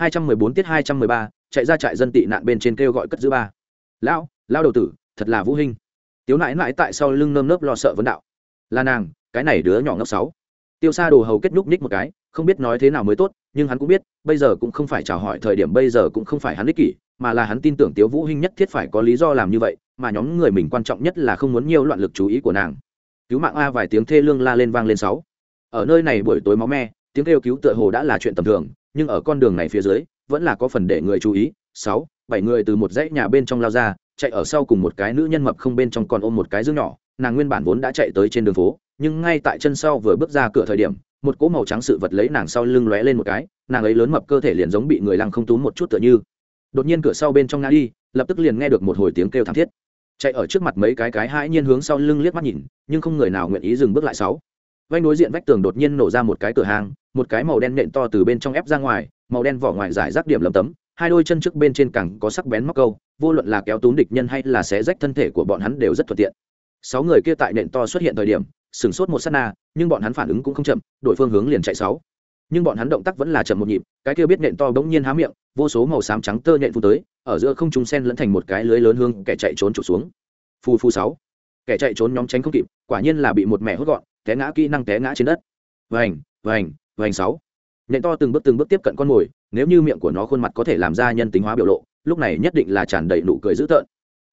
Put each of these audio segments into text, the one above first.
214 tiết 213, chạy ra trại dân tị nạn bên trên kêu gọi cất giữ ba. Lão, lão đầu tử, thật là vũ hình. Tiếu nãi nãi tại sau lưng nơm nớp lo sợ vấn đạo. Là nàng, cái này đứa nhỏ ngốc sáu. Tiêu Sa đồ hầu kết nhúc nhích một cái, không biết nói thế nào mới tốt, nhưng hắn cũng biết, bây giờ cũng không phải chào hỏi thời điểm bây giờ cũng không phải hắn ích kỷ, mà là hắn tin tưởng Tiếu Vũ Hinh nhất thiết phải có lý do làm như vậy, mà nhóm người mình quan trọng nhất là không muốn nhiều loạn lực chú ý của nàng. Cứu mạng a vài tiếng thê lương la lên vang lên sáu. Ở nơi này buổi tối máu me, tiếng kêu cứu tựa hồ đã là chuyện tầm thường, nhưng ở con đường này phía dưới vẫn là có phần để người chú ý sáu bảy người từ một dãy nhà bên trong lao ra chạy ở sau cùng một cái nữ nhân mập không bên trong còn ôm một cái dương nhỏ nàng nguyên bản vốn đã chạy tới trên đường phố nhưng ngay tại chân sau vừa bước ra cửa thời điểm một cỗ màu trắng sự vật lấy nàng sau lưng lóe lên một cái nàng ấy lớn mập cơ thể liền giống bị người lăng không tú một chút tựa như đột nhiên cửa sau bên trong ngã đi lập tức liền nghe được một hồi tiếng kêu thảm thiết chạy ở trước mặt mấy cái cái hãi nhiên hướng sau lưng liếc mắt nhìn nhưng không người nào nguyện ý dừng bước lại sáu vách đối diện vách tường đột nhiên nổ ra một cái cửa hàng một cái màu đen nện to từ bên trong ép ra ngoài màu đen vỏ ngoài giải rác điểm lấm tấm hai đôi chân trước bên trên cẳng có sắc bén móc câu vô luận là kéo túm địch nhân hay là xé rách thân thể của bọn hắn đều rất thuận tiện sáu người kia tại nện to xuất hiện thời điểm sửng sốt một s á t na nhưng bọn hắn phản ứng cũng không chậm đổi phương hướng liền chạy sáu nhưng bọn hắn động tác vẫn là chậm một nhịp cái kia biết nện to bỗng nhiên há miệng vô số màu xám trắng tơ nện phù tới ở giữa không trung sen lẫn thành một cái lưới lớn hương kẻ chạy trốn trục xuống phù phù sáu kẻ chạy trốn nhóm tránh không kịp quả nhiên là bị một mẹ hốt gọn té ngã kỹ năng té ngã trên đất vành vành và hành sáu nện to từng bước từng bước tiếp cận con mồi nếu như miệng của nó khuôn mặt có thể làm ra nhân tính hóa biểu lộ lúc này nhất định là tràn đầy nụ cười dữ tợn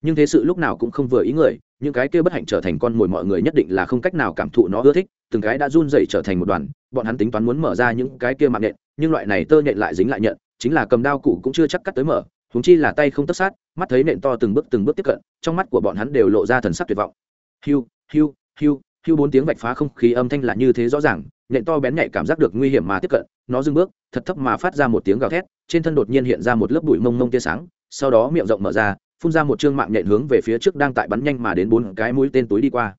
nhưng thế sự lúc nào cũng không vừa ý người những cái kia bất hạnh trở thành con mồi mọi người nhất định là không cách nào cảm thụ nó ưa thích từng cái đã run rẩy trở thành một đoàn bọn hắn tính toán muốn mở ra những cái kia mạng nện, nhưng loại này tơ nhện lại dính lại nhận chính là cầm đao cụ cũng chưa chắc cắt tới mở thúng chi là tay không tất sát mắt thấy nện to từng bước từng bước tiếp cận trong mắt của bọn hắn đều lộ ra thần sắc tuyệt vọng hiu hiu hiu hiu bốn tiếng vạch phá không khí âm thanh là như thế rõ ràng nhện to bén nhạy cảm giác được nguy hiểm mà tiếp cận nó dưng bước thật thấp mà phát ra một tiếng gào thét trên thân đột nhiên hiện ra một lớp bụi mông mông tia sáng sau đó miệng rộng mở ra phun ra một chương mạng nhện hướng về phía trước đang tại bắn nhanh mà đến bốn cái mũi tên túi đi qua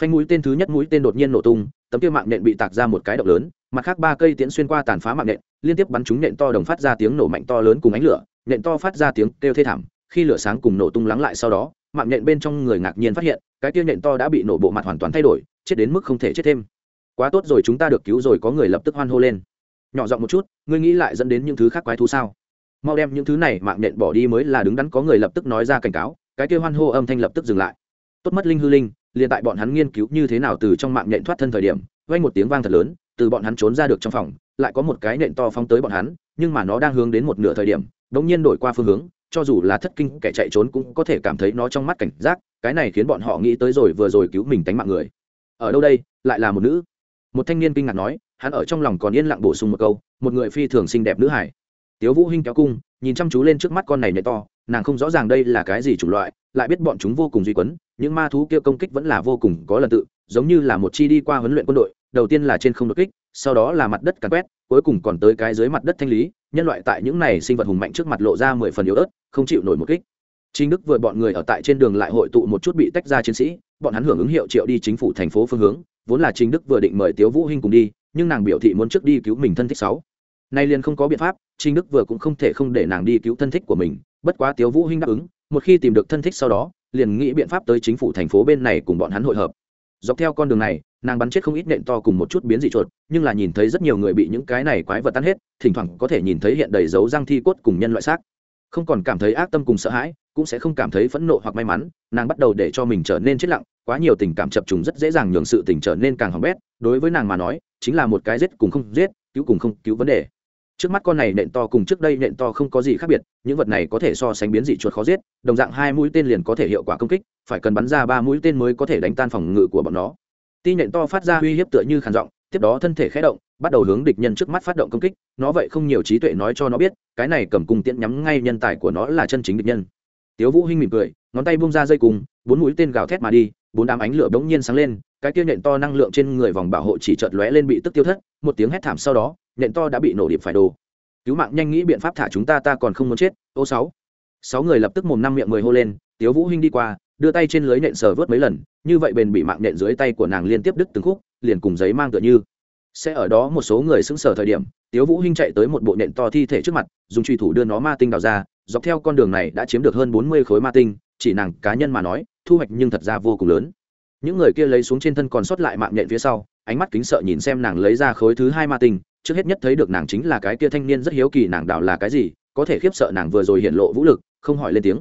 phanh mũi tên thứ nhất mũi tên đột nhiên nổ tung tấm kia mạng nhện bị tạc ra một cái động lớn mặt khác ba cây tiễn xuyên qua tàn phá mạng nhện liên tiếp bắn chúng nhện to đồng phát ra tiếng nổ mạnh to lớn cùng ánh lửa nhện to phát ra tiếng kêu thê thảm khi lửa sáng cùng nổ tung lắng lại sau đó mạng nhện bên trong người ngạc nhiên phát hiện cái kia nhện to đã bị nổ bộ mặt hoàn toàn thay đổi chết đến mức không thể chết thêm quá tốt rồi chúng ta được cứu rồi có người lập tức hoan hô lên nhỏ giọng một chút ngươi nghĩ lại dẫn đến những thứ khác quái thú sao mau đem những thứ này mạng nện bỏ đi mới là đứng đắn có người lập tức nói ra cảnh cáo cái kêu hoan hô âm thanh lập tức dừng lại tốt mất linh hư linh liền tại bọn hắn nghiên cứu như thế nào từ trong mạng nện thoát thân thời điểm vay một tiếng vang thật lớn từ bọn hắn trốn ra được trong phòng lại có một cái nện to phong tới bọn hắn nhưng mà nó đang hướng đến một nửa thời điểm đống nhiên đổi qua phương hướng cho dù là thất kinh kẻ chạy trốn cũng có thể cảm thấy nó trong mắt cảnh giác cái này khiến bọn họ nghĩ tới rồi vừa rồi cứu mình tánh mạng người ở đâu đây lại là một nữ một thanh niên kinh ngạc nói hắn ở trong lòng còn yên lặng bổ sung một câu một người phi thường xinh đẹp nữ hải tiếu vũ hinh kéo cung nhìn chăm chú lên trước mắt con này nhẹ to nàng không rõ ràng đây là cái gì chủng loại lại biết bọn chúng vô cùng duy quấn những ma thú kia công kích vẫn là vô cùng có lần tự giống như là một chi đi qua huấn luyện quân đội đầu tiên là trên không đột kích sau đó là mặt đất càn quét cuối cùng còn tới cái dưới mặt đất thanh lý nhân loại tại những này sinh vật hùng mạnh trước mặt lộ ra mười phần yếu ớt không chịu nổi một kích chính đức vừa bọn người ở tại trên đường lại hội tụ một chút bị tách ra chiến sĩ bọn hắn hưởng ứng hiệu triệu đi chính phủ thành phố phương hướng vốn là Trình Đức vừa định mời Tiếu Vũ Hinh cùng đi, nhưng nàng biểu thị muốn trước đi cứu mình thân thích sáu. Nay liền không có biện pháp, Trình Đức vừa cũng không thể không để nàng đi cứu thân thích của mình, bất quá Tiếu Vũ Hinh đáp ứng, một khi tìm được thân thích sau đó, liền nghĩ biện pháp tới chính phủ thành phố bên này cùng bọn hắn hội hợp. Dọc theo con đường này, nàng bắn chết không ít nện to cùng một chút biến dị chuột, nhưng là nhìn thấy rất nhiều người bị những cái này quái vật tan hết, thỉnh thoảng có thể nhìn thấy hiện đầy dấu răng thi cốt cùng nhân loại xác. Không còn cảm thấy ác tâm cùng sợ hãi, cũng sẽ không cảm thấy phẫn nộ hoặc may mắn nàng bắt đầu để cho mình trở nên chết lặng quá nhiều tình cảm chập trùng rất dễ dàng nhường sự tình trở nên càng hỏng bét đối với nàng mà nói chính là một cái giết cùng không giết cứu cùng không cứu vấn đề trước mắt con này nện to cùng trước đây nện to không có gì khác biệt những vật này có thể so sánh biến dị chuột khó giết đồng dạng hai mũi tên liền có thể hiệu quả công kích phải cần bắn ra ba mũi tên mới có thể đánh tan phòng ngự của bọn nó ti nện to phát ra uy hiếp tựa như khản giọng tiếp đó thân thể khé động bắt đầu hướng địch nhân trước mắt phát động công kích nó vậy không nhiều trí tuệ nói cho nó biết cái này cầm cung tiễn nhắm ngay nhân tài của nó là chân chính địch nhân tiếu vũ hinh mỉm cười ngón tay buông ra dây cung, bốn mũi tên gào thét mà đi bốn đám ánh lửa đống nhiên sáng lên cái kia nện to năng lượng trên người vòng bảo hộ chỉ chợt lóe lên bị tức tiêu thất một tiếng hét thảm sau đó nện to đã bị nổ điểm phải đồ cứu mạng nhanh nghĩ biện pháp thả chúng ta ta còn không muốn chết ô sáu sáu người lập tức mồm năm miệng mười hô lên tiếu vũ hinh đi qua đưa tay trên lưới nện sờ vớt mấy lần như vậy bền bị mạng nện dưới tay của nàng liên tiếp đứt từng khúc liền cùng giấy mang tựa như sẽ ở đó một số người sững sờ thời điểm tiếu vũ hinh chạy tới một bộ nện to thi thể trước mặt dùng truy thủ đưa nó ma tinh đào ra dọc theo con đường này đã chiếm được hơn bốn mươi khối ma tinh chỉ nàng cá nhân mà nói thu hoạch nhưng thật ra vô cùng lớn những người kia lấy xuống trên thân còn sót lại mạng nhện phía sau ánh mắt kính sợ nhìn xem nàng lấy ra khối thứ hai ma tinh trước hết nhất thấy được nàng chính là cái kia thanh niên rất hiếu kỳ nàng đào là cái gì có thể khiếp sợ nàng vừa rồi hiện lộ vũ lực không hỏi lên tiếng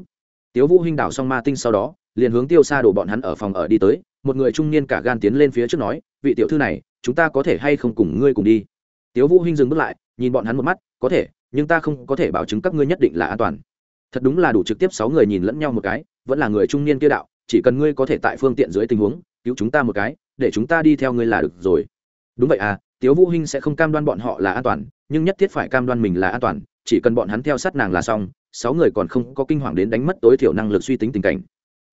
tiếu vũ hinh đào xong ma tinh sau đó liền hướng tiêu xa đổ bọn hắn ở phòng ở đi tới một người trung niên cả gan tiến lên phía trước nói vị tiểu thư này chúng ta có thể hay không cùng ngươi cùng đi tiếu vũ hinh dừng bước lại nhìn bọn hắn một mắt có thể nhưng ta không có thể bảo chứng các ngươi nhất định là an toàn thật đúng là đủ trực tiếp sáu người nhìn lẫn nhau một cái vẫn là người trung niên kia đạo chỉ cần ngươi có thể tại phương tiện dưới tình huống cứu chúng ta một cái để chúng ta đi theo ngươi là được rồi đúng vậy à tiếu vũ hinh sẽ không cam đoan bọn họ là an toàn nhưng nhất thiết phải cam đoan mình là an toàn chỉ cần bọn hắn theo sát nàng là xong sáu người còn không có kinh hoàng đến đánh mất tối thiểu năng lực suy tính tình cảnh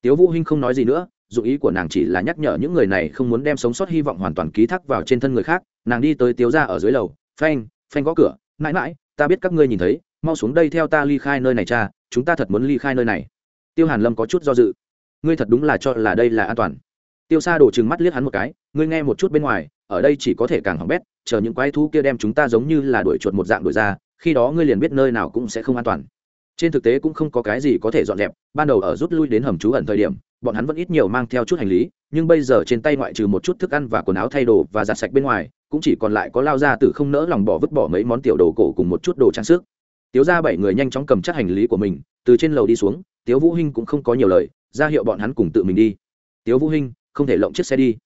tiếu vũ hinh không nói gì nữa dụng ý của nàng chỉ là nhắc nhở những người này không muốn đem sống sót hy vọng hoàn toàn ký thác vào trên thân người khác nàng đi tới tiếu gia ở dưới lầu phanh phanh gõ cửa mãi mãi ta biết các ngươi nhìn thấy mau xuống đây theo ta ly khai nơi này cha chúng ta thật muốn ly khai nơi này tiêu hàn lâm có chút do dự ngươi thật đúng là cho là đây là an toàn tiêu sa đổ chừng mắt liếc hắn một cái ngươi nghe một chút bên ngoài ở đây chỉ có thể càng hỏng bét chờ những quái thú kia đem chúng ta giống như là đuổi chuột một dạng đuổi ra khi đó ngươi liền biết nơi nào cũng sẽ không an toàn trên thực tế cũng không có cái gì có thể dọn dẹp ban đầu ở rút lui đến hầm trú ẩn thời điểm bọn hắn vẫn ít nhiều mang theo chút hành lý nhưng bây giờ trên tay ngoại trừ một chút thức ăn và quần áo thay đồ và giặt sạch bên ngoài cũng chỉ còn lại có lao ra từ không nỡ lòng bỏ vứt bỏ mấy món tiểu đồ cổ cùng một chút đồ trang sức tiếu ra bảy người nhanh chóng cầm chắc hành lý của mình từ trên lầu đi xuống tiếu vũ hinh cũng không có nhiều lời ra hiệu bọn hắn cùng tự mình đi tiếu vũ hinh không thể lộng chiếc xe đi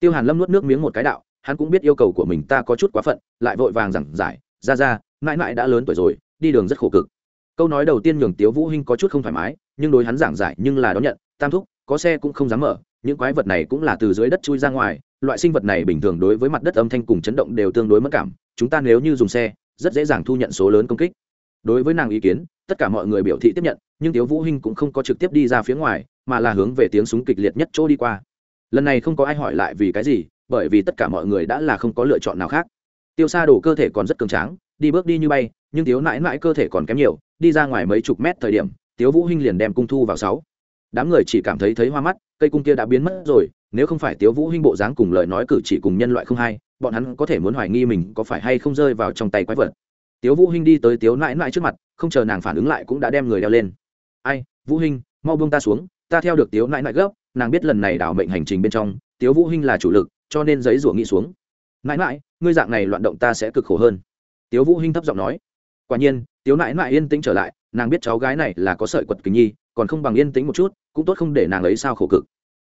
tiêu hàn lâm nuốt nước miếng một cái đạo hắn cũng biết yêu cầu của mình ta có chút quá phận lại vội vàng giảng giải ra ra mãi mãi đã lớn tuổi rồi đi đường rất khổ cực câu nói đầu tiên nhường tiếu vũ hinh có chút không thoải mái nhưng đối hắn giảng giải nhưng là đón nhận tam thúc có xe cũng không dám mở những quái vật này cũng là từ dưới đất chui ra ngoài loại sinh vật này bình thường đối với mặt đất âm thanh cùng chấn động đều tương đối mất cảm chúng ta nếu như dùng xe rất dễ dàng thu nhận số lớn công kích đối với nàng ý kiến tất cả mọi người biểu thị tiếp nhận nhưng tiếu vũ hinh cũng không có trực tiếp đi ra phía ngoài mà là hướng về tiếng súng kịch liệt nhất chỗ đi qua lần này không có ai hỏi lại vì cái gì bởi vì tất cả mọi người đã là không có lựa chọn nào khác tiêu sa đổ cơ thể còn rất cường tráng đi bước đi như bay nhưng tiếu nãi nãi cơ thể còn kém nhiều đi ra ngoài mấy chục mét thời điểm tiếu vũ hinh liền đem cung thu vào sáu đám người chỉ cảm thấy thấy hoa mắt cây cung kia đã biến mất rồi nếu không phải tiếu vũ hinh bộ dáng cùng lời nói cử chỉ cùng nhân loại không hay bọn hắn có thể muốn hoài nghi mình có phải hay không rơi vào trong tay quái vật tiếu vũ hinh đi tới tiếu nãi nãi trước mặt không chờ nàng phản ứng lại cũng đã đem người đeo lên ai vũ hinh mau buông ta xuống ta theo được tiếu nãi nãi gấp nàng biết lần này đảo mệnh hành trình bên trong tiếu vũ hinh là chủ lực cho nên giấy rủa nghĩ xuống nãi nãi ngươi dạng này loạn động ta sẽ cực khổ hơn tiếu vũ hinh thấp giọng nói quả nhiên tiếu nãi nãi yên tĩnh trở lại nàng biết cháu gái này là có sợi quật kính nhi còn không bằng yên tĩnh một chút cũng tốt không để nàng ấy sao khổ cực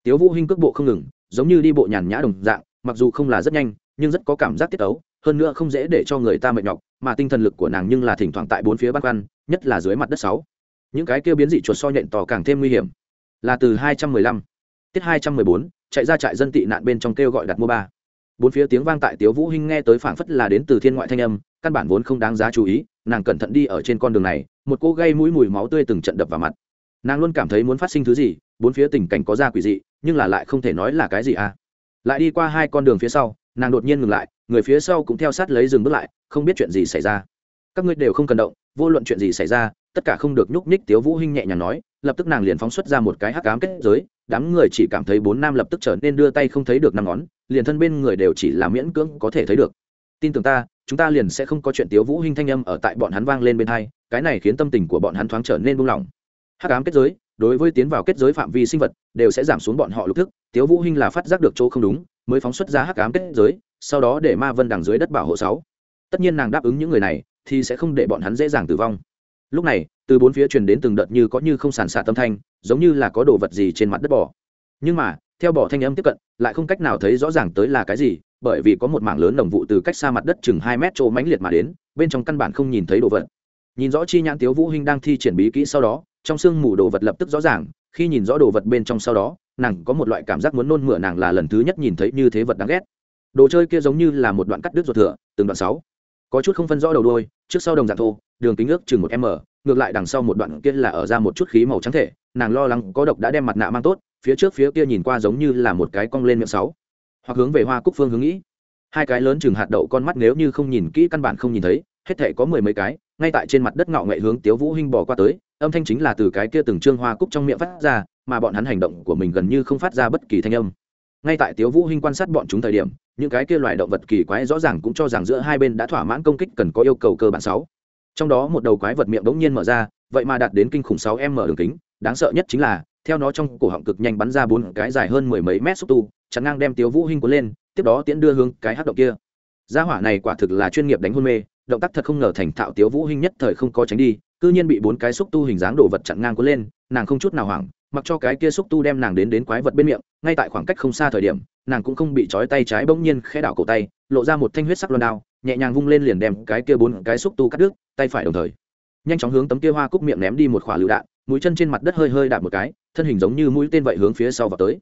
tiếu vũ hinh cước bộ không ngừng giống như đi bộ nhàn nhã đồng dạng mặc dù không là rất nhanh nhưng rất có cảm giác tiết tấu. hơn nữa không dễ để cho người ta mệt nhọc mà tinh thần lực của nàng nhưng là thỉnh thoảng tại bốn phía băn khoăn nhất là dưới mặt đất sáu những cái kia biến dị chuột so nhện tỏ càng thêm nguy hiểm là từ 215 tiết 214 chạy ra trại dân tị nạn bên trong kêu gọi đặt mua ba bốn phía tiếng vang tại tiếu vũ hinh nghe tới phảng phất là đến từ thiên ngoại thanh âm căn bản vốn không đáng giá chú ý nàng cẩn thận đi ở trên con đường này một cô gây mũi mùi máu tươi từng trận đập vào mặt nàng luôn cảm thấy muốn phát sinh thứ gì bốn phía tình cảnh có ra quỷ dị nhưng là lại không thể nói là cái gì à lại đi qua hai con đường phía sau nàng đột nhiên ngừng lại người phía sau cũng theo sát lấy dừng bước lại không biết chuyện gì xảy ra các ngươi đều không cần động vô luận chuyện gì xảy ra tất cả không được nhúc nhích tiếu vũ hinh nhẹ nhàng nói lập tức nàng liền phóng xuất ra một cái hắc ám kết giới đám người chỉ cảm thấy bốn nam lập tức trở nên đưa tay không thấy được năm ngón liền thân bên người đều chỉ là miễn cưỡng có thể thấy được tin tưởng ta chúng ta liền sẽ không có chuyện tiếu vũ hinh thanh âm ở tại bọn hắn vang lên bên hai cái này khiến tâm tình của bọn hắn thoáng trở nên buông lỏng hắc ám kết giới đối với tiến vào kết giới phạm vi sinh vật đều sẽ giảm xuống bọn họ lục thức tiếu vũ hinh là phát giác được chỗ không đúng mới phóng xuất ra hắc ám kết giới sau đó để ma vân đằng dưới đất bảo hộ sáu tất nhiên nàng đáp ứng những người này thì sẽ không để bọn hắn dễ dàng tử vong lúc này từ bốn phía truyền đến từng đợt như có như không sàn sạt tâm thanh giống như là có đồ vật gì trên mặt đất bò nhưng mà theo bò thanh âm tiếp cận lại không cách nào thấy rõ ràng tới là cái gì bởi vì có một mảng lớn đồng vụ từ cách xa mặt đất chừng hai mét chỗ mãnh liệt mà đến bên trong căn bản không nhìn thấy đồ vật nhìn rõ chi nhãn tiếu vũ hinh đang thi triển bí kỹ sau đó trong sương mù đồ vật lập tức rõ ràng khi nhìn rõ đồ vật bên trong sau đó nàng có một loại cảm giác muốn nôn mửa nàng là lần thứ nhất nhìn thấy như thế vật đáng ghét đồ chơi kia giống như là một đoạn cắt đứt ruột thừa từng đoạn sáu có chút không phân rõ đầu đôi trước sau đồng dạng thô đường kính ước chừng một m ngược lại đằng sau một đoạn kia là ở ra một chút khí màu trắng thể nàng lo lắng có độc đã đem mặt nạ mang tốt phía trước phía kia nhìn qua giống như là một cái cong lên miệng sáu hoặc hướng về hoa cúc phương hướng nghĩ hai cái lớn chừng hạt đậu con mắt nếu như không nhìn kỹ căn bản không nhìn thấy hết thể có mười mấy cái ngay tại trên mặt đất ngạo nghệ hướng tiếu vũ hinh bỏ qua tới âm thanh chính là từ cái kia từng trương hoa cúc trong miệng phát ra mà bọn hắn hành động của mình gần như không phát ra bất kỳ thanh âm ngay tại tiếu vũ hinh quan sát bọn chúng thời điểm những cái kia loài động vật kỳ quái rõ ràng cũng cho rằng giữa hai bên đã thỏa mãn công kích cần có yêu cầu cơ bản sáu trong đó một đầu quái vật miệng đống nhiên mở ra vậy mà đạt đến kinh khủng 6 m đường kính đáng sợ nhất chính là theo nó trong cổ họng cực nhanh bắn ra bốn cái dài hơn mười mấy mét xúc tu chắn ngang đem tiếu vũ hinh cuốn lên tiếp đó tiễn đưa hướng cái hắc động kia gia hỏa này quả thực là chuyên nghiệp đánh hôn mê động tác thật không ngờ thành thạo tiếu vũ hinh nhất thời không có tránh đi cư nhiên bị bốn cái xúc tu hình dáng đồ vật chặn ngang cuốn lên nàng không chút nào hoảng mặc cho cái kia xúc tu đem nàng đến đến quái vật bên miệng ngay tại khoảng cách không xa thời điểm nàng cũng không bị trói tay trái bỗng nhiên khẽ đảo cổ tay lộ ra một thanh huyết sắc loan đao nhẹ nhàng vung lên liền đem cái kia bốn cái xúc tu cắt đứt tay phải đồng thời nhanh chóng hướng tấm kia hoa cúc miệng ném đi một khỏa lựu đạn mũi chân trên mặt đất hơi hơi đạp một cái thân hình giống như mũi tên vậy hướng phía sau vào tới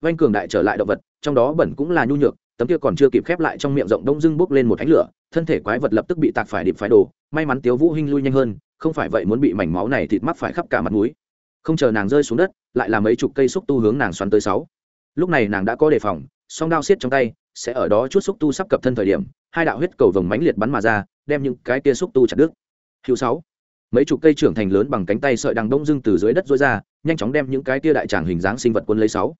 vanh cường đại trở lại động vật trong đó bẩn cũng là nhu nhược tấm kia còn chưa kịp khép lại trong miệng rộng đông dưng bốc lên một ánh lửa thân thể quái vật lập tức bị tạc phải điệp phải đồ may mắn tiếu vũ hinh lui nhanh hơn không phải vậy muốn bị mảnh máu này thịt mắc phải khắp cả mặt mũi không chờ nàng rơi xuống đất lại là mấy chục cây xúc tu hướng nàng xoắn tới sáu lúc này nàng đã có đề phòng song đao xiết trong tay sẽ ở đó chút xúc tu sắp cập thân thời điểm hai đạo huyết cầu vồng mãnh liệt bắn mà ra đem những cái kia xúc tu chặt đứt hiệu sáu mấy chục cây trưởng thành lớn bằng cánh tay sợi đằng đông dưng từ dưới đất rối ra nhanh chóng đem những cái kia đại tràng hình dáng sinh vật quân lấy sáu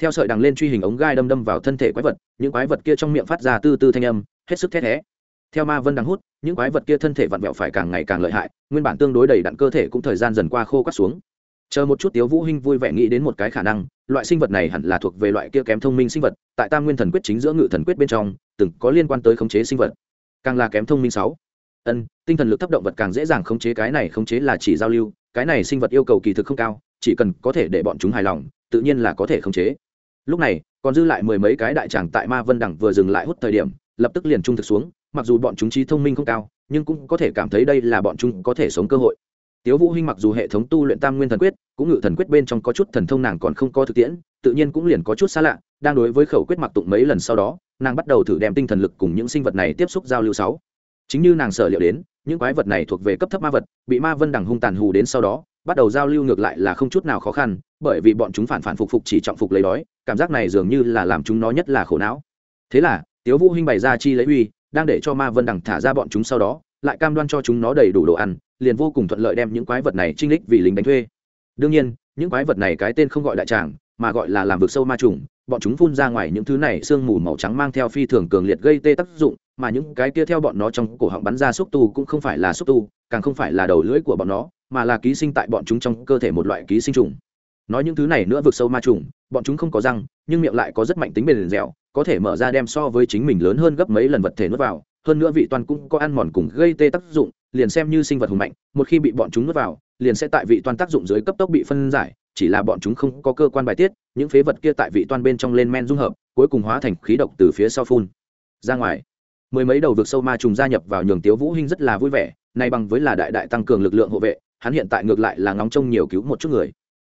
theo sợi đằng lên truy hình ống gai đâm đâm vào thân thể quái vật những quái vật kia trong miệng phát ra tư tư thanh âm hết sức thét thé theo ma vân đang hút những quái vật kia thân thể vặn vẹo phải càng ngày càng lợi hại nguyên bản tương đối đầy đặn cơ thể cũng thời gian dần qua khô quắt xuống chờ một chút tiếu vũ hinh vui vẻ nghĩ đến một cái khả năng loại sinh vật này hẳn là thuộc về loại kia kém thông minh sinh vật tại tam nguyên thần quyết chính giữa ngự thần quyết bên trong từng có liên quan tới khống chế sinh vật càng là kém thông minh sáu ân tinh thần lực thấp động vật càng dễ dàng khống chế cái này khống chế là chỉ giao lưu cái này sinh vật yêu cầu kỳ thực không cao chỉ cần có thể để bọn chúng hài lòng tự nhiên là có thể khống chế lúc này còn dư lại mười mấy cái đại tràng tại ma vân đẳng vừa dừng lại hút thời điểm lập tức liền trung thực xuống mặc dù bọn chúng trí thông minh không cao nhưng cũng có thể cảm thấy đây là bọn chúng có thể sống cơ hội tiếu vũ hinh mặc dù hệ thống tu luyện tam nguyên thần quyết cũng ngự thần quyết bên trong có chút thần thông nàng còn không có thực tiễn tự nhiên cũng liền có chút xa lạ đang đối với khẩu quyết mặc tụng mấy lần sau đó nàng bắt đầu thử đem tinh thần lực cùng những sinh vật này tiếp xúc giao lưu sáu chính như nàng sở liệu đến những quái vật này thuộc về cấp thấp ma vật bị ma vân đằng hung tàn hù đến sau đó bắt đầu giao lưu ngược lại là không chút nào khó khăn bởi vì bọn chúng phản phản phục phục chỉ trọng phục lấy đói cảm giác này dường như là làm chúng nó nhất là khổ não thế là tiếu vũ hinh bày ra chi lấy uy đang để cho ma vân đằng thả ra bọn chúng sau đó lại cam đoan cho chúng nó đầy đủ đồ ăn liền vô cùng thuận lợi đem những quái vật này trinh lích vì lính đánh thuê đương nhiên những quái vật này cái tên không gọi đại tràng mà gọi là làm vực sâu ma trùng bọn chúng phun ra ngoài những thứ này sương mù màu trắng mang theo phi thường cường liệt gây tê tác dụng mà những cái kia theo bọn nó trong cổ họng bắn ra xúc tu cũng không phải là xúc tu càng không phải là đầu lưỡi của bọn nó mà là ký sinh tại bọn chúng trong cơ thể một loại ký sinh trùng nói những thứ này nữa vực sâu ma trùng bọn chúng không có răng nhưng miệng lại có rất mạnh tính bền dẻo có thể mở ra đem so với chính mình lớn hơn gấp mấy lần vật thể nuốt vào hơn nữa vị toàn cũng có ăn mòn cùng gây tê tác dụng liền xem như sinh vật hùng mạnh một khi bị bọn chúng nuốt vào liền sẽ tại vị toàn tác dụng dưới cấp tốc bị phân giải chỉ là bọn chúng không có cơ quan bài tiết những phế vật kia tại vị toàn bên trong lên men dung hợp cuối cùng hóa thành khí độc từ phía sau phun ra ngoài mười mấy đầu vực sâu ma trùng gia nhập vào nhường tiếu vũ hinh rất là vui vẻ nay bằng với là đại đại tăng cường lực lượng hộ vệ hắn hiện tại ngược lại là ngóng trông nhiều cứu một chút người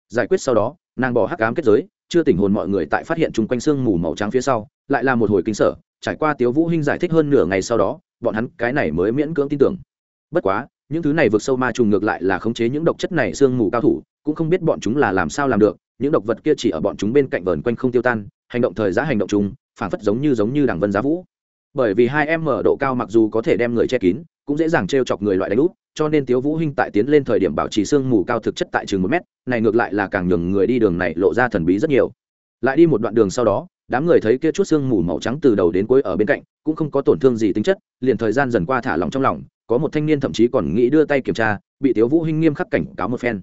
giải quyết sau đó nàng bỏ hắc ám kết giới chưa tỉnh hồn mọi người tại phát hiện chung quanh sương mù màu trắng phía sau lại là một hồi kinh sở trải qua tiếu vũ hinh giải thích hơn nửa ngày sau đó bọn hắn cái này mới miễn cưỡng tin tưởng bất quá những thứ này vượt sâu ma trùng ngược lại là khống chế những độc chất này sương mù cao thủ cũng không biết bọn chúng là làm sao làm được những độc vật kia chỉ ở bọn chúng bên cạnh vờn quanh không tiêu tan hành động thời giá hành động chung phản phất giống như giống như đảng vân giá vũ bởi vì hai em mở độ cao mặc dù có thể đem người che kín cũng dễ dàng treo chọc người loại đánh úp cho nên tiếu vũ hinh tại tiến lên thời điểm bảo trì xương mù cao thực chất tại trường một mét này ngược lại là càng nhường người đi đường này lộ ra thần bí rất nhiều lại đi một đoạn đường sau đó đám người thấy kia chút xương mù màu trắng từ đầu đến cuối ở bên cạnh cũng không có tổn thương gì tính chất liền thời gian dần qua thả lòng trong lòng có một thanh niên thậm chí còn nghĩ đưa tay kiểm tra bị tiếu vũ hinh nghiêm khắc cảnh cáo một phen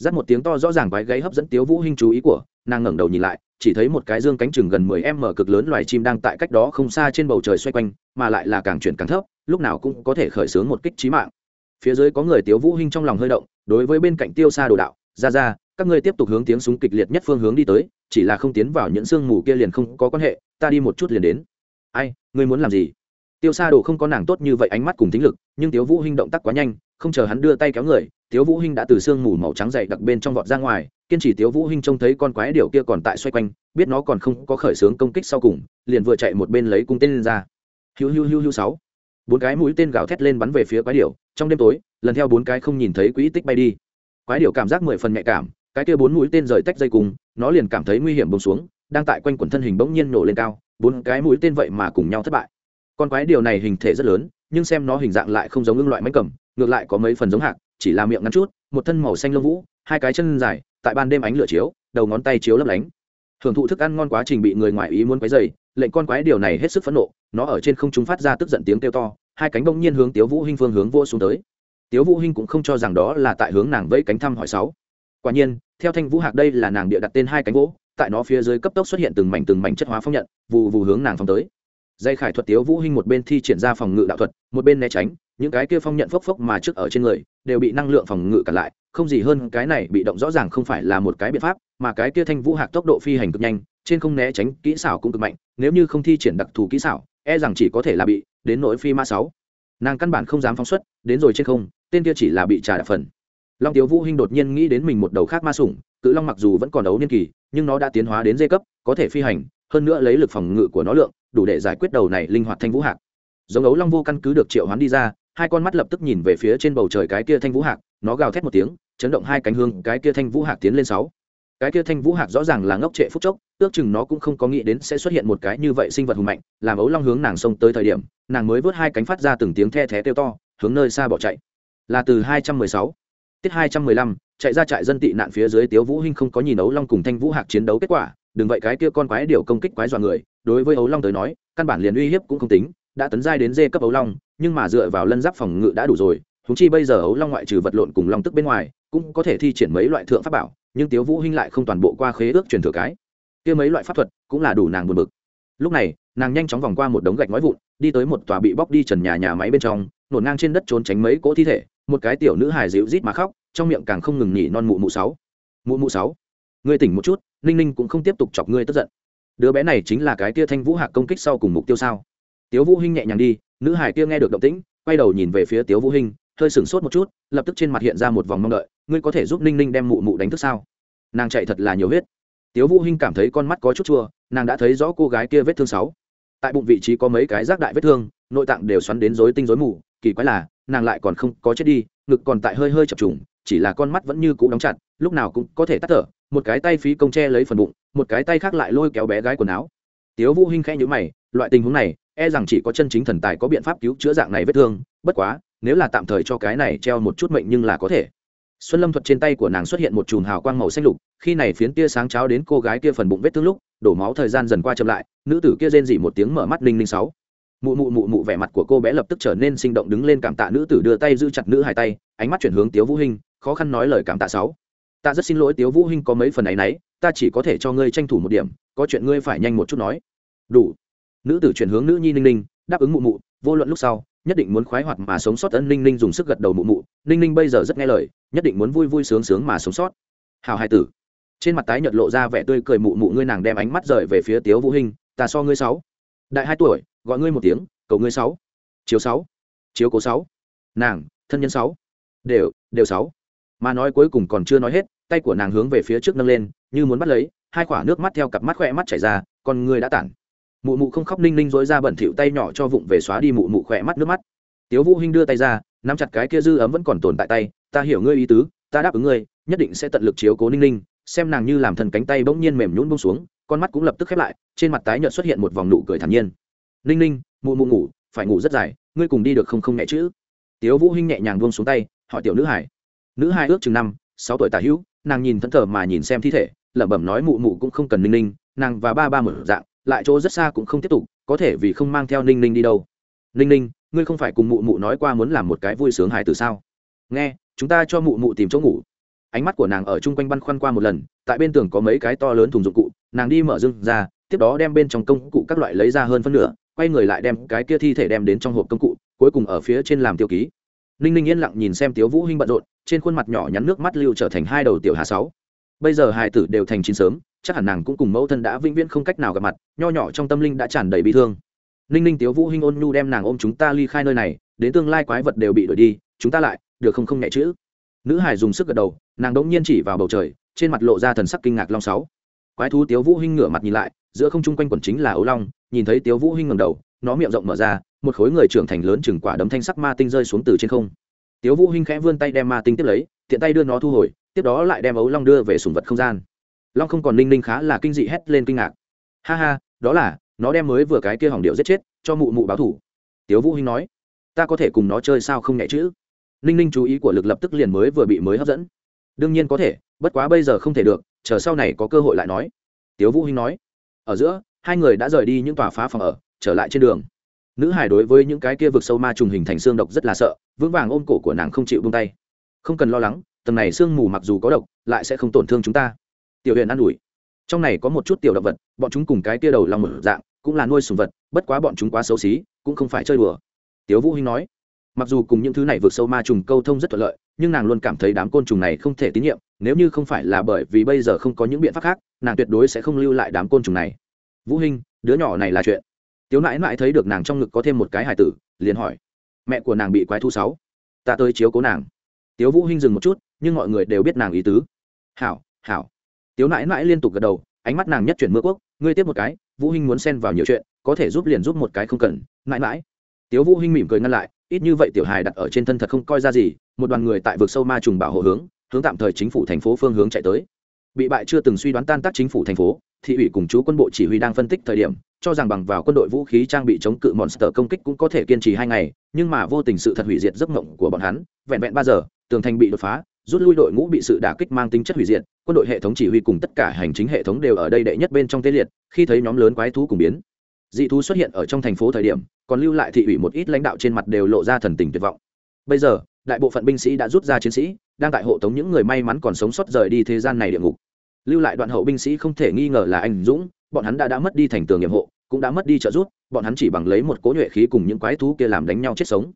Giắt một tiếng to rõ ràng quái gáy hấp dẫn tiếu vũ hinh chú ý của nàng ngẩng đầu nhìn lại chỉ thấy một cái dương cánh chừng gần 10 m cực lớn loài chim đang tại cách đó không xa trên bầu trời xoay quanh mà lại là càng chuyển càng thấp lúc nào cũng có thể khởi sướng một kích chí mạng phía dưới có người tiếu vũ hinh trong lòng hơi động đối với bên cạnh tiêu xa đồ đạo ra ra các ngươi tiếp tục hướng tiếng súng kịch liệt nhất phương hướng đi tới chỉ là không tiến vào những xương mù kia liền không có quan hệ ta đi một chút liền đến ai ngươi muốn làm gì tiêu xa đồ không có nàng tốt như vậy ánh mắt cùng tính lực nhưng tiếu vũ hinh động tác quá nhanh không chờ hắn đưa tay kéo người tiếu vũ hinh đã từ xương mù màu trắng dày đặc bên trong vọt ra ngoài kiên trì tiếu vũ hinh trông thấy con quái điểu kia còn tại xoay quanh biết nó còn không có khởi sướng công kích sau cùng liền vừa chạy một bên lấy cung tên lên ra hiu hiu hiu hiu sáu bốn cái mũi tên gào thét lên bắn về phía quái điểu trong đêm tối lần theo bốn cái không nhìn thấy quỹ tích bay đi quái điệu cảm giác mười phần nhạy cảm cái kia bốn mũi tên rời tách dây cùng nó liền cảm thấy nguy hiểm bông xuống đang tại quanh quần thân hình bỗng nhiên nổ lên cao bốn cái mũi tên vậy mà cùng nhau thất bại con quái điều này hình thể rất lớn nhưng xem nó hình dạng lại không giống ưng loại máy cầm ngược lại có mấy phần giống hạc chỉ là miệng ngắn chút một thân màu xanh lông vũ hai cái chân dài tại ban đêm ánh lửa chiếu đầu ngón tay chiếu lấp lánh hưởng thụ thức ăn ngon quá trình bị người ngoài ý muốn quấy dày lệnh con quái điều này hết sức phẫn nộ nó ở trên không chúng phát ra tức giận tiếng kêu to hai cánh bỗng nhiên hướng tiếu vũ hinh phương hướng vô xuống tới tiếu vũ hinh cũng không cho rằng đó là tại hướng nàng vẫy cánh thăm hỏi sáu quả nhiên theo thanh vũ hạc đây là nàng địa đặt tên hai cánh gỗ tại nó phía dưới cấp tốc xuất hiện từng mảnh từng mảnh chất hóa phong nhận vù vù hướng nàng phong tới dây khải thuật tiếu vũ hinh một bên thi triển ra phòng ngự đạo thuật một bên né tránh những cái kia phong nhận phốc phốc mà trước ở trên người đều bị năng lượng phòng ngự cản lại không gì hơn cái này bị động rõ ràng không phải là một cái biện pháp mà cái kia thanh vũ hạc tốc độ phi hành cực nhanh trên không né tránh kỹ xảo cũng cực mạnh nếu như không thi triển đặc thù kỹ xảo e rằng chỉ có thể là bị đến nỗi phi ma sáu nàng căn bản không dám phóng xuất đến rồi trên không tên kia chỉ là bị trả đạp phần long tiếu vũ hinh đột nhiên nghĩ đến mình một đầu khác ma sủng cự long mặc dù vẫn còn đấu niên kỳ nhưng nó đã tiến hóa đến dây cấp có thể phi hành hơn nữa lấy lực phòng ngự của nó lượng đủ để giải quyết đầu này linh hoạt thanh vũ hạc giống ấu long vô căn cứ được triệu hoán đi ra hai con mắt lập tức nhìn về phía trên bầu trời cái kia thanh vũ hạc nó gào thét một tiếng chấn động hai cánh hương cái kia thanh vũ hạc tiến lên sáu cái kia thanh vũ hạc rõ ràng là ngốc trệ phúc chốc ước chừng nó cũng không có nghĩ đến sẽ xuất hiện một cái như vậy sinh vật hùng mạnh làm ấu long hướng nàng xông tới thời điểm nàng mới vớt hai cánh phát ra từng tiếng the thé kêu to hướng nơi xa bỏ chạy là từ hai trăm mười sáu, tiết hai trăm mười lăm, chạy ra trại dân tị nạn phía dưới tiếu vũ hinh không có nhìn ấu long cùng thanh vũ hạc chiến đấu kết quả đừng vậy cái kia con quái điều công kích quái dọa người đối với ấu long tới nói căn bản liền uy hiếp cũng không tính đã tấn giai đến dê cấp ấu long nhưng mà dựa vào lân giáp phòng ngự đã đủ rồi chúng chi bây giờ ấu long ngoại trừ vật lộn cùng long tức bên ngoài cũng có thể thi triển mấy loại thượng pháp bảo nhưng tiếu vũ hinh lại không toàn bộ qua khế ước truyền thừa cái kia mấy loại pháp thuật cũng là đủ nàng buồn bực lúc này nàng nhanh chóng vòng qua một đống gạch nói vụn đi tới một tòa bị bóc đi trần nhà nhà máy bên trong nổ ngang trên đất trốn tránh mấy cỗ thi thể một cái tiểu nữ hài dịu rít mà khóc trong miệng càng không ngừng nhỉ non mụ mụ sáu mụ mụ sáu ngươi tỉnh một chút ninh ninh cũng không tiếp tục chọc ngươi tức giận đứa bé này chính là cái kia thanh vũ hạc công kích sau cùng mục tiêu sao tiếu vũ hinh nhẹ nhàng đi nữ hài kia nghe được động tĩnh quay đầu nhìn về phía tiếu vũ hinh hơi sừng sốt một chút lập tức trên mặt hiện ra một vòng mong đợi ngươi có thể giúp ninh ninh đem mụ mụ đánh thức sao nàng chạy thật là nhiều huyết tiếu vũ hinh cảm thấy con mắt có chút chua nàng đã thấy rõ cô gái kia vết thương sáu tại bụng vị trí có mấy cái rác đại vết thương nội tạng đều xoắn đến rối tinh rối mù kỳ quái là nàng lại còn không có chết đi ngực còn tại hơi hơi chập trùng chỉ là con mắt vẫn như cũ đóng chặt lúc nào cũng có thể tắt thở một cái tay phí công che lấy phần bụng một cái tay khác lại lôi kéo bé gái quần áo tiếu vũ hinh khẽ nhíu mày loại tình huống này e rằng chỉ có chân chính thần tài có biện pháp cứu chữa dạng này vết thương bất quá nếu là tạm thời cho cái này treo một chút mệnh nhưng là có thể xuân lâm thuật trên tay của nàng xuất hiện một chùm hào quang màu xanh lục khi này phiến tia sáng cháo đến cô gái kia phần bụng vết thương lúc đổ máu thời gian dần qua chậm lại nữ tử kia rên dỉ một tiếng mở mắt linh linh sáu mụ mụ mụ mụ vẻ mặt của cô bé lập tức trở nên sinh động đứng lên cảm tạ nữ tử đưa tay giữ chặt nữ hai tay ánh mắt chuyển hướng tiếu vũ hinh khó khăn nói lời cảm tạ sáu ta rất xin lỗi tiếu vũ hinh có mấy phần ấy nấy ta chỉ có thể cho ngươi tranh thủ một điểm có chuyện ngươi phải nhanh một chút nói đủ nữ tử chuyển hướng nữ nhi ninh ninh đáp ứng mụ mụ vô luận lúc sau nhất định muốn khoái hoạt mà sống sót ân ninh ninh dùng sức gật đầu mụ mụ ninh ninh bây giờ rất nghe lời nhất định muốn vui vui sướng sướng mà sống sót hào hai tử trên mặt tái nhợt lộ ra vẻ tươi cười mụ mụ ngươi nàng đem ánh mắt rời về phía tiếu vũ hình ta so ngươi sáu đại hai tuổi gọi ngươi một tiếng cầu ngươi sáu chiếu sáu chiếu cố sáu nàng thân nhân sáu đều đều sáu mà nói cuối cùng còn chưa nói hết tay của nàng hướng về phía trước nâng lên như muốn bắt lấy hai quả nước mắt theo cặp mắt khỏe mắt chảy ra con ngươi đã tản mụ mụ không khóc ninh ninh dối ra bẩn thịu tay nhỏ cho vụng về xóa đi mụ mụ khỏe mắt nước mắt tiếu vũ hinh đưa tay ra nắm chặt cái kia dư ấm vẫn còn tồn tại tay ta hiểu ngươi ý tứ ta đáp ứng ngươi nhất định sẽ tận lực chiếu cố ninh ninh xem nàng như làm thần cánh tay bỗng nhiên mềm nhũn buông xuống con mắt cũng lập tức khép lại trên mặt tái nhợt xuất hiện một vòng nụ cười thản nhiên ninh ninh mụ mụ ngủ phải ngủ rất dài ngươi cùng đi được không không nhẹ chứ tiếu vũ hinh nhẹ nhàng buông xuống tay hỏi tiểu nữ hải nữ hai ước chừng năm sáu tuổi tả hữu nàng nhìn thẫn thờ mà nhìn xem thi thể lẩm bẩm nói mụ mụ cũng không cần ninh ninh nàng và ba ba mở dạng lại chỗ rất xa cũng không tiếp tục có thể vì không mang theo ninh ninh đi đâu ninh ninh ngươi không phải cùng mụ mụ nói qua muốn làm một cái vui sướng hài từ sao nghe chúng ta cho mụ mụ tìm chỗ ngủ ánh mắt của nàng ở chung quanh băn khoăn qua một lần tại bên tường có mấy cái to lớn thùng dụng cụ nàng đi mở rừng ra tiếp đó đem bên trong công cụ các loại lấy ra hơn phân nửa quay người lại đem cái kia thi thể đem đến trong hộp công cụ cuối cùng ở phía trên làm tiêu ký ninh ninh yên lặng nhìn xem tiếu vũ hinh bận rộn trên khuôn mặt nhỏ nhắn nước mắt lưu trở thành hai đầu tiểu hà sáu bây giờ hài tử đều thành chín sớm chắc hẳn nàng cũng cùng mẫu thân đã vĩnh viễn không cách nào gặp mặt nho nhỏ trong tâm linh đã tràn đầy bi thương ninh ninh tiếu vũ hinh ôn nhu đem nàng ôm chúng ta ly khai nơi này đến tương lai quái vật đều bị đuổi đi chúng ta lại được không không nhẹ chữ nữ hải dùng sức gật đầu nàng đống nhiên chỉ vào bầu trời trên mặt lộ ra thần sắc kinh ngạc long sáu quái thú tiếu vũ hinh ngửa mặt nhìn lại giữa không trung quanh quần chính là ấu long nhìn thấy tiếu vũ hinh ngẩng đầu nó miệng rộng mở ra một khối người trưởng thành lớn chừng quả đấm thanh sắc ma tinh rơi xuống từ trên không tiếu vũ hinh khẽ vươn tay đem ma tinh tiếp lấy tiện tay đưa nó thu hồi tiếp đó lại đem ấu long đưa về sùng vật không gian long không còn ninh ninh khá là kinh dị hét lên kinh ngạc ha ha đó là nó đem mới vừa cái kia hỏng điệu giết chết cho mụ mụ báo thủ tiếu vũ hinh nói ta có thể cùng nó chơi sao không nhẹ chữ ninh ninh chú ý của lực lập tức liền mới vừa bị mới hấp dẫn đương nhiên có thể bất quá bây giờ không thể được chờ sau này có cơ hội lại nói tiếu vũ hinh nói ở giữa hai người đã rời đi những tòa phá phòng ở trở lại trên đường nữ hải đối với những cái kia vực sâu ma trùng hình thành xương độc rất là sợ vững vàng ôm cổ của nàng không chịu buông tay không cần lo lắng tầng này xương mù mặc dù có độc lại sẽ không tổn thương chúng ta tiểu huyền ăn ủi trong này có một chút tiểu động vật bọn chúng cùng cái tia đầu lòng mở dạng cũng là nuôi sùng vật bất quá bọn chúng quá xấu xí cũng không phải chơi đùa tiếu vũ hinh nói mặc dù cùng những thứ này vượt sâu ma trùng câu thông rất thuận lợi nhưng nàng luôn cảm thấy đám côn trùng này không thể tín nhiệm nếu như không phải là bởi vì bây giờ không có những biện pháp khác nàng tuyệt đối sẽ không lưu lại đám côn trùng này vũ hinh đứa nhỏ này là chuyện tiếu nãi nãi thấy được nàng trong ngực có thêm một cái hài tử liền hỏi mẹ của nàng bị quái thu sáu ta tới chiếu cố nàng tiếu vũ hinh dừng một chút nhưng mọi người đều biết nàng ý tứ hảo hảo tiếu nãi nãi liên tục gật đầu ánh mắt nàng nhất chuyển mưa quốc ngươi tiếp một cái vũ hinh muốn xen vào nhiều chuyện có thể giúp liền giúp một cái không cần nãi nãi tiếu vũ hinh mỉm cười ngăn lại ít như vậy tiểu hài đặt ở trên thân thật không coi ra gì một đoàn người tại vực sâu ma trùng bảo hộ hướng hướng tạm thời chính phủ thành phố phương hướng chạy tới bị bại chưa từng suy đoán tan tác chính phủ thành phố thị ủy cùng chú quân bộ chỉ huy đang phân tích thời điểm cho rằng bằng vào quân đội vũ khí trang bị chống cự monster công kích cũng có thể kiên trì hai ngày nhưng mà vô tình sự thật hủy diệt giấc mộng của bọn hắn vẹn vẹn ba giờ tường thành bị đột phá rút lui đội ngũ bị sự đả kích mang tính chất hủy diệt quân đội hệ thống chỉ huy cùng tất cả hành chính hệ thống đều ở đây đệ nhất bên trong tê liệt khi thấy nhóm lớn quái thú cùng biến dị thú xuất hiện ở trong thành phố thời điểm còn lưu lại thị ủy một ít lãnh đạo trên mặt đều lộ ra thần tình tuyệt vọng bây giờ đại bộ phận binh sĩ đã rút ra chiến sĩ đang tại hộ tống những người may mắn còn sống sót rời đi thế gian này địa ngục lưu lại đoạn hậu binh sĩ không thể nghi ngờ là anh dũng bọn hắn đã đã mất đi thành tường nhiệm hộ cũng đã mất đi trợ giúp bọn hắn chỉ bằng lấy một cố nhuệ khí cùng những quái thú kia làm đánh nhau chết sống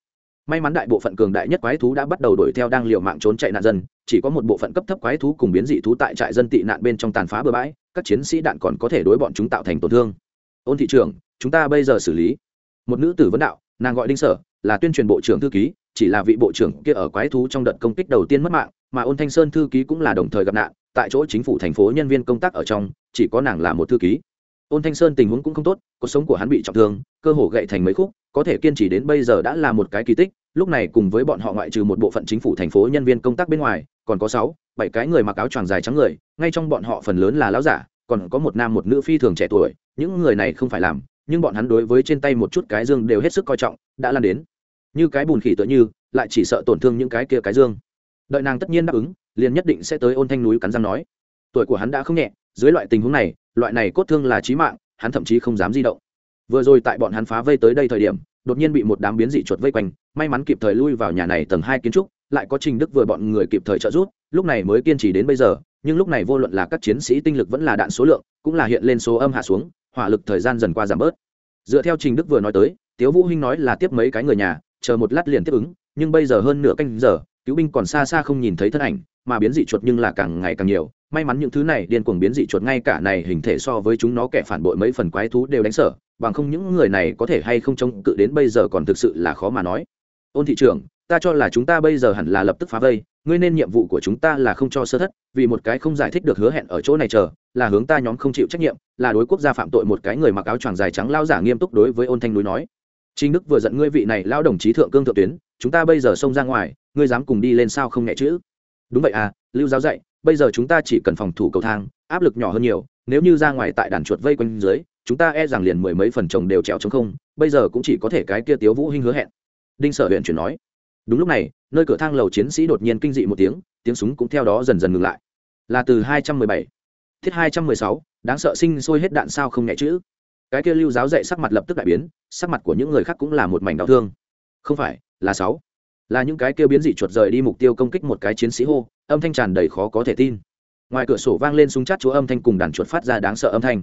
may mắn đại bộ phận cường đại nhất quái thú đã bắt đầu đuổi theo đang liều mạng trốn chạy nạn dân chỉ có một bộ phận cấp thấp quái thú cùng biến dị thú tại trại dân tị nạn bên trong tàn phá bừa bãi các chiến sĩ đạn còn có thể đối bọn chúng tạo thành tổn thương ôn thị trưởng chúng ta bây giờ xử lý một nữ tử vấn đạo nàng gọi đinh sở là tuyên truyền bộ trưởng thư ký chỉ là vị bộ trưởng kia ở quái thú trong đợt công kích đầu tiên mất mạng mà ôn thanh sơn thư ký cũng là đồng thời gặp nạn tại chỗ chính phủ thành phố nhân viên công tác ở trong chỉ có nàng là một thư ký ôn thanh sơn tình huống cũng không tốt cuộc sống của hắn bị trọng thương cơ hồ gậy thành mấy khúc có thể kiên trì đến bây giờ đã là một cái kỳ tích lúc này cùng với bọn họ ngoại trừ một bộ phận chính phủ thành phố nhân viên công tác bên ngoài còn có sáu bảy cái người mặc áo choàng dài trắng người ngay trong bọn họ phần lớn là lão giả còn có một nam một nữ phi thường trẻ tuổi những người này không phải làm nhưng bọn hắn đối với trên tay một chút cái dương đều hết sức coi trọng đã lan đến như cái bùn khỉ tựa như lại chỉ sợ tổn thương những cái kia cái dương đợi nàng tất nhiên đáp ứng liền nhất định sẽ tới ôn thanh núi cắn răng nói tuổi của hắn đã không nhẹ dưới loại tình huống này loại này cốt thương là trí mạng hắn thậm chí không dám di động vừa rồi tại bọn hắn phá vây tới đây thời điểm đột nhiên bị một đám biến dị chuột vây quanh may mắn kịp thời lui vào nhà này tầng hai kiến trúc lại có trình đức vừa bọn người kịp thời trợ giúp lúc này mới kiên trì đến bây giờ nhưng lúc này vô luận là các chiến sĩ tinh lực vẫn là đạn số lượng cũng là hiện lên số âm hạ xuống hỏa lực thời gian dần qua giảm bớt dựa theo trình đức vừa nói tới tiếu vũ hinh nói là tiếp mấy cái người nhà chờ một lát liền tiếp ứng nhưng bây giờ hơn nửa canh giờ cứu binh còn xa xa không nhìn thấy thân ảnh mà biến dị chuột nhưng là càng ngày càng nhiều may mắn những thứ này điên cuồng biến dị chuột ngay cả này hình thể so với chúng nó kẻ phản bội mấy phần quái thú đều đánh sở bằng không những người này có thể hay không chống cự đến bây giờ còn thực sự là khó mà nói ôn thị trưởng ta cho là chúng ta bây giờ hẳn là lập tức phá vây ngươi nên nhiệm vụ của chúng ta là không cho sơ thất vì một cái không giải thích được hứa hẹn ở chỗ này chờ là hướng ta nhóm không chịu trách nhiệm là đối quốc gia phạm tội một cái người mặc áo choàng dài trắng lao giả nghiêm túc đối với ôn thanh núi nói chính đức vừa giận ngươi vị này lao đồng chí thượng cương thượng tuyến chúng ta bây giờ xông ra ngoài ngươi dám cùng đi lên sao không nhẹ chữ đúng vậy à lưu giáo dạy bây giờ chúng ta chỉ cần phòng thủ cầu thang áp lực nhỏ hơn nhiều nếu như ra ngoài tại đàn chuột vây quanh dưới chúng ta e rằng liền mười mấy phần chồng đều trèo chống không bây giờ cũng chỉ có thể cái kia tiếu vũ hinh hứa hẹn đinh sở huyện chuyển nói đúng lúc này nơi cửa thang lầu chiến sĩ đột nhiên kinh dị một tiếng tiếng súng cũng theo đó dần dần ngừng lại là từ hai trăm mười bảy thiết hai trăm mười sáu đáng sợ sinh sôi hết đạn sao không nhẹ chữ cái kia lưu giáo dạy sắc mặt lập tức đại biến sắc mặt của những người khác cũng là một mảnh đau thương không phải là sáu là những cái kia biến dị chuột rời đi mục tiêu công kích một cái chiến sĩ hô âm thanh tràn đầy khó có thể tin ngoài cửa sổ vang lên súng chát chúa âm thanh cùng đàn chuột phát ra đáng sợ âm thanh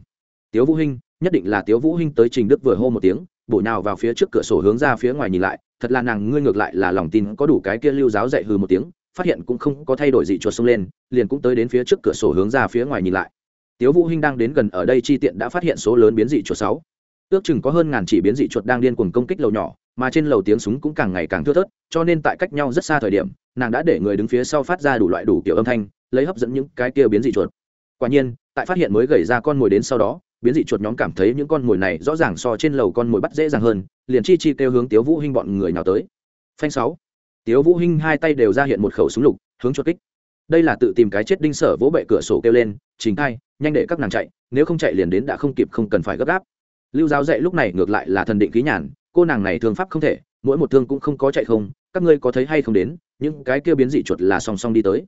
tiếu vũ hinh nhất định là tiếu vũ hinh tới trình đức vừa hô một tiếng bổ nhào vào phía trước cửa sổ hướng ra phía ngoài nhìn lại thật là nàng ngươi ngược lại là lòng tin có đủ cái kia lưu giáo dạy hư một tiếng phát hiện cũng không có thay đổi gì chuột xông lên liền cũng tới đến phía trước cửa sổ hướng ra phía ngoài nhìn lại tiếu vũ hinh đang đến gần ở đây chi tiện đã phát hiện số lớn biến dị chuột sáu ước chừng có hơn ngàn chỉ biến dị chuột đang điên cuồng công kích lầu nhỏ mà trên lầu tiếng súng cũng càng ngày càng thưa thớt cho nên tại cách nhau rất xa thời điểm nàng đã để người đứng phía sau phát ra đủ loại đủ kiểu âm thanh lấy hấp dẫn những cái kia biến dị chuột quả nhiên tại phát hiện mới gầy ra con mồi đến sau đó biến dị chuột nhóm cảm thấy những con mồi này rõ ràng so trên lầu con mồi bắt dễ dàng hơn liền chi chi kêu hướng tiếu vũ hinh bọn người nào tới phanh sáu tiếu vũ hinh hai tay đều ra hiện một khẩu súng lục hướng chuột kích đây là tự tìm cái chết đinh sở vỗ bệ cửa sổ kêu lên chính thay nhanh để các nàng chạy nếu không chạy liền đến đã không kịp không cần phải gấp gáp lưu giáo dạy lúc này ngược lại là thần định khí nhàn cô nàng này thương pháp không thể mỗi một thương cũng không có chạy không các ngươi có thấy hay không đến những cái kia biến dị chuột là song song đi tới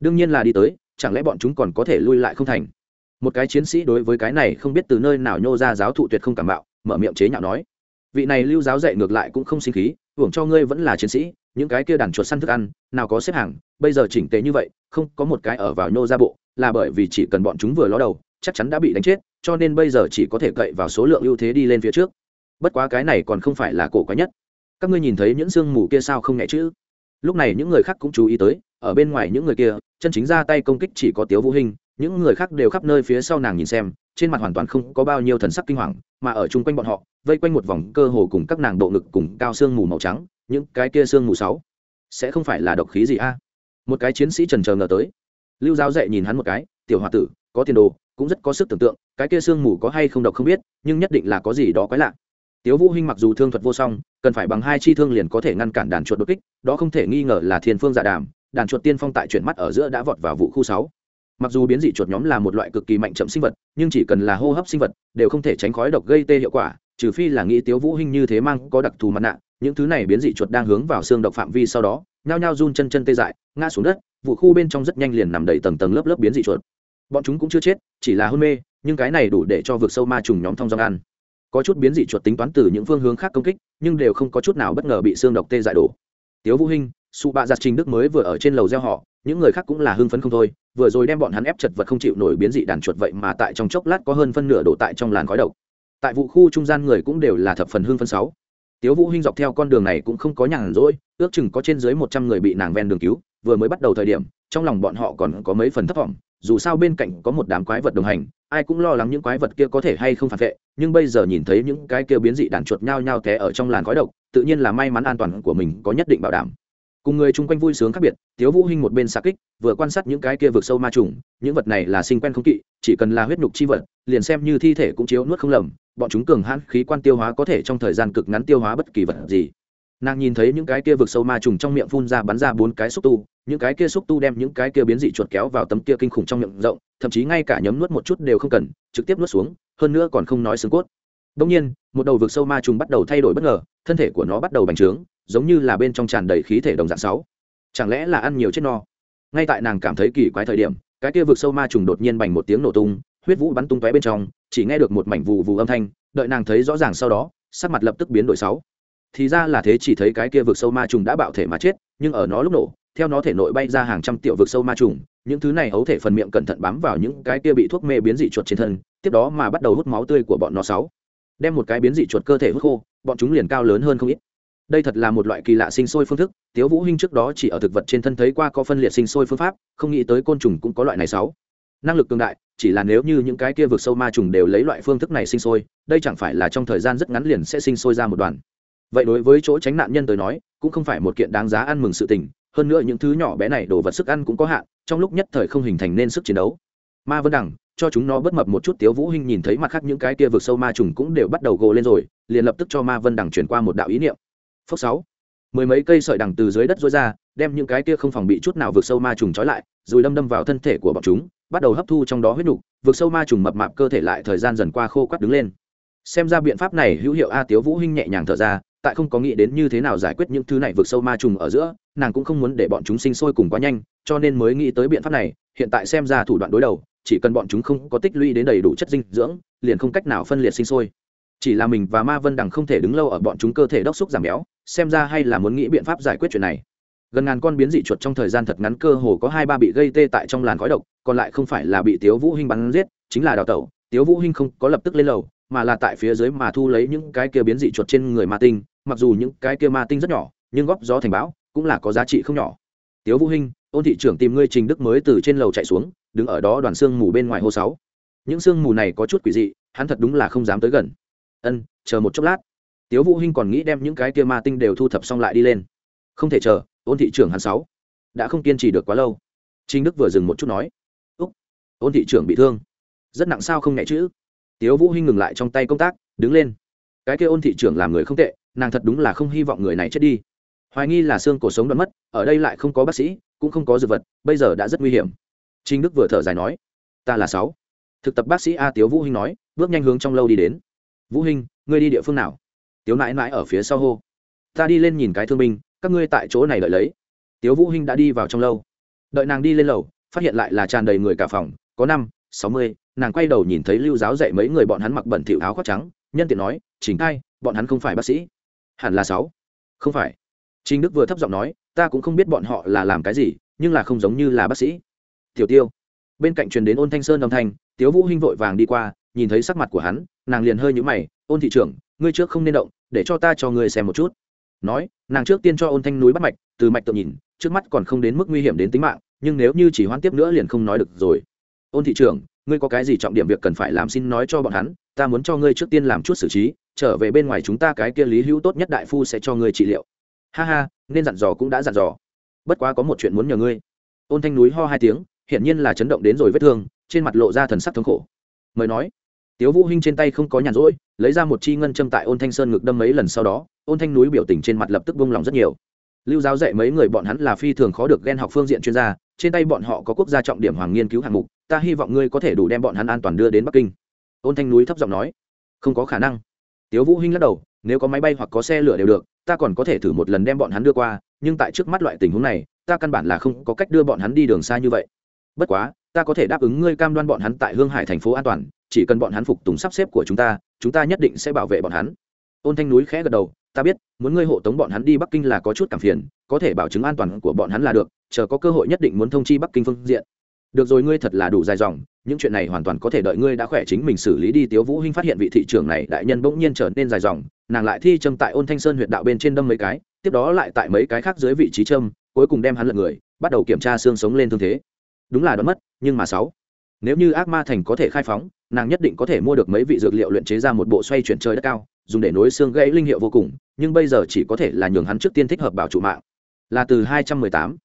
đương nhiên là đi tới chẳng lẽ bọn chúng còn có thể lui lại không thành một cái chiến sĩ đối với cái này không biết từ nơi nào nhô ra giáo thụ tuyệt không cảm bạo mở miệng chế nhạo nói vị này lưu giáo dạy ngược lại cũng không sinh khí hưởng cho ngươi vẫn là chiến sĩ những cái kia đàn chuột săn thức ăn nào có xếp hàng bây giờ chỉnh tế như vậy không có một cái ở vào nhô ra bộ là bởi vì chỉ cần bọn chúng vừa ló đầu chắc chắn đã bị đánh chết cho nên bây giờ chỉ có thể cậy vào số lượng ưu thế đi lên phía trước bất quá cái này còn không phải là cổ quái nhất các ngươi nhìn thấy những sương mù kia sao không nhẹ chứ lúc này những người khác cũng chú ý tới ở bên ngoài những người kia chân chính ra tay công kích chỉ có tiếu vũ hình những người khác đều khắp nơi phía sau nàng nhìn xem trên mặt hoàn toàn không có bao nhiêu thần sắc kinh hoàng mà ở chung quanh bọn họ vây quanh một vòng cơ hồ cùng các nàng bộ ngực cùng cao xương mù màu trắng những cái kia xương mù sáu sẽ không phải là độc khí gì a một cái chiến sĩ trần trờ ngờ tới lưu giáo dạy nhìn hắn một cái tiểu h o a tử có tiền đồ cũng rất có sức tưởng tượng cái kia sương mù có hay không độc không biết nhưng nhất định là có gì đó quái lạ tiếu vũ hinh mặc dù thương thuật vô song cần phải bằng hai chi thương liền có thể ngăn cản đàn chuột đột kích đó không thể nghi ngờ là thiên phương dạ đàm đàn chuột tiên phong tại chuyển mắt ở giữa đã vọt vào vụ khu sáu mặc dù biến dị chuột nhóm là một loại cực kỳ mạnh chậm sinh vật nhưng chỉ cần là hô hấp sinh vật đều không thể tránh khói độc gây tê hiệu quả trừ phi là nghĩ tiếu vũ Hinh như thế mang có đặc thù mặt nạ những thứ này biến dị chuột đang hướng vào xương độc phạm vi sau đó nhao nhao run chân chân tê dại ngã xuống đất vụ khu bên trong rất nhanh liền nằm đầy tầng tầng lớp lớp biến dị chuột bọn chúng cũng chưa chết chỉ là hôn mê nhưng cái này đủ để cho vượt sâu ma trùng nhóm thông rong ăn có chút biến dị chuột tính toán từ những phương hướng khác công kích nhưng đều không có chút nào bất ngờ bị xương độc tê dại đổ tiếu vũ Hinh, su bạ giặt trình đức mới vừa ở trên lầu gieo họ những người khác cũng là hưng phấn không thôi vừa rồi đem bọn hắn ép chật vật không chịu nổi biến dị đàn chuột vậy mà tại trong chốc lát có hơn phân nửa đổ tại trong làn khói độc tại vụ khu trung gian người cũng đều là thập phần hương phân sáu tiếu vũ hinh dọc theo con đường này cũng không có nhàn rỗi ước chừng có trên dưới một trăm người bị nàng ven đường cứu vừa mới bắt đầu thời điểm trong lòng bọn họ còn có mấy phần thất vọng dù sao bên cạnh có một đám quái vật đồng hành ai cũng lo lắng những quái vật kia có thể hay không phản vệ nhưng bây giờ nhìn thấy những cái kia biến dị đàn chuột nhao nhao té ở trong làn khói độc tự nhiên là may mắn an toàn của mình có nhất định bảo đảm cùng người chung quanh vui sướng khác biệt tiếu vũ hinh một bên xa kích vừa quan sát những cái kia vượt sâu ma trùng những vật này là sinh quen không kỵ chỉ cần là huyết nhục chi vật liền xem như thi thể cũng chiếu nuốt không lầm bọn chúng cường hãn khí quan tiêu hóa có thể trong thời gian cực ngắn tiêu hóa bất kỳ vật gì nàng nhìn thấy những cái kia vượt sâu ma trùng trong miệng phun ra bắn ra bốn cái xúc tu những cái kia xúc tu đem những cái kia biến dị chuột kéo vào tấm kia kinh khủng trong miệng rộng thậm chí ngay cả nhấm nuốt một chút đều không cần trực tiếp nuốt xuống hơn nữa còn không nói xương cốt Đông nhiên, một đầu vượt sâu ma trùng bắt đầu thay đổi bất ngờ, thân thể của nó bắt đầu bành trướng, giống như là bên trong tràn đầy khí thể đồng dạng sáu chẳng lẽ là ăn nhiều chết no ngay tại nàng cảm thấy kỳ quái thời điểm cái kia vực sâu ma trùng đột nhiên bành một tiếng nổ tung huyết vũ bắn tung tóe bên trong chỉ nghe được một mảnh vụ vụ âm thanh đợi nàng thấy rõ ràng sau đó sắc mặt lập tức biến đổi sáu thì ra là thế chỉ thấy cái kia vực sâu ma trùng đã bạo thể mà chết nhưng ở nó lúc nổ theo nó thể nội bay ra hàng trăm triệu vực sâu ma trùng những thứ này hấu thể phần miệng cẩn thận bám vào những cái kia bị thuốc mê biến dị chuột trên thân tiếp đó mà bắt đầu hút máu tươi của bọn nó sáu đem một cái biến dị chuột cơ thể hút khô bọn chúng liền cao lớn hơn không ít đây thật là một loại kỳ lạ sinh sôi phương thức tiếu vũ hinh trước đó chỉ ở thực vật trên thân thấy qua có phân liệt sinh sôi phương pháp không nghĩ tới côn trùng cũng có loại này sáu năng lực cường đại chỉ là nếu như những cái kia vượt sâu ma trùng đều lấy loại phương thức này sinh sôi đây chẳng phải là trong thời gian rất ngắn liền sẽ sinh sôi ra một đoàn vậy đối với chỗ tránh nạn nhân tới nói cũng không phải một kiện đáng giá ăn mừng sự tình hơn nữa những thứ nhỏ bé này đồ vật sức ăn cũng có hạn trong lúc nhất thời không hình thành nên sức chiến đấu ma vân đẳng cho chúng nó bất mập một chút tiếu vũ hinh nhìn thấy mặt khác những cái kia vượt sâu ma trùng cũng đều bắt đầu gồ lên rồi liền lập tức cho ma vân đẳng chuyển qua một đạo ý niệm phốc sáu mười mấy cây sợi đằng từ dưới đất rối ra đem những cái kia không phòng bị chút nào vượt sâu ma trùng trói lại rồi lâm đâm vào thân thể của bọn chúng bắt đầu hấp thu trong đó huyết nục vượt sâu ma trùng mập mạp cơ thể lại thời gian dần qua khô quắt đứng lên xem ra biện pháp này hữu hiệu a tiếu vũ hinh nhẹ nhàng thở ra tại không có nghĩ đến như thế nào giải quyết những thứ này vượt sâu ma trùng ở giữa nàng cũng không muốn để bọn chúng sinh sôi cùng quá nhanh cho nên mới nghĩ tới biện pháp này hiện tại xem ra thủ đoạn đối đầu chỉ cần bọn chúng không có tích lũy đến đầy đủ chất dinh dưỡng liền không cách nào phân liệt sinh sôi chỉ là mình và ma vân đằng không thể đứng lâu ở bọn chúng cơ thể đốc xúc giảm béo xem ra hay là muốn nghĩ biện pháp giải quyết chuyện này gần ngàn con biến dị chuột trong thời gian thật ngắn cơ hồ có hai ba bị gây tê tại trong làn khói độc còn lại không phải là bị tiếu vũ hinh bắn giết chính là đào tẩu tiếu vũ hinh không có lập tức lên lầu mà là tại phía dưới mà thu lấy những cái kia biến dị chuột trên người ma tinh mặc dù những cái kia ma tinh rất nhỏ nhưng góp gió thành bão cũng là có giá trị không nhỏ tiếu vũ hinh ôn thị trưởng tìm ngươi trình đức mới từ trên lầu chạy xuống đứng ở đó đoàn xương mù bên ngoài hô sáu những xương mù này có chút quỷ dị hắn thật đúng là không dám tới gần ân chờ một chốc lát tiếu vũ hinh còn nghĩ đem những cái kia ma tinh đều thu thập xong lại đi lên không thể chờ ôn thị trưởng hắn sáu đã không kiên trì được quá lâu trinh đức vừa dừng một chút nói úc ôn thị trưởng bị thương rất nặng sao không nhẹ chữ tiếu vũ hinh ngừng lại trong tay công tác đứng lên cái kia ôn thị trưởng làm người không tệ nàng thật đúng là không hy vọng người này chết đi hoài nghi là xương cổ sống đã mất ở đây lại không có bác sĩ cũng không có dược vật bây giờ đã rất nguy hiểm trinh đức vừa thở dài nói ta là sáu thực tập bác sĩ a tiếu vũ hinh nói bước nhanh hướng trong lâu đi đến vũ hinh ngươi đi địa phương nào tiếu nãi nãi ở phía sau hô ta đi lên nhìn cái thương binh các ngươi tại chỗ này đợi lấy tiếu vũ hinh đã đi vào trong lâu đợi nàng đi lên lầu phát hiện lại là tràn đầy người cả phòng có năm sáu mươi nàng quay đầu nhìn thấy lưu giáo dạy mấy người bọn hắn mặc bẩn thỉu áo khoác trắng nhân tiện nói chính thay bọn hắn không phải bác sĩ hẳn là sáu không phải chính đức vừa thấp giọng nói ta cũng không biết bọn họ là làm cái gì nhưng là không giống như là bác sĩ tiểu tiêu bên cạnh truyền đến ôn thanh sơn âm thanh tiếu vũ hinh vội vàng đi qua nhìn thấy sắc mặt của hắn nàng liền hơi nhũ mày ôn thị trưởng ngươi trước không nên động để cho ta cho ngươi xem một chút nói nàng trước tiên cho ôn thanh núi bắt mạch từ mạch tự nhìn trước mắt còn không đến mức nguy hiểm đến tính mạng nhưng nếu như chỉ hoãn tiếp nữa liền không nói được rồi ôn thị trưởng ngươi có cái gì trọng điểm việc cần phải làm xin nói cho bọn hắn ta muốn cho ngươi trước tiên làm chút xử trí trở về bên ngoài chúng ta cái kia lý hữu tốt nhất đại phu sẽ cho ngươi trị liệu ha ha nên dặn dò cũng đã dặn dò bất quá có một chuyện muốn nhờ ngươi ôn thanh núi ho hai tiếng hiển nhiên là chấn động đến rồi vết thương trên mặt lộ ra thần sắc thống khổ mời nói tiếu vũ hinh trên tay không có nhàn rỗi lấy ra một chi ngân châm tại ôn thanh sơn ngực đâm mấy lần sau đó ôn thanh núi biểu tình trên mặt lập tức buông lòng rất nhiều lưu giáo dạy mấy người bọn hắn là phi thường khó được ghen học phương diện chuyên gia trên tay bọn họ có quốc gia trọng điểm hoàng nghiên cứu hạng mục ta hy vọng ngươi có thể đủ đem bọn hắn an toàn đưa đến bắc kinh ôn thanh núi thấp giọng nói không có khả năng tiếu vũ hinh lắc đầu nếu có máy bay hoặc có xe lửa đều được ta còn có thể thử một lần đem bọn hắn đưa qua nhưng tại trước mắt loại tình huống này ta căn bản là không có cách đưa bọn hắn đi đường xa như vậy bất quá ta có thể đáp ứng ngươi cam đoan bọn hắn tại hương hải thành phố an toàn chỉ cần bọn hắn phục tùng sắp xếp của chúng ta chúng ta nhất định sẽ bảo vệ bọn hắn ôn thanh núi khẽ gật đầu ta biết muốn ngươi hộ tống bọn hắn đi bắc kinh là có chút cảm phiền có thể bảo chứng an toàn của bọn hắn là được chờ có cơ hội nhất định muốn thông chi bắc kinh phương diện được rồi ngươi thật là đủ dài dòng những chuyện này hoàn toàn có thể đợi ngươi đã khỏe chính mình xử lý đi tiếu vũ hinh phát hiện vị thị trưởng này đại nhân bỗng nhiên trở nên dài dòng nàng lại thi châm tại ôn thanh sơn huyệt đạo bên trên đâm mấy cái tiếp đó lại tại mấy cái khác dưới vị trí châm cuối cùng đem hắn lật người bắt đầu kiểm tra xương sống lên thương thế đúng là đoán mất nhưng mà sáu nếu như ác ma thành có thể khai phóng nàng nhất định có thể mua được mấy vị dược liệu luyện chế ra một bộ xoay chuyển trời đất cao dùng để nối xương gãy linh hiệu vô cùng nhưng bây giờ chỉ có thể là nhường hắn trước tiên thích hợp bảo trụ mạng là từ hai trăm mười tám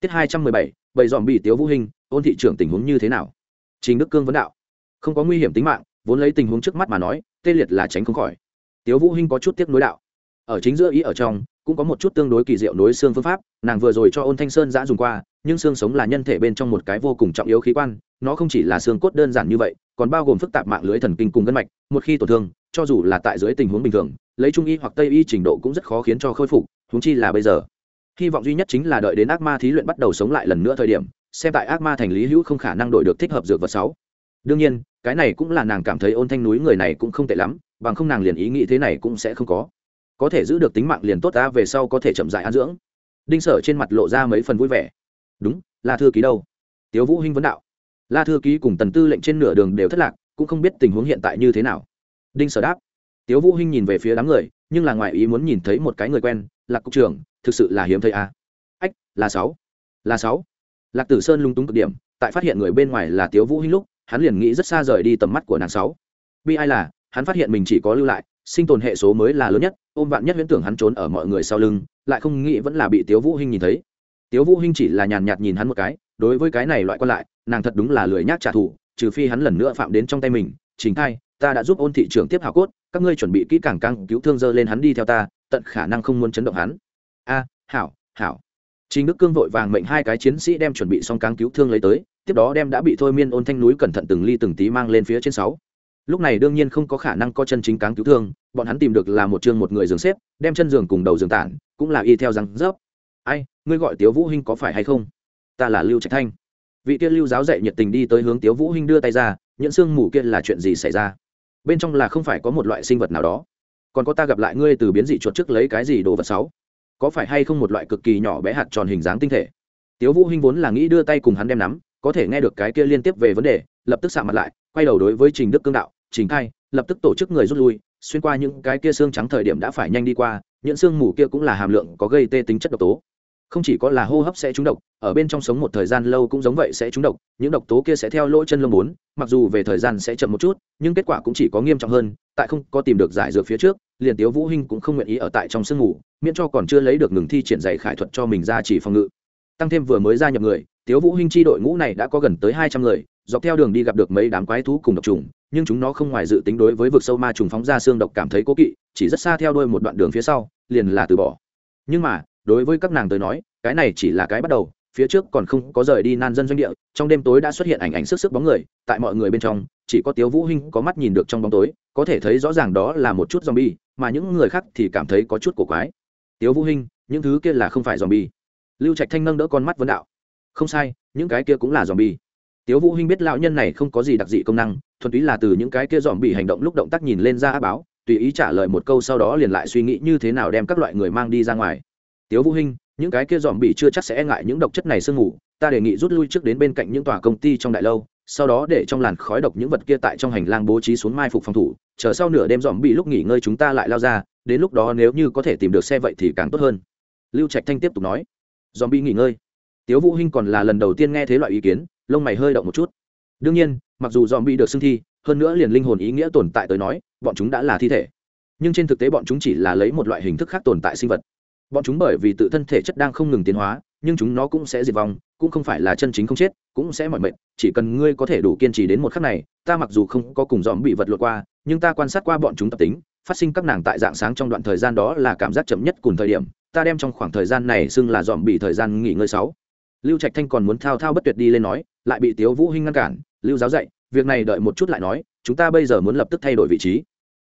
tiết hai trăm mười bảy bầy dòm bị tiếu vũ hình ôn thị trưởng tình huống như thế nào trình đức cương vấn đạo không có nguy hiểm tính mạng vốn lấy tình huống trước mắt mà nói tê liệt là tránh không khỏi tiếu vũ hình có chút tiếc nối đạo ở chính giữa ý ở trong cũng có một chút tương đối kỳ diệu nối xương phương pháp nàng vừa rồi cho ôn thanh sơn giã dùng qua nhưng xương sống là nhân thể bên trong một cái vô cùng trọng yếu khí quan nó không chỉ là xương cốt đơn giản như vậy còn bao gồm phức tạp mạng lưới thần kinh cùng gân mạch một khi tổn thương cho dù là tại dưới tình huống bình thường lấy trung y hoặc tây y trình độ cũng rất khó khiến cho khôi phục huống chi là bây giờ hy vọng duy nhất chính là đợi đến ác ma thí luyện bắt đầu sống lại lần nữa thời điểm xem tại ác ma thành lý hữu không khả năng đổi được thích hợp dược vật sáu đương nhiên cái này cũng là nàng cảm thấy ôn thanh núi người này cũng không tệ lắm bằng không nàng liền ý nghĩ thế này cũng sẽ không có có thể giữ được tính mạng liền tốt ta về sau có thể chậm dại ăn dưỡng đinh sở trên mặt lộ ra mấy phần vui vẻ đúng là thư ký đâu tiếu vũ hinh vấn đạo la thư ký cùng tần tư lệnh trên nửa đường đều thất lạc cũng không biết tình huống hiện tại như thế nào đinh sở đáp tiếu vũ hinh nhìn về phía đám người nhưng là ngoài ý muốn nhìn thấy một cái người quen lạc cục trưởng thực sự là hiếm thấy à ách là sáu là sáu lạc tử sơn lung túng cực điểm tại phát hiện người bên ngoài là tiếu vũ hinh lúc hắn liền nghĩ rất xa rời đi tầm mắt của nàng sáu bi ai là hắn phát hiện mình chỉ có lưu lại sinh tồn hệ số mới là lớn nhất ôm vạn nhất huyễn tưởng hắn trốn ở mọi người sau lưng lại không nghĩ vẫn là bị tiếu vũ hinh nhìn thấy tiếu vũ hinh chỉ là nhàn nhạt nhìn hắn một cái đối với cái này loại quan lại nàng thật đúng là lười nhác trả thù trừ phi hắn lần nữa phạm đến trong tay mình chính Thay, ta đã giúp ôn thị trưởng tiếp hào cốt các ngươi chuẩn bị kỹ càng căng cứu thương dơ lên hắn đi theo ta tận khả năng không muốn chấn động hắn a hảo hảo chính đức cương vội vàng mệnh hai cái chiến sĩ đem chuẩn bị xong căng cứu thương lấy tới tiếp đó đem đã bị thôi miên ôn thanh núi cẩn thận từng ly từng tí mang lên phía trên sáu lúc này đương nhiên không có khả năng có chân chính cáng cứu thương bọn hắn tìm được là một chương một người giường xếp đem chân giường cùng đầu giường tản cũng là y theo rằng, rớp ai ngươi gọi tiếu vũ hinh có phải hay không ta là lưu trạch thanh vị kia lưu giáo dạy nhiệt tình đi tới hướng tiếu vũ hinh đưa tay ra nhận xương mù kia là chuyện gì xảy ra bên trong là không phải có một loại sinh vật nào đó còn có ta gặp lại ngươi từ biến dị chuột trước lấy cái gì đồ vật sáu có phải hay không một loại cực kỳ nhỏ bé hạt tròn hình dáng tinh thể tiếu vũ hinh vốn là nghĩ đưa tay cùng hắn đem nắm có thể nghe được cái kia liên tiếp về vấn đề lập tức sạm mặt lại quay đầu đối với trình đức cương đạo trình Thay, lập tức tổ chức người rút lui xuyên qua những cái kia xương trắng thời điểm đã phải nhanh đi qua những xương mù kia cũng là hàm lượng có gây tê tính chất độc tố không chỉ có là hô hấp sẽ trúng độc ở bên trong sống một thời gian lâu cũng giống vậy sẽ trúng độc những độc tố kia sẽ theo lỗ chân lông bốn mặc dù về thời gian sẽ chậm một chút nhưng kết quả cũng chỉ có nghiêm trọng hơn tại không có tìm được giải dược phía trước liền tiếu vũ hinh cũng không nguyện ý ở tại trong sương ngủ miễn cho còn chưa lấy được ngừng thi triển dạy khải thuật cho mình ra chỉ phòng ngự tăng thêm vừa mới gia nhập người tiếu vũ hinh chi đội ngũ này đã có gần tới hai trăm người dọc theo đường đi gặp được mấy đám quái thú cùng độc trùng nhưng chúng nó không ngoài dự tính đối với vực sâu ma trùng phóng ra xương độc cảm thấy cố kỵ chỉ rất xa theo đuôi một đoạn đường phía sau liền là từ bỏ nhưng mà đối với các nàng tới nói cái này chỉ là cái bắt đầu phía trước còn không có rời đi nan dân doanh địa trong đêm tối đã xuất hiện ảnh ảnh sức sức bóng người tại mọi người bên trong chỉ có tiếu vũ hinh có mắt nhìn được trong bóng tối có thể thấy rõ ràng đó là một chút zombie mà những người khác thì cảm thấy có chút cổ quái tiếu vũ hinh những thứ kia là không phải zombie lưu trạch thanh nâng đỡ con mắt vấn đạo không sai những cái kia cũng là zombie tiếu vũ hinh biết lão nhân này không có gì đặc dị công năng thuần túy là từ những cái kia zombie hành động lúc động tác nhìn lên ra áp báo tùy ý trả lời một câu sau đó liền lại suy nghĩ như thế nào đem các loại người mang đi ra ngoài tiếu vũ hinh những cái kia dòm bị chưa chắc sẽ e ngại những độc chất này sương ngủ ta đề nghị rút lui trước đến bên cạnh những tòa công ty trong đại lâu sau đó để trong làn khói độc những vật kia tại trong hành lang bố trí xuống mai phục phòng thủ chờ sau nửa đêm dòm bị lúc nghỉ ngơi chúng ta lại lao ra đến lúc đó nếu như có thể tìm được xe vậy thì càng tốt hơn lưu trạch thanh tiếp tục nói dòm bị nghỉ ngơi tiếu vũ hinh còn là lần đầu tiên nghe thế loại ý kiến lông mày hơi động một chút đương nhiên mặc dù dòm bị được xưng thi hơn nữa liền linh hồn ý nghĩa tồn tại tới nói bọn chúng đã là thi thể nhưng trên thực tế bọn chúng chỉ là lấy một loại hình thức khác tồn tại sinh vật bọn chúng bởi vì tự thân thể chất đang không ngừng tiến hóa nhưng chúng nó cũng sẽ diệt vong cũng không phải là chân chính không chết cũng sẽ mỏi mệt chỉ cần ngươi có thể đủ kiên trì đến một khắc này ta mặc dù không có cùng dòm bị vật lột qua nhưng ta quan sát qua bọn chúng tập tính phát sinh các nàng tại dạng sáng trong đoạn thời gian đó là cảm giác chậm nhất cùng thời điểm ta đem trong khoảng thời gian này xưng là dòm bị thời gian nghỉ ngơi sáu lưu trạch thanh còn muốn thao thao bất tuyệt đi lên nói lại bị tiếu vũ hinh ngăn cản lưu giáo dạy việc này đợi một chút lại nói chúng ta bây giờ muốn lập tức thay đổi vị trí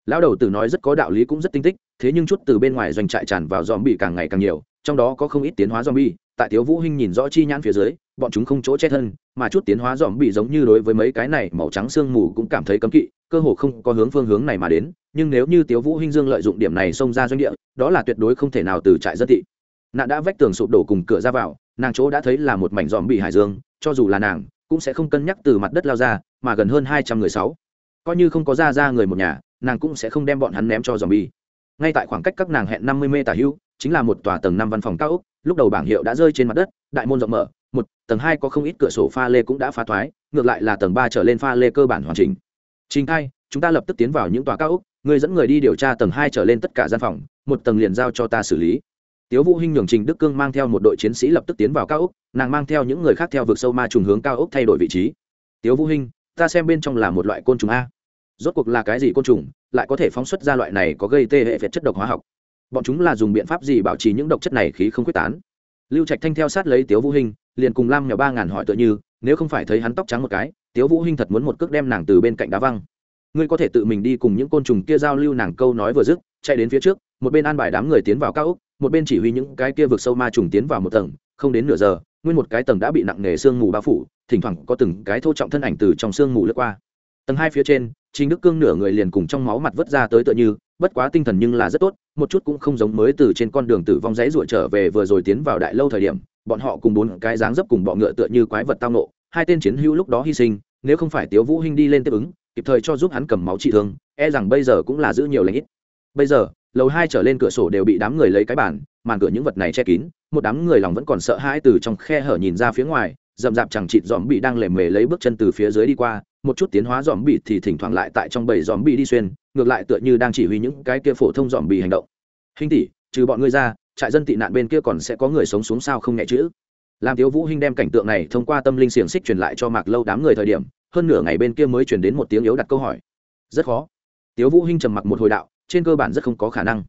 lão đầu tử nói rất có đạo lý cũng rất tinh tích thế nhưng chút từ bên ngoài doanh trại tràn vào dòm bị càng ngày càng nhiều trong đó có không ít tiến hóa dòm bi tại thiếu vũ hinh nhìn rõ chi nhãn phía dưới bọn chúng không chỗ che thân mà chút tiến hóa dòm bị giống như đối với mấy cái này màu trắng xương mù cũng cảm thấy cấm kỵ cơ hồ không có hướng phương hướng này mà đến nhưng nếu như thiếu vũ hinh dương lợi dụng điểm này xông ra doanh địa đó là tuyệt đối không thể nào từ trại dân thị nạn đã vách tường sụp đổ cùng cửa ra vào nàng chỗ đã thấy là một mảnh dòm bị hải dương cho dù là nàng cũng sẽ không cân nhắc từ mặt đất lao ra mà gần hơn hai trăm người sáu coi như không có ra ra người một nhà nàng cũng sẽ không đem bọn hắn ném cho dòm bi ngay tại khoảng cách các nàng hẹn năm mươi mê tả hữu chính là một tòa tầng năm văn phòng cao ốc lúc đầu bảng hiệu đã rơi trên mặt đất đại môn rộng mở một tầng hai có không ít cửa sổ pha lê cũng đã phá thoái ngược lại là tầng ba trở lên pha lê cơ bản hoàn chỉnh trình thay chúng ta lập tức tiến vào những tòa cao ốc người dẫn người đi điều tra tầng hai trở lên tất cả gian phòng một tầng liền giao cho ta xử lý tiếu vũ hinh nhường trình đức cương mang theo một đội chiến sĩ lập tức tiến vào cao ốc nàng mang theo những người khác theo vực sâu ma trùng hướng cao ốc thay đổi vị trí tiếu vũ hinh ta xem bên trong là một loại côn trùng a rốt cuộc là cái gì côn trùng lại có thể phóng xuất ra loại này có gây tê hệ việt chất độc hóa học bọn chúng là dùng biện pháp gì bảo trì những độc chất này khí không quyết tán lưu trạch thanh theo sát lấy tiếu vũ hình liền cùng lam nhỏ ba ngàn hỏi tựa như nếu không phải thấy hắn tóc trắng một cái tiếu vũ hình thật muốn một cước đem nàng từ bên cạnh đá văng ngươi có thể tự mình đi cùng những côn trùng kia giao lưu nàng câu nói vừa dứt chạy đến phía trước một bên an bài đám người tiến vào cao ốc một bên chỉ huy những cái kia vượt sâu ma trùng tiến vào một tầng không đến nửa giờ nguyên một cái tầng đã bị nặng nề sương mù bao phủ thỉnh thoảng có từng cái thô trọng thân ảnh từ trong sương mù lướt qua tầng hai phía trên Trình Đức Cương nửa người liền cùng trong máu mặt vứt ra tới tựa như, bất quá tinh thần nhưng là rất tốt, một chút cũng không giống mới từ trên con đường tử vong dãy rủa trở về vừa rồi tiến vào đại lâu thời điểm, bọn họ cùng bốn cái dáng dấp cùng bọn ngựa tựa như quái vật tao nộ, hai tên chiến hữu lúc đó hy sinh, nếu không phải Tiếu Vũ Hinh đi lên tiếp ứng, kịp thời cho giúp hắn cầm máu trị thương, e rằng bây giờ cũng là giữ nhiều lành ít. Bây giờ, lầu hai trở lên cửa sổ đều bị đám người lấy cái bàn, màn cửa những vật này che kín, một đám người lòng vẫn còn sợ hãi từ trong khe hở nhìn ra phía ngoài, dậm dạp chẳng chịt dòm bị đang lề mề lấy bước chân từ phía dưới đi qua một chút tiến hóa dòm bị thì thỉnh thoảng lại tại trong bầy dòm bị đi xuyên ngược lại tựa như đang chỉ huy những cái kia phổ thông dòm bị hành động hình tỷ trừ bọn ngươi ra trại dân tị nạn bên kia còn sẽ có người sống xuống sao không nhẹ chữ làm thiếu vũ hinh đem cảnh tượng này thông qua tâm linh xiềng xích truyền lại cho mạc lâu đám người thời điểm hơn nửa ngày bên kia mới truyền đến một tiếng yếu đặt câu hỏi rất khó thiếu vũ hinh trầm mặc một hồi đạo trên cơ bản rất không có khả năng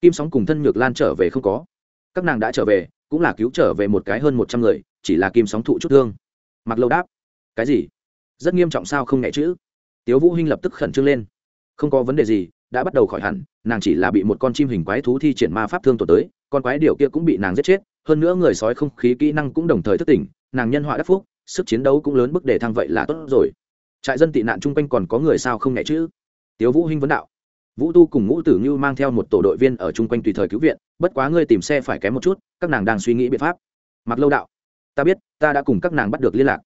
kim sóng cùng thân nhược lan trở về không có các nàng đã trở về cũng là cứu trở về một cái hơn một trăm người chỉ là kim sóng thụ chút thương mặc lâu đáp cái gì rất nghiêm trọng sao không nhẹ chữ tiếu vũ hinh lập tức khẩn trương lên không có vấn đề gì đã bắt đầu khỏi hẳn nàng chỉ là bị một con chim hình quái thú thi triển ma pháp thương tổn tới con quái điều kia cũng bị nàng giết chết hơn nữa người sói không khí kỹ năng cũng đồng thời thức tỉnh nàng nhân họa đắc phúc sức chiến đấu cũng lớn bước để thăng vậy là tốt rồi trại dân tị nạn chung quanh còn có người sao không nhẹ chữ tiếu vũ hinh vấn đạo vũ tu cùng ngũ tử như mang theo một tổ đội viên ở chung quanh tùy thời cứu viện bất quá ngươi tìm xe phải kém một chút các nàng đang suy nghĩ biện pháp mặc lâu đạo ta biết ta đã cùng các nàng bắt được liên lạc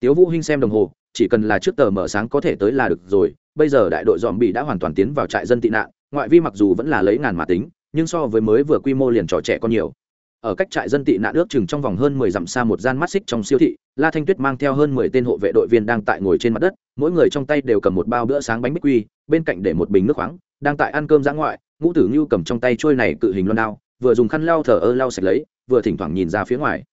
tiếu vũ hinh xem đồng hồ chỉ cần là trước tờ mở sáng có thể tới là được rồi bây giờ đại đội dòm bị đã hoàn toàn tiến vào trại dân tị nạn ngoại vi mặc dù vẫn là lấy ngàn mà tính nhưng so với mới vừa quy mô liền trò trẻ con nhiều ở cách trại dân tị nạn ước chừng trong vòng hơn mười dặm xa một gian mắt xích trong siêu thị la thanh tuyết mang theo hơn mười tên hộ vệ đội viên đang tại ngồi trên mặt đất mỗi người trong tay đều cầm một bao bữa sáng bánh bích quy bên cạnh để một bình nước khoáng đang tại ăn cơm giã ngoại ngũ tử ngưu cầm trong tay trôi này cự hình loan đao vừa dùng khăn lau thở ơ lau sạch lấy vừa thỉnh thoảng nhìn ra phía ngoài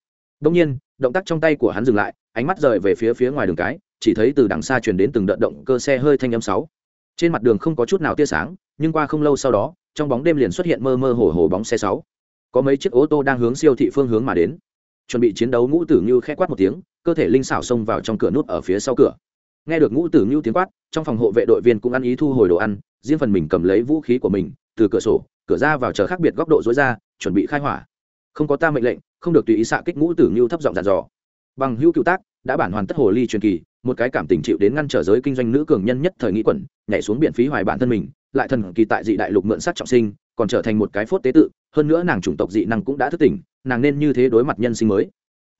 Đông nhiên, động tác trong tay của hắn dừng lại, ánh mắt rời về phía phía ngoài đường cái, chỉ thấy từ đằng xa truyền đến từng đợt động cơ xe hơi thanh âm sáu. Trên mặt đường không có chút nào tia sáng, nhưng qua không lâu sau đó, trong bóng đêm liền xuất hiện mơ mơ hồ hồ bóng xe sáu. Có mấy chiếc ô tô đang hướng siêu thị phương hướng mà đến. Chuẩn bị chiến đấu Ngũ Tử Như khẽ quát một tiếng, cơ thể linh xảo xông vào trong cửa nút ở phía sau cửa. Nghe được Ngũ Tử Như tiếng quát, trong phòng hộ vệ đội viên cũng ăn ý thu hồi đồ ăn, riêng phần mình cầm lấy vũ khí của mình, từ cửa sổ, cửa ra vào chờ khác biệt góc độ rối ra, chuẩn bị khai hỏa không có ta mệnh lệnh không được tùy ý xạ kích ngũ tử ngưu thấp giọng dàn dò bằng hữu cựu tác đã bản hoàn tất hồ ly truyền kỳ một cái cảm tình chịu đến ngăn trở giới kinh doanh nữ cường nhân nhất thời nghĩ quẩn nhảy xuống biển phí hoài bản thân mình lại thần kỳ tại dị đại lục mượn sát trọng sinh còn trở thành một cái phốt tế tự hơn nữa nàng chủng tộc dị năng cũng đã thức tỉnh nàng nên như thế đối mặt nhân sinh mới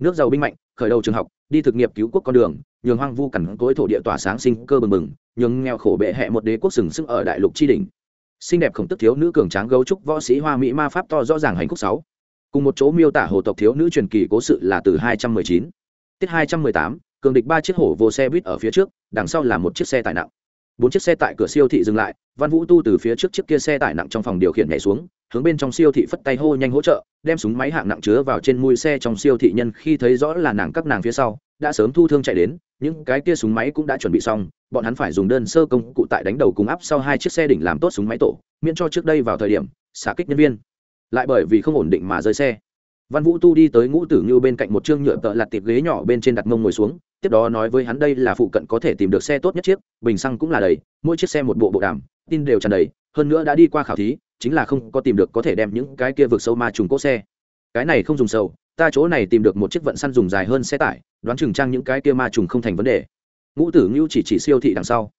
nước giàu binh mạnh khởi đầu trường học đi thực nghiệp cứu quốc con đường nhường hoang vu cằn cối thổ địa tỏa sáng sinh cơ bừng bừng nhường nghèo khổ bệ hẹ một đế quốc sừng sức ở đại lục tri đình xinh đẹp khổng tức thiếu nữ cường tráng gấu trúc võ sĩ hoa mỹ ma pháp to rõ ràng hành khúc sáu cùng một chỗ miêu tả hồ tộc thiếu nữ truyền kỳ cố sự là từ 219. tiết 218, cường địch ba chiếc hổ vô xe buýt ở phía trước đằng sau là một chiếc xe tải nặng bốn chiếc xe tại cửa siêu thị dừng lại văn vũ tu từ phía trước chiếc kia xe tải nặng trong phòng điều khiển nhảy xuống hướng bên trong siêu thị phất tay hô nhanh hỗ trợ đem súng máy hạng nặng chứa vào trên mui xe trong siêu thị nhân khi thấy rõ là nàng các nàng phía sau đã sớm thu thương chạy đến những cái kia súng máy cũng đã chuẩn bị xong bọn hắn phải dùng đơn sơ công cụ tại đánh đầu cùng áp sau hai chiếc xe đỉnh làm tốt súng máy tổ miễn cho trước đây vào thời điểm xả kích nhân viên lại bởi vì không ổn định mà rơi xe văn vũ tu đi tới ngũ tử như bên cạnh một chương nhựa tợ lặt tiệp ghế nhỏ bên trên đặt mông ngồi xuống tiếp đó nói với hắn đây là phụ cận có thể tìm được xe tốt nhất chiếc bình xăng cũng là đầy mỗi chiếc xe một bộ bộ đàm tin đều tràn đầy hơn nữa đã đi qua khảo thí chính là không có tìm được có thể đem những cái kia vượt sâu ma trùng cỗ xe cái này không dùng sầu ta chỗ này tìm được một chiếc vận săn dùng dài hơn xe tải đoán chừng trang những cái kia ma trùng không thành vấn đề ngũ tử ngưu chỉ chỉ siêu thị đằng sau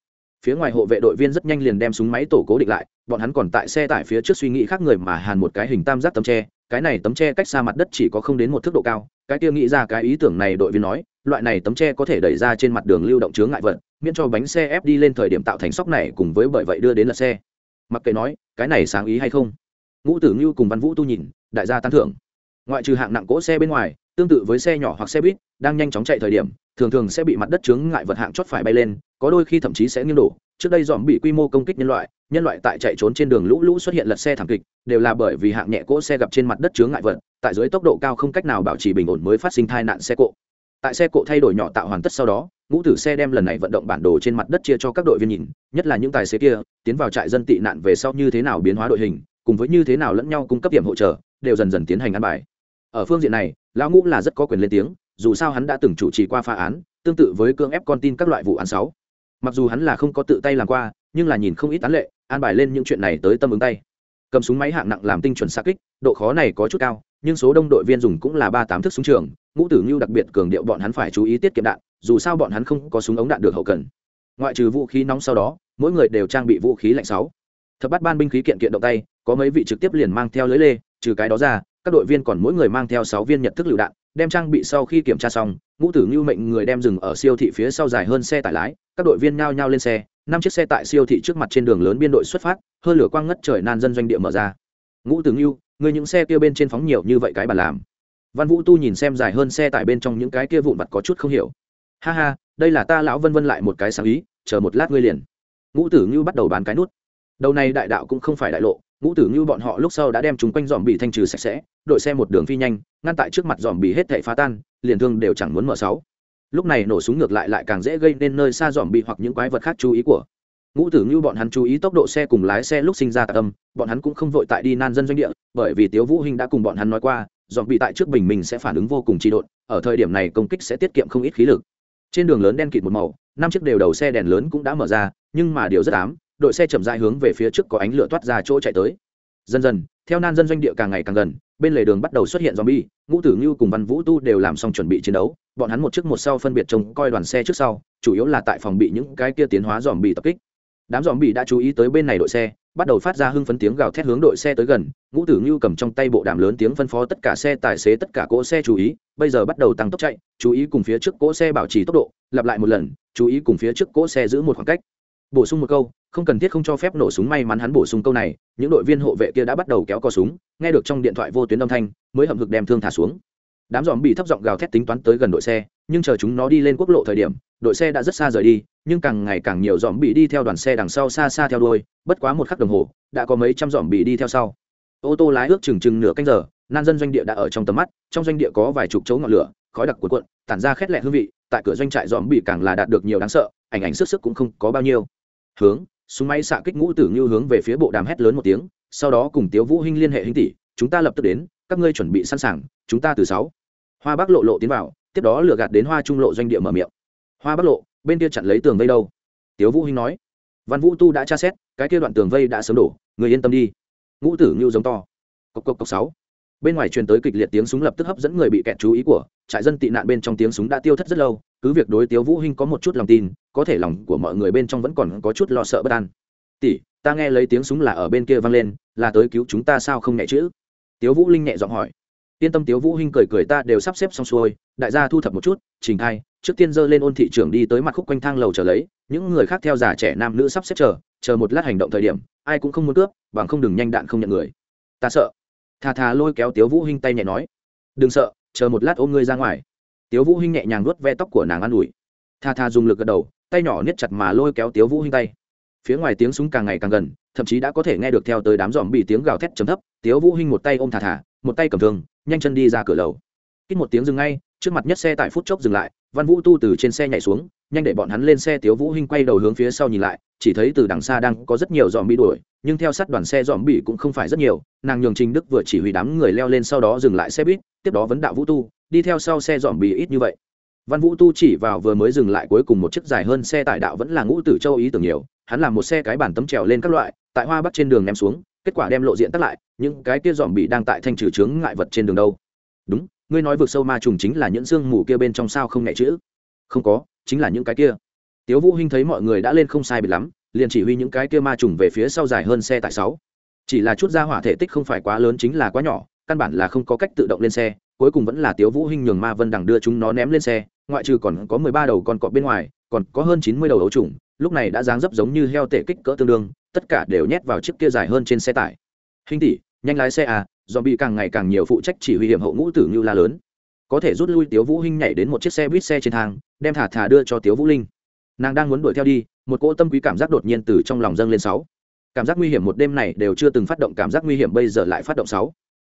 phía ngoài hộ vệ đội viên rất nhanh liền đem súng máy tổ cố định lại bọn hắn còn tại xe tải phía trước suy nghĩ khác người mà hàn một cái hình tam giác tấm tre cái này tấm tre cách xa mặt đất chỉ có không đến một thước độ cao cái kia nghĩ ra cái ý tưởng này đội viên nói loại này tấm tre có thể đẩy ra trên mặt đường lưu động chướng ngại vật miễn cho bánh xe ép đi lên thời điểm tạo thành sóc này cùng với bởi vậy đưa đến lật xe mặc kệ nói cái này sáng ý hay không ngũ tử ngưu cùng văn vũ tu nhìn đại gia tán thưởng ngoại trừ hạng nặng cỗ xe bên ngoài tương tự với xe nhỏ hoặc xe buýt đang nhanh chóng chạy thời điểm thường thường sẽ bị mặt đất chướng ngại vật hạng chót phải bay lên có đôi khi thậm chí sẽ nghiêng đổ trước đây dòm bị quy mô công kích nhân loại nhân loại tại chạy trốn trên đường lũ lũ xuất hiện lật xe thảm kịch đều là bởi vì hạng nhẹ cỗ xe gặp trên mặt đất chướng ngại vật tại dưới tốc độ cao không cách nào bảo trì bình ổn mới phát sinh tai nạn xe cộ tại xe cộ thay đổi nhỏ tạo hoàn tất sau đó ngũ tử xe đem lần này vận động bản đồ trên mặt đất chia cho các đội viên nhìn nhất là những tài xế kia tiến vào trại dân tị nạn về sau như thế nào biến hóa đội hình cùng với như thế nào lẫn nhau cung cấp điểm hỗ trợ đều dần dần tiến hành ăn bài ở phương diện này lão ngũ là rất có quyền lên tiếng dù sao hắn đã từng chủ trì qua phá án tương tự với cưỡng ép con tin các loại vụ án sáu mặc dù hắn là không có tự tay làm qua nhưng là nhìn không ít án lệ an bài lên những chuyện này tới tâm ứng tay cầm súng máy hạng nặng làm tinh chuẩn xa kích độ khó này có chút cao nhưng số đông đội viên dùng cũng là ba tám thước súng trường ngũ tử ngưu đặc biệt cường điệu bọn hắn phải chú ý tiết kiệm đạn dù sao bọn hắn không có súng ống đạn được hậu cần ngoại trừ vũ khí nóng sau đó mỗi người đều trang bị vũ khí lạnh sáu thập bắt ban binh khí kiện kiện động tay có mấy vị trực tiếp liền mang theo lưới lê trừ cái đó ra các đội viên còn mỗi người mang theo sáu viên nhận thức lựu đạn đem trang bị sau khi kiểm tra xong ngũ tử ngưu mệnh người đem dừng ở siêu thị phía sau dài hơn xe tải lái các đội viên nhao nhau lên xe năm chiếc xe tại siêu thị trước mặt trên đường lớn biên đội xuất phát hơn lửa quang ngất trời nan dân doanh địa mở ra ngũ tử ngưu người những xe kia bên trên phóng nhiều như vậy cái bàn làm văn vũ tu nhìn xem dài hơn xe tải bên trong những cái kia vụn vặt có chút không hiểu ha ha đây là ta lão vân vân lại một cái sáng ý chờ một lát ngươi liền ngũ tử ngưu bắt đầu bán cái nút đầu này đại đạo cũng không phải đại lộ ngũ tử như bọn họ lúc sau đã đem chúng quanh dòm bị thanh trừ sạch sẽ đội xe một đường phi nhanh ngăn tại trước mặt dòm bị hết thảy phá tan liền thương đều chẳng muốn mở sáu lúc này nổ súng ngược lại lại càng dễ gây nên nơi xa dòm bị hoặc những quái vật khác chú ý của ngũ tử như bọn hắn chú ý tốc độ xe cùng lái xe lúc sinh ra tạc âm bọn hắn cũng không vội tại đi nan dân doanh địa bởi vì tiếu vũ Hình đã cùng bọn hắn nói qua dòm bị tại trước bình mình sẽ phản ứng vô cùng trì độn ở thời điểm này công kích sẽ tiết kiệm không ít khí lực trên đường lớn đen kịt một màu năm chiếc đều đầu xe đèn lớn cũng đã mở ra nhưng mà điều rất ám đội xe chậm rãi hướng về phía trước có ánh lửa toát ra chỗ chạy tới dần dần theo nan dân doanh địa càng ngày càng gần bên lề đường bắt đầu xuất hiện zombie ngũ tử ngưu cùng văn vũ tu đều làm xong chuẩn bị chiến đấu bọn hắn một trước một sau phân biệt trông coi đoàn xe trước sau chủ yếu là tại phòng bị những cái kia tiến hóa dòm bị tập kích đám dòm bị đã chú ý tới bên này đội xe bắt đầu phát ra hưng phấn tiếng gào thét hướng đội xe tới gần ngũ tử ngưu cầm trong tay bộ đàm lớn tiếng phân phó tất cả xe tài xế tất cả cỗ xe chú ý bây giờ bắt đầu tăng tốc chạy chú ý cùng phía trước cỗ xe bảo trì tốc độ lặp lại một lần chú ý cùng phía trước cỗ xe giữ một khoảng cách bổ sung một câu không cần thiết không cho phép nổ súng may mắn hắn bổ sung câu này những đội viên hộ vệ kia đã bắt đầu kéo co súng nghe được trong điện thoại vô tuyến âm thanh mới hậm hực đem thương thả xuống đám dòm bị thấp giọng gào thét tính toán tới gần đội xe nhưng chờ chúng nó đi lên quốc lộ thời điểm đội xe đã rất xa rời đi nhưng càng ngày càng nhiều dòm bị đi theo đoàn xe đằng sau xa xa theo đuôi bất quá một khắc đồng hồ đã có mấy trăm dòm bị đi theo sau ô tô lái ước chừng chừng nửa canh giờ nan dân doanh địa đã ở trong tầm mắt trong doanh địa có vài chục chấu ngọn lửa khói đặc cuộn cuộn tản ra khét lẹ hương vị tại cửa doanh trại dòm bị càng là đạt được nhiều đáng sợ ảnh ảnh sức sức cũng không có bao nhiêu hướng súng máy xạ kích ngũ tử như hướng về phía bộ đàm hét lớn một tiếng sau đó cùng tiếu vũ hinh liên hệ hình tỷ chúng ta lập tức đến các ngươi chuẩn bị sẵn sàng chúng ta từ sáu hoa bắc lộ lộ tiến vào tiếp đó lừa gạt đến hoa trung lộ doanh địa mở miệng hoa bắc lộ bên kia chặn lấy tường vây đâu tiếu vũ hinh nói văn vũ tu đã tra xét cái kia đoạn tường vây đã sớm đổ người yên tâm đi ngũ tử như giống to cộc cộc cộc sáu bên ngoài truyền tới kịch liệt tiếng súng lập tức hấp dẫn người bị kẹt chú ý của trại dân tị nạn bên trong tiếng súng đã tiêu thất rất lâu cứ việc đối tiếu vũ hinh có một chút lòng tin có thể lòng của mọi người bên trong vẫn còn có chút lo sợ bất an tỷ ta nghe lấy tiếng súng là ở bên kia vang lên là tới cứu chúng ta sao không nhẹ chữ tiếu vũ linh nhẹ giọng hỏi yên tâm tiếu vũ hinh cười cười ta đều sắp xếp xong xuôi đại gia thu thập một chút trình thay trước tiên dơ lên ôn thị trưởng đi tới mặt khúc quanh thang lầu chờ lấy những người khác theo già trẻ nam nữ sắp xếp chờ chờ một lát hành động thời điểm ai cũng không muốn cướp bằng không đừng nhanh đạn không nhận người ta sợ thà thà lôi kéo tiếu vũ hinh tay nhẹ nói đừng sợ chờ một lát ôm ngươi ra ngoài tiếu vũ hinh nhẹ nhàng nuốt ve tóc của nàng an ủi tha tha dùng lực gật đầu tay nhỏ niết chặt mà lôi kéo tiếu vũ hinh tay phía ngoài tiếng súng càng ngày càng gần thậm chí đã có thể nghe được theo tới đám giòm bị tiếng gào thét chấm thấp tiếu vũ hinh một tay ôm thà thà một tay cầm thương nhanh chân đi ra cửa lầu ít một tiếng dừng ngay trước mặt nhất xe tại phút chốc dừng lại văn vũ tu từ trên xe nhảy xuống nhanh để bọn hắn lên xe tiếu vũ hinh quay đầu hướng phía sau nhìn lại chỉ thấy từ đằng xa đang có rất nhiều giòm bị đuổi nhưng theo sát đoàn xe giòm bị cũng không phải rất nhiều nàng nhường trình đức vừa chỉ huy đám người leo lên sau đó dừng lại xe buýt tiếp đó vấn đạo vũ tu đi theo sau xe dòm bì ít như vậy văn vũ tu chỉ vào vừa mới dừng lại cuối cùng một chiếc dài hơn xe tải đạo vẫn là ngũ tử châu ý tưởng nhiều hắn làm một xe cái bản tấm trèo lên các loại tại hoa bắc trên đường ném xuống kết quả đem lộ diện tắt lại những cái kia dòm bị đang tại thanh trừ chướng ngại vật trên đường đâu đúng ngươi nói vượt sâu ma trùng chính là những xương mù kia bên trong sao không nhẹ chữ không có chính là những cái kia tiếu vũ hinh thấy mọi người đã lên không sai biệt lắm liền chỉ huy những cái kia ma trùng về phía sau dài hơn xe tải sáu chỉ là chút ra hỏa thể tích không phải quá lớn chính là quá nhỏ căn bản là không có cách tự động lên xe cuối cùng vẫn là tiếu vũ hinh nhường ma vân đằng đưa chúng nó ném lên xe ngoại trừ còn có mười ba đầu con cọp bên ngoài còn có hơn chín mươi đầu ấu trùng lúc này đã dáng dấp giống như heo tể kích cỡ tương đương tất cả đều nhét vào chiếc kia dài hơn trên xe tải hinh tỷ nhanh lái xe à dòm bị càng ngày càng nhiều phụ trách chỉ huy hiểm hậu ngũ tử như la lớn có thể rút lui tiếu vũ hinh nhảy đến một chiếc xe buýt xe trên thang đem thả thả đưa cho tiếu vũ linh nàng đang muốn đuổi theo đi một cỗ tâm quý cảm giác đột nhiên từ trong lòng dâng lên sáu cảm giác nguy hiểm một đêm này đều chưa từng phát động cảm giác nguy hiểm bây giờ lại phát động sáu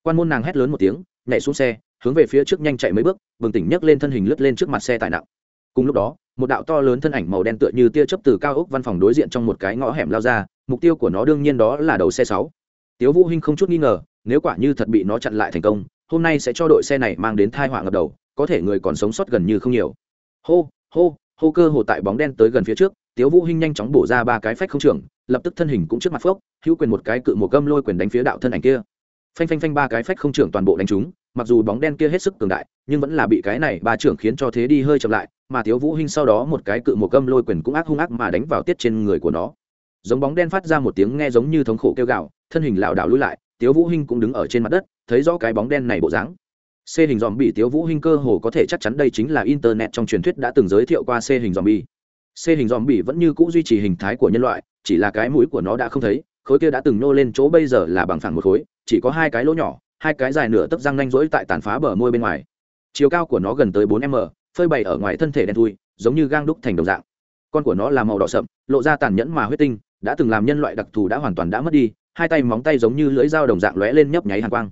quan môn nàng hét lớn một tiếng nhảy xuống xe hướng về phía trước nhanh chạy mấy bước bừng tỉnh nhấc lên thân hình lướt lên trước mặt xe tải nặng cùng lúc đó một đạo to lớn thân ảnh màu đen tựa như tia chớp từ cao ốc văn phòng đối diện trong một cái ngõ hẻm lao ra mục tiêu của nó đương nhiên đó là đầu xe sáu tiếu vũ hinh không chút nghi ngờ nếu quả như thật bị nó chặn lại thành công hôm nay sẽ cho đội xe này mang đến tai họa ngập đầu có thể người còn sống sót gần như không nhiều hô hô hô cơ hồ tại bóng đen tới gần phía trước tiếu vũ hinh nhanh chóng bổ ra ba cái phách không trưởng lập tức thân hình cũng trước mặt phước, hữu quyền một cái cự một gâm lôi quyền đánh phía đạo thân ảnh kia phanh phanh phanh ba cái phách không trưởng toàn bộ đánh trúng mặc dù bóng đen kia hết sức cường đại nhưng vẫn là bị cái này ba trưởng khiến cho thế đi hơi chậm lại mà thiếu vũ hinh sau đó một cái cự một câm lôi quyền cũng ác hung ác mà đánh vào tiết trên người của nó giống bóng đen phát ra một tiếng nghe giống như thống khổ kêu gào thân hình lảo đảo lùi lại thiếu vũ hinh cũng đứng ở trên mặt đất thấy rõ cái bóng đen này bộ dáng C hình dòm bị thiếu Vũ Hinh cơ hồ có thể chắc chắn đây chính là internet trong truyền thuyết đã từng giới thiệu qua C hình dòm bị. C hình dòm bị vẫn như cũ duy trì hình thái của nhân loại, chỉ là cái mũi của nó đã không thấy, khối kia đã từng nô lên chỗ bây giờ là bằng phẳng một khối chỉ có hai cái lỗ nhỏ hai cái dài nửa tấc răng nanh rỗi tại tàn phá bờ môi bên ngoài chiều cao của nó gần tới bốn m phơi bày ở ngoài thân thể đen thui giống như gang đúc thành đồng dạng con của nó là màu đỏ sậm lộ ra tàn nhẫn mà huyết tinh đã từng làm nhân loại đặc thù đã hoàn toàn đã mất đi hai tay móng tay giống như lưỡi dao đồng dạng lóe lên nhấp nháy hàn quang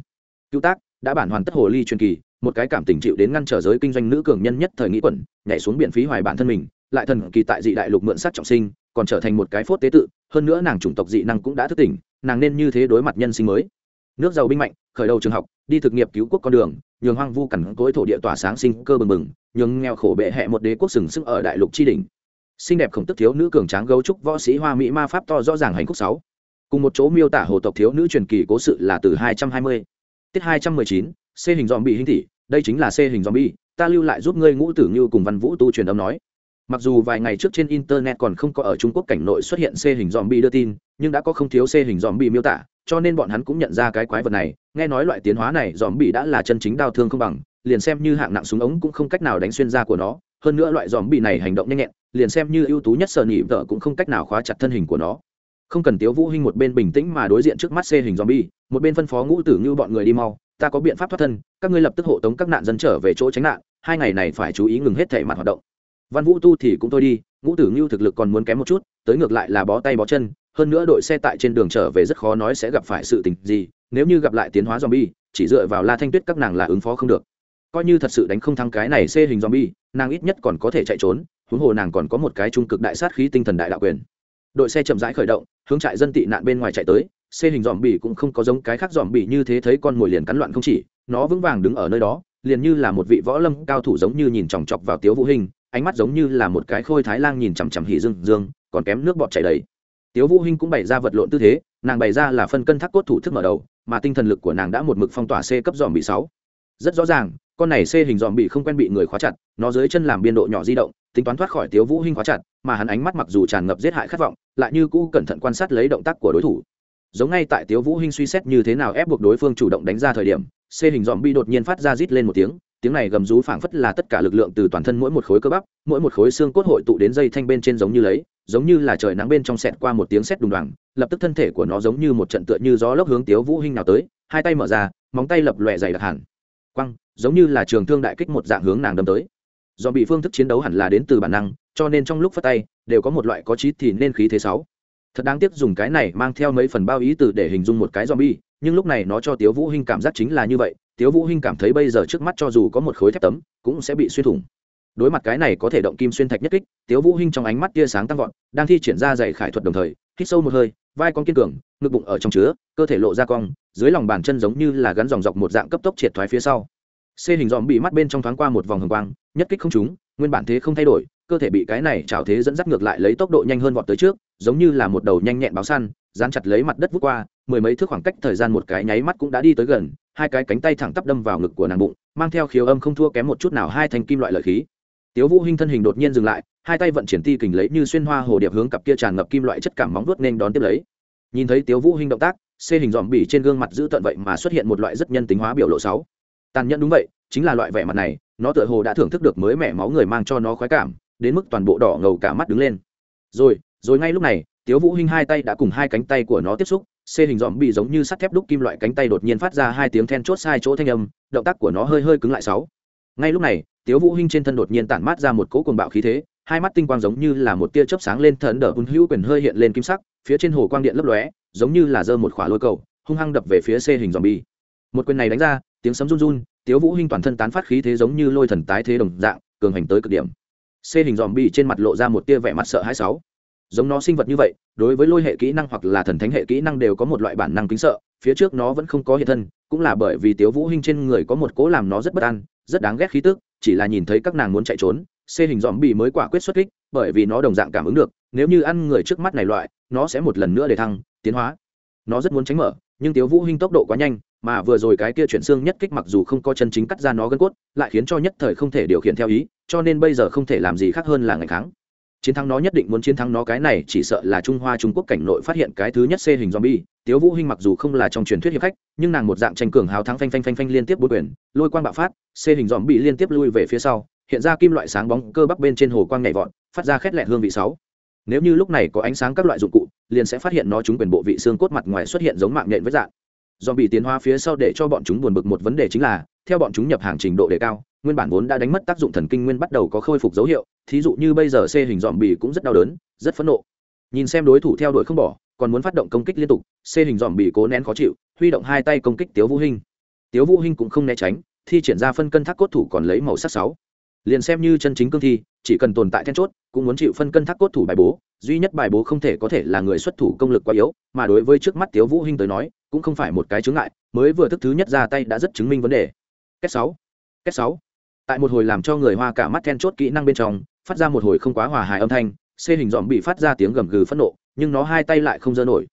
cứu tác đã bản hoàn tất hồ ly truyền kỳ một cái cảm tình chịu đến ngăn trở giới kinh doanh nữ cường nhân nhất thời nghĩ quẩn nhảy xuống biển phí hoài bản thân mình lại thần kỳ tại dị đại lục mượn sát trọng sinh còn trở thành một cái phốt tế tự hơn nữa nàng chủng tộc dị năng cũng đã thức tỉnh nàng nên như thế đối mặt nhân sinh mới nước giàu binh mạnh khởi đầu trường học đi thực nghiệp cứu quốc con đường nhường hoang vu cằn cối thổ địa tỏa sáng sinh cơ bừng bừng nhường nghèo khổ bệ hẹ một đế quốc sừng sững ở đại lục tri đình xinh đẹp khổng tức thiếu nữ cường tráng gấu trúc võ sĩ hoa mỹ ma pháp to rõ ràng hành khúc sáu cùng một chỗ miêu tả hồ tộc thiếu nữ truyền kỳ cố sự là từ 220. tiết 219, c hình dòm bị hình thị đây chính là c hình dòm bi ta lưu lại giúp ngươi ngũ tử như cùng văn vũ tu truyền âm nói Mặc dù vài ngày trước trên internet còn không có ở Trung Quốc cảnh nội xuất hiện xe hình zombie đưa tin, nhưng đã có không thiếu xe hình zombie miêu tả, cho nên bọn hắn cũng nhận ra cái quái vật này, nghe nói loại tiến hóa này zombie đã là chân chính đao thương không bằng, liền xem như hạng nặng súng ống cũng không cách nào đánh xuyên ra của nó, hơn nữa loại zombie này hành động nhanh nhẹn, liền xem như ưu tú nhất sở nhị vợ cũng không cách nào khóa chặt thân hình của nó. Không cần Tiếu Vũ Hinh một bên bình tĩnh mà đối diện trước mắt xe hình zombie, một bên phân phó ngũ tử như bọn người đi mau, ta có biện pháp thoát thân, các ngươi lập tức hộ tống các nạn dân trở về chỗ tránh nạn, hai ngày này phải chú ý ngừng hết thảy mặt hoạt động văn vũ tu thì cũng thôi đi ngũ tử ngưu thực lực còn muốn kém một chút tới ngược lại là bó tay bó chân hơn nữa đội xe tại trên đường trở về rất khó nói sẽ gặp phải sự tình gì nếu như gặp lại tiến hóa z o m bi e chỉ dựa vào la thanh tuyết các nàng là ứng phó không được coi như thật sự đánh không thắng cái này xê hình z o m bi e nàng ít nhất còn có thể chạy trốn huống hồ nàng còn có một cái trung cực đại sát khí tinh thần đại đạo quyền đội xe chậm rãi khởi động hướng trại dân tị nạn bên ngoài chạy tới xê hình dòm bỉ cũng không có giống cái khác dòm bỉ như thế thấy con mồi liền cắn loạn không chỉ nó vững vàng đứng ở nơi đó liền như là một vị võ lâm cao thủ giống như nhìn chòng chọc vào tiếu vũ hình ánh mắt giống như là một cái khôi thái lang nhìn chằm chằm hỉ dương dương còn kém nước bọt chảy đầy tiếu vũ hinh cũng bày ra vật lộn tư thế nàng bày ra là phân cân thác cốt thủ thức mở đầu mà tinh thần lực của nàng đã một mực phong tỏa c cấp dòm bị sáu rất rõ ràng con này c hình dòm bị không quen bị người khóa chặt nó dưới chân làm biên độ nhỏ di động tính toán thoát khỏi tiếu vũ hinh khóa chặt mà hắn ánh mắt mặc dù tràn ngập giết hại khát vọng lại như cũ cẩn thận quan sát lấy động tác của đối thủ giống ngay tại tiếu vũ hinh suy xét như thế nào ép buộc đối phương chủ động đánh ra thời điểm c hình dòm bị đột nhiên phát ra rít lên một tiếng tiếng này gầm rú phảng phất là tất cả lực lượng từ toàn thân mỗi một khối cơ bắp mỗi một khối xương cốt hội tụ đến dây thanh bên trên giống như lấy giống như là trời nắng bên trong xẹt qua một tiếng sét đùng đoàng lập tức thân thể của nó giống như một trận tựa như gió lốc hướng tiếu vũ hinh nào tới hai tay mở ra móng tay lập loè dày đặc hẳn quăng giống như là trường thương đại kích một dạng hướng nàng đâm tới do bị phương thức chiến đấu hẳn là đến từ bản năng cho nên trong lúc phát tay đều có một loại có chí thì nên khí thế sáu thật đáng tiếc dùng cái này mang theo mấy phần bao ý từ để hình dung một cái zombie nhưng lúc này nó cho tiếu vũ hinh cảm giác chính là như vậy tiếu vũ hinh cảm thấy bây giờ trước mắt cho dù có một khối thép tấm cũng sẽ bị xuyên thủng đối mặt cái này có thể động kim xuyên thạch nhất kích tiếu vũ hinh trong ánh mắt tia sáng tăng vọt đang thi triển ra dày khải thuật đồng thời hít sâu một hơi vai cong kiên cường ngực bụng ở trong chứa cơ thể lộ ra cong dưới lòng bàn chân giống như là gắn dòng dọc một dạng cấp tốc triệt thoái phía sau c hình dòm bị mắt bên trong thoáng qua một vòng hồng quang nhất kích không trúng nguyên bản thế không thay đổi cơ thể bị cái này chảo thế dẫn dắt ngược lại lấy tốc độ nhanh hơn vọt tới trước giống như là một đầu nhanh nhẹn báo săn dán chặt lấy mặt đất vút qua mười mấy thước khoảng cách thời gian một cái nháy mắt cũng đã đi tới gần hai cái cánh tay thẳng tắp đâm vào ngực của nàng bụng mang theo khiếu âm không thua kém một chút nào hai thành kim loại lợi khí tiếu vũ hinh thân hình đột nhiên dừng lại hai tay vận chuyển ti kình lấy như xuyên hoa hồ điệp hướng cặp kia tràn ngập kim loại chất cảm móng vuốt nên đón tiếp lấy nhìn thấy tiếu vũ hinh động tác xê hình dòm bỉ trên gương mặt giữ tận vậy mà xuất hiện một loại rất nhân tính hóa biểu lộ sáu tàn nhẫn đúng vậy chính là loại vẻ mặt này nó tựa hồ đã thưởng thức được mới mẹ máu người mang cho nó khoái cảm đến mức toàn bộ đỏ ngầu cả mắt đứng lên rồi rồi ngay lúc này tiếu vũ hinh hai tay đã cùng hai cánh tay của nó tiếp xúc C hình dòm bị giống như sắt thép đúc kim loại cánh tay đột nhiên phát ra hai tiếng then chốt sai chỗ thanh âm, động tác của nó hơi hơi cứng lại sáu. Ngay lúc này, Tiếu Vũ Hinh trên thân đột nhiên tản mát ra một cỗ cuồng bạo khí thế, hai mắt tinh quang giống như là một tia chớp sáng lên thần đỡ un hữu quyền hơi hiện lên kim sắc, phía trên hồ quang điện lấp lóe, giống như là giơ một khỏa lôi cầu, hung hăng đập về phía C hình zombie. Một quyền này đánh ra, tiếng sấm run run, Tiếu Vũ Hinh toàn thân tán phát khí thế giống như lôi thần tái thế đồng dạng, cường hành tới cực điểm. C hình zombie trên mặt lộ ra một tia vẻ mặt sợ hãi sáu giống nó sinh vật như vậy đối với lôi hệ kỹ năng hoặc là thần thánh hệ kỹ năng đều có một loại bản năng kính sợ phía trước nó vẫn không có hiện thân cũng là bởi vì tiếu vũ hinh trên người có một cố làm nó rất bất an rất đáng ghét khí tức chỉ là nhìn thấy các nàng muốn chạy trốn xê hình dòm bì mới quả quyết xuất kích bởi vì nó đồng dạng cảm ứng được nếu như ăn người trước mắt này loại nó sẽ một lần nữa để thăng tiến hóa nó rất muốn tránh mở nhưng tiếu vũ hinh tốc độ quá nhanh mà vừa rồi cái kia chuyển xương nhất kích mặc dù không có chân chính cắt ra nó gân cốt lại khiến cho nhất thời không thể điều khiển theo ý cho nên bây giờ không thể làm gì khác hơn là ngày kháng chiến thắng nó nhất định muốn chiến thắng nó cái này chỉ sợ là trung hoa trung quốc cảnh nội phát hiện cái thứ nhất xê hình zombie tiếu vũ hinh mặc dù không là trong truyền thuyết hiệp khách nhưng nàng một dạng tranh cường hào thắng phanh phanh phanh phanh liên tiếp bốn quyền lôi quang bạo phát xê hình zombie liên tiếp lui về phía sau hiện ra kim loại sáng bóng cơ bắp bên trên hồ quang nhảy vọt phát ra khét lẹn hương vị sáu nếu như lúc này có ánh sáng các loại dụng cụ liền sẽ phát hiện nó chúng quyền bộ vị xương cốt mặt ngoài xuất hiện giống mạng nhện với dạng zombie tiến hóa phía sau để cho bọn chúng buồn bực một vấn đề chính là theo bọn chúng nhập hàng trình độ đề cao nguyên bản vốn đã đánh mất tác dụng thần kinh nguyên bắt đầu có khôi phục dấu hiệu thí dụ như bây giờ c hình dòm bì cũng rất đau đớn rất phẫn nộ nhìn xem đối thủ theo đuổi không bỏ còn muốn phát động công kích liên tục c hình dòm bì cố nén khó chịu huy động hai tay công kích tiếu vũ hinh tiếu vũ hinh cũng không né tránh thi triển ra phân cân thác cốt thủ còn lấy màu sắc sáu liền xem như chân chính cương thi chỉ cần tồn tại then chốt cũng muốn chịu phân cân thác cốt thủ bài bố duy nhất bài bố không thể có thể là người xuất thủ công lực quá yếu mà đối với trước mắt tiếu vũ hinh tới nói cũng không phải một cái chướng ngại mới vừa thức thứ nhất ra tay đã rất chứng minh vấn đề kết sáu kết sáu tại một hồi làm cho người hoa cả mắt then chốt kỹ năng bên trong phát ra một hồi không quá hòa hài âm thanh c hình dòm bị phát ra tiếng gầm gừ phẫn nộ nhưng nó hai tay lại không dơ nổi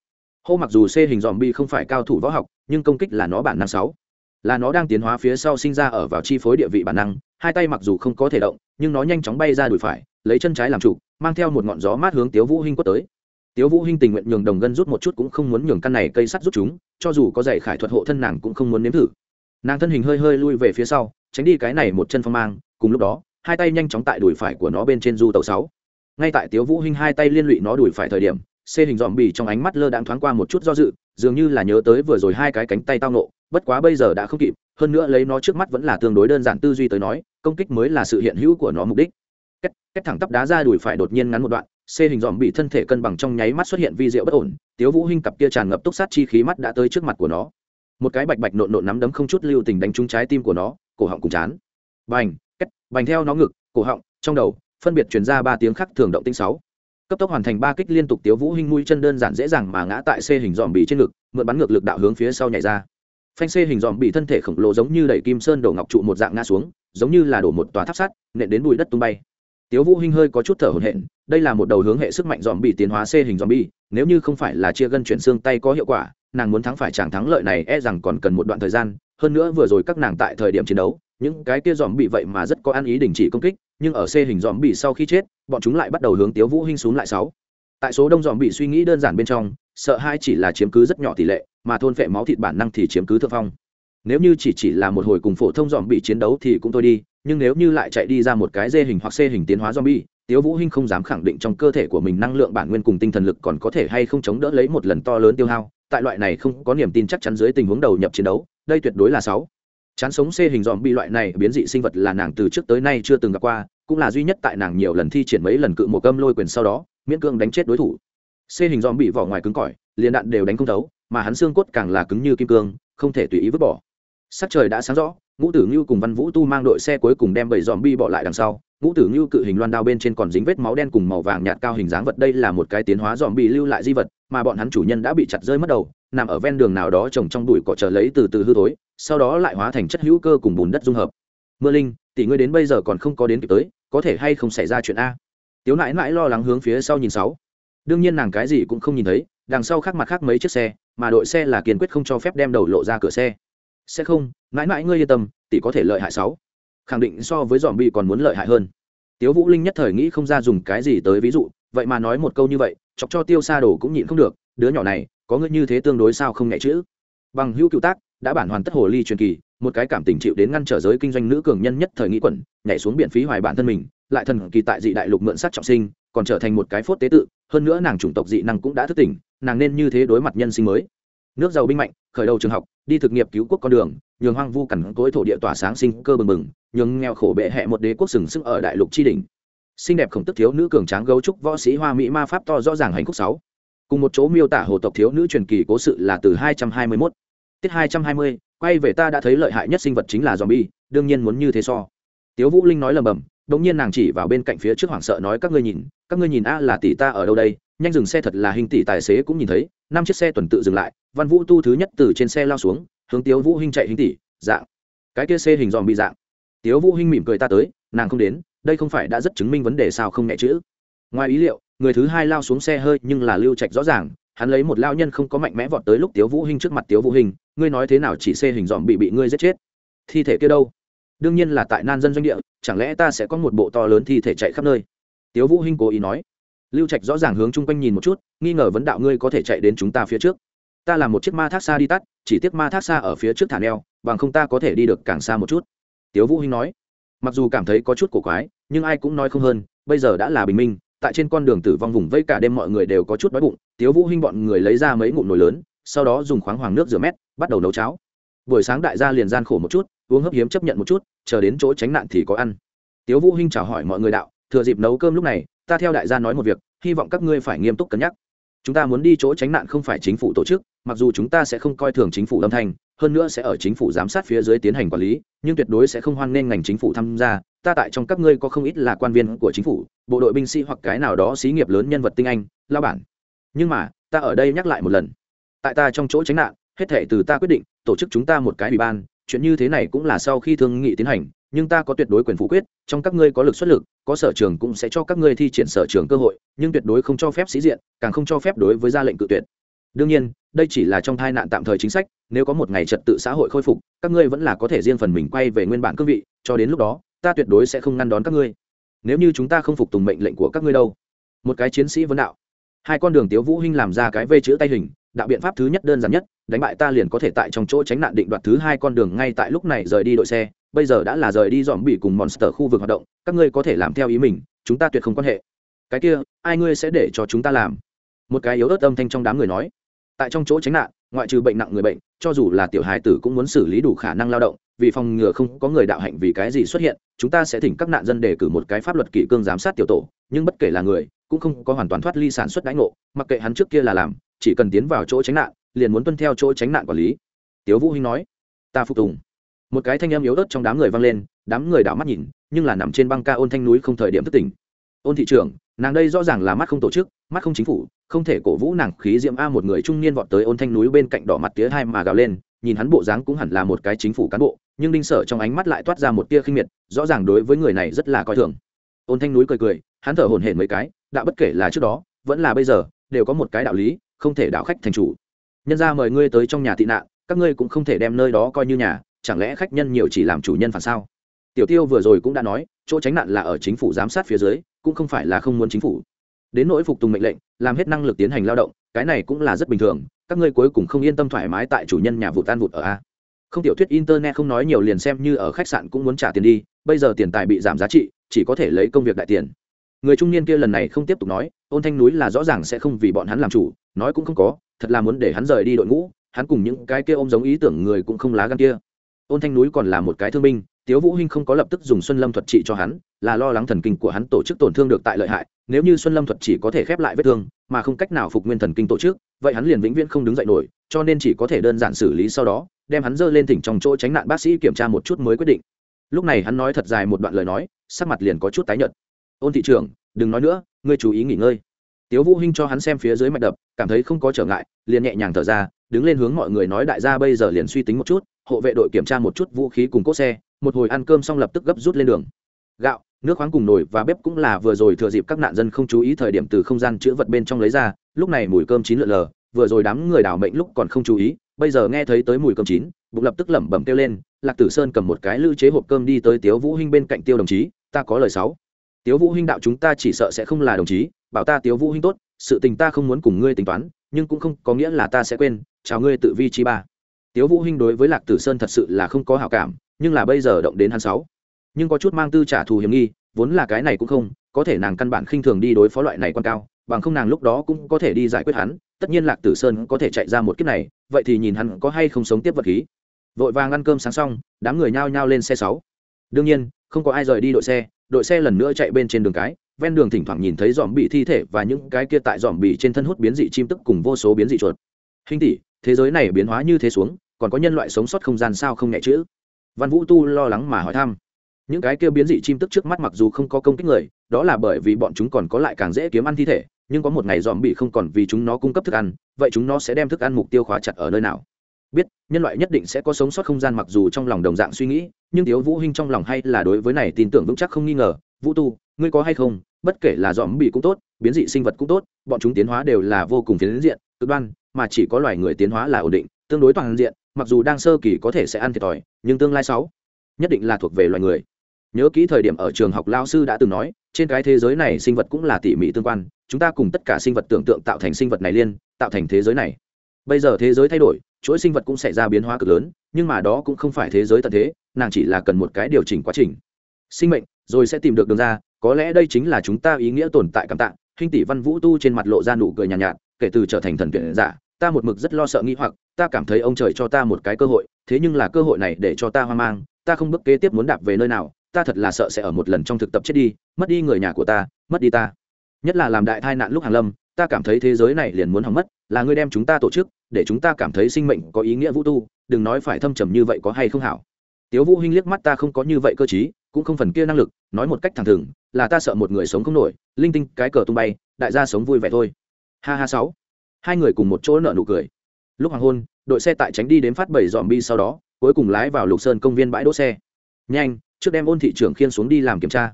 hô mặc dù c hình dòm bị không phải cao thủ võ học nhưng công kích là nó bản năng sáu là nó đang tiến hóa phía sau sinh ra ở vào chi phối địa vị bản năng hai tay mặc dù không có thể động nhưng nó nhanh chóng bay ra đùi phải lấy chân trái làm trụ mang theo một ngọn gió mát hướng tiếu vũ hinh quất tới tiếu vũ hinh tình nguyện nhường đồng gân rút một chút cũng không muốn nhường căn này cây sắt rút chúng cho dù có dạy khải thuật hộ thân nàng cũng không muốn nếm thử nàng thân hình hơi hơi lui về phía sau tránh đi cái này một chân phong mang cùng lúc đó hai tay nhanh chóng tại đùi phải của nó bên trên du tàu sáu ngay tại tiếu vũ hinh hai tay liên lụy nó đùi phải thời điểm xê hình dòm bì trong ánh mắt lơ đang thoáng qua một chút do dự dường như là nhớ tới vừa rồi hai cái cánh tay tao nộ bất quá bây giờ đã không kịp hơn nữa lấy nó trước mắt vẫn là tương đối đơn giản tư duy tới nói công kích mới là sự hiện hữu của nó mục đích cách, cách thẳng tắp đá ra đùi phải đột nhiên ngắn một đoạn xê hình dòm bị thân thể cân bằng trong nháy mắt xuất hiện vi diệu bất ổn tiếu vũ hinh cặp kia tràn ngập túc sát chi khí mắt đã tới trước mặt của nó một cái bạch bạch nộn nộn nắm đấm không chút lưu tình đánh trúng trái tim của nó cổ họng cùng chán bành cách bành theo nó ngực cổ họng trong đầu phân biệt chuyển ra ba tiếng khắc thường động tinh sáu cấp tốc hoàn thành ba kích liên tục tiếu vũ hinh mũi chân đơn giản dễ dàng mà ngã tại xe hình dòm bị trên ngực mượn bắn ngược lực đạo hướng phía sau nhảy ra phanh xe hình dòm bị thân thể khổng lồ giống như đẩy kim sơn đổ ngọc trụ một dạng ngã xuống giống như là đổ một tòa tháp sắt nện đến bụi đất tung bay tiếu vũ hinh hơi có chút thở hổn hển đây là một đầu hướng hệ sức mạnh dòm bị tiến hóa xe hình dòm bị nếu như không phải là chia gân chuyển xương tay có hiệu quả nàng muốn thắng phải chẳng thắng lợi này e rằng còn cần một đoạn thời gian hơn nữa vừa rồi các nàng tại thời điểm chiến đấu những cái kia dòm bị vậy mà rất có ăn ý đình chỉ công kích nhưng ở xe hình dòm bị sau khi chết bọn chúng lại bắt đầu hướng tiếu vũ hinh xuống lại sáu tại số đông dòm bị suy nghĩ đơn giản bên trong sợ hai chỉ là chiếm cứ rất nhỏ tỷ lệ mà thôn phệ máu thịt bản năng thì chiếm cứ thượng phong nếu như chỉ chỉ là một hồi cùng phổ thông dòm bị chiến đấu thì cũng thôi đi nhưng nếu như lại chạy đi ra một cái dê hình hoặc xe hình tiến hóa dòm bị tiếu vũ hinh không dám khẳng định trong cơ thể của mình năng lượng bản nguyên cùng tinh thần lực còn có thể hay không chống đỡ lấy một lần to lớn tiêu hao tại loại này không có niềm tin chắc chắn dưới tình huống đầu nhập chiến đấu đây tuyệt đối là sáu chán sống xê hình dòm bị loại này biến dị sinh vật là nàng từ trước tới nay chưa từng gặp qua cũng là duy nhất tại nàng nhiều lần thi triển mấy lần cự một cơm lôi quyền sau đó miễn cương đánh chết đối thủ xê hình dòm bị vỏ ngoài cứng cỏi liền đạn đều đánh không thấu mà hắn xương cốt càng là cứng như kim cương không thể tùy ý vứt bỏ sắc trời đã sáng rõ ngũ tử ngưu cùng văn vũ tu mang đội xe cuối cùng đem bảy dòm bi bỏ lại đằng sau ngũ tử ngưu cự hình loan đao bên trên còn dính vết máu đen cùng màu vàng nhạt cao hình dáng vật đây là một cái tiến hóa dòm bị lưu lại di vật mà bọn hắn chủ nhân đã bị chặt rơi mất đầu nằm ở ven đường nào đó trồng trong bụi cỏ chờ lấy từ từ hư thối sau đó lại hóa thành chất hữu cơ cùng bùn đất dung hợp mưa linh tỷ ngươi đến bây giờ còn không có đến kịp tới có thể hay không xảy ra chuyện a tiếu nãi nãi lo lắng hướng phía sau nhìn sáu đương nhiên nàng cái gì cũng không nhìn thấy đằng sau khác mặt khác mấy chiếc xe mà đội xe là kiên quyết không cho phép đem đầu lộ ra cửa xe sẽ không nãi nãi ngươi yên tâm tỷ có thể lợi hại sáu khẳng định so với dòm bị còn muốn lợi hại hơn tiếu vũ linh nhất thời nghĩ không ra dùng cái gì tới ví dụ vậy mà nói một câu như vậy chọc cho tiêu Sa đồ cũng nhịn không được đứa nhỏ này có ngươi như thế tương đối sao không nhẹ chữ bằng hữu cựu tác đã bản hoàn tất hồ ly truyền kỳ một cái cảm tình chịu đến ngăn trở giới kinh doanh nữ cường nhân nhất thời nghĩ quẩn nhảy xuống biển phí hoài bản thân mình lại thần kỳ tại dị đại lục mượn sát trọng sinh còn trở thành một cái phốt tế tự hơn nữa nàng chủng tộc dị năng cũng đã thức tỉnh nàng nên như thế đối mặt nhân sinh mới nước giàu binh mạnh khởi đầu trường học đi thực nghiệp cứu quốc con đường nhường hoang vu cẩn cối thổ địa tỏa sáng sinh cơ bừng bừng nhường nghèo khổ bệ hẹ một đế quốc sừng sức ở đại lục tri đình xinh đẹp khổng tức thiếu nữ cường tráng gấu trúc võ sĩ hoa mỹ ma pháp to rõ ràng hành khúc sáu cùng một chỗ miêu tả hồ tộc thiếu nữ truyền kỳ cố sự là từ 221. tiết 220, quay về ta đã thấy lợi hại nhất sinh vật chính là zombie đương nhiên muốn như thế so tiếu vũ linh nói lầm bầm bỗng nhiên nàng chỉ vào bên cạnh phía trước hoảng sợ nói các ngươi nhìn các ngươi nhìn a là tỷ ta ở đâu đây nhanh dừng xe thật là hình tỷ tài xế cũng nhìn thấy năm chiếc xe tuần tự dừng lại văn vũ tu thứ nhất từ trên xe lao xuống hướng tiếu vũ hình chạy hình tỷ dạng cái kia xe hình dòm bị dạng tiếu vũ hình mỉm cười ta tới nàng không đến đây không phải đã rất chứng minh vấn đề sao không nhẹ chữ ngoài ý liệu người thứ hai lao xuống xe hơi nhưng là lưu trạch rõ ràng hắn lấy một lao nhân không có mạnh mẽ vọt tới lúc tiếu vũ hinh trước mặt tiếu vũ hinh ngươi nói thế nào chỉ xê hình dòm bị bị ngươi giết chết thi thể kia đâu đương nhiên là tại nan dân doanh địa chẳng lẽ ta sẽ có một bộ to lớn thi thể chạy khắp nơi tiếu vũ hinh cố ý nói lưu trạch rõ ràng hướng chung quanh nhìn một chút nghi ngờ vấn đạo ngươi có thể chạy đến chúng ta phía trước ta là một chiếc ma thác xa đi tắt chỉ tiếc ma thác xa ở phía trước thả neo bằng không ta có thể đi được càng xa một chút tiếu vũ hinh nói mặc dù cảm thấy có chút cổ quái nhưng ai cũng nói không hơn bây giờ đã là bình minh tại trên con đường tử vong vùng vây cả đêm mọi người đều có chút đói bụng tiếu vũ hinh bọn người lấy ra mấy ngụm nồi lớn sau đó dùng khoáng hoàng nước rửa mét bắt đầu nấu cháo buổi sáng đại gia liền gian khổ một chút uống hấp hiếm chấp nhận một chút chờ đến chỗ tránh nạn thì có ăn tiếu vũ hinh chào hỏi mọi người đạo thừa dịp nấu cơm lúc này ta theo đại gia nói một việc hy vọng các ngươi phải nghiêm túc cân nhắc chúng ta muốn đi chỗ tránh nạn không phải chính phủ tổ chức mặc dù chúng ta sẽ không coi thường chính phủ âm thanh hơn nữa sẽ ở chính phủ giám sát phía dưới tiến hành quản lý nhưng tuyệt đối sẽ không hoan nghênh ngành chính phủ tham gia ta tại trong các ngươi có không ít là quan viên của chính phủ bộ đội binh sĩ hoặc cái nào đó xí nghiệp lớn nhân vật tinh anh lao bản nhưng mà ta ở đây nhắc lại một lần tại ta trong chỗ tránh nạn hết thể từ ta quyết định tổ chức chúng ta một cái ủy ban chuyện như thế này cũng là sau khi thương nghị tiến hành nhưng ta có tuyệt đối quyền phủ quyết trong các ngươi có lực xuất lực có sở trường cũng sẽ cho các ngươi thi triển sở trường cơ hội nhưng tuyệt đối không cho phép sĩ diện càng không cho phép đối với ra lệnh cự tuyệt đương nhiên đây chỉ là trong tai nạn tạm thời chính sách nếu có một ngày trật tự xã hội khôi phục các ngươi vẫn là có thể riêng phần mình quay về nguyên bản cương vị cho đến lúc đó ta tuyệt đối sẽ không ngăn đón các ngươi nếu như chúng ta không phục tùng mệnh lệnh của các ngươi đâu một cái chiến sĩ vấn đạo hai con đường tiếu vũ hinh làm ra cái vây chữ tay hình đạo biện pháp thứ nhất đơn giản nhất đánh bại ta liền có thể tại trong chỗ tránh nạn định đoạt thứ hai con đường ngay tại lúc này rời đi đội xe bây giờ đã là rời đi dòm bị cùng monster khu vực hoạt động các ngươi có thể làm theo ý mình chúng ta tuyệt không quan hệ cái kia ai ngươi sẽ để cho chúng ta làm một cái yếu ớt âm thanh trong đám người nói tại trong chỗ tránh nạn ngoại trừ bệnh nặng người bệnh cho dù là tiểu hài tử cũng muốn xử lý đủ khả năng lao động vì phòng ngừa không có người đạo hạnh vì cái gì xuất hiện chúng ta sẽ thỉnh các nạn dân đề cử một cái pháp luật kỷ cương giám sát tiểu tổ nhưng bất kể là người cũng không có hoàn toàn thoát ly sản xuất đãi ngộ mặc kệ hắn trước kia là làm chỉ cần tiến vào chỗ tránh nạn liền muốn tuân theo chỗ tránh nạn quản lý tiếu vũ hinh nói ta phục tùng một cái thanh âm yếu ớt trong đám người vang lên đám người đảo mắt nhìn nhưng là nằm trên băng ca ôn thanh núi không thời điểm thức tỉnh ôn thị trưởng nàng đây rõ ràng là mắt không tổ chức mắt không chính phủ không thể cổ vũ nàng khí diễm a một người trung niên vọt tới ôn thanh núi bên cạnh đỏ mặt tía hai mà gào lên nhìn hắn bộ dáng cũng hẳn là một cái chính phủ cán bộ nhưng đinh sở trong ánh mắt lại toát ra một tia khinh miệt rõ ràng đối với người này rất là coi thường ôn thanh núi cười cười hắn thở hổn hển mấy cái đã bất kể là trước đó vẫn là bây giờ đều có một cái đạo lý không thể đạo khách thành chủ nhân ra mời ngươi tới trong nhà tị nạn các ngươi cũng không thể đem nơi đó coi như nhà chẳng lẽ khách nhân nhiều chỉ làm chủ nhân phản sao tiểu tiêu vừa rồi cũng đã nói chỗ tránh nạn là ở chính phủ giám sát phía dưới cũng không phải là không muốn chính phủ đến nỗi phục tùng mệnh lệnh làm hết năng lực tiến hành lao động cái này cũng là rất bình thường các ngươi cuối cùng không yên tâm thoải mái tại chủ nhân nhà vụ tan vụt ở a không tiểu thuyết internet không nói nhiều liền xem như ở khách sạn cũng muốn trả tiền đi bây giờ tiền tài bị giảm giá trị chỉ có thể lấy công việc đại tiền người trung niên kia lần này không tiếp tục nói ôn thanh núi là rõ ràng sẽ không vì bọn hắn làm chủ nói cũng không có thật là muốn để hắn rời đi đội ngũ hắn cùng những cái kia ôm giống ý tưởng người cũng không lá gan kia ôn thanh núi còn là một cái thương binh tiếu vũ hinh không có lập tức dùng xuân lâm thuật trị cho hắn là lo lắng thần kinh của hắn tổ chức tổn thương được tại lợi hại nếu như xuân lâm thuật chỉ có thể khép lại vết thương mà không cách nào phục nguyên thần kinh tổ chức vậy hắn liền vĩnh viễn không đứng dậy nổi cho nên chỉ có thể đơn giản xử lý sau đó đem hắn dơ lên thỉnh trong chỗ tránh nạn bác sĩ kiểm tra một chút mới quyết định lúc này hắn nói thật dài một đoạn lời nói sắc mặt liền có chút tái nhợt ôn thị trưởng đừng nói nữa ngươi chú ý nghỉ ngơi tiếu vũ hinh cho hắn xem phía dưới mạch đập cảm thấy không có trở ngại liền nhẹ nhàng thở ra đứng lên hướng mọi người nói đại gia bây giờ liền suy tính một chút hộ vệ đội kiểm tra một chút vũ khí cùng cốt xe một hồi ăn cơm xong lập tức gấp rút lên đường gạo nước khoáng cùng nồi và bếp cũng là vừa rồi thừa dịp các nạn dân không chú ý thời điểm từ không gian chữ vật bên trong lấy ra lúc này mùi cơm chín lượn lờ vừa rồi đám người đào mệnh lúc còn không chú ý bây giờ nghe thấy tới mùi cơm chín bụng lập tức lẩm bẩm kêu lên lạc tử sơn cầm một cái lư chế hộp cơm đi tới tiếu vũ hinh bên cạnh tiêu đồng chí ta có lời sáu tiếu vũ hinh đạo chúng ta chỉ sợ sẽ không là đồng chí bảo ta tiếu vũ hinh tốt sự tình ta không muốn cùng ngươi tính toán nhưng cũng không có nghĩa là ta sẽ quên chào ngươi tự vi chi ba tiếu vũ hinh đối với lạc tử sơn thật sự là không có hảo cảm nhưng là bây giờ động đến hắn sáu nhưng có chút mang tư trả thù hiểm nghi vốn là cái này cũng không có thể nàng căn bản khinh thường đi đối phó loại này quan cao bằng không nàng lúc đó cũng có thể đi giải quyết hắn tất nhiên lạc tử sơn có thể chạy ra một kiếp này vậy thì nhìn hắn có hay không sống tiếp vật khí vội vàng ăn cơm sáng xong đám người nhao nhao lên xe sáu đương nhiên không có ai rời đi đội xe đội xe lần nữa chạy bên trên đường cái ven đường thỉnh thoảng nhìn thấy dòm bị thi thể và những cái kia tại dòm bị trên thân hút biến dị chim tức cùng vô số biến dị chuột hình tỷ thế giới này biến hóa như thế xuống còn có nhân loại sống sót không gian sao không nhẹ chữ văn vũ tu lo lắng mà hỏi thăm những cái kêu biến dị chim tức trước mắt mặc dù không có công kích người đó là bởi vì bọn chúng còn có lại càng dễ kiếm ăn thi thể nhưng có một ngày dòm bị không còn vì chúng nó cung cấp thức ăn vậy chúng nó sẽ đem thức ăn mục tiêu khóa chặt ở nơi nào biết nhân loại nhất định sẽ có sống sót không gian mặc dù trong lòng đồng dạng suy nghĩ nhưng thiếu vũ hinh trong lòng hay là đối với này tin tưởng vững chắc không nghi ngờ vũ tu ngươi có hay không bất kể là dòm bị cũng tốt biến dị sinh vật cũng tốt bọn chúng tiến hóa đều là vô cùng phiến diện cực đoan mà chỉ có loài người tiến hóa là ổn định tương đối toàn diện mặc dù đang sơ kỳ có thể sẽ ăn thiệt thòi nhưng tương lai sáu nhất định là thuộc về loài người nhớ kỹ thời điểm ở trường học lao sư đã từng nói trên cái thế giới này sinh vật cũng là tỉ mỉ tương quan chúng ta cùng tất cả sinh vật tưởng tượng tạo thành sinh vật này liên tạo thành thế giới này bây giờ thế giới thay đổi chuỗi sinh vật cũng xảy ra biến hóa cực lớn nhưng mà đó cũng không phải thế giới tận thế nàng chỉ là cần một cái điều chỉnh quá trình sinh mệnh rồi sẽ tìm được đường ra có lẽ đây chính là chúng ta ý nghĩa tồn tại cảm tạ hình tỷ văn vũ tu trên mặt lộ ra nụ cười nhàn nhạt, nhạt kể từ trở thành thần tuyển giả ta một mực rất lo sợ nghi hoặc ta cảm thấy ông trời cho ta một cái cơ hội thế nhưng là cơ hội này để cho ta hoang mang ta không bước kế tiếp muốn đạp về nơi nào ta thật là sợ sẽ ở một lần trong thực tập chết đi mất đi người nhà của ta mất đi ta nhất là làm đại tai nạn lúc hàn lâm ta cảm thấy thế giới này liền muốn hỏng mất là ngươi đem chúng ta tổ chức để chúng ta cảm thấy sinh mệnh có ý nghĩa vũ tu đừng nói phải thâm trầm như vậy có hay không hảo tiếu vũ hinh liếc mắt ta không có như vậy cơ trí, cũng không phần kia năng lực nói một cách thẳng thừng là ta sợ một người sống không nổi linh tinh cái cờ tung bay đại gia sống vui vẻ thôi ha ha sáu hai người cùng một chỗ nợ nụ cười lúc hoàng hôn đội xe tại tránh đi đến phát bảy dòm bi sau đó cuối cùng lái vào lục sơn công viên bãi đỗ xe nhanh trước đem ôn thị trưởng khiên xuống đi làm kiểm tra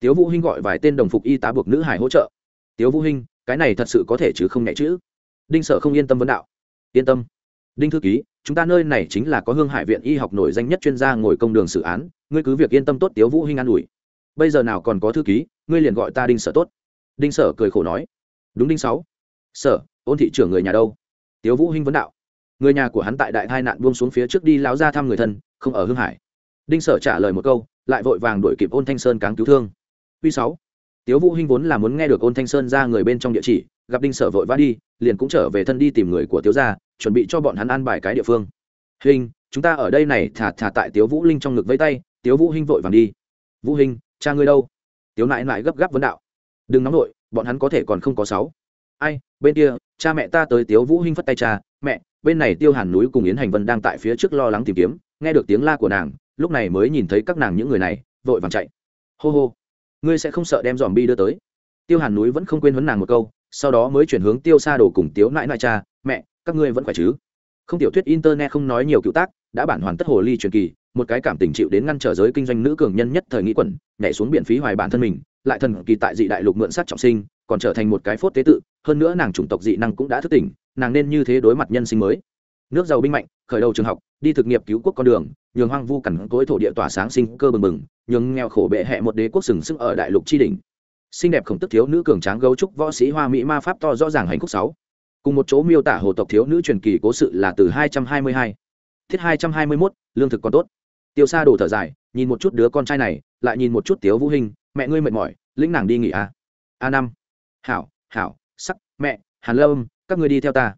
tiếu vũ hinh gọi vài tên đồng phục y tá buộc nữ hải hỗ trợ tiếu vũ hinh cái này thật sự có thể chứ không nhẹ chứ. đinh sở không yên tâm vấn đạo yên tâm đinh thư ký chúng ta nơi này chính là có hương hải viện y học nổi danh nhất chuyên gia ngồi công đường xử án ngươi cứ việc yên tâm tốt tiếu vũ hinh an ủi bây giờ nào còn có thư ký ngươi liền gọi ta đinh sở tốt đinh sở cười khổ nói đúng đinh sáu sở ôn thị trưởng người nhà đâu tiếu vũ hinh vấn đạo người nhà của hắn tại đại tai nạn buông xuống phía trước đi láo ra thăm người thân không ở hương hải đinh sở trả lời một câu lại vội vàng đuổi kịp ôn thanh sơn cáng cứu thương uy sáu tiếu vũ hinh vốn là muốn nghe được ôn thanh sơn ra người bên trong địa chỉ gặp đinh sở vội vã đi liền cũng trở về thân đi tìm người của tiếu gia chuẩn bị cho bọn hắn an bài cái địa phương Hinh, chúng ta ở đây này thả thả tại tiếu vũ linh trong ngực vây tay tiếu vũ hinh vội vàng đi vũ hinh cha ngươi đâu tiếu nại nại gấp gáp vấn đạo đừng nóng nổi bọn hắn có thể còn không có sáu ai bên kia cha mẹ ta tới tiếu vũ hinh phất tay cha mẹ bên này tiêu hàn núi cùng yến hành vân đang tại phía trước lo lắng tìm kiếm nghe được tiếng la của nàng lúc này mới nhìn thấy các nàng những người này vội vàng chạy hô hô ngươi sẽ không sợ đem dòm bi đưa tới tiêu hàn núi vẫn không quên huấn nàng một câu sau đó mới chuyển hướng tiêu xa đồ cùng tiếu nãi nãi cha mẹ các ngươi vẫn khỏe chứ không tiểu thuyết internet không nói nhiều cựu tác đã bản hoàn tất hồ ly truyền kỳ một cái cảm tình chịu đến ngăn trở giới kinh doanh nữ cường nhân nhất thời nghĩ quẩn nhảy xuống biển phí hoài bản thân mình lại thần kỳ tại dị đại lục mượn sát trọng sinh còn trở thành một cái phốt tế tự hơn nữa nàng chủng tộc dị năng cũng đã thức tỉnh nàng nên như thế đối mặt nhân sinh mới nước giàu binh mạnh khởi đầu trường học đi thực nghiệp cứu quốc con đường nhường hoang vu cằn cỗi thổ địa tỏa sáng sinh cơ bừng bừng nhường nghèo khổ bệ hẹ một đế quốc sừng sức ở đại lục tri đình xinh đẹp khổng tức thiếu nữ cường tráng gấu trúc võ sĩ hoa mỹ ma pháp to rõ ràng hành khúc sáu cùng một chỗ miêu tả hồ tộc thiếu nữ truyền kỳ cố sự là từ 222. thiết 221, lương thực còn tốt tiêu xa đổ thở dài nhìn một chút đứa con trai này lại nhìn một chút tiếu vũ hình mẹ ngươi mệt mỏi lĩnh nàng đi nghỉ a, à. a năm hảo hảo sắc mẹ hàn lâm các người đi theo ta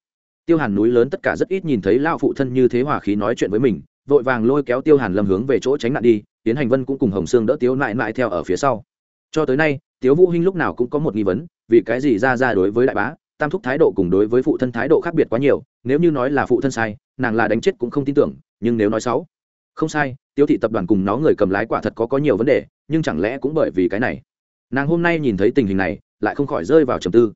tiêu hàn núi lớn tất cả rất ít nhìn thấy lao phụ thân như thế hòa khí nói chuyện với mình vội vàng lôi kéo tiêu hàn lâm hướng về chỗ tránh nạn đi tiến hành vân cũng cùng hồng sương đỡ tiếu nại nại theo ở phía sau cho tới nay tiếu vũ hinh lúc nào cũng có một nghi vấn vì cái gì ra ra đối với đại bá tam thúc thái độ cùng đối với phụ thân thái độ khác biệt quá nhiều nếu như nói là phụ thân sai nàng là đánh chết cũng không tin tưởng nhưng nếu nói xấu không sai tiêu thị tập đoàn cùng nó người cầm lái quả thật có có nhiều vấn đề nhưng chẳng lẽ cũng bởi vì cái này nàng hôm nay nhìn thấy tình hình này lại không khỏi rơi vào trầm tư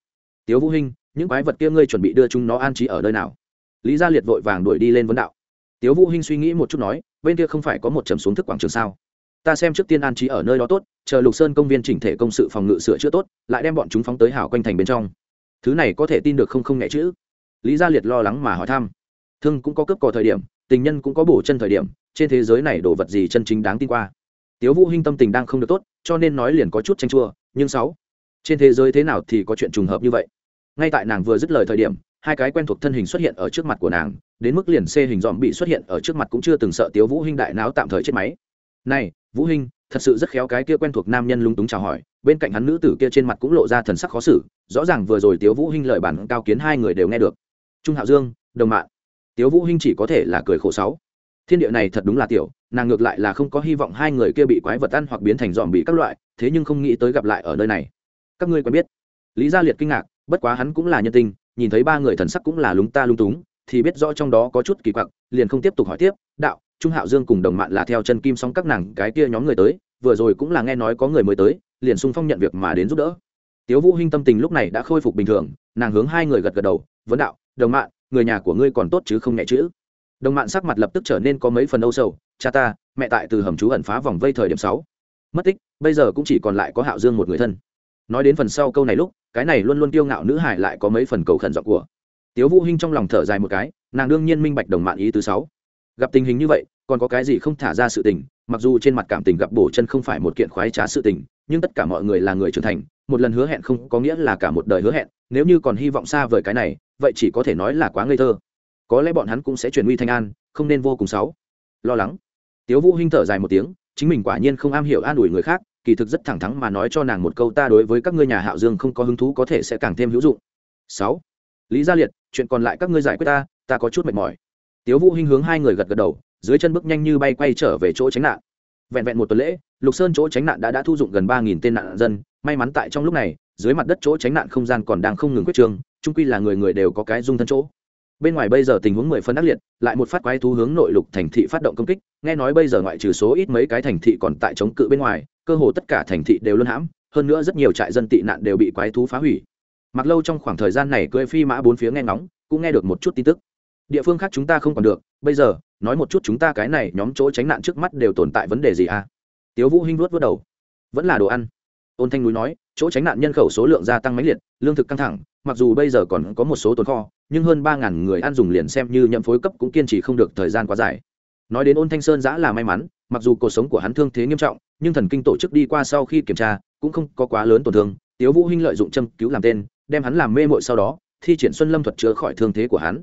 tiếu vũ hinh những quái vật kia ngươi chuẩn bị đưa chúng nó an trí ở nơi nào lý gia liệt vội vàng đuổi đi lên vấn đạo tiếu vũ hinh suy nghĩ một chút nói bên kia không phải có một trầm xuống thức quảng trường sao ta xem trước tiên an trí ở nơi đó tốt chờ lục sơn công viên chỉnh thể công sự phòng ngự sửa chữa tốt lại đem bọn chúng phóng tới hảo quanh thành bên trong thứ này có thể tin được không không nhẹ chữ lý gia liệt lo lắng mà hỏi thăm thương cũng có cướp cò thời điểm tình nhân cũng có bổ chân thời điểm trên thế giới này đồ vật gì chân chính đáng tin qua tiếu vũ hinh tâm tình đang không được tốt cho nên nói liền có chút tranh chua nhưng sáu trên thế giới thế nào thì có chuyện trùng hợp như vậy ngay tại nàng vừa dứt lời thời điểm hai cái quen thuộc thân hình xuất hiện ở trước mặt của nàng đến mức liền xê hình dòm bị xuất hiện ở trước mặt cũng chưa từng sợ tiếu vũ hinh đại não tạm thời chết máy này vũ hinh thật sự rất khéo cái kia quen thuộc nam nhân lúng túng chào hỏi bên cạnh hắn nữ tử kia trên mặt cũng lộ ra thần sắc khó xử rõ ràng vừa rồi tiếu vũ hinh lời bản cao kiến hai người đều nghe được trung hạo dương đồng mạng tiếu vũ hinh chỉ có thể là cười khổ sáu thiên địa này thật đúng là tiểu nàng ngược lại là không có hy vọng hai người kia bị quái vật ăn hoặc biến thành dòm bị các loại thế nhưng không nghĩ tới gặp lại ở nơi này các ngươi quen biết lý gia liệt kinh ngạc bất quá hắn cũng là nhân tình nhìn thấy ba người thần sắc cũng là lúng ta lung túng thì biết rõ trong đó có chút kỳ quặc liền không tiếp tục hỏi tiếp đạo trung hạo dương cùng đồng mạn là theo chân kim song các nàng cái kia nhóm người tới vừa rồi cũng là nghe nói có người mới tới liền sung phong nhận việc mà đến giúp đỡ tiếu vũ huynh tâm tình lúc này đã khôi phục bình thường nàng hướng hai người gật gật đầu vấn đạo đồng mạn người nhà của ngươi còn tốt chứ không nhẹ chữ đồng mạn sắc mặt lập tức trở nên có mấy phần âu sầu cha ta mẹ tại từ hầm chú ẩn phá vòng vây thời điểm sáu mất tích bây giờ cũng chỉ còn lại có hạo dương một người thân nói đến phần sau câu này lúc cái này luôn luôn tiêu ngạo nữ hải lại có mấy phần cầu khẩn giọng của tiếu vũ hinh trong lòng thở dài một cái nàng đương nhiên minh bạch đồng mạng ý thứ sáu gặp tình hình như vậy còn có cái gì không thả ra sự tình mặc dù trên mặt cảm tình gặp bổ chân không phải một kiện khoái trá sự tình nhưng tất cả mọi người là người trưởng thành một lần hứa hẹn không có nghĩa là cả một đời hứa hẹn nếu như còn hy vọng xa vời cái này vậy chỉ có thể nói là quá ngây thơ có lẽ bọn hắn cũng sẽ truyền uy thanh an không nên vô cùng xấu lo lắng tiếu vũ hinh thở dài một tiếng chính mình quả nhiên không am hiểu an ủi người khác kỳ thực rất thẳng thắn mà nói cho nàng một câu ta đối với các ngươi nhà hạo dương không có hứng thú có thể sẽ càng thêm hữu dụng sáu lý gia liệt chuyện còn lại các ngươi giải quyết ta ta có chút mệt mỏi tiếu vũ hinh hướng hai người gật gật đầu dưới chân bước nhanh như bay quay trở về chỗ tránh nạn vẹn vẹn một tuần lễ lục sơn chỗ tránh nạn đã đã thu dụng gần ba nghìn tên nạn dân may mắn tại trong lúc này dưới mặt đất chỗ tránh nạn không gian còn đang không ngừng quyết trường trung quy là người người đều có cái dung thân chỗ bên ngoài bây giờ tình huống mười phân ác liệt lại một phát quái thú hướng nội lục thành thị phát động công kích nghe nói bây giờ ngoại trừ số ít mấy cái thành thị còn tại chống cự bên ngoài cơ hồ tất cả thành thị đều luôn hãm hơn nữa rất nhiều trại dân tị nạn đều bị quái thú phá hủy mặc lâu trong khoảng thời gian này cưỡi phi mã bốn phía nghe ngóng cũng nghe được một chút tin tức địa phương khác chúng ta không còn được bây giờ nói một chút chúng ta cái này nhóm chỗ tránh nạn trước mắt đều tồn tại vấn đề gì à tiếu vũ hinh vuốt vớt đầu vẫn là đồ ăn ôn thanh núi nói chỗ tránh nạn nhân khẩu số lượng gia tăng mãnh liệt lương thực căng thẳng mặc dù bây giờ còn có một số tồn kho nhưng hơn ba ngàn người ăn dùng liền xem như nhậm phối cấp cũng kiên trì không được thời gian quá dài nói đến ôn thanh sơn giã là may mắn mặc dù cuộc sống của hắn thương thế nghiêm trọng nhưng thần kinh tổ chức đi qua sau khi kiểm tra cũng không có quá lớn tổn thương tiếu vũ hinh lợi dụng châm cứu làm tên đem hắn làm mê mội sau đó thi triển xuân lâm thuật chữa khỏi thương thế của hắn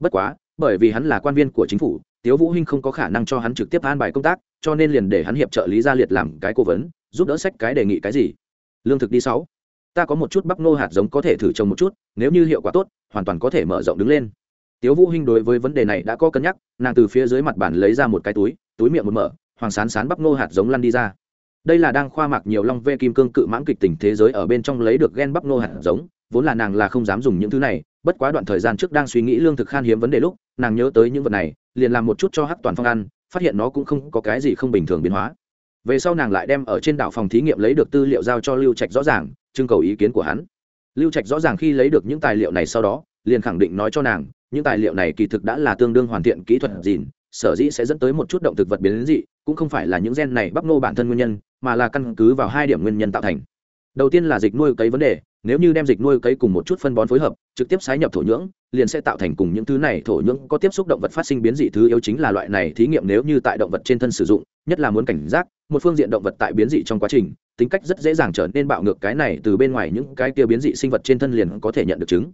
bất quá bởi vì hắn là quan viên của chính phủ tiếu vũ hinh không có khả năng cho hắn trực tiếp an bài công tác cho nên liền để hắn hiệp trợ lý gia liệt làm cái cố vấn giúp đỡ sách cái đề nghị cái gì lương thực đi sáu ta có một chút bắp nô hạt giống có thể thử trồng một chút nếu như hiệu quả tốt hoàn toàn có thể mở rộng đứng lên tiếu vũ hinh đối với vấn đề này đã có cân nhắc nàng từ phía dưới mặt bàn lấy ra một cái túi túi miệng một mở hoàng sán sán bắp Ngô hạt giống lăn đi ra đây là đang khoa mạc nhiều long ve kim cương cự mãng kịch tình thế giới ở bên trong lấy được gen bắp Ngô hạt giống vốn là nàng là không dám dùng những thứ này bất quá đoạn thời gian trước đang suy nghĩ lương thực khan hiếm vấn đề lúc nàng nhớ tới những vật này liền làm một chút cho hắc toàn phong ăn phát hiện nó cũng không có cái gì không bình thường biến hóa về sau nàng lại đem ở trên đảo phòng thí nghiệm lấy được tư liệu giao cho lưu trạch rõ ràng trưng cầu ý kiến của hắn lưu trạch rõ ràng khi lấy được những tài liệu này sau đó liền khẳng định nói cho nàng những tài liệu này kỳ thực đã là tương đương hoàn thiện kỹ thuật gìn sở dĩ sẽ dẫn tới một chút động thực vật biến dị cũng không phải là những gen này bắp nô bản thân nguyên nhân mà là căn cứ vào hai điểm nguyên nhân tạo thành đầu tiên là dịch nuôi cấy vấn đề nếu như đem dịch nuôi cấy cùng một chút phân bón phối hợp trực tiếp sái nhập thổ nhưỡng liền sẽ tạo thành cùng những thứ này thổ nhưỡng có tiếp xúc động vật phát sinh biến dị thứ yếu chính là loại này thí nghiệm nếu như tại động vật trên thân sử dụng nhất là muốn cảnh giác một phương diện động vật tại biến dị trong quá trình tính cách rất dễ dàng trở nên bạo ngược cái này từ bên ngoài những cái tiêu biến dị sinh vật trên thân liền có thể nhận được chứng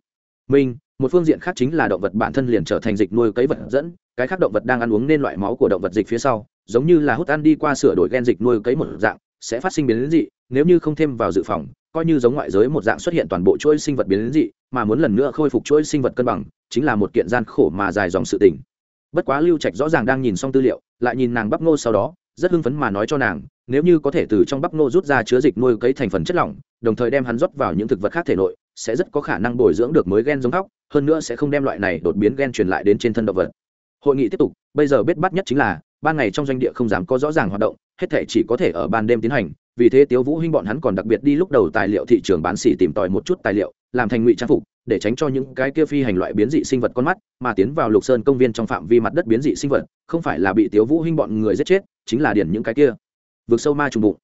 minh một phương diện khác chính là động vật bản thân liền trở thành dịch nuôi cấy vật dẫn cái khác động vật đang ăn uống nên loại máu của động vật dịch phía sau giống như là hút ăn đi qua sửa đổi gen dịch nuôi cấy một dạng sẽ phát sinh biến dị nếu như không thêm vào dự phòng coi như giống ngoại giới một dạng xuất hiện toàn bộ chuỗi sinh vật biến dị mà muốn lần nữa khôi phục chuỗi sinh vật cân bằng chính là một kiện gian khổ mà dài dòng sự tình bất quá lưu trạch rõ ràng đang nhìn xong tư liệu lại nhìn nàng bắp ngô sau đó rất hưng phấn mà nói cho nàng nếu như có thể từ trong bắp ngô rút ra chứa dịch nuôi cấy thành phần chất lỏng đồng thời đem hắn rót vào những thực vật khác thể nội sẽ rất có khả năng bồi dưỡng được mới gen giống thóc hơn nữa sẽ không đem loại này đột biến gen truyền lại đến trên thân động vật hội nghị tiếp tục bây giờ biết bắt nhất chính là ban ngày trong doanh địa không dám có rõ ràng hoạt động hết thể chỉ có thể ở ban đêm tiến hành vì thế tiếu vũ hinh bọn hắn còn đặc biệt đi lúc đầu tài liệu thị trường bán xỉ tìm tòi một chút tài liệu làm thành ngụy trang phục để tránh cho những cái kia phi hành loại biến dị sinh vật con mắt mà tiến vào lục sơn công viên trong phạm vi mặt đất biến dị sinh vật không phải là bị tiếu vũ hinh bọn người giết chết chính là điển những cái kia vượt sâu ma trùng bụng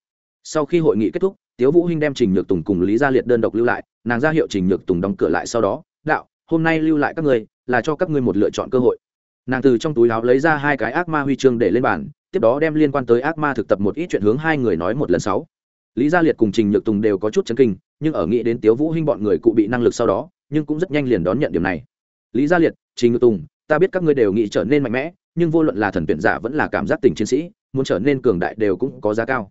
sau khi hội nghị kết thúc tiếu vũ hinh đem trình nhược tùng cùng lý gia liệt đơn độc lưu lại nàng ra hiệu trình nhược tùng đóng cửa lại sau đó đạo hôm nay lưu lại các ngươi là cho các ngươi một lựa chọn cơ hội nàng từ trong túi áo lấy ra hai cái ác ma huy chương để lên bàn tiếp đó đem liên quan tới ác ma thực tập một ít chuyện hướng hai người nói một lần sáu lý gia liệt cùng trình nhược tùng đều có chút chấn kinh nhưng ở nghĩ đến tiếu vũ hinh bọn người cụ bị năng lực sau đó nhưng cũng rất nhanh liền đón nhận điều này lý gia liệt trình nhược tùng ta biết các ngươi đều nghĩ trở nên mạnh mẽ nhưng vô luận là thần tuyển giả vẫn là cảm giác tình chiến sĩ muốn trở nên cường đại đều cũng có giá cao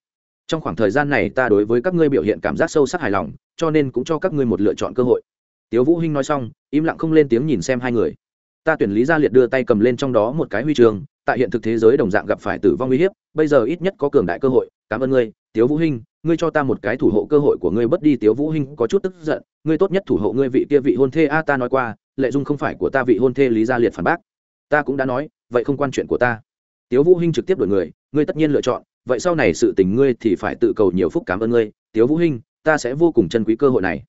trong khoảng thời gian này ta đối với các ngươi biểu hiện cảm giác sâu sắc hài lòng cho nên cũng cho các ngươi một lựa chọn cơ hội tiếu vũ hinh nói xong im lặng không lên tiếng nhìn xem hai người ta tuyển lý gia liệt đưa tay cầm lên trong đó một cái huy trường tại hiện thực thế giới đồng dạng gặp phải tử vong nguy hiểm, bây giờ ít nhất có cường đại cơ hội cảm ơn ngươi tiếu vũ hinh ngươi cho ta một cái thủ hộ cơ hội của ngươi bất đi tiếu vũ hinh có chút tức giận ngươi tốt nhất thủ hộ ngươi vị kia vị hôn thê a ta nói qua lệ dung không phải của ta vị hôn thê lý gia liệt phản bác ta cũng đã nói vậy không quan chuyện của ta tiếu vũ hinh trực tiếp đổi người ngươi tất nhiên lựa chọn vậy sau này sự tình ngươi thì phải tự cầu nhiều phúc cảm ơn ngươi tiếu vũ hinh ta sẽ vô cùng chân quý cơ hội này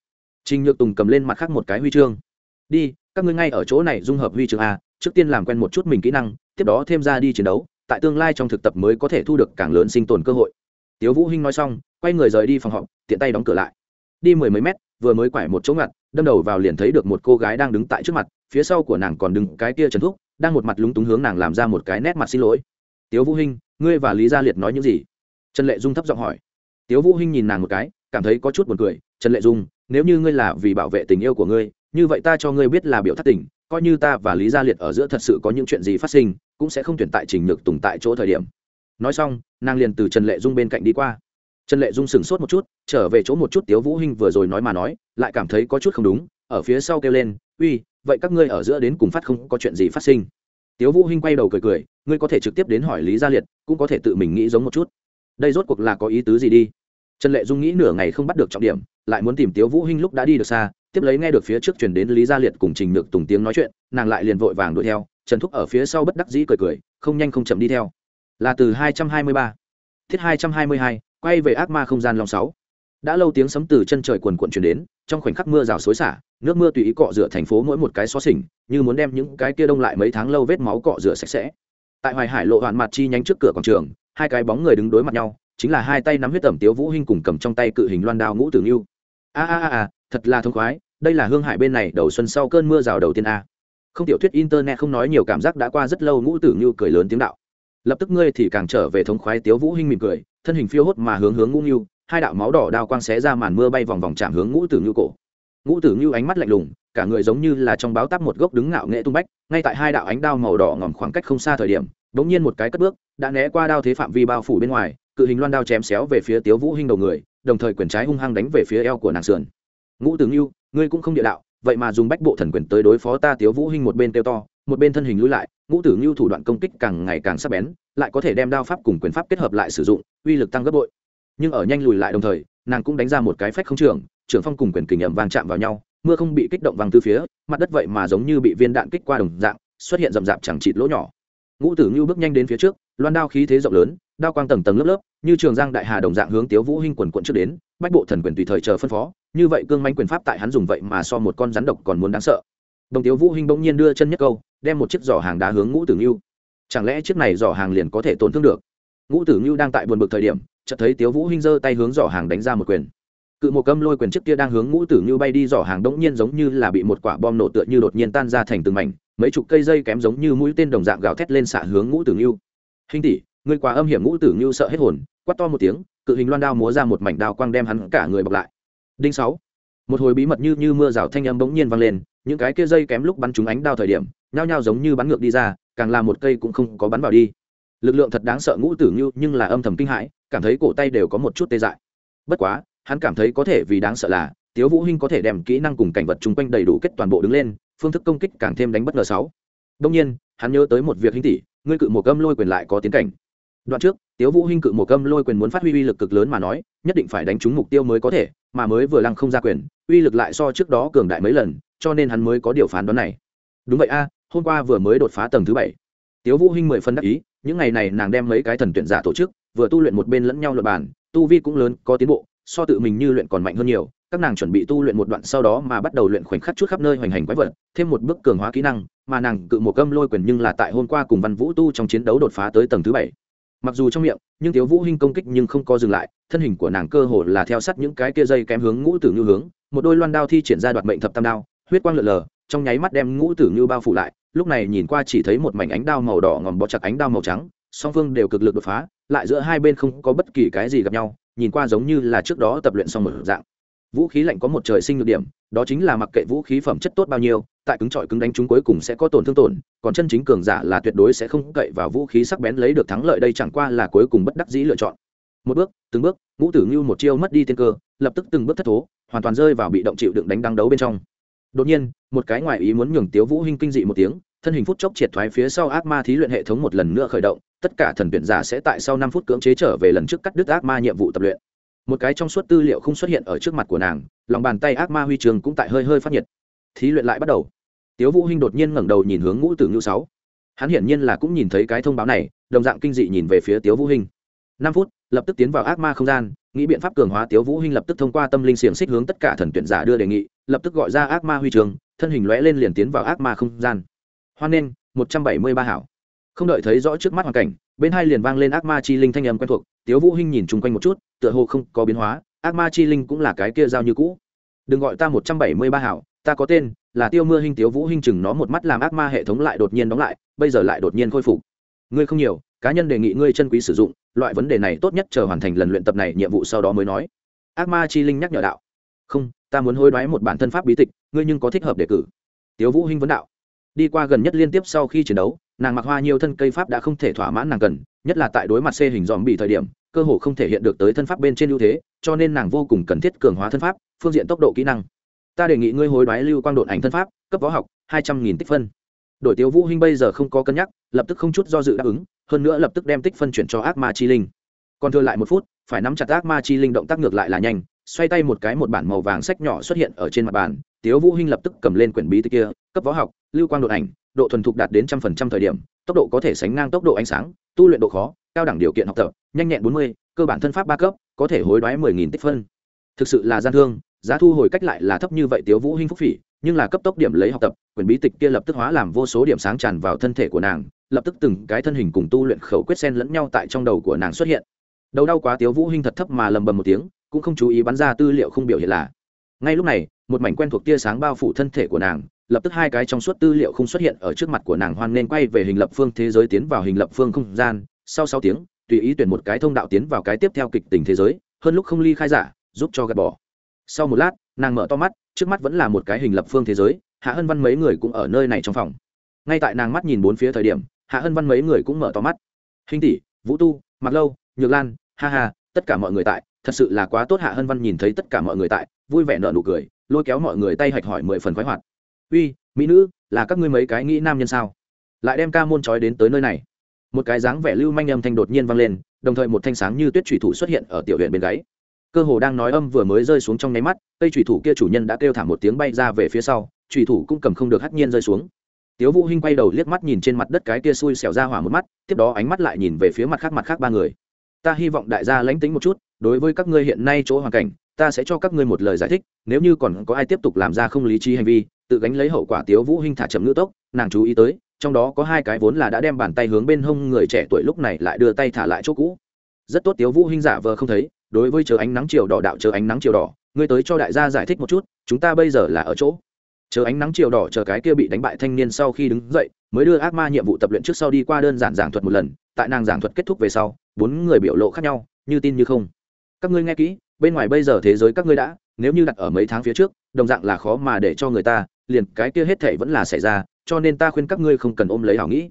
trình nhược tùng cầm lên mặt khác một cái huy chương đi các ngươi ngay ở chỗ này dung hợp huy chương a trước tiên làm quen một chút mình kỹ năng tiếp đó thêm ra đi chiến đấu tại tương lai trong thực tập mới có thể thu được càng lớn sinh tồn cơ hội tiếu vũ hinh nói xong quay người rời đi phòng họp tiện tay đóng cửa lại đi mười mấy mét vừa mới quải một chỗ ngặt đâm đầu vào liền thấy được một cô gái đang đứng tại trước mặt phía sau của nàng còn đứng cái kia trần thúc đang một mặt lúng túng hướng nàng làm ra một cái nét mặt xin lỗi tiếu vũ hinh ngươi và lý gia liệt nói những gì trần lệ dung thấp giọng hỏi tiếu vũ hinh nhìn nàng một cái cảm thấy có chút buồn cười trần lệ dung nếu như ngươi là vì bảo vệ tình yêu của ngươi như vậy ta cho ngươi biết là biểu thất tình coi như ta và lý gia liệt ở giữa thật sự có những chuyện gì phát sinh cũng sẽ không tuyển tại trình lực tùng tại chỗ thời điểm nói xong nàng liền từ trần lệ dung bên cạnh đi qua trần lệ dung sừng sốt một chút trở về chỗ một chút tiếu vũ hinh vừa rồi nói mà nói lại cảm thấy có chút không đúng ở phía sau kêu lên uy vậy các ngươi ở giữa đến cùng phát không có chuyện gì phát sinh tiếu vũ hinh quay đầu cười cười ngươi có thể trực tiếp đến hỏi lý gia liệt cũng có thể tự mình nghĩ giống một chút đây rốt cuộc là có ý tứ gì đi trần lệ dung nghĩ nửa ngày không bắt được trọng điểm lại muốn tìm tiếu vũ hinh lúc đã đi được xa tiếp lấy nghe được phía trước truyền đến lý gia liệt cùng trình nhược tùng tiếng nói chuyện nàng lại liền vội vàng đuổi theo trần thúc ở phía sau bất đắc dĩ cười cười không nhanh không chậm đi theo là từ hai trăm hai mươi ba thiết hai trăm hai mươi hai quay về ác ma không gian lòng sáu đã lâu tiếng sấm từ chân trời quần quận chuyển đến trong khoảnh khắc mưa rào xối xả nước mưa tùy ý cọ rửa thành phố mỗi một cái xó xỉnh như muốn đem những cái kia đông lại mấy tháng lâu vết máu cọ rửa sạch sẽ tại hoài hải lộ hoạn mặt chi nhánh trước cửa quảng trường hai cái bóng người đứng đối mặt nhau chính là hai tay nắm huyết tẩm tiếu vũ hinh cùng cầm trong tay cự hình loan đao ngũ tử nghiêu a a a thật là thông khoái đây là hương hải bên này đầu xuân sau cơn mưa rào đầu tiên a à. không tiểu thuyết internet không nói nhiều cảm giác đã qua rất lâu ngũ tử nghiêu cười lớn tiếng đạo lập tức ngươi thì càng trở về thống khoái tiếu vũ hinh mỉm cười thân hình phiêu hốt mà hướng hướng ngũ nghiêu hai đạo máu đỏ đao quang xé ra màn mưa bay vòng vòng chạm hướng ngũ tử ngưu cổ ngũ tử ngưu ánh mắt lạnh lùng cả người giống như là trong báo tắp một gốc đứng ngạo nghệ tung bách ngay tại hai đạo ánh đao màu đỏ ngòm khoảng cách không xa thời điểm bỗng nhiên một cái cất bước đã né qua đao thế phạm vi bao phủ bên ngoài cự hình loan đao chém xéo về phía tiếu vũ hinh đầu người đồng thời quyền trái hung hăng đánh về phía eo của nàng sườn ngũ tử ngưu ngươi cũng không địa đạo vậy mà dùng bách bộ thần quyền tới đối phó ta tiếu vũ hinh một bên tiêu to một bên thân hình lùi lại ngũ tử ngưu thủ đoạn công kích càng ngày càng sắc bén lại có thể đem đao pháp cùng quyền pháp kết hợp lại sử dụng uy lực tăng gấp bội nhưng ở nhanh lùi lại đồng thời nàng cũng đánh ra một cái phách không trường trưởng phong cùng quyền kình ẩm vàng chạm vào nhau mưa không bị kích động văng từ phía mặt đất vậy mà giống như bị viên đạn kích qua đồng dạng xuất hiện rậm rạp chẳng chịt lỗ nhỏ ngũ tử ngưu bước nhanh đến phía trước loan đao khí thế rộng lớn đao quang tầng tầng lớp lớp như trường giang đại hà đồng dạng hướng tiếu vũ hinh quần quận trước đến bách bộ thần quyền tùy thời chờ phân phó như vậy cương manh quyền pháp tại hắn dùng vậy mà so một con rắn độc còn muốn đáng sợ đồng tiếu vũ hinh bỗng nhiên đưa chân nhất câu đem một chiếc giỏ hàng đá hướng ngũ tử ngưu chẳng lẽ chiếc này giỏ hàng liền có thể tổn thương được ngũ tử ngưu đang tại buồn bực thời điểm chợt thấy tiếu vũ hinh giơ tay hướng giỏ hàng đánh ra một quyền cự một cơm lôi quyền trước kia đang hướng ngũ tử như bay đi giỏ hàng đống nhiên giống như là bị một quả bom nổ tựa như đột nhiên tan ra thành từng mảnh mấy chục cây dây kém giống như mũi tên đồng dạng gào thét lên xạ hướng ngũ tử như hinh tỷ ngươi quá âm hiểm ngũ tử như sợ hết hồn quát to một tiếng cự hình loan đao múa ra một mảnh đao quang đem hắn cả người bọc lại đinh sáu một hồi bí mật như như mưa rào thanh âm đống nhiên vang lên những cái kia dây kém lúc bắn chúng ánh đao thời điểm nhao nhao giống như bắn ngược đi ra càng là một cây cũng không có bắn vào đi lực lượng thật đáng sợ ngũ tử ngưu nhưng là âm thầm kinh hãi cảm thấy cổ tay đều có một chút tê dại bất quá hắn cảm thấy có thể vì đáng sợ là tiếu vũ huynh có thể đem kỹ năng cùng cảnh vật chung quanh đầy đủ kết toàn bộ đứng lên phương thức công kích càng thêm đánh bất ngờ sáu đương nhiên hắn nhớ tới một việc hinh tỷ ngươi cự một cơm lôi quyền lại có tiến cảnh đoạn trước tiếu vũ huynh cự một cơm lôi quyền muốn phát huy uy lực cực lớn mà nói nhất định phải đánh trúng mục tiêu mới có thể mà mới vừa lăng không ra quyền uy lực lại so trước đó cường đại mấy lần cho nên hắn mới có điều phán đoán này đúng vậy a hôm qua vừa mới đột phá tầng thứ bảy tiếu vũ huynh mười phân đắc ý những ngày này nàng đem mấy cái thần tuyển giả tổ chức vừa tu luyện một bên lẫn nhau luật bàn, tu vi cũng lớn có tiến bộ so tự mình như luyện còn mạnh hơn nhiều các nàng chuẩn bị tu luyện một đoạn sau đó mà bắt đầu luyện khoảnh khắc chút khắp nơi hoành hành quái vật thêm một bước cường hóa kỹ năng mà nàng cự một câm lôi quyền nhưng là tại hôm qua cùng văn vũ tu trong chiến đấu đột phá tới tầng thứ bảy mặc dù trong miệng nhưng thiếu vũ hinh công kích nhưng không có dừng lại thân hình của nàng cơ hồ là theo sát những cái kia dây kém hướng ngũ tử như hướng một đôi loan đao thi triển ra đoạt mệnh thập tam đao huyết quang lượn lờ trong nháy mắt đem ngũ tử như bao phủ lại lúc này nhìn qua chỉ thấy một mảnh ánh đao màu đỏ ngòm bó chặt ánh đao màu trắng song phương đều cực lực đột phá lại giữa hai bên không có bất kỳ cái gì gặp nhau nhìn qua giống như là trước đó tập luyện xong một dạng vũ khí lạnh có một trời sinh nhược điểm đó chính là mặc kệ vũ khí phẩm chất tốt bao nhiêu tại cứng trọi cứng đánh chúng cuối cùng sẽ có tổn thương tổn còn chân chính cường giả là tuyệt đối sẽ không cậy vào vũ khí sắc bén lấy được thắng lợi đây chẳng qua là cuối cùng bất đắc dĩ lựa chọn một bước từng bước ngũ tử ngưu một chiêu mất đi tiên cơ lập tức từng bước thất thố hoàn toàn rơi vào bị động chịu đựng đánh đăng đấu bên trong đột nhiên một cái ngoại ý muốn nhường tiếu vũ hinh kinh dị một tiếng thân hình phút chốc triệt thoái phía sau ác ma thí luyện hệ thống một lần nữa khởi động tất cả thần tuyển giả sẽ tại sau năm phút cưỡng chế trở về lần trước cắt đứt ác ma nhiệm vụ tập luyện một cái trong suốt tư liệu không xuất hiện ở trước mặt của nàng lòng bàn tay ác ma huy trường cũng tại hơi hơi phát nhiệt thí luyện lại bắt đầu tiếu vũ hinh đột nhiên ngẩng đầu nhìn hướng ngũ tử ngưu sáu hắn hiển nhiên là cũng nhìn thấy cái thông báo này đồng dạng kinh dị nhìn về phía tiếu vũ hinh năm phút lập tức tiến vào ác ma không gian nghĩ biện pháp cường hóa tiếu vũ hinh lập tức thông qua tâm linh xiềng xích hướng tất cả thần tuyển giả đưa đề nghị lập tức gọi ra ác ma huy trường thân hình lóe lên liền tiến vào ác ma không gian hoan nghênh một trăm bảy mươi ba hảo không đợi thấy rõ trước mắt hoàn cảnh bên hai liền vang lên ác ma chi linh thanh âm quen thuộc tiếu vũ hinh nhìn chung quanh một chút tựa hồ không có biến hóa ác ma chi linh cũng là cái kia giao như cũ đừng gọi ta một trăm bảy mươi ba hảo ta có tên là tiêu mưa hinh tiếu vũ hinh chừng nó một mắt làm ác ma hệ thống lại đột nhiên đóng lại bây giờ lại đột nhiên khôi phục ngươi không nhiều cá nhân đề nghị ngươi chân quý sử dụng loại vấn đề này tốt nhất chờ hoàn thành lần luyện tập này nhiệm vụ sau đó mới nói ác ma chi linh nhắc nhở đạo không ta muốn hối đoái một bản thân pháp bí tịch ngươi nhưng có thích hợp đề cử tiếu vũ hinh vấn đạo đi qua gần nhất liên tiếp sau khi chiến đấu nàng mặc hoa nhiều thân cây pháp đã không thể thỏa mãn nàng cần nhất là tại đối mặt xê hình dòm bị thời điểm cơ hồ không thể hiện được tới thân pháp bên trên ưu thế cho nên nàng vô cùng cần thiết cường hóa thân pháp phương diện tốc độ kỹ năng ta đề nghị ngươi hối đoái lưu quang đột ảnh thân pháp cấp võ học hai trăm nghìn tích phân Đội tiếu vũ hinh bây giờ không có cân nhắc lập tức không chút do dự đáp ứng hơn nữa lập tức đem tích phân chuyển cho ác ma chi linh còn thừa lại một phút phải nắm chặt ác ma chi linh động tác ngược lại là nhanh xoay tay một cái một bản màu vàng sách nhỏ xuất hiện ở trên mặt bàn tiếu vũ hinh lập tức cầm lên quyển bí tịch kia cấp võ học lưu quang đột ảnh độ thuần thục đạt đến trăm phần trăm thời điểm tốc độ có thể sánh ngang tốc độ ánh sáng tu luyện độ khó cao đẳng điều kiện học tập nhanh nhẹn bốn mươi, cơ bản thân pháp ba cấp có thể hối đoái mười nghìn tích phân thực sự là gian thương giá thu hồi cách lại là thấp như vậy tiếu vũ hinh phúc phỉ nhưng là cấp tốc điểm lấy học tập quyển bí tịch kia lập tức hóa làm vô số điểm sáng tràn vào thân thể của nàng lập tức từng cái thân hình cùng tu luyện khẩu quyết sen lẫn nhau tại trong đầu của nàng xuất hiện đầu đau quá tiếu vũ hinh thật thấp mà lầm bầm một tiếng cũng không chú ý bắn ra tư liệu không biểu hiện là ngay lúc này một mảnh quen thuộc tia sáng bao phủ thân thể của nàng lập tức hai cái trong suốt tư liệu không xuất hiện ở trước mặt của nàng hoan nên quay về hình lập phương thế giới tiến vào hình lập phương không gian sau sáu tiếng tùy ý tuyển một cái thông đạo tiến vào cái tiếp theo kịch tình thế giới hơn lúc không ly khai giả giúp cho gạt bỏ sau một lát nàng mở to mắt trước mắt vẫn là một cái hình lập phương thế giới hạ hân văn mấy người cũng ở nơi này trong phòng ngay tại nàng mắt nhìn bốn phía thời điểm hạ hân văn mấy người cũng mở to mắt hình tỷ vũ tu mặt lâu nhược lan ha ha tất cả mọi người tại thật sự là quá tốt hạ hân văn nhìn thấy tất cả mọi người tại vui vẻ nợ nụ cười lôi kéo mọi người tay hạch hỏi mười phần khoái hoạt uy mỹ nữ là các ngươi mấy cái nghĩ nam nhân sao lại đem ca môn trói đến tới nơi này một cái dáng vẻ lưu manh âm thanh đột nhiên vang lên đồng thời một thanh sáng như tuyết thủy thủ xuất hiện ở tiểu huyện bên gáy cơ hồ đang nói âm vừa mới rơi xuống trong nháy mắt cây thủy thủ kia chủ nhân đã kêu thả một tiếng bay ra về phía sau thủy thủ cũng cầm không được hắt nhiên rơi xuống tiếu vũ hinh quay đầu liếc mắt nhìn trên mặt đất cái kia xui xẻo ra hỏa một mắt tiếp đó ánh mắt lại nhìn về phía mặt khác mặt khác ba người ta hy vọng đại gia lãnh tính một chút đối với các ngươi hiện nay chỗ hoàn cảnh ta sẽ cho các ngươi một lời giải thích nếu như còn có ai tiếp tục làm ra không lý trí hành vi tự gánh lấy hậu quả tiếu vũ hinh thả chậm ngữ tốc nàng chú ý tới trong đó có hai cái vốn là đã đem bàn tay hướng bên hông người trẻ tuổi lúc này lại đưa tay thả lại chỗ cũ rất tốt tiếu vũ hinh giả vờ không thấy đối với chờ ánh nắng chiều đỏ đạo chờ ánh nắng chiều đỏ ngươi tới cho đại gia giải thích một chút chúng ta bây giờ là ở chỗ chờ ánh nắng chiều đỏ chờ cái kia bị đánh bại thanh niên sau khi đứng dậy mới đưa ác ma nhiệm vụ tập luyện trước sau đi qua đơn giản giảng thuật một lần tại nàng giảng thuật kết thúc về sau bốn người biểu lộ khác nhau như tin như không các ngươi nghe kỹ bên ngoài bây giờ thế giới các ngươi đã nếu như đặt ở mấy tháng phía trước đồng dạng là khó mà để cho người ta liền cái kia hết thể vẫn là xảy ra cho nên ta khuyên các ngươi không cần ôm lấy hảo nghĩ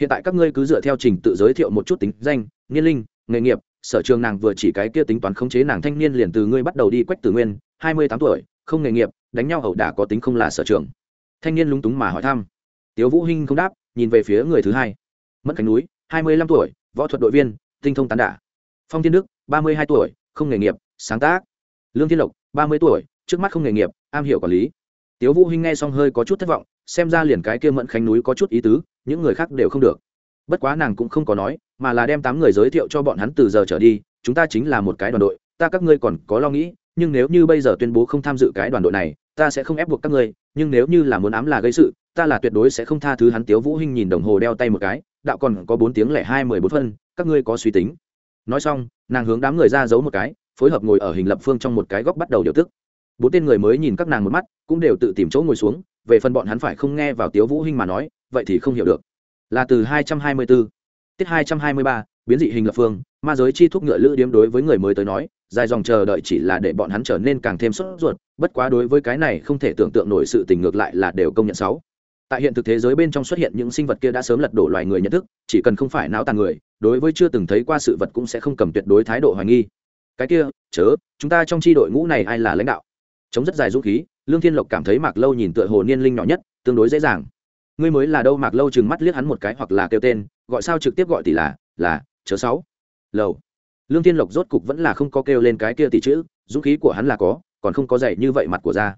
hiện tại các ngươi cứ dựa theo trình tự giới thiệu một chút tính danh niên linh nghề nghiệp sở trường nàng vừa chỉ cái kia tính toán khống chế nàng thanh niên liền từ ngươi bắt đầu đi quách tử nguyên hai mươi tám tuổi không nghề nghiệp đánh nhau ẩu đả có tính không là sở trường thanh niên lúng túng mà hỏi thăm tiếu vũ hinh không đáp nhìn về phía người thứ hai mất cánh núi hai mươi lăm tuổi võ thuật đội viên tinh thông tán đả phong thiên đức ba mươi hai tuổi không nghề nghiệp sáng tác lương thiên lộc ba mươi tuổi trước mắt không nghề nghiệp am hiểu quản lý tiếu vũ huynh nghe xong hơi có chút thất vọng xem ra liền cái kia mẫn khánh núi có chút ý tứ những người khác đều không được bất quá nàng cũng không có nói mà là đem tám người giới thiệu cho bọn hắn từ giờ trở đi chúng ta chính là một cái đoàn đội ta các ngươi còn có lo nghĩ nhưng nếu như bây giờ tuyên bố không tham dự cái đoàn đội này ta sẽ không ép buộc các ngươi nhưng nếu như là muốn ám là gây sự ta là tuyệt đối sẽ không tha thứ hắn tiếu vũ huynh nhìn đồng hồ đeo tay một cái đạo còn có bốn tiếng lẻ hai mười bốn phân các ngươi có suy tính nói xong nàng hướng đám người ra giấu một cái phối hợp ngồi ở hình lập phương trong một cái góc bắt đầu điều tức bốn tên người mới nhìn các nàng một mắt cũng đều tự tìm chỗ ngồi xuống về phần bọn hắn phải không nghe vào tiếu vũ hinh mà nói vậy thì không hiểu được là từ 224 tiết 223 biến dị hình lập phương ma giới chi thúc ngựa lữ điếm đối với người mới tới nói dài dòng chờ đợi chỉ là để bọn hắn trở nên càng thêm sốt ruột bất quá đối với cái này không thể tưởng tượng nổi sự tình ngược lại là đều công nhận xấu. tại hiện thực thế giới bên trong xuất hiện những sinh vật kia đã sớm lật đổ loài người nhận thức chỉ cần không phải não tàn người đối với chưa từng thấy qua sự vật cũng sẽ không cầm tuyệt đối thái độ hoài nghi cái kia chớ chúng ta trong tri đội ngũ này ai là lãnh đạo chống rất dài dũng khí lương thiên lộc cảm thấy mạc lâu nhìn tựa hồ niên linh nhỏ nhất tương đối dễ dàng ngươi mới là đâu mạc lâu chừng mắt liếc hắn một cái hoặc là kêu tên gọi sao trực tiếp gọi thì là là chớ sáu lầu lương thiên lộc rốt cục vẫn là không có kêu lên cái kia tỷ chữ dũng khí của hắn là có còn không có dạy như vậy mặt của ra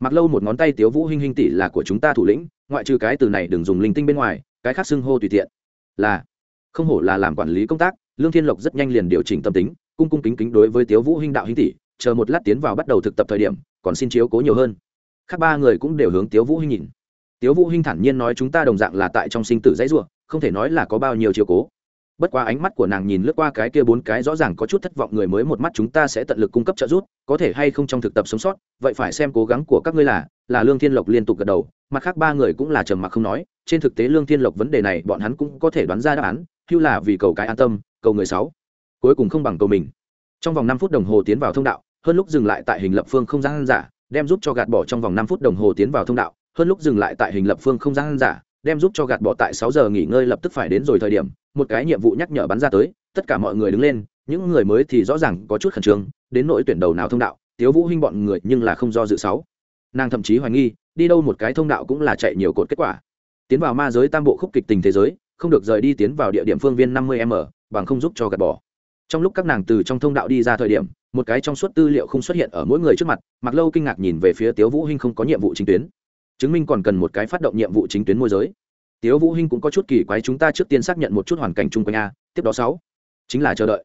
mặc lâu một ngón tay tiếu vũ hinh hinh tỷ là của chúng ta thủ lĩnh ngoại trừ cái từ này đừng dùng linh tinh bên ngoài cái khác xưng hô tùy tiện là không hổ là làm quản lý công tác lương thiên lộc rất nhanh liền điều chỉnh tâm tính cung cung kính kính đối với tiếu vũ hinh đạo hinh tỷ chờ một lát tiến vào bắt đầu thực tập thời điểm còn xin chiếu cố nhiều hơn khác ba người cũng đều hướng tiếu vũ hinh nhìn tiếu vũ hinh thản nhiên nói chúng ta đồng dạng là tại trong sinh tử dãy rủa không thể nói là có bao nhiêu chiếu cố bất quá ánh mắt của nàng nhìn lướt qua cái kia bốn cái rõ ràng có chút thất vọng người mới một mắt chúng ta sẽ tận lực cung cấp trợ giúp có thể hay không trong thực tập sống sót vậy phải xem cố gắng của các ngươi là là lương thiên lộc liên tục gật đầu mặt khác ba người cũng là trầm mặc không nói trên thực tế lương thiên lộc vấn đề này bọn hắn cũng có thể đoán ra đáp án hưu là vì cầu cái an tâm cầu người sáu cuối cùng không bằng cầu mình trong vòng năm phút đồng hồ tiến vào thông đạo hơn lúc dừng lại tại hình lập phương không gian giả đem giúp cho gạt bỏ trong vòng năm phút đồng hồ tiến vào thông đạo hơn lúc dừng lại tại hình lập phương không gian giả đem giúp cho gạt bỏ tại sáu giờ nghỉ ngơi lập tức phải đến rồi thời điểm một cái nhiệm vụ nhắc nhở bắn ra tới tất cả mọi người đứng lên những người mới thì rõ ràng có chút khẩn trương đến nỗi tuyển đầu nào thông đạo tiếu vũ huynh bọn người nhưng là không do dự sáu nàng thậm chí hoài nghi đi đâu một cái thông đạo cũng là chạy nhiều cột kết quả tiến vào ma giới tam bộ khúc kịch tình thế giới không được rời đi tiến vào địa điểm phương viên năm mươi m bằng không giúp cho gạt bỏ trong lúc các nàng từ trong thông đạo đi ra thời điểm một cái trong suốt tư liệu không xuất hiện ở mỗi người trước mặt mặc lâu kinh ngạc nhìn về phía tiếu vũ hinh không có nhiệm vụ chính tuyến chứng minh còn cần một cái phát động nhiệm vụ chính tuyến môi giới tiếu vũ hinh cũng có chút kỳ quái chúng ta trước tiên xác nhận một chút hoàn cảnh chung quanh a tiếp đó sáu chính là chờ đợi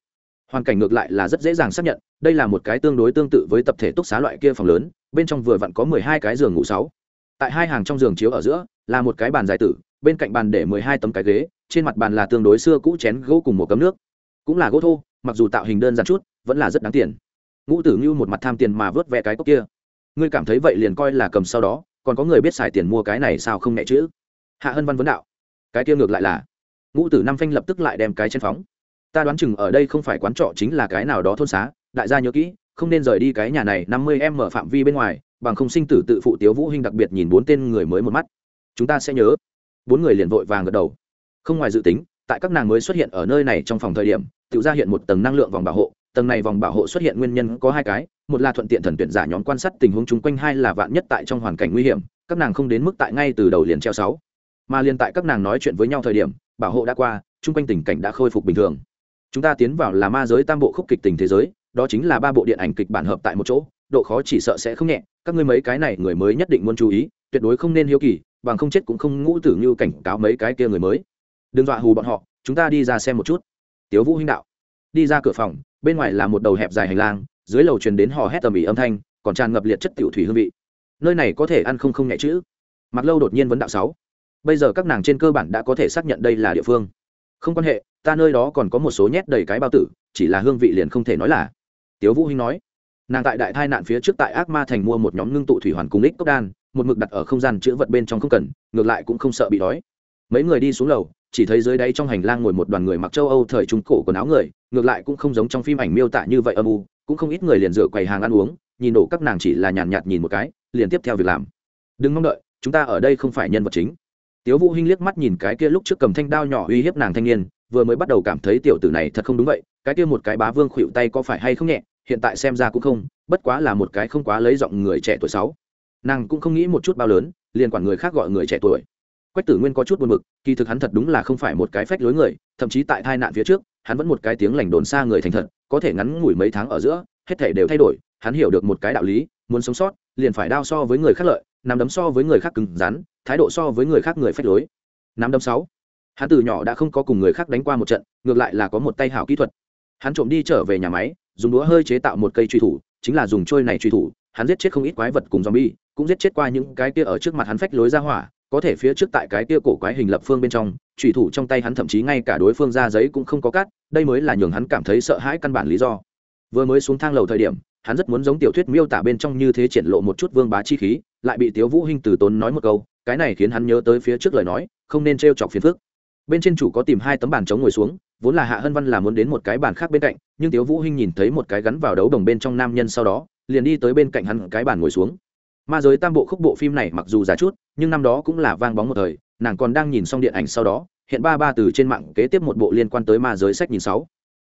hoàn cảnh ngược lại là rất dễ dàng xác nhận đây là một cái tương đối tương tự với tập thể túc xá loại kia phòng lớn bên trong vừa vặn có mười hai cái giường ngủ sáu tại hai hàng trong giường chiếu ở giữa là một cái bàn dài tử bên cạnh bàn để mười hai tấm cái ghế trên mặt bàn là tương đối xưa cũ chén gỗ cùng một cấm nước cũng là gỗ thô mặc dù tạo hình đơn giản chút vẫn là rất đáng tiền ngũ tử ngưu một mặt tham tiền mà vớt vẽ cái cốc kia ngươi cảm thấy vậy liền coi là cầm sau đó còn có người biết xài tiền mua cái này sao không nhẹ chữ hạ hân văn vấn đạo cái kia ngược lại là ngũ tử năm phanh lập tức lại đem cái trên phóng ta đoán chừng ở đây không phải quán trọ chính là cái nào đó thôn xá đại gia nhớ kỹ không nên rời đi cái nhà này năm mươi em mở phạm vi bên ngoài bằng không sinh tử tự phụ tiếu vũ hinh đặc biệt nhìn bốn tên người mới một mắt chúng ta sẽ nhớ bốn người liền vội vàng gật đầu không ngoài dự tính tại các nàng mới xuất hiện ở nơi này trong phòng thời điểm tự ra hiện một tầng năng lượng vòng bảo hộ tầng này vòng bảo hộ xuất hiện nguyên nhân có hai cái một là thuận tiện thần tuyển giả nhóm quan sát tình huống chung quanh hai là vạn nhất tại trong hoàn cảnh nguy hiểm các nàng không đến mức tại ngay từ đầu liền treo sáu mà liền tại các nàng nói chuyện với nhau thời điểm bảo hộ đã qua chung quanh tình cảnh đã khôi phục bình thường chúng ta tiến vào là ma giới tam bộ khúc kịch tình thế giới đó chính là ba bộ điện ảnh kịch bản hợp tại một chỗ độ khó chỉ sợ sẽ không nhẹ các ngươi mấy cái này người mới nhất định muốn chú ý tuyệt đối không nên hiếu kỳ bằng không chết cũng không ngũ tử như cảnh cáo mấy cái kia người mới đừng dọa hù bọn họ chúng ta đi ra xem một chút tiếu vũ hinh đạo đi ra cửa phòng bên ngoài là một đầu hẹp dài hành lang dưới lầu truyền đến hò hét tầm ỉ âm thanh còn tràn ngập liệt chất tiểu thủy hương vị nơi này có thể ăn không không nhẹ chữ Mặt lâu đột nhiên vấn đạo sáu bây giờ các nàng trên cơ bản đã có thể xác nhận đây là địa phương không quan hệ ta nơi đó còn có một số nhét đầy cái bao tử chỉ là hương vị liền không thể nói là tiếu vũ hinh nói nàng tại đại thai nạn phía trước tại ác ma thành mua một nhóm ngưng tụ thủy hoàn cùng ích cốc đan một mực đặt ở không gian chữ vật bên trong không cần ngược lại cũng không sợ bị đói mấy người đi xuống lầu chỉ thấy dưới đáy trong hành lang ngồi một đoàn người mặc châu âu thời trung cổ quần áo người ngược lại cũng không giống trong phim ảnh miêu tả như vậy âm u cũng không ít người liền rửa quầy hàng ăn uống nhìn đổ các nàng chỉ là nhàn nhạt, nhạt nhìn một cái liền tiếp theo việc làm đừng mong đợi chúng ta ở đây không phải nhân vật chính tiếu vũ hinh liếc mắt nhìn cái kia lúc trước cầm thanh đao nhỏ uy hiếp nàng thanh niên vừa mới bắt đầu cảm thấy tiểu tử này thật không đúng vậy cái kia một cái bá vương khuỵu tay có phải hay không nhẹ hiện tại xem ra cũng không bất quá là một cái không quá lấy giọng người trẻ tuổi sáu nàng cũng không nghĩ một chút bao lớn liền quản người khác gọi người trẻ tuổi quách tử nguyên có chút buồn mực kỳ thực hắn thật đúng là không phải một cái phách lối người thậm chí tại tai nạn phía trước hắn vẫn một cái tiếng lành đồn xa người thành thật có thể ngắn ngủi mấy tháng ở giữa hết thể đều thay đổi hắn hiểu được một cái đạo lý muốn sống sót liền phải đao so với người khác lợi nắm đấm so với người khác cứng rắn thái độ so với người khác người phách lối nắm đấm sáu hắn từ nhỏ đã không có cùng người khác đánh qua một trận ngược lại là có một tay hảo kỹ thuật hắn trộm đi trở về nhà máy dùng đũa hơi chế tạo một cây truy thủ chính là dùng trôi này truy thủ hắn giết chết không ít quái vật cùng zombie cũng giết chết qua những cái kia ở trước mặt hắn phách lối ra hỏa có thể phía trước tại cái kia cổ quái hình lập phương bên trong truy thủ trong tay hắn thậm chí ngay cả đối phương ra giấy cũng không có cắt đây mới là nhường hắn cảm thấy sợ hãi căn bản lý do vừa mới xuống thang lầu thời điểm hắn rất muốn giống tiểu thuyết miêu tả bên trong như thế triển lộ một chút vương bá chi khí lại bị tiếu vũ hinh từ tốn nói một câu cái này khiến hắn nhớ tới phía trước lời nói không nên trêu chọc phiền phức bên trên chủ có tìm hai tấm bàn trống ngồi xuống vốn là hạ hân văn là muốn đến một cái bàn khác bên cạnh nhưng tiếu vũ hinh nhìn thấy một cái gắn vào đấu đồng bên trong nam nhân sau đó liền đi tới bên cạnh hắn cái bàn ngồi xuống ma giới tam bộ khúc bộ phim này mặc dù già chút nhưng năm đó cũng là vang bóng một thời nàng còn đang nhìn xong điện ảnh sau đó hiện ba ba từ trên mạng kế tiếp một bộ liên quan tới ma giới sách nhìn sáu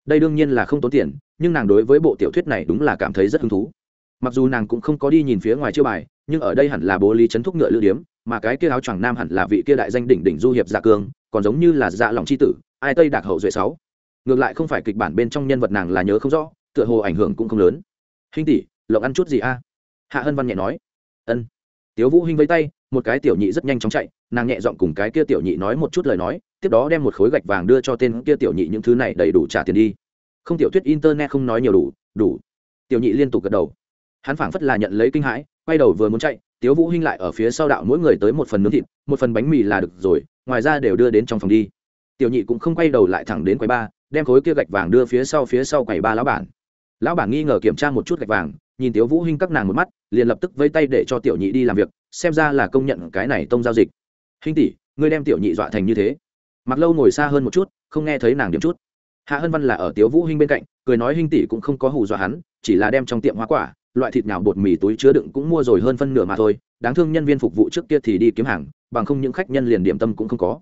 đây đương nhiên là không tốn tiền nhưng nàng đối với bộ tiểu thuyết này đúng là cảm thấy rất hứng thú mặc dù nàng cũng không có đi nhìn phía ngoài chiêu bài nhưng ở đây hẳn là bố lý chấn thúc ngựa lữ điếm mà cái kia áo choàng nam hẳn là vị kia đại danh đỉnh đỉnh du hiệp dạ cương còn giống như là dạ lòng c h i tử ai tây đạc hậu duệ sáu ngược lại không phải kịch bản bên trong nhân vật nàng là nhớ không rõ tựa hồ ảnh hưởng cũng không lớn hinh tỷ lộng ăn chút gì a hạ hân văn nhẹ nói ân tiếu vũ hinh vẫy tay một cái tiểu nhị rất nhanh chóng chạy nàng nhẹ dọn cùng cái kia tiểu nhị nói một chút lời nói tiếp đó đem một khối gạch vàng đưa cho tên kia tiểu nhị những thứ này đầy đủ trả tiền đi không tiểu thuyết internet không nói nhiều đủ đủ tiểu nhị liên tục gật đầu hắn phảng phất là nhận lấy kinh hãi quay đầu vừa muốn chạy tiếu vũ hinh lại ở phía sau đạo mỗi người tới một phần nướng thịt một phần bánh mì là được rồi ngoài ra đều đưa đến trong phòng đi tiểu nhị cũng không quay đầu lại thẳng đến quầy ba đem khối kia gạch vàng đưa phía sau phía sau quầy ba lão bản lão bản nghi ngờ kiểm tra một chút gạch vàng nhìn tiểu vũ hinh các nàng một mắt liền lập tức vây tay để cho tiểu nhị đi làm việc xem ra là công nhận cái này tông giao dịch hinh tỷ ngươi đem tiểu nhị dọa thành như thế mặc lâu ngồi xa hơn một chút không nghe thấy nàng điểm chút hạ hân văn là ở tiểu vũ hinh bên cạnh cười nói hinh tỷ cũng không có hù dọa hắn chỉ là đem trong tiệm hoa quả loại thịt nhào bột mì túi chứa đựng cũng mua rồi hơn phân nửa mà thôi đáng thương nhân viên phục vụ trước kia thì đi kiếm hàng bằng không những khách nhân liền điểm tâm cũng không có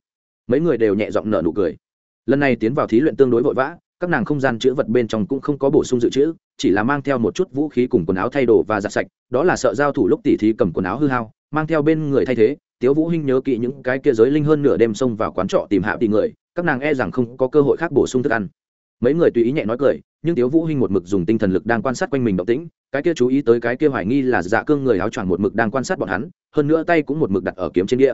mấy người đều nhẹ giọng nở nụ cười lần này tiến vào thí luyện tương đối vội vã các nàng không gian chữ vật bên trong cũng không có bổ sung dự trữ chỉ là mang theo một chút vũ khí cùng quần áo thay đồ và giặt sạch đó là sợ giao thủ lúc tỉ thí cầm quần áo hư hao mang theo bên người thay thế tiếu vũ hinh nhớ kỹ những cái kia giới linh hơn nửa đêm xông vào quán trọ tìm hạ tỷ người các nàng e rằng không có cơ hội khác bổ sung thức ăn mấy người tùy ý nhẹ nói cười nhưng tiếu vũ hinh một mực dùng tinh thần lực đang quan sát quanh mình động tĩnh cái kia chú ý tới cái kia hoài nghi là dạ cương người áo choàng một mực đang quan sát bọn hắn hơn nữa tay cũng một mực đặt ở kiếm trên đĩa,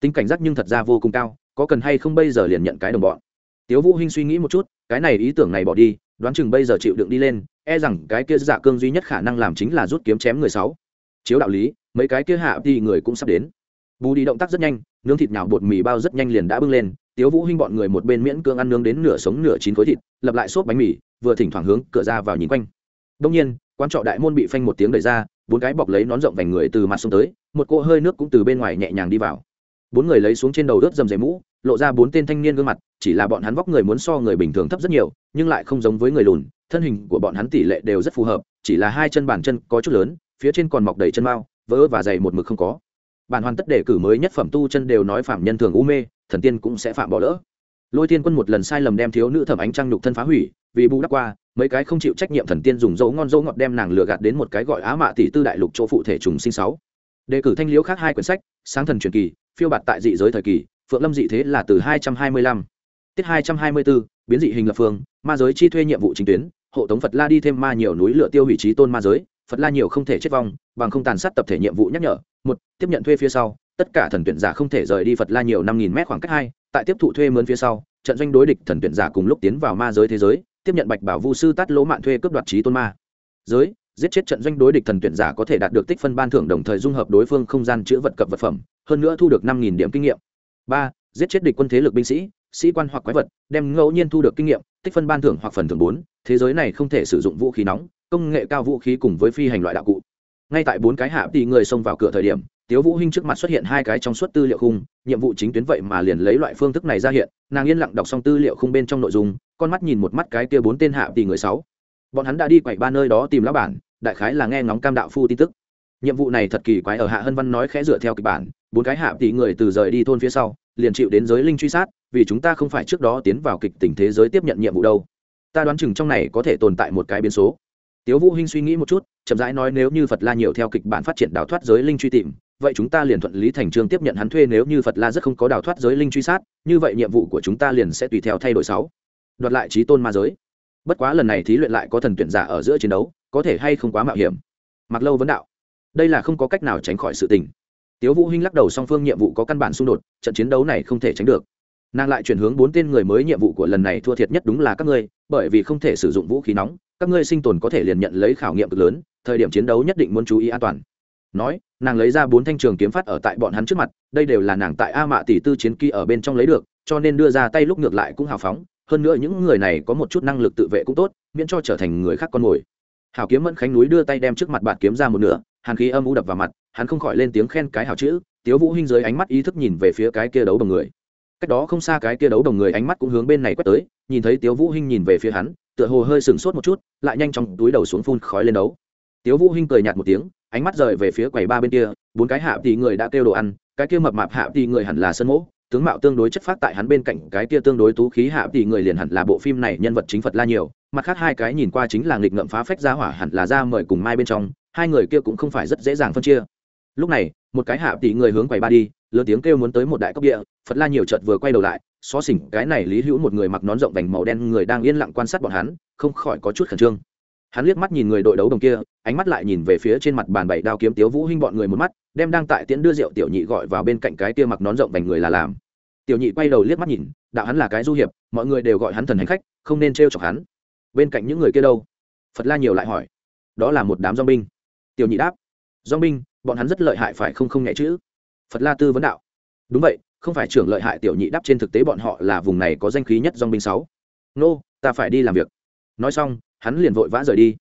tính cảnh giác nhưng thật ra vô cùng cao có cần hay không bây giờ liền nhận cái đồng bọn tiếu vũ hinh suy nghĩ một chút cái này ý tưởng này bỏ đi đoán chừng bây giờ chịu đựng đi lên e rằng cái kia dạ cương duy nhất khả năng làm chính là rút kiếm chém người sáu chiếu đạo lý mấy cái kia hạ đi người cũng sắp đến bù đi động tác rất nhanh nướng thịt nhào bột mì bao rất nhanh liền đã bưng lên tiếu vũ hinh bọn người một bên miễn cương ăn nướng đến nửa sống nửa chín khối thịt lập lại xốp bánh mì vừa thỉnh thoảng hướng cửa ra vào nhìn quanh đông nhiên quan trọ đại môn bị phanh một tiếng đẩy ra bốn cái bọc lấy nón rộng vành người từ mặt xuống tới một cỗ hơi nước cũng từ bên ngoài nhẹ nhàng đi vào bốn người lấy xuống trên đầu đớt dầm dày mũ lộ ra bốn tên thanh niên gương mặt chỉ là bọn hắn vóc người muốn so người bình thường thấp rất nhiều nhưng lại không giống với người lùn thân hình của bọn hắn tỷ lệ đều rất phù hợp chỉ là hai chân bàn chân có chút lớn phía trên còn mọc đầy chân mao vỡ và dày một mực không có bản hoàn tất đề cử mới nhất phẩm tu chân đều nói phạm nhân thường u mê thần tiên cũng sẽ phạm bỏ lỡ lôi thiên quân một lần sai lầm đem thiếu nữ thẩm ánh trăng nhục thân phá hủy vì bù đắp qua mấy cái không chịu trách nhiệm thần tiên dùng dấu ngon dấu ngọt đem nàng lừa gạt đến một cái gọi á mạ tỷ tư đại lục chỗ phụ thể trùng sinh sáu đề cử thanh liễu khác hai quyển sách sáng thần truyền kỳ phiêu bạt tại dị giới thời kỳ phượng lâm dị thế là từ hai hai trăm mươi lăm, tiết hai hai trăm mươi 224, biến dị hình lập phương ma giới chi thuê nhiệm vụ chính tuyến hộ tống phật la đi thêm ma nhiều núi lửa tiêu hủy trí tôn ma giới phật la nhiều không thể chết vong bằng không tàn sát tập thể nhiệm vụ nhắc nhở một tiếp nhận thuê phía sau tất cả thần tuyển giả không thể rời đi phật la nhiều năm nghìn mét khoảng cách hai tại tiếp thụ thuê mướn phía sau trận doanh đối địch thần tuyển giả cùng lúc tiến vào ma giới thế giới tiếp nhận bạch bảo vu sư tát lỗ mạng thuê cướp đoạt trí tôn ma giới giết chết trận doanh đối địch thần tuyển giả có thể đạt được tích phân ban thưởng đồng thời dung hợp đối phương không gian chữa vật cập vật phẩm hơn nữa thu được năm nghìn điểm kinh nghiệm ba giết chết địch quân thế lực binh sĩ sĩ quan hoặc quái vật đem ngẫu nhiên thu được kinh nghiệm tích phân ban thưởng hoặc phần thưởng bốn thế giới này không thể sử dụng vũ khí nóng công nghệ cao vũ khí cùng với phi hành loại đạo cụ ngay tại bốn cái hạ tỷ người xông vào cửa thời điểm tiếu vũ hinh trước mặt xuất hiện hai cái trong suốt tư liệu khung nhiệm vụ chính tuyến vậy mà liền lấy loại phương thức này ra hiện nàng yên lặng đọc xong tư liệu khung bên trong nội dung con mắt nhìn một mắt cái kia bốn tên hạ tỷ người sáu bọn hắn đã đi quậy ba nơi đó tìm lão bản đại khái là nghe ngóng cam đạo phu tin tức nhiệm vụ này thật kỳ quái ở hạ hân văn nói khẽ dựa theo kịch bản bốn cái hạ tỷ người từ rời đi thôn phía sau liền chịu đến giới linh truy sát vì chúng ta không phải trước đó tiến vào kịch tình thế giới tiếp nhận nhiệm vụ đâu ta đoán chừng trong này có thể tồn tại một cái biến số tiếu vũ hinh suy nghĩ một chút chậm rãi nói nếu như phật la nhiều theo kịch bản phát triển đào thoát giới linh truy tìm vậy chúng ta liền thuận lý thành trương tiếp nhận hắn thuê nếu như phật la rất không có đào thoát giới linh truy sát như vậy nhiệm vụ của chúng ta liền sẽ tùy theo thay đổi sáu đoạt lại trí tôn ma giới bất quá lần này thí luyện lại có thần tuyển giả ở giữa chiến đấu có thể hay không quá mạo hiểm mặc lâu vấn đạo đây là không có cách nào tránh khỏi sự tình tiếu vũ hinh lắc đầu song phương nhiệm vụ có căn bản xung đột trận chiến đấu này không thể tránh được nàng lại chuyển hướng bốn tên người mới nhiệm vụ của lần này thua thiệt nhất đúng là các ngươi bởi vì không thể sử dụng vũ khí nóng các ngươi sinh tồn có thể liền nhận lấy khảo nghiệm cực lớn thời điểm chiến đấu nhất định muốn chú ý an toàn nói nàng lấy ra bốn thanh trường kiếm phát ở tại bọn hắn trước mặt đây đều là nàng tại a mạ tỷ tư chiến kỳ ở bên trong lấy được cho nên đưa ra tay lúc ngược lại cũng hào phóng hơn nữa những người này có một chút năng lực tự vệ cũng tốt miễn cho trở thành người khác con mồi hào kiếm mẫn khánh núi đưa tay đem trước mặt bạt kiếm ra một nửa hàn khí âm u đập vào mặt hắn không khỏi lên tiếng khen cái hào chữ tiếu vũ hinh dưới ánh mắt ý thức nhìn về phía cái kia đấu đồng người cách đó không xa cái kia đấu đồng người ánh mắt cũng hướng bên này quét tới nhìn thấy tiếu vũ hinh nhìn về phía hắn tựa hồ hơi sừng sốt một chút lại nhanh chóng túi đầu xuống phun khói lên đấu tiếu vũ hinh cười nhạt một tiếng ánh mắt rời về phía quầy ba bên kia bốn cái hạ tỷ người đã kêu đồ ăn cái kia mập mạp hạ tỷ người hẳn là sân mỗ tướng mạo tương đối chất phát tại hắn bên cạnh cái kia tương đối tú khí hạ tỷ người liền hẳn là bộ phim này nhân vật chính phật la nhiều mặt khác hai cái nhìn qua chính là nghịch ngậm phá phách ra hỏa hẳn là ra mời cùng mai bên trong hai người kia cũng không phải rất dễ dàng phân chia lúc này một cái hạ tỷ người hướng quầy ba đi lớn tiếng kêu muốn tới một đại cốc địa phật la nhiều chợt vừa quay đầu lại xó xỉnh cái này lý hữu một người mặc nón rộng vành màu đen người đang yên lặng quan sát bọn hắn không khỏi có chút khẩn trương hắn liếc mắt nhìn người đội đấu đồng kia ánh mắt lại nhìn về phía trên mặt bàn bảy đao kiếm tiếu vũ hinh bọn người một mắt đem đang tại tiễn đưa rượu tiểu nhị gọi vào bên cạnh cái kia mặc nón rộng vành người là làm tiểu nhị quay đầu liếc mắt nhìn đạo hắn là cái du hiệp mọi người đều gọi hắn thần hành khách không nên treo chọc hắn bên cạnh những người kia đâu phật la nhiều lại hỏi đó là một đám dong binh tiểu nhị đáp dong binh bọn hắn rất lợi hại phải không không nhẹ chữ phật la tư vấn đạo đúng vậy không phải trưởng lợi hại tiểu nhị đáp trên thực tế bọn họ là vùng này có danh khí nhất dong binh sáu nô ta phải đi làm việc nói xong hắn liền vội vã rời đi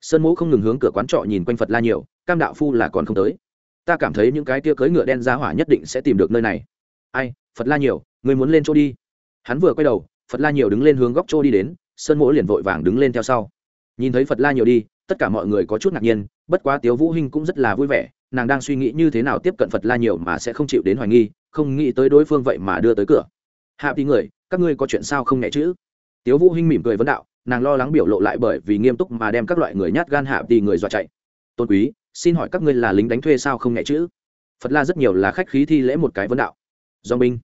sơn mũ không ngừng hướng cửa quán trọ nhìn quanh phật la nhiều cam đạo phu là còn không tới ta cảm thấy những cái tia cưỡi ngựa đen ra hỏa nhất định sẽ tìm được nơi này ai phật la nhiều người muốn lên chỗ đi hắn vừa quay đầu phật la nhiều đứng lên hướng góc chỗ đi đến sơn mỗ liền vội vàng đứng lên theo sau nhìn thấy phật la nhiều đi tất cả mọi người có chút ngạc nhiên bất quá tiếu vũ hinh cũng rất là vui vẻ nàng đang suy nghĩ như thế nào tiếp cận phật la nhiều mà sẽ không chịu đến hoài nghi không nghĩ tới đối phương vậy mà đưa tới cửa hạ tí người các ngươi có chuyện sao không nhẹ chữ tiếu vũ hinh mỉm cười vấn đạo nàng lo lắng biểu lộ lại bởi vì nghiêm túc mà đem các loại người nhát gan hạ tì người dọa chạy tôn quý xin hỏi các ngươi là lính đánh thuê sao không nhẹ chữ phật la rất nhiều là khách khí thi lễ một cái vấn đạo do binh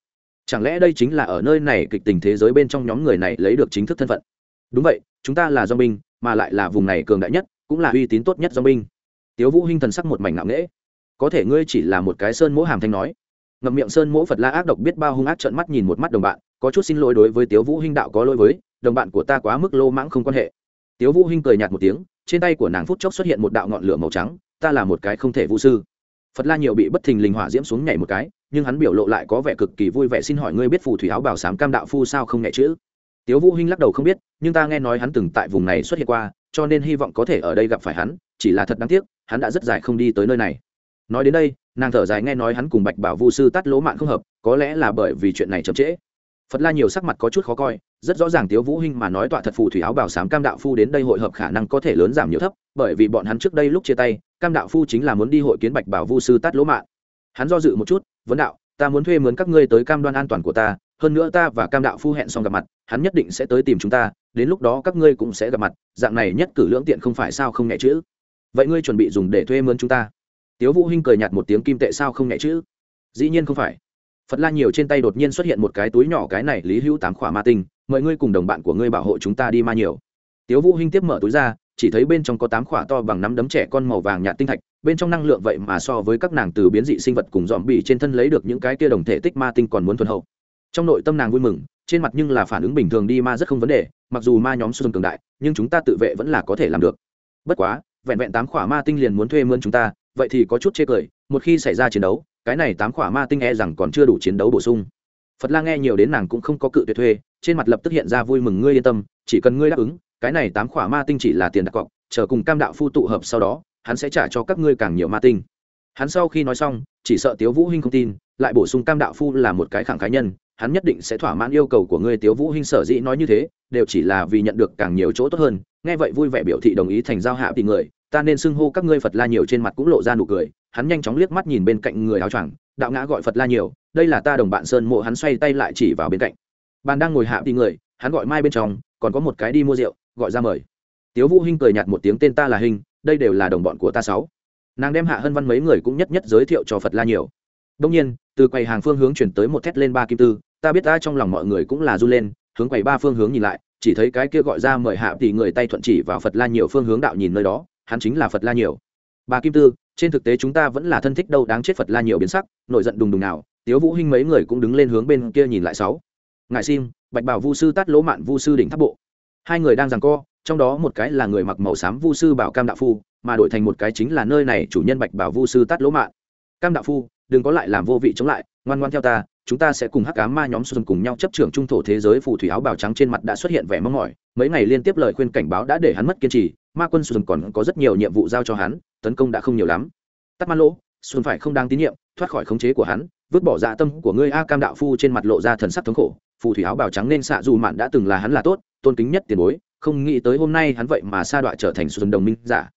chẳng lẽ đây chính là ở nơi này kịch tình thế giới bên trong nhóm người này lấy được chính thức thân phận đúng vậy chúng ta là do binh mà lại là vùng này cường đại nhất cũng là uy tín tốt nhất do binh tiếu vũ hinh thần sắc một mảnh ngạo nghễ có thể ngươi chỉ là một cái sơn mỗ hàm thanh nói ngậm miệng sơn mỗ phật la ác độc biết bao hung ác trợn mắt nhìn một mắt đồng bạn có chút xin lỗi đối với tiếu vũ hinh đạo có lỗi với đồng bạn của ta quá mức lô mãng không quan hệ tiếu vũ hinh cười nhạt một tiếng trên tay của nàng phút chốc xuất hiện một đạo ngọn lửa màu trắng ta là một cái không thể vũ sư phật la nhiều bị bất thình lình hỏa diễm xuống nhảy một cái nhưng hắn biểu lộ lại có vẻ cực kỳ vui vẻ xin hỏi ngươi biết phù thủy áo bảo sám cam đạo phu sao không nhẹ chữ tiếu vũ hinh lắc đầu không biết nhưng ta nghe nói hắn từng tại vùng này xuất hiện qua cho nên hy vọng có thể ở đây gặp phải hắn chỉ là thật đáng tiếc hắn đã rất dài không đi tới nơi này nói đến đây nàng thở dài nghe nói hắn cùng bạch bảo vu sư tát lỗ mạng không hợp có lẽ là bởi vì chuyện này chậm trễ phật la nhiều sắc mặt có chút khó coi rất rõ ràng tiếu vũ hinh mà nói tọa thật phù thủy áo bảo sám cam đạo phu đến đây hội hợp khả năng có thể lớn giảm nhiều thấp bởi vì bọn hắn trước đây lúc chia tay cam đạo phu chính là muốn đi hội kiến bạch bảo vu sư tát lỗ mạng hắn do dự một chút vấn đạo ta muốn thuê mướn các ngươi tới cam đoan an toàn của ta hơn nữa ta và cam đạo phu hẹn xong gặp mặt hắn nhất định sẽ tới tìm chúng ta đến lúc đó các ngươi cũng sẽ gặp mặt dạng này nhất cử lưỡng tiện không phải sao không nhẹ chữ vậy ngươi chuẩn bị dùng để thuê mướn chúng ta tiếu vũ hinh cười nhạt một tiếng kim tệ sao không nhẹ chữ dĩ nhiên không phải phật la nhiều trên tay đột nhiên xuất hiện một cái túi nhỏ cái này lý hữu tám khỏa ma tinh mời ngươi cùng đồng bạn của ngươi bảo hộ chúng ta đi ma nhiều tiếu vũ hinh tiếp mở túi ra chỉ thấy bên trong có tám khỏa to bằng nắm đấm trẻ con màu vàng nhạt tinh thạch bên trong năng lượng vậy mà so với các nàng từ biến dị sinh vật cùng dòm bì trên thân lấy được những cái kia đồng thể tích ma tinh còn muốn thuần hậu trong nội tâm nàng vui mừng trên mặt nhưng là phản ứng bình thường đi ma rất không vấn đề mặc dù ma nhóm xuân cường đại nhưng chúng ta tự vệ vẫn là có thể làm được bất quá vẹn vẹn tám khỏa ma tinh liền muốn thuê mướn chúng ta vậy thì có chút chê cười một khi xảy ra chiến đấu cái này tám khỏa ma tinh e rằng còn chưa đủ chiến đấu bổ sung phật la nghe nhiều đến nàng cũng không có cự tuyệt thuê trên mặt lập tức hiện ra vui mừng ngươi yên tâm chỉ cần ngươi đáp ứng cái này tám khỏa ma tinh chỉ là tiền đặt cọc chờ cùng cam đạo phu tụ hợp sau đó hắn sẽ trả cho các ngươi càng nhiều ma tinh hắn sau khi nói xong chỉ sợ tiếu vũ hinh không tin lại bổ sung cam đạo phu là một cái khẳng khái nhân hắn nhất định sẽ thỏa mãn yêu cầu của ngươi tiếu vũ hinh sở dĩ nói như thế đều chỉ là vì nhận được càng nhiều chỗ tốt hơn nghe vậy vui vẻ biểu thị đồng ý thành giao hạ tỷ người ta nên xưng hô các ngươi phật la nhiều trên mặt cũng lộ ra nụ cười hắn nhanh chóng liếc mắt nhìn bên cạnh người áo choàng đạo ngã gọi phật la nhiều đây là ta đồng bạn sơn mộ hắn xoay tay lại chỉ vào bên cạnh bàn đang ngồi hạ tỷ người hắn gọi mai bên trong còn có một cái đi mua rượu gọi ra mời tiếu vũ hinh cười nhạt một tiếng tên ta là hình đây đều là đồng bọn của ta sáu nàng đem hạ hân văn mấy người cũng nhất nhất giới thiệu cho phật la nhiều đương nhiên từ quầy hàng phương hướng chuyển tới một thét lên ba kim tư ta biết ta trong lòng mọi người cũng là run lên hướng quầy ba phương hướng nhìn lại chỉ thấy cái kia gọi ra mời hạ thì người tay thuận chỉ vào phật la nhiều phương hướng đạo nhìn nơi đó hắn chính là phật la nhiều bà kim tư trên thực tế chúng ta vẫn là thân thích đâu đáng chết phật la nhiều biến sắc nổi giận đùng đùng nào tiếu vũ hinh mấy người cũng đứng lên hướng bên kia nhìn lại sáu ngài sim bạch bảo vu sư tát lỗ mạn vu sư đỉnh tháp bộ hai người đang giằng co trong đó một cái là người mặc màu xám vu sư bảo cam đạo phu mà đổi thành một cái chính là nơi này chủ nhân bạch bảo vu sư tát lỗ mạn cam đạo phu đừng có lại làm vô vị chống lại ngoan ngoan theo ta chúng ta sẽ cùng hắc ám ma nhóm xuân cùng nhau chấp trưởng trung thổ thế giới phù thủy áo bào trắng trên mặt đã xuất hiện vẻ mong mỏi mấy ngày liên tiếp lời khuyên cảnh báo đã để hắn mất kiên trì ma quân xuân còn có rất nhiều nhiệm vụ giao cho hắn tấn công đã không nhiều lắm tắt ma lỗ xuân phải không đáng tín nhiệm thoát khỏi khống chế của hắn vứt bỏ dạ tâm của ngươi a cam đạo phu trên mặt lộ ra thần sắc thống khổ phù thủy áo bào trắng nên xạ dù mạn đã từng là hắn là tốt tôn kính nhất tiền bối không nghĩ tới hôm nay hắn vậy mà sa đọa trở thành xuân đồng minh giả dạ.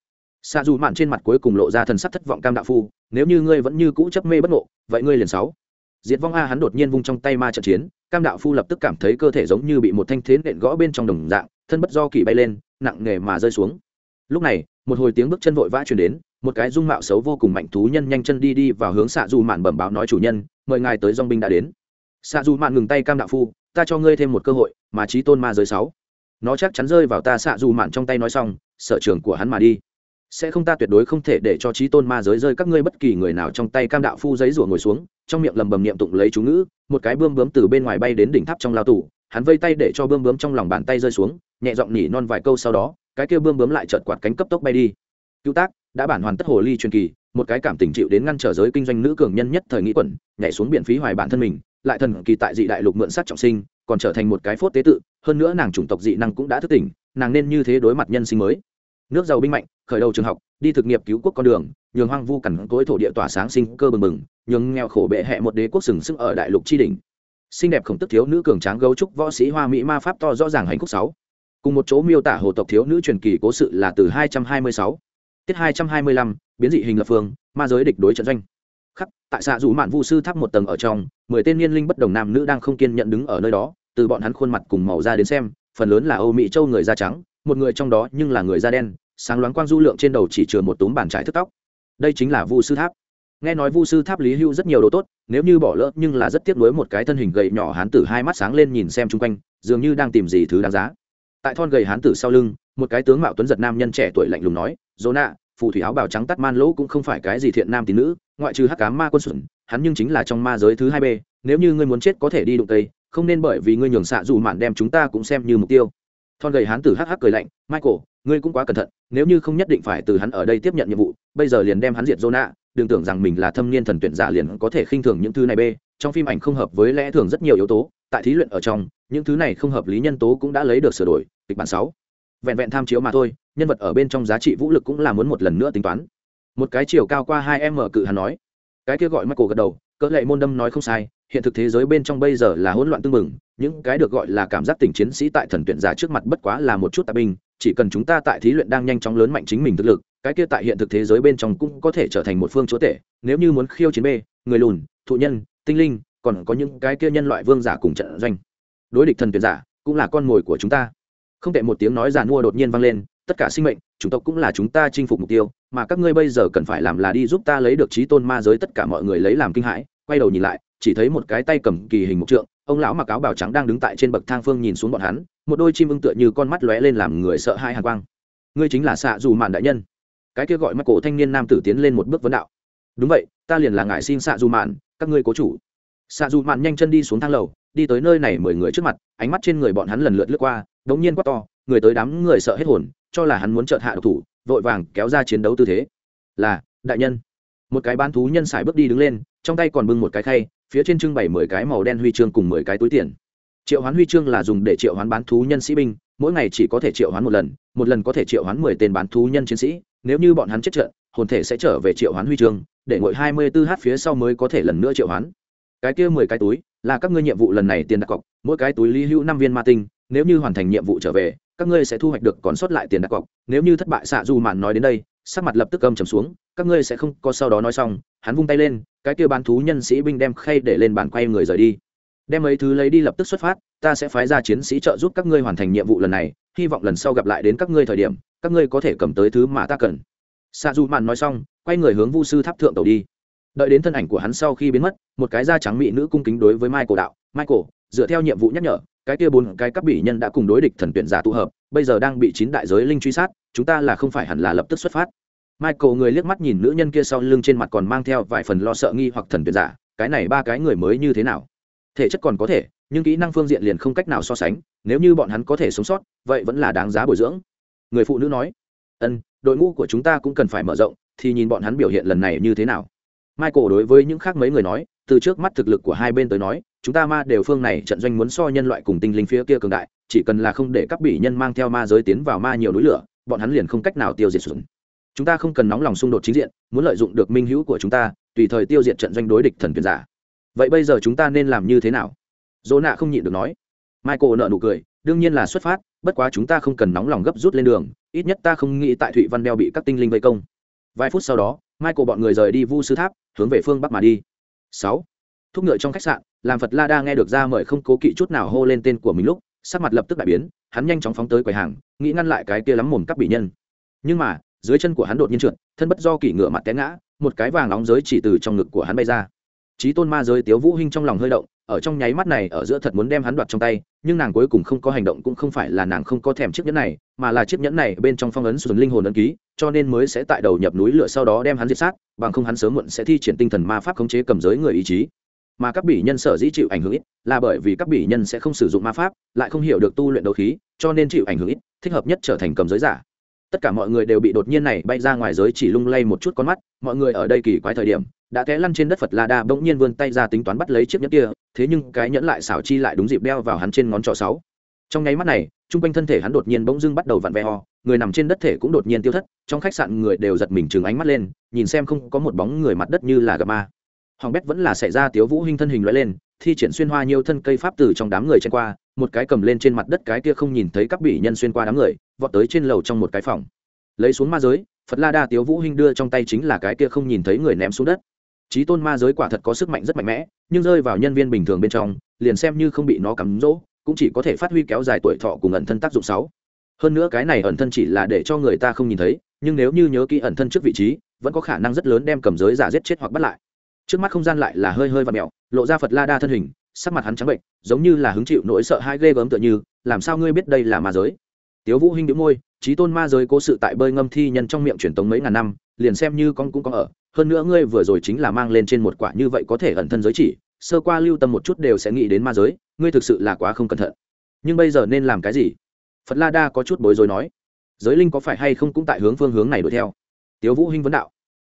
xạ dù mạn trên mặt cuối cùng lộ ra thần sắc thất vọng cam đạo phu nếu như ngươi vẫn như cũ chấp mê bất ngộ vậy ngươi liền sáu diệt vong a hắn đột nhiên vung trong tay ma trận chiến cam đạo phu lập tức cảm thấy cơ thể giống như bị một thanh thế nện gõ bên trong đồng dạng thân bất do kỳ bay lên nặng nề mà rơi xuống lúc này một hồi tiếng bước chân vội vã chuyển đến một cái dung mạo xấu vô cùng mạnh thú nhân nhanh chân đi đi vào hướng xạ du mạn bẩm báo nói chủ nhân mời ngài tới dong binh đã đến xạ du mạn ngừng tay cam đạo phu ta cho ngươi thêm một cơ hội mà trí tôn ma giới sáu nó chắc chắn rơi vào ta xạ du mạn trong tay nói xong sở trường của hắn mà đi sẽ không ta tuyệt đối không thể để cho trí tôn ma giới rơi các ngươi bất kỳ người nào trong tay cam đạo phu giấy rủa ngồi xuống trong miệng lầm bầm niệm tụng lấy chú ngữ một cái bươm bướm từ bên ngoài bay đến đỉnh tháp trong lao tủ hắn vây tay để cho bươm bướm trong lòng bàn tay rơi xuống nhẹ giọng nỉ non vài câu sau đó cái kia bươm bướm lại chợt quạt cánh cấp tốc bay đi cứu tác đã bản hoàn tất hồ ly truyền kỳ một cái cảm tình chịu đến ngăn trở giới kinh doanh nữ cường nhân nhất thời nghĩ quẩn nhảy xuống biển phí hoài bản thân mình lại thần kỳ tại dị đại lục mượn sát trọng sinh còn trở thành một cái phốt tế tự hơn nữa nàng chủng tộc dị năng cũng đã thức tỉnh nàng nên như thế đối mặt nhân sinh mới nước giàu binh mạnh khởi đầu trường học đi thực nghiệp cứu quốc con đường nhường hoang vu cằn cỗi thổ địa tỏa sáng sinh cơ bừng bừng nhường nghèo khổ bệ hẹ một đế quốc sừng sững ở đại lục tri đình xinh đẹp khổng tức thiếu nữ cường tráng gấu trúc võ sĩ hoa mỹ ma pháp to rõ ràng hành khúc sáu cùng một chỗ miêu tả hồ tộc thiếu nữ truyền kỳ cố sự là từ 226 tiết 225 biến dị hình lập phương ma giới địch đối trận doanh khắc tại xạ dù mạn vu sư tháp một tầng ở trong mười tên niên linh bất đồng nam nữ đang không kiên nhận đứng ở nơi đó từ bọn hắn khuôn mặt cùng màu da đến xem phần lớn là âu mỹ châu người da trắng một người trong đó nhưng là người da đen sáng loáng quang du lượng trên đầu chỉ chừa một túm bàn trải thức tóc đây chính là vu sư tháp nghe nói vu sư tháp lý hưu rất nhiều đồ tốt nếu như bỏ lỡ nhưng là rất tiếc nuối một cái thân hình gầy nhỏ hán tử hai mắt sáng lên nhìn xem chung quanh dường như đang tìm gì thứ đáng giá tại thon gầy hán tử sau lưng một cái tướng mạo tuấn giật nam nhân trẻ tuổi lạnh lùng nói dỗ nạ phù thủy áo bào trắng tắt man lỗ cũng không phải cái gì thiện nam tín nữ ngoại trừ hắc cá ma quân xuẩn hắn nhưng chính là trong ma giới thứ hai b nếu như ngươi muốn chết có thể đi đụng tây không nên bởi vì ngươi nhường xạ dù mạn đem chúng ta cũng xem như mục tiêu thon gầy hán tử hắc hắc cười lạnh michael ngươi cũng quá cẩn thận nếu như không nhất định phải từ hắn ở đây tiếp nhận nhiệm vụ bây giờ liền đem hắn diệt Jonah, đừng tưởng rằng mình là thâm niên thần tuyển giả liền có thể khinh thường những thứ này b trong phim ảnh không hợp với lẽ thường rất nhiều yếu tố tại thí luyện ở trong những thứ này không hợp lý nhân tố cũng đã lấy được sửa đổi kịch bản sáu vẹn vẹn tham chiếu mà thôi nhân vật ở bên trong giá trị vũ lực cũng là muốn một lần nữa tính toán một cái chiều cao qua hai em mở cự hắn nói cái kia gọi mắt cổ gật đầu cỡ lệ môn đâm nói không sai hiện thực thế giới bên trong bây giờ là hỗn loạn tương mừng những cái được gọi là cảm giác tình chiến sĩ tại thần tuyển giả trước mặt bất quá là một chút tạp binh chỉ cần chúng ta tại thí luyện đang nhanh chóng lớn mạnh chính mình thực lực cái kia tại hiện thực thế giới bên trong cũng có thể trở thành một phương chúa tể nếu như muốn khiêu chiến b người lùn thụ nhân tinh linh còn có những cái kia nhân loại vương giả cùng trận doanh đối địch thần tuyệt giả cũng là con mồi của chúng ta không tệ một tiếng nói giàn mua đột nhiên vang lên tất cả sinh mệnh chủng tộc cũng là chúng ta chinh phục mục tiêu mà các ngươi bây giờ cần phải làm là đi giúp ta lấy được trí tôn ma giới tất cả mọi người lấy làm kinh hãi quay đầu nhìn lại chỉ thấy một cái tay cầm kỳ hình mục trượng ông lão mặc áo bào trắng đang đứng tại trên bậc thang phương nhìn xuống bọn hắn một đôi chim ưng tựa như con mắt lóe lên làm người sợ hai hàng quang ngươi chính là xạ dù mạn đại nhân cái kia gọi mắt cổ thanh niên nam tử tiến lên một bước vấn đạo đúng vậy ta liền là ngài xin xạ dù mạn các ngươi cố chủ xạ dù mạn nhanh chân đi xuống thang lầu đi tới nơi này mười người trước mặt ánh mắt trên người bọn hắn lần lượt lướt qua đ nhiên quát to người tới đám người sợ hết hồn cho là hắn muốn trợt hạ độc thủ vội vàng kéo ra chiến đấu tư thế là đại nhân một cái bán thú nhân xài bước đi đứng lên trong tay còn bưng một cái khay phía trên trưng bày mười cái màu đen huy chương cùng mười cái túi tiền triệu hoán huy chương là dùng để triệu hoán bán thú nhân sĩ binh mỗi ngày chỉ có thể triệu hoán một lần một lần có thể triệu hoán mười tên bán thú nhân chiến sĩ nếu như bọn hắn chết trận hồn thể sẽ trở về triệu hoán huy chương để ngồi hai mươi tư h phía sau mới có thể lần nữa triệu hoán cái kia mười cái túi là các ngươi nhiệm vụ lần này tiền đặt cọc mỗi cái túi lý hữu năm viên ma tinh nếu như hoàn thành nhiệm vụ trở về các ngươi sẽ thu hoạch được còn sót lại tiền đặt cọc nếu như thất bại xạ Du mạn nói đến đây sắc mặt lập tức âm trầm xuống các ngươi sẽ không có sau đó nói xong hắn vung tay lên cái kia bán thú nhân sĩ binh đem khay để lên bàn quay người rời đi đem mấy thứ lấy đi lập tức xuất phát ta sẽ phái ra chiến sĩ trợ giúp các ngươi hoàn thành nhiệm vụ lần này hy vọng lần sau gặp lại đến các ngươi thời điểm các ngươi có thể cầm tới thứ mà ta cần xạ dù mạn nói xong quay người hướng vu sư tháp thượng tàu đi đợi đến thân ảnh của hắn sau khi biến mất một cái da trắng mỹ nữ cung kính đối với michael đạo michael dựa theo nhiệm vụ nhắc nhở cái kia bốn cái cấp bỉ nhân đã cùng đối địch thần tuyển giả tụ hợp bây giờ đang bị chín đại giới linh truy sát chúng ta là không phải hẳn là lập tức xuất phát michael người liếc mắt nhìn nữ nhân kia sau lưng trên mặt còn mang theo vài phần lo sợ nghi hoặc thần tuyển giả cái này ba cái người mới như thế nào thể chất còn có thể nhưng kỹ năng phương diện liền không cách nào so sánh nếu như bọn hắn có thể sống sót vậy vẫn là đáng giá bồi dưỡng người phụ nữ nói ân đội ngũ của chúng ta cũng cần phải mở rộng thì nhìn bọn hắn biểu hiện lần này như thế nào michael đối với những khác mấy người nói từ trước mắt thực lực của hai bên tới nói chúng ta ma đều phương này trận doanh muốn so nhân loại cùng tinh linh phía kia cường đại chỉ cần là không để các bỉ nhân mang theo ma giới tiến vào ma nhiều núi lửa bọn hắn liền không cách nào tiêu diệt xuống chúng ta không cần nóng lòng xung đột chính diện muốn lợi dụng được minh hữu của chúng ta tùy thời tiêu diệt trận doanh đối địch thần tuyển giả vậy bây giờ chúng ta nên làm như thế nào dỗ nạ không nhịn được nói michael nợ nụ cười đương nhiên là xuất phát bất quá chúng ta không cần nóng lòng gấp rút lên đường ít nhất ta không nghĩ tại thụy văn đeo bị các tinh linh vây công vài phút sau đó michael bọn người rời đi vu sư tháp hướng về phương bắc mà đi sáu thúc ngựa trong khách sạn làm phật la đa nghe được ra mời không cố kỵ chút nào hô lên tên của mình lúc sắc mặt lập tức đại biến hắn nhanh chóng phóng tới quầy hàng nghĩ ngăn lại cái kia lắm mồm các bị nhân nhưng mà dưới chân của hắn đột nhiên trượt thân bất do kỷ ngựa mặt té ngã một cái vàng nóng giới chỉ từ trong ngực của hắn bay ra trí tôn ma giới tiếu vũ hinh trong lòng hơi động ở trong nháy mắt này ở giữa thật muốn đem hắn đoạt trong tay nhưng nàng cuối cùng không có hành động cũng không phải là nàng không có thèm chiếc nhẫn này mà là chiếc nhẫn này bên trong phong ấn xuân linh hồn ấn ký cho nên mới sẽ tại đầu nhập núi lửa sau đó đem hắn diệt sát bằng không hắn sớm muộn sẽ thi triển tinh thần ma pháp khống chế cầm giới người ý chí mà các bỉ nhân sở dĩ chịu ảnh hưởng ít là bởi vì các bỉ nhân sẽ không sử dụng ma pháp lại không hiểu được tu luyện đấu khí cho nên chịu ảnh hưởng ít thích hợp nhất trở thành cầm giới giả tất cả mọi người đều bị đột nhiên này bay ra ngoài giới chỉ lung lay một chút con mắt mọi người ở đây kỳ quái thời điểm đã té lăn trên đất phật la đa bỗng nhiên vươn tay ra tính toán bắt lấy chiếc nhẫn kia thế nhưng cái nhẫn lại xảo chi lại đúng dịp đeo vào hắn trên ngón trỏ sáu trong nháy mắt này chung quanh thân thể hắn đột nhiên bỗng dưng bắt đầu vặn vẹ người nằm trên đất thể cũng đột nhiên tiêu thất trong khách sạn người đều giật mình chừng ánh mắt lên nhìn xem không có một bóng người mặt đất như là gặp ma hoàng bét vẫn là xảy ra tiếu vũ hinh thân hình lóe lên thi triển xuyên hoa nhiều thân cây pháp từ trong đám người chen qua một cái cầm lên trên mặt đất cái kia không nhìn thấy các bỉ nhân xuyên qua đám người vọt tới trên lầu trong một cái phòng lấy xuống ma giới phật la đa tiếu vũ hinh đưa trong tay chính là cái kia không nhìn thấy người ném xuống đất trí tôn ma giới quả thật có sức mạnh rất mạnh mẽ nhưng rơi vào nhân viên bình thường bên trong liền xem như không bị nó cắm rỗ cũng chỉ có thể phát huy kéo dài tuổi thọ cùng ẩn thân tác dụng sáu hơn nữa cái này ẩn thân chỉ là để cho người ta không nhìn thấy nhưng nếu như nhớ kỹ ẩn thân trước vị trí vẫn có khả năng rất lớn đem cầm giới giả giết chết hoặc bắt lại trước mắt không gian lại là hơi hơi và mẹo lộ ra phật la đa thân hình sắc mặt hắn trắng bệnh giống như là hứng chịu nỗi sợ hai ghê gớm tựa như làm sao ngươi biết đây là ma giới tiếu vũ hinh đĩu môi trí tôn ma giới cố sự tại bơi ngâm thi nhân trong miệng truyền tống mấy ngàn năm liền xem như con cũng có ở hơn nữa ngươi vừa rồi chính là mang lên trên một quả như vậy có thể ẩn thân giới chỉ sơ qua lưu tâm một chút đều sẽ nghĩ đến ma giới ngươi thực sự là quá không cẩn thận nhưng bây giờ nên làm cái gì phật la đa có chút bối rối nói giới linh có phải hay không cũng tại hướng phương hướng này đuổi theo tiếu vũ hinh vấn đạo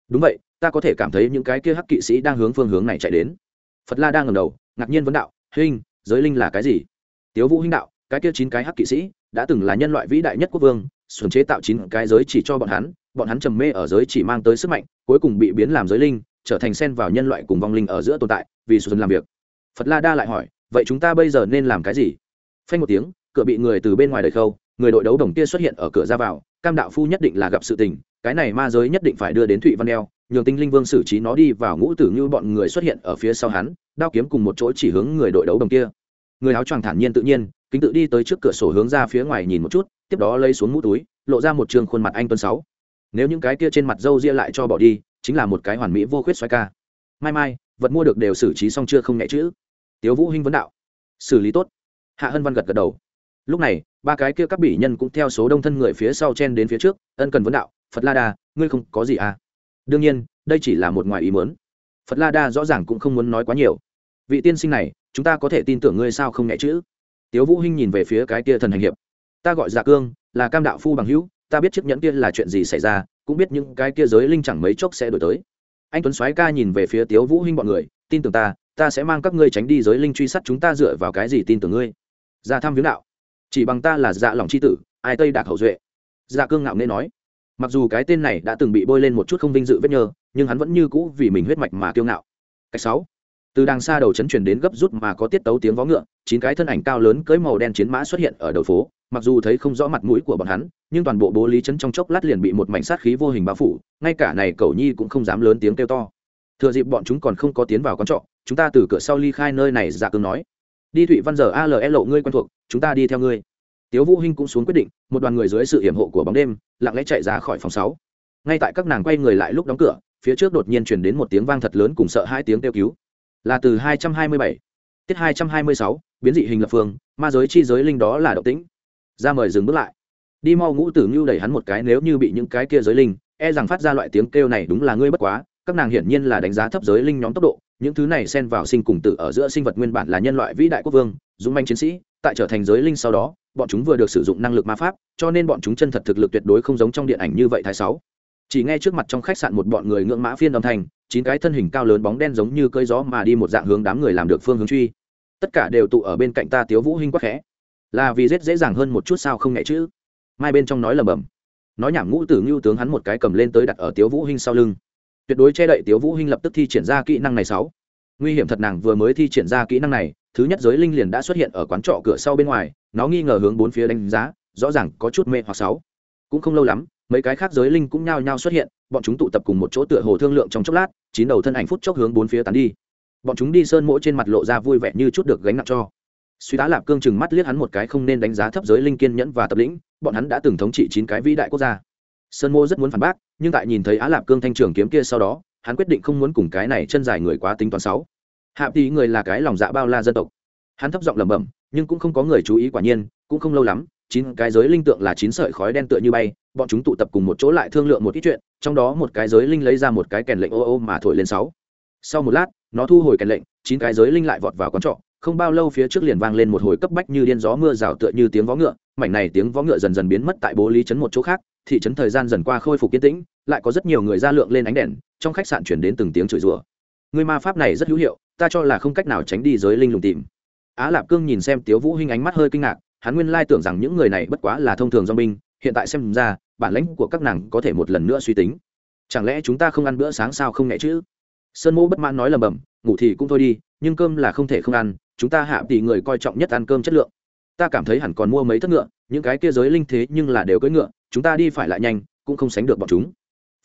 đúng vậy ta có thể cảm thấy những cái kia hắc kỵ sĩ đang hướng phương hướng này chạy đến phật la đa ngẩng đầu ngạc nhiên vấn đạo hinh giới linh là cái gì tiếu vũ hinh đạo cái kia chín cái hắc kỵ sĩ đã từng là nhân loại vĩ đại nhất quốc vương xuân chế tạo chín cái giới chỉ cho bọn hắn bọn hắn trầm mê ở giới chỉ mang tới sức mạnh cuối cùng bị biến làm giới linh trở thành sen vào nhân loại cùng vong linh ở giữa tồn tại vì xuân làm việc phật la đa lại hỏi vậy chúng ta bây giờ nên làm cái gì phanh một tiếng cửa bị người từ bên ngoài đời khâu người đội đấu đồng kia xuất hiện ở cửa ra vào cam đạo phu nhất định là gặp sự tình cái này ma giới nhất định phải đưa đến thụy văn đeo nhường tinh linh vương xử trí nó đi vào ngũ tử như bọn người xuất hiện ở phía sau hắn đao kiếm cùng một chỗ chỉ hướng người đội đấu đồng kia người áo choàng thản nhiên tự nhiên kính tự đi tới trước cửa sổ hướng ra phía ngoài nhìn một chút tiếp đó lấy xuống mũ túi lộ ra một trường khuôn mặt anh tuấn sáu nếu những cái kia trên mặt dâu ria lại cho bỏ đi chính là một cái hoàn mỹ vô khuyết xoay ca mai mai vật mua được đều xử trí xong chưa không nhẹ chữ tiếu vũ hinh vấn đạo xử lý tốt hạ hân văn gật gật đầu lúc này ba cái kia các bỉ nhân cũng theo số đông thân người phía sau chen đến phía trước ân cần vấn đạo phật la Đa, ngươi không có gì à đương nhiên đây chỉ là một ngoài ý muốn phật la đa rõ ràng cũng không muốn nói quá nhiều vị tiên sinh này chúng ta có thể tin tưởng ngươi sao không nhẹ chữ tiếu vũ hinh nhìn về phía cái kia thần hành hiệp ta gọi dạ cương là cam đạo phu bằng hữu ta biết chiếc nhẫn kia là chuyện gì xảy ra cũng biết những cái kia giới linh chẳng mấy chốc sẽ đổi tới anh tuấn soái ca nhìn về phía tiếu vũ hinh bọn người tin tưởng ta ta sẽ mang các ngươi tránh đi giới linh truy sát chúng ta dựa vào cái gì tin tưởng ngươi ra dạ thăm viếng đạo chỉ bằng ta là dạ lòng c h i tử ai tây đạc hậu duệ dạ cương ngạo nên nói mặc dù cái tên này đã từng bị bôi lên một chút không vinh dự vết nhơ nhưng hắn vẫn như cũ vì mình huyết mạch mà kiêu ngạo cách sáu từ đằng xa đầu chấn truyền đến gấp rút mà có tiết tấu tiếng vó ngựa chín cái thân ảnh cao lớn cưới màu đen chiến mã xuất hiện ở đầu phố mặc dù thấy không rõ mặt mũi của bọn hắn nhưng toàn bộ bố lý chấn trong chốc lát liền bị một mảnh sát khí vô hình bao phủ ngay cả này cầu nhi cũng không dám lớn tiếng kêu to thừa dịp bọn chúng còn không có tiến vào con trọ chúng ta từ cửa sau ly khai nơi này dạ cương nói đi thụy văn giờ al lộ ngươi quen thuộc chúng ta đi theo ngươi tiếu vũ hinh cũng xuống quyết định một đoàn người dưới sự hiểm hộ của bóng đêm lặng lẽ chạy ra khỏi phòng sáu ngay tại các nàng quay người lại lúc đóng cửa phía trước đột nhiên truyền đến một tiếng vang thật lớn cùng sợ hai tiếng kêu cứu là từ 227, tiết 226, biến dị hình lập phương, ma giới chi giới linh đó là động tĩnh. Ra mời dừng bước lại. Đi mau ngũ tử Nưu đẩy hắn một cái nếu như bị những cái kia giới linh, e rằng phát ra loại tiếng kêu này đúng là ngươi bất quá, các nàng hiển nhiên là đánh giá thấp giới linh nhóm tốc độ, những thứ này xen vào sinh cùng tử ở giữa sinh vật nguyên bản là nhân loại vĩ đại quốc vương, dũng manh chiến sĩ, tại trở thành giới linh sau đó, bọn chúng vừa được sử dụng năng lực ma pháp, cho nên bọn chúng chân thật thực lực tuyệt đối không giống trong điện ảnh như vậy thái sáu chỉ nghe trước mặt trong khách sạn một bọn người ngưỡng mã phiên âm thanh chín cái thân hình cao lớn bóng đen giống như cơi gió mà đi một dạng hướng đám người làm được phương hướng truy tất cả đều tụ ở bên cạnh ta tiếu vũ hinh quắc khẽ là vì rất dễ dàng hơn một chút sao không nhẹ chứ mai bên trong nói lầm bầm nói nhảm ngũ tử ngưu tướng hắn một cái cầm lên tới đặt ở tiếu vũ hinh sau lưng tuyệt đối che đậy tiếu vũ hinh lập tức thi triển ra kỹ năng này sáu nguy hiểm thật nàng vừa mới thi triển ra kỹ năng này thứ nhất giới linh liền đã xuất hiện ở quán trọ cửa sau bên ngoài nó nghi ngờ hướng bốn phía đánh giá rõ ràng có chút mệt hoặc sáu cũng không lâu lắm mấy cái khác giới linh cũng nhao nhao xuất hiện bọn chúng tụ tập cùng một chỗ tựa hồ thương lượng trong chốc lát chín đầu thân ảnh phút chốc hướng bốn phía tán đi bọn chúng đi sơn mỗi trên mặt lộ ra vui vẻ như chút được gánh nặng cho suy tá lạp cương chừng mắt liếc hắn một cái không nên đánh giá thấp giới linh kiên nhẫn và tập lĩnh bọn hắn đã từng thống trị chín cái vĩ đại quốc gia sơn mô rất muốn phản bác nhưng tại nhìn thấy á lạp cương thanh trường kiếm kia sau đó hắn quyết định không muốn cùng cái này chân dài người quá tính toán sáu hạ tí người là cái lòng dạ bao la dân tộc hắn thấp giọng lẩm bẩm nhưng cũng không có người chú ý quả nhiên cũng không lâu lắm chín cái giới linh tượng là chín sợi khói đen tựa như bay bọn chúng tụ tập cùng một chỗ lại thương lượng một ít chuyện trong đó một cái giới linh lấy ra một cái kèn lệnh ô ô mà thổi lên sáu sau một lát nó thu hồi kèn lệnh chín cái giới linh lại vọt vào quán trọ không bao lâu phía trước liền vang lên một hồi cấp bách như điên gió mưa rào tựa như tiếng vó ngựa mảnh này tiếng vó ngựa dần dần biến mất tại bố lý trấn một chỗ khác thị trấn thời gian dần qua khôi phục yên tĩnh lại có rất nhiều người ra lượng lên ánh đèn trong khách sạn chuyển đến từng tiếng chửi rủa người ma pháp này rất hữu hiệu ta cho là không cách nào tránh đi giới linh lùng tìm á lạp cương nhìn xem tiếu vũ hinh ánh mắt hơi kinh ngạc hắn nguyên lai tưởng rằng những người này bất quá là thông thường do binh hiện tại xem ra bản lãnh của các nàng có thể một lần nữa suy tính chẳng lẽ chúng ta không ăn bữa sáng sao không nhẹ chứ sơn mô bất mãn nói lầm bầm ngủ thì cũng thôi đi nhưng cơm là không thể không ăn chúng ta hạ tỷ người coi trọng nhất ăn cơm chất lượng ta cảm thấy hẳn còn mua mấy thất ngựa những cái kia giới linh thế nhưng là đều cưỡi ngựa chúng ta đi phải lại nhanh cũng không sánh được bọn chúng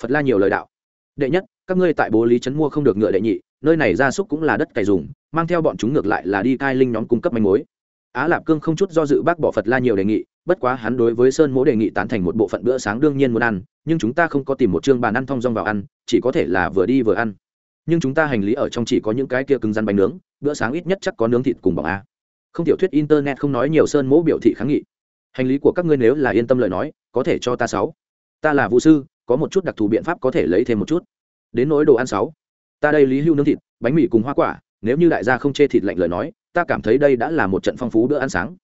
phật la nhiều lời đạo đệ nhất các ngươi tại bố lý trấn mua không được ngựa đệ nhị nơi này gia súc cũng là đất cày dùng mang theo bọn chúng ngược lại là đi cai linh nhóm cung cấp manh mối á lạp cương không chút do dự bác bỏ phật la nhiều đề nghị bất quá hắn đối với sơn mỗ đề nghị tán thành một bộ phận bữa sáng đương nhiên muốn ăn nhưng chúng ta không có tìm một chương bàn ăn thong dong vào ăn chỉ có thể là vừa đi vừa ăn nhưng chúng ta hành lý ở trong chỉ có những cái kia cứng rắn bánh nướng bữa sáng ít nhất chắc có nướng thịt cùng bỏng a không tiểu thuyết internet không nói nhiều sơn mỗ biểu thị kháng nghị hành lý của các ngươi nếu là yên tâm lời nói có thể cho ta sáu ta là vũ sư có một chút đặc thù biện pháp có thể lấy thêm một chút đến nỗi đồ ăn sáu ta đây lý hưu nướng thịt bánh mì cùng hoa quả nếu như đại gia không chê thịt lạnh lời nói ta cảm thấy đây đã là một trận phong phú bữa ăn sáng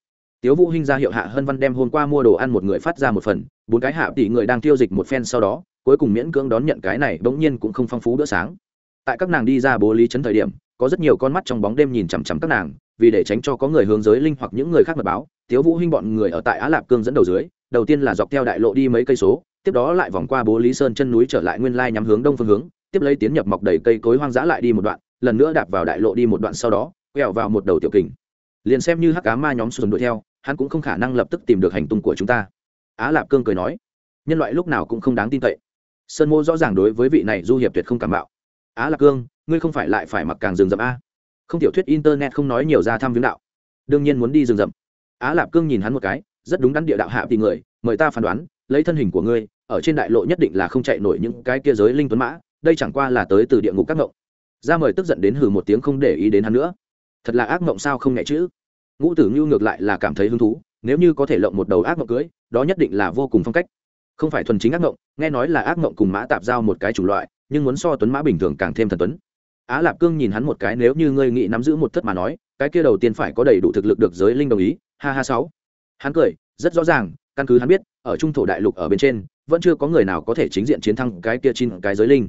tiếu vũ hinh ra hiệu hạ hân văn đem hôm qua mua đồ ăn một người phát ra một phần bốn cái hạ tỷ người đang tiêu dịch một phen sau đó cuối cùng miễn cưỡng đón nhận cái này bỗng nhiên cũng không phong phú bữa sáng tại các nàng đi ra bố lý chấn thời điểm có rất nhiều con mắt trong bóng đêm nhìn chằm chằm các nàng vì để tránh cho có người hướng giới linh hoặc những người khác mật báo tiếu vũ hinh bọn người ở tại á lạp cương dẫn đầu dưới đầu tiên là dọc theo đại lộ đi mấy cây số tiếp đó lại vòng qua bố lý sơn chân núi trở lại nguyên lai nhắm hướng đông phương hướng tiếp lấy tiến nhập mọc đầy cây cối hoang dã lại đi một đoạn lần nữa đạp vào đại lộ đi một đoạn sau đó quẹo vào một đầu tiểu kình liền xem như hắc cá ma nhóm sườn đuổi theo hắn cũng không khả năng lập tức tìm được hành tung của chúng ta á lạp cương cười nói nhân loại lúc nào cũng không đáng tin cậy sơn mô rõ ràng đối với vị này du hiệp tuyệt không cảm bạo á lạp cương ngươi không phải lại phải mặc càng rừng rậm a không tiểu thuyết internet không nói nhiều ra thăm viếng đạo đương nhiên muốn đi rừng rậm á lạp cương nhìn hắn một cái rất đúng đắn địa đạo hạ thì người mời ta phán đoán lấy thân hình của ngươi ở trên đại lộ nhất định là không chạy nổi những cái kia giới linh tuấn mã đây chẳng qua là tới từ địa ngục các ngộng ra mời tức giận đến hừ một tiếng không để ý đến hắn nữa thật là ác ngộng sao không nhẹ chữ ngũ tử ngưu ngược lại là cảm thấy hứng thú nếu như có thể lộng một đầu ác mộng cưới đó nhất định là vô cùng phong cách không phải thuần chính ác mộng nghe nói là ác mộng cùng mã tạp giao một cái c loại nhưng muốn so tuấn mã bình thường càng thêm thần tuấn á lạp cương nhìn hắn một cái nếu như ngươi nghĩ nắm giữ một thất mà nói cái kia đầu tiên phải có đầy đủ thực lực được giới linh đồng ý ha ha sáu hắn cười rất rõ ràng căn cứ hắn biết ở trung thổ đại lục ở bên trên vẫn chưa có người nào có thể chính diện chiến thắng cái kia chín cái giới linh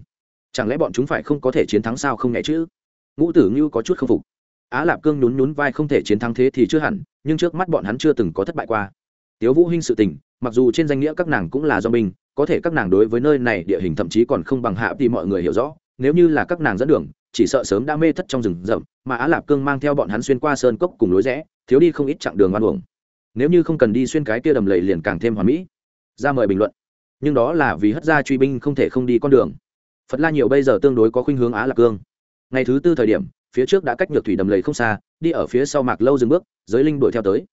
chẳng lẽ bọn chúng phải không có thể chiến thắng sao không nghe chứ ngũ tử ngưu có chút k phục á lạp cương nhún nhún vai không thể chiến thắng thế thì chưa hẳn nhưng trước mắt bọn hắn chưa từng có thất bại qua tiếu vũ hinh sự tình mặc dù trên danh nghĩa các nàng cũng là do mình có thể các nàng đối với nơi này địa hình thậm chí còn không bằng hạ thì mọi người hiểu rõ nếu như là các nàng dẫn đường chỉ sợ sớm đã mê thất trong rừng rậm mà á lạp cương mang theo bọn hắn xuyên qua sơn cốc cùng lối rẽ thiếu đi không ít chặng đường ngoan uổng nếu như không cần đi xuyên cái kia đầm lầy liền càng thêm hoàn mỹ ra mời bình luận nhưng đó là vì hất ra truy binh không thể không đi con đường phật la nhiều bây giờ tương đối có khuynh hướng á lạp cương ngày thứ tư thời điểm phía trước đã cách nhược thủy đầm lầy không xa đi ở phía sau mạc lâu dừng bước giới linh đuổi theo tới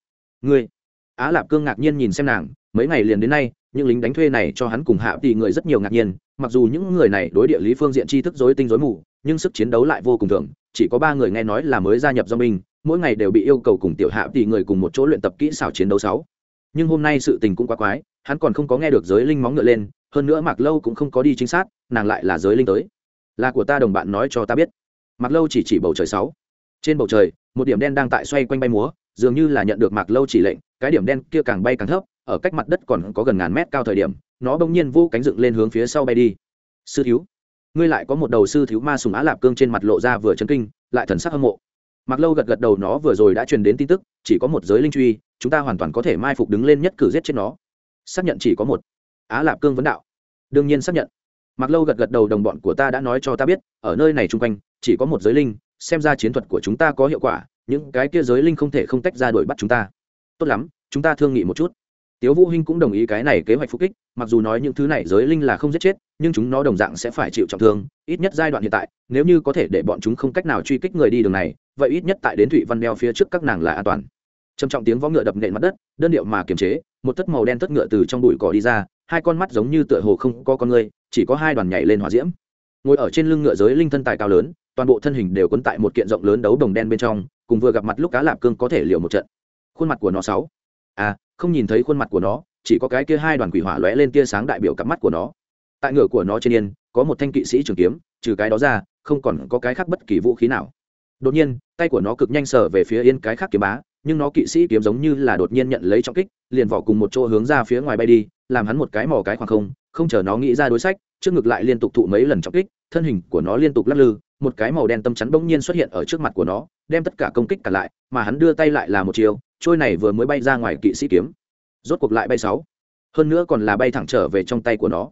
người, á lạp cương ngạc nhiên nhìn xem nàng mấy ngày liền đến nay những lính đánh thuê này cho hắn cùng hạ tỷ người rất nhiều ngạc nhiên mặc dù những người này đối địa lý phương diện tri thức dối tinh dối mù nhưng sức chiến đấu lại vô cùng thường chỉ có ba người nghe nói là mới gia nhập do mình mỗi ngày đều bị yêu cầu cùng tiểu hạ tỷ người cùng một chỗ luyện tập kỹ xảo chiến đấu sáu nhưng hôm nay sự tình cũng quá quái hắn còn không có nghe được giới linh móng ngựa lên hơn nữa mạc lâu cũng không có đi chính xác nàng lại là giới linh tới là của ta đồng bạn nói cho ta biết mạc lâu chỉ chỉ bầu trời sáu trên bầu trời một điểm đen đang tại xoay quanh bay múa dường như là nhận được mạc lâu chỉ lệnh cái điểm đen kia càng bay càng thấp ở cách mặt đất còn có gần ngàn mét cao thời điểm nó bỗng nhiên vô cánh dựng lên hướng phía sau bay đi sư thiếu ngươi lại có một đầu sư thiếu ma sùng á lạp cương trên mặt lộ ra vừa chấn kinh lại thần sắc hâm mộ mặc lâu gật gật đầu nó vừa rồi đã truyền đến tin tức chỉ có một giới linh truy chúng ta hoàn toàn có thể mai phục đứng lên nhất cử giết chết nó xác nhận chỉ có một á lạp cương vấn đạo đương nhiên xác nhận mặc lâu gật gật đầu đồng bọn của ta đã nói cho ta biết ở nơi này chung quanh chỉ có một giới linh xem ra chiến thuật của chúng ta có hiệu quả những cái kia giới linh không thể không tách ra đuổi bắt chúng ta tốt lắm chúng ta thương nghị một chút tiếu vũ hinh cũng đồng ý cái này kế hoạch phục kích mặc dù nói những thứ này giới linh là không giết chết nhưng chúng nó đồng dạng sẽ phải chịu trọng thương ít nhất giai đoạn hiện tại nếu như có thể để bọn chúng không cách nào truy kích người đi đường này vậy ít nhất tại đến thụy văn đeo phía trước các nàng là an toàn trầm trọng tiếng vó ngựa đập nện mặt đất đơn điệu mà kiềm chế một tấc màu đen tấc ngựa từ trong bụi cỏ đi ra hai con mắt giống như tựa hồ không có con người chỉ có hai đoàn nhảy lên hỏa diễm ngồi ở trên lưng ngựa giới linh thân tài cao lớn toàn bộ thân hình đều cuốn tại một kiện rộng lớn đấu đồng đen bên trong cùng vừa gặp mặt lúc cá lạp cương có thể liều một trận khuôn mặt của nó sáu à không nhìn thấy khuôn mặt của nó chỉ có cái kia hai đoàn quỷ hỏa lóe lên tia sáng đại biểu cặp mắt của nó tại ngựa của nó trên yên có một thanh kỵ sĩ trường kiếm trừ cái đó ra không còn có cái khác bất kỳ vũ khí nào đột nhiên tay của nó cực nhanh sở về phía yên cái khác kiếm bá nhưng nó kỵ sĩ kiếm giống như là đột nhiên nhận lấy trọng kích liền vỏ cùng một chỗ hướng ra phía ngoài bay đi làm hắn một cái mò cái khoảng không không chờ nó nghĩ ra đối sách trước ngực lại liên tục thụ mấy lần trọng kích thân hình của nó liên tục lắc lư một cái màu đen tâm chắn bỗng nhiên xuất hiện ở trước mặt của nó đem tất cả công kích cả lại mà hắn đưa tay lại là một chiều trôi này vừa mới bay ra ngoài kỵ sĩ kiếm rốt cuộc lại bay sáu hơn nữa còn là bay thẳng trở về trong tay của nó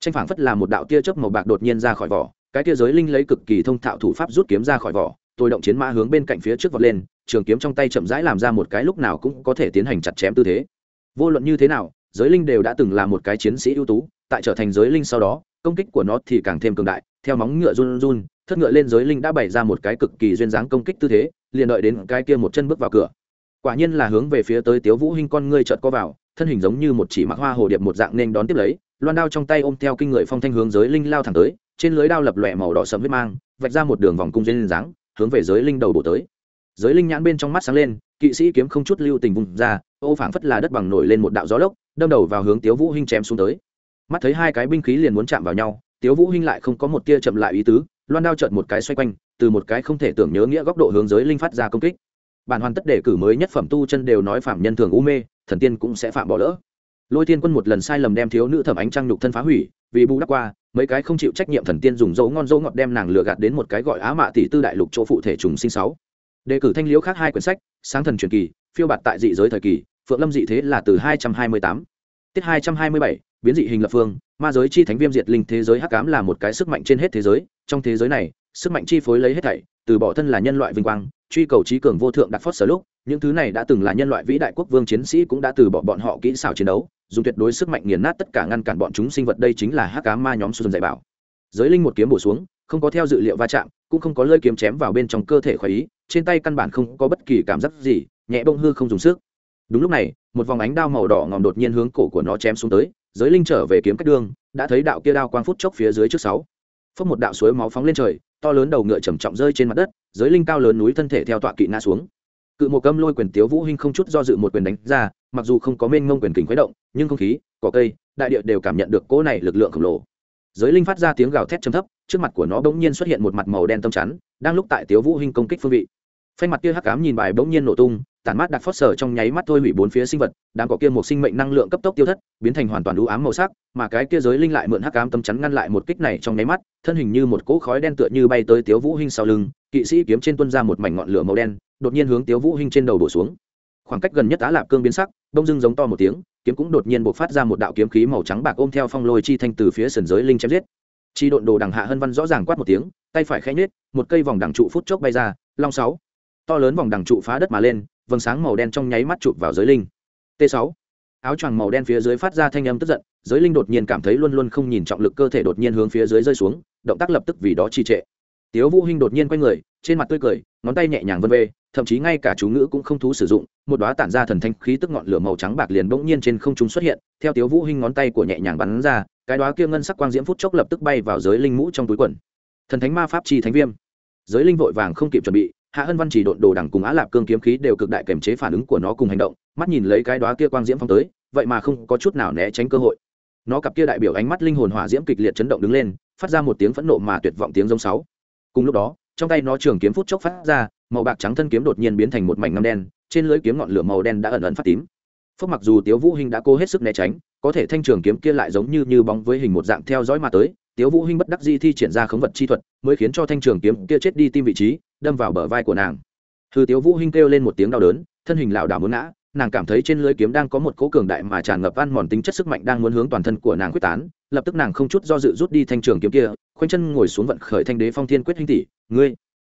tranh phảng phất là một đạo tia chớp màu bạc đột nhiên ra khỏi vỏ cái tia giới linh lấy cực kỳ thông thạo thủ pháp rút kiếm ra khỏi vỏ tôi động chiến mã hướng bên cạnh phía trước vọt lên trường kiếm trong tay chậm rãi làm ra một cái lúc nào cũng có thể tiến hành chặt chém tư thế vô luận như thế nào giới linh đều đã từng là một cái chiến sĩ ưu tú tại trở thành giới linh sau đó công kích của nó thì càng thêm cường đại theo móng ngựa run run thất ngựa lên giới linh đã bày ra một cái cực kỳ duyên dáng công kích tư thế liền đợi đến cái kia một chân bước vào cửa quả nhiên là hướng về phía tới tiếu vũ hinh con ngươi chợt co vào thân hình giống như một chỉ mặc hoa hồ điệp một dạng nên đón tiếp lấy loan đao trong tay ôm theo kinh người phong thanh hướng giới linh lao thẳng tới trên lưới đao lập lòe màu đỏ sẫm huyết mang vạch ra một đường vòng cung duyên dáng hướng về giới linh đầu bổ tới giới linh nhãn bên trong mắt sáng lên kỵ sĩ kiếm không chút lưu tình vùng ra ô phảng phất là đất bằng nổi lên một đạo gió lốc đâm đầu vào hướng tiếu vũ hinh chém xuống tới mắt thấy hai cái binh khí liền muốn chạm vào nhau tiếu vũ hinh lại không có một tia chậm lại ý tứ loan đao chợt một cái xoay quanh từ một cái không thể tưởng nhớ nghĩa góc độ hướng giới linh phát ra công kích bản hoàn tất đề cử mới nhất phẩm tu chân đều nói phạm nhân thường u mê thần tiên cũng sẽ phạm bỏ lỡ lôi thiên quân một lần sai lầm đem thiếu nữ thẩm ánh trang nhục thân phá hủy vì bù đắp qua mấy cái không chịu trách nhiệm thần tiên dùng dỗ ngon dỗ ngọt đem nàng lừa gạt đến một cái gọi á mạ tỷ tư đại lục chỗ phụ thể trùng sinh sáu đề cử thanh liễu khác hai quyển sách sáng thần truyền kỳ phiêu bạt tại dị giới thời kỳ phượng lâm dị thế là từ 228, tiết 227 biến dị hình lập phương ma giới chi thánh viêm diệt linh thế giới hắc ám là một cái sức mạnh trên hết thế giới trong thế giới này sức mạnh chi phối lấy hết thảy từ bỏ thân là nhân loại vinh quang truy cầu trí cường vô thượng đặc phót sở lúc những thứ này đã từng là nhân loại vĩ đại quốc vương chiến sĩ cũng đã từ bỏ bọn họ kỹ xảo chiến đấu dùng tuyệt đối sức mạnh nghiền nát tất cả ngăn cản bọn chúng sinh vật đây chính là hắc ám ma nhóm xuân dạy bảo giới linh một kiếm bổ xuống không có theo dự liệu va chạm cũng không có lơi kiếm chém vào bên trong cơ thể khoái ý trên tay căn bản không có bất kỳ cảm giác gì nhẹ bông hư không dùng sức đúng lúc này một vòng ánh đao màu đỏ ngòm đột nhiên hướng cổ của nó chém xuống tới giới linh trở về kiếm cách đương đã thấy đạo kia đao quang phút chốc phía dưới trước sáu phốc một đạo suối máu phóng lên trời to lớn đầu ngựa trầm trọng rơi trên mặt đất giới linh cao lớn núi thân thể theo tọa kỵ ngã xuống cự một câm lôi quyền tiếu vũ hinh không chút do dự một quyền đánh ra mặc dù không có mênh mông quyền kình khuấy động nhưng không khí cỏ cây đại địa đều cảm nhận được cỗ này lực lượng khổng lồ giới linh phát ra tiếng gào thét trầm thấp trước mặt của nó bỗng nhiên xuất hiện một mặt màu đen tâm chắn đang lúc tại tiếu vũ hinh công kích phương vị phanh mặt kia hắc cám nhìn bài bỗng nhiên nổ tung tản mát đặc phót sở trong nháy mắt thôi hủy bốn phía sinh vật đám cỏ kia một sinh mệnh năng lượng cấp tốc tiêu thất biến thành hoàn toàn đũ ám màu sắc mà cái kia giới linh lại mượn hắc ám tâm chắn ngăn lại một kích này trong nháy mắt thân hình như một cỗ khói đen tựa như bay tới tiếu vũ hinh sau lưng kỵ sĩ kiếm trên tuân ra một mảnh ngọn lửa màu đen đột nhiên hướng tiếu vũ hinh trên đầu đổ xuống khoảng cách gần nhất á lạp cương biến sắc đông dương giống to một tiếng kiếm cũng đột nhiên bộc phát ra một đạo kiếm khí màu trắng bạc ôm theo phong lôi chi thanh từ phía sườn giới linh chém giết chi độn đồ đằng hạ hân văn rõ ràng quát một tiếng tay phải khẽ nhếch một cây vòng đằng trụ phút chốc bay ra long sáu to lớn vòng đằng trụ phá đất mà lên vầng sáng màu đen trong nháy mắt chụp vào giới linh t 6 áo choàng màu đen phía dưới phát ra thanh âm tức giận giới linh đột nhiên cảm thấy luôn luôn không nhìn trọng lực cơ thể đột nhiên hướng phía dưới rơi xuống động tác lập tức vì đó trì trệ tiếu vũ hinh đột nhiên quay người trên mặt tươi cười ngón tay nhẹ nhàng vân vê thậm chí ngay cả chú ngữ cũng không thú sử dụng một đóa tản ra thần thanh khí tức ngọn lửa màu trắng bạc liền bỗng nhiên trên không trung xuất hiện theo tiếu vũ hinh ngón tay của nhẹ nhàng bắn ra cái đóa kia ngân sắc quang diễm phút chốc lập tức bay vào giới linh mũ trong túi quần thần thánh ma pháp chi thánh viêm giới linh vội vàng không kịp chuẩn bị hạ hân văn chỉ độn đồ đằng cùng á lạp cương kiếm khí đều cực đại kềm chế phản ứng của nó cùng hành động mắt nhìn lấy cái đó kia quang diễm phong tới vậy mà không có chút nào né tránh cơ hội nó cặp kia đại biểu ánh mắt linh hồn hỏa diễm kịch liệt chấn động đứng lên phát ra một tiếng phẫn nộ mà tuyệt vọng tiếng giống sáu cùng lúc đó trong tay nó trường kiếm phút chốc phát ra màu bạc trắng thân kiếm đột nhiên biến thành một mảnh ngâm đen trên lưỡi kiếm ngọn lửa màu đen đã ẩn ẩn phát tím phước mặc dù tiếu vũ hinh đã cố hết sức né tránh có thể thanh trường kiếm kia lại giống như như bóng với hình một dạng theo dõi mà tới tiếu vũ hinh bất đắc dĩ thi triển ra khống vật chi thuật mới khiến cho thanh trường kiếm kia chết đi tim vị trí đâm vào bờ vai của nàng hư tiếu vũ hinh kêu lên một tiếng đau đớn thân hình lảo đảo muốn ngã nàng cảm thấy trên lưới kiếm đang có một cỗ cường đại mà tràn ngập ăn mòn tính chất sức mạnh đang muốn hướng toàn thân của nàng quyết tán lập tức nàng không chút do dự rút đi thanh trường kiếm kia khoanh chân ngồi xuống vận khởi thanh đế phong thiên quyết hinh tỷ ngươi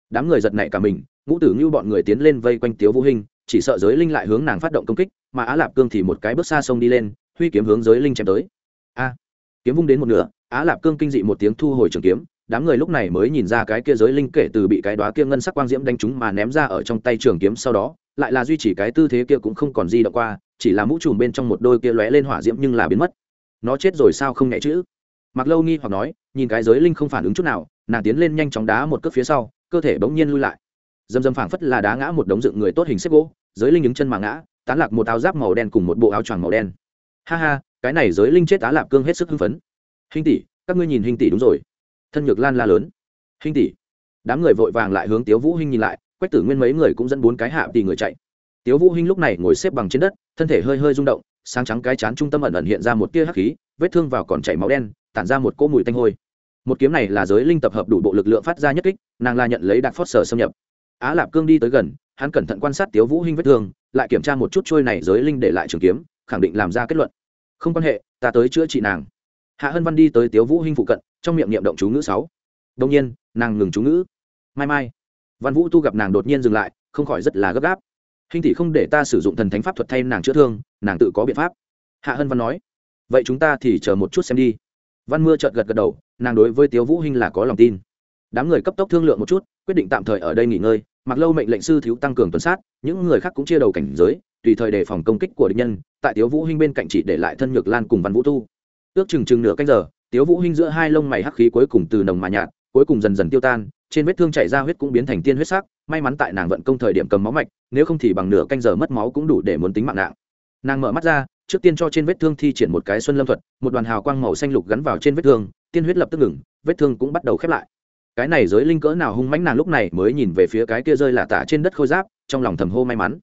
đám người giật nảy cả mình ngũ tử như bọn người tiến lên vây quanh tiếu vũ hinh chỉ sợ giới linh lại hướng nàng phát động công kích mà á lạp cương thì một cái bước xa sông đi lên huy kiếm hướng giới linh chém tới a kiếm vung đến một nửa á lạp cương kinh dị một tiếng thu hồi trường kiếm đám người lúc này mới nhìn ra cái kia giới linh kể từ bị cái đóa kia ngân sắc quang diễm đánh trúng mà ném ra ở trong tay trường kiếm sau đó, lại là duy trì cái tư thế kia cũng không còn gì động qua, chỉ là mũ trùm bên trong một đôi kia lóe lên hỏa diễm nhưng là biến mất. Nó chết rồi sao không nhẹ chứ? Mặc Lâu nghi hoặc nói, nhìn cái giới linh không phản ứng chút nào, nàng tiến lên nhanh chóng đá một cước phía sau, cơ thể bỗng nhiên lui lại. Dâm dâm phảng phất là đá ngã một đống dựng người tốt hình xếp gỗ, giới linh đứng chân mà ngã, tán lạc một áo giáp màu đen cùng một bộ áo choàng màu đen. Ha ha, cái này giới linh chết á lạp cương hết sức hưng phấn. Hình tỷ, các ngươi nhìn hình tỷ đúng rồi thân nhược lan la lớn hinh tỷ đám người vội vàng lại hướng tiếu vũ hinh nhìn lại quách tử nguyên mấy người cũng dẫn bốn cái hạ tỷ người chạy tiếu vũ hinh lúc này ngồi xếp bằng trên đất thân thể hơi hơi rung động sáng trắng cái chán trung tâm ẩn ẩn hiện ra một tia hắc khí vết thương vào còn chảy máu đen tản ra một cỗ mùi tanh hôi một kiếm này là giới linh tập hợp đủ bộ lực lượng phát ra nhất kích nàng la nhận lấy đạt phót sở xâm nhập á lạp cương đi tới gần hắn cẩn thận quan sát tiếu vũ hinh vết thương lại kiểm tra một chút trôi này giới linh để lại trường kiếm khẳng định làm ra kết luận không quan hệ ta tới chữa trị nàng hạ hân văn đi tới tiếu vũ hinh phụ cận trong miệng niệm động chú ngữ sáu đông nhiên nàng ngừng chú ngữ mai mai văn vũ tu gặp nàng đột nhiên dừng lại không khỏi rất là gấp gáp hình thị không để ta sử dụng thần thánh pháp thuật thay nàng chữa thương nàng tự có biện pháp hạ hân văn nói vậy chúng ta thì chờ một chút xem đi văn mưa chợt gật gật đầu nàng đối với tiếu vũ hinh là có lòng tin đám người cấp tốc thương lượng một chút quyết định tạm thời ở đây nghỉ ngơi mặc lâu mệnh lệnh sư thiếu tăng cường tuần sát những người khác cũng chia đầu cảnh giới tùy thời đề phòng công kích của địch nhân tại tiếu vũ hinh bên cạnh chỉ để lại thân nhược lan cùng văn vũ tu ước chừng chừng nửa canh giờ tiếu vũ hinh giữa hai lông mày hắc khí cuối cùng từ nồng mà nhạt cuối cùng dần dần tiêu tan trên vết thương chảy ra huyết cũng biến thành tiên huyết sắc may mắn tại nàng vận công thời điểm cầm máu mạch nếu không thì bằng nửa canh giờ mất máu cũng đủ để muốn tính mạng nặng nàng mở mắt ra trước tiên cho trên vết thương thi triển một cái xuân lâm thuật một đoàn hào quang màu xanh lục gắn vào trên vết thương tiên huyết lập tức ngừng vết thương cũng bắt đầu khép lại cái này giới linh cỡ nào hung mãnh nàng lúc này mới nhìn về phía cái kia rơi là tả trên đất khô giáp trong lòng thầm hô may mắn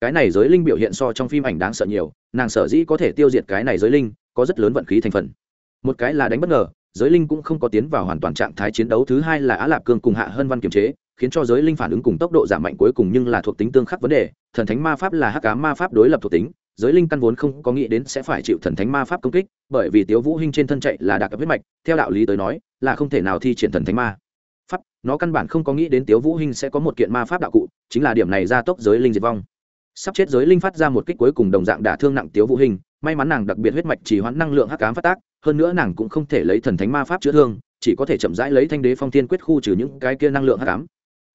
cái này giới linh biểu hiện so trong phim ảnh đáng sợ nhiều nàng sở dĩ có thể tiêu diệt cái này giới linh có rất lớn vận khí thành phần một cái là đánh bất ngờ giới linh cũng không có tiến vào hoàn toàn trạng thái chiến đấu thứ hai là á lạp cương cùng hạ hơn văn kiềm chế khiến cho giới linh phản ứng cùng tốc độ giảm mạnh cuối cùng nhưng là thuộc tính tương khắc vấn đề thần thánh ma pháp là hắc cá ma pháp đối lập thuộc tính giới linh căn vốn không có nghĩ đến sẽ phải chịu thần thánh ma pháp công kích bởi vì tiếu vũ hinh trên thân chạy là đặc cấp huyết mạch theo đạo lý tới nói là không thể nào thi triển thần thánh ma pháp nó căn bản không có nghĩ đến tiếu vũ hinh sẽ có một kiện ma pháp đạo cụ chính là điểm này gia tốc giới linh diệt vong sắp chết giới linh phát ra một kích cuối cùng đồng dạng đả thương nặng tiếu vũ hình may mắn nàng đặc biệt huyết mạch chỉ hoãn năng lượng hắc cám phát tác hơn nữa nàng cũng không thể lấy thần thánh ma pháp chữa thương chỉ có thể chậm rãi lấy thanh đế phong thiên quyết khu trừ những cái kia năng lượng hắc cám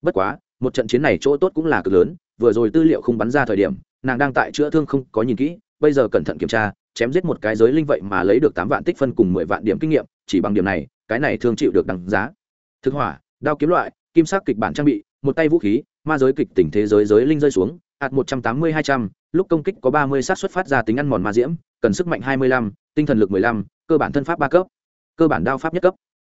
bất quá một trận chiến này chỗ tốt cũng là cực lớn vừa rồi tư liệu không bắn ra thời điểm nàng đang tại chữa thương không có nhìn kỹ bây giờ cẩn thận kiểm tra chém giết một cái giới linh vậy mà lấy được tám vạn tích phân cùng mười vạn điểm kinh nghiệm chỉ bằng điểm này cái này thường chịu được đằng giá thực hỏa đao kiếm loại kim sắc kịch bản trang bị một tay vũ khí ma giới kịch tỉnh thế giới giới linh rơi xuống ạt một trăm lúc công kích có 30 sát xuất phát ra tính ăn mòn ma diễm cần sức mạnh 25, tinh thần lực 15, cơ bản thân pháp ba cấp cơ bản đao pháp nhất cấp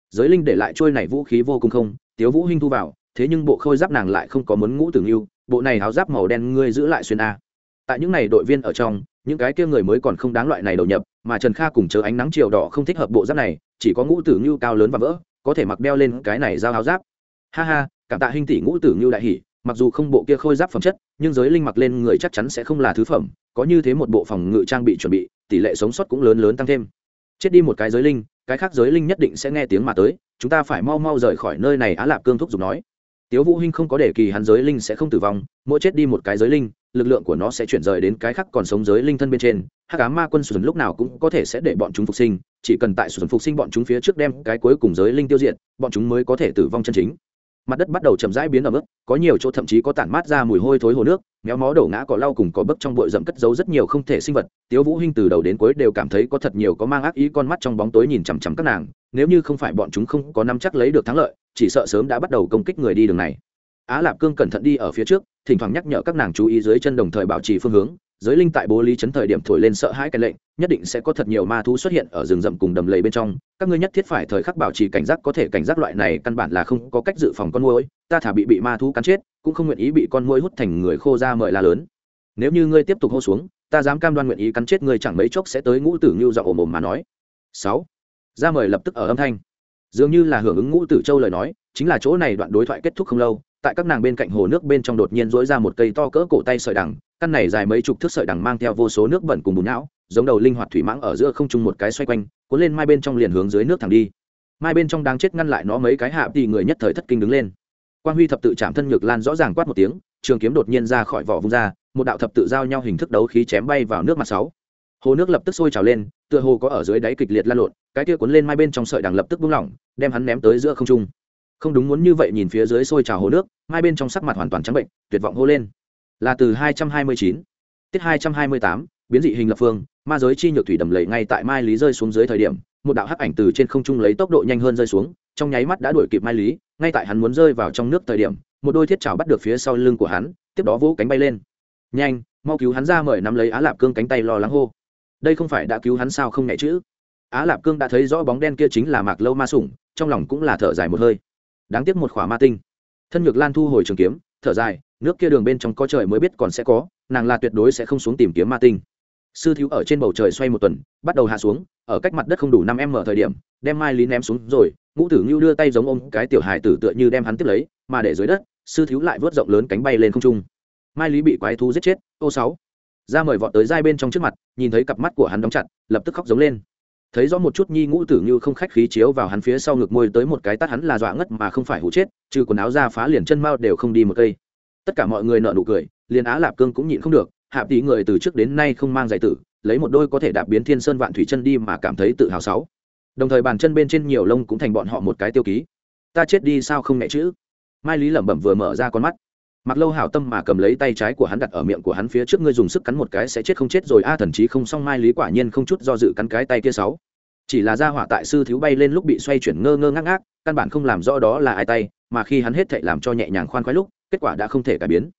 giới linh để lại trôi này vũ khí vô cùng không tiếu vũ hinh thu vào thế nhưng bộ khôi giáp nàng lại không có muốn ngũ tưởng yêu bộ này áo giáp màu đen ngươi giữ lại xuyên a tại những này đội viên ở trong những cái kia người mới còn không đáng loại này đầu nhập mà trần kha cùng chớ ánh nắng chiều đỏ không thích hợp bộ giáp này chỉ có ngũ tử ngưu cao lớn và vỡ có thể mặc đeo lên cái này giao áo giáp ha ha cảm tạ huynh tỷ ngũ tử ngưu đại hỉ mặc dù không bộ kia khôi giáp phẩm chất nhưng giới linh mặc lên người chắc chắn sẽ không là thứ phẩm có như thế một bộ phòng ngự trang bị chuẩn bị tỷ lệ sống sót cũng lớn lớn tăng thêm chết đi một cái giới linh cái khác giới linh nhất định sẽ nghe tiếng mà tới chúng ta phải mau mau rời khỏi nơi này á lạp cương thúc giục nói tiếu vũ hinh không có để kỳ hắn giới linh sẽ không tử vong mỗi chết đi một cái giới linh lực lượng của nó sẽ chuyển rời đến cái khác còn sống giới linh thân bên trên hắc ám ma quân sùn lúc nào cũng có thể sẽ để bọn chúng phục sinh chỉ cần tại sùn phục sinh bọn chúng phía trước đem cái cuối cùng giới linh tiêu diệt bọn chúng mới có thể tử vong chân chính mặt đất bắt đầu chậm rãi biến ở mức có nhiều chỗ thậm chí có tản mát ra mùi hôi thối hồ nước méo mó đổ ngã cỏ lau cùng cỏ bấc trong bụi rậm cất giấu rất nhiều không thể sinh vật tiếu vũ hinh từ đầu đến cuối đều cảm thấy có thật nhiều có mang ác ý con mắt trong bóng tối nhìn chằm chằm các nàng nếu như không phải bọn chúng không có nắm chắc lấy được thắng lợi chỉ sợ sớm đã bắt đầu công kích người đi đường này á lạp cương cẩn thận đi ở phía trước thỉnh thoảng nhắc nhở các nàng chú ý dưới chân đồng thời bảo trì phương hướng giới linh tại bố lý chấn thời điểm thổi lên sợ hãi cái lệnh nhất định sẽ có thật nhiều ma thú xuất hiện ở rừng rậm cùng đầm lầy bên trong các ngươi nhất thiết phải thời khắc bảo trì cảnh giác có thể cảnh giác loại này căn bản là không có cách dự phòng con môi ta thả bị bị ma thú cắn chết cũng không nguyện ý bị con môi hút thành người khô ra mời la lớn nếu như ngươi tiếp tục hô xuống ta dám cam đoan nguyện ý cắn chết ngươi chẳng mấy chốc sẽ tới ngũ tử như dọa ồm ồm mà nói sáu ra mời lập tức ở âm thanh dường như là hưởng ứng ngũ tử châu lời nói chính là chỗ này đoạn đối thoại kết thúc không lâu tại các nàng bên cạnh hồ nước bên trong đột nhiên dỗi ra một cây to cỡ cổ tay sợi đằng căn này dài mấy chục thước sợi đằng mang theo vô số nước bẩn cùng bùn não giống đầu linh hoạt thủy mãng ở giữa không trung một cái xoay quanh cuốn lên mai bên trong liền hướng dưới nước thẳng đi mai bên trong đang chết ngăn lại nó mấy cái hạ thì người nhất thời thất kinh đứng lên quan huy thập tự chạm thân ngược lan rõ ràng quát một tiếng trường kiếm đột nhiên ra khỏi vỏ vung ra một đạo thập tự giao nhau hình thức đấu khí chém bay vào nước mặt sáu hồ nước lập tức sôi trào lên tựa hồ có ở dưới đáy kịch liệt lan lộn cái kia cuốn lên mai bên trong sợi đằng lập tức buông lỏng đem hắn ném tới giữa không trung không đúng muốn như vậy nhìn phía dưới sôi trào hồ nước hai bên trong sắc mặt hoàn toàn trắng bệnh tuyệt vọng hô lên là từ hai trăm hai mươi chín tiết hai trăm hai mươi tám biến dị hình lập phương ma giới chi nhược thủy đầm lầy ngay tại mai lý rơi xuống dưới thời điểm một đạo hắc ảnh từ trên không trung lấy tốc độ nhanh hơn rơi xuống trong nháy mắt đã đuổi kịp mai lý ngay tại hắn muốn rơi vào trong nước thời điểm một đôi thiết chảo bắt được phía sau lưng của hắn tiếp đó vỗ cánh bay lên nhanh mau cứu hắn ra mời nắm lấy á lạp cương cánh tay lo lắng hô đây không phải đã cứu hắn sao không nhẹ chữ á lạp cương đã thấy rõ bóng đen kia chính là mạc lâu ma sủng trong lòng cũng là thở dài một hơi đáng tiếc một khỏa ma tinh thân nhược lan thu hồi trường kiếm thở dài nước kia đường bên trong có trời mới biết còn sẽ có nàng là tuyệt đối sẽ không xuống tìm kiếm ma tinh sư thiếu ở trên bầu trời xoay một tuần bắt đầu hạ xuống ở cách mặt đất không đủ năm em mở thời điểm đem mai lý ném xuống rồi ngũ tử ngưu đưa tay giống ôm cái tiểu hài tử tựa như đem hắn tiếp lấy mà để dưới đất sư thiếu lại vớt rộng lớn cánh bay lên không trung mai lý bị quái thú giết chết ô sáu ra mời vọt tới giai bên trong trước mặt nhìn thấy cặp mắt của hắn đóng chặt lập tức khóc giống lên thấy rõ một chút nhi ngũ tử như không khách khí chiếu vào hắn phía sau ngực môi tới một cái tắt hắn là dọa ngất mà không phải hụ chết trừ quần áo ra phá liền chân mao đều không đi một cây tất cả mọi người nợ nụ cười liền á lạp cương cũng nhịn không được hạ tí người từ trước đến nay không mang giải tử lấy một đôi có thể đạp biến thiên sơn vạn thủy chân đi mà cảm thấy tự hào sáu đồng thời bàn chân bên trên nhiều lông cũng thành bọn họ một cái tiêu ký ta chết đi sao không mẹ chữ mai lý lẩm bẩm vừa mở ra con mắt mặc lâu hảo tâm mà cầm lấy tay trái của hắn đặt ở miệng của hắn phía trước ngươi dùng sức cắn một cái sẽ chết không chết rồi a thần chí không xong mai lý quả nhiên không chút do dự cắn cái tay kia sáu chỉ là ra hỏa tại sư thiếu bay lên lúc bị xoay chuyển ngơ ngơ ngác ngác căn bản không làm rõ đó là ai tay mà khi hắn hết thảy làm cho nhẹ nhàng khoan khoái lúc kết quả đã không thể cải biến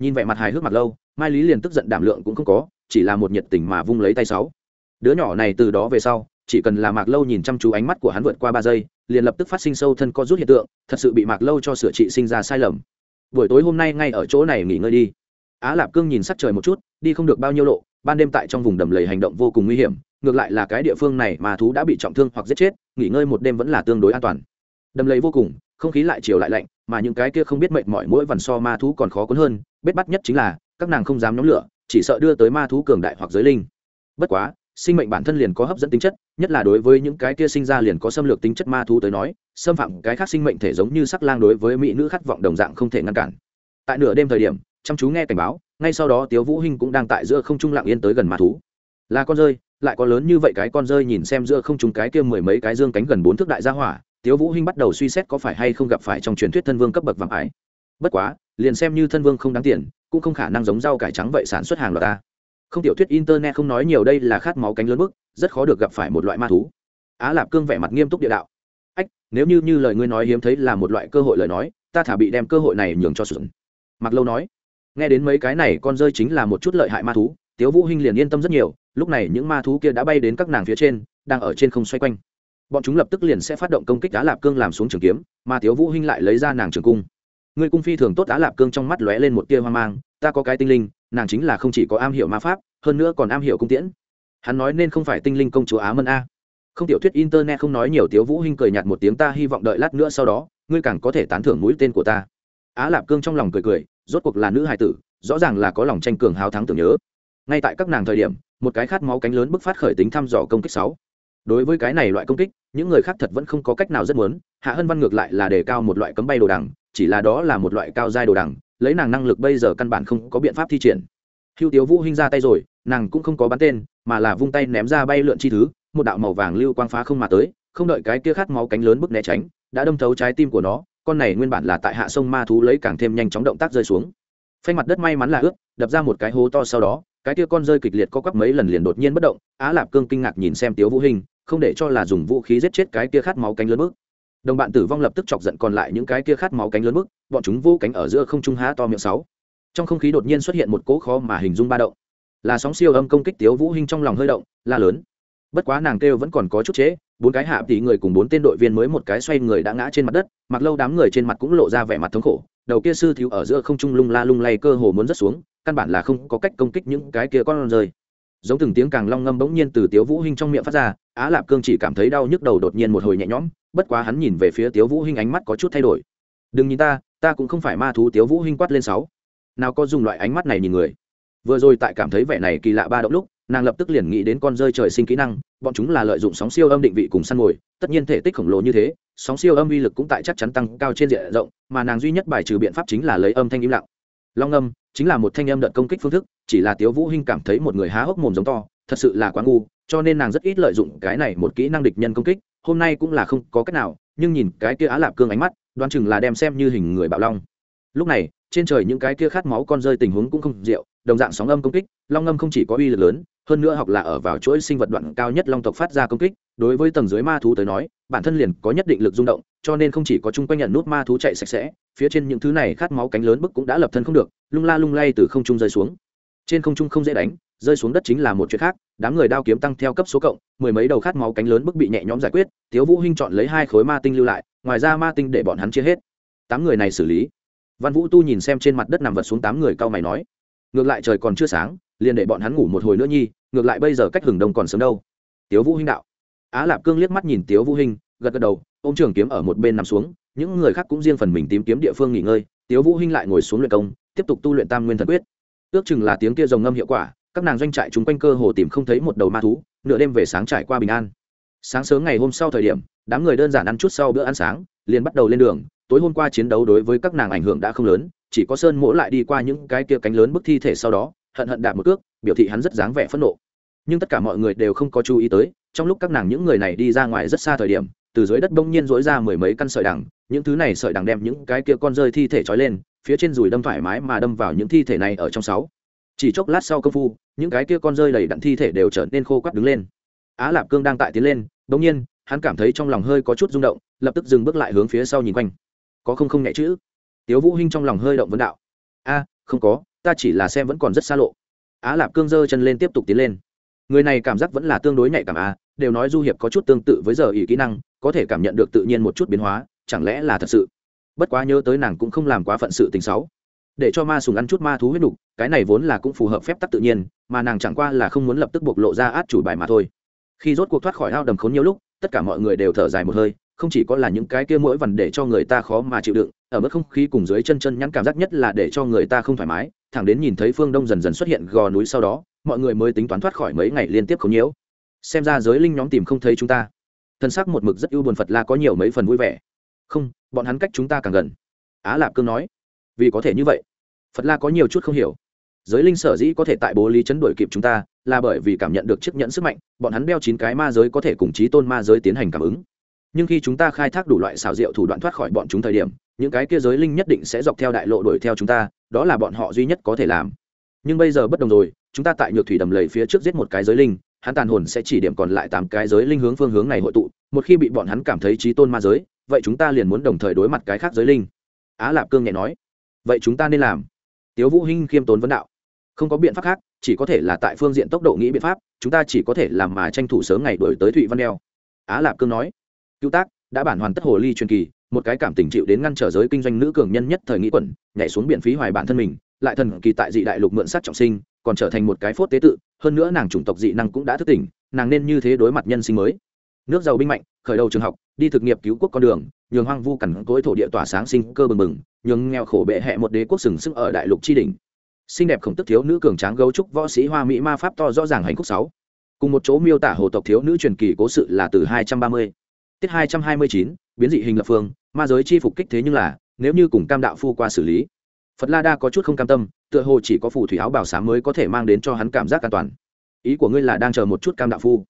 nhìn vậy mặt hài hước mặt lâu mai lý liền tức giận đảm lượng cũng không có chỉ là một nhiệt tình mà vung lấy tay sáu đứa nhỏ này từ đó về sau chỉ cần là mạc lâu nhìn chăm chú ánh mắt của hắn vượt qua ba giây liền lập tức phát sinh sâu thân co rút hiện tượng thật sự bị mạc lâu cho sửa trị sinh ra sai lầm buổi tối hôm nay ngay ở chỗ này nghỉ ngơi đi á lạp cương nhìn sắc trời một chút đi không được bao nhiêu lộ ban đêm tại trong vùng đầm lầy hành động vô cùng nguy hiểm ngược lại là cái địa phương này mà thú đã bị trọng thương hoặc giết chết nghỉ ngơi một đêm vẫn là tương đối an toàn đầm lầy vô cùng không khí lại chiều lại lạnh mà những cái kia không biết mệnh mọi mũi vằn so ma thú còn khó cuốn hơn bết bắt nhất chính là các nàng không dám nhóm lửa chỉ sợ đưa tới ma thú cường đại hoặc giới linh bất quá sinh mệnh bản thân liền có hấp dẫn tính chất nhất là đối với những cái kia sinh ra liền có xâm lược tính chất ma thú tới nói xâm phạm cái khác sinh mệnh thể giống như sắc lang đối với mỹ nữ khát vọng đồng dạng không thể ngăn cản tại nửa đêm thời điểm chăm chú nghe cảnh báo ngay sau đó tiếu vũ hinh cũng đang tại giữa không trung lặng yên tới gần ma thú là con rơi lại có lớn như vậy cái con rơi nhìn xem giữa không trung cái kia mười mấy cái dương cánh gần bốn thước đại gia hỏa tiếu vũ hinh bắt đầu suy xét có phải hay không gặp phải trong truyền thuyết thân vương cấp bậc vạm ái. bất quá liền xem như thân vương không đáng tiền cũng không khả năng giống rau cải trắng vậy sản xuất hàng loạt ta không tiểu thuyết internet không nói nhiều đây là khát máu cánh lớn bức rất khó được gặp phải một loại ma thú á lạp cương vẻ mặt nghiêm túc địa đạo ách nếu như như lời ngươi nói hiếm thấy là một loại cơ hội lời nói ta thả bị đem cơ hội này nhường cho sườn mặc lâu nói nghe đến mấy cái này con rơi chính là một chút lợi hại ma thú tiếu vũ hinh liền yên tâm rất nhiều lúc này những ma thú kia đã bay đến các nàng phía trên đang ở trên không xoay quanh bọn chúng lập tức liền sẽ phát động công kích á lạp cương làm xuống trường kiếm mà tiếu vũ hinh lại lấy ra nàng trường cung người cung phi thường tốt á lạp cương trong mắt lóe lên một tia hoang mang ta có cái tinh linh nàng chính là không chỉ có am hiểu ma pháp hơn nữa còn am hiểu cung tiễn hắn nói nên không phải tinh linh công chúa á mân a không tiểu thuyết internet không nói nhiều tiếu vũ hinh cười nhạt một tiếng ta hy vọng đợi lát nữa sau đó ngươi càng có thể tán thưởng mũi tên của ta á lạp cương trong lòng cười cười rốt cuộc là nữ hài tử rõ ràng là có lòng tranh cường hào thắng tưởng nhớ ngay tại các nàng thời điểm một cái khát máu cánh lớn bức phát khởi tính thăm dò công kích sáu đối với cái này loại công kích những người khác thật vẫn không có cách nào rất muốn hạ hân văn ngược lại là đề cao một loại cấm bay đồ đằng chỉ là đó là một loại cao giai đồ đằng lấy nàng năng lực bây giờ căn bản không có biện pháp thi triển hữu tiếu vũ hinh ra tay rồi nàng cũng không có bắn tên mà là vung tay ném ra bay lượn chi thứ một đạo màu vàng lưu quang phá không mà tới không đợi cái kia khát máu cánh lớn bức né tránh đã đâm thấu trái tim của nó con này nguyên bản là tại hạ sông ma thú lấy càng thêm nhanh chóng động tác rơi xuống phanh mặt đất may mắn là ướt đập ra một cái hố to sau đó cái kia con rơi kịch liệt có quắc mấy lần liền đột nhiên bất động á lạp cương kinh ngạc nhìn xem tiếu vũ hình không để cho là dùng vũ khí giết chết cái kia khát máu cánh lớn bước đồng bạn tử vong lập tức chọc giận còn lại những cái kia khát máu cánh lớn bức bọn chúng vô cánh ở giữa không trung há to miệng sáu trong không khí đột nhiên xuất hiện một cỗ khó mà hình dung ba động là sóng siêu âm công kích tiếu vũ hinh trong lòng hơi động la lớn bất quá nàng kêu vẫn còn có chút chế, bốn cái hạ tỷ người cùng bốn tên đội viên mới một cái xoay người đã ngã trên mặt đất mặc lâu đám người trên mặt cũng lộ ra vẻ mặt thống khổ đầu kia sư thiếu ở giữa không trung lung la lung lay cơ hồ muốn rớt xuống căn bản là không có cách công kích những cái kia con rơi giống từng tiếng càng long ngâm bỗng nhiên từ tiếu vũ hinh trong miệng phát ra á lạp cương chỉ cảm thấy đau nhức đầu đột nhiên một hồi nhẹ nhõm bất quá hắn nhìn về phía tiếu vũ hinh ánh mắt có chút thay đổi đừng nhìn ta ta cũng không phải ma thú tiếu vũ hinh quát lên sáu nào có dùng loại ánh mắt này nhìn người vừa rồi tại cảm thấy vẻ này kỳ lạ ba động lúc nàng lập tức liền nghĩ đến con rơi trời sinh kỹ năng bọn chúng là lợi dụng sóng siêu âm định vị cùng săn mồi tất nhiên thể tích khổng lồ như thế sóng siêu âm uy lực cũng tại chắc chắn tăng cao trên diện rộng mà nàng duy nhất bài trừ biện pháp chính là lấy âm thanh im lặng long âm chính là một thanh âm đợt công kích phương thức chỉ là tiếu vũ hinh cảm thấy một người há hốc mồm giống to thật sự là quá ngu cho nên nàng rất ít lợi dụng cái này một kỹ năng địch nhân công kích hôm nay cũng là không có cách nào nhưng nhìn cái kia á lạp cương ánh mắt đoán chừng là đem xem như hình người bạo long lúc này trên trời những cái kia khát máu con rơi tình huống cũng không rượu đồng dạng sóng âm công kích long âm không chỉ có uy lực lớn hơn nữa học là ở vào chuỗi sinh vật đoạn cao nhất long tộc phát ra công kích đối với tầng dưới ma thú tới nói bản thân liền có nhất định lực rung động cho nên không chỉ có chung quanh nhận nút ma thú chạy sạch sẽ phía trên những thứ này khát máu cánh lớn bức cũng đã lập thân không được lung la lung lay từ không trung rơi xuống trên không trung không dễ đánh rơi xuống đất chính là một chuyện khác đám người đao kiếm tăng theo cấp số cộng mười mấy đầu khát máu cánh lớn bức bị nhẹ nhõm giải quyết tiếu vũ hinh chọn lấy hai khối ma tinh lưu lại ngoài ra ma tinh để bọn hắn chia hết tám người này xử lý văn vũ tu nhìn xem trên mặt đất nằm vật xuống tám người cao mày nói ngược lại trời còn chưa sáng liền để bọn hắn ngủ một hồi nữa nhi ngược lại bây giờ cách hừng đông còn sớm đâu tiếu vũ hinh đạo á lạp cương liếc mắt nhìn tiếu vũ hinh gật gật đầu ôm trường kiếm ở một bên nằm xuống những người khác cũng riêng phần mình tìm kiếm địa phương nghỉ ngơi tiếu vũ hinh lại ngồi xuống luyện công tiếp tục tu luyện tam nguyên thần quyết ước chừng là tiếng kia rồng ngâm hiệu quả các nàng doanh trại chúng quanh cơ hồ tìm không thấy một đầu ma thú nửa đêm về sáng trải qua bình an sáng sớm ngày hôm sau thời điểm đám người đơn giản ăn chút sau bữa ăn sáng liền bắt đầu lên đường tối hôm qua chiến đấu đối với các nàng ảnh hưởng đã không lớn chỉ có sơn mỗ lại đi qua những cái kia cánh lớn bức thi thể sau đó hận hận đạp một cước biểu thị hắn rất dáng vẻ phẫn nộ nhưng tất cả mọi người đều không có chú ý tới trong lúc các nàng những người này đi ra ngoài rất xa thời điểm từ dưới đất đông nhiên dối ra mười mấy căn sợi đằng những thứ này sợi đằng đem những cái kia con rơi thi thể trói lên phía trên dùi đâm thoải mái mà đâm vào những thi thể này ở trong sáu chỉ chốc lát sau công phu những cái kia con rơi đầy đặn thi thể đều trở nên khô quắt đứng lên á lạp cương đang tại tiến lên bỗng nhiên hắn cảm thấy trong lòng hơi có chút rung động lập tức dừng bước lại hướng phía sau nhìn quanh có không không nhẹ chữ tiếu vũ hinh trong lòng hơi động vấn đạo a không có ta chỉ là xem vẫn còn rất xa lộ á lạp cương giơ chân lên tiếp tục tiến lên người này cảm giác vẫn là tương đối nhạy cảm a à, đều nói du hiệp có chút tương tự với giờ ý kỹ năng có thể cảm nhận được tự nhiên một chút biến hóa chẳng lẽ là thật sự bất quá nhớ tới nàng cũng không làm quá phận sự tình xấu để cho ma sùng ăn chút ma thú huyết đục cái này vốn là cũng phù hợp phép tắc tự nhiên mà nàng chẳng qua là không muốn lập tức bộc lộ ra át chủ bài mà thôi khi rốt cuộc thoát khỏi ao đầm khốn nhiều lúc tất cả mọi người đều thở dài một hơi không chỉ có là những cái kia mỗi vằn để cho người ta khó mà chịu đựng ở mức không khí cùng dưới chân chân nhắn cảm giác nhất là để cho người ta không thoải mái thẳng đến nhìn thấy phương đông dần dần xuất hiện gò núi sau đó mọi người mới tính toán thoát khỏi mấy ngày liên tiếp không nhiễu xem ra giới linh nhóm tìm không thấy chúng ta thân xác một mực rất ưu buồn phật la có nhiều mấy phần vui vẻ không bọn hắn cách chúng ta càng gần á lạp cương nói vì có thể như vậy phật la có nhiều chút không hiểu giới linh sở dĩ có thể tại bố lý chấn đuổi kịp chúng ta là bởi vì cảm nhận được chiếc nhẫn sức mạnh bọn hắn đeo chín cái ma giới có thể cùng trí tôn ma giới tiến hành cảm ứng nhưng khi chúng ta khai thác đủ loại xảo diệu thủ đoạn thoát khỏi bọn chúng thời điểm những cái kia giới linh nhất định sẽ dọc theo đại lộ đuổi theo chúng ta đó là bọn họ duy nhất có thể làm nhưng bây giờ bất đồng rồi chúng ta tại nhược thủy đầm lầy phía trước giết một cái giới linh hắn tàn hồn sẽ chỉ điểm còn lại tám cái giới linh hướng phương hướng này hội tụ một khi bị bọn hắn cảm thấy trí tôn ma giới vậy chúng ta liền muốn đồng thời đối mặt cái khác giới linh á lạp cương nhẹ nói vậy chúng ta nên làm tiếu vũ hinh khiêm tốn vấn đạo không có biện pháp khác chỉ có thể là tại phương diện tốc độ nghĩ biện pháp chúng ta chỉ có thể làm mà tranh thủ sớm ngày đổi tới thụy văn đeo á lạp cương nói cứu tác đã bản hoàn tất hồ ly truyền kỳ một cái cảm tình chịu đến ngăn trở giới kinh doanh nữ cường nhân nhất thời nghĩ quẩn nhảy xuống biển phí hoài bản thân mình lại thần kỳ tại dị đại lục mượn sát trọng sinh còn trở thành một cái phốt tế tự hơn nữa nàng chủng tộc dị năng cũng đã thức tỉnh nàng nên như thế đối mặt nhân sinh mới nước giàu binh mạnh khởi đầu trường học đi thực nghiệp cứu quốc con đường nhường hoang vu cằn cỗi thổ địa tỏa sáng sinh cơ bừng bừng nhường nghèo khổ bệ hẹ một đế quốc sừng sững ở đại lục tri đình xinh đẹp khổng tức thiếu nữ cường tráng gấu trúc võ sĩ hoa mỹ ma pháp to rõ ràng hành khúc sáu cùng một chỗ miêu tả hồ tộc thiếu nữ truyền kỳ cố sự là từ hai trăm ba 230. tiết chín, biến dị hình lập phương ma giới chi phục kích thế nhưng là nếu như cùng cam đạo phu qua xử lý phật la đa có chút không cam tâm tựa hồ chỉ có phù thủy áo bảo sám mới có thể mang đến cho hắn cảm giác an toàn ý của ngươi là đang chờ một chút cam đạo phu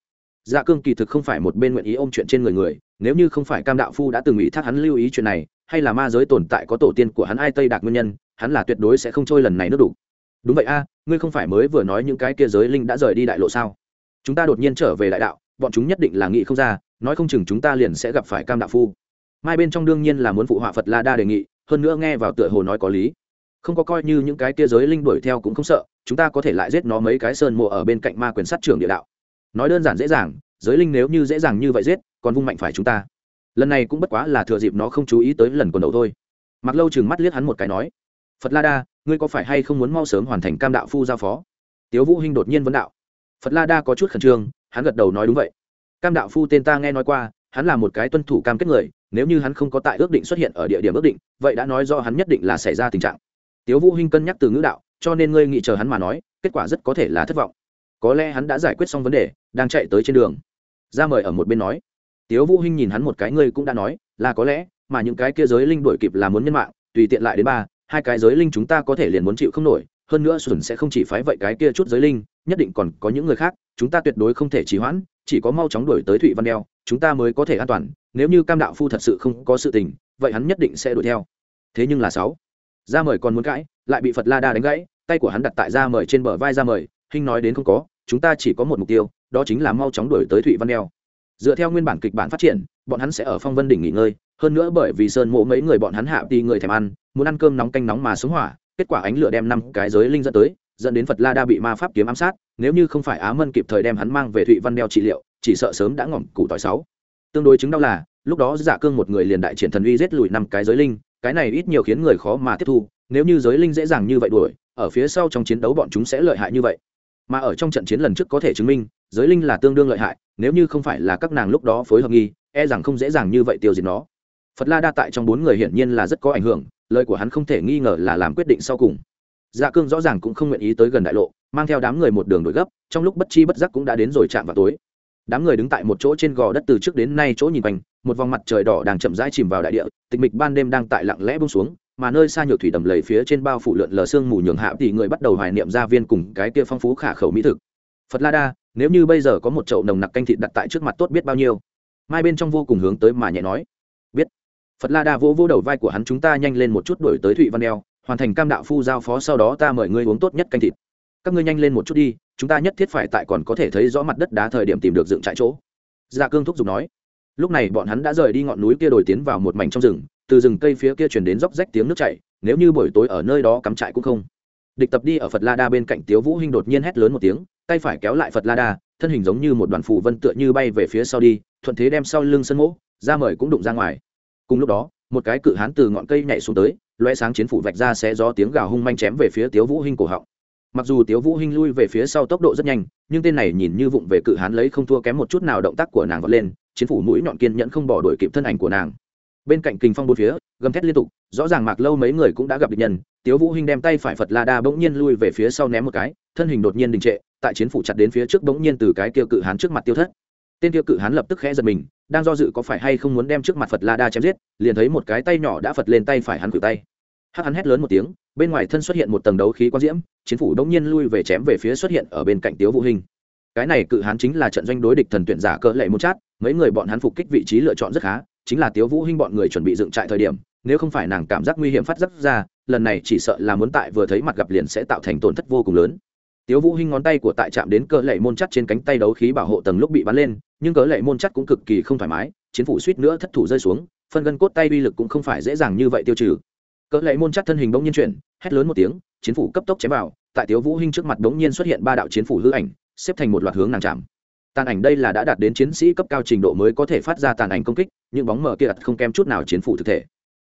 dạ cương kỳ thực không phải một bên nguyện ý ôm chuyện trên người người nếu như không phải cam đạo phu đã từng ý thác hắn lưu ý chuyện này hay là ma giới tồn tại có tổ tiên của hắn ai tây đạt nguyên nhân hắn là tuyệt đối sẽ không trôi lần này nước đủ đúng vậy a ngươi không phải mới vừa nói những cái kia giới linh đã rời đi đại lộ sao chúng ta đột nhiên trở về đại đạo bọn chúng nhất định là nghị không ra nói không chừng chúng ta liền sẽ gặp phải cam đạo phu mai bên trong đương nhiên là muốn phụ họa phật la đa đề nghị hơn nữa nghe vào tựa hồ nói có lý không có coi như những cái kia giới linh đuổi theo cũng không sợ chúng ta có thể lại giết nó mấy cái sơn mộ ở bên cạnh ma quyền sát trường địa đạo nói đơn giản dễ dàng giới linh nếu như dễ dàng như vậy giết còn vung mạnh phải chúng ta lần này cũng bất quá là thừa dịp nó không chú ý tới lần còn đầu thôi mặc lâu chừng mắt liếc hắn một cái nói phật la đa ngươi có phải hay không muốn mau sớm hoàn thành cam đạo phu giao phó tiếu vũ hinh đột nhiên vấn đạo phật la đa có chút khẩn trương hắn gật đầu nói đúng vậy cam đạo phu tên ta nghe nói qua hắn là một cái tuân thủ cam kết người nếu như hắn không có tại ước định xuất hiện ở địa điểm ước định vậy đã nói do hắn nhất định là xảy ra tình trạng tiếu vũ hinh cân nhắc từ ngữ đạo cho nên ngươi nghĩ chờ hắn mà nói kết quả rất có thể là thất vọng có lẽ hắn đã giải quyết xong vấn đề đang chạy tới trên đường ra mời ở một bên nói tiếu vũ hinh nhìn hắn một cái ngươi cũng đã nói là có lẽ mà những cái kia giới linh đuổi kịp là muốn nhân mạng tùy tiện lại đến ba hai cái giới linh chúng ta có thể liền muốn chịu không nổi hơn nữa sùn sẽ không chỉ phái vậy cái kia chút giới linh nhất định còn có những người khác chúng ta tuyệt đối không thể trì hoãn chỉ có mau chóng đuổi tới thụy văn đeo chúng ta mới có thể an toàn nếu như cam đạo phu thật sự không có sự tình vậy hắn nhất định sẽ đuổi theo thế nhưng là sáu ra mời còn muốn cãi lại bị phật la đa đánh gãy tay của hắn đặt tại ra mời trên bờ vai ra mời Hình nói đến không có chúng ta chỉ có một mục tiêu đó chính là mau chóng đuổi tới thụy văn đeo dựa theo nguyên bản kịch bản phát triển bọn hắn sẽ ở phong vân đỉnh nghỉ ngơi hơn nữa bởi vì sơn mộ mấy người bọn hắn hạ đi người thèm ăn muốn ăn cơm nóng canh nóng mà sống hỏa kết quả ánh lửa đem năm cái giới linh dẫn tới dẫn đến phật la đa bị ma pháp kiếm ám sát nếu như không phải á mân kịp thời đem hắn mang về thụy văn đeo trị liệu chỉ sợ sớm đã ngỏm củ tỏi sáu tương đối chứng đau là lúc đó giả dạ cương một người liền đại triển thần uy giết lùi năm cái giới linh cái này ít nhiều khiến người khó mà tiếp thu nếu như giới linh dễ dàng như vậy đuổi ở phía sau trong chiến đấu bọn chúng sẽ lợi hại như vậy mà ở trong trận chiến lần trước có thể chứng minh giới linh là tương đương lợi hại nếu như không phải là các nàng lúc đó phối hợp nghi e rằng không dễ dàng như vậy tiêu diệt nó phật la đa tại trong bốn người hiển nhiên là rất có ảnh hưởng lời của hắn không thể nghi ngờ là làm quyết định sau cùng dạ cương rõ ràng cũng không nguyện ý tới gần đại lộ mang theo đám người một đường đổi gấp trong lúc bất chi bất giác cũng đã đến rồi chạm vào tối đám người đứng tại một chỗ trên gò đất từ trước đến nay chỗ nhìn quanh một vòng mặt trời đỏ đang chậm rãi chìm vào đại địa tịch mịch ban đêm đang tại lặng lẽ bông xuống mà nơi xa nhược thủy đầm lầy phía trên bao phủ lượn lờ sương mù nhường hạ thì người bắt đầu hoài niệm gia viên cùng cái kia phong phú khả khẩu mỹ thực phật la đa nếu như bây giờ có một chậu nồng nặc canh thịt đặt tại trước mặt tốt biết bao nhiêu mai bên trong vô cùng hướng tới mà nhẹ nói biết phật la đa vỗ vỗ đầu vai của hắn chúng ta nhanh lên một chút đuổi tới thụy văn đeo hoàn thành cam đạo phu giao phó sau đó ta mời ngươi uống tốt nhất canh thịt các ngươi nhanh lên một chút đi chúng ta nhất thiết phải tại còn có thể thấy rõ mặt đất đá thời điểm tìm được dựng trại chỗ dạ cương thúc giục nói lúc này bọn hắn đã rời đi ngọn núi kia đổi tiến vào một mảnh trong rừng từ rừng cây phía kia chuyển đến róc rách tiếng nước chảy nếu như buổi tối ở nơi đó cắm trại cũng không địch tập đi ở phật la đa bên cạnh tiếu vũ hinh đột nhiên hét lớn một tiếng tay phải kéo lại phật la đa thân hình giống như một đoàn phù vân tựa như bay về phía sau đi thuận thế đem sau lưng sân mỗ ra mời cũng đụng ra ngoài cùng lúc đó một cái cự hán từ ngọn cây nhảy xuống tới loé sáng chiến phủ vạch ra sẽ do tiếng gào hung manh chém về phía tiếu vũ hinh cổ họng mặc dù tiếu vũ hinh lui về phía sau tốc độ rất nhanh nhưng tên này nhìn như vụng về cự hán lấy không thua kém một chút nào động tác của nàng vọt lên chiến phủ mũi nhọn kiên nhẫn không bỏ đuổi kịp thân ảnh của nàng bên cạnh kình phong bốn phía gầm thét liên tục rõ ràng mạc lâu mấy người cũng đã gặp địch nhân tiếu vũ hinh đem tay phải phật la đa bỗng nhiên lui về phía sau ném một cái thân hình đột nhiên đình trệ tại chiến phủ chặt đến phía trước bỗng nhiên từ cái kia cự hán trước mặt tiêu thất tên kia cự hán lập tức khẽ giật mình đang do dự có phải hay không muốn đem trước mặt phật la đa chém giết liền thấy một cái tay nhỏ đã phật lên tay phải hắn cử tay hắc hắn hét lớn một tiếng bên ngoài thân xuất hiện một tầng đấu khí quang diễm chiến phủ bỗng nhiên lui về chém về phía xuất hiện ở bên cạnh tiếu vũ hinh cái này cự hán chính là trận doanh đối địch thần tuyển giả cỡ lệ một chát mấy người bọn hắn phục kích vị trí lựa chọn rất khá chính là tiếu vũ hinh bọn người chuẩn bị dựng trại thời điểm nếu không phải nàng cảm giác nguy hiểm phát giác ra lần này chỉ sợ là muốn tại vừa thấy mặt gặp liền sẽ tạo thành tổn thất vô cùng lớn tiếu vũ hinh ngón tay của tại chạm đến cỡ lệ môn chắt trên cánh tay đấu khí bảo hộ tầng lúc bị bắn lên nhưng cỡ lệ môn chắt cũng cực kỳ không thoải mái chiến phủ suýt nữa thất thủ rơi xuống phân gân cốt tay uy lực cũng không phải dễ dàng như vậy tiêu trừ cỡ lệ môn chắt thân hình bỗng nhiên chuyển hét lớn một tiếng chiến phủ cấp tốc chém vào tại tiếu vũ hinh trước mặt bỗng nhiên xuất hiện ba đạo chiến phủ hư ảnh xếp thành một loạt hướng nàng chạm tàn ảnh đây là đã đạt đến chiến sĩ cấp cao trình độ mới có thể phát ra tàn ảnh công kích những bóng mờ kia không kém chút nào chiến phủ thực thể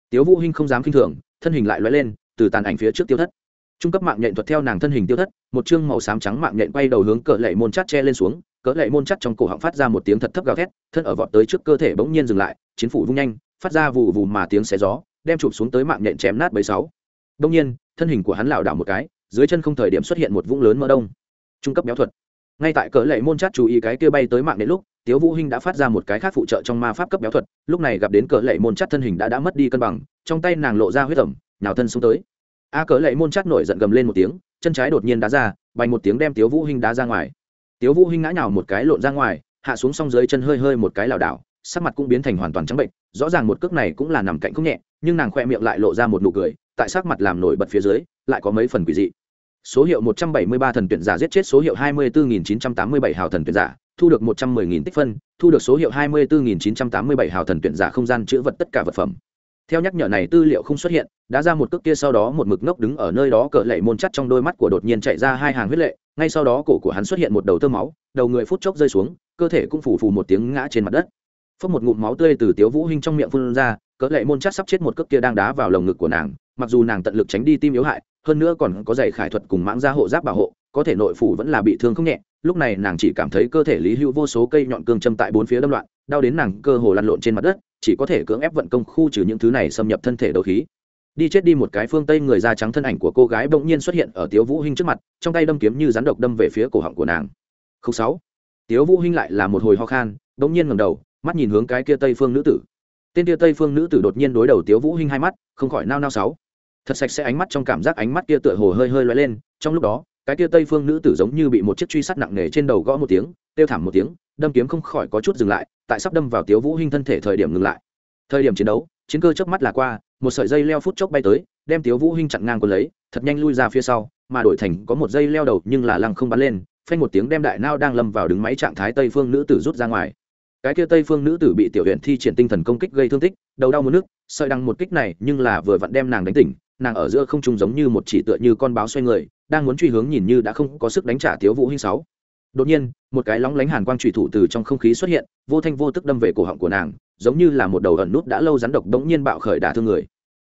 tiếu vũ hinh không dám kinh thường thân hình lại lóe lên từ tàn ảnh phía trước tiêu thất trung cấp mạng nhện thuật theo nàng thân hình tiêu thất một trương màu xám trắng mạng nhện quay đầu hướng cỡ lệ môn chát che lên xuống cỡ lệ môn chát trong cổ họng phát ra một tiếng thật thấp gào thét thân ở vọt tới trước cơ thể bỗng nhiên dừng lại chiến phủ vung nhanh phát ra vù vù mà tiếng xé gió đem chụp xuống tới mạng nhện chém nát bảy sáu Đung nhiên thân hình của hắn lảo đảo một cái dưới chân không thời điểm xuất hiện một vũng lớn mỡ đông trung cấp béo thuật ngay tại cỡ lệ môn chát chú ý cái kia bay tới mạng đến lúc tiếu vũ hinh đã phát ra một cái khác phụ trợ trong ma pháp cấp béo thuật lúc này gặp đến cỡ lệ môn chát thân hình đã đã mất đi cân bằng trong tay nàng lộ ra huyết ẩm nhào thân xuống tới a à, cỡ lệ môn chát nổi giận gầm lên một tiếng chân trái đột nhiên đá ra bành một tiếng đem tiếu vũ hinh đá ra ngoài tiếu vũ hinh ngã nhào một cái lộn ra ngoài hạ xuống song dưới chân hơi hơi một cái lảo đảo sắc mặt cũng biến thành hoàn toàn trắng bệnh rõ ràng một cước này cũng là nằm cạnh không nhẹ nhưng nàng khoe miệng lại lộ ra một nụ cười tại sắc mặt làm nổi bật phía dưới lại có mấy phần quỷ dị số hiệu 173 thần tuyển giả giết chết số hiệu 24987 hào thần tuyển giả thu được 110.000 tích phân thu được số hiệu 24987 hào thần tuyển giả không gian chữ vật tất cả vật phẩm theo nhắc nhở này tư liệu không xuất hiện đã ra một cước kia sau đó một mực ngốc đứng ở nơi đó cỡ lệ môn chắt trong đôi mắt của đột nhiên chạy ra hai hàng huyết lệ ngay sau đó cổ của hắn xuất hiện một đầu tơ máu đầu người phút chốc rơi xuống cơ thể cũng phủ phù một tiếng ngã trên mặt đất phốc một ngụm máu tươi từ tiếu vũ hinh trong miệng phun ra cỡ lệ môn chắt sắp chết một cước kia đang đá vào lồng ngực của nàng mặc dù nàng tận lực tránh đi tim yếu hại hơn nữa còn có giày khải thuật cùng mãng gia hộ giáp bảo hộ có thể nội phủ vẫn là bị thương không nhẹ lúc này nàng chỉ cảm thấy cơ thể lý hữu vô số cây nhọn cương châm tại bốn phía đâm loạn đau đến nàng cơ hồ lăn lộn trên mặt đất chỉ có thể cưỡng ép vận công khu trừ những thứ này xâm nhập thân thể đầu khí đi chết đi một cái phương tây người da trắng thân ảnh của cô gái bỗng nhiên xuất hiện ở tiếu vũ hinh trước mặt trong tay đâm kiếm như rắn độc đâm về phía cổ họng của nàng không sáu tiếu vũ hinh lại là một hồi ho khan bỗng nhiên ngẩng đầu mắt nhìn hướng cái kia tây phương nữ tử tên kia tây phương nữ tử đột nhiên đối đầu tiếu vũ hinh hai mắt không khỏi nao nao sáu thật sạch sẽ ánh mắt trong cảm giác ánh mắt kia tựa hồ hơi hơi loay lên trong lúc đó cái kia tây phương nữ tử giống như bị một chiếc truy sát nặng nề trên đầu gõ một tiếng tiêu thảm một tiếng đâm kiếm không khỏi có chút dừng lại tại sắp đâm vào tiếu vũ hinh thân thể thời điểm ngừng lại thời điểm chiến đấu chiến cơ chớp mắt là qua một sợi dây leo phút chốc bay tới đem tiếu vũ hinh chặn ngang cuốn lấy thật nhanh lui ra phía sau mà đổi thành có một dây leo đầu nhưng là lăng không bắn lên phanh một tiếng đem đại nao đang lâm vào đứng máy trạng thái tây phương nữ tử rút ra ngoài cái kia tây phương nữ tử bị tiểu huyện thi triển tinh thần công kích gây thương tích đầu đau muốn nước sợi đằng một kích này nhưng là vừa vặn đem nàng đánh tỉnh nàng ở giữa không trung giống như một chỉ tựa như con báo xoay người đang muốn truy hướng nhìn như đã không có sức đánh trả thiếu vũ hinh sáu đột nhiên một cái lóng lánh hàn quang trùy thủ từ trong không khí xuất hiện vô thanh vô tức đâm về cổ họng của nàng giống như là một đầu ẩn nút đã lâu rắn độc đống nhiên bạo khởi đả thương người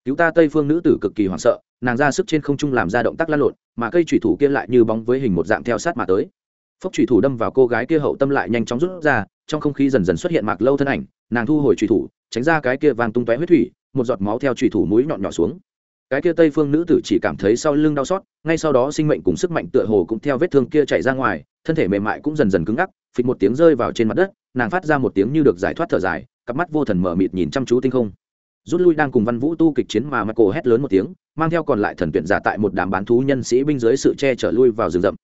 cứu ta tây phương nữ tử cực kỳ hoảng sợ nàng ra sức trên không trung làm ra động tác lăn lộn mà cây trùy thủ kia lại như bóng với hình một dạng theo sát mà tới phốc trùy thủ đâm vào cô gái kia hậu tâm lại nhanh chóng rút ra trong không khí dần dần xuất hiện mạc lâu thân ảnh nàng thu hồi trùy thủ tránh ra cái kia vang tung tóe huyết thủy một giọt máu theo trùy thủ mũi nhọn nhỏ xuống cái kia tây phương nữ tử chỉ cảm thấy sau lưng đau xót ngay sau đó sinh mệnh cùng sức mạnh tựa hồ cũng theo vết thương kia chạy ra ngoài thân thể mềm mại cũng dần dần cứng ngắc phịch một tiếng rơi vào trên mặt đất nàng phát ra một tiếng như được giải thoát thở dài cặp mắt vô thần mở mịt nhìn chăm chú tinh không rút lui đang cùng văn vũ tu kịch chiến mà michael hét lớn một tiếng mang theo còn lại thần tuyển giả tại một đám bán thú nhân sĩ binh dưới sự che chở lui vào rừng rậm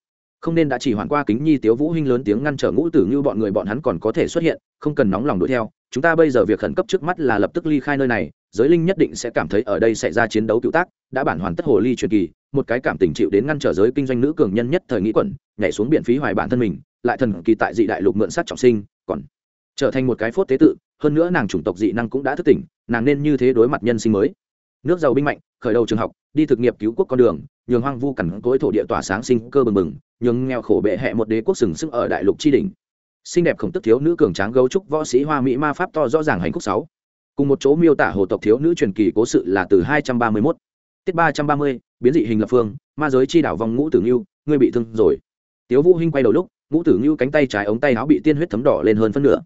không nên đã chỉ hoàn qua kính nhi tiếu vũ hinh lớn tiếng ngăn trở ngũ tử như bọn người bọn hắn còn có thể xuất hiện không cần nóng lòng đuổi theo chúng ta bây giờ việc khẩn cấp trước mắt là lập tức ly khai nơi này giới linh nhất định sẽ cảm thấy ở đây xảy ra chiến đấu cựu tác đã bản hoàn tất hồ ly truyền kỳ một cái cảm tình chịu đến ngăn trở giới kinh doanh nữ cường nhân nhất thời nghĩ quẩn nhảy xuống biển phí hoài bản thân mình lại thần kỳ tại dị đại lục mượn sát trọng sinh còn trở thành một cái phốt tế tự hơn nữa nàng chủng tộc dị năng cũng đã thức tỉnh nàng nên như thế đối mặt nhân sinh mới nước giàu binh mạnh khởi đầu trường học đi thực nghiệp cứu quốc con đường nhường hoang vu cẩn cối thổ địa tỏa sáng sinh cơ bừng bừng nhường nghèo khổ bệ hẹ một đế quốc sừng sức ở đại lục tri đình xinh đẹp khổng tức thiếu nữ cường tráng gấu trúc võ sĩ hoa mỹ ma pháp to rõ ràng hành khúc sáu cùng một chỗ miêu tả hồ tộc thiếu nữ truyền kỳ cố sự là từ hai trăm ba mươi mốt tiết ba trăm ba mươi biến dị hình lập phương ma giới chi đảo vòng ngũ tử ngưu ngươi bị thương rồi tiếu vũ hinh quay đầu lúc ngũ tử ngưu cánh tay trái ống tay áo bị tiên huyết thấm đỏ lên hơn phân nửa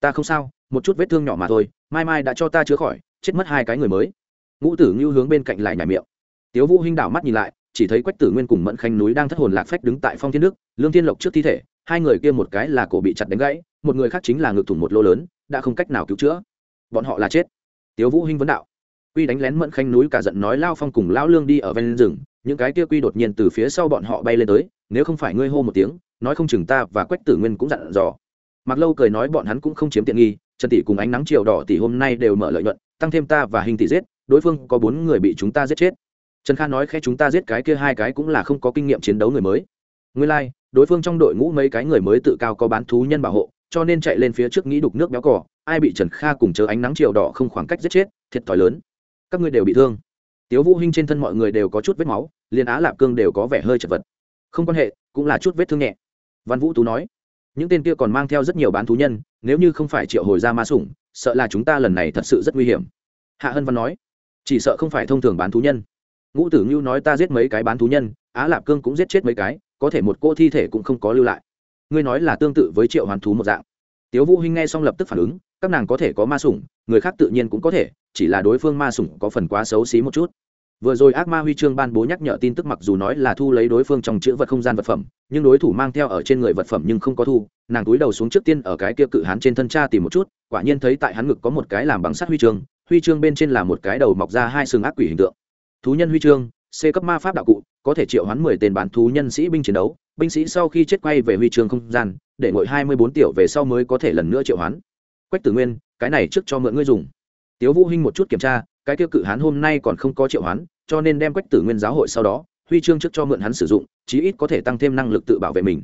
ta không sao một chút vết thương nhỏ mà thôi mai mai đã cho ta chữa khỏi chết mất hai cái người mới ngũ tử ngưu hướng bên cạnh lại nhảy miệng tiếu vũ hinh đảo mắt nhìn lại chỉ thấy quách tử nguyên cùng mẫn khanh núi đang thất hồn lạc phách đứng tại phong thiên đức lương thiên lộc trước thi thể hai người kia một cái là cổ bị chặt đánh gãy một người khác chính là ngực thủng một lô lớn đã không cách nào cứu chữa bọn họ là chết tiếu vũ hinh vấn đạo quy đánh lén mẫn khanh núi cả giận nói lao phong cùng lao lương đi ở ven rừng những cái kia quy đột nhiên từ phía sau bọn họ bay lên tới nếu không phải ngươi hô một tiếng nói không chừng ta và quách tử nguyên cũng dặn dò mặc lâu cười nói bọn hắn cũng không chiếm tiện nghi trần tỷ cùng ánh nắng chiều đỏ tỷ hôm nay đều mở lợi nhuận tăng thêm ta và hình tỷ giết đối phương có bốn người bị chúng ta giết chết trần kha nói khe chúng ta giết cái kia hai cái cũng là không có kinh nghiệm chiến đấu người mới Ngươi lai like, đối phương trong đội ngũ mấy cái người mới tự cao có bán thú nhân bảo hộ cho nên chạy lên phía trước nghĩ đục nước béo cỏ ai bị trần kha cùng chờ ánh nắng chiều đỏ không khoảng cách giết chết thiệt thòi lớn các ngươi đều bị thương tiếu vũ hinh trên thân mọi người đều có chút vết máu liên á lạp cương đều có vẻ hơi chật vật không quan hệ cũng là chút vết thương nhẹ văn vũ tú nói những tên kia còn mang theo rất nhiều bán thú nhân nếu như không phải triệu hồi ra ma sủng sợ là chúng ta lần này thật sự rất nguy hiểm hạ hân văn nói chỉ sợ không phải thông thường bán thú nhân ngũ tử ngưu nói ta giết mấy cái bán thú nhân á lạp cương cũng giết chết mấy cái có thể một cô thi thể cũng không có lưu lại ngươi nói là tương tự với triệu hoán thú một dạng tiếu vũ hinh nghe xong lập tức phản ứng các nàng có thể có ma sủng người khác tự nhiên cũng có thể chỉ là đối phương ma sủng có phần quá xấu xí một chút vừa rồi ác ma huy chương ban bố nhắc nhở tin tức mặc dù nói là thu lấy đối phương trong chữ vật không gian vật phẩm nhưng đối thủ mang theo ở trên người vật phẩm nhưng không có thu nàng túi đầu xuống trước tiên ở cái kia cự hán trên thân cha tìm một chút quả nhiên thấy tại hắn ngực có một cái làm bằng sắt huy chương huy chương bên trên là một cái đầu mọc ra hai sừng ác quỷ hình tượng thú nhân huy chương c cấp ma pháp đạo cụ có thể triệu hoán mười tên bán thú nhân sĩ binh chiến đấu binh sĩ sau khi chết quay về huy trường không gian để ngồi hai mươi bốn tiểu về sau mới có thể lần nữa triệu hoán quách tử nguyên cái này trước cho mượn ngươi dùng tiếu vũ hinh một chút kiểm tra cái tiêu cự hán hôm nay còn không có triệu hoán cho nên đem quách tử nguyên giáo hội sau đó huy chương trước cho mượn hắn sử dụng chí ít có thể tăng thêm năng lực tự bảo vệ mình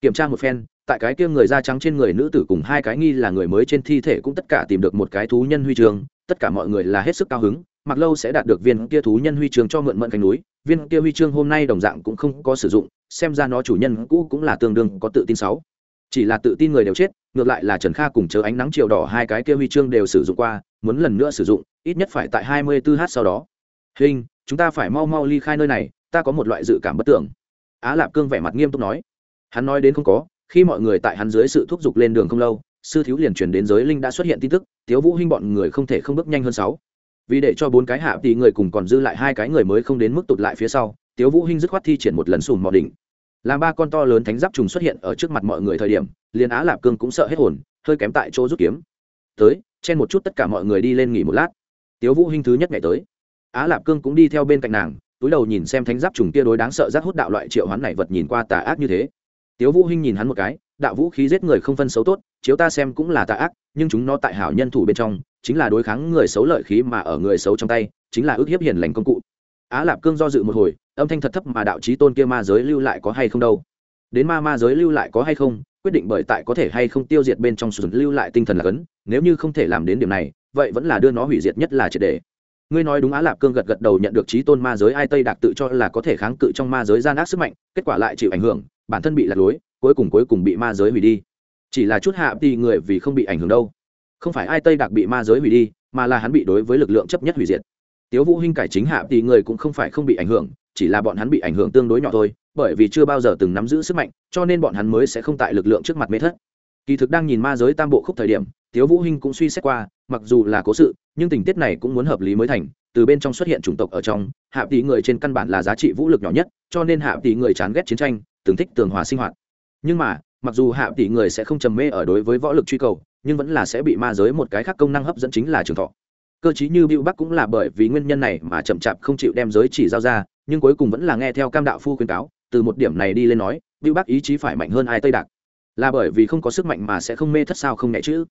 kiểm tra một phen tại cái kia người da trắng trên người nữ tử cùng hai cái nghi là người mới trên thi thể cũng tất cả tìm được một cái thú nhân huy chương tất cả mọi người là hết sức cao hứng mặc lâu sẽ đạt được viên kia thú nhân huy chương cho mượn mượn cánh núi viên kia huy chương hôm nay đồng dạng cũng không có sử dụng xem ra nó chủ nhân cũ cũng là tương đương có tự tin sáu chỉ là tự tin người đều chết ngược lại là trần kha cùng chớ ánh nắng chiều đỏ hai cái kia huy chương đều sử dụng qua muốn lần nữa sử dụng ít nhất phải tại hai mươi 24h sau đó hình chúng ta phải mau mau ly khai nơi này ta có một loại dự cảm bất tưởng á lạp cương vẻ mặt nghiêm túc nói hắn nói đến không có khi mọi người tại hắn dưới sự thúc giục lên đường không lâu sư thiếu liền truyền đến giới linh đã xuất hiện tin tức tiếu vũ hinh bọn người không thể không bước nhanh hơn sáu vì để cho bốn cái hạ tỷ người cùng còn dư lại hai cái người mới không đến mức tụt lại phía sau tiếu vũ hinh dứt khoát thi triển một lần sùm mò đỉnh làm ba con to lớn thánh giáp trùng xuất hiện ở trước mặt mọi người thời điểm liền á lạp cương cũng sợ hết hồn hơi kém tại chỗ rút kiếm tới chen một chút tất cả mọi người đi lên nghỉ một lát tiếu vũ hinh thứ nhất ngày tới á lạp cương cũng đi theo bên cạnh nàng túi đầu nhìn xem thánh giáp trùng kia đối đáng sợ rát hút đạo loại triệu hoán này vật nhìn qua tà ác như thế tiếu vũ hinh nhìn hắn một cái đạo vũ khí giết người không phân xấu tốt chiếu ta xem cũng là tà ác nhưng chúng nó tại hảo nhân thủ bên trong chính là đối kháng người xấu lợi khí mà ở người xấu trong tay chính là ước hiếp hiền lành công cụ á lạp cương do dự một hồi âm thanh thật thấp mà đạo trí tôn kia ma giới lưu lại có hay không đâu đến ma ma giới lưu lại có hay không quyết định bởi tại có thể hay không tiêu diệt bên trong sụt lưu lại tinh thần là cấn nếu như không thể làm đến điểm này vậy vẫn là đưa nó hủy diệt nhất là triệt đề ngươi nói đúng á lạp cương gật gật đầu nhận được trí tôn ma giới ai tây đạc tự cho là có thể kháng cự trong ma giới gian ác sức mạnh kết quả lại chịu ảnh hưởng bản thân bị lạc lối cuối cùng cuối cùng bị ma giới hủy đi chỉ là chút hạ thì người vì không bị ảnh hưởng đâu không phải ai tây đạc bị ma giới hủy đi mà là hắn bị đối với lực lượng chấp nhất hủy diệt tiếu vũ hinh cải chính hạ tỷ người cũng không phải không bị ảnh hưởng chỉ là bọn hắn bị ảnh hưởng tương đối nhỏ thôi bởi vì chưa bao giờ từng nắm giữ sức mạnh cho nên bọn hắn mới sẽ không tại lực lượng trước mặt mê thất kỳ thực đang nhìn ma giới tam bộ khúc thời điểm tiếu vũ hinh cũng suy xét qua mặc dù là cố sự nhưng tình tiết này cũng muốn hợp lý mới thành từ bên trong xuất hiện chủng tộc ở trong hạ tỷ người trên căn bản là giá trị vũ lực nhỏ nhất cho nên hạ tỷ người chán ghét chiến tranh từng thích tường hòa sinh hoạt nhưng mà mặc dù hạ tỷ người sẽ không trầm mê ở đối với võ lực truy cầu nhưng vẫn là sẽ bị ma giới một cái khác công năng hấp dẫn chính là trường thọ cơ chí như bưu bắc cũng là bởi vì nguyên nhân này mà chậm chạp không chịu đem giới chỉ giao ra nhưng cuối cùng vẫn là nghe theo cam đạo phu khuyên cáo từ một điểm này đi lên nói bưu bắc ý chí phải mạnh hơn ai tây đạc là bởi vì không có sức mạnh mà sẽ không mê thất sao không nhẹ chứ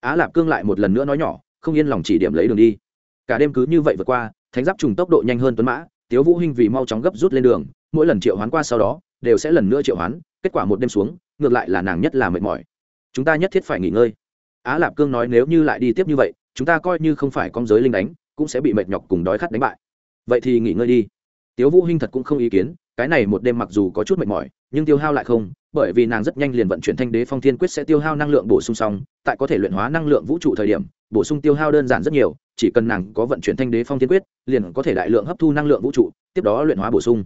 á lạp cương lại một lần nữa nói nhỏ không yên lòng chỉ điểm lấy đường đi cả đêm cứ như vậy vượt qua thánh giáp trùng tốc độ nhanh hơn tuấn mã tiếu vũ hinh vì mau chóng gấp rút lên đường mỗi lần triệu hoán qua sau đó đều sẽ lần nữa triệu hoán kết quả một đêm xuống ngược lại là nàng nhất là mệt mỏi chúng ta nhất thiết phải nghỉ ngơi á lạp cương nói nếu như lại đi tiếp như vậy chúng ta coi như không phải con giới linh đánh cũng sẽ bị mệt nhọc cùng đói khát đánh bại vậy thì nghỉ ngơi đi tiếu vũ hinh thật cũng không ý kiến cái này một đêm mặc dù có chút mệt mỏi nhưng tiêu hao lại không bởi vì nàng rất nhanh liền vận chuyển thanh đế phong thiên quyết sẽ tiêu hao năng lượng bổ sung xong tại có thể luyện hóa năng lượng vũ trụ thời điểm bổ sung tiêu hao đơn giản rất nhiều chỉ cần nàng có vận chuyển thanh đế phong thiên quyết liền có thể đại lượng hấp thu năng lượng vũ trụ tiếp đó luyện hóa bổ sung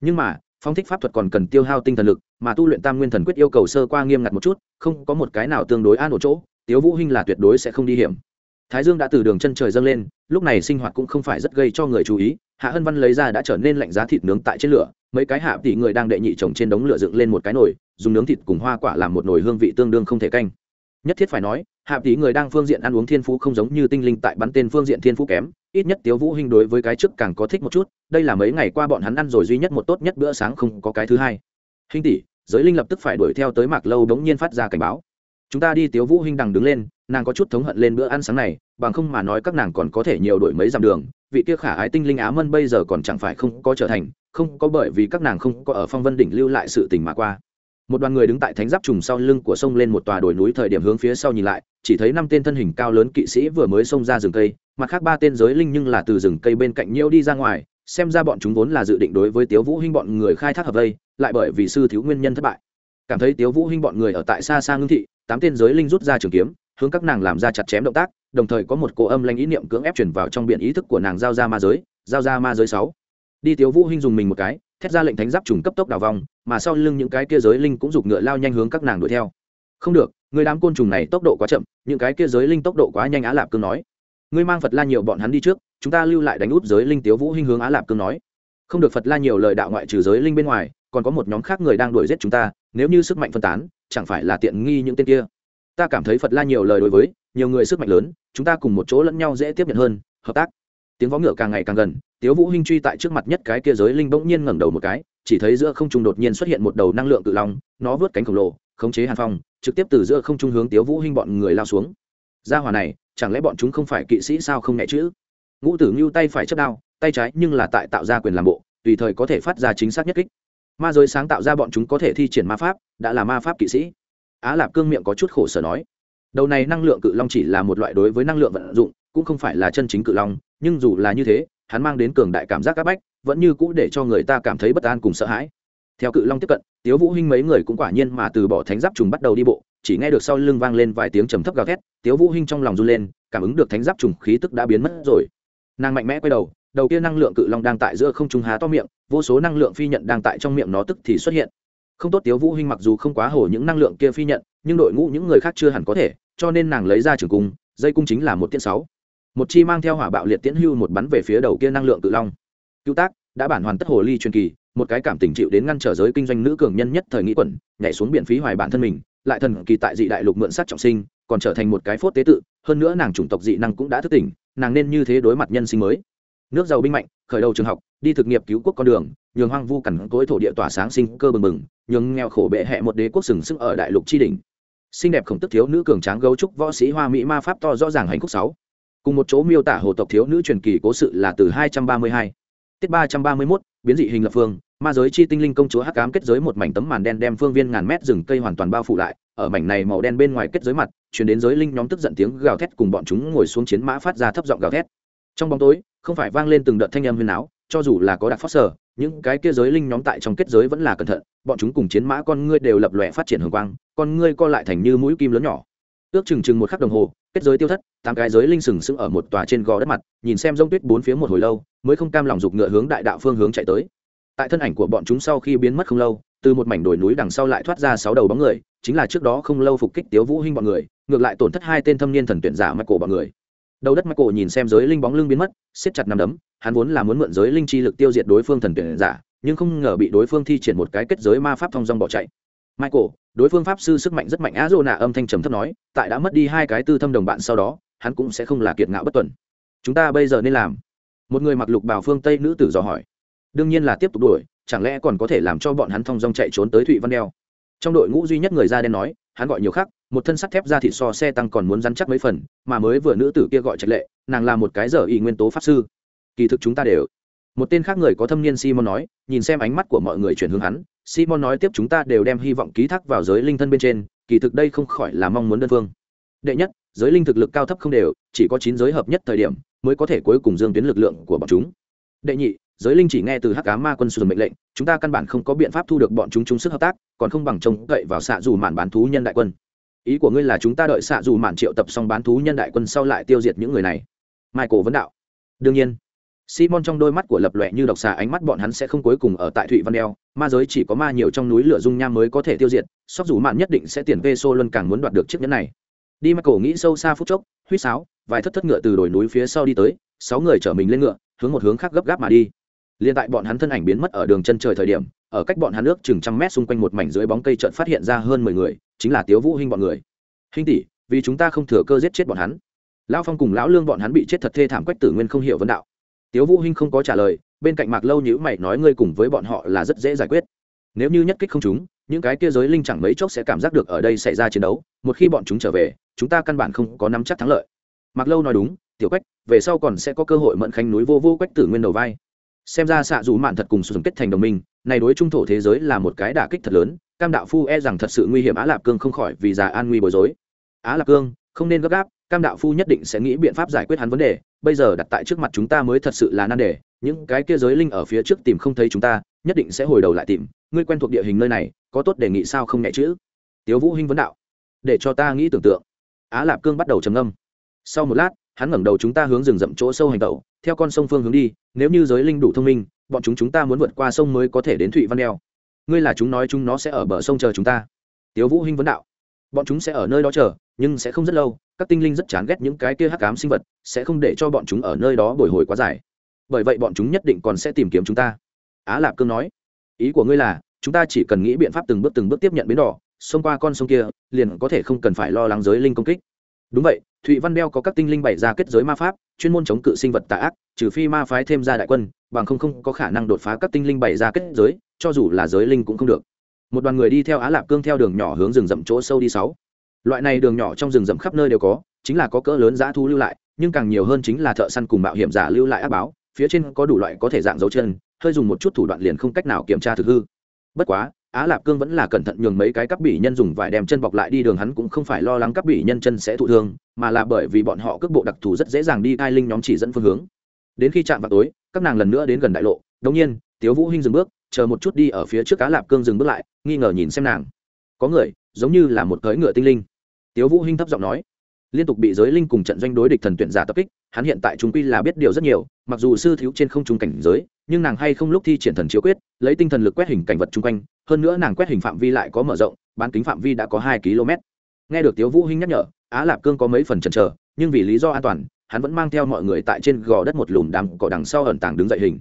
nhưng mà phong thích pháp thuật còn cần tiêu hao tinh thần lực mà tu luyện tam nguyên thần quyết yêu cầu sơ qua nghiêm ngặt một chút không có một cái nào tương đối an ổn chỗ tiếu vũ hinh là tuyệt đối sẽ không đi hiểm thái dương đã từ đường chân trời dâng lên lúc này sinh hoạt cũng không phải rất gây cho người chú ý hạ hân văn lấy ra đã trở nên lạnh giá thịt nướng tại trên lửa mấy cái hạ tỷ người đang đệ nhị trồng trên đống lửa dựng lên một cái nồi dùng nướng thịt cùng hoa quả làm một nồi hương vị tương đương không thể canh nhất thiết phải nói hạ tỷ người đang phương diện ăn uống thiên phú không giống như tinh linh tại bắn tên phương diện thiên phú kém ít nhất tiếu vũ hinh đối với cái trước càng có thích một chút đây là mấy ngày qua bọn hắn ăn rồi duy nhất một tốt nhất bữa sáng không có cái thứ hai hinh tỷ giới linh lập tức phải đuổi theo tới mạc lâu đống nhiên phát ra cảnh báo chúng ta đi tiếu vũ hinh đằng đứng lên nàng có chút thống hận lên bữa ăn sáng này bằng không mà nói các nàng còn có thể nhiều đổi mấy dặm đường vị kia khả ái tinh linh á mân bây giờ còn chẳng phải không có trở thành không có bởi vì các nàng không có ở phong vân đỉnh lưu lại sự tình mà qua một đoàn người đứng tại thánh giáp trùng sau lưng của sông lên một tòa đồi núi thời điểm hướng phía sau nhìn lại chỉ thấy năm tên thân hình cao lớn kỵ sĩ vừa mới xông ra rừng cây mặt khác ba tên giới linh nhưng là từ rừng cây bên cạnh nhiễu đi ra ngoài xem ra bọn chúng vốn là dự định đối với tiếu vũ hinh bọn người khai thác hợp đây, lại bởi vì sư thiếu nguyên nhân thất bại cảm thấy tiếu vũ hinh bọn người ở tại xa xa ngưng thị tám tên giới linh rút ra trường kiếm hướng các nàng làm ra chặt chém động tác đồng thời có một cỗ âm lanh ý niệm cưỡng ép chuyển vào trong biển ý thức của nàng giao ra ma giới giao ra ma giới sáu đi tiếu vũ hinh dùng mình một cái thét ra lệnh thánh giáp trùng cấp tốc đào vòng mà sau lưng những cái kia giới linh cũng giục ngựa lao nhanh hướng các nàng đuổi theo không được người đám côn trùng này tốc độ quá chậm những cái kia giới linh tốc độ quá nhanh á lạp cương nói ngươi mang phật la nhiều bọn hắn đi trước chúng ta lưu lại đánh út giới linh tiếu vũ hinh hướng á lạp cương nói không được phật la nhiều lời đạo ngoại trừ giới linh bên ngoài còn có một nhóm khác người đang đuổi giết chúng ta nếu như sức mạnh phân tán chẳng phải là tiện nghi những tên kia ta cảm thấy phật la nhiều lời đối với nhiều người sức mạnh lớn chúng ta cùng một chỗ lẫn nhau dễ tiếp nhận hơn hợp tác tiếng vó ngựa càng ngày càng gần tiếu vũ hinh truy tại trước mặt nhất cái kia giới linh bỗng nhiên ngẩng đầu một cái chỉ thấy giữa không trung đột nhiên xuất hiện một đầu năng lượng cự long nó vớt cánh khổng lồ khống chế hàn phong trực tiếp từ giữa không trung hướng tiếu vũ hinh bọn người lao xuống gia hỏa này chẳng lẽ bọn chúng không phải kỵ sĩ sao không nhẹ chữ ngũ tử ngưu tay phải chấp đao tay trái nhưng là tại tạo ra quyền làm bộ tùy thời có thể phát ra chính xác nhất kích ma giới sáng tạo ra bọn chúng có thể thi triển ma pháp đã là ma pháp kỵ sĩ á lạp cương miệng có chút khổ sở nói đầu này năng lượng cự long chỉ là một loại đối với năng lượng vận dụng cũng không phải là chân chính cự long nhưng dù là như thế hắn mang đến cường đại cảm giác c áp bách vẫn như cũ để cho người ta cảm thấy bất an cùng sợ hãi theo cự long tiếp cận tiếu vũ hinh mấy người cũng quả nhiên mà từ bỏ thánh giáp trùng bắt đầu đi bộ chỉ nghe được sau lưng vang lên vài tiếng trầm thấp gào thét tiếu vũ hinh trong lòng run lên cảm ứng được thánh giáp trùng khí tức đã biến mất rồi nàng mạnh mẽ quay đầu đầu kia năng lượng cự long đang tại giữa không trung há to miệng vô số năng lượng phi nhận đang tại trong miệng nó tức thì xuất hiện không tốt tiếu vũ huynh mặc dù không quá hổ những năng lượng kia phi nhận nhưng đội ngũ những người khác chưa hẳn có thể cho nên nàng lấy ra trường cung dây cung chính là một tiễn sáu một chi mang theo hỏa bạo liệt tiễn hưu một bắn về phía đầu kia năng lượng cự long cứu tác đã bản hoàn tất hồ ly truyền kỳ một cái cảm tình chịu đến ngăn trở giới kinh doanh nữ cường nhân nhất thời nghĩ quẩn nhảy xuống biển phí hoài bản thân mình lại thần kỳ tại dị đại lục mượn sát trọng sinh còn trở thành một cái phốt tế tự hơn nữa nàng chủng tộc dị năng cũng đã thức tỉnh nàng nên như thế đối mặt nhân sinh mới nước giàu binh mạnh khởi đầu trường học đi thực nghiệp cứu quốc con đường nhường hoang vu cằn cỗi thổ địa tỏa sáng sinh cơ bừng bừng nhường nghèo khổ bệ hẹ một đế quốc sừng sững ở đại lục tri đình xinh đẹp khổng tức thiếu nữ cường tráng gấu trúc võ sĩ hoa mỹ ma pháp to rõ ràng hành khúc sáu cùng một chỗ miêu tả hồ tộc thiếu nữ truyền kỳ cố sự là từ 232 tiết 331 biến dị hình lập phương ma giới chi tinh linh công chúa hắc ám kết giới một mảnh tấm màn đen đem phương viên ngàn mét rừng cây hoàn toàn bao phủ lại ở mảnh này màu đen bên ngoài kết giới mặt chuyển đến giới linh nhóm tức giận tiếng gào thét cùng bọn chúng ngồi xuống chiến mã phát ra thấp giọng gào thét trong bóng tối không phải vang lên từng đợt thanh âm huyền áo cho dù là có đặc phát sở những cái kia giới linh nhóm tại trong kết giới vẫn là cẩn thận bọn chúng cùng chiến mã con ngươi đều lập lòe phát triển hồng quang con ngươi co lại thành như mũi kim lớn nhỏ ước chừng chừng một khắc đồng hồ kết giới tiêu thất tám cái giới linh sừng sững ở một tòa trên gò đất mặt nhìn xem rông tuyết bốn phía một hồi lâu mới không cam lòng dục ngựa hướng đại đạo phương hướng chạy tới tại thân ảnh của bọn chúng sau khi biến mất không lâu từ một mảnh đồi núi đằng sau lại thoát ra sáu đầu bóng người chính là trước đó không lâu phục kích tiếu vũ hinh bọn người ngược lại tổn thất hai tên thâm niên thần tuyển giả mắt cổ bọn người đầu đất michael nhìn xem giới linh bóng lưng biến mất siết chặt nằm đấm hắn vốn là muốn mượn giới linh chi lực tiêu diệt đối phương thần tuyển giả nhưng không ngờ bị đối phương thi triển một cái kết giới ma pháp thong dong bỏ chạy michael đối phương pháp sư sức mạnh rất mạnh á dô nạ âm thanh trầm thấp nói tại đã mất đi hai cái tư thâm đồng bạn sau đó hắn cũng sẽ không là kiệt ngạo bất tuần chúng ta bây giờ nên làm một người mặc lục bào phương tây nữ tử dò hỏi đương nhiên là tiếp tục đuổi chẳng lẽ còn có thể làm cho bọn hắn thong dong chạy trốn tới thụy văn đeo trong đội ngũ duy nhất người ra đen nói hắn gọi nhiều khắc một thân sắt thép ra thịt so xe tăng còn muốn rắn chắc mấy phần mà mới vừa nữ tử kia gọi trạch lệ nàng là một cái giờ y nguyên tố pháp sư kỳ thực chúng ta đều một tên khác người có thâm niên simon nói nhìn xem ánh mắt của mọi người chuyển hướng hắn simon nói tiếp chúng ta đều đem hy vọng ký thác vào giới linh thân bên trên kỳ thực đây không khỏi là mong muốn đơn phương đệ nhất giới linh thực lực cao thấp không đều chỉ có chín giới hợp nhất thời điểm mới có thể cuối cùng dương tuyến lực lượng của bọn chúng đệ nhị giới linh chỉ nghe từ hắc cá ma quân sử mệnh lệnh chúng ta căn bản không có biện pháp thu được bọn chúng chung sức hợp tác còn không bằng trông cậy vào xạ dù mạn bán thú nhân đại quân ý của ngươi là chúng ta đợi xạ dù mạn triệu tập xong bán thú nhân đại quân sau lại tiêu diệt những người này michael vấn đạo đương nhiên simon trong đôi mắt của lập lòe như độc xạ, ánh mắt bọn hắn sẽ không cuối cùng ở tại thụy văn đeo ma giới chỉ có ma nhiều trong núi lửa dung nham mới có thể tiêu diệt sóc dù mạn nhất định sẽ tiền vê xô luân càng muốn đoạt được chiếc nhẫn này đi michael nghĩ sâu xa phút chốc huýt sáo vài thất thất ngựa từ đồi núi phía sau đi tới sáu người chở mình lên ngựa hướng một hướng khác gấp gáp mà đi Liên tại bọn hắn thân ảnh biến mất ở đường chân trời thời điểm ở cách bọn hắn nước chừng trăm mét xung quanh một mảnh dưới bóng cây trợn phát hiện ra hơn mười người chính là tiếu vũ hinh bọn người hinh tỷ vì chúng ta không thừa cơ giết chết bọn hắn lão phong cùng lão lương bọn hắn bị chết thật thê thảm quách tử nguyên không hiểu vấn đạo tiếu vũ hinh không có trả lời bên cạnh mạc lâu nhữ mày nói ngươi cùng với bọn họ là rất dễ giải quyết nếu như nhất kích không chúng những cái kia giới linh chẳng mấy chốc sẽ cảm giác được ở đây xảy ra chiến đấu một khi bọn chúng trở về chúng ta căn bản không có nắm chắc thắng lợi mạc lâu nói đúng tiểu quách về sau còn sẽ có cơ hội mẫn khánh núi vô vô quách tử nguyên đầu vai xem ra xạ dù mạn thật cùng sử dụng kết thành đồng minh này đối trung thổ thế giới là một cái đả kích thật lớn cam đạo phu e rằng thật sự nguy hiểm á lạp cương không khỏi vì già an nguy bối rối á lạp cương không nên gấp gáp cam đạo phu nhất định sẽ nghĩ biện pháp giải quyết hắn vấn đề bây giờ đặt tại trước mặt chúng ta mới thật sự là nan đề những cái kia giới linh ở phía trước tìm không thấy chúng ta nhất định sẽ hồi đầu lại tìm ngươi quen thuộc địa hình nơi này có tốt đề nghị sao không nhẹ chữ tiếu vũ hinh vấn đạo để cho ta nghĩ tưởng tượng á lạp cương bắt đầu trầm ngâm sau một lát hắn ngẩng đầu chúng ta hướng rừng rậm chỗ sâu hành tẩu theo con sông phương hướng đi nếu như giới linh đủ thông minh bọn chúng chúng ta muốn vượt qua sông mới có thể đến thụy văn đeo ngươi là chúng nói chúng nó sẽ ở bờ sông chờ chúng ta tiếu vũ hinh vấn đạo bọn chúng sẽ ở nơi đó chờ nhưng sẽ không rất lâu các tinh linh rất chán ghét những cái kia hắc ám sinh vật sẽ không để cho bọn chúng ở nơi đó bồi hồi quá dài bởi vậy bọn chúng nhất định còn sẽ tìm kiếm chúng ta á lạp cương nói ý của ngươi là chúng ta chỉ cần nghĩ biện pháp từng bước từng bước tiếp nhận biến đỏ xông qua con sông kia liền có thể không cần phải lo lắng giới linh công kích đúng vậy thụy văn Beo có các tinh linh bày ra kết giới ma pháp chuyên môn chống cự sinh vật tà ác trừ phi ma phái thêm ra đại quân bằng không không có khả năng đột phá các tinh linh bày ra kết giới cho dù là giới linh cũng không được một đoàn người đi theo á lạp cương theo đường nhỏ hướng rừng rậm chỗ sâu đi sáu loại này đường nhỏ trong rừng rậm khắp nơi đều có chính là có cỡ lớn dã thu lưu lại nhưng càng nhiều hơn chính là thợ săn cùng mạo hiểm giả lưu lại áp báo phía trên có đủ loại có thể dạng dấu chân hơi dùng một chút thủ đoạn liền không cách nào kiểm tra thực hư bất quá á lạp cương vẫn là cẩn thận nhường mấy cái cắp bỉ nhân dùng vải đem chân bọc lại đi đường hắn cũng không phải lo lắng cắp bỉ nhân chân sẽ thụ thương mà là bởi vì bọn họ cước bộ đặc thù rất dễ dàng đi thai linh nhóm chỉ dẫn phương hướng đến khi chạm vào tối các nàng lần nữa đến gần đại lộ đống nhiên tiếu vũ hinh dừng bước chờ một chút đi ở phía trước cá lạp cương dừng bước lại nghi ngờ nhìn xem nàng có người giống như là một cưỡi ngựa tinh linh tiếu vũ hinh thấp giọng nói liên tục bị giới linh cùng trận doanh đối địch thần tuyển giả tập kích hắn hiện tại chúng quy là biết điều rất nhiều mặc dù sư thiếu trên không trung cảnh giới nhưng nàng hay không lúc thi triển thần chiếu quyết lấy tinh thần lực quét hình cảnh vật chung quanh hơn nữa nàng quét hình phạm vi lại có mở rộng bán kính phạm vi đã có hai km nghe được tiếu vũ hinh nhắc nhở á lạp cương có mấy phần chần chờ nhưng vì lý do an toàn hắn vẫn mang theo mọi người tại trên gò đất một lùm đám cỏ đằng sau ẩn tàng đứng dậy hình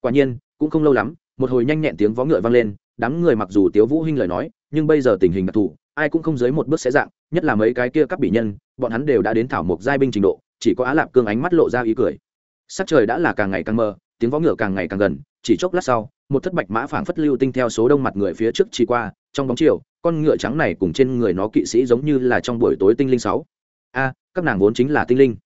quả nhiên cũng không lâu lắm một hồi nhanh nhẹn tiếng vó ngựa vang lên đám người mặc dù tiếu vũ hinh lời nói nhưng bây giờ tình hình đặc thù ai cũng không dưới một bước sẽ dạng nhất là mấy cái kia các bị nhân bọn hắn đều đã đến thảo mộc giai binh trình độ chỉ có á lạp cương ánh mắt lộ ra ý cười sắc trời đã là càng ngày càng mờ tiếng vó ngựa càng ngày càng gần chỉ chốc lát sau một thất bạch mã phảng phất lưu tinh theo số đông mặt người phía trước chỉ qua trong bóng chiều con ngựa trắng này cùng trên người nó kỵ sĩ giống như là trong buổi tối tinh linh sáu a các nàng vốn chính là tinh linh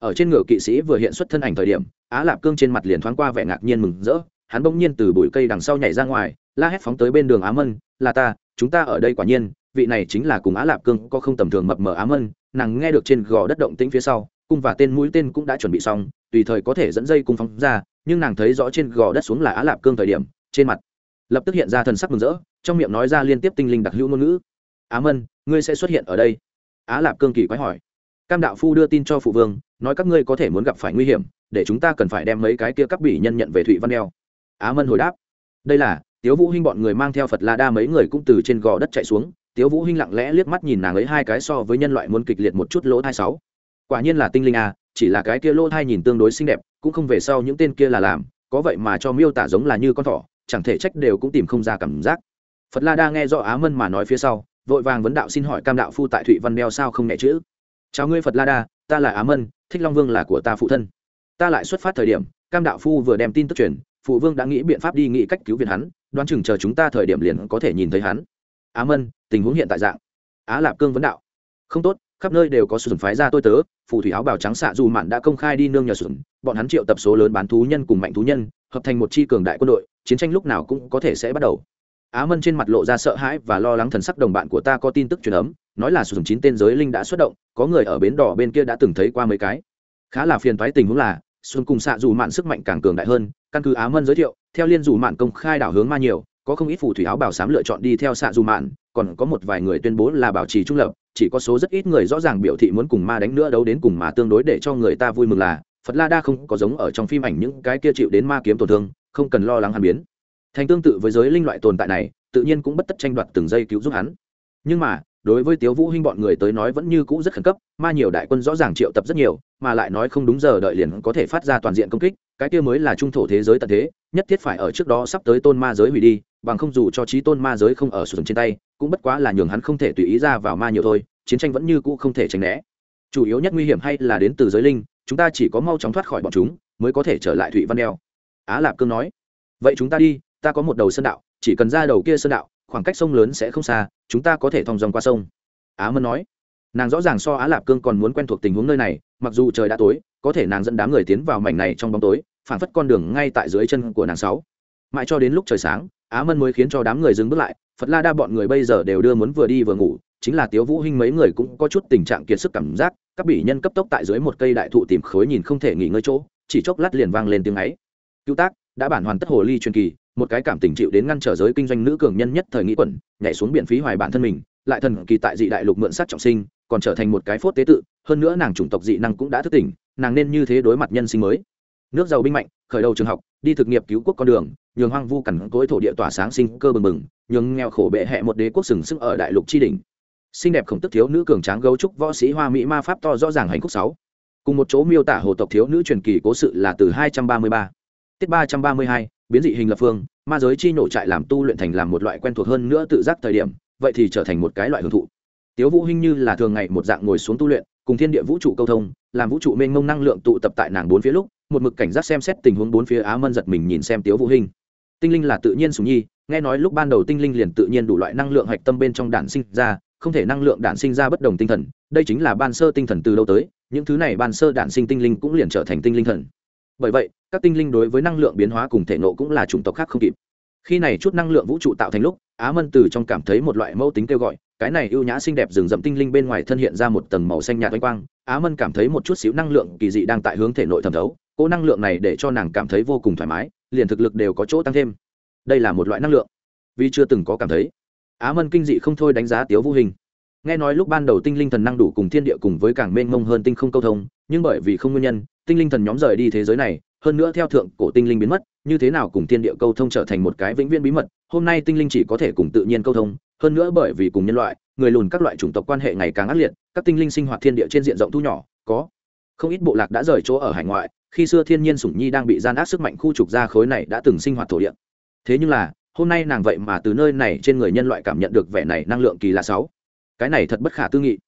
ở trên ngựa kỵ sĩ vừa hiện xuất thân ảnh thời điểm á lạp cương trên mặt liền thoáng qua vẻ ngạc nhiên mừng rỡ hắn bỗng nhiên từ bụi cây đằng sau nhảy ra ngoài la hét phóng tới bên đường á mân là ta chúng ta ở đây quả nhiên vị này chính là cùng á lạp cương có không tầm thường mập mờ á mân nàng nghe được trên gò đất động tĩnh phía sau cung và tên mũi tên cũng đã chuẩn bị xong tùy thời có thể dẫn dây cung phóng ra nhưng nàng thấy rõ trên gò đất xuống là á lạp cương thời điểm trên mặt lập tức hiện ra thần sắc mừng rỡ trong miệng nói ra liên tiếp tinh linh đặc hữu ngôn ngữ á mân ngươi sẽ xuất hiện ở đây á lạp cương kỳ quái hỏi cam đạo phu đưa tin cho phụ vương nói các ngươi có thể muốn gặp phải nguy hiểm để chúng ta cần phải đem mấy cái kia cắp bỉ nhân nhận về thụy văn đeo á mân hồi đáp đây là tiếu vũ hinh bọn người mang theo phật la đa mấy người cũng từ trên gò đất chạy xuống tiếu vũ hinh lặng lẽ liếc mắt nhìn nàng ấy hai cái so với nhân loại muốn kịch liệt một chút lỗ thai sáu quả nhiên là tinh linh a, à, chỉ là cái kia lỗ thai nhìn tương đối xinh đẹp cũng không về sau những tên kia là làm có vậy mà cho miêu tả giống là như con thỏ chẳng thể trách đều cũng tìm không ra cảm giác phật la đa nghe rõ á mân mà nói phía sau vội vàng vấn đạo xin hỏi cam đạo phu tại thụy văn đeo sao không nhẹ chữ chào ngươi phật la đa ta là á mân thích long vương là của ta phụ thân ta lại xuất phát thời điểm cam đạo phu vừa đem tin tức truyền phụ vương đã nghĩ biện pháp đi nghĩ cách cứu viện hắn đoán chừng chờ chúng ta thời điểm liền có thể nhìn thấy hắn á mân tình huống hiện tại dạng á lạp cương vấn đạo không tốt khắp nơi đều có sườn phái ra tôi tớ phù thủy áo bào trắng xạ dù mạn đã công khai đi nương nhờ sườn bọn hắn triệu tập số lớn bán thú nhân cùng mạnh thú nhân hợp thành một chi cường đại quân đội chiến tranh lúc nào cũng có thể sẽ bắt đầu á mân trên mặt lộ ra sợ hãi và lo lắng thần sắc đồng bạn của ta có tin tức truyền ấm nói là sùng chín tên giới linh đã xuất động có người ở bến đỏ bên kia đã từng thấy qua mấy cái khá là phiền toái tình huống là xuân cùng xạ dù mạn sức mạnh càng cường đại hơn căn cứ á mân giới thiệu theo liên dù mạn công khai đảo hướng ma nhiều có không ít phù thủy áo bảo sám lựa chọn đi theo xạ dù mạn còn có một vài người tuyên bố là bảo trì trung lập chỉ có số rất ít người rõ ràng biểu thị muốn cùng ma đánh nữa đấu đến cùng mà tương đối để cho người ta vui mừng là phật la đa không có giống ở trong phim ảnh những cái kia chịu đến ma kiếm tổn thương không cần lo lắng hàn biến thành tương tự với giới linh loại tồn tại này tự nhiên cũng bất tất tranh đoạt từng giây cứu giúp hắn nhưng mà đối với tiếu vũ hinh bọn người tới nói vẫn như cũ rất khẩn cấp ma nhiều đại quân rõ ràng triệu tập rất nhiều mà lại nói không đúng giờ đợi liền có thể phát ra toàn diện công kích cái kia mới là trung thổ thế giới tận thế nhất thiết phải ở trước đó sắp tới tôn ma giới hủy đi bằng không dù cho trí tôn ma giới không ở sử dụng trên tay cũng bất quá là nhường hắn không thể tùy ý ra vào ma nhiều thôi chiến tranh vẫn như cũ không thể tránh né chủ yếu nhất nguy hiểm hay là đến từ giới linh chúng ta chỉ có mau chóng thoát khỏi bọn chúng mới có thể trở lại thụy văn đeo á lạp cương nói vậy chúng ta đi ta có một đầu sơn đạo chỉ cần ra đầu kia sơn đạo khoảng cách sông lớn sẽ không xa chúng ta có thể thong dòng qua sông á mân nói nàng rõ ràng so á lạp cương còn muốn quen thuộc tình huống nơi này mặc dù trời đã tối có thể nàng dẫn đám người tiến vào mảnh này trong bóng tối phản phất con đường ngay tại dưới chân của nàng sáu mãi cho đến lúc trời sáng á mân mới khiến cho đám người dừng bước lại phật la đa bọn người bây giờ đều đưa muốn vừa đi vừa ngủ chính là tiếu vũ hinh mấy người cũng có chút tình trạng kiệt sức cảm giác các bỉ nhân cấp tốc tại dưới một cây đại thụ tìm khối nhìn không thể nghỉ ngơi chỗ chỉ chốc lát liền vang lên tiếng ấy cứu tác đã bản hoàn tất hồ ly truyền kỳ một cái cảm tình chịu đến ngăn trở giới kinh doanh nữ cường nhân nhất thời nghĩ quẩn nhảy xuống biển phí hoài bản thân mình lại thần kỳ tại dị đại lục mượn sát trọng sinh còn trở thành một cái phốt tế tự hơn nữa nàng chủng tộc dị năng cũng đã thức tỉnh nàng nên như thế đối mặt nhân sinh mới nước giàu binh mạnh khởi đầu trường học đi thực nghiệp cứu quốc con đường nhường hoang vu cằn cối thổ địa tỏa sáng sinh cơ bừng bừng nhường nghèo khổ bệ hẹ một đế quốc sừng sững ở đại lục tri đình xinh đẹp khổng tức thiếu nữ cường tráng gấu trúc võ sĩ hoa mỹ ma pháp to rõ ràng hành phúc sáu cùng một chỗ miêu tả hồ tộc thiếu nữ truyền kỳ cố sự là từ 233 trăm ba tiết ba biến dị hình lập phương ma giới chi nổ trại làm tu luyện thành làm một loại quen thuộc hơn nữa tự giác thời điểm vậy thì trở thành một cái loại hưởng thụ tiếu vũ hình như là thường ngày một dạng ngồi xuống tu luyện cùng thiên địa vũ trụ câu thông làm vũ trụ mênh mông năng lượng tụ tập tại nàng bốn phía lúc một mực cảnh giác xem xét tình huống bốn phía á mân giật mình nhìn xem tiếu vũ hình. tinh linh là tự nhiên sùng nhi nghe nói lúc ban đầu tinh linh liền tự nhiên đủ loại năng lượng hạch tâm bên trong đạn sinh ra không thể năng lượng đạn sinh ra bất đồng tinh thần đây chính là ban sơ tinh thần từ lâu tới những thứ này ban sơ đạn sinh tinh linh cũng liền trở thành tinh linh thần bởi vậy các tinh linh đối với năng lượng biến hóa cùng thể nộ cũng là chủng tộc khác không kịp khi này chút năng lượng vũ trụ tạo thành lúc á mân từ trong cảm thấy một loại mẫu tính kêu gọi cái này ưu nhã xinh đẹp rừng rậm tinh linh bên ngoài thân hiện ra một tầng màu xanh nhạt oanh quang á mân cảm thấy một chút xíu năng lượng kỳ dị đang tại hướng thể nội thẩm thấu cỗ năng lượng này để cho nàng cảm thấy vô cùng thoải mái liền thực lực đều có chỗ tăng thêm đây là một loại năng lượng vì chưa từng có cảm thấy á mân kinh dị không thôi đánh giá tiếu vô hình nghe nói lúc ban đầu tinh linh thần năng đủ cùng thiên địa cùng với càng mênh mông hơn tinh không câu thông nhưng bởi vì không nguyên nhân tinh linh thần nhóm rời đi thế giới này hơn nữa theo thượng cổ tinh linh biến mất như thế nào cùng thiên địa câu thông trở thành một cái vĩnh viễn bí mật hôm nay tinh linh chỉ có thể cùng tự nhiên câu thông hơn nữa bởi vì cùng nhân loại người lùn các loại chủng tộc quan hệ ngày càng ác liệt các tinh linh sinh hoạt thiên địa trên diện rộng thu nhỏ có không ít bộ lạc đã rời chỗ ở hải ngoại khi xưa thiên nhiên sủng nhi đang bị gian ác sức mạnh khu trục ra khối này đã từng sinh hoạt thổ địa thế nhưng là hôm nay nàng vậy mà từ nơi này trên người nhân loại cảm nhận được vẻ này năng lượng kỳ lạ sáu cái này thật bất khả tư nghị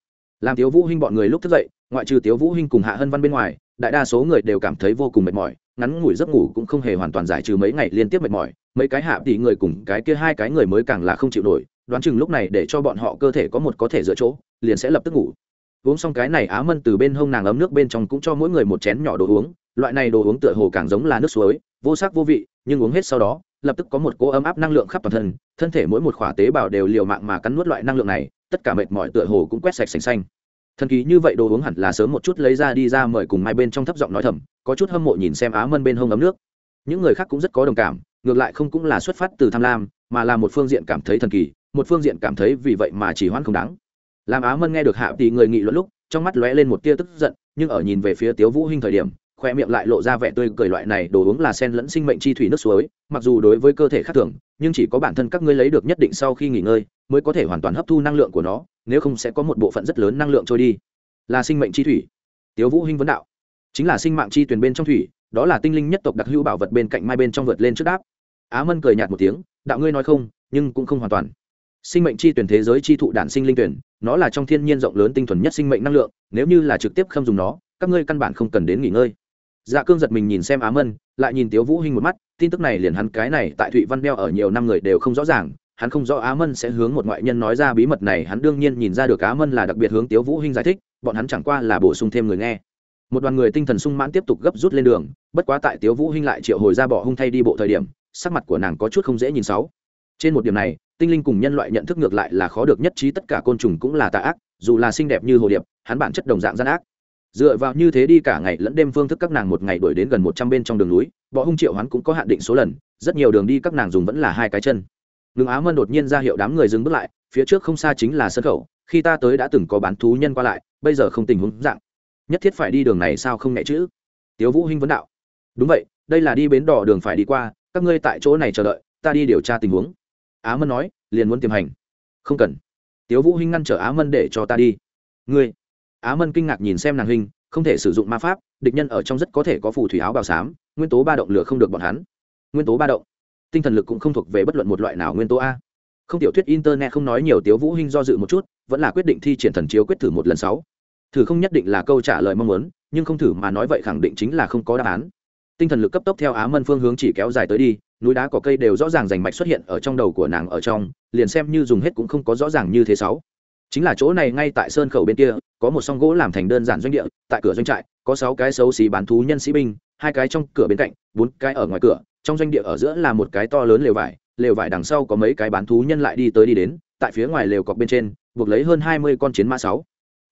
làm tiếu vũ hinh bọn người lúc thức dậy ngoại trừ tiếu vũ hinh cùng hạ hân văn bên ngoài đại đa số người đều cảm thấy vô cùng mệt mỏi ngắn ngủi giấc ngủ cũng không hề hoàn toàn giải trừ mấy ngày liên tiếp mệt mỏi mấy cái hạ tỷ người cùng cái kia hai cái người mới càng là không chịu nổi đoán chừng lúc này để cho bọn họ cơ thể có một có thể dựa chỗ liền sẽ lập tức ngủ uống xong cái này á mân từ bên hông nàng ấm nước bên trong cũng cho mỗi người một chén nhỏ đồ uống loại này đồ uống tựa hồ càng giống là nước suối vô sắc vô vị nhưng uống hết sau đó lập tức có một cỗ ấm áp năng lượng khắp toàn thân thân thể mỗi một khỏa tế bào đều liều mạng mà cắn nuốt loại năng lượng này tất cả mệt mỏi tựa hồ cũng quét sạch sành xanh thần kỳ như vậy đồ uống hẳn là sớm một chút lấy ra đi ra mời cùng mai bên trong thấp giọng nói thầm có chút hâm mộ nhìn xem á mân bên hông ấm nước những người khác cũng rất có đồng cảm ngược lại không cũng là xuất phát từ tham lam mà là một phương diện cảm thấy thần kỳ một phương diện cảm thấy vì vậy mà chỉ hoãn không đáng làm á mân nghe được hạ tỷ người nghị luận lúc trong mắt lóe lên một tia tức giận nhưng ở nhìn về phía tiếu vũ hinh thời điểm khoe miệng lại lộ ra vẻ tươi cười loại này đồ uống là sen lẫn sinh mệnh chi thủy nước suối mặc dù đối với cơ thể khác thường nhưng chỉ có bản thân các ngươi lấy được nhất định sau khi nghỉ ngơi mới có thể hoàn toàn hấp thu năng lượng của nó nếu không sẽ có một bộ phận rất lớn năng lượng trôi đi là sinh mệnh chi thủy tiếu vũ hinh vấn đạo chính là sinh mạng chi tuyền bên trong thủy đó là tinh linh nhất tộc đặc hữu bảo vật bên cạnh mai bên trong vượt lên trước đáp á mân cười nhạt một tiếng đạo ngươi nói không nhưng cũng không hoàn toàn sinh mệnh chi tuyển thế giới chi thụ đản sinh linh tuyển nó là trong thiên nhiên rộng lớn tinh thuần nhất sinh mệnh năng lượng nếu như là trực tiếp không dùng nó các ngươi căn bản không cần đến nghỉ ngơi dạ cương giật mình nhìn xem á mân lại nhìn tiếu vũ hinh một mắt tin tức này liền hắn cái này tại thụy văn beo ở nhiều năm người đều không rõ ràng hắn không rõ á mân sẽ hướng một ngoại nhân nói ra bí mật này hắn đương nhiên nhìn ra được á mân là đặc biệt hướng tiếu vũ hinh giải thích bọn hắn chẳng qua là bổ sung thêm người nghe một đoàn người tinh thần sung mãn tiếp tục gấp rút lên đường bất quá tại tiếu vũ hinh lại triệu hồi ra bỏ hung thay đi bộ thời điểm sắc mặt của nàng có chút không dễ nhìn sáu trên một điểm này tinh linh cùng nhân loại nhận thức ngược lại là khó được nhất trí tất cả côn trùng cũng là tà ác dù là xinh đẹp như hồ điệp hắn bản chất đồng dạng gian ác dựa vào như thế đi cả ngày lẫn đêm phương thức các nàng một ngày đuổi đến gần một trăm bên trong đường núi bọ hung triệu hoán cũng có hạn định số lần rất nhiều đường đi các nàng dùng vẫn là hai cái chân ngừng á mân đột nhiên ra hiệu đám người dừng bước lại phía trước không xa chính là sân khẩu khi ta tới đã từng có bán thú nhân qua lại bây giờ không tình huống dạng nhất thiết phải đi đường này sao không nhẹ chữ tiếu vũ hinh vấn đạo đúng vậy đây là đi bến đỏ đường phải đi qua các ngươi tại chỗ này chờ đợi ta đi điều tra tình huống á mân nói liền muốn tìm hành không cần tiếu vũ hinh ngăn trở á mân để cho ta đi ngươi á mân kinh ngạc nhìn xem nàng hình không thể sử dụng ma pháp địch nhân ở trong rất có thể có phù thủy áo bào xám nguyên tố ba động lửa không được bọn hắn nguyên tố ba động tinh thần lực cũng không thuộc về bất luận một loại nào nguyên tố a không tiểu thuyết internet không nói nhiều tiếu vũ hinh do dự một chút vẫn là quyết định thi triển thần chiếu quyết thử một lần sáu thử không nhất định là câu trả lời mong muốn nhưng không thử mà nói vậy khẳng định chính là không có đáp án tinh thần lực cấp tốc theo á mân phương hướng chỉ kéo dài tới đi núi đá có cây đều rõ ràng rành mạch xuất hiện ở trong đầu của nàng ở trong liền xem như dùng hết cũng không có rõ ràng như thế sáu chính là chỗ này ngay tại sơn khẩu bên kia có một song gỗ làm thành đơn giản doanh địa tại cửa doanh trại có sáu cái xấu xí bán thú nhân sĩ binh hai cái trong cửa bên cạnh bốn cái ở ngoài cửa trong doanh địa ở giữa là một cái to lớn lều vải lều vải đằng sau có mấy cái bán thú nhân lại đi tới đi đến tại phía ngoài lều cọc bên trên buộc lấy hơn hai mươi con chiến mã sáu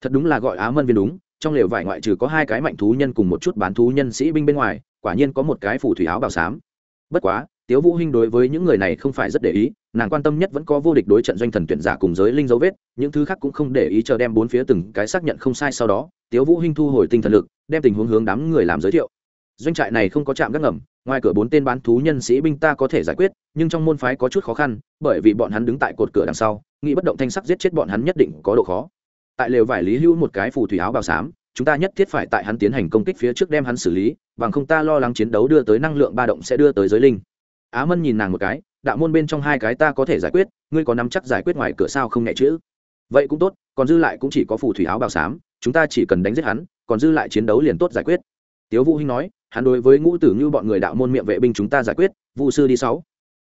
thật đúng là gọi á mân viên đúng trong lều vải ngoại trừ có hai cái mạnh thú nhân cùng một chút bán thú nhân sĩ binh bên ngoài quả nhiên có một cái phủ thủy áo bào xám bất quá tiếu vũ hinh đối với những người này không phải rất để ý nàng quan tâm nhất vẫn có vô địch đối trận doanh thần tuyển giả cùng giới linh dấu vết những thứ khác cũng không để ý chờ đem bốn phía từng cái xác nhận không sai sau đó tiếu vũ hinh thu hồi tinh thần lực đem tình huống hướng đám người làm giới thiệu doanh trại này không có chạm gác ngầm ngoài cửa bốn tên bán thú nhân sĩ binh ta có thể giải quyết nhưng trong môn phái có chút khó khăn bởi vì bọn hắn đứng tại cột cửa đằng sau nghĩ bất động thanh sắc giết chết bọn hắn nhất định có độ khó tại lều vải lý hưu một cái phù thủy áo bào sám, chúng ta nhất thiết phải tại hắn tiến hành công kích phía trước đem hắn xử lý bằng không ta lo lắng chiến đấu đưa tới năng lượng ba động sẽ đưa tới giới linh á mân nhìn nàng một cái đạo môn bên trong hai cái ta có thể giải quyết ngươi có nắm chắc giải quyết ngoài cửa sao không nhẹ chữ vậy cũng tốt còn dư lại cũng chỉ có phù thủy áo bào xám chúng ta chỉ cần đánh giết hắn còn dư lại chiến đấu liền tốt giải quyết tiếu vũ hinh nói hắn đối với ngũ tử như bọn người đạo môn miệng vệ binh chúng ta giải quyết vu sư đi sáu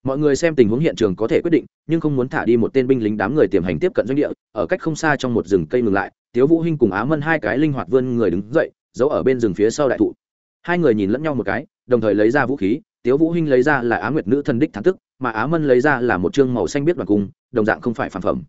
mọi người xem tình huống hiện trường có thể quyết định nhưng không muốn thả đi một tên binh lính đám người tiềm hành tiếp cận doanh địa ở cách không xa trong một rừng cây ngừng lại tiếu vũ hinh cùng á mân hai cái linh hoạt vươn người đứng dậy giấu ở bên rừng phía sau đại thụ hai người nhìn lẫn nhau một cái đồng thời lấy ra vũ khí tiếu vũ hinh lấy ra là á nguyệt nữ thần đích thắng tức mà á mân lấy ra là một chương màu xanh biết đoàn cung đồng dạng không phải phản phẩm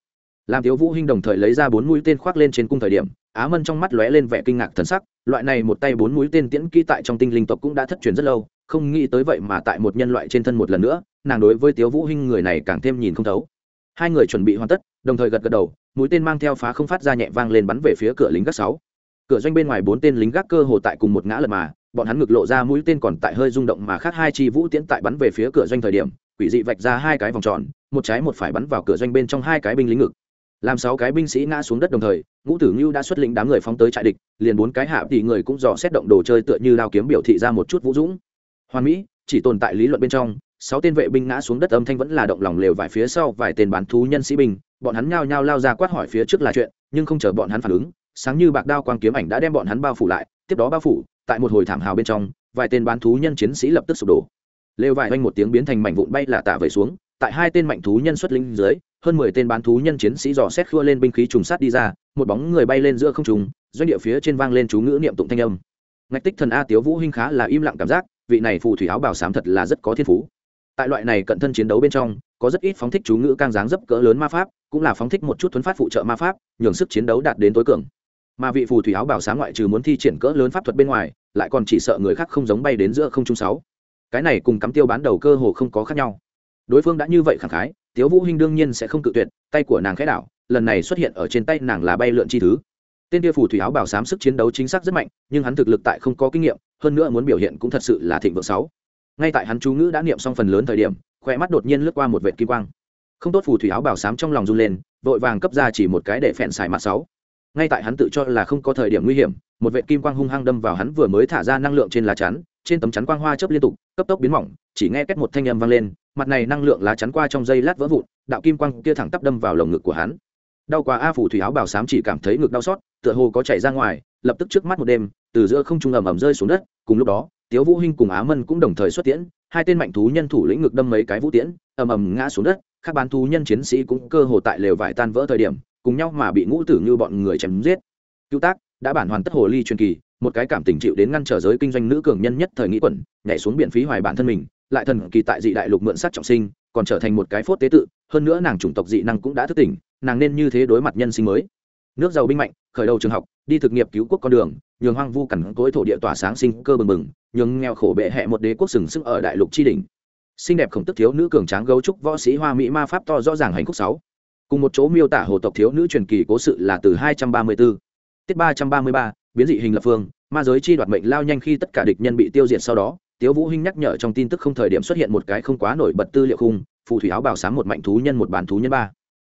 làm thiếu vũ hinh đồng thời lấy ra bốn mũi tên khoác lên trên cung thời điểm á mân trong mắt lóe lên vẻ kinh ngạc thần sắc loại này một tay bốn mũi tên tiễn kỹ tại trong tinh linh tộc cũng đã thất truyền rất lâu không nghĩ tới vậy mà tại một nhân loại trên thân một lần nữa nàng đối với thiếu vũ hinh người này càng thêm nhìn không thấu hai người chuẩn bị hoàn tất đồng thời gật gật đầu mũi tên mang theo phá không phát ra nhẹ vang lên bắn về phía cửa lính gác sáu cửa doanh bên ngoài bốn tên lính gác cơ hồ tại cùng một ngã lật mà bọn hắn ngực lộ ra mũi tên còn tại hơi rung động mà khác hai chi vũ tiễn tại bắn về phía cửa doanh thời điểm quỷ dị vạch ra hai cái vòng tròn một trái một phải bắn vào cửa doanh bên trong hai cái binh lính ngực làm sáu cái binh sĩ ngã xuống đất đồng thời ngũ tử ngưu đã xuất lĩnh đám người phóng tới trại địch liền bốn cái hạ thì người cũng dò xét động đồ chơi tựa như lao kiếm biểu thị ra một chút vũ dũng hoàn mỹ chỉ tồn tại lý luận bên trong sáu tên vệ binh ngã xuống đất âm thanh vẫn là động lòng lều vải phía sau vài tên bán thú nhân sĩ binh bọn hắn nhao nhao lao ra quát hỏi phía trước là chuyện nhưng không chờ bọn hắn phản ứng sáng như bạc đao quang kiếm ảnh đã đem bọn hắn bao phủ lại tiếp đó bao phủ tại một hồi thảm hào bên trong vài tên bán thú nhân chiến sĩ lập tức sụp đổ lều vải oanh một tiếng biến thành mảnh vụn bay là tả về xuống tại hai tên mạnh thú nhân xuất linh dưới hơn mười tên bán thú nhân chiến sĩ dò xét khua lên binh khí trùng sát đi ra một bóng người bay lên giữa không trùng doanh địa phía trên vang lên chú ngữ niệm tụng thanh âm ngạch tích thần a tiếu vũ hinh khá là im lặng cảm giác vị này phù thủy áo bảo sám thật là rất có thiên phú tại loại này cận thân chiến đấu bên trong có rất ít phóng thích chú ngữ càng dáng dấp cỡ lớn ma pháp cũng là phóng thích một chút thuấn phát phụ trợ ma pháp nhường sức chiến đấu đạt đến tối cường mà vị phù thủy áo bảo sám ngoại trừ muốn thi triển cỡ lớn pháp thuật bên ngoài lại còn chỉ sợ người khác không giống bay đến giữa không trung sáu cái này cùng cắm tiêu bán đầu cơ hồ không có khác nhau đối phương đã như vậy khẳng khái tiếu vũ hinh đương nhiên sẽ không cự tuyệt tay của nàng khẽ đảo lần này xuất hiện ở trên tay nàng là bay lượn chi thứ tên kia phù thủy áo bảo sám sức chiến đấu chính xác rất mạnh nhưng hắn thực lực tại không có kinh nghiệm hơn nữa muốn biểu hiện cũng thật sự là thịnh vượng sáu ngay tại hắn chú ngữ đã niệm xong phần lớn thời điểm khoe mắt đột nhiên lướt qua một vệt kim quang không tốt phù thủy áo bảo sám trong lòng run lên vội vàng cấp ra chỉ một cái để phèn xài mặt sáu ngay tại hắn tự cho là không có thời điểm nguy hiểm một vệt kim quang hung hăng đâm vào hắn vừa mới thả ra năng lượng trên lá chắn trên tấm chắn quang hoa chớp liên tục cấp tốc biến mỏng chỉ nghe cách một thanh âm vang lên mặt này năng lượng lá chắn qua trong dây lát vỡ vụn đạo kim quang kia thẳng tắp đâm vào lồng ngực của hắn đau quá a phủ thủy áo bảo sám chỉ cảm thấy ngực đau xót tựa hồ có chảy ra ngoài lập tức trước mắt một đêm từ giữa không trung ầm ầm rơi xuống đất cùng lúc đó tiếu vũ hinh cùng á mân cũng đồng thời xuất tiễn hai tên mạnh thú nhân thủ lĩnh ngực đâm mấy cái vũ tiễn ầm ầm ngã xuống đất các bán thú nhân chiến sĩ cũng cơ hồ tại lều vải tan vỡ thời điểm cùng nhau mà bị ngũ tử như bọn người chém giết cứu tác đã bản hoàn tất hồ ly truyền kỳ một cái cảm tình chịu đến ngăn trở giới kinh doanh nữ cường nhân nhất thời nghĩ quẩn nhảy xuống biển phí hoài bản thân mình lại thần kỳ tại dị đại lục mượn sát trọng sinh còn trở thành một cái phốt tế tự hơn nữa nàng chủng tộc dị năng cũng đã thức tỉnh nàng nên như thế đối mặt nhân sinh mới nước giàu binh mạnh khởi đầu trường học đi thực nghiệp cứu quốc con đường nhường hoang vu cằn cối thổ địa tỏa sáng sinh cơ bừng bừng nhường nghèo khổ bệ hẹ một đế quốc sừng sức ở đại lục tri đình xinh đẹp khổng tức thiếu nữ cường tráng gấu trúc võ sĩ hoa mỹ ma pháp to rõ ràng hành khúc sáu cùng một chỗ miêu tả hồ tộc thiếu nữ truyền kỳ cố sự là từ hai trăm ba mươi 234 tiết ba ba mươi ba biến dị hình lập phương ma giới chi đoạt mệnh lao nhanh khi tất cả địch nhân bị tiêu diệt sau đó tiếu vũ hinh nhắc nhở trong tin tức không thời điểm xuất hiện một cái không quá nổi bật tư liệu khung phù thủy áo bào sáng một mạnh thú nhân một bán thú nhân ba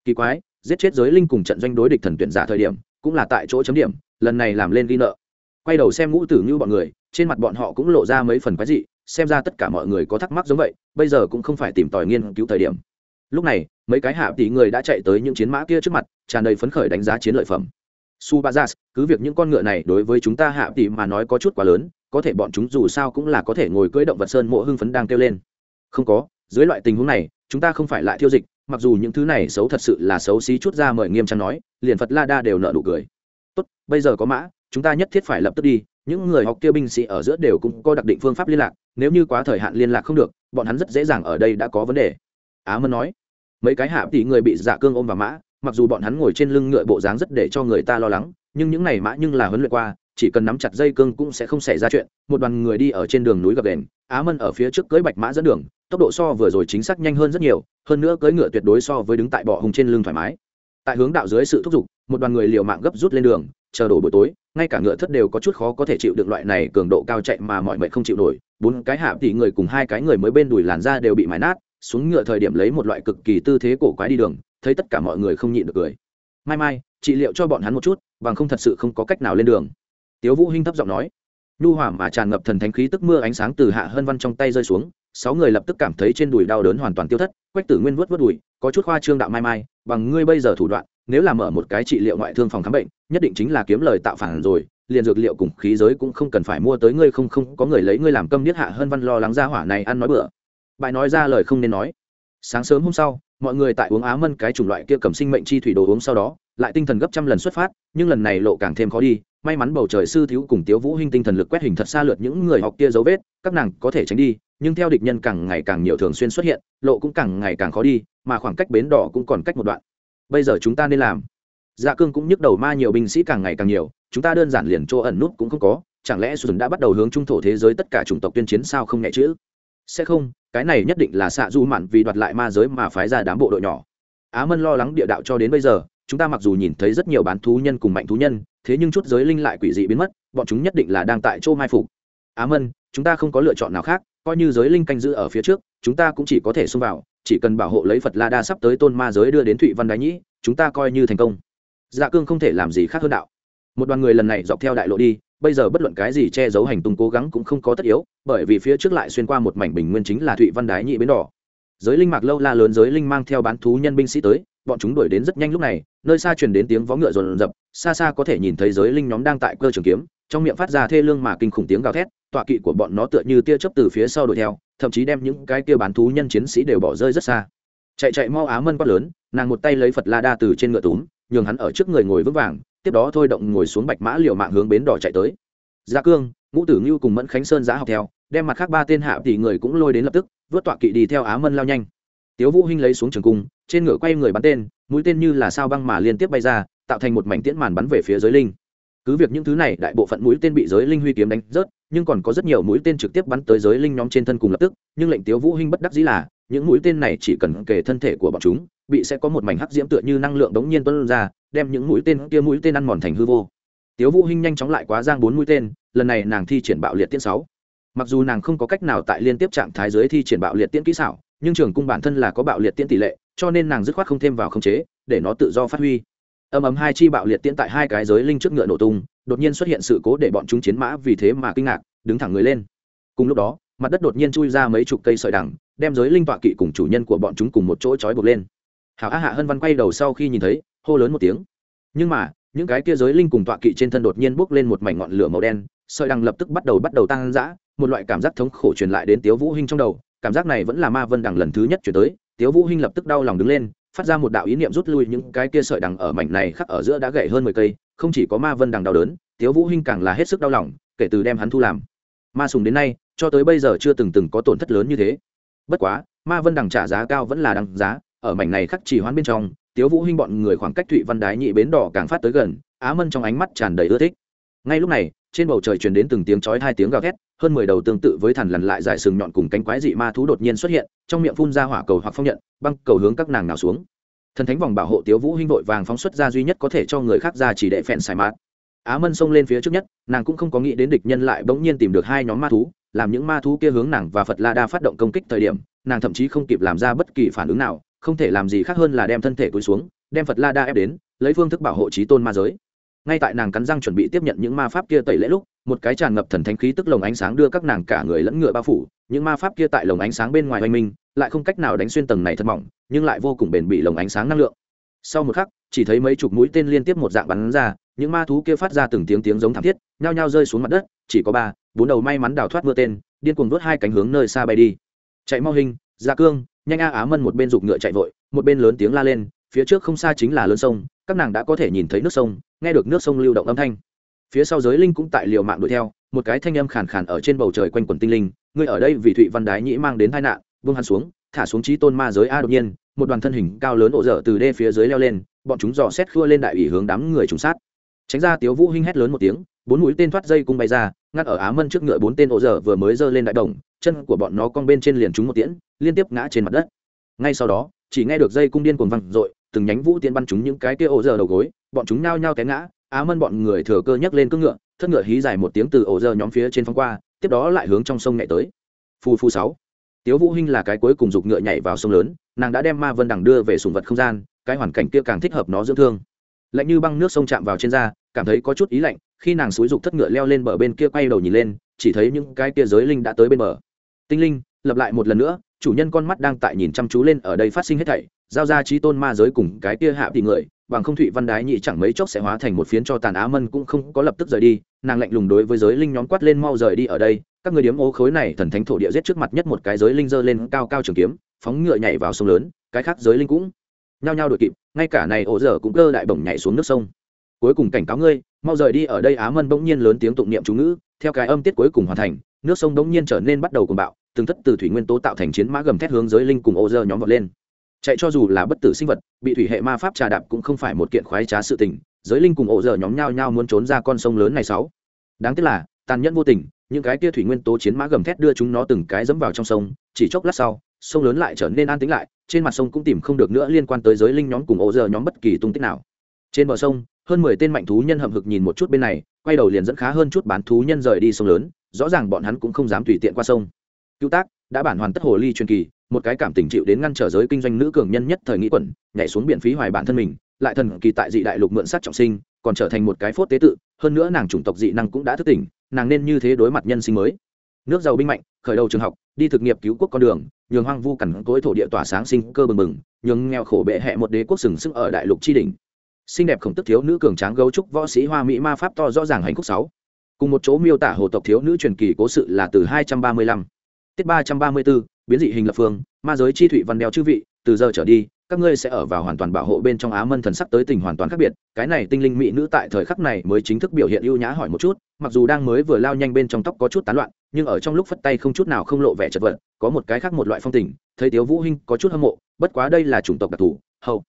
kỳ quái giết chết giới linh cùng trận doanh đối địch thần tuyển giả thời điểm cũng là tại chỗ chấm điểm lần này làm lên ghi nợ quay đầu xem ngũ tử như bọn người trên mặt bọn họ cũng lộ ra mấy phần quái dị xem ra tất cả mọi người có thắc mắc giống vậy bây giờ cũng không phải tìm tòi nghiên cứu thời điểm lúc này mấy cái hạ tỷ người đã chạy tới những chiến mã kia trước mặt tràn đầy phấn khởi đánh giá chiến lợi phẩm subazas cứ việc những con ngựa này đối với chúng ta hạ tỷ mà nói có chút quá lớn có thể bọn chúng dù sao cũng là có thể ngồi cưỡi động vật sơn mộ hưng phấn đang kêu lên không có dưới loại tình huống này chúng ta không phải lại thiêu dịch mặc dù những thứ này xấu thật sự là xấu xí chút ra mời nghiêm trang nói liền phật la đa đều nợ nụ cười tốt bây giờ có mã chúng ta nhất thiết phải lập tức đi những người học kia binh sĩ ở giữa đều cũng có đặc định phương pháp liên lạc nếu như quá thời hạn liên lạc không được bọn hắn rất dễ dàng ở đây đã có vấn đề á mân nói mấy cái hạ tỷ người bị giả dạ cương ôm vào mã mặc dù bọn hắn ngồi trên lưng ngựa bộ dáng rất để cho người ta lo lắng nhưng những này mã nhưng là huấn luyện qua chỉ cần nắm chặt dây cương cũng sẽ không xảy ra chuyện một đoàn người đi ở trên đường núi gập đền á mân ở phía trước cưới bạch mã dẫn đường tốc độ so vừa rồi chính xác nhanh hơn rất nhiều hơn nữa cưới ngựa tuyệt đối so với đứng tại bọ hùng trên lưng thoải mái tại hướng đạo dưới sự thúc giục một đoàn người liều mạng gấp rút lên đường chờ đổ buổi tối ngay cả ngựa thất đều có chút khó có thể chịu được loại này cường độ cao chạy mà mọi mệnh không chịu nổi bốn cái hạ thì người cùng hai cái người mới bên đùi làn ra đều bị mái nát xuống ngựa thời điểm lấy một loại cực kỳ tư thế cổ quái đi đường thấy tất cả mọi người không nhịn được cười mai mai trị liệu cho bọn hắn một chút bằng không thật sự không có cách nào lên đường tiếu vũ hinh thấp giọng nói nhu hòa mà tràn ngập thần thánh khí tức mưa ánh sáng từ hạ hơn văn trong tay rơi xuống sáu người lập tức cảm thấy trên đùi đau đớn hoàn toàn tiêu thất quách tử nguyên vớt vớt đùi có chút khoa trương đạo mai mai bằng ngươi bây giờ thủ đoạn nếu làm mở một cái trị liệu ngoại thương phòng khám bệnh nhất định chính là kiếm lời tạo phản rồi liền dược liệu cùng khí giới cũng không cần phải mua tới ngươi không không có người lấy ngươi làm câm niết hạ hơn văn lo lắng ra hỏa này ăn nói bừa Bài nói ra lời không nên nói sáng sớm hôm sau mọi người tại uống á mân cái chủng loại kia cầm sinh mệnh chi thủy đồ uống sau đó lại tinh thần gấp trăm lần xuất phát nhưng lần này lộ càng thêm khó đi may mắn bầu trời sư thiếu cùng tiếu vũ hinh tinh thần lực quét hình thật xa lượt những người học kia dấu vết các nàng có thể tránh đi nhưng theo địch nhân càng ngày càng nhiều thường xuyên xuất hiện lộ cũng càng ngày càng khó đi mà khoảng cách bến đỏ cũng còn cách một đoạn bây giờ chúng ta nên làm dạ cương cũng nhức đầu ma nhiều binh sĩ càng ngày càng nhiều chúng ta đơn giản liền chỗ ẩn nút cũng không có chẳng lẽ sùn đã bắt đầu hướng trung thổ thế giới tất cả chủng tộc tuyên chiến sao không nhẹ chữ sẽ không cái này nhất định là xạ du mạn vì đoạt lại ma giới mà phái ra đám bộ đội nhỏ á mân lo lắng địa đạo cho đến bây giờ chúng ta mặc dù nhìn thấy rất nhiều bán thú nhân cùng mạnh thú nhân thế nhưng chút giới linh lại quỷ dị biến mất bọn chúng nhất định là đang tại châu mai phục á mân chúng ta không có lựa chọn nào khác coi như giới linh canh giữ ở phía trước chúng ta cũng chỉ có thể xông vào chỉ cần bảo hộ lấy phật la đa sắp tới tôn ma giới đưa đến thụy văn đái nhĩ chúng ta coi như thành công dạ cương không thể làm gì khác hơn đạo một đoàn người lần này dọc theo đại lộ đi bây giờ bất luận cái gì che giấu hành tung cố gắng cũng không có tất yếu bởi vì phía trước lại xuyên qua một mảnh bình nguyên chính là thụy văn đái nhị bến đỏ giới linh mạc lâu la lớn giới linh mang theo bán thú nhân binh sĩ tới bọn chúng đuổi đến rất nhanh lúc này nơi xa truyền đến tiếng vó ngựa rồn rập xa xa có thể nhìn thấy giới linh nhóm đang tại cơ trường kiếm trong miệng phát ra thê lương mà kinh khủng tiếng gào thét tọa kỵ của bọn nó tựa như tia chớp từ phía sau đuổi theo thậm chí đem những cái kia bán thú nhân chiến sĩ đều bỏ rơi rất xa chạy chạy mau á mân quát lớn nàng một tay lấy phật la đa từ trên ngựa túm nhường hắn ở trước người ngồi vững vàng tiếp đó thôi động ngồi xuống bạch mã liều mạng hướng bến đỏ chạy tới gia dạ cương ngũ tử ngưu cùng mẫn khánh sơn giá học theo đem mặt khác ba tên hạ thì người cũng lôi đến lập tức vớt tọa kỵ đi theo á mân lao nhanh tiếu vũ hinh lấy xuống trường cung trên ngựa quay người bắn tên mũi tên như là sao băng mà liên tiếp bay ra tạo thành một mảnh tiễn màn bắn về phía giới linh cứ việc những thứ này đại bộ phận mũi tên bị giới linh huy kiếm đánh rớt nhưng còn có rất nhiều mũi tên trực tiếp bắn tới giới linh nhóm trên thân cùng lập tức nhưng lệnh tiếu vũ hinh bất đắc dĩ là những mũi tên này chỉ cần kề thân thể của bọn chúng bị sẽ có một mảnh hắc diễm tựa như năng lượng đống nhiên tuôn ra đem những mũi tên kia mũi tên ăn mòn thành hư vô tiếu vũ hinh nhanh chóng lại quá giang bốn mũi tên lần này nàng thi triển bạo liệt tiễn sáu mặc dù nàng không có cách nào tại liên tiếp trạng thái dưới thi triển bạo liệt tiễn kỹ xảo nhưng trường cung bản thân là có bạo liệt tiễn tỷ lệ cho nên nàng dứt khoát không thêm vào khống chế để nó tự do phát huy ầm ầm hai chi bạo liệt tiễn tại hai cái giới linh trước ngựa nổ tung đột nhiên xuất hiện sự cố để bọn chúng chiến mã vì thế mà kinh ngạc đứng thẳng người lên cùng lúc đó mặt đất đột nhiên chui ra mấy chục cây sợi đằng đem giới linh tọa kỵ cùng chủ nhân của bọn chúng cùng một chỗ trói buộc lên hảo á hạ hân văn quay đầu sau khi nhìn thấy hô lớn một tiếng nhưng mà những cái kia giới linh cùng tọa kỵ trên thân đột nhiên bốc lên một mảnh ngọn lửa màu đen sợi đằng lập tức bắt đầu bắt đầu tăng dã một loại cảm giác thống khổ truyền lại đến tiếu vũ hinh trong đầu cảm giác này vẫn là ma vân đằng lần thứ nhất truyền tới tiếu vũ hinh lập tức đau lòng đứng lên phát ra một đạo ý niệm rút lui những cái kia sợi đằng ở mảnh này khắc ở giữa đã gãy hơn mười cây không chỉ có ma vân đằng đau đớn tiếu vũ hinh càng là hết sức đau lòng kể từ đem hắn thu làm ma sùng đến nay cho tới bây giờ chưa từng từng có tổn thất lớn như thế bất quá ma vân đằng trả giá cao vẫn là đằng giá ở mảnh này khắc chỉ hoán bên trong tiếu vũ hinh bọn người khoảng cách thụy văn đái nhị bến đỏ càng phát tới gần á mân trong ánh mắt tràn đầy ưa thích ngay lúc này trên bầu trời truyền đến từng tiếng chói hai tiếng gào thét hơn mười đầu tương tự với thằn lằn lại dài sừng nhọn cùng cánh quái dị ma thú đột nhiên xuất hiện trong miệng phun ra hỏa cầu hoặc phong nhận băng cầu hướng các nàng nào xuống thần thánh vòng bảo hộ tiếu vũ hinh vội vàng phóng xuất ra duy nhất có thể cho người khác ra chỉ đệ phèn xài mát á mân xông lên phía trước nhất nàng cũng không có nghĩ đến địch nhân lại bỗng nhiên tìm được hai nhóm ma thú làm những ma thú kia hướng nàng và phật la đa phát động công kích thời điểm nàng thậm chí không kịp làm ra bất kỳ phản ứng nào không thể làm gì khác hơn là đem thân thể cúi xuống đem phật la đa ép đến lấy phương thức bảo hộ trí tôn ma giới ngay tại nàng cắn răng chuẩn bị tiếp nhận những ma pháp kia tẩy lễ lúc một cái tràn ngập thần thánh khí tức lồng ánh sáng đưa các nàng cả người lẫn ngựa bao phủ những ma pháp kia tại lồng ánh sáng bên ngoài oanh minh lại không cách nào đánh xuyên tầng này thật mỏng nhưng lại vô cùng bền bỉ lồng ánh sáng năng lượng sau một khắc chỉ thấy mấy chục mũi tên liên tiếp một dạng bắn ra những ma thú kia phát ra từng tiếng tiếng giống thảm thiết nhao nhao rơi xuống mặt đất chỉ có ba bốn đầu may mắn đào thoát mưa tên điên cuồng vớt hai cánh hướng nơi xa bay đi chạy mau hình ra dạ cương nhanh a á mân một bên rụng ngựa chạy vội một bên lớn tiếng la lên phía trước không xa chính là lớn sông các nàng đã có thể nhìn thấy nước sông nghe được nước sông lưu động âm thanh phía sau giới linh cũng tại liều mạng đuổi theo một cái thanh âm khàn khàn ở trên bầu trời quanh quần tinh linh ngươi ở đây vì thụy văn đái nhĩ mang đến tai nạn vương hắn xuống thả xuống trí tôn ma giới a đột nhiên một đoàn thân hình cao lớn ổ dở từ đê phía dưới leo lên bọn chúng dò xét khua lên đại ủy hướng đám người trùng sát tránh ra tiếu vũ hinh hét lớn một tiếng bốn mũi tên thoát dây cung bay ra ngắt ở á mân trước ngựa bốn tên ổ dở vừa mới giơ lên đại đồng chân của bọn nó cong bên trên liền trúng một tiễn liên tiếp ngã trên mặt đất ngay sau đó chỉ nghe được dây cung điên cuồng văng r từng nhánh vũ tiên bắn chúng những cái kia ổ dở đầu gối bọn chúng nao nhao té ngã á mân bọn người thừa cơ nhấc lên cưỡng ngựa thất ngựa hí dài một tiếng từ ổ dở nhóm phía trên phong qua tiếp đó lại hướng trong sông nhảy tới phu phu sáu tiếu vũ hinh là cái cuối cùng giục ngựa nhảy vào sông lớn nàng đã đem ma vân đằng đưa về sùng vật không gian cái hoàn cảnh kia càng thích hợp nó dưỡng thương lạnh như băng nước sông chạm vào trên da cảm thấy có chút ý lạnh khi nàng xúi dục thất ngựa leo lên bờ bên kia quay đầu nhìn lên chỉ thấy những cái kia giới linh đã tới bên bờ tinh linh lập lại một lần nữa chủ nhân con mắt đang tại nhìn chăm chú lên ở đây phát sinh hết thảy giao ra trí tôn ma giới cùng cái kia hạ thì người bằng không thụy văn đái nhị chẳng mấy chốc sẽ hóa thành một phiến cho tàn á mân cũng không có lập tức rời đi nàng lạnh lùng đối với giới linh nhóm quát lên mau rời đi ở đây các người điếm ô khối này thần thánh thổ địa giết trước mặt nhất một cái giới linh dơ lên cao cao trường kiếm phóng ngựa nhảy vào sông lớn cái khác giới linh cũng nhao nhao đuổi kịp ngay cả này ổ dở cũng cơ đại bổng nhảy xuống nước sông cuối cùng cảnh cáo ngươi mau rời đi ở đây á mân bỗng nhiên lớn tiếng tụng niệm chú ngữ theo cái âm tiết cuối cùng hoàn thành nước sông bỗng nhiên trở nên bắt đầu cùng bạo từng thất từ thủy nguyên tố tạo thành chiến mã gầm thét hướng giới linh cùng ô dơ nhóm vọt lên chạy cho dù là bất tử sinh vật bị thủy hệ ma pháp trà đạp cũng không phải một kiện khoái trá sự tình giới linh cùng ổ dơ nhóm nhao nhao muốn trốn ra con sông lớn này sáu đáng tiếc là tàn nhẫn vô tình những cái kia thủy nguyên tố chiến mã gầm thét đưa chúng nó từng cái dẫm vào trong sông chỉ chốc lát sau sông lớn lại trở nên an tĩnh lại trên mặt sông cũng tìm không được nữa liên quan tới giới linh nhóm cùng ổ dơ nhóm bất kỳ tung tích nào trên bờ sông hơn mười tên mạnh thú nhân hậm hực nhìn một chút bên này quay đầu liền dẫn khá hơn chút bán thú nhân rời đi sông lớn rõ ràng bọn hắn cũng không dám tùy tiện qua sông cứu tác đã bản hoàn tất hồ ly truyền kỳ một cái cảm tình chịu đến ngăn trở giới kinh doanh nữ cường nhân nhất thời nghĩ quẩn nhảy xuống biển phí hoài bản thân mình lại thần kỳ tại dị đại lục mượn sát trọng sinh còn trở thành một cái phốt tế tự hơn nữa nàng chủng tộc dị năng cũng đã thức tỉnh nàng nên như thế đối mặt nhân sinh mới nước giàu binh mạnh khởi đầu trường học đi thực nghiệp cứu quốc con đường nhường hoang vu cằn cối thổ địa tỏa sáng sinh cơ bừng bừng nhường nghèo khổ bệ hẹ một đế quốc sừng sức ở đại lục tri đỉnh xinh đẹp khổng tức thiếu nữ cường tráng gấu trúc võ sĩ hoa mỹ ma pháp to rõ ràng hành khúc sáu cùng một chỗ miêu tả hồ tộc thiếu nữ truyền kỳ cố sự là từ hai trăm ba mươi lăm tiết ba trăm ba mươi bốn biến dị hình lập phương ma giới chi thủy văn đeo chư vị từ giờ trở đi các ngươi sẽ ở vào hoàn toàn bảo hộ bên trong á mân thần sắc tới tình hoàn toàn khác biệt cái này tinh linh mỹ nữ tại thời khắc này mới chính thức biểu hiện ưu nhã hỏi một chút mặc dù đang mới vừa lao nhanh bên trong tóc có chút tán loạn nhưng ở trong lúc phất tay không chút nào không lộ vẻ chật vật có một cái khác một loại phong tình thấy tiếu vũ hinh có chút hâm mộ bất quá đây là chủng tộc đặc thù hầu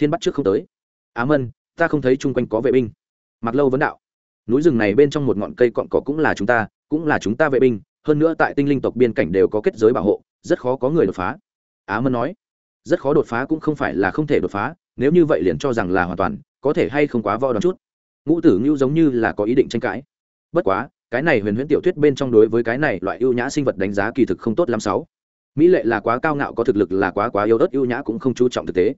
thiên bắt trước không tới á mân ta không thấy chung quanh có vệ binh mặc lâu vấn đạo núi rừng này bên trong một ngọn cây cọn cỏ cũng là chúng ta cũng là chúng ta vệ binh hơn nữa tại tinh linh tộc biên cảnh đều có kết giới bảo hộ rất khó có người đột phá á mân nói rất khó đột phá cũng không phải là không thể đột phá nếu như vậy liền cho rằng là hoàn toàn có thể hay không quá vo đón chút ngũ tử ngưu giống như là có ý định tranh cãi bất quá cái này huyền huyễn tiểu thuyết bên trong đối với cái này loại ưu nhã sinh vật đánh giá kỳ thực không tốt lắm sáu mỹ lệ là quá cao ngạo có thực lực là quá quá yếu ớt ưu nhã cũng không chú trọng thực tế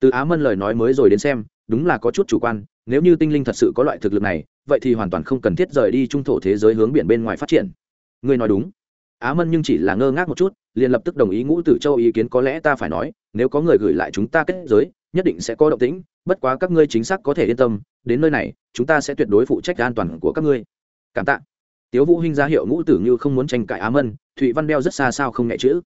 từ á mân lời nói mới rồi đến xem đúng là có chút chủ quan nếu như tinh linh thật sự có loại thực lực này vậy thì hoàn toàn không cần thiết rời đi trung thổ thế giới hướng biển bên ngoài phát triển ngươi nói đúng á mân nhưng chỉ là ngơ ngác một chút liền lập tức đồng ý ngũ tử châu ý kiến có lẽ ta phải nói nếu có người gửi lại chúng ta kết giới nhất định sẽ có động tĩnh bất quá các ngươi chính xác có thể yên tâm đến nơi này chúng ta sẽ tuyệt đối phụ trách an toàn của các ngươi cảm tạ tiếu vũ hinh ra hiệu ngũ tử như không muốn tranh cãi á mân thụy văn đeo rất xa sao không nhẹ chữ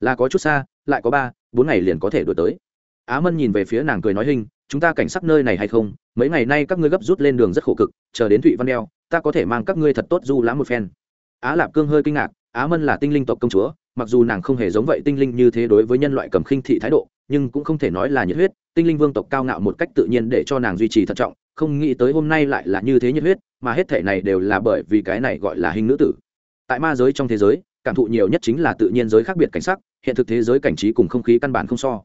là có chút xa lại có ba bốn ngày liền có thể đổi tới á mân nhìn về phía nàng cười nói hình chúng ta cảnh sát nơi này hay không mấy ngày nay các ngươi gấp rút lên đường rất khổ cực chờ đến thụy văn đeo ta có thể mang các ngươi thật tốt du lãm một phen á lạp cương hơi kinh ngạc á mân là tinh linh tộc công chúa mặc dù nàng không hề giống vậy tinh linh như thế đối với nhân loại cầm khinh thị thái độ nhưng cũng không thể nói là nhiệt huyết tinh linh vương tộc cao ngạo một cách tự nhiên để cho nàng duy trì thận trọng không nghĩ tới hôm nay lại là như thế nhiệt huyết mà hết thể này đều là bởi vì cái này gọi là hình nữ tử tại ma giới trong thế giới cảm thụ nhiều nhất chính là tự nhiên giới khác biệt cảnh sắc hiện thực thế giới cảnh trí cùng không khí căn bản không so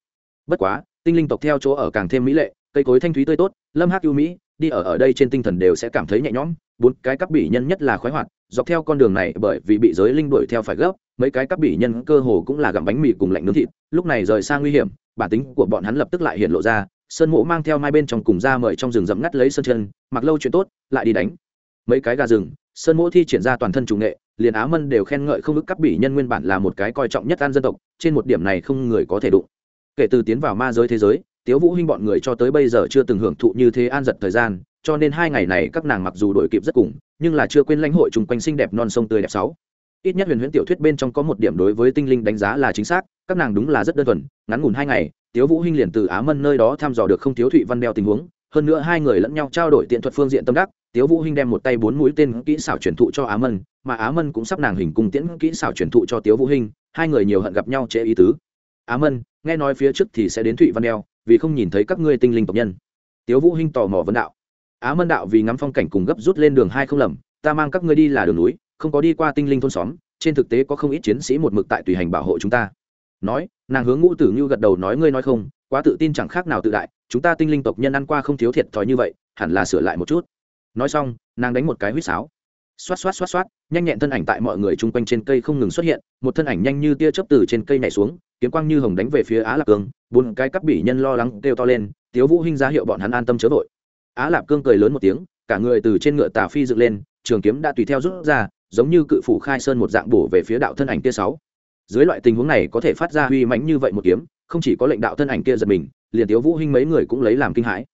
bất quá tinh linh tộc theo chỗ ở càng thêm mỹ lệ cây cối thanh thúy tươi tốt lâm hát ưu mỹ đi ở ở đây trên tinh thần đều sẽ cảm thấy nhẹ nhõm bốn cái cắp bỉ nhân nhất là khoái hoạt dọc theo con đường này bởi vì bị giới linh đuổi theo phải gấp mấy cái cắp bỉ nhân cơ hồ cũng là gặm bánh mì cùng lạnh nướng thịt lúc này rời xa nguy hiểm bản tính của bọn hắn lập tức lại hiện lộ ra sơn mộ mang theo mai bên trong cùng ra mời trong rừng rậm ngắt lấy sơn chân mặc lâu chuyện tốt lại đi đánh mấy cái gà rừng sơn mỗ thi triển ra toàn thân chủ nghệ liền á mân đều khen ngợi không ức cắp bỉ nhân nguyên bản là một cái coi trọng nhất an dân tộc trên một điểm này không người có thể đụng kể từ tiến vào ma giới thế giới tiếu vũ huynh bọn người cho tới bây giờ chưa từng hưởng thụ như thế an giật thời gian cho nên hai ngày này các nàng mặc dù đổi kịp rất cùng nhưng là chưa quên lãnh hội chung quanh xinh đẹp non sông tươi đẹp sáu ít nhất huyền huyễn tiểu thuyết bên trong có một điểm đối với tinh linh đánh giá là chính xác các nàng đúng là rất đơn thuần ngắn ngủn hai ngày tiếu vũ huynh liền từ á mân nơi đó thăm dò được không thiếu thụy văn đeo tình huống hơn nữa hai người lẫn nhau trao đổi tiện thuật phương diện tâm đắc tiếu vũ huynh đem một tay bốn mũi tên kỹ xảo truyền thụ cho á mân mà á mân cũng sắp nàng hình cùng tiễn kỹ xảo truyền thụ cho tiếu vũ huynh hai người nhiều hận gặp nhau trễ ý tứ á mân nghe nói phía trước thì sẽ đến thụy văn đeo vì không nhìn thấy các ngươi tinh linh tộc nhân tiếu vũ hinh tò mò vấn đạo á mân đạo vì ngắm phong cảnh cùng gấp rút lên đường hai không lầm ta mang các ngươi đi là đường núi không có đi qua tinh linh thôn xóm trên thực tế có không ít chiến sĩ một mực tại tùy hành bảo hộ chúng ta nói nàng hướng ngũ tử ngưu gật đầu nói ngươi nói không quá tự tin chẳng khác nào tự đại chúng ta tinh linh tộc nhân ăn qua không thiếu thiệt thòi như vậy hẳn là sửa lại một chút nói xong nàng đánh một cái huýt sáo xoát xoát xoát xoát nhanh nhẹn thân ảnh tại mọi người chung quanh trên cây không ngừng xuất hiện một thân ảnh nhanh như tia chớp từ trên cây nhảy xuống kiếm quang như hồng đánh về phía á lạp cương bốn cái cắp bỉ nhân lo lắng kêu to lên tiếu vũ hinh ra hiệu bọn hắn an tâm chớ vội á lạp cương cười lớn một tiếng cả người từ trên ngựa tà phi dựng lên trường kiếm đã tùy theo rút ra giống như cự phủ khai sơn một dạng bổ về phía đạo thân ảnh kia sáu dưới loại tình huống này có thể phát ra huy mãnh như vậy một kiếm không chỉ có lệnh đạo thân ảnh kia giật mình liền tiếu vũ hinh mấy người cũng lấy làm kinh hãi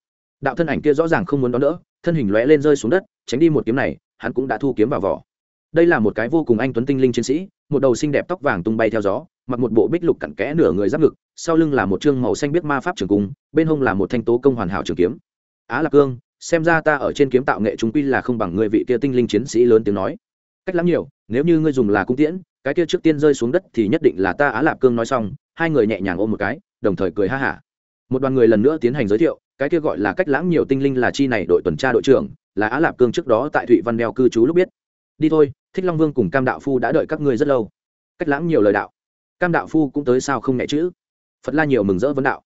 đạo thân ảnh kia rõ ràng không muốn đón đỡ thân hình lóe lên rơi xuống đất tránh đi một kiếm này hắn cũng đã thu kiếm vào vỏ đây là một cái vô cùng anh tuấn tinh linh chiến sĩ một đầu xinh đẹp tóc vàng tung bay theo gió mặc một bộ bích lục cặn kẽ nửa người giáp ngực sau lưng là một chương màu xanh biết ma pháp trường cung bên hông là một thanh tố công hoàn hảo trường kiếm á lạc cương xem ra ta ở trên kiếm tạo nghệ chúng quy là không bằng người vị kia tinh linh chiến sĩ lớn tiếng nói cách lắm nhiều nếu như ngươi dùng là cung tiễn cái kia trước tiên rơi xuống đất thì nhất định là ta á lạp cương nói xong hai người nhẹ nhàng ôm một cái đồng thời cười ha hả một đoàn người lần nữa tiến hành giới thiệu cái kia gọi là cách lãng nhiều tinh linh là chi này đội tuần tra đội trưởng là á lạp cương trước đó tại thụy văn đeo cư trú lúc biết đi thôi thích long vương cùng cam đạo phu đã đợi các ngươi rất lâu cách lãng nhiều lời đạo cam đạo phu cũng tới sao không nhẹ chữ phật la nhiều mừng rỡ vấn đạo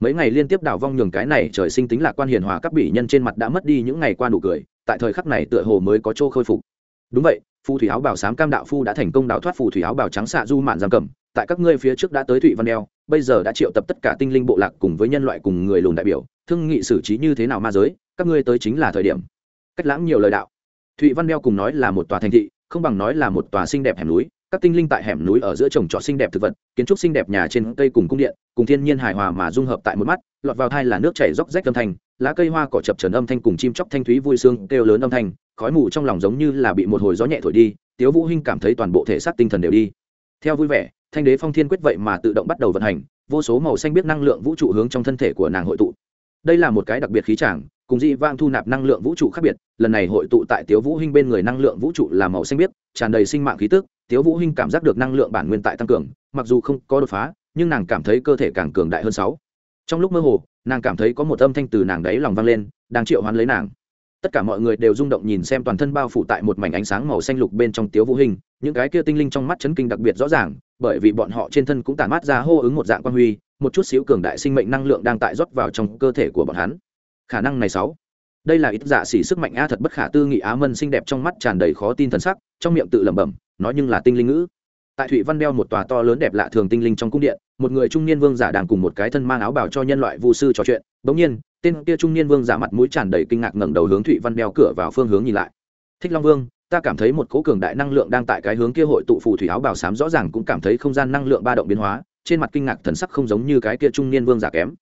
mấy ngày liên tiếp đảo vong nhường cái này trời sinh tính lạc quan hiền hòa các bỉ nhân trên mặt đã mất đi những ngày qua nụ cười tại thời khắc này tựa hồ mới có chỗ khôi phục đúng vậy phu thủy áo bảo sám cam đạo phu đã thành công đào thoát phù thủy áo bảo trắng xạ du mạn giam cầm tại các ngươi phía trước đã tới thụy văn đeo bây giờ đã triệu tập tất cả tinh linh bộ lạc cùng với nhân loại cùng người lùn đại biểu thương nghị xử trí như thế nào ma giới các ngươi tới chính là thời điểm cách lãng nhiều lời đạo thụy văn đeo cùng nói là một tòa thành thị không bằng nói là một tòa xinh đẹp hẻm núi các tinh linh tại hẻm núi ở giữa trồng trọt xinh đẹp thực vật kiến trúc xinh đẹp nhà trên cây cùng cung điện cùng thiên nhiên hài hòa mà dung hợp tại một mắt lọt vào thai là nước chảy róc rách âm thanh lá cây hoa cỏ chập trần âm thanh cùng chim chóc thanh thúy vui sương kêu lớn âm thanh khói mù trong lòng giống như là bị một hồi gió nhẹ thổi đi tiếu vũ hinh cảm thấy toàn bộ thể xác tinh thần đều đi theo vui vẻ thanh đế phong thiên quyết vậy mà tự động bắt đầu vận hành vô số màu xanh biết năng lượng vũ trụ hướng trong thân thể của nàng hội tụ đây là một cái đặc biệt khí trạng, cùng dị vang thu nạp năng lượng vũ trụ khác biệt lần này hội tụ tại tiếu vũ hinh bên người năng lượng vũ trụ là màu xanh biết, tràn đầy sinh mạng khí tức tiếu vũ hinh cảm giác được năng lượng bản nguyên tại tăng cường mặc dù không có đột phá nhưng nàng cảm thấy cơ thể càng cường đại hơn sáu trong lúc mơ hồ nàng cảm thấy có một âm thanh từ nàng đấy lòng vang lên đang triệu hoán lấy nàng tất cả mọi người đều rung động nhìn xem toàn thân bao phủ tại một mảnh ánh sáng màu xanh lục bên trong tiếu vũ Hinh, những cái kia tinh linh trong mắt chấn kinh đặc biệt rõ ràng bởi vì bọn họ trên thân cũng tản mát ra hô ứng một dạng quan huy một chút xíu cường đại sinh mệnh năng lượng đang tại rót vào trong cơ thể của bọn hắn khả năng này sáu đây là ít giả dạ xỉ sức mạnh a thật bất khả tư nghị á mân xinh đẹp trong mắt tràn đầy khó tin thần sắc trong miệng tự lẩm bẩm nói nhưng là tinh linh ngữ tại thụy văn đeo một tòa to lớn đẹp lạ thường tinh linh trong cung điện một người trung niên vương giả đang cùng một cái thân mang áo bảo cho nhân loại vu sư trò chuyện đống nhiên tên kia trung niên vương giả mặt mũi tràn đầy kinh ngạc ngẩng đầu hướng thụy văn đeo cửa vào phương hướng nhìn lại thích long vương ta cảm thấy một cỗ cường đại năng lượng đang tại cái hướng kia hội tụ phù thủy áo bảo sám rõ ràng cũng cảm thấy không gian năng lượng ba động biến hóa trên mặt kinh ngạc thần sắc không giống như cái kia trung niên vương giả kém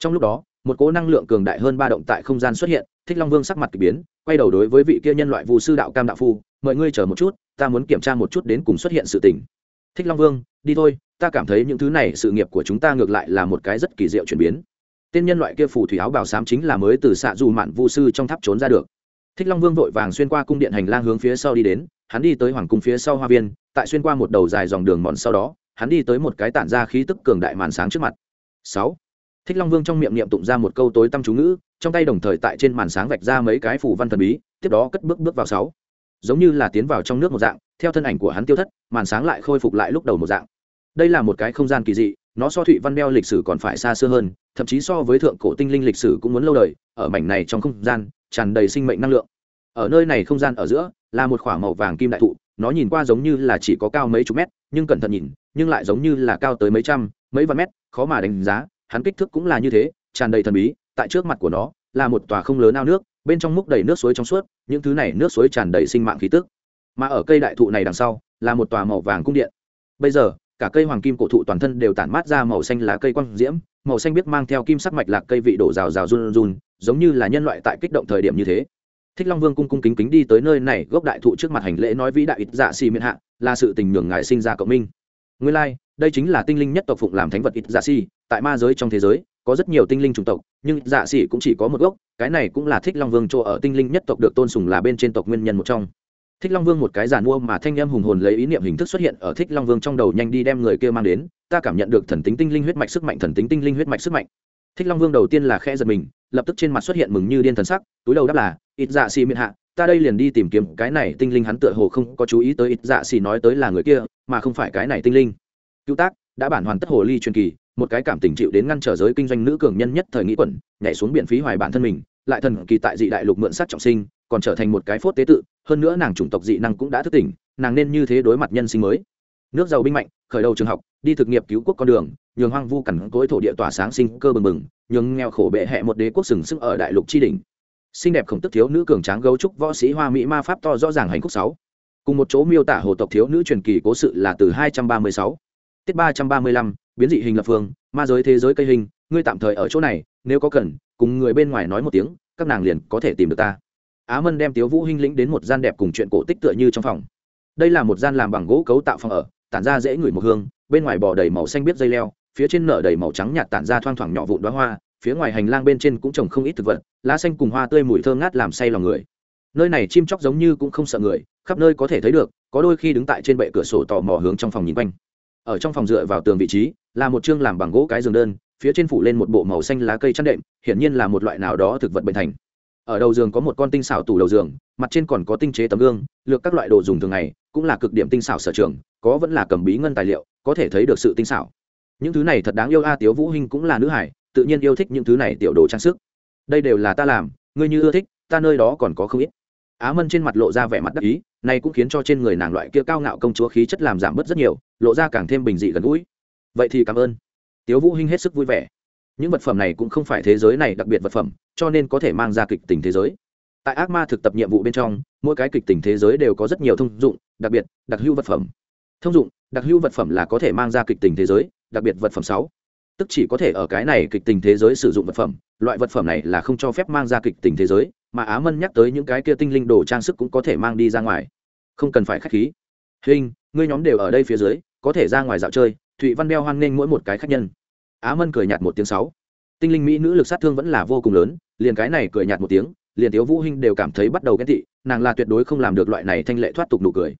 trong lúc đó một cố năng lượng cường đại hơn ba động tại không gian xuất hiện thích long vương sắc mặt k ỳ biến quay đầu đối với vị kia nhân loại vụ sư đạo cam đạo phu mời ngươi chờ một chút ta muốn kiểm tra một chút đến cùng xuất hiện sự tình thích long vương đi thôi ta cảm thấy những thứ này sự nghiệp của chúng ta ngược lại là một cái rất kỳ diệu chuyển biến tên nhân loại kia phù thủy áo bào xám chính là mới từ xạ dù mạn Vu sư trong tháp trốn ra được thích long vương vội vàng xuyên qua cung điện hành lang hướng phía sau đi đến hắn đi tới hoàng cung phía sau hoa viên tại xuyên qua một đầu dài dòng đường mòn sau đó hắn đi tới một cái tản ra khí tức cường đại màn sáng trước mặt sáu thích long vương trong miệng niệm tụng ra một câu tối tăm chú ngữ trong tay đồng thời tại trên màn sáng vạch ra mấy cái phủ văn thần bí tiếp đó cất bước bước vào sáu giống như là tiến vào trong nước một dạng theo thân ảnh của hắn tiêu thất màn sáng lại khôi phục lại lúc đầu một dạng đây là một cái không gian kỳ dị nó so thụy văn đeo lịch sử còn phải xa xưa hơn thậm chí so với thượng cổ tinh linh lịch sử cũng muốn lâu đời ở mảnh này trong không gian tràn đầy sinh mệnh năng lượng ở nơi này không gian ở giữa là một khoảng màu vàng kim đại thụ nó nhìn qua giống như là chỉ có cao mấy chục mét nhưng cẩn thận nhìn nhưng lại giống như là cao tới mấy trăm mấy vạn mét khó mà đánh giá hắn kích thước cũng là như thế tràn đầy thần bí tại trước mặt của nó là một tòa không lớn ao nước bên trong múc đầy nước suối trong suốt những thứ này nước suối tràn đầy sinh mạng khí tức mà ở cây đại thụ này đằng sau là một tòa màu vàng cung điện bây giờ cả cây hoàng kim cổ thụ toàn thân đều tản mát ra màu xanh lá cây quang diễm màu xanh biết mang theo kim sắc mạch lạc cây vị đổ rào rào run run giống như là nhân loại tại kích động thời điểm như thế thích long vương cung cung kính kính đi tới nơi này gốc đại thụ trước mặt hành lễ nói vĩ đại ít dạ xì miễn hạ là sự tình nhường ngại sinh ra cộng minh nguyên lai đây chính là tinh linh nhất tộc phụng làm thánh vật ít dạ xỉ tại ma giới trong thế giới có rất nhiều tinh linh chủng tộc nhưng dạ xỉ cũng chỉ có một gốc cái này cũng là thích long vương chỗ ở tinh linh nhất tộc được tôn sùng là bên trên tộc nguyên nhân một trong thích long vương một cái giàn mua mà thanh em hùng hồn lấy ý niệm hình thức xuất hiện ở thích long vương trong đầu nhanh đi đem người kia mang đến ta cảm nhận được thần tính tinh linh huyết mạch sức mạnh thần tính tinh linh huyết mạch sức mạnh thích long vương đầu tiên là khe giật mình lập tức trên mặt xuất hiện mừng như điên thần sắc túi đầu đáp là ít dạ xì miệng hạ ta đây liền đi tìm kiếm cái này tinh linh hắn tựa hồ không có chú ý tới ít dạ xì nói tới là người kia mà không phải cái này tinh linh cứu tác đã bản hoàn tất hồ ly truyền kỳ một cái cảm tình chịu đến ngăn trở giới kinh doanh nữ cường nhân nhất thời nghĩ quẩn nhảy xuống biện phí hoài bản thân mình lại thần kỳ tại dị đại lục mượn sát trọng sinh còn trở thành một cái phốt tế tự hơn nữa nàng chủng tộc dị năng cũng đã thức tỉnh nàng nên như thế đối mặt nhân sinh mới nước giàu binh mạnh khởi đầu trường học đi thực nghiệp cứu quốc con đường nhường hoang vu cằn cối thổ địa tỏa sáng sinh cơ bừng bừng nhường nghèo khổ bệ hẹ một đế quốc sừng sững ở đại lục tri đình xinh đẹp khổng tức thiếu nữ cường tráng gấu trúc võ sĩ hoa mỹ ma pháp to rõ ràng hành khúc sáu cùng một chỗ miêu tả hồ tộc thiếu nữ truyền kỳ cố sự là từ hai trăm ba mươi sáu tiết ba trăm ba mươi lăm biến dị hình lập phương ma giới thế giới cây hình ngươi tạm thời ở chỗ này nếu có cần cùng người bên ngoài nói một tiếng các nàng liền có thể tìm được ta á mân đem tiếu vũ hinh lĩnh đến một gian đẹp cùng chuyện cổ tích tựa như trong phòng đây là một gian làm bằng gỗ cấu tạo phòng ở tản ra dễ người một hương bên ngoài bò đầy màu xanh biết dây leo phía trên nở đầy màu trắng nhạt tản ra thoang thoảng nhỏ vụn đóa hoa phía ngoài hành lang bên trên cũng trồng không ít thực vật lá xanh cùng hoa tươi mùi thơm ngát làm say lòng người nơi này chim chóc giống như cũng không sợ người khắp nơi có thể thấy được có đôi khi đứng tại trên bệ cửa sổ tò mò hướng trong phòng nhìn quanh ở trong phòng dựa vào tường vị trí là một chương làm bằng gỗ cái giường đơn phía trên phủ lên một bộ màu xanh lá cây chăn đệm hiển nhiên là một loại nào đó thực vật bệnh thành ở đầu giường có một con tinh xảo tủ đầu giường mặt trên còn có tinh chế tấm gương lược các loại đồ dùng thường ngày cũng là cực điểm tinh xảo sở trường có vẫn là cầm bí ngân tài liệu có thể thấy được sự tinh xảo những thứ này thật đáng yêu a à, tiếu vũ hinh cũng là nữ hải tự nhiên yêu thích những thứ này tiểu đồ trang sức đây đều là ta làm ngươi như ưa thích ta nơi đó còn có không ít á mân trên mặt lộ ra vẻ mặt đắc ý nay cũng khiến cho trên người nàng loại kia cao ngạo công chúa khí chất làm giảm bớt rất nhiều lộ ra càng thêm bình dị gần gũi vậy thì cảm ơn tiếu vũ hinh hết sức vui vẻ những vật phẩm này cũng không phải thế giới này đặc biệt vật phẩm cho nên có thể mang ra kịch tình thế giới tại ác ma thực tập nhiệm vụ bên trong mỗi cái kịch tình thế giới đều có rất nhiều thông dụng đặc biệt đặc hữu vật phẩm thông dụng đặc hữu vật phẩm là có thể mang ra kịch tình thế giới đặc biệt vật phẩm sáu tức chỉ có thể ở cái này kịch tình thế giới sử dụng vật phẩm loại vật phẩm này là không cho phép mang ra kịch tình thế giới mà á mân nhắc tới những cái kia tinh linh đồ trang sức cũng có thể mang đi ra ngoài không cần phải k h á c h khí hình ngươi nhóm đều ở đây phía dưới có thể ra ngoài dạo chơi thụy văn đeo hoan nghênh mỗi một cái khác h nhân á mân cười nhạt một tiếng sáu tinh linh mỹ nữ lực sát thương vẫn là vô cùng lớn liền cái này cười nhạt một tiếng liền tiếu vũ hinh đều cảm thấy bắt đầu ghen tị nàng là tuyệt đối không làm được loại này thanh lệ thoát tục nụ cười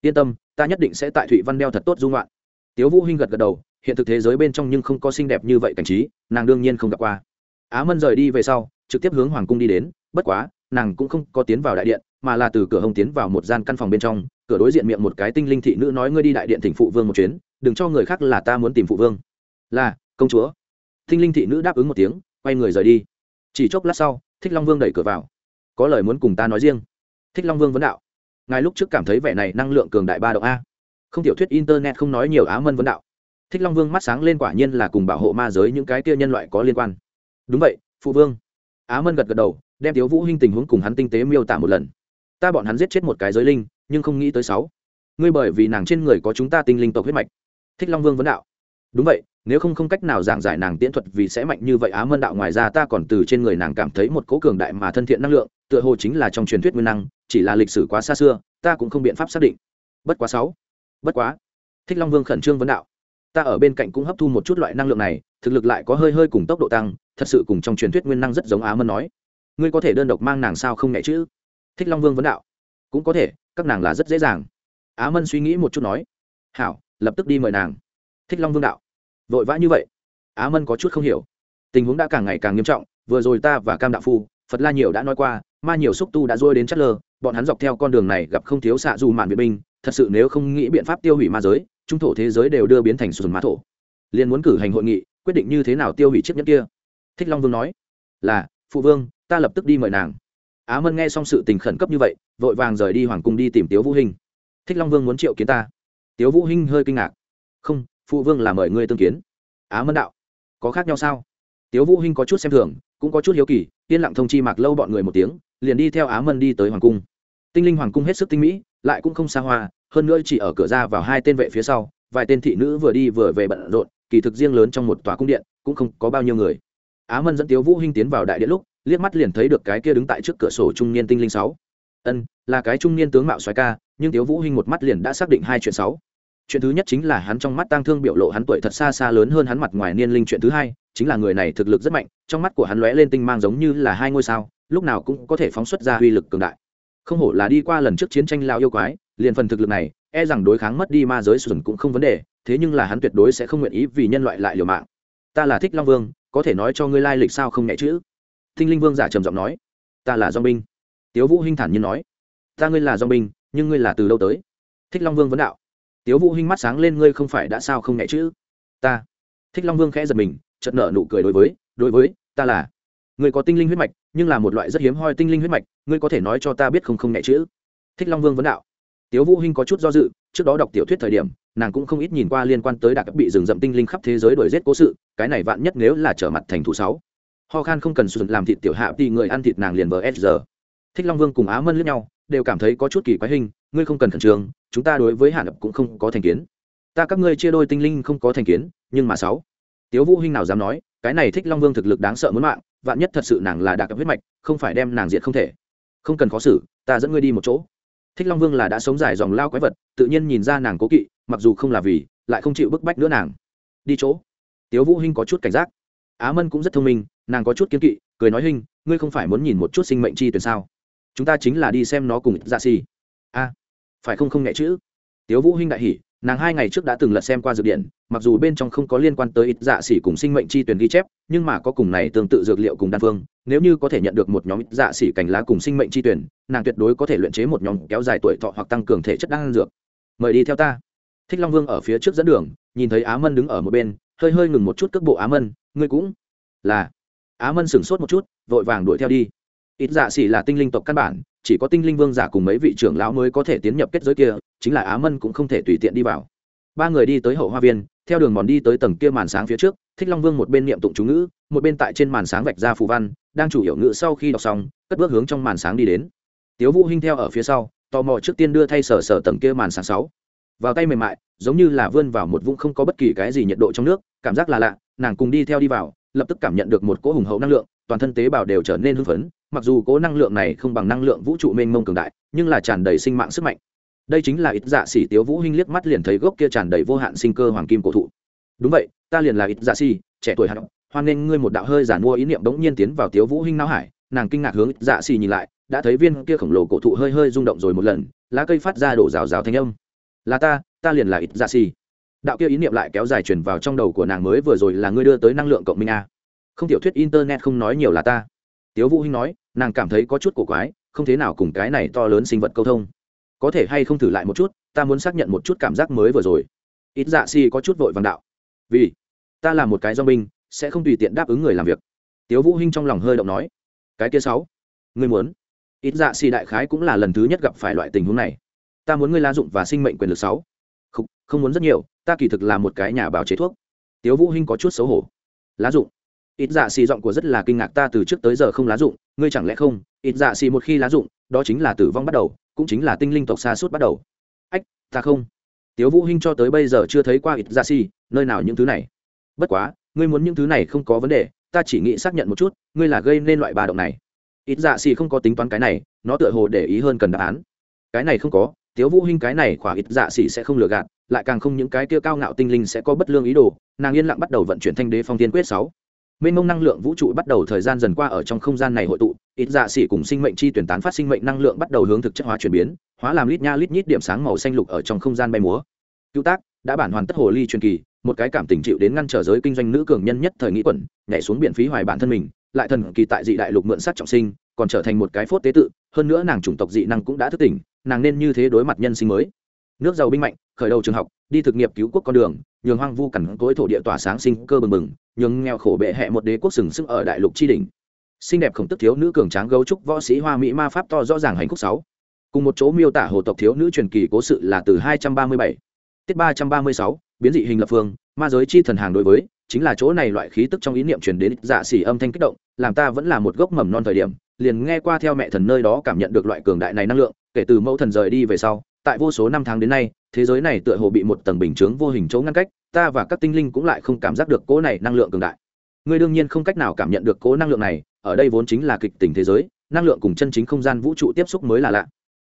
yên tâm ta nhất định sẽ tại thụy văn đeo thật tốt dung loạn tiếu vũ hinh gật gật đầu hiện thực thế giới bên trong nhưng không có xinh đẹp như vậy cảnh trí nàng đương nhiên không gặp qua á mân rời đi về sau trực tiếp hướng hoàng cung đi đến bất quá nàng cũng không có tiến vào đại điện mà là từ cửa hông tiến vào một gian căn phòng bên trong cửa đối diện miệng một cái tinh linh thị nữ nói ngươi đi đại điện thỉnh phụ vương một chuyến đừng cho người khác là ta muốn tìm phụ vương là công chúa tinh linh thị nữ đáp ứng một tiếng quay người rời đi chỉ chốc lát sau thích long vương đẩy cửa vào có lời muốn cùng ta nói riêng thích long vương vấn đạo ngài lúc trước cảm thấy vẻ này năng lượng cường đại ba độ a không tiểu thuyết internet không nói nhiều á mân vấn đạo thích long vương mắt sáng lên quả nhiên là cùng bảo hộ ma giới những cái kia nhân loại có liên quan đúng vậy phụ vương á mân gật gật đầu đem tiếu vũ huynh tình huống cùng hắn tinh tế miêu tả một lần ta bọn hắn giết chết một cái giới linh nhưng không nghĩ tới sáu ngươi bởi vì nàng trên người có chúng ta tinh linh tộc huyết mạch thích long vương vấn đạo đúng vậy nếu không không cách nào giảng giải nàng tiễn thuật vì sẽ mạnh như vậy á mân đạo ngoài ra ta còn từ trên người nàng cảm thấy một cố cường đại mà thân thiện năng lượng tựa hồ chính là trong truyền thuyết nguyên năng chỉ là lịch sử quá xa xưa ta cũng không biện pháp xác định bất quá sáu bất quá thích long vương khẩn trương vấn đạo ta ở bên cạnh cũng hấp thu một chút loại năng lượng này thực lực lại có hơi hơi cùng tốc độ tăng thật sự cùng trong truyền thuyết nguyên năng rất giống á mân nói ngươi có thể đơn độc mang nàng sao không nhẹ chứ thích long vương vấn đạo cũng có thể các nàng là rất dễ dàng á mân suy nghĩ một chút nói hảo lập tức đi mời nàng thích long vương đạo vội vã như vậy á mân có chút không hiểu tình huống đã càng ngày càng nghiêm trọng vừa rồi ta và cam đạo phu phật la nhiều đã nói qua ma nhiều xúc tu đã dôi đến chất lơ bọn hắn dọc theo con đường này gặp không thiếu xạ dù mạn vệ binh thật sự nếu không nghĩ biện pháp tiêu hủy ma giới trung thổ thế giới đều đưa biến thành sùn mã thổ liền muốn cử hành hội nghị quyết định như thế nào tiêu hủy chiếc nhẫn kia thích long vương nói là phụ vương ta lập tức đi mời nàng á mân nghe xong sự tình khẩn cấp như vậy vội vàng rời đi hoàng cung đi tìm tiếu vũ hình thích long vương muốn triệu kiến ta tiếu vũ hình hơi kinh ngạc không phụ vương là mời ngươi tương kiến á mân đạo có khác nhau sao tiếu vũ hình có chút xem thường cũng có chút hiếu kỳ yên lặng thông chi mạc lâu bọn người một tiếng liền đi theo á mân đi tới hoàng cung tinh linh hoàng cung hết sức tinh mỹ lại cũng không xa hoa hơn nữa chỉ ở cửa ra vào hai tên vệ phía sau vài tên thị nữ vừa đi vừa về bận rộn kỳ thực riêng lớn trong một tòa cung điện cũng không có bao nhiêu người á mân dẫn tiếu vũ hinh tiến vào đại điện lúc liếc mắt liền thấy được cái kia đứng tại trước cửa sổ trung niên tinh linh sáu ân là cái trung niên tướng mạo xoáy ca nhưng tiếu vũ hinh một mắt liền đã xác định hai chuyện sáu chuyện thứ nhất chính là hắn trong mắt tang thương biểu lộ hắn tuổi thật xa xa lớn hơn hắn mặt ngoài niên linh chuyện thứ hai chính là người này thực lực rất mạnh trong mắt của hắn lóe lên tinh mang giống như là hai ngôi sao lúc nào cũng có thể phóng xuất ra uy lực cường đại không hổ là đi qua lần trước chiến tranh lao yêu quái liền phần thực lực này e rằng đối kháng mất đi ma giới sùn cũng không vấn đề thế nhưng là hắn tuyệt đối sẽ không nguyện ý vì nhân loại lại liều mạng ta là thích long vương có thể nói cho ngươi lai lịch sao không nhẹ chữ thinh linh vương giả trầm giọng nói ta là dong binh tiếu vũ hinh thản nhiên nói ta ngươi là dong binh nhưng ngươi là từ đâu tới thích long vương vấn đạo tiếu vũ hinh mắt sáng lên ngươi không phải đã sao không nhẹ chữ ta thích long vương khẽ giật mình chợt nở nụ cười đối với đối với ta là ngươi có tinh linh huyết mạch nhưng là một loại rất hiếm hoi tinh linh huyết mạch ngươi có thể nói cho ta biết không không nhẹ chữ thích long vương vấn đạo tiếu vũ hinh có chút do dự trước đó đọc tiểu thuyết thời điểm nàng cũng không ít nhìn qua liên quan tới đặc bị rừng rậm tinh linh khắp thế giới đuổi giết cố sự cái này vạn nhất nếu là trở mặt thành thủ sáu ho khan không cần sụt làm thịt tiểu hạ thì người ăn thịt nàng liền vờ s giờ thích long vương cùng á mân lẫn nhau đều cảm thấy có chút kỳ quái hình ngươi không cần khẩn trương chúng ta đối với hạ lập cũng không có thành kiến ta các ngươi chia đôi tinh linh không có thành kiến nhưng mà sáu tiếu vũ hinh nào dám nói cái này thích long vương thực lực đáng sợ muốn mạng vạn nhất thật sự nàng là đặc huyết mạch không phải đem nàng diệt không thể không cần khó xử ta dẫn ngươi đi một chỗ thích long vương là đã sống dài dòng lao quái vật tự nhiên nhìn ra nàng cố kỵ mặc dù không là vì lại không chịu bức bách nữa nàng đi chỗ tiếu vũ hinh có chút cảnh giác á mân cũng rất thông minh nàng có chút kiên kỵ cười nói hinh ngươi không phải muốn nhìn một chút sinh mệnh chi tuyển sao chúng ta chính là đi xem nó cùng dạ xì a phải không không nhẹ chữ tiếu vũ hinh đại hỉ nàng hai ngày trước đã từng lật xem qua dược điện mặc dù bên trong không có liên quan tới ít dạ xỉ cùng sinh mệnh chi tuyển ghi chép nhưng mà có cùng này tương tự dược liệu cùng đan phương nếu như có thể nhận được một nhóm ít dạ xỉ cành lá cùng sinh mệnh chi tuyển nàng tuyệt đối có thể luyện chế một nhóm kéo dài tuổi thọ hoặc tăng cường thể chất đan dược mời đi theo ta thích long vương ở phía trước dẫn đường nhìn thấy á mân đứng ở một bên hơi hơi ngừng một chút cước bộ á mân ngươi cũng là á mân sửng sốt một chút vội vàng đuổi theo đi ít dạ xỉ là tinh linh tộc căn bản chỉ có tinh linh vương giả cùng mấy vị trưởng lão mới có thể tiến nhập kết giới kia chính là á mân cũng không thể tùy tiện đi vào ba người đi tới hậu hoa viên theo đường mòn đi tới tầng kia màn sáng phía trước thích long vương một bên niệm tụng chú ngữ một bên tại trên màn sáng vạch ra phù văn đang chủ hiểu ngữ sau khi đọc xong cất bước hướng trong màn sáng đi đến tiếu vũ hinh theo ở phía sau tò mò trước tiên đưa thay sở sở tầng kia màn sáng sáu vào tay mềm mại giống như là vươn vào một vũng không có bất kỳ cái gì nhiệt độ trong nước cảm giác là lạ nàng cùng đi theo đi vào lập tức cảm nhận được một cỗ hùng hậu năng lượng toàn thân tế bào đều trở nên hưng phấn mặc dù cố năng lượng này không bằng năng lượng vũ trụ mênh mông cường đại nhưng là tràn đầy sinh mạng sức mạnh đây chính là ít dạ xỉ tiếu vũ hinh liếc mắt liền thấy gốc kia tràn đầy vô hạn sinh cơ hoàng kim cổ thụ đúng vậy ta liền là ít dạ xỉ trẻ tuổi hạng hoan nên ngươi một đạo hơi giản mua ý niệm đống nhiên tiến vào tiếu vũ hinh não hải nàng kinh ngạc hướng ít dạ xỉ nhìn lại đã thấy viên kia khổng lồ cổ thụ hơi hơi rung động rồi một lần lá cây phát ra đổ rào rào thanh âm là ta ta liền là ít dạ xỉ đạo kia ý niệm lại kéo dài truyền vào trong đầu của nàng mới vừa rồi là ngươi đưa tới năng lượng cộng minh a không tiểu thuyết internet không nói nhiều là ta tiếu vũ hinh nói nàng cảm thấy có chút cổ quái không thế nào cùng cái này to lớn sinh vật câu thông có thể hay không thử lại một chút ta muốn xác nhận một chút cảm giác mới vừa rồi ít dạ si có chút vội vàng đạo vì ta là một cái do binh sẽ không tùy tiện đáp ứng người làm việc tiếu vũ hinh trong lòng hơi động nói cái kia sáu ngươi muốn ít dạ si đại khái cũng là lần thứ nhất gặp phải loại tình huống này ta muốn ngươi la dụng và sinh mệnh quyền lực sáu không, không muốn rất nhiều ta kỳ thực là một cái nhà bào chế thuốc tiếu vũ hinh có chút xấu hổ lá dụng ít dạ xì giọng của rất là kinh ngạc ta từ trước tới giờ không lá dụng ngươi chẳng lẽ không ít dạ xì một khi lá dụng đó chính là tử vong bắt đầu cũng chính là tinh linh tộc xa suốt bắt đầu ách ta không tiếu vũ hinh cho tới bây giờ chưa thấy qua ít dạ xì nơi nào những thứ này bất quá ngươi muốn những thứ này không có vấn đề ta chỉ nghĩ xác nhận một chút ngươi là gây nên loại bà động này ít dạ xì không có tính toán cái này nó tựa hồ để ý hơn cần đáp án cái này không có tiếu vũ hinh cái này khỏa ít dạ xì sẽ không lừa gạt lại càng không những cái kia cao ngạo tinh linh sẽ có bất lương ý đồ nàng yên lặng bắt đầu vận chuyển thanh đế phong tiên quyết sáu mênh mông năng lượng vũ trụ bắt đầu thời gian dần qua ở trong không gian này hội tụ ít dạ xỉ cùng sinh mệnh chi tuyển tán phát sinh mệnh năng lượng bắt đầu hướng thực chất hóa chuyển biến hóa làm lít nha lít nhít điểm sáng màu xanh lục ở trong không gian bay múa cứu tác đã bản hoàn tất hồ ly truyền kỳ một cái cảm tình chịu đến ngăn trở giới kinh doanh nữ cường nhân nhất thời nghĩ quẩn nhảy xuống biển phí hoài bản thân mình lại thần kỳ tại dị đại lục mượn sát trọng sinh còn trở thành một cái phốt tế tự hơn nữa nàng chủng tộc dị năng cũng đã thức tỉnh nàng nên như thế đối mặt nhân sinh mới nước giàu binh mạnh khởi đầu trường học đi thực nghiệp cứu quốc con đường nhường hoang vu cằn cỗi thổ địa tỏa sáng sinh cơ bừng bừng nhường nghèo khổ bệ hẹ một đế quốc sừng sững ở đại lục tri đình xinh đẹp khổng tức thiếu nữ cường tráng gấu trúc võ sĩ hoa mỹ ma pháp to rõ ràng hành khúc sáu cùng một chỗ miêu tả hồ tộc thiếu nữ truyền kỳ cố sự là từ 237 tiết 336 biến dị hình lập phương ma giới chi thần hàng đối với chính là chỗ này loại khí tức trong ý niệm truyền đến dạ xỉ âm thanh kích động làm ta vẫn là một gốc mầm non thời điểm liền nghe qua theo mẹ thần nơi đó cảm nhận được loại cường đại này năng lượng kể từ mẫu thần rời đi về sau tại vô số năm tháng đến nay thế giới này tựa hồ bị một tầng bình chướng vô hình chỗ ngăn cách ta và các tinh linh cũng lại không cảm giác được cỗ này năng lượng cường đại ngươi đương nhiên không cách nào cảm nhận được cố năng lượng này ở đây vốn chính là kịch tình thế giới năng lượng cùng chân chính không gian vũ trụ tiếp xúc mới là lạ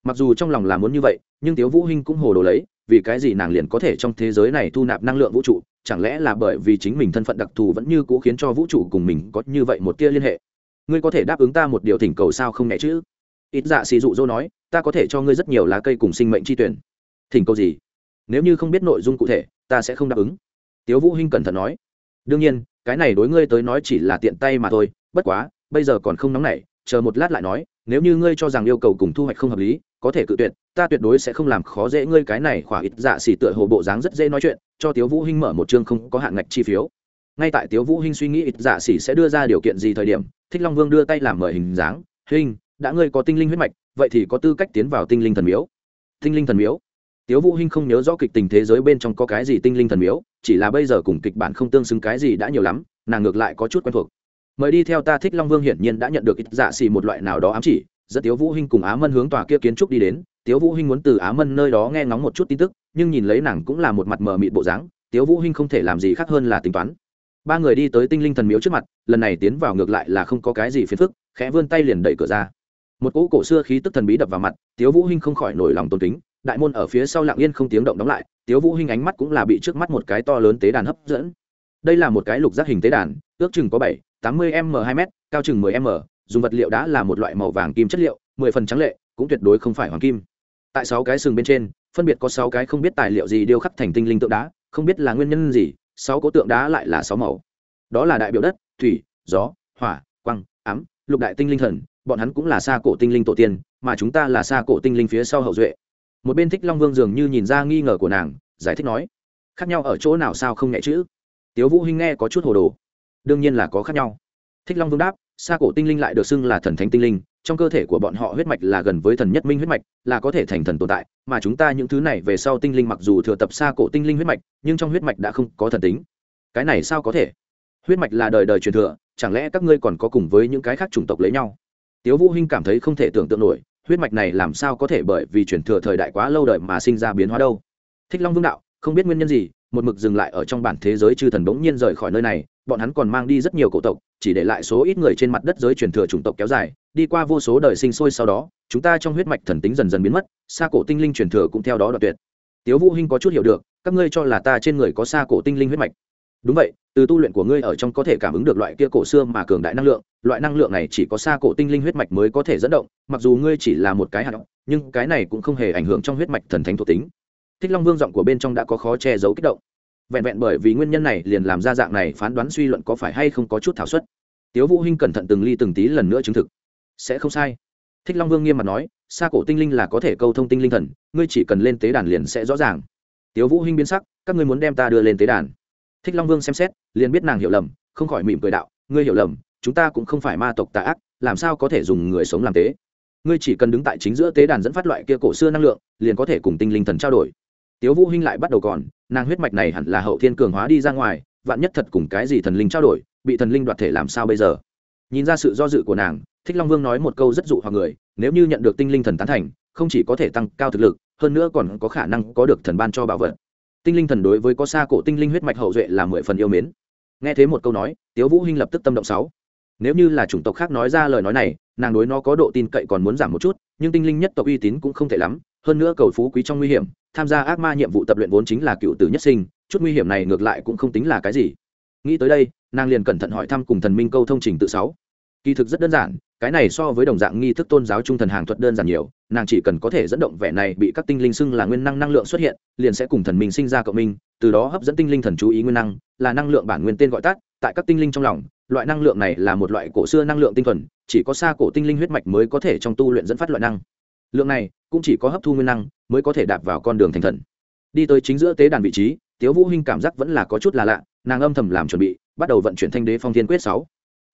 mặc dù trong lòng là muốn như vậy nhưng tiếu vũ hinh cũng hồ đồ lấy vì cái gì nàng liền có thể trong thế giới này thu nạp năng lượng vũ trụ chẳng lẽ là bởi vì chính mình thân phận đặc thù vẫn như cũ khiến cho vũ trụ cùng mình có như vậy một tia liên hệ ngươi có thể đáp ứng ta một điều thỉnh cầu sao không nhẹ chứ ít dạ xì dụ dỗ nói ta có thể cho ngươi rất nhiều lá cây cùng sinh mệnh tri tuyển thỉnh cầu gì nếu như không biết nội dung cụ thể ta sẽ không đáp ứng tiếu vũ hinh cẩn thận nói đương nhiên cái này đối ngươi tới nói chỉ là tiện tay mà thôi bất quá bây giờ còn không nóng nảy chờ một lát lại nói nếu như ngươi cho rằng yêu cầu cùng thu hoạch không hợp lý có thể cự tuyệt ta tuyệt đối sẽ không làm khó dễ ngươi cái này khỏa ít dạ xì tựa hồ bộ dáng rất dễ nói chuyện cho tiếu vũ hinh mở một chương không có hạn ngạch chi phiếu ngay tại tiếu vũ hinh suy nghĩ ít dạ xì sẽ đưa ra điều kiện gì thời điểm thích long vương đưa tay làm mời hình dáng hình đã ngươi có tinh linh huyết mạch vậy thì có tư cách tiến vào tinh linh thần miếu tinh linh thần miếu tiếu vũ hinh không nhớ rõ kịch tình thế giới bên trong có cái gì tinh linh thần miếu chỉ là bây giờ cùng kịch bản không tương xứng cái gì đã nhiều lắm nàng ngược lại có chút quen thuộc mời đi theo ta thích long vương hiển nhiên đã nhận được ít dạ xì một loại nào đó ám chỉ dẫn tiếu vũ hinh cùng á mân hướng tòa kia kiến trúc đi đến tiếu vũ hinh muốn từ á mân nơi đó nghe ngóng một chút tin tức nhưng nhìn lấy nàng cũng là một mặt mờ mịt bộ dáng tiếu vũ hinh không thể làm gì khác hơn là tính toán ba người đi tới tinh linh thần miếu trước mặt lần này tiến vào ngược lại là không có cái gì phiền phức khẽ vươn tay liền đẩy cửa ra một cỗ cổ xưa khí tức thần bí đập vào mặt tiếu vũ hinh không khỏi nổi lòng tôn kính đại môn ở phía sau lặng yên không tiếng động đóng lại tiếu vũ hinh ánh mắt cũng là bị trước mắt một cái to lớn tế đàn hấp dẫn đây là một cái lục giác hình tế đàn ước chừng có bảy tám mươi m hai m cao chừng mười m dùng vật liệu đã là một loại màu vàng kim chất liệu mười phần trắng lệ cũng tuyệt đối không phải hoàng kim tại sáu cái sừng bên trên phân biệt có sáu cái không biết tài liệu gì điêu khắc thành tinh linh tượng đá không biết là nguyên nhân gì sáu cố tượng đá lại là sáu màu đó là đại biểu đất thủy gió hỏa quăng ám lục đại tinh linh thần bọn hắn cũng là xa cổ tinh linh tổ tiên mà chúng ta là xa cổ tinh linh phía sau hậu duệ một bên thích long vương dường như nhìn ra nghi ngờ của nàng giải thích nói khác nhau ở chỗ nào sao không nhẹ chữ tiếu vũ hinh nghe có chút hồ đồ đương nhiên là có khác nhau thích long vương đáp xa cổ tinh linh lại được xưng là thần thánh tinh linh trong cơ thể của bọn họ huyết mạch là gần với thần nhất minh huyết mạch là có thể thành thần tồn tại mà chúng ta những thứ này về sau tinh linh mặc dù thừa tập xa cổ tinh linh huyết mạch nhưng trong huyết mạch đã không có thần tính cái này sao có thể huyết mạch là đời đời truyền thừa chẳng lẽ các ngươi còn có cùng với những cái khác chủng tộc lấy nhau tiếu vũ hinh cảm thấy không thể tưởng tượng nổi huyết mạch này làm sao có thể bởi vì chuyển thừa thời đại quá lâu đời mà sinh ra biến hóa đâu thích long vương đạo không biết nguyên nhân gì một mực dừng lại ở trong bản thế giới chư thần bỗng nhiên rời khỏi nơi này bọn hắn còn mang đi rất nhiều cổ tộc chỉ để lại số ít người trên mặt đất giới truyền thừa chủng tộc kéo dài đi qua vô số đời sinh sôi sau đó chúng ta trong huyết mạch thần tính dần dần biến mất xa cổ tinh linh truyền thừa cũng theo đó đoạn tuyệt tiếu vũ hinh có chút hiểu được các ngươi cho là ta trên người có xa cổ tinh linh huyết mạch đúng vậy từ tu luyện của ngươi ở trong có thể cảm ứng được loại kia cổ xưa mà cường đại năng lượng loại năng lượng này chỉ có xa cổ tinh linh huyết mạch mới có thể dẫn động mặc dù ngươi chỉ là một cái hạt động nhưng cái này cũng không hề ảnh hưởng trong huyết mạch thần thánh thuộc tính thích long vương giọng của bên trong đã có khó che giấu kích động vẹn vẹn bởi vì nguyên nhân này liền làm ra dạng này phán đoán suy luận có phải hay không có chút thảo suất tiếu vũ hinh cẩn thận từng ly từng tí lần nữa chứng thực sẽ không sai thích long vương nghiêm mặt nói xa cổ tinh linh là có thể câu thông tinh linh thần ngươi chỉ cần lên tế đàn liền sẽ rõ ràng tiếu vũ hinh biến sắc các ngươi muốn đem ta đưa lên tế đàn thích long vương xem xét liền biết nàng hiểu lầm không khỏi mỉm cười đạo ngươi hiểu lầm chúng ta cũng không phải ma tộc tà ác làm sao có thể dùng người sống làm tế ngươi chỉ cần đứng tại chính giữa tế đàn dẫn phát loại kia cổ xưa năng lượng liền có thể cùng tinh linh thần trao đổi tiếu vũ hinh lại bắt đầu còn nàng huyết mạch này hẳn là hậu thiên cường hóa đi ra ngoài vạn nhất thật cùng cái gì thần linh trao đổi bị thần linh đoạt thể làm sao bây giờ nhìn ra sự do dự của nàng thích long vương nói một câu rất dụ hoặc người nếu như nhận được tinh linh thần tán thành không chỉ có thể tăng cao thực lực hơn nữa còn có khả năng có được thần ban cho bảo vật tinh linh thần đối với có xa cổ tinh linh huyết mạch hậu duệ là mười phần yêu mến nghe thế một câu nói tiếu vũ hinh lập tức tâm động sáu nếu như là chủng tộc khác nói ra lời nói này nàng đối nó có độ tin cậy còn muốn giảm một chút nhưng tinh linh nhất tộc uy tín cũng không thể lắm hơn nữa cầu phú quý trong nguy hiểm tham gia ác ma nhiệm vụ tập luyện vốn chính là cựu tử nhất sinh chút nguy hiểm này ngược lại cũng không tính là cái gì nghĩ tới đây nàng liền cẩn thận hỏi thăm cùng thần minh câu thông trình tự sáu kỳ thực rất đơn giản cái này so với đồng dạng nghi thức tôn giáo trung thần hàng thuật đơn giản nhiều nàng chỉ cần có thể dẫn động vẻ này bị các tinh linh xưng là nguyên năng năng lượng xuất hiện liền sẽ cùng thần mình sinh ra cộng minh từ đó hấp dẫn tinh linh thần chú ý nguyên năng là năng lượng bản nguyên tên gọi tắt tại các tinh linh trong lòng loại năng lượng này là một loại cổ xưa năng lượng tinh thuần chỉ có xa cổ tinh linh huyết mạch mới có thể trong tu luyện dẫn phát loại năng lượng này cũng chỉ có hấp thu nguyên năng mới có thể đạp vào con đường thành thần đi tới chính giữa tế đàn vị trí tiếu vũ hinh cảm giác vẫn là có chút là lạ nàng âm thầm làm chuẩn bị bắt đầu vận chuyển thanh đế phong thiên quyết sáu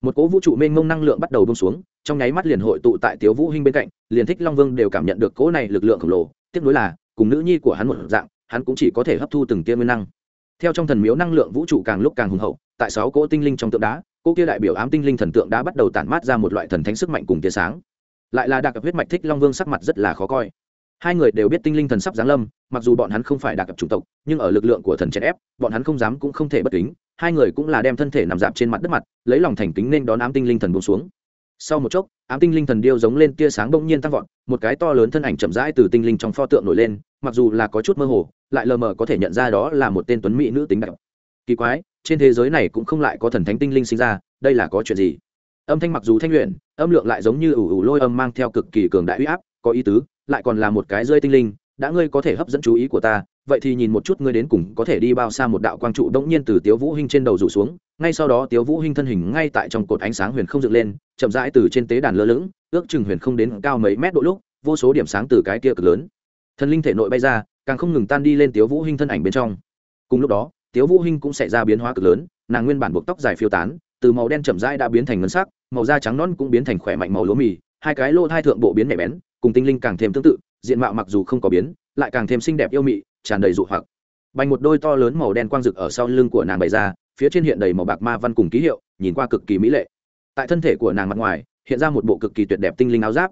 một cỗ vũ trụ mênh mông năng lượng bắt đầu bông xuống trong nháy mắt liền hội tụ tại tiếu vũ hinh bên cạnh liền thích long vương đều cảm nhận được cỗ này lực lượng khổng lồ tiếp nối là cùng nữ nhi của hắn một dạng hắn cũng chỉ có thể hấp thu từng tia nguyên năng theo trong thần miếu năng lượng vũ trụ càng lúc càng hùng hậu tại sáu cỗ tinh linh trong tượng đá cỗ kia đại biểu ám tinh linh thần tượng đã bắt đầu tản mát ra một loại thần thánh sức mạnh cùng tia sáng lại là đặc huyết mạch thích long vương sắc mặt rất là khó coi hai người đều biết tinh linh thần sắp giáng lâm mặc dù bọn hắn không phải đặc cập chủng tộc nhưng ở lực lượng của thần chèn ép bọn hắn không dám cũng không thể bất kính hai người cũng là đem thân thể nằm dạp trên mặt đất mặt lấy lòng thành kính nên đón ám tinh linh thần buông xuống sau một chốc ám tinh linh thần điêu giống lên tia sáng bỗng nhiên tăng vọt một cái to lớn thân ảnh chậm rãi từ tinh linh trong pho tượng nổi lên mặc dù là có chút mơ hồ lại lờ mờ có thể nhận ra đó là một tên tuấn mỹ nữ tính đạo. kỳ quái trên thế giới này cũng không lại có thần thánh tinh linh sinh ra đây là có chuyện gì âm thanh mặc dù thanh luyện âm lượng lại giống như ủ ủ lôi âm mang theo cực kỳ cường đại uy áp có ý tứ lại còn là một cái rơi tinh linh đã ngươi có thể hấp dẫn chú ý của ta vậy thì nhìn một chút ngươi đến cùng có thể đi bao xa một đạo quang trụ bỗng nhiên từ tiếu vũ hinh trên đầu rủ xuống ngay sau đó tiếu vũ hinh thân hình ngay tại trong cột ánh sáng huyền không dựng lên chậm rãi từ trên tế đàn lơ lửng ước chừng huyền không đến cao mấy mét độ lúc vô số điểm sáng từ cái kia cực lớn thần linh thể nội bay ra càng không ngừng tan đi lên tiếu vũ hinh thân ảnh bên trong cùng lúc đó tiếu vũ hinh cũng xảy ra biến hóa cực lớn nàng nguyên bản buộc tóc dài phiêu tán từ màu đen chậm rãi đã biến thành ngân sắc màu da trắng nõn cũng biến thành khỏe mạnh màu lúa mì hai cái lô thai thượng bộ biến mẹ bén cùng tinh linh càng thêm tương tự diện mạo mặc dù không có biến lại càng thêm xinh đẹp yêu mị tràn đầy dụ hoặc bành một đôi to lớn màu đen quang rực ở sau lưng của nàng bày ra phía trên hiện đầy màu bạc ma văn cùng ký hiệu nhìn qua cực kỳ mỹ lệ tại thân thể của nàng mặt ngoài hiện ra một bộ cực kỳ tuyệt đẹp tinh linh áo giáp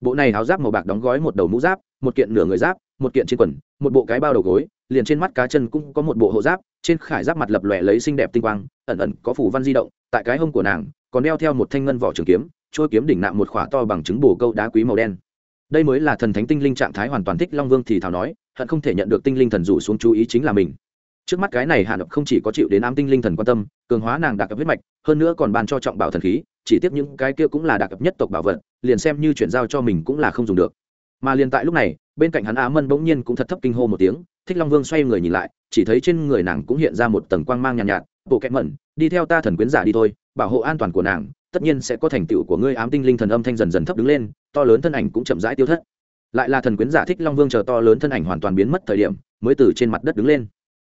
bộ này áo giáp màu bạc đóng gói một đầu mũ giáp một kiện nửa người giáp một kiện trên quần một bộ cái bao đầu gối liền trên mắt cá chân cũng có một bộ hộ giáp trên khải giáp mặt lập lòe lấy xinh đẹp tinh quang ẩn ẩn có phủ văn di động tại cái hông của nàng còn đeo theo một thanh ngân vỏ trường kiếm trôi kiếm đỉnh nạm một khỏa to bằng trứng bồ câu đá quý màu đen đây mới là thần thánh tinh linh trạng thái hoàn toàn thích long vương thì thảo nói hận không thể nhận được tinh linh thần rủ xuống chú ý chính là mình trước mắt cái này hạ nập không chỉ có chịu đến ám tinh linh thần quan tâm cường hóa nàng đặc cập huyết mạch hơn nữa còn ban cho trọng bảo thần khí chỉ tiếp những cái kia cũng là đặc cập nhất tộc bảo vật liền xem như chuyển giao cho mình cũng là không dùng được mà liền tại lúc này bên cạnh hắn á mân bỗng nhiên cũng thật thấp kinh hô một tiếng thích long vương xoay người nhìn lại chỉ thấy trên người nàng cũng hiện ra một tầng quang mang nhàn nhạt, nhạt bộ kẹt mẩn đi theo ta thần quyến giả đi thôi bảo hộ an toàn của nàng tất nhiên sẽ có thành tựu của ngươi ám tinh linh thần âm thanh dần dần thấp đứng lên to lớn thân ảnh cũng chậm rãi tiêu thất lại là thần quyến giả thích long vương chờ to lớn thân ảnh hoàn toàn biến mất thời điểm mới từ trên mặt đất đứng lên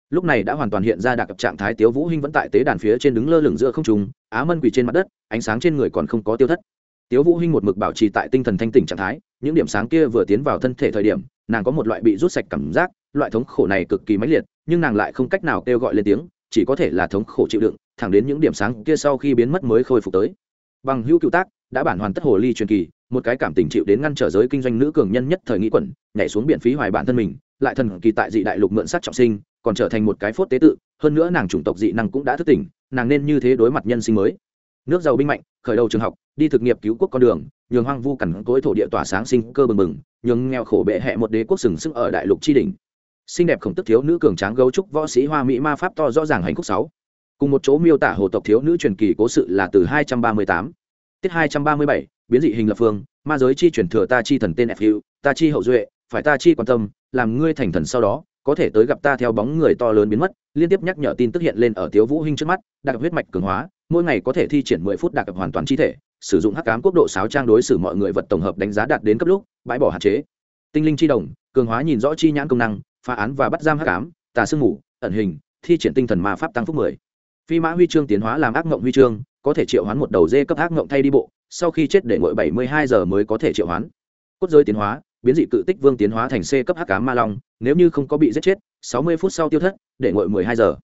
lúc này đã hoàn toàn hiện ra đặc trạng thái tiếu vũ hinh vẫn tại tế đàn phía trên đứng lơ lửng giữa không trung á mân quỳ trên mặt đất ánh sáng trên người còn không có tiêu thất tiếu vũ hinh một mực bảo trì tại tinh thần thanh tỉnh trạng thái những điểm sáng kia vừa tiến vào thân thể thời điểm nàng có một loại bị rút sạch cảm giác loại thống khổ này cực kỳ mãnh liệt nhưng nàng lại không cách nào kêu gọi lên tiếng chỉ có thể là thống khổ chịu đựng thẳng đến những điểm sáng kia sau khi biến mất mới khôi phục tới bằng hữu cựu tác đã bản hoàn tất hồ ly truyền kỳ một cái cảm tình chịu đến ngăn trở giới kinh doanh nữ cường nhân nhất thời nghĩ quẩn nhảy xuống biển phí hoài bản thân mình lại thần kỳ tại dị đại lục mượn sát trọng sinh còn trở thành một cái phốt tế tự hơn nữa nàng chủng tộc dị năng cũng đã thức tỉnh nàng nên như thế đối mặt nhân sinh mới nước giàu binh mạnh khởi đầu trường học đi thực nghiệp cứu quốc con đường nhường hoang vu cằn cối thổ địa tỏa sáng sinh cơ bừng bừng nhường nghèo khổ bệ hẹ một đế quốc sừng sức ở đại lục tri đình xinh đẹp khổng tức thiếu nữ cường tráng gấu trúc võ sĩ hoa mỹ ma pháp to rõ ràng hành khúc sáu cùng một chỗ miêu tả hồ tộc thiếu nữ truyền kỳ cố sự là từ hai trăm ba mươi tám tiết hai trăm ba mươi bảy biến dị hình lập phương ma giới chi chuyển thừa ta chi thần tên f ta chi hậu duệ phải ta chi quan tâm làm ngươi thành thần sau đó có thể tới gặp ta theo bóng người to lớn biến mất liên tiếp nhắc nhở tin tức hiện lên ở tiếu vũ hinh trước mắt đặc huyết mạch cường hóa mỗi ngày có thể thi triển mười phút đặc hoàn toàn chi thể sử dụng hắc ám quốc độ sáo trang đối xử mọi người vật tổng hợp đánh giá đạt đến cấp lúc bãi bỏ hạn chế tinh linh chi đồng cường hóa nhìn rõ chi nhãn công năng phá án và bắt giam hắc ám tà sương ngủ ẩn hình thi triển tinh thần ma pháp tăng phúc mười phi mã huy chương tiến hóa làm ác mộng huy chương có thể triệu hoán một đầu dê cấp ác ngộng thay đi bộ sau khi chết để ngội 72 giờ mới có thể triệu hoán cốt giới tiến hóa biến dị cự tích vương tiến hóa thành c cấp hắc cá ma long nếu như không có bị giết chết 60 phút sau tiêu thất để ngội 12 giờ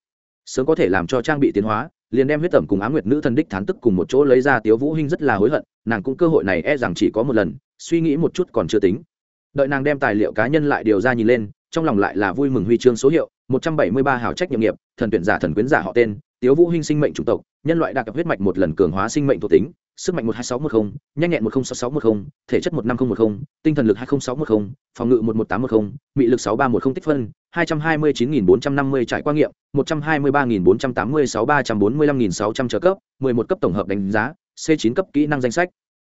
sớm có thể làm cho trang bị tiến hóa liền đem huyết tẩm cùng ám nguyệt nữ thần đích thán tức cùng một chỗ lấy ra tiếu vũ hinh rất là hối hận nàng cũng cơ hội này e rằng chỉ có một lần suy nghĩ một chút còn chưa tính đợi nàng đem tài liệu cá nhân lại điều ra nhìn lên trong lòng lại là vui mừng huy chương số hiệu 173 hảo trách nhiệm nghiệp thần tuyển giả thần quyến giả họ tên tiếu vũ hinh sinh mệnh chủng tộc nhân loại đạt cập huyết mạch một lần cường hóa sinh mệnh thuộc tính sức mạnh một hai sáu một không nhanh nhẹn một không sáu sáu một không thể chất một năm không một không tinh thần lực hai không sáu một không phòng ngự một một tám một không bị lực sáu ba một không tích phân hai trăm hai mươi chín nghìn bốn trăm năm mươi trải qua nghiệm một trăm hai mươi ba nghìn bốn trăm tám mươi sáu ba trăm bốn mươi lăm nghìn sáu trăm trợ cấp mười một cấp tổng hợp đánh giá c chín cấp kỹ năng danh sách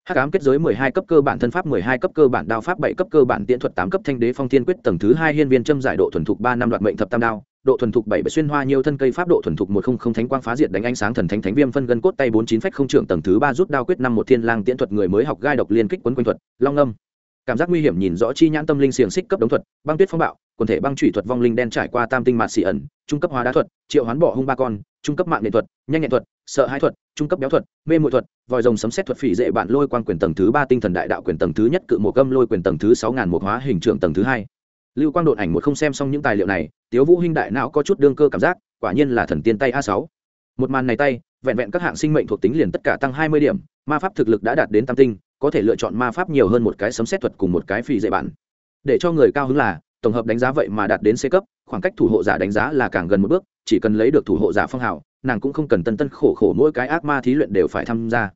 hắc ám kết giới 12 cấp cơ bản thân pháp 12 cấp cơ bản đao pháp 7 cấp cơ bản tiện thuật 8 cấp thanh đế phong thiên quyết tầng thứ 2 hiên viên châm giải độ thuần thục 3 năm đoạt mệnh thập tam đao độ thuần thục bảy bệ xuyên hoa nhiều thân cây pháp độ thuần thục một không không thánh quang phá diệt đánh ánh sáng thần thánh thánh viêm phân gân cốt tay bốn chín phách không trưởng tầng thứ ba rút đao quyết năm một thiên lang tiễn thuật người mới học gai độc liên kích quấn quanh thuật long âm cảm giác nguy hiểm nhìn rõ chi nhãn tâm linh xiềng xích cấp đống thuật băng tuyết phong bạo quần thể băng chủy thuật vong linh đen trải qua tam tinh mạt xì ẩn trung cấp hóa đá thuật triệu hoán bỏ hung ba con trung cấp mạng nghệ thuật nhanh nhẹn thuật sợ hãi thuật trung cấp béo thuật mê muội thuật vòi rồng sấm xét thuật phỉ dễ bạn lôi quan quyền tầng thứ ba tinh thần đại đạo quyền tầng thứ nhất cự mùa gâm lôi quyền tầng thứ sáu ngàn một hóa hình trưởng tầng thứ hai lưu quang đột ảnh một không xem xong những tài liệu này tiếu vũ hinh đại não có chút đương cơ cảm giác quả nhiên là thần tiên tay a sáu một màn này tay vẹn vẹn các hạng sinh mệnh thuộc tính liền tất cả tăng hai mươi điểm ma pháp thực lực đã đạt đến tam tinh có thể lựa chọn ma pháp nhiều hơn một cái sấm xét thuật cùng một cái phi dạy bản để cho người cao hứng là tổng hợp đánh giá vậy mà đạt đến C cấp, khoảng cách thủ hộ giả đánh giá là càng gần một bước, chỉ cần lấy được thủ hộ giả phong hào, nàng cũng không cần tân tân khổ khổ mỗi cái ác ma thí luyện đều phải tham gia.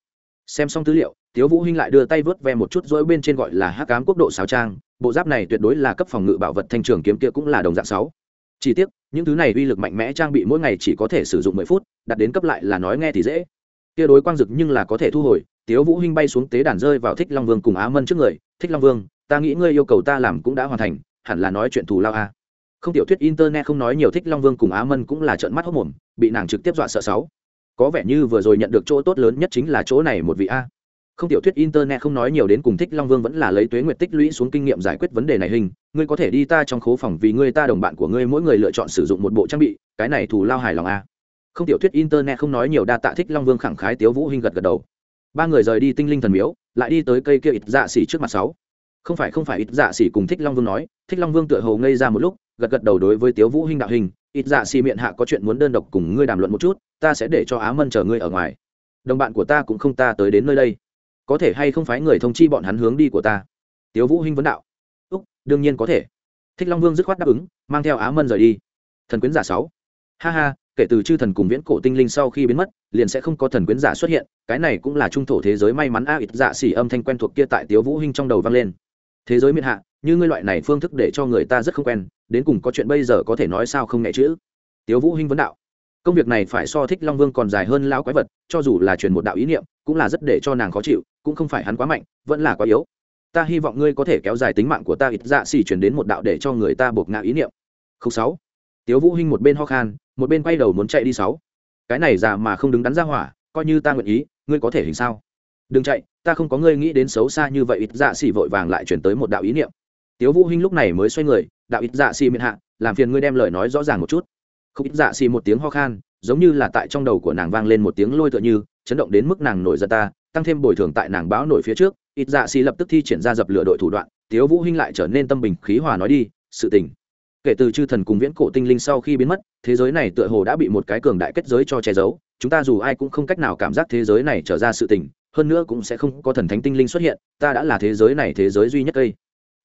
Xem xong tư liệu, tiếu vũ hinh lại đưa tay vớt ve một chút rối bên trên gọi là hắc cám quốc độ sáo trang bộ giáp này tuyệt đối là cấp phòng ngự bảo vật thanh trường kiếm kia cũng là đồng dạng sáu chỉ tiếc những thứ này uy lực mạnh mẽ trang bị mỗi ngày chỉ có thể sử dụng mười phút đặt đến cấp lại là nói nghe thì dễ kia đối quang dực nhưng là có thể thu hồi tiếu vũ hinh bay xuống tế đàn rơi vào thích long vương cùng á mân trước người thích long vương ta nghĩ ngươi yêu cầu ta làm cũng đã hoàn thành hẳn là nói chuyện thù lao a không tiểu thuyết internet không nói nhiều thích long vương cùng á mân cũng là trợn mắt hốc mồm bị nàng trực tiếp dọa sợ sáu có vẻ như vừa rồi nhận được chỗ tốt lớn nhất chính là chỗ này một vị a không tiểu thuyết internet không nói nhiều đến cùng thích long vương vẫn là lấy tuế nguyệt tích lũy xuống kinh nghiệm giải quyết vấn đề này hình ngươi có thể đi ta trong khố phòng vì ngươi ta đồng bạn của ngươi mỗi người lựa chọn sử dụng một bộ trang bị cái này thù lao hài lòng a à? không tiểu thuyết internet không nói nhiều đa tạ thích long vương khẳng khái tiếu vũ hinh gật gật đầu ba người rời đi tinh linh thần miếu lại đi tới cây kia ít dạ xỉ trước mặt sáu không phải không phải ít dạ xỉ cùng thích long vương nói thích long vương tựa hồ ngây ra một lúc gật gật đầu đối với tiếu vũ hinh đạo hình ít dạ xỉ miệng hạ có chuyện muốn đơn độc cùng ngươi đàm luận một chút ta sẽ để cho á mân chờ ngươi ở ngoài đồng bạn của ta cũng không ta tới đến nơi đây có thể hay không phái người thông chi bọn hắn hướng đi của ta tiếu vũ hinh vấn đạo úc đương nhiên có thể thích long vương dứt khoát đáp ứng mang theo á mân rời đi thần quyến giả sáu ha ha kể từ chư thần cùng viễn cổ tinh linh sau khi biến mất liền sẽ không có thần quyến giả xuất hiện cái này cũng là trung thổ thế giới may mắn a ít dạ xỉ âm thanh quen thuộc kia tại tiếu vũ hinh trong đầu vang lên thế giới miệt hạ như ngươi loại này phương thức để cho người ta rất không quen đến cùng có chuyện bây giờ có thể nói sao không nghe chữ tiếu vũ hinh vấn đạo công việc này phải so thích long vương còn dài hơn lao quái vật cho dù là truyền một đạo ý niệm cũng là rất để cho nàng khó chịu cũng không phải hắn quá mạnh vẫn là quá yếu ta hy vọng ngươi có thể kéo dài tính mạng của ta ít dạ xỉ chuyển đến một đạo để cho người ta buộc ngã ý niệm không sáu tiếu vũ hinh một bên ho khan một bên quay đầu muốn chạy đi sáu cái này già mà không đứng đắn ra hỏa coi như ta nguyện ý ngươi có thể hình sao đừng chạy ta không có ngươi nghĩ đến xấu xa như vậy ít dạ xỉ vội vàng lại chuyển tới một đạo ý niệm tiếu vũ hinh lúc này mới xoay người đạo ít dạ xỉ miệng hạ làm phiền ngươi đem lời nói rõ ràng một chút không ít dạ xì một tiếng ho khan giống như là tại trong đầu của nàng vang lên một tiếng lôi tựa như chấn động đến mức nàng nổi giận ta tăng thêm bồi thường tại nàng báo nổi phía trước ít dạ xì lập tức thi triển ra dập lửa đội thủ đoạn tiếu vũ hinh lại trở nên tâm bình khí hòa nói đi sự tình kể từ chư thần cùng viễn cổ tinh linh sau khi biến mất thế giới này tựa hồ đã bị một cái cường đại kết giới cho che giấu chúng ta dù ai cũng không cách nào cảm giác thế giới này trở ra sự tình hơn nữa cũng sẽ không có thần thánh tinh linh xuất hiện ta đã là thế giới này thế giới duy nhất đây.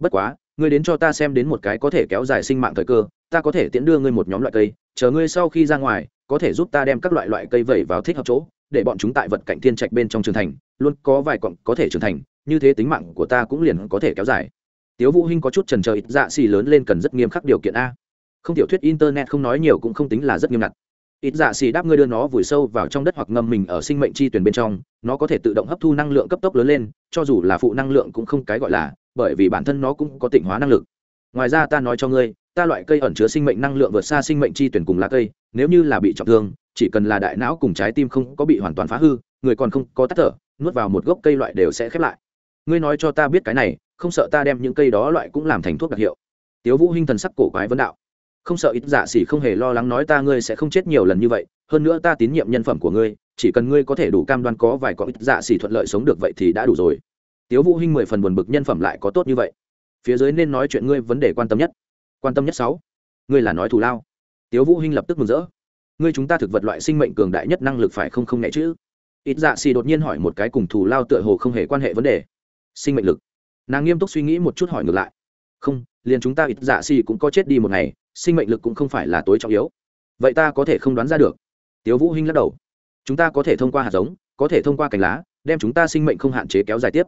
bất quá ngươi đến cho ta xem đến một cái có thể kéo dài sinh mạng thời cơ ta có thể tiễn đưa ngươi một nhóm loại cây chờ ngươi sau khi ra ngoài có thể giúp ta đem các loại loại cây vẩy vào thích hợp chỗ để bọn chúng tại vật cạnh thiên trạch bên trong trường thành luôn có vài cọng có thể trưởng thành như thế tính mạng của ta cũng liền có thể kéo dài tiếu vũ hinh có chút trần chờ ít dạ xì lớn lên cần rất nghiêm khắc điều kiện a không tiểu thuyết internet không nói nhiều cũng không tính là rất nghiêm ngặt ít dạ xì đáp ngươi đưa nó vùi sâu vào trong đất hoặc ngâm mình ở sinh mệnh chi tuyển bên trong nó có thể tự động hấp thu năng lượng cấp tốc lớn lên cho dù là phụ năng lượng cũng không cái gọi là bởi vì bản thân nó cũng có tịnh hóa năng lực ngoài ra ta nói cho ngươi ta loại cây ẩn chứa sinh mệnh năng lượng vượt xa sinh mệnh chi tuyển cùng lá cây nếu như là bị trọng thương chỉ cần là đại não cùng trái tim không có bị hoàn toàn phá hư người còn không có tắt thở nuốt vào một gốc cây loại đều sẽ khép lại ngươi nói cho ta biết cái này không sợ ta đem những cây đó loại cũng làm thành thuốc đặc hiệu tiếu vũ hinh thần sắc cổ quái vấn đạo không sợ ít giả dạ xỉ không hề lo lắng nói ta ngươi sẽ không chết nhiều lần như vậy hơn nữa ta tín nhiệm nhân phẩm của ngươi chỉ cần ngươi có thể đủ cam đoan có vài có ít dạ xỉ thuận lợi sống được vậy thì đã đủ rồi tiếu vũ hinh mười phần buồn bực nhân phẩm lại có tốt như vậy phía dưới nên nói chuyện ngươi vấn đề quan tâm nhất quan tâm nhất sáu ngươi là nói thù lao tiếu vũ hinh lập tức mừng rỡ ngươi chúng ta thực vật loại sinh mệnh cường đại nhất năng lực phải không không nhẹ chứ ít dạ xì đột nhiên hỏi một cái cùng thù lao tựa hồ không hề quan hệ vấn đề sinh mệnh lực nàng nghiêm túc suy nghĩ một chút hỏi ngược lại không liền chúng ta ít dạ xì cũng có chết đi một ngày sinh mệnh lực cũng không phải là tối trọng yếu vậy ta có thể không đoán ra được tiếu vũ hinh lắc đầu chúng ta có thể thông qua hạt giống có thể thông qua cành lá đem chúng ta sinh mệnh không hạn chế kéo dài tiếp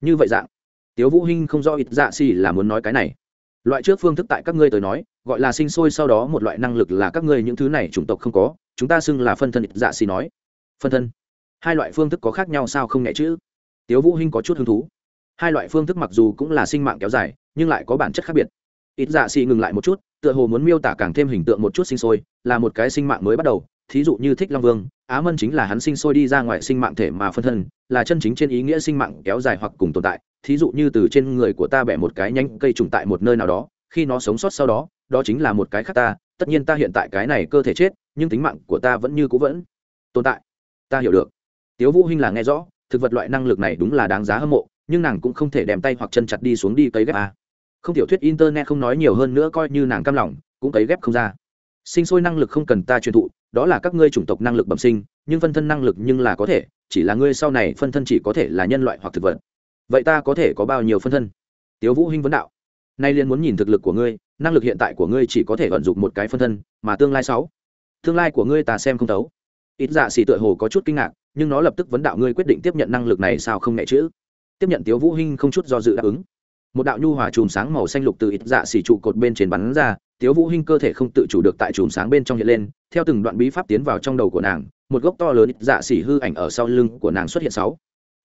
như vậy dạng tiếu vũ hinh không rõ ít dạ xì là muốn nói cái này loại trước phương thức tại các ngươi tới nói gọi là sinh sôi sau đó một loại năng lực là các ngươi những thứ này chủng tộc không có chúng ta xưng là phân thân dạ xì nói phân thân hai loại phương thức có khác nhau sao không nhẹ chứ tiếu vũ hinh có chút hứng thú hai loại phương thức mặc dù cũng là sinh mạng kéo dài nhưng lại có bản chất khác biệt ít dạ xì ngừng lại một chút tựa hồ muốn miêu tả càng thêm hình tượng một chút sinh sôi là một cái sinh mạng mới bắt đầu thí dụ như thích long vương á mân chính là hắn sinh sôi đi ra ngoài sinh mạng thể mà phân thân là chân chính trên ý nghĩa sinh mạng kéo dài hoặc cùng tồn tại thí dụ như từ trên người của ta bẻ một cái nhánh cây trùng tại một nơi nào đó khi nó sống sót sau đó đó chính là một cái khác ta tất nhiên ta hiện tại cái này cơ thể chết nhưng tính mạng của ta vẫn như cũ vẫn tồn tại ta hiểu được tiếu vũ hinh là nghe rõ thực vật loại năng lực này đúng là đáng giá hâm mộ nhưng nàng cũng không thể đem tay hoặc chân chặt đi xuống đi cấy ghép à. không tiểu thuyết internet không nói nhiều hơn nữa coi như nàng cam lòng cũng cấy ghép không ra sinh sôi năng lực không cần ta truyền thụ đó là các ngươi chủng tộc năng lực bẩm sinh nhưng phân thân năng lực nhưng là có thể chỉ là ngươi sau này phân thân chỉ có thể là nhân loại hoặc thực vật vậy ta có thể có bao nhiêu phân thân tiếu vũ hinh vấn đạo nay liền muốn nhìn thực lực của ngươi năng lực hiện tại của ngươi chỉ có thể vận dụng một cái phân thân mà tương lai sáu tương lai của ngươi ta xem không tấu. ít dạ xì tựa hồ có chút kinh ngạc nhưng nó lập tức vấn đạo ngươi quyết định tiếp nhận năng lực này sao không nhẹ chữ tiếp nhận tiếu vũ hinh không chút do dự đáp ứng một đạo nhu hòa chùm sáng màu xanh lục từ ít dạ xì trụ cột bên trên bắn ra tiếu vũ hinh cơ thể không tự chủ được tại chùm sáng bên trong hiện lên theo từng đoạn bí pháp tiến vào trong đầu của nàng một gốc to lớn ít dạ xì hư ảnh ở sau lưng của nàng xuất hiện sáu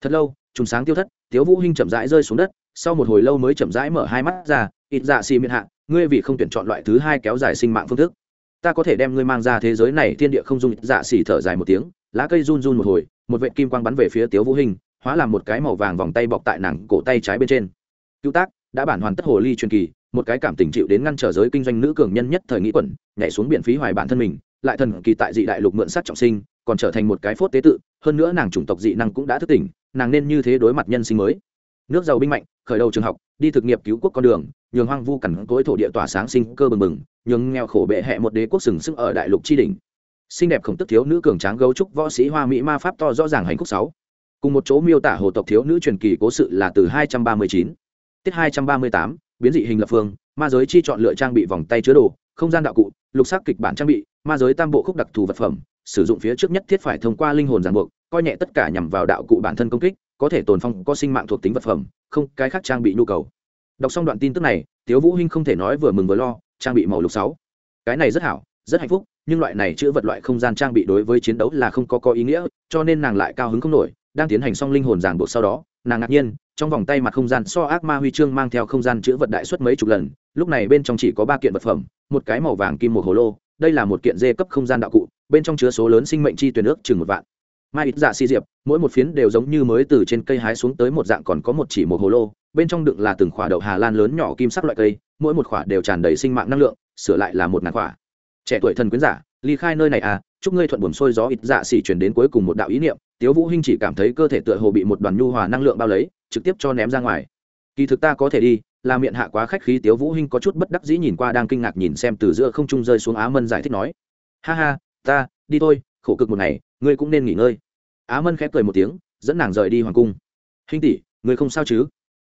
thật lâu trùng sáng tiêu thất tiếu vũ hinh chậm rãi rơi xuống đất sau một hồi lâu mới chậm rãi mở hai mắt ra ít dạ xì miệng hạ ngươi vì không tuyển chọn loại thứ hai kéo dài sinh mạng phương thức ta có thể đem ngươi mang ra thế giới này thiên địa không dung ít dạ xì thở dài một tiếng lá cây run run một hồi một vệt kim quang bắn về phía tiếu vũ hinh hóa làm một cái màu vàng vòng tay bọc tại nàng cổ tay trái bên trên cứu tác đã bản hoàn tất hồ ly truyền kỳ một cái cảm tình chịu đến ngăn trở giới kinh doanh nữ cường nhân nhất thời nghĩ quẩn nhảy xuống biển phí hoài bản thân mình lại thần kỳ tại dị đại lục mượn sát trọng sinh còn trở thành một cái phốt tế tự hơn nữa nàng chủng tộc dị năng cũng đã thức tỉnh nàng nên như thế đối mặt nhân sinh mới nước giàu binh mạnh khởi đầu trường học đi thực nghiệp cứu quốc con đường nhường hoang vu cằn cối thổ địa tỏa sáng sinh cơ bừng bừng nhường nghèo khổ bệ hẹ một đế quốc sừng sức ở đại lục tri đình xinh đẹp khổng tức thiếu nữ cường tráng gấu trúc võ sĩ hoa mỹ ma pháp to rõ ràng hành khúc sáu cùng một chỗ miêu tả hồ tộc thiếu nữ truyền kỳ cố sự là từ 239 tiết 238 biến dị hình lập phương ma giới chi chọn lựa trang bị vòng tay chứa đồ không gian đạo cụ lục sắc kịch bản trang bị ma giới tam bộ khúc đặc thù vật phẩm sử dụng phía trước nhất thiết phải thông qua linh hồn giàn buộc coi nhẹ tất cả nhằm vào đạo cụ bản thân công kích có thể tồn phong có sinh mạng thuộc tính vật phẩm không cái khác trang bị nhu cầu đọc xong đoạn tin tức này tiếu vũ hinh không thể nói vừa mừng vừa lo trang bị màu lục sáu cái này rất hảo rất hạnh phúc nhưng loại này chữa vật loại không gian trang bị đối với chiến đấu là không có có ý nghĩa cho nên nàng lại cao hứng không nổi đang tiến hành xong linh hồn giảng buộc sau đó nàng ngạc nhiên trong vòng tay mặt không gian so ác ma huy chương mang theo không gian chữa vật đại suất mấy chục lần lúc này bên trong chỉ có ba kiện vật phẩm một cái màu vàng kim một hồ lô đây là một kiện dê cấp không gian đạo cụ bên trong chứa số lớn sinh mệnh chi tuyển nước chừng một vạn mai ít dạ si diệp mỗi một phiến đều giống như mới từ trên cây hái xuống tới một dạng còn có một chỉ một hồ lô bên trong đựng là từng khoả đậu hà lan lớn nhỏ kim sắc loại cây mỗi một khoả đều tràn đầy sinh mạng năng lượng sửa lại là một ngàn khoả trẻ tuổi thần quyến giả ly khai nơi này à chúc ngươi thuận buồm sôi gió ít dạ xỉ chuyển đến cuối cùng một đạo ý niệm tiếu vũ hinh chỉ cảm thấy cơ thể tựa hồ bị một đoàn nhu hòa năng lượng bao lấy trực tiếp cho ném ra ngoài kỳ thực ta có thể đi là miệng hạ quá khách khí tiếu vũ hinh có chút bất đắc dĩ nhìn qua đang kinh ngạc nhìn xem từ giữa không trung rơi xuống á mân giải thích nói ha ha ta đi thôi khổ cực một ngày ngươi cũng nên nghỉ ngơi á mân khép cười một tiếng dẫn nàng rời đi hoàng cung hinh tỷ ngươi không sao chứ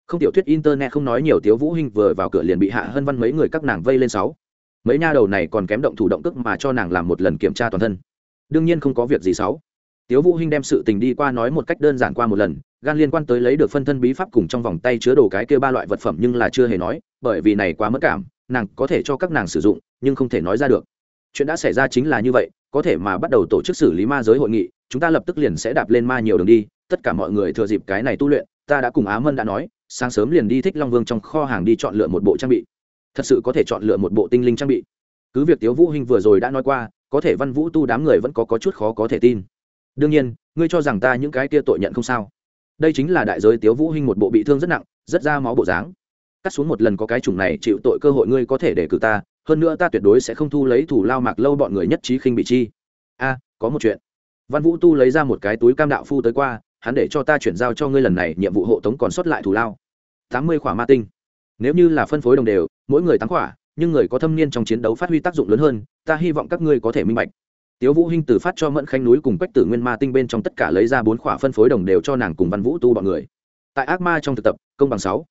không tiểu thuyết internet không nói nhiều tiếu vũ hinh vừa vào cửa liền bị hạ hân văn mấy người các nàng vây lên sáu mấy nha đầu này còn kém động thủ động tức mà cho nàng làm một lần kiểm tra toàn thân đương nhiên không có việc gì sáu tiếu vũ hinh đem sự tình đi qua nói một cách đơn giản qua một lần gan liên quan tới lấy được phân thân bí pháp cùng trong vòng tay chứa đồ cái kia ba loại vật phẩm nhưng là chưa hề nói bởi vì này quá mất cảm nàng có thể cho các nàng sử dụng nhưng không thể nói ra được chuyện đã xảy ra chính là như vậy có thể mà bắt đầu tổ chức xử lý ma giới hội nghị chúng ta lập tức liền sẽ đạp lên ma nhiều đường đi tất cả mọi người thừa dịp cái này tu luyện ta đã cùng á mân đã nói sáng sớm liền đi thích long vương trong kho hàng đi chọn lựa một bộ trang bị thật sự có thể chọn lựa một bộ tinh linh trang bị cứ việc tiếu vũ hinh vừa rồi đã nói qua có thể văn vũ tu đám người vẫn có có chút khó có thể tin đương nhiên ngươi cho rằng ta những cái kia tội nhận không sao đây chính là đại giới tiếu vũ hinh một bộ bị thương rất nặng rất ra máu bộ dáng cắt xuống một lần có cái chủng này chịu tội cơ hội ngươi có thể để cử ta hơn nữa ta tuyệt đối sẽ không thu lấy thủ lao mạc lâu bọn người nhất trí khinh bị chi a có một chuyện văn vũ tu lấy ra một cái túi cam đạo phu tới qua hắn để cho ta chuyển giao cho ngươi lần này nhiệm vụ hộ tống còn sót lại thủ lao tám mươi khỏa ma tinh nếu như là phân phối đồng đều mỗi người tám khỏa nhưng người có thâm niên trong chiến đấu phát huy tác dụng lớn hơn ta hy vọng các ngươi có thể minh bạch tiếu vũ hinh từ phát cho mẫn khanh núi cùng quách tử nguyên ma tinh bên trong tất cả lấy ra bốn khỏa phân phối đồng đều cho nàng cùng văn vũ tu bọn người tại ác ma trong thực tập công bằng sáu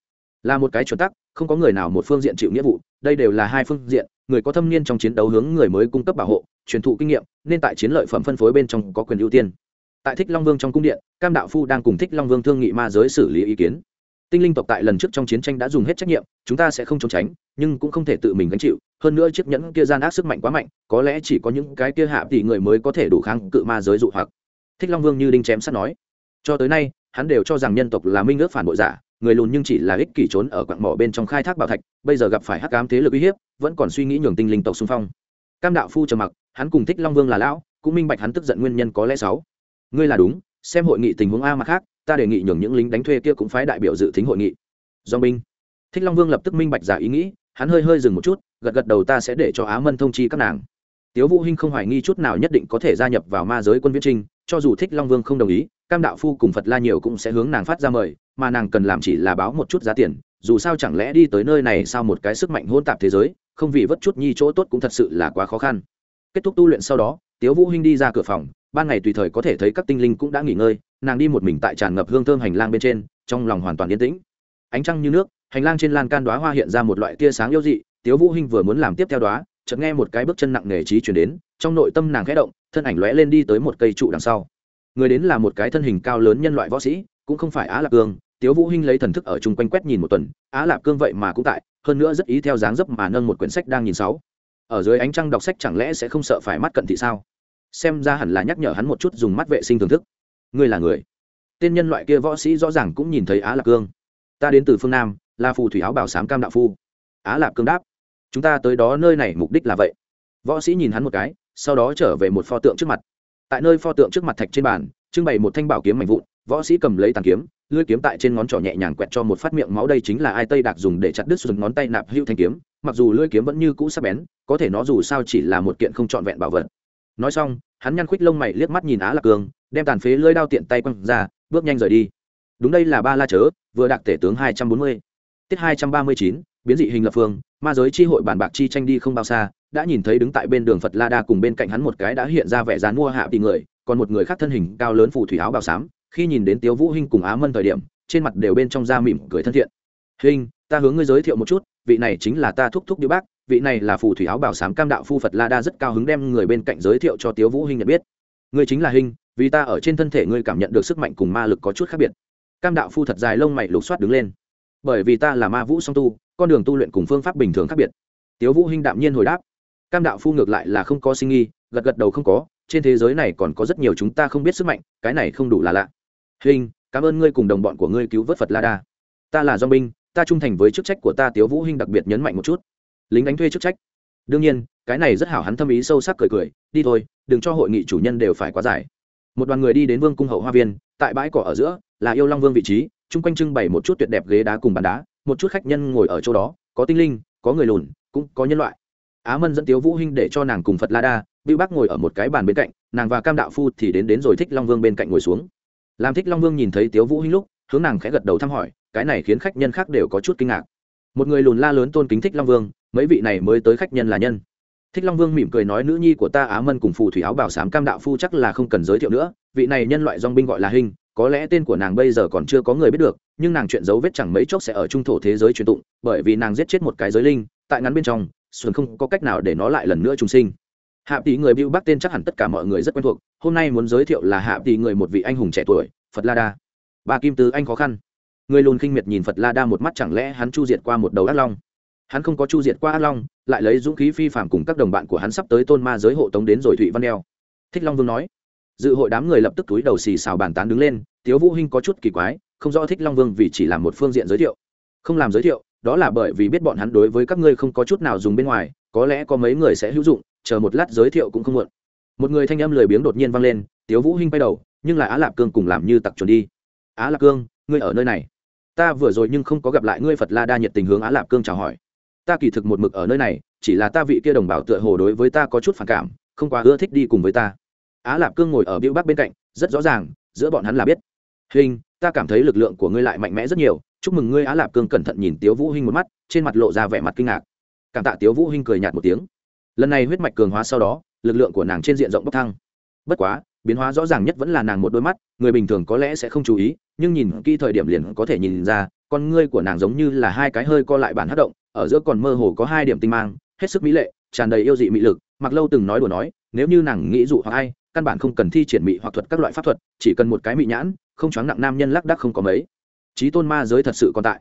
là một cái chuẩn tắc không có người nào một phương diện chịu nghĩa vụ đây đều là hai phương diện người có thâm niên trong chiến đấu hướng người mới cung cấp bảo hộ truyền thụ kinh nghiệm nên tại chiến lợi phẩm phân phối bên trong có quyền ưu tiên tại thích long vương trong cung điện cam đạo phu đang cùng thích long vương thương nghị ma giới xử lý ý kiến tinh linh tộc tại lần trước trong chiến tranh đã dùng hết trách nhiệm chúng ta sẽ không trốn tránh nhưng cũng không thể tự mình gánh chịu hơn nữa chiếc nhẫn kia gian ác sức mạnh quá mạnh có lẽ chỉ có những cái kia hạ tỷ người mới có thể đủ kháng cự ma giới dụ hoặc thích long vương như đinh chém sắt nói cho tới nay hắn đều cho rằng nhân tộc là minh ước phản bội giả người lùn nhưng chỉ là ích kỷ trốn ở quặng mỏ bên trong khai thác bảo thạch bây giờ gặp phải hắc cám thế lực uy hiếp vẫn còn suy nghĩ nhường tinh linh tộc xung phong cam đạo phu trầm mặc hắn cùng thích long vương là lão cũng minh bạch hắn tức giận nguyên nhân có lẽ sáu ngươi là đúng xem hội nghị tình huống a mà khác ta đề nghị nhường những lính đánh thuê kia cũng phái đại biểu dự thính hội nghị do minh, thích long vương lập tức minh bạch giả ý nghĩ hắn hơi hơi dừng một chút gật gật đầu ta sẽ để cho á mân thông chi các nàng tiếu vũ hinh không hoài nghi chút nào nhất định có thể gia nhập vào ma giới quân viễn trinh cho dù thích long vương không đồng ý cam đạo phu cùng phật la nhiều cũng sẽ hướng nàng phát ra mời mà nàng cần làm chỉ là báo một chút giá tiền dù sao chẳng lẽ đi tới nơi này sao một cái sức mạnh hôn tạp thế giới không vì vất chút nhi chỗ tốt cũng thật sự là quá khó khăn kết thúc tu luyện sau đó tiếu vũ hinh đi ra cửa phòng ban ngày tùy thời có thể thấy các tinh linh cũng đã nghỉ ngơi nàng đi một mình tại tràn ngập hương thơm hành lang bên trên trong lòng hoàn toàn yên tĩnh ánh trăng như nước hành lang trên lan can đóa hoa hiện ra một loại tia sáng yêu dị tiếu vũ hinh vừa muốn làm tiếp theo đóa chợt nghe một cái bước chân nặng nề trí truyền đến trong nội tâm nàng khẽ động thân ảnh lóe lên đi tới một cây trụ đằng sau người đến là một cái thân hình cao lớn nhân loại võ sĩ cũng không phải á lạc cương tiếu vũ hinh lấy thần thức ở chung quanh quét nhìn một tuần á lạc cương vậy mà cũng tại hơn nữa rất ý theo dáng dấp mà nâng một quyển sách đang nhìn sáu ở dưới ánh trăng đọc sách chẳng lẽ sẽ không sợ phải mắt cận thị sao xem ra hẳn là nhắc nhở hắn một chút dùng mắt vệ sinh thưởng thức ngươi là người tên nhân loại kia võ sĩ rõ ràng cũng nhìn thấy á lạc cương ta đến từ phương nam là phù thủy áo bảo sám cam đạo phu á lạc cương đáp chúng ta tới đó nơi này mục đích là vậy võ sĩ nhìn hắn một cái sau đó trở về một pho tượng trước mặt tại nơi pho tượng trước mặt thạch trên bàn trưng bày một thanh bảo kiếm mảnh vụn võ sĩ cầm lấy tàn kiếm lưỡi kiếm tại trên ngón trỏ nhẹ nhàng quẹt cho một phát miệng máu đây chính là ai tây đạc dùng để chặt đứt dùng ngón tay nạp hữu thanh kiếm mặc dù lưỡi kiếm vẫn như cũ sắc bén có thể nó dù sao chỉ là một kiện không trọn vẹn bảo vật nói xong hắn nhăn khuyết lông mày liếc mắt nhìn á lạc cường đem tàn phế lưỡi đao tiện tay quăng ra bước nhanh rời đi đúng đây là ba la chớ vừa đặc tể tướng hai trăm bốn mươi tiết hai trăm ba mươi chín biến dị hình lập phương ma giới chi hội bàn bạc chi tranh đi không bao xa đã nhìn thấy đứng tại bên đường phật la đa cùng bên cạnh hắn một cái đã hiện ra vẻ dán mua hạ tỷ người còn một người khác thân hình cao lớn phù thủy áo bào xám khi nhìn đến tiếu vũ hinh cùng á mân thời điểm trên mặt đều bên trong da mỉm cười thân thiện hinh ta hướng ngươi giới thiệu một chút vị này chính là ta thúc thúc điêu bác vị này là phù thủy áo bảo sám cam đạo phu phật la đa rất cao hứng đem người bên cạnh giới thiệu cho tiếu vũ hinh nhận biết ngươi chính là hinh vì ta ở trên thân thể ngươi cảm nhận được sức mạnh cùng ma lực có chút khác biệt cam đạo phu thật dài lông mày lục soát đứng lên bởi vì ta là ma vũ song tu con đường tu luyện cùng phương pháp bình thường khác biệt tiếu vũ hinh đạm nhiên hồi đáp cam đạo phu ngược lại là không có sinh nghi gật gật đầu không có trên thế giới này còn có rất nhiều chúng ta không biết sức mạnh cái này không đủ là lạ hinh cảm ơn ngươi cùng đồng bọn của ngươi cứu vớt phật la đa ta là do binh ta trung thành với chức trách của ta tiếu vũ hinh đặc biệt nhấn mạnh một chút lính đánh thuê chức trách đương nhiên cái này rất hảo hắn thâm ý sâu sắc cười cười đi thôi đừng cho hội nghị chủ nhân đều phải quá dài một đoàn người đi đến vương cung hậu hoa viên tại bãi cỏ ở giữa là yêu long vương vị trí chung quanh trưng bày một chút tuyệt đẹp ghế đá cùng bàn đá một chút khách nhân ngồi ở chỗ đó có tinh linh có người lùn cũng có nhân loại á mân dẫn tiếu vũ hinh để cho nàng cùng phật la đa bưu bác ngồi ở một cái bàn bên cạnh nàng và cam đạo phu thì đến đến rồi thích long vương bên cạnh ngồi xuống làm thích long vương nhìn thấy tiếu vũ hinh lúc hướng nàng khẽ gật đầu thăm hỏi cái này khiến khách nhân khác đều có chút kinh ngạc một người lùn la lớn tôn kính thích long vương mấy vị này mới tới khách nhân là nhân thích long vương mỉm cười nói nữ nhi của ta á mân cùng phù thủy áo bảo sám cam đạo phu chắc là không cần giới thiệu nữa vị này nhân loại dong binh gọi là hình có lẽ tên của nàng bây giờ còn chưa có người biết được nhưng nàng chuyện dấu vết chẳng mấy chốc sẽ ở trung thổ thế giới truyền tụng bởi vì nàng giết chết một cái giới linh tại ngắn bên trong xuân không có cách nào để nó lại lần nữa trung sinh hạ tỷ người bưu bắc tên chắc hẳn tất cả mọi người rất quen thuộc hôm nay muốn giới thiệu là hạ tỷ người một vị anh hùng trẻ tuổi phật la đa bà kim tứ anh khó khăn người lùn khinh miệt nhìn phật la đa một mắt chẳng lẽ hắn chu diệt qua một đầu ác long hắn không có chu diệt qua ác long lại lấy dũng khí phi phạm cùng các đồng bạn của hắn sắp tới tôn ma giới hộ tống đến rồi thụy văn đeo thích long vương nói dự hội đám người lập tức túi đầu xì xào bàn tán đứng lên tiếu vũ hinh có chút kỳ quái không rõ thích long vương vì chỉ làm một phương diện giới thiệu không làm giới thiệu đó là bởi vì biết bọn hắn đối với các ngươi không có chút nào dùng bên ngoài có lẽ có mấy người sẽ hữu dụng chờ một lát giới thiệu cũng không muộn một người thanh âm lười biếng đột nhiên vang lên tiếu vũ hinh bay đầu nhưng là á lạp cương cùng làm như tặc chuẩn đi á lạp cương ngươi ở nơi này ta vừa rồi nhưng không có gặp lại ngươi phật la đa nhiệt tình hướng á lạp cương chào hỏi ta kỳ thực một mực ở nơi này chỉ là ta vị kia đồng bào tựa hồ đối với ta có chút phản cảm không quá ưa thích đi cùng với ta á lạp cương ngồi ở biêu bắc bên cạnh rất rõ ràng giữa bọn hắn là biết hình ta cảm thấy lực lượng của ngươi lại mạnh mẽ rất nhiều chúc mừng ngươi á lạp cương cẩn thận nhìn tiếu vũ hinh một mắt trên mặt lộ ra vẻ mặt kinh ngạc cảm tạ tiếu vũ hinh cười nhạt một tiếng lần này huyết mạch cường hóa sau đó lực lượng của nàng trên diện rộng bốc thăng bất quá biến hóa rõ ràng nhất vẫn là nàng một đôi mắt người bình thường có lẽ sẽ không chú ý nhưng nhìn kỹ thời điểm liền có thể nhìn ra con ngươi của nàng giống như là hai cái hơi co lại bản hát động ở giữa còn mơ hồ có hai điểm tinh mang hết sức mỹ lệ tràn đầy yêu dị mị lực mặc lâu từng nói đùa nói nếu như nàng nghĩ dụ hoặc ai căn bản không cần thi triển mị hoặc thuật các loại pháp thuật chỉ cần một cái mị nhãn không choáng nặng nam nhân lắc đắc không có mấy trí tôn ma giới thật sự còn tại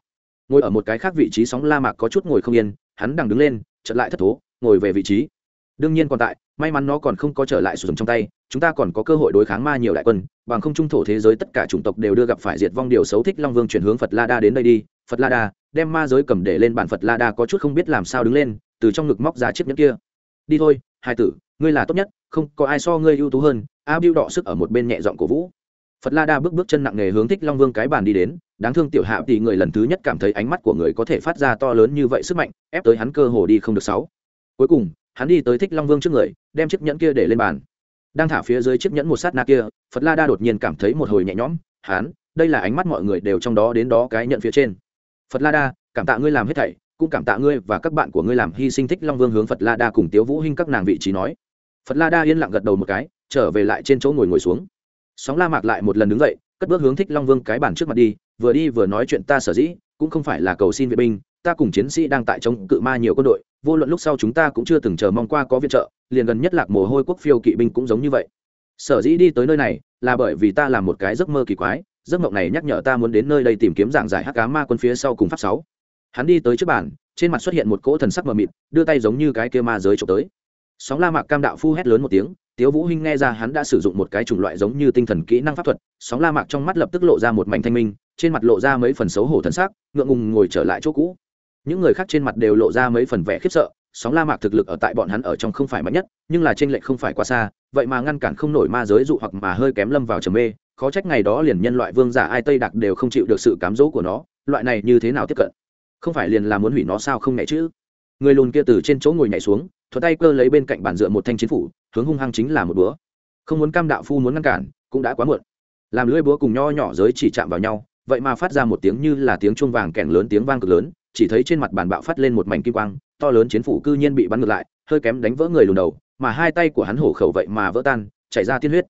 ngồi ở một cái khác vị trí sóng la mạc có chút ngồi không yên hắn đằng đứng lên chợt lại thất thố ngồi về vị trí đương nhiên còn tại may mắn nó còn không có trở lại sử dụng trong tay chúng ta còn có cơ hội đối kháng ma nhiều đại quân bằng không trung thổ thế giới tất cả chủng tộc đều đưa gặp phải diệt vong điều xấu thích long vương chuyển hướng phật la đa đến đây đi phật la đa đem ma giới cầm để lên bản phật la đa có chút không biết làm sao đứng lên từ trong ngực móc ra chiếc nhẫn kia đi thôi hài tử ngươi là tốt nhất không có ai so ngươi ưu tú hơn a bưu đỏ sức ở một bên nhẹ dọn cổ vũ phật la đa bước bước chân nặng nề hướng thích long vương cái bàn đi đến đáng thương tiểu hạ thì người lần thứ nhất cảm thấy ánh mắt của người có thể phát ra to lớn như vậy sức mạnh ép tới hắn cơ hồ đi không được sáu cuối cùng hắn đi tới thích long vương trước người đem chiếc nhẫn kia để lên bàn đang thả phía dưới chiếc nhẫn một sát na kia phật la đa đột nhiên cảm thấy một hồi nhẹ nhõm hắn đây là ánh mắt mọi người đều trong đó đến đó cái nhận phía trên phật la đa cảm tạ ngươi làm hết thảy cũng cảm tạ ngươi và các bạn của ngươi làm hy sinh thích long vương hướng phật la đa cùng tiếu vũ hinh các nàng vị trí nói phật la đa yên lặng gật đầu một cái trở về lại trên chỗ ngồi ngồi xuống sóng la mạc lại một lần đứng dậy cất bước hướng thích long vương cái bản trước mặt đi vừa đi vừa nói chuyện ta sở dĩ cũng không phải là cầu xin vệ binh ta cùng chiến sĩ đang tại chống cự ma nhiều quân đội vô luận lúc sau chúng ta cũng chưa từng chờ mong qua có viện trợ liền gần nhất lạc mồ hôi quốc phiêu kỵ binh cũng giống như vậy sở dĩ đi tới nơi này là bởi vì ta làm một cái giấc mơ kỳ quái giấc mộng này nhắc nhở ta muốn đến nơi đây tìm kiếm giảng giải hắc cá ma quân phía sau cùng pháp sáu hắn đi tới trước bàn trên mặt xuất hiện một cỗ thần sắc mờ mịt đưa tay giống như cái kia ma giới trộm tới sóng la mạc cam đạo phu hét lớn một tiếng tiếu vũ hinh nghe ra hắn đã sử dụng một cái chủng loại giống như tinh thần kỹ năng pháp thuật sóng la mạc trong mắt lập tức lộ ra một mảnh thanh minh trên mặt lộ ra mấy phần xấu hổ thần sắc ngượng ngùng ngồi trở lại chỗ cũ những người khác trên mặt đều lộ ra mấy phần vẻ khiếp sợ sóng la mạc thực lực ở tại bọn hắn ở trong không phải mạnh nhất nhưng là trên lệch không phải quá xa vậy mà ngăn cản không nổi ma giới dụ hoặc mà hơi kém lâm vào trầm mê khó trách ngày đó liền nhân loại vương giả ai tây đặc đều không chịu được sự cám dỗ của nó loại này như thế nào tiếp cận không phải liền là muốn hủy nó sao không nhảy chứ người lùn kia từ trên chỗ ngồi nhảy xuống thuật tay cơ lấy bên cạnh bàn dựa một thanh chiến phủ hướng hung hăng chính là một búa không muốn cam đạo phu muốn ngăn cản cũng đã quá muộn làm lưỡi búa cùng nho nhỏ giới chỉ chạm vào nhau vậy mà phát ra một tiếng như là tiếng chuông vàng kèn lớn tiếng vang cực lớn chỉ thấy trên mặt bàn bạo phát lên một mảnh kim quang to lớn chiến phủ cư nhiên bị bắn ngược lại hơi kém đánh vỡ người lùn đầu mà hai tay của hắn hổ khẩu vậy mà vỡ tan chảy ra tiên huyết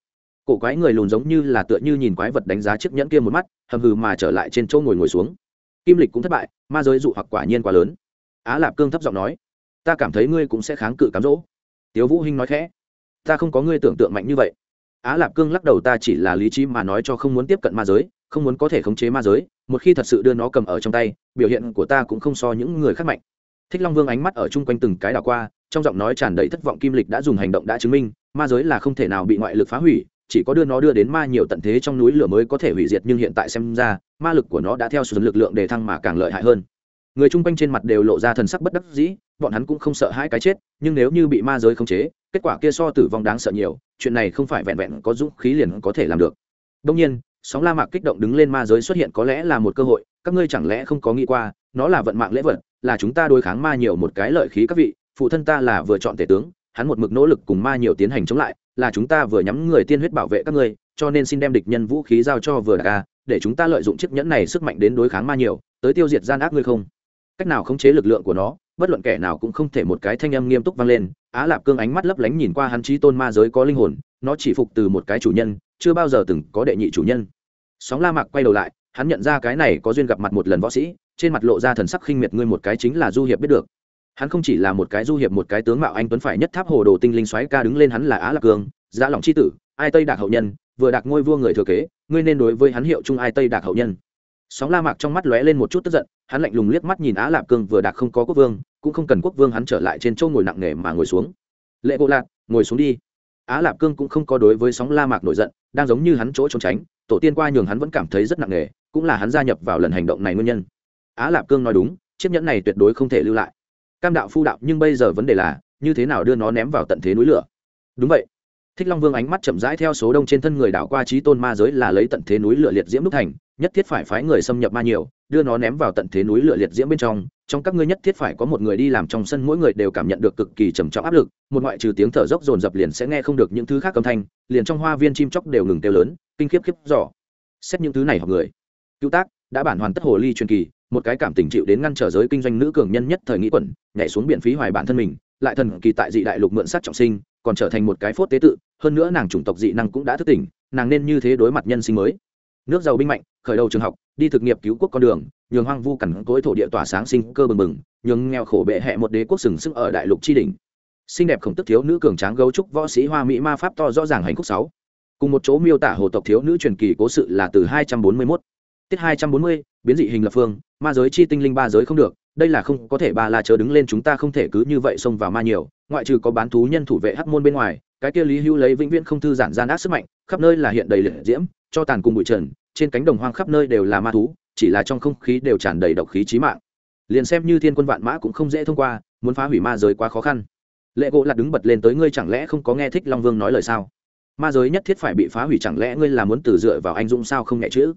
cổ quái người lùn giống như là tựa như nhìn quái vật đánh giá chiếc nhẫn kia một mắt hầm hừ mà trở lại trên chỗ ngồi ngồi xuống kim lịch cũng thất bại ma giới dụ hoặc quả nhiên quá lớn á lạp cương thấp giọng nói ta cảm thấy ngươi cũng sẽ kháng cự cám dỗ tiếu vũ hinh nói khẽ ta không có ngươi tưởng tượng mạnh như vậy á lạp cương lắc đầu ta chỉ là lý trí mà nói cho không muốn tiếp cận ma giới không muốn có thể khống chế ma giới một khi thật sự đưa nó cầm ở trong tay biểu hiện của ta cũng không so những người khác mạnh thích long vương ánh mắt ở chung quanh từng cái đảo qua trong giọng nói tràn đầy thất vọng kim lịch đã dùng hành động đã chứng minh ma giới là không thể nào bị ngoại lực phá hủy chỉ có đưa nó đưa đến ma nhiều tận thế trong núi lửa mới có thể hủy diệt nhưng hiện tại xem ra ma lực của nó đã theo sự lực lượng đề thăng mà càng lợi hại hơn người chung quanh trên mặt đều lộ ra thần sắc bất đắc dĩ bọn hắn cũng không sợ hai cái chết nhưng nếu như bị ma giới khống chế kết quả kia so tử vong đáng sợ nhiều chuyện này không phải vẹn vẹn có dũng khí liền có thể làm được đông nhiên sóng la mạc kích động đứng lên ma giới xuất hiện có lẽ là một cơ hội các ngươi chẳng lẽ không có nghĩ qua nó là vận mạng lễ vật là chúng ta đối kháng ma nhiều một cái lợi khí các vị phụ thân ta là vừa chọn tể tướng hắn một mực nỗ lực cùng ma nhiều tiến hành chống lại là chúng ta vừa nhắm người tiên huyết bảo vệ các ngươi cho nên xin đem địch nhân vũ khí giao cho vừa đà để chúng ta lợi dụng chiếc nhẫn này sức mạnh đến đối kháng ma nhiều tới tiêu diệt gian ác ngươi không cách nào khống chế lực lượng của nó bất luận kẻ nào cũng không thể một cái thanh âm nghiêm túc vang lên á lạp cương ánh mắt lấp lánh nhìn qua hắn trí tôn ma giới có linh hồn nó chỉ phục từ một cái chủ nhân chưa bao giờ từng có đệ nhị chủ nhân sóng la mạc quay đầu lại hắn nhận ra cái này có duyên gặp mặt một lần võ sĩ trên mặt lộ ra thần sắc khinh miệt ngươi một cái chính là du hiệp biết được hắn không chỉ là một cái du hiệp một cái tướng mạo anh tuấn phải nhất tháp hồ đồ tinh linh xoáy ca đứng lên hắn là á lạc Cương, giã dạ lòng c h i tử ai tây đạc hậu nhân vừa đạc ngôi vua người thừa kế ngươi nên đối với hắn hiệu chung ai tây đạc hậu nhân sóng la mạc trong mắt lóe lên một chút tức giận hắn lạnh lùng liếc mắt nhìn á lạp cương vừa đạc không có quốc vương cũng không cần quốc vương hắn trở lại trên chỗ ngồi nặng nề mà ngồi xuống lệ bộ lạc ngồi xuống đi á lạp cương cũng không có đối với sóng la mạc nổi giận đang giống như hắn chỗ trốn tránh tổ tiên qua nhường hắn vẫn cảm thấy rất nặng nề cũng là hắn gia nhập vào lần hành động này nguyên nhân á lạp cương nói đúng chiếc nhẫn này tuyệt đối không thể lưu lại cam đạo phu đạo nhưng bây giờ vấn đề là như thế nào đưa nó ném vào tận thế núi lửa đúng vậy thích long vương ánh mắt chậm rãi theo số đông trên thân người đảo qua trí tôn ma giới là lấy tận thế núi lửa liệt diễm đúc thành nhất thiết phải phái người xâm nhập ma nhiều đưa nó ném vào tận thế núi lửa liệt diễm bên trong trong các ngươi nhất thiết phải có một người đi làm trong sân mỗi người đều cảm nhận được cực kỳ trầm trọng áp lực một ngoại trừ tiếng thở dốc dồn dập liền sẽ nghe không được những thứ khác âm thanh liền trong hoa viên chim chóc đều ngừng kêu lớn kinh khiếp khiếp giỏ xét những thứ này học người cứu tác đã bản hoàn tất hồ ly truyền kỳ một cái cảm tình chịu đến ngăn trở giới kinh doanh nữ cường nhân nhất thời nghĩ quẩn nhảy xuống biển phí hoài bản thân mình lại thần kỳ tại dị đại lục mượn sát trọng sinh còn trở thành một cái phốt tế tự hơn nữa nàng chủng tộc dị năng cũng đã thức tỉnh nàng nên như thế đối mặt nhân sinh mới nước giàu binh mạnh khởi đầu trường học đi thực nghiệp cứu quốc con đường nhường hoang vu cằn cỗi thổ địa tỏa sáng sinh cơ bừng bừng nhường nghèo khổ bệ hẹ một đế quốc sừng sững ở đại lục tri đình xinh đẹp khổng tức thiếu nữ cường tráng gấu trúc võ sĩ hoa mỹ ma pháp to rõ ràng hành khúc sáu cùng một chỗ miêu tả hồ tộc thiếu nữ truyền kỳ cố sự là từ hai trăm bốn mươi 241 tiết hai trăm bốn mươi biến dị hình lập phương ma giới chi tinh linh ba giới không được đây là không có thể ba la chớ đứng lên chúng ta không thể cứ như vậy xông vào ma nhiều ngoại trừ có bán thú nhân thủ vệ hắc môn bên ngoài cái kia lý hưu lấy vĩnh viễn không thư giản gian ác sức mạnh khắp nơi là hiện đầy liệt diễm cho tàn cùng bụi trần trên cánh đồng hoang khắp nơi đều là ma thú chỉ là trong không khí đều tràn đầy độc khí chí mạng liền xem như thiên quân vạn mã cũng không dễ thông qua muốn phá hủy ma giới quá khó khăn lệ gỗ lạt đứng bật lên tới ngươi chẳng lẽ không có nghe thích long vương nói lời sao ma giới nhất thiết phải bị phá hủy chẳng lẽ ngươi là muốn từ dựa vào anh dũng sao không nhẹ chữ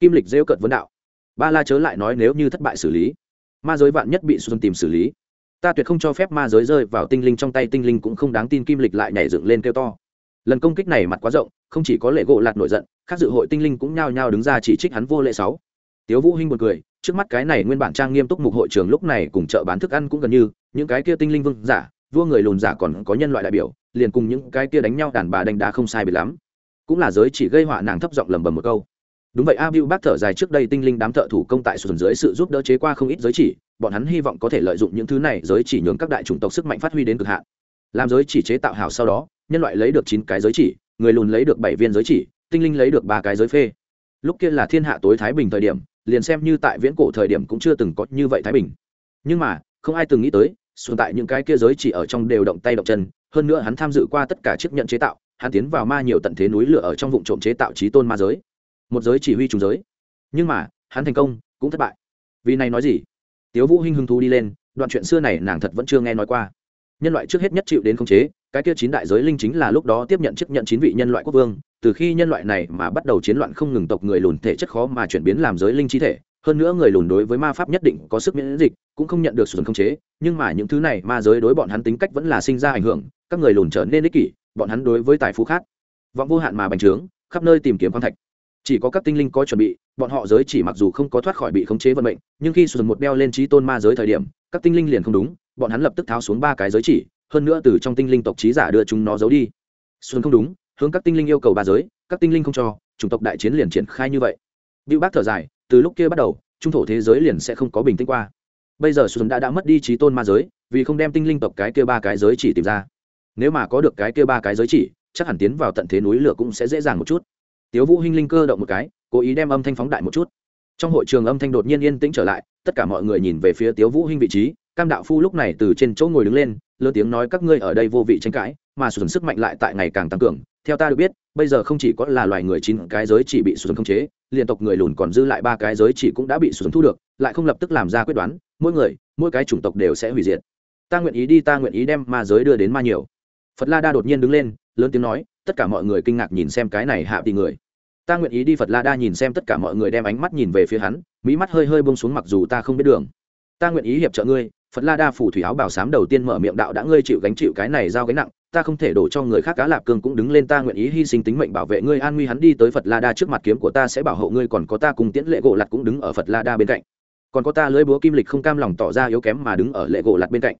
kim lịch rêu cợt vấn đạo ba la chớ lại nói nếu như thất bại xử lý ma giới vạn nhất bị xuân tìm xử lý ta tuyệt không cho phép ma giới rơi vào tinh linh trong tay tinh linh cũng không đáng tin kim lịch lại nhảy dựng lên kêu to lần công kích này mặt quá rộng không chỉ có lệ gỗ lạt nổi giận các dự hội tinh linh cũng nhao nhao đứng ra chỉ trích hắn vô lệ sáu tiếu vũ hinh buồn cười trước mắt cái này nguyên bản trang nghiêm túc mục hội trường lúc này cùng chợ bán thức ăn cũng gần như những cái kia tinh linh vương giả vua người lùn giả còn có nhân loại đại biểu liền cùng những cái kia đánh nhau đàn bà đánh đá không sai biệt lắm cũng là giới chỉ gây họa nàng thấp giọng lầm bầm một câu đúng vậy a bưu bác thở dài trước đây tinh linh đám thợ thủ công tại sườn dưới sự giúp đỡ chế qua không ít giới chỉ bọn hắn hy vọng có thể lợi dụng những thứ này giới chỉ nhường các đại chủng tộc sức mạnh phát huy đến cực hạn làm giới chỉ chế tạo hảo sau đó nhân loại lấy được chín cái giới chỉ người lùn lấy được bảy viên giới chỉ tinh linh lấy được ba cái giới phê lúc kia là thiên hạ tối thái bình thời điểm liền xem như tại viễn cổ thời điểm cũng chưa từng có như vậy thái bình nhưng mà không ai từng nghĩ tới xuân tại những cái kia giới chỉ ở trong đều động tay động chân hơn nữa hắn tham dự qua tất cả chiếc nhận chế tạo hắn tiến vào ma nhiều tận thế núi lửa ở trong vụ trộm chế tạo trí tôn ma giới một giới chỉ huy trùng giới nhưng mà hắn thành công cũng thất bại vì này nói gì tiếu vũ hinh hưng thu đi lên đoạn chuyện xưa này nàng thật vẫn chưa nghe nói qua nhân loại trước hết nhất chịu đến khống chế cái kia chín đại giới linh chính là lúc đó tiếp nhận chức nhận chín vị nhân loại quốc vương từ khi nhân loại này mà bắt đầu chiến loạn không ngừng tộc người lùn thể chất khó mà chuyển biến làm giới linh chi thể hơn nữa người lùn đối với ma pháp nhất định có sức miễn dịch cũng không nhận được sự khống chế nhưng mà những thứ này ma giới đối bọn hắn tính cách vẫn là sinh ra ảnh hưởng các người lùn trở nên ích kỷ bọn hắn đối với tài phú khác vọng vô hạn mà bành trướng khắp nơi tìm kiếm khoáng thạch chỉ có các tinh linh có chuẩn bị bọn họ giới chỉ mặc dù không có thoát khỏi bị khống chế vận mệnh nhưng khi sụt một beo lên trí tôn ma giới thời điểm các tinh linh liền không đúng bọn hắn lập tức tháo xuống ba cái giới chỉ hơn nữa từ trong tinh linh tộc trí giả đưa chúng nó giấu đi xuân không đúng hướng các tinh linh yêu cầu ba giới các tinh linh không cho chủng tộc đại chiến liền triển khai như vậy Bưu Bác thở dài, từ lúc kia bắt đầu, trung thổ thế giới liền sẽ không có bình tĩnh qua. Bây giờ Xuân đã đã mất đi trí tôn ma giới, vì không đem tinh linh tộc cái kia ba cái giới chỉ tìm ra. Nếu mà có được cái kia ba cái giới chỉ, chắc hẳn tiến vào tận thế núi lửa cũng sẽ dễ dàng một chút tiếu vũ hinh linh cơ động một cái cố ý đem âm thanh phóng đại một chút trong hội trường âm thanh đột nhiên yên tĩnh trở lại tất cả mọi người nhìn về phía tiếu vũ hinh vị trí cam đạo phu lúc này từ trên chỗ ngồi đứng lên lớn tiếng nói các ngươi ở đây vô vị tranh cãi mà sụn sức mạnh lại tại ngày càng tăng cường theo ta được biết bây giờ không chỉ có là loài người chín cái giới chỉ bị sụn không chế liên tộc người lùn còn dư lại ba cái giới chỉ cũng đã bị sụn thu được lại không lập tức làm ra quyết đoán mỗi người mỗi cái chủng tộc đều sẽ hủy diệt ta nguyện ý đi ta nguyện ý đem ma giới đưa đến ma nhiều phật la đa đột nhiên đứng lên lớn tiếng nói tất cả mọi người kinh ngạc nhìn xem cái này hạ tỷ người ta nguyện ý đi phật la đa nhìn xem tất cả mọi người đem ánh mắt nhìn về phía hắn mỹ mắt hơi hơi bông xuống mặc dù ta không biết đường ta nguyện ý hiệp trợ ngươi phật la đa phủ thủy áo bảo sám đầu tiên mở miệng đạo đã ngươi chịu gánh chịu cái này giao gánh nặng ta không thể đổ cho người khác cá lạp cương cũng đứng lên ta nguyện ý hy sinh tính mệnh bảo vệ ngươi an nguy hắn đi tới phật la đa trước mặt kiếm của ta sẽ bảo hộ ngươi còn có ta cùng tiễn lệ gỗ lặt cũng đứng ở phật la đa bên cạnh còn có ta lưỡi búa kim lịch không cam lòng tỏ ra yếu kém mà đứng ở lệ gỗ lặt bên cạnh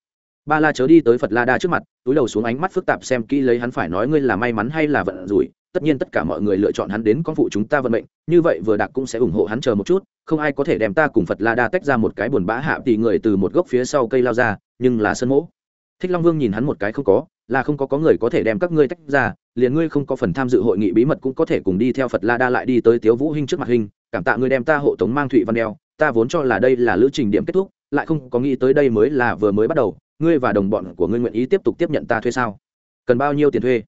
ba la chớ đi tới phật la đa trước mặt túi đầu xuống ánh mắt phức tạp xem kỹ lấy hắn phải nói ngươi là may mắn hay là vận rủi tất nhiên tất cả mọi người lựa chọn hắn đến con phụ chúng ta vận mệnh như vậy vừa đạc cũng sẽ ủng hộ hắn chờ một chút không ai có thể đem ta cùng phật la đa tách ra một cái buồn bã hạ tỷ người từ một gốc phía sau cây lao ra nhưng là sân mỗ thích long vương nhìn hắn một cái không có là không có có người có thể đem các ngươi tách ra liền ngươi không có phần tham dự hội nghị bí mật cũng có thể cùng đi theo phật la đa lại đi tới tiếu vũ hinh trước mặt hình cảm tạ ngươi đem ta hộ tống mang thụy văn đeo ta vốn cho là đây là lữ trình điểm kết thúc lại không có nghĩ tới đây mới là vừa mới bắt đầu ngươi và đồng bọn của ngươi nguyện ý tiếp tục tiếp nhận ta thuê sao cần bao nhiêu tiền thuê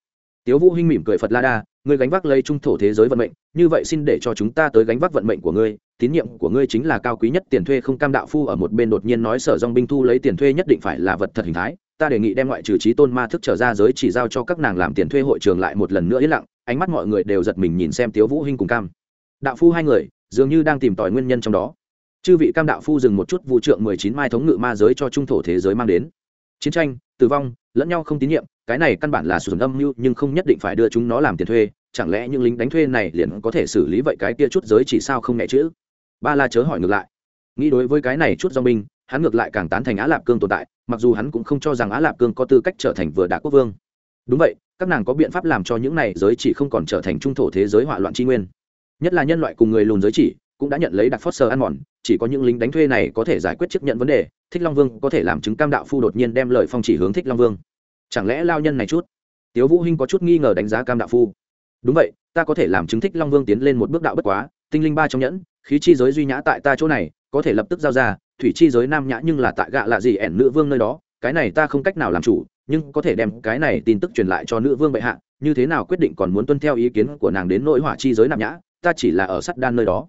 tiếu vũ hinh mỉm cười phật la đa ngươi gánh vác lấy trung thổ thế giới vận mệnh như vậy xin để cho chúng ta tới gánh vác vận mệnh của ngươi tín nhiệm của ngươi chính là cao quý nhất tiền thuê không cam đạo phu ở một bên đột nhiên nói sở dong binh thu lấy tiền thuê nhất định phải là vật thật hình thái ta đề nghị đem ngoại trừ trí tôn ma thức trở ra giới chỉ giao cho các nàng làm tiền thuê hội trường lại một lần nữa yên lặng ánh mắt mọi người đều giật mình nhìn xem tiếu vũ hinh cùng cam đạo phu hai người dường như đang tìm tòi nguyên nhân trong đó chư vị cam đạo phu dừng một chút vụ trượng mười chín mai thống ngự ma giới cho trung thổ thế giới mang đến chiến tranh tử vong lẫn nhau không tín nhiệm cái này căn bản là sử dụng âm mưu nhưng không nhất định phải đưa chúng nó làm tiền thuê chẳng lẽ những lính đánh thuê này liền có thể xử lý vậy cái kia chút giới chỉ sao không nhẹ chữ ba la chớ hỏi ngược lại nghĩ đối với cái này chút do binh hắn ngược lại càng tán thành á lạp cương tồn tại mặc dù hắn cũng không cho rằng á lạp cương có tư cách trở thành vừa đả quốc vương đúng vậy các nàng có biện pháp làm cho những này giới chỉ không còn trở thành trung thổ thế giới hỏa loạn tri nguyên nhất là nhân loại cùng người lùn giới chỉ cũng đã nhận lấy đặc sơ ăn mòn chỉ có những lính đánh thuê này có thể giải quyết chấp nhận vấn đề thích long vương có thể làm chứng cam đạo phu đột nhiên đem lời phong chỉ hướng thích long vương chẳng lẽ lao nhân này chút tiếu vũ hinh có chút nghi ngờ đánh giá cam đạo phu đúng vậy ta có thể làm chứng thích long vương tiến lên một bước đạo bất quá tinh linh ba trong nhẫn khí chi giới duy nhã tại ta chỗ này có thể lập tức giao ra thủy chi giới nam nhã nhưng là tại gạ lạ gì ẻn nữ vương nơi đó cái này ta không cách nào làm chủ nhưng có thể đem cái này tin tức truyền lại cho nữ vương bệ hạ như thế nào quyết định còn muốn tuân theo ý kiến của nàng đến nội hỏa chi giới nam nhã ta chỉ là ở sắt đan nơi đó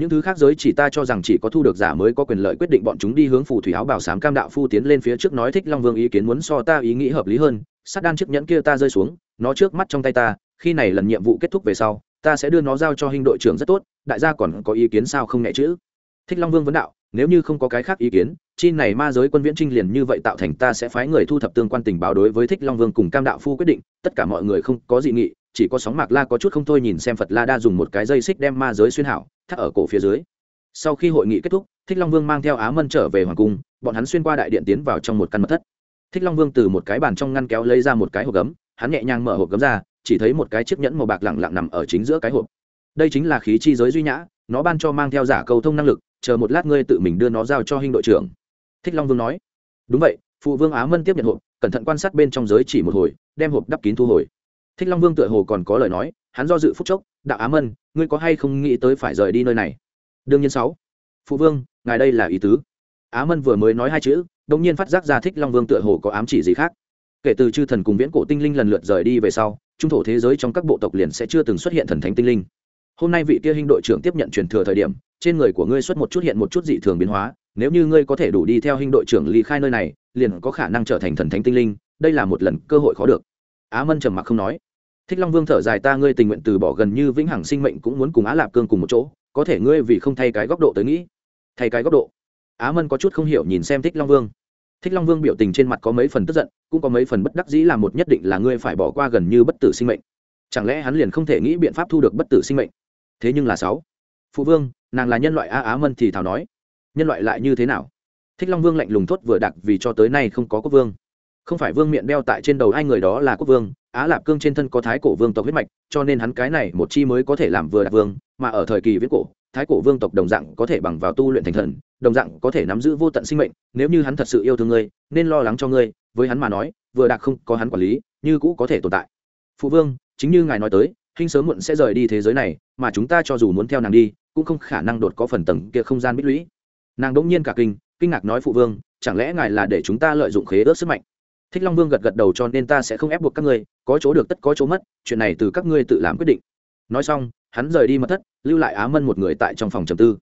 những thứ khác giới chỉ ta cho rằng chỉ có thu được giả mới có quyền lợi quyết định bọn chúng đi hướng phù thủy áo bảo sám cam đạo phu tiến lên phía trước nói thích long vương ý kiến muốn so ta ý nghĩ hợp lý hơn sát đan chiếc nhẫn kia ta rơi xuống nó trước mắt trong tay ta khi này lần nhiệm vụ kết thúc về sau ta sẽ đưa nó giao cho hình đội trưởng rất tốt đại gia còn có ý kiến sao không nhẹ chữ thích long vương vấn đạo nếu như không có cái khác ý kiến chi này ma giới quân viễn trinh liền như vậy tạo thành ta sẽ phái người thu thập tương quan tình báo đối với thích long vương cùng cam đạo phu quyết định tất cả mọi người không có dị nghị chỉ có sóng mạc la có chút không thôi nhìn xem phật la đa dùng một cái dây xích đem ma giới xuyên hảo thắt ở cổ phía dưới sau khi hội nghị kết thúc thích long vương mang theo á mân trở về hoàng cung bọn hắn xuyên qua đại điện tiến vào trong một căn mật thất thích long vương từ một cái bàn trong ngăn kéo lấy ra một cái hộp gấm hắn nhẹ nhàng mở hộp gấm ra chỉ thấy một cái chiếc nhẫn màu bạc lẳng lặng nằm ở chính giữa cái hộp đây chính là khí chi giới duy nhã nó ban cho mang theo giả cầu thông năng lực chờ một lát ngươi tự mình đưa nó giao cho hình đội trưởng thích long vương nói đúng vậy phụ vương á mân tiếp nhận hộp cẩn thận quan sát bên trong giới chỉ một hồi đem hộp đắp kín thu hồi thích long vương tựa hồ còn có lời nói hắn do dự phúc chốc đạo á mân ngươi có hay không nghĩ tới phải rời đi nơi này đương nhiên sáu phụ vương ngài đây là ý tứ á mân vừa mới nói hai chữ đông nhiên phát giác ra thích long vương tựa hồ có ám chỉ gì khác kể từ chư thần cùng viễn cổ tinh linh lần lượt rời đi về sau trung thổ thế giới trong các bộ tộc liền sẽ chưa từng xuất hiện thần thánh tinh linh hôm nay vị kia hình đội trưởng tiếp nhận truyền thừa thời điểm trên người của ngươi xuất một chút hiện một chút dị thường biến hóa nếu như ngươi có thể đủ đi theo hình đội trưởng ly khai nơi này liền có khả năng trở thành thần thánh tinh linh đây là một lần cơ hội khó được á mân trầm mặc không nói thích long vương thở dài ta ngươi tình nguyện từ bỏ gần như vĩnh hằng sinh mệnh cũng muốn cùng á lạp cương cùng một chỗ có thể ngươi vì không thay cái góc độ tới nghĩ thay cái góc độ á mân có chút không hiểu nhìn xem thích long vương thích long vương biểu tình trên mặt có mấy phần tức giận cũng có mấy phần bất đắc dĩ là một nhất định là ngươi phải bỏ qua gần như bất tử sinh mệnh chẳng lẽ hắn liền không thể nghĩ biện pháp thu được bất tử sinh mệnh thế nhưng là sáu phụ vương nàng là nhân loại a á mân thì thảo nói nhân loại lại như thế nào thích long vương lạnh lùng thốt vừa đặc vì cho tới nay không có quốc vương không phải vương miện đeo tại trên đầu hai người đó là quốc vương á lạp cương trên thân có thái cổ vương tộc huyết mạch cho nên hắn cái này một chi mới có thể làm vừa đạt vương mà ở thời kỳ viết cổ thái cổ vương tộc đồng dạng có thể bằng vào tu luyện thành thần đồng dạng có thể nắm giữ vô tận sinh mệnh nếu như hắn thật sự yêu thương ngươi nên lo lắng cho ngươi với hắn mà nói vừa đạt không có hắn quản lý như cũ có thể tồn tại phụ vương chính như ngài nói tới hình sớm muộn sẽ rời đi thế giới này mà chúng ta cho dù muốn theo nàng đi cũng không khả năng đột có phần tầng kia không gian bích lũy nàng đỗng nhiên cả kinh kinh ngạc nói phụ vương chẳng lẽ ngài là để chúng ta lợi dụng khế ớt sức mạnh thích long vương gật gật đầu cho nên ta sẽ không ép buộc các ngươi có chỗ được tất có chỗ mất chuyện này từ các ngươi tự làm quyết định nói xong hắn rời đi mật thất lưu lại á mân một người tại trong phòng trầm tư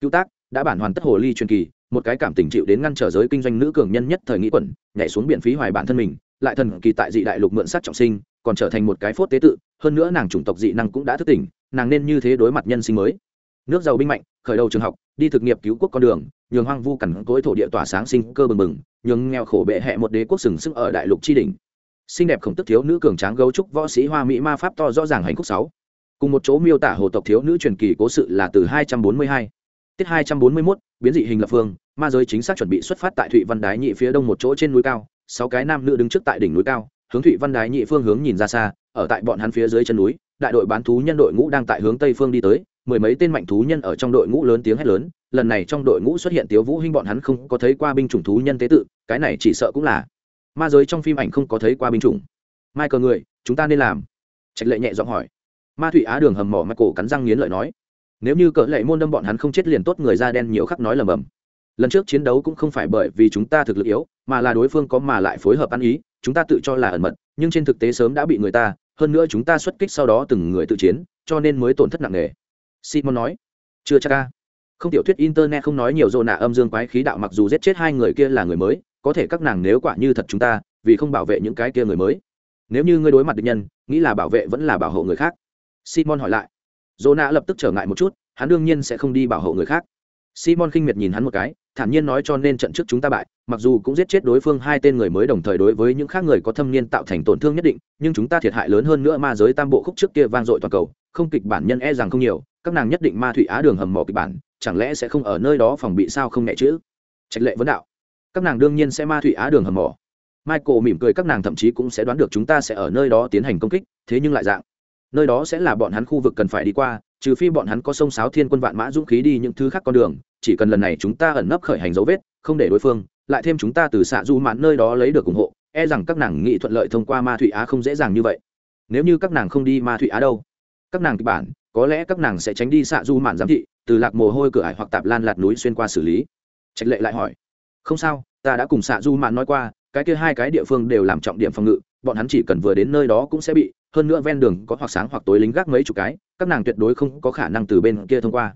cứu tác đã bản hoàn tất hồ ly truyền kỳ một cái cảm tình chịu đến ngăn trở giới kinh doanh nữ cường nhân nhất thời nghĩ quẩn nhảy xuống biển phí hoài bản thân mình lại thần kỳ tại dị đại lục mượn sát trọng sinh còn trở thành một cái phốt tế tự hơn nữa nàng chủng tộc dị năng cũng đã thức tỉnh nàng nên như thế đối mặt nhân sinh mới nước giàu binh mạnh khởi đầu trường học đi thực nghiệp cứu quốc con đường nhường hoang vu cằn cỗi thổ địa tỏa sáng sinh cơ bừng bừng nhường nghèo khổ bệ hẹ một đế quốc sừng sững ở đại lục tri đình xinh đẹp khổng tức thiếu nữ cường tráng gấu trúc võ sĩ hoa mỹ ma pháp to rõ ràng hành khúc sáu cùng một chỗ miêu tả hồ tộc thiếu nữ truyền kỳ cố sự là từ 242 tiết 241 biến dị hình lập phương ma giới chính xác chuẩn bị xuất phát tại thụy văn đái nhị phía đông một chỗ trên núi cao sáu cái nam nữ đứng trước tại đỉnh núi cao hướng thụy văn đái nhị phương hướng nhìn ra xa ở tại bọn hắn phía dưới chân núi đại đội bán thú nhân đội ngũ đang tại hướng tây phương đi tới mười mấy tên mạnh thú nhân ở trong đội ngũ lớn tiếng hét lớn lần này trong đội ngũ xuất hiện tiếu vũ hinh bọn hắn không có thấy qua binh chủng thú nhân tế tự cái này chỉ sợ cũng là ma giới trong phim ảnh không có thấy qua binh chủng mai cờ người chúng ta nên làm trạch lệ nhẹ giọng hỏi ma thủy á đường hầm mỏ mặt cổ cắn răng nghiến lợi nói nếu như cỡ lệ môn đâm bọn hắn không chết liền tốt người da đen nhiều khắc nói lầm bầm lần trước chiến đấu cũng không phải bởi vì chúng ta thực lực yếu mà là đối phương có mà lại phối hợp ăn ý chúng ta tự cho là ẩn mật nhưng trên thực tế sớm đã bị người ta hơn nữa chúng ta xuất kích sau đó từng người tự chiến cho nên mới tổn thất nặng nề simon nói chưa chắc ca không tiểu thuyết internet không nói nhiều dồn nạ âm dương quái khí đạo mặc dù giết chết hai người kia là người mới có thể các nàng nếu quả như thật chúng ta vì không bảo vệ những cái kia người mới nếu như ngươi đối mặt địch nhân nghĩ là bảo vệ vẫn là bảo hộ người khác simon hỏi lại dồn nạ lập tức trở ngại một chút hắn đương nhiên sẽ không đi bảo hộ người khác simon khinh miệt nhìn hắn một cái thản nhiên nói cho nên trận trước chúng ta bại mặc dù cũng giết chết đối phương hai tên người mới đồng thời đối với những khác người có thâm niên tạo thành tổn thương nhất định nhưng chúng ta thiệt hại lớn hơn nữa ma giới tam bộ khúc trước kia vang dội toàn cầu không kịch bản nhân e rằng không nhiều các nàng nhất định ma thủy á đường hầm mỏ kịch bản chẳng lẽ sẽ không ở nơi đó phòng bị sao không nhẹ chữ trạch lệ vấn đạo các nàng đương nhiên sẽ ma thủy á đường hầm mỏ michael mỉm cười các nàng thậm chí cũng sẽ đoán được chúng ta sẽ ở nơi đó tiến hành công kích thế nhưng lại dạng nơi đó sẽ là bọn hắn khu vực cần phải đi qua trừ phi bọn hắn có sông sáo thiên quân vạn mã dũng khí đi những thứ khác con đường chỉ cần lần này chúng ta ẩn nấp khởi hành dấu vết không để đối phương lại thêm chúng ta từ xạ du mãn nơi đó lấy được ủng hộ e rằng các nàng nghị thuận lợi thông qua ma thủy á không dễ dàng như vậy nếu như các nàng không đi ma thủy á đâu các nàng kịch bản có lẽ các nàng sẽ tránh đi xạ du mạn giám thị từ lạc mồ hôi cửa ải hoặc tạp lan lạt núi xuyên qua xử lý trạch lệ lại hỏi không sao ta đã cùng xạ du mạn nói qua cái kia hai cái địa phương đều làm trọng điểm phòng ngự bọn hắn chỉ cần vừa đến nơi đó cũng sẽ bị hơn nữa ven đường có hoặc sáng hoặc tối lính gác mấy chục cái các nàng tuyệt đối không có khả năng từ bên kia thông qua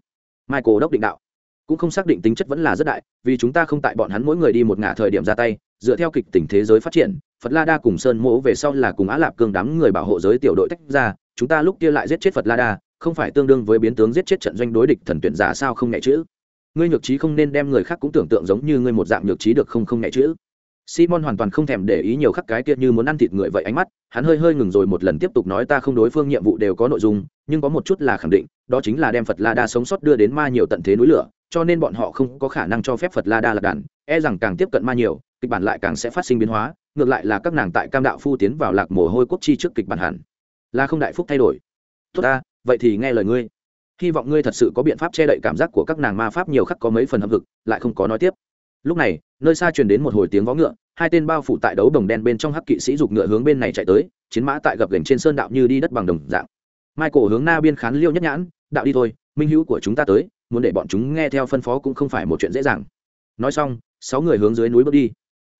michael đốc định đạo cũng không xác định tính chất vẫn là rất đại vì chúng ta không tại bọn hắn mỗi người đi một ngả thời điểm ra tay dựa theo kịch tình thế giới phát triển phật la đa cùng sơn mỗ về sau là cùng á lạp cường đám người bảo hộ giới tiểu đội tách ra chúng ta lúc kia lại giết chết phật la đa không phải tương đương với biến tướng giết chết trận doanh đối địch thần tuyển giả sao không nhẹ chữ ngươi nhược trí không nên đem người khác cũng tưởng tượng giống như ngươi một dạng nhược trí được không không nhẹ chữ simon hoàn toàn không thèm để ý nhiều khắc cái kia như muốn ăn thịt người vậy ánh mắt hắn hơi hơi ngừng rồi một lần tiếp tục nói ta không đối phương nhiệm vụ đều có nội dung nhưng có một chút là khẳng định đó chính là đem phật la đa sống sót đưa đến ma nhiều tận thế núi lửa cho nên bọn họ không có khả năng cho phép phật la đa lạc đản e rằng càng tiếp cận ma nhiều kịch bản lại càng sẽ phát sinh biến hóa ngược lại là các nàng tại cam đạo phu tiến vào lạc mồ hôi quốc chi trước kịch bản hẳn là không đại phúc thay đổi tốt ta vậy thì nghe lời ngươi hy vọng ngươi thật sự có biện pháp che đậy cảm giác của các nàng ma pháp nhiều khắc có mấy phần hâm hực lại không có nói tiếp lúc này nơi xa truyền đến một hồi tiếng vó ngựa hai tên bao phủ tại đấu đồng đen bên trong hắc kỵ sĩ giục ngựa hướng bên này chạy tới chiến mã tại gập gành trên sơn đạo như đi đất bằng đồng dạng mai cổ hướng na biên khán liêu nhất nhãn đạo đi thôi minh hữu của chúng ta tới muốn để bọn chúng nghe theo phân phó cũng không phải một chuyện dễ dàng nói xong sáu người hướng dưới núi bước đi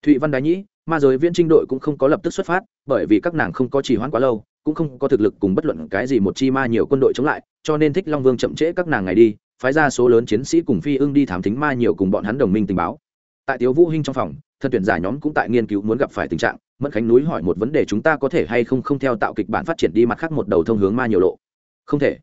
thụy văn đái nhĩ ma giới viễn trinh đội cũng không có lập tức xuất phát bởi vì các nàng không có trì hoãn quá lâu cũng không có thực lực cùng bất luận cái gì một chi ma nhiều quân đội chống lại cho nên thích long vương chậm trễ các nàng ngày đi phái ra số lớn chiến sĩ cùng phi ưng đi thám thính ma nhiều cùng bọn hắn đồng minh tình báo tại tiếu vũ hinh trong phòng thân tuyển giả nhóm cũng tại nghiên cứu muốn gặp phải tình trạng mẫn khánh núi hỏi một vấn đề chúng ta có thể hay không không theo tạo kịch bản phát triển đi mặt khác một đầu thông hướng ma nhiều lộ không thể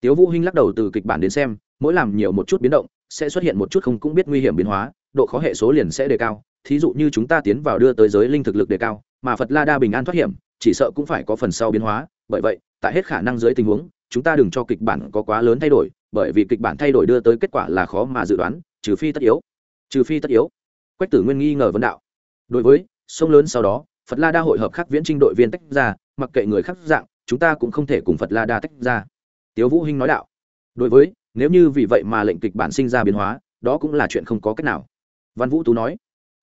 tiếu vũ hinh lắc đầu từ kịch bản đến xem mỗi làm nhiều một chút biến động sẽ xuất hiện một chút không cũng biết nguy hiểm biến hóa độ khó hệ số liền sẽ đề cao thí dụ như chúng ta tiến vào đưa tới giới linh thực lực đề cao mà phật la đa bình an thoát hiểm chỉ sợ cũng phải có phần sau biến hóa bởi vậy tại hết khả năng dưới tình huống chúng ta đừng cho kịch bản có quá lớn thay đổi bởi vì kịch bản thay đổi đưa tới kết quả là khó mà dự đoán trừ phi tất yếu trừ phi tất yếu quách tử nguyên nghi ngờ vấn đạo đối với sông lớn sau đó phật la đa hội hợp khắc viễn trinh đội viên tách ra mặc kệ người khác dạng chúng ta cũng không thể cùng phật la đa tách ra tiếu vũ hinh nói đạo đối với nếu như vì vậy mà lệnh kịch bản sinh ra biến hóa đó cũng là chuyện không có cách nào văn vũ tú nói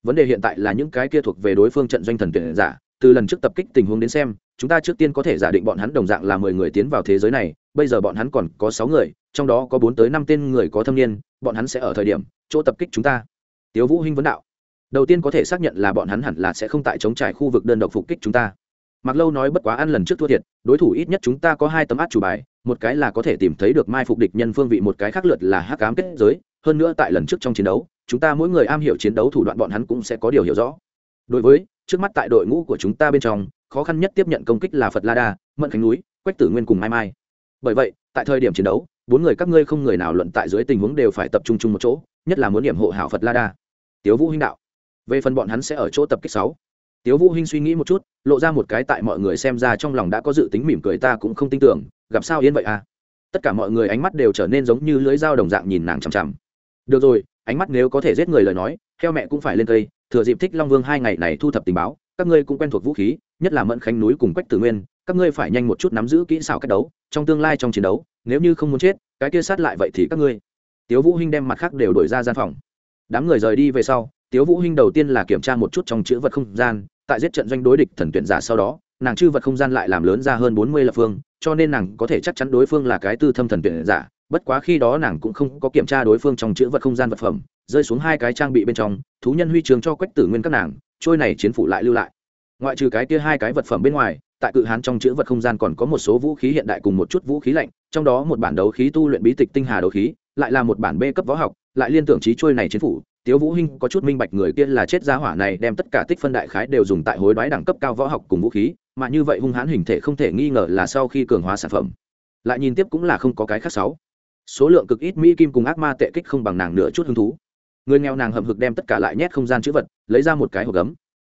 vấn đề hiện tại là những cái kia thuộc về đối phương trận doanh thần tuyển giả từ lần trước tập kích tình huống đến xem chúng ta trước tiên có thể giả định bọn hắn đồng dạng là mười người tiến vào thế giới này bây giờ bọn hắn còn có sáu người trong đó có bốn tới năm tên người có thâm niên bọn hắn sẽ ở thời điểm chỗ tập kích chúng ta tiếu vũ hinh vấn đạo đầu tiên có thể xác nhận là bọn hắn hẳn là sẽ không tại chống trải khu vực đơn độc phục kích chúng ta mặc lâu nói bất quá ăn lần trước thua thiệt đối thủ ít nhất chúng ta có hai tấm át chủ bài một cái là có thể tìm thấy được mai phục địch nhân phương vị một cái khác lượt là hắc ám kết giới hơn nữa tại lần trước trong chiến đấu chúng ta mỗi người am hiểu chiến đấu thủ đoạn bọn hắn cũng sẽ có điều hiểu rõ đối với trước mắt tại đội ngũ của chúng ta bên trong khó khăn nhất tiếp nhận công kích là phật la đa mận khánh núi quách tử nguyên cùng mai mai bởi vậy tại thời điểm chiến đấu bốn người các ngươi không người nào luận tại dưới tình huống đều phải tập trung chung một chỗ nhất là muốn điểm hộ hảo phật la đa tiếu vũ huynh đạo về phần bọn hắn sẽ ở chỗ tập kích sáu tiếu vũ huynh suy nghĩ một chút lộ ra một cái tại mọi người xem ra trong lòng đã có dự tính mỉm cười ta cũng không tin tưởng gặp sao yên vậy à tất cả mọi người ánh mắt đều trở nên giống như lưới dao đồng dạng nhìn nàng chằm chằm được rồi ánh mắt nếu có thể giết người lời nói theo mẹ cũng phải lên cây thừa dịp thích long vương hai ngày này thu thập tình báo các ngươi cũng quen thuộc vũ khí nhất là mẫn khánh núi cùng quách tử nguyên các ngươi phải nhanh một chút nắm giữ kỹ xảo cách đấu trong tương lai trong chiến đấu nếu như không muốn chết cái kia sát lại vậy thì các ngươi tiếu vũ hinh đem mặt khác đều đổi ra gian phòng đám người rời đi về sau tiếu vũ hinh đầu tiên là kiểm tra một chút trong chữ vật không gian tại giết trận doanh đối địch thần tuyển giả sau đó nàng chữ vật không gian lại làm lớn ra hơn bốn mươi lập phương cho nên nàng có thể chắc chắn đối phương là cái tư thâm thần tuyển giả bất quá khi đó nàng cũng không có kiểm tra đối phương trong chữ vật không gian vật phẩm rơi xuống hai cái trang bị bên trong thú nhân huy trường cho quách tử nguyên các nàng trôi này chiến phủ lại lưu lại ngoại trừ cái kia hai cái vật phẩm bên ngoài tại cự hán trong chữ vật không gian còn có một số vũ khí hiện đại cùng một chút vũ khí lạnh trong đó một bản đấu khí tu luyện bí tịch tinh hà đấu khí lại là một bản b cấp võ học lại liên tưởng trí trôi này chiến phủ tiếu vũ hinh có chút minh bạch người kia là chết gia hỏa này đem tất cả tích phân đại khái đều dùng tại hối đoái đẳng cấp cao võ học cùng vũ khí mà như vậy hung hãn hình thể không thể nghi ngờ là sau khi cường hóa sản phẩm lại nhìn tiếp cũng là không có cái khác sáu số lượng cực ít mỹ kim cùng ác ma tệ kích không bằng nàng nửa chút hứng thú người nghèo nàng hầm hực đem tất cả lại nhét không gian chữ vật lấy ra một cái hộp gấm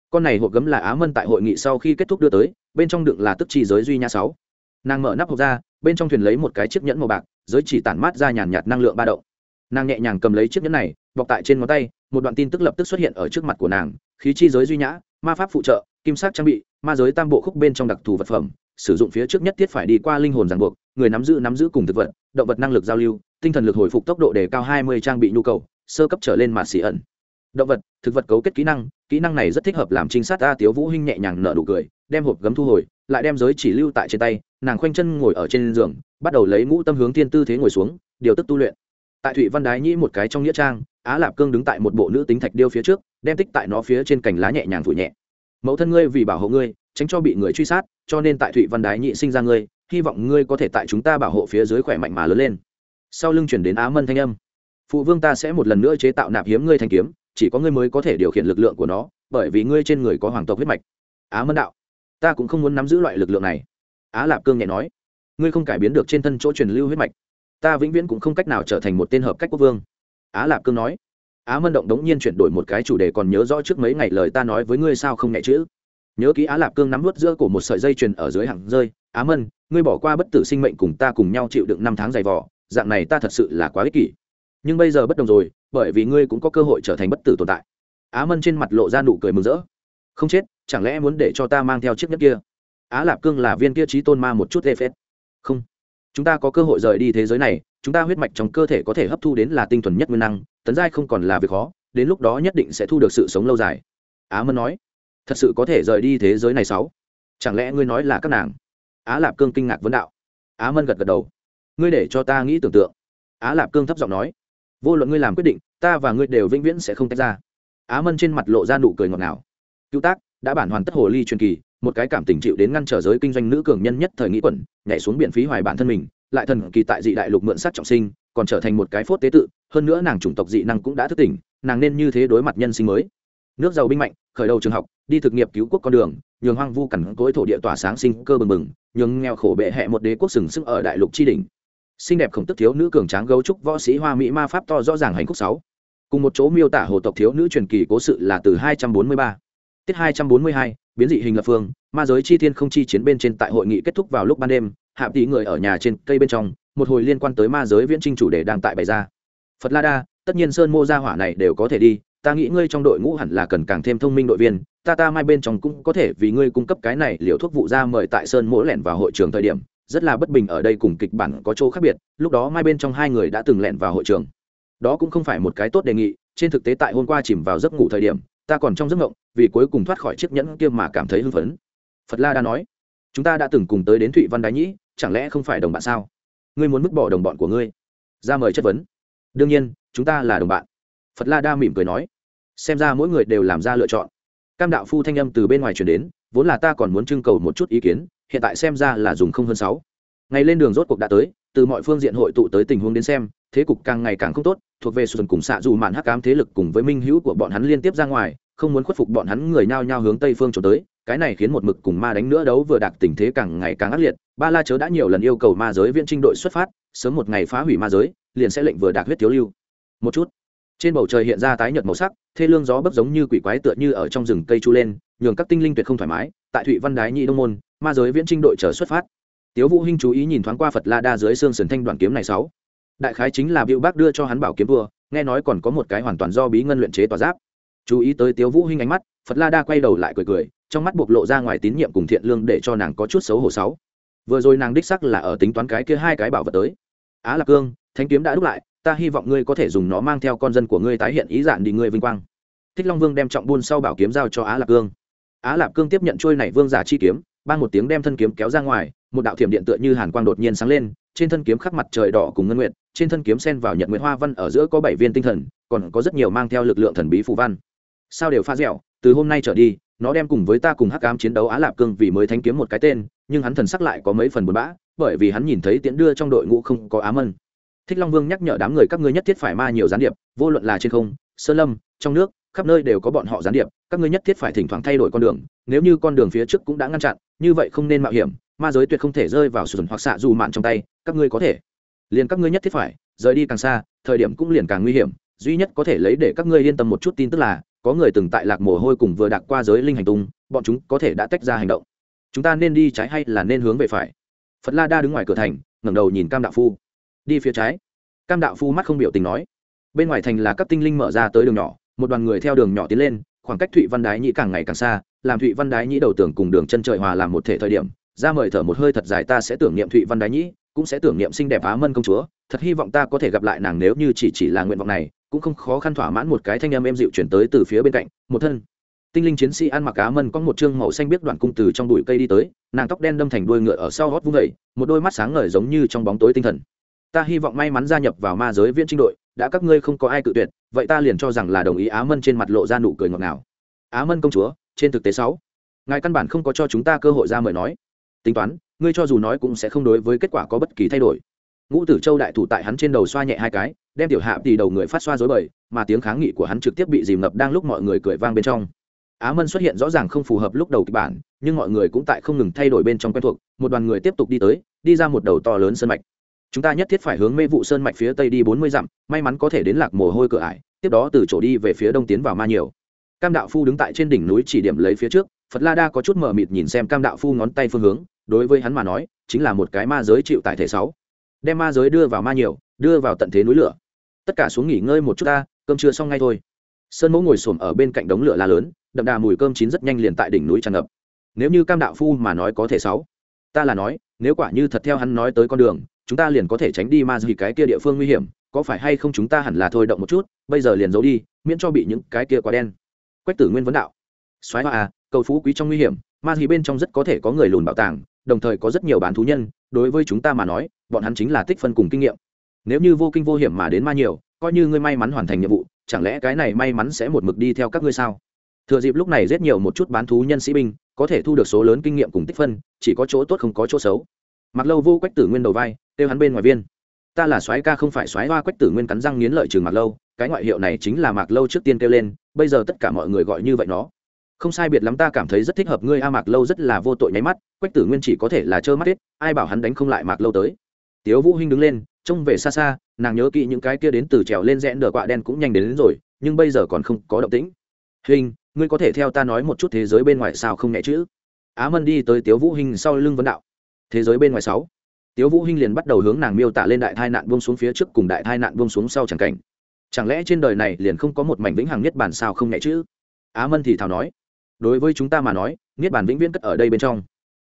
con này hộp gấm là á mân tại hội nghị sau khi kết thúc đưa tới bên trong đựng là tức chi giới duy nha sáu nàng mở nắp hộp ra bên trong thuyền lấy một cái chiếc nhẫn màu bạc giới chỉ tản mát ra nhàn nhạt năng lượng ba động nàng nhẹ nhàng cầm lấy chiếc nhẫn này bọc tại trên ngón tay một đoạn tin tức lập tức xuất hiện ở trước mặt của nàng khí chi giới duy nhã ma pháp phụ trợ kim sắc trang bị ma giới tam bộ khúc bên trong đặc thù vật phẩm sử dụng phía trước nhất thiết phải đi qua linh hồn ràng buộc người nắm giữ nắm giữ cùng thực vật động vật năng lực giao lưu tinh thần lực hồi phục tốc độ đề cao hai mươi trang bị nhu cầu sơ cấp trở lên mà xỉ ẩn động vật thực vật cấu kết kỹ năng kỹ năng này rất thích hợp làm trinh sát a tiếu vũ hinh nhẹ nhàng nở nụ cười đem hộp gấm thu hồi lại đem giới chỉ lưu tại trên tay nàng khoanh chân ngồi ở trên giường bắt đầu lấy ngũ tâm hướng thiên tư thế ngồi xuống điều tức tu luyện tại thụy văn đái nhĩ một cái trong nghĩa trang á lạp cương đứng tại một bộ nữ tính thạch điêu phía trước đem tích tại nó phía trên cành lá nhẹ nhàng vùi nhẹ mẫu thân ngươi vì bảo hộ ngươi tránh cho bị người truy sát cho nên tại thụy văn đái Nhĩ sinh ra ngươi hy vọng ngươi có thể tại chúng ta bảo hộ phía dưới khỏe mạnh mà lớn lên sau lưng chuyển đến á mân thanh âm phụ vương ta sẽ một lần nữa chế tạo nạp hiếm ngươi thanh kiếm chỉ có ngươi mới có thể điều khiển lực lượng của nó bởi vì ngươi trên người có hoàng tộc huyết mạch á mân đạo ta cũng không muốn nắm giữ loại lực lượng này á lạp cương nhẹ nói ngươi không cải biến được trên thân chỗ truyền lưu huyết mạch ta vĩnh viễn cũng không cách nào trở thành một tên hợp cách quốc vương á lạp cương nói á mân động đống nhiên chuyển đổi một cái chủ đề còn nhớ rõ trước mấy ngày lời ta nói với ngươi sao không nhẹ chữ nhớ ký á lạp cương nắm vớt giữa của một sợi dây chuyền ở dưới hàng rơi á mân ngươi bỏ qua bất tử sinh mệnh cùng ta cùng nhau chịu đựng năm tháng dày vò dạng này ta thật sự là quá ích kỷ nhưng bây giờ bất đồng rồi bởi vì ngươi cũng có cơ hội trở thành bất tử tồn tại á mân trên mặt lộ ra nụ cười mừng rỡ không chết chẳng lẽ muốn để cho ta mang theo chiếc nhất kia á lạp cương là viên kia trí tôn ma một chút ê phết không chúng ta có cơ hội rời đi thế giới này chúng ta huyết mạch trong cơ thể có thể hấp thu đến là tinh thuần nhất nguyên năng tấn giai không còn là việc khó đến lúc đó nhất định sẽ thu được sự sống lâu dài á mân nói thật sự có thể rời đi thế giới này sáu chẳng lẽ ngươi nói là các nàng á lạp cương kinh ngạc vấn đạo á mân gật gật đầu ngươi để cho ta nghĩ tưởng tượng á lạp cương thấp giọng nói vô luận ngươi làm quyết định ta và ngươi đều vĩnh viễn sẽ không tách ra á mân trên mặt lộ ra nụ cười ngọt ngào cứu tác đã bản hoàn tất hồ ly truyền kỳ một cái cảm tình chịu đến ngăn trở giới kinh doanh nữ cường nhân nhất thời nghĩ quẩn nhảy xuống biển phí hoài bản thân mình lại thần kỳ tại dị đại lục mượn sát trọng sinh còn trở thành một cái phốt tế tự hơn nữa nàng chủng tộc dị năng cũng đã thức tỉnh nàng nên như thế đối mặt nhân sinh mới nước giàu binh mạnh khởi đầu trường học đi thực nghiệp cứu quốc con đường nhường hoang vu cằn cỗi thổ địa tỏa sáng sinh cơ bừng bừng nhường nghèo khổ bệ hẹ một đế quốc sừng sững ở đại lục tri đình xinh đẹp khổng tức thiếu nữ cường tráng gấu trúc võ sĩ hoa mỹ ma pháp to rõ ràng hành khúc sáu cùng một chỗ miêu tả hồ tộc thiếu nữ truyền kỳ cố sự là từ 243 tiết 242 biến dị hình lập phương ma giới chi thiên không chi chiến bên trên tại hội nghị kết thúc vào lúc ban đêm hạ tỷ người ở nhà trên cây bên trong một hồi liên quan tới ma giới viễn trinh chủ đề đang tại bày ra phật la đa tất nhiên sơn mô gia hỏa này đều có thể đi ta nghĩ ngươi trong đội ngũ hẳn là cần càng thêm thông minh đội viên ta ta mai bên trong cũng có thể vì ngươi cung cấp cái này liều thuốc vụ ra mời tại sơn mỗi lẻn vào hội trường thời điểm rất là bất bình ở đây cùng kịch bản có chỗ khác biệt lúc đó mai bên trong hai người đã từng lẻn vào hội trường đó cũng không phải một cái tốt đề nghị trên thực tế tại hôm qua chìm vào giấc ngủ thời điểm ta còn trong giấc ngộng vì cuối cùng thoát khỏi chiếc nhẫn kia mà cảm thấy hưng phấn phật la đã nói chúng ta đã từng cùng tới đến thụy văn đái nhĩ chẳng lẽ không phải đồng bạn sao ngươi muốn vứt bỏ đồng bọn của ngươi ra mời chất vấn đương nhiên chúng ta là đồng bạn phật la đa mỉm cười nói xem ra mỗi người đều làm ra lựa chọn cam đạo phu thanh âm từ bên ngoài chuyển đến vốn là ta còn muốn trưng cầu một chút ý kiến hiện tại xem ra là dùng không hơn sáu ngày lên đường rốt cuộc đã tới từ mọi phương diện hội tụ tới tình huống đến xem thế cục càng ngày càng không tốt thuộc về sùn cùng xạ dù mạn hắc cám thế lực cùng với minh hữu của bọn hắn liên tiếp ra ngoài không muốn khuất phục bọn hắn người nhao nhao hướng tây phương trốn tới cái này khiến một mực cùng ma đánh nữa đấu vừa đạt tình thế càng ngày càng ác liệt ba la chớ đã nhiều lần yêu cầu ma giới viễn trinh đội xuất phát sớm một ngày phá hủy ma giới liền sẽ lệnh vừa đạt huyết thiếu lưu một chút trên bầu trời hiện ra tái nhợt màu sắc thê lương gió bấc giống như quỷ quái tựa như ở trong rừng cây chu lên nhường các tinh linh tuyệt không thoải mái tại thụy văn đái nhị đông môn ma giới viễn trinh đội chờ xuất phát tiếu vũ hinh chú ý nhìn thoáng qua phật la đa dưới xương sườn thanh đoàn kiếm này sáu đại khái chính là biểu bác đưa cho hắn bảo kiếm vừa nghe nói còn có một cái hoàn toàn do bí ngân luyện chế tỏa giáp chú ý tới tiếu vũ hinh ánh mắt phật la đa quay đầu lại cười cười trong mắt bộc lộ ra ngoài tín nhiệm cùng thiện lương để cho nàng có chút xấu hổ sáu vừa rồi nàng đích xác là ở tính toán cái kia hai cái bảo vật tới á lạc cương thánh kiếm đã đúc lại ta hy vọng ngươi có thể dùng nó mang theo con dân của ngươi tái hiện ý dạn đi ngươi vinh quang thích long vương đem trọng buôn sau bảo kiếm giao cho á lạp cương á lạp cương tiếp nhận trôi này vương giả chi kiếm ban một tiếng đem thân kiếm kéo ra ngoài một đạo thiểm điện tựa như hàn quang đột nhiên sáng lên trên thân kiếm khắc mặt trời đỏ cùng ngân nguyện trên thân kiếm sen vào nhật nguyện hoa văn ở giữa có bảy viên tinh thần còn có rất nhiều mang theo lực lượng thần bí phù văn sao đều pha dẻo từ hôm nay trở đi nó đem cùng với ta cùng hắc ám chiến đấu á lạp cương vì mới thanh kiếm một cái tên nhưng hắn thần sắc lại có mấy phần buồn bã bởi vì hắn nhìn thấy tiễn đưa trong đội ngũ không có Á Mân thích long vương nhắc nhở đám người các ngươi nhất thiết phải ma nhiều gián điệp vô luận là trên không sơn lâm trong nước khắp nơi đều có bọn họ gián điệp các ngươi nhất thiết phải thỉnh thoảng thay đổi con đường nếu như con đường phía trước cũng đã ngăn chặn như vậy không nên mạo hiểm ma giới tuyệt không thể rơi vào sườn hoặc xạ dù mạn trong tay các ngươi có thể liền các ngươi nhất thiết phải rời đi càng xa thời điểm cũng liền càng nguy hiểm duy nhất có thể lấy để các ngươi yên tâm một chút tin tức là có người từng tại lạc mồ hôi cùng vừa đạc qua giới linh hành tung bọn chúng có thể đã tách ra hành động chúng ta nên đi trái hay là nên hướng về phải phật la đa đứng ngoài cửa thành ngẩng đầu nhìn cam đạo phu đi phía trái cam đạo phu mắt không biểu tình nói bên ngoài thành là các tinh linh mở ra tới đường nhỏ một đoàn người theo đường nhỏ tiến lên khoảng cách thụy văn đái nhĩ càng ngày càng xa làm thụy văn đái nhĩ đầu tưởng cùng đường chân trời hòa làm một thể thời điểm ra mời thở một hơi thật dài ta sẽ tưởng niệm thụy văn đái nhĩ cũng sẽ tưởng niệm xinh đẹp á mân công chúa thật hy vọng ta có thể gặp lại nàng nếu như chỉ chỉ là nguyện vọng này cũng không khó khăn thỏa mãn một cái thanh âm em dịu chuyển tới từ phía bên cạnh một thân tinh linh chiến sĩ ăn mặc Á mân có một chương màu xanh biết đoạn cung từ trong bụi cây đi tới nàng tóc đen đâm thành đuôi ngựa ở sau gót vung vẩy một đôi mắt sáng ngời giống như trong bóng tối tinh thần ta hy vọng may mắn gia nhập vào ma giới viễn trinh đội đã các ngươi không có ai cự tuyệt vậy ta liền cho rằng là đồng ý á mân trên mặt lộ ra nụ cười ngọt ngào á mân công chúa trên thực tế sáu ngài căn bản không có cho chúng ta cơ hội ra mời nói tính toán ngươi cho dù nói cũng sẽ không đối với kết quả có bất kỳ thay đổi ngũ tử châu đại thủ tại hắn trên đầu xoa nhẹ hai cái đem tiểu hạ thì đầu người phát xoa dối bời mà tiếng kháng nghị của hắn trực tiếp bị dìm ngập đang lúc mọi người cười vang bên trong á mân xuất hiện rõ ràng không phù hợp lúc đầu kịch bản nhưng mọi người cũng tại không ngừng thay đổi bên trong quen thuộc một đoàn người tiếp tục đi tới đi ra một đầu to lớn sân mạch chúng ta nhất thiết phải hướng mê vụ sơn mạch phía tây đi bốn mươi dặm may mắn có thể đến lạc mồ hôi cửa ải tiếp đó từ chỗ đi về phía đông tiến vào ma nhiều cam đạo phu đứng tại trên đỉnh núi chỉ điểm lấy phía trước phật la đa có chút mờ mịt nhìn xem cam đạo phu ngón tay phương hướng đối với hắn mà nói chính là một cái ma giới chịu tại thể sáu đem ma giới đưa vào ma nhiều đưa vào tận thế núi lửa tất cả xuống nghỉ ngơi một chút ta cơm chưa xong ngay thôi sơn mẫu ngồi xổm ở bên cạnh đống lửa la lớn đậm đà mùi cơm chín rất nhanh liền tại đỉnh núi tràn ngập nếu như cam đạo phu mà nói có thể sáu ta là nói nếu quả như thật theo hắn nói tới con đường chúng ta liền có thể tránh đi ma dư cái kia địa phương nguy hiểm có phải hay không chúng ta hẳn là thôi động một chút bây giờ liền giấu đi miễn cho bị những cái kia quá đen quách tử nguyên vấn đạo xoáy hoa à cầu phú quý trong nguy hiểm ma dư bên trong rất có thể có người lùn bảo tàng đồng thời có rất nhiều bán thú nhân đối với chúng ta mà nói bọn hắn chính là tích phân cùng kinh nghiệm nếu như vô kinh vô hiểm mà đến ma nhiều coi như ngươi may mắn hoàn thành nhiệm vụ chẳng lẽ cái này may mắn sẽ một mực đi theo các ngươi sao thừa dịp lúc này rất nhiều một chút bán thú nhân sĩ binh có thể thu được số lớn kinh nghiệm cùng tích phân chỉ có chỗ tốt không có chỗ xấu mặc lâu vô quách tử nguyên đầu vai kêu hắn bên ngoài viên ta là soái ca không phải soái hoa quách tử nguyên cắn răng nghiến lợi trường mạc lâu cái ngoại hiệu này chính là mạc lâu trước tiên kêu lên bây giờ tất cả mọi người gọi như vậy nó không sai biệt lắm ta cảm thấy rất thích hợp ngươi a mạc lâu rất là vô tội nháy mắt quách tử nguyên chỉ có thể là trơ mắt hết ai bảo hắn đánh không lại mạc lâu tới tiếu vũ huynh đứng lên trông về xa xa nàng nhớ kỹ những cái kia đến từ trèo lên rẽ nở quạ đen cũng nhanh đến, đến rồi nhưng bây giờ còn không có động tĩnh Huynh, ngươi có thể theo ta nói một chút thế giới bên ngoài sao không nhẹ chứ á mân đi tới tiếu vũ huynh sau lưng vấn đạo thế giới bên ngoài sáu tiếu vũ hinh liền bắt đầu hướng nàng miêu tả lên đại tai nạn buông xuống phía trước cùng đại tai nạn buông xuống sau chẳng cảnh chẳng lẽ trên đời này liền không có một mảnh vĩnh hằng niết bàn sao không nhẹ chứ á mân thì thào nói đối với chúng ta mà nói niết bàn vĩnh viễn cất ở đây bên trong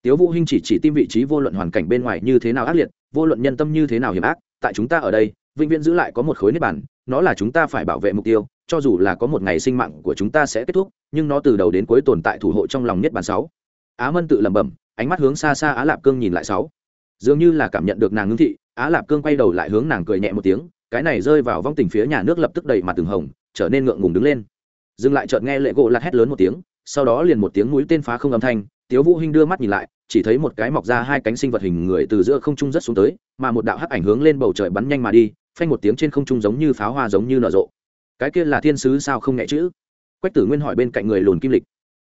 tiếu vũ hinh chỉ chỉ tim vị trí vô luận hoàn cảnh bên ngoài như thế nào ác liệt vô luận nhân tâm như thế nào hiểm ác tại chúng ta ở đây vĩnh viễn giữ lại có một khối niết bàn nó là chúng ta phải bảo vệ mục tiêu cho dù là có một ngày sinh mạng của chúng ta sẽ kết thúc nhưng nó từ đầu đến cuối tồn tại thủ hộ trong lòng niết bàn sáu á mân tự lẩm bẩm ánh mắt hướng xa xa á lạp cương nhìn lại sáu dường như là cảm nhận được nàng ngưng thị á lạp cương quay đầu lại hướng nàng cười nhẹ một tiếng cái này rơi vào vong tình phía nhà nước lập tức đầy mặt từng hồng trở nên ngượng ngùng đứng lên dừng lại chợt nghe lệ gỗ lạt hét lớn một tiếng sau đó liền một tiếng mũi tên phá không âm thanh tiếu vũ hinh đưa mắt nhìn lại chỉ thấy một cái mọc ra hai cánh sinh vật hình người từ giữa không trung rất xuống tới mà một đạo hắc ảnh hướng lên bầu trời bắn nhanh mà đi phanh một tiếng trên không trung giống như pháo hoa giống như nở rộ cái kia là thiên sứ sao không nhẹ chữ quách tử nguyên hỏi bên cạnh người lùn kim lịch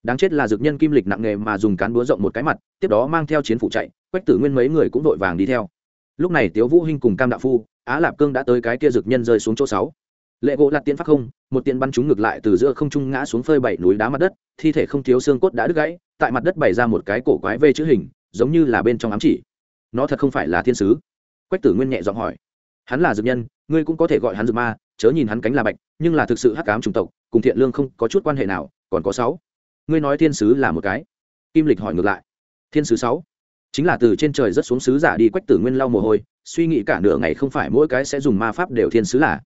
đáng chết là dược nhân kim lịch nặng nghề mà dùng cán búa rộng một cái mặt tiếp đó mang theo chiến phụ chạy quách tử nguyên mấy người cũng vội vàng đi theo lúc này tiếu vũ hinh cùng cam đạo phu á lạp cương đã tới cái kia dược nhân rơi xuống chỗ sáu lệ gỗ lạt tiễn phát không một tiện bắn chúng ngược lại từ giữa không trung ngã xuống phơi bảy núi đá mặt đất thi thể không thiếu xương cốt đã đứt gãy tại mặt đất bày ra một cái cổ quái vê chữ hình giống như là bên trong ám chỉ nó thật không phải là thiên sứ quách tử nguyên nhẹ giọng hỏi hắn là dược nhân ngươi cũng có thể gọi hắn dược ma chớ nhìn hắn cánh là bạch nhưng là thực sự hắc ám trùng tộc cùng thiện lương không có chút quan hệ nào còn có sáu ngươi nói thiên sứ là một cái kim lịch hỏi ngược lại thiên sứ sáu chính là từ trên trời rất xuống sứ giả đi quách tử nguyên lau mồ hôi suy nghĩ cả nửa ngày không phải mỗi cái sẽ dùng ma pháp đều thiên sứ là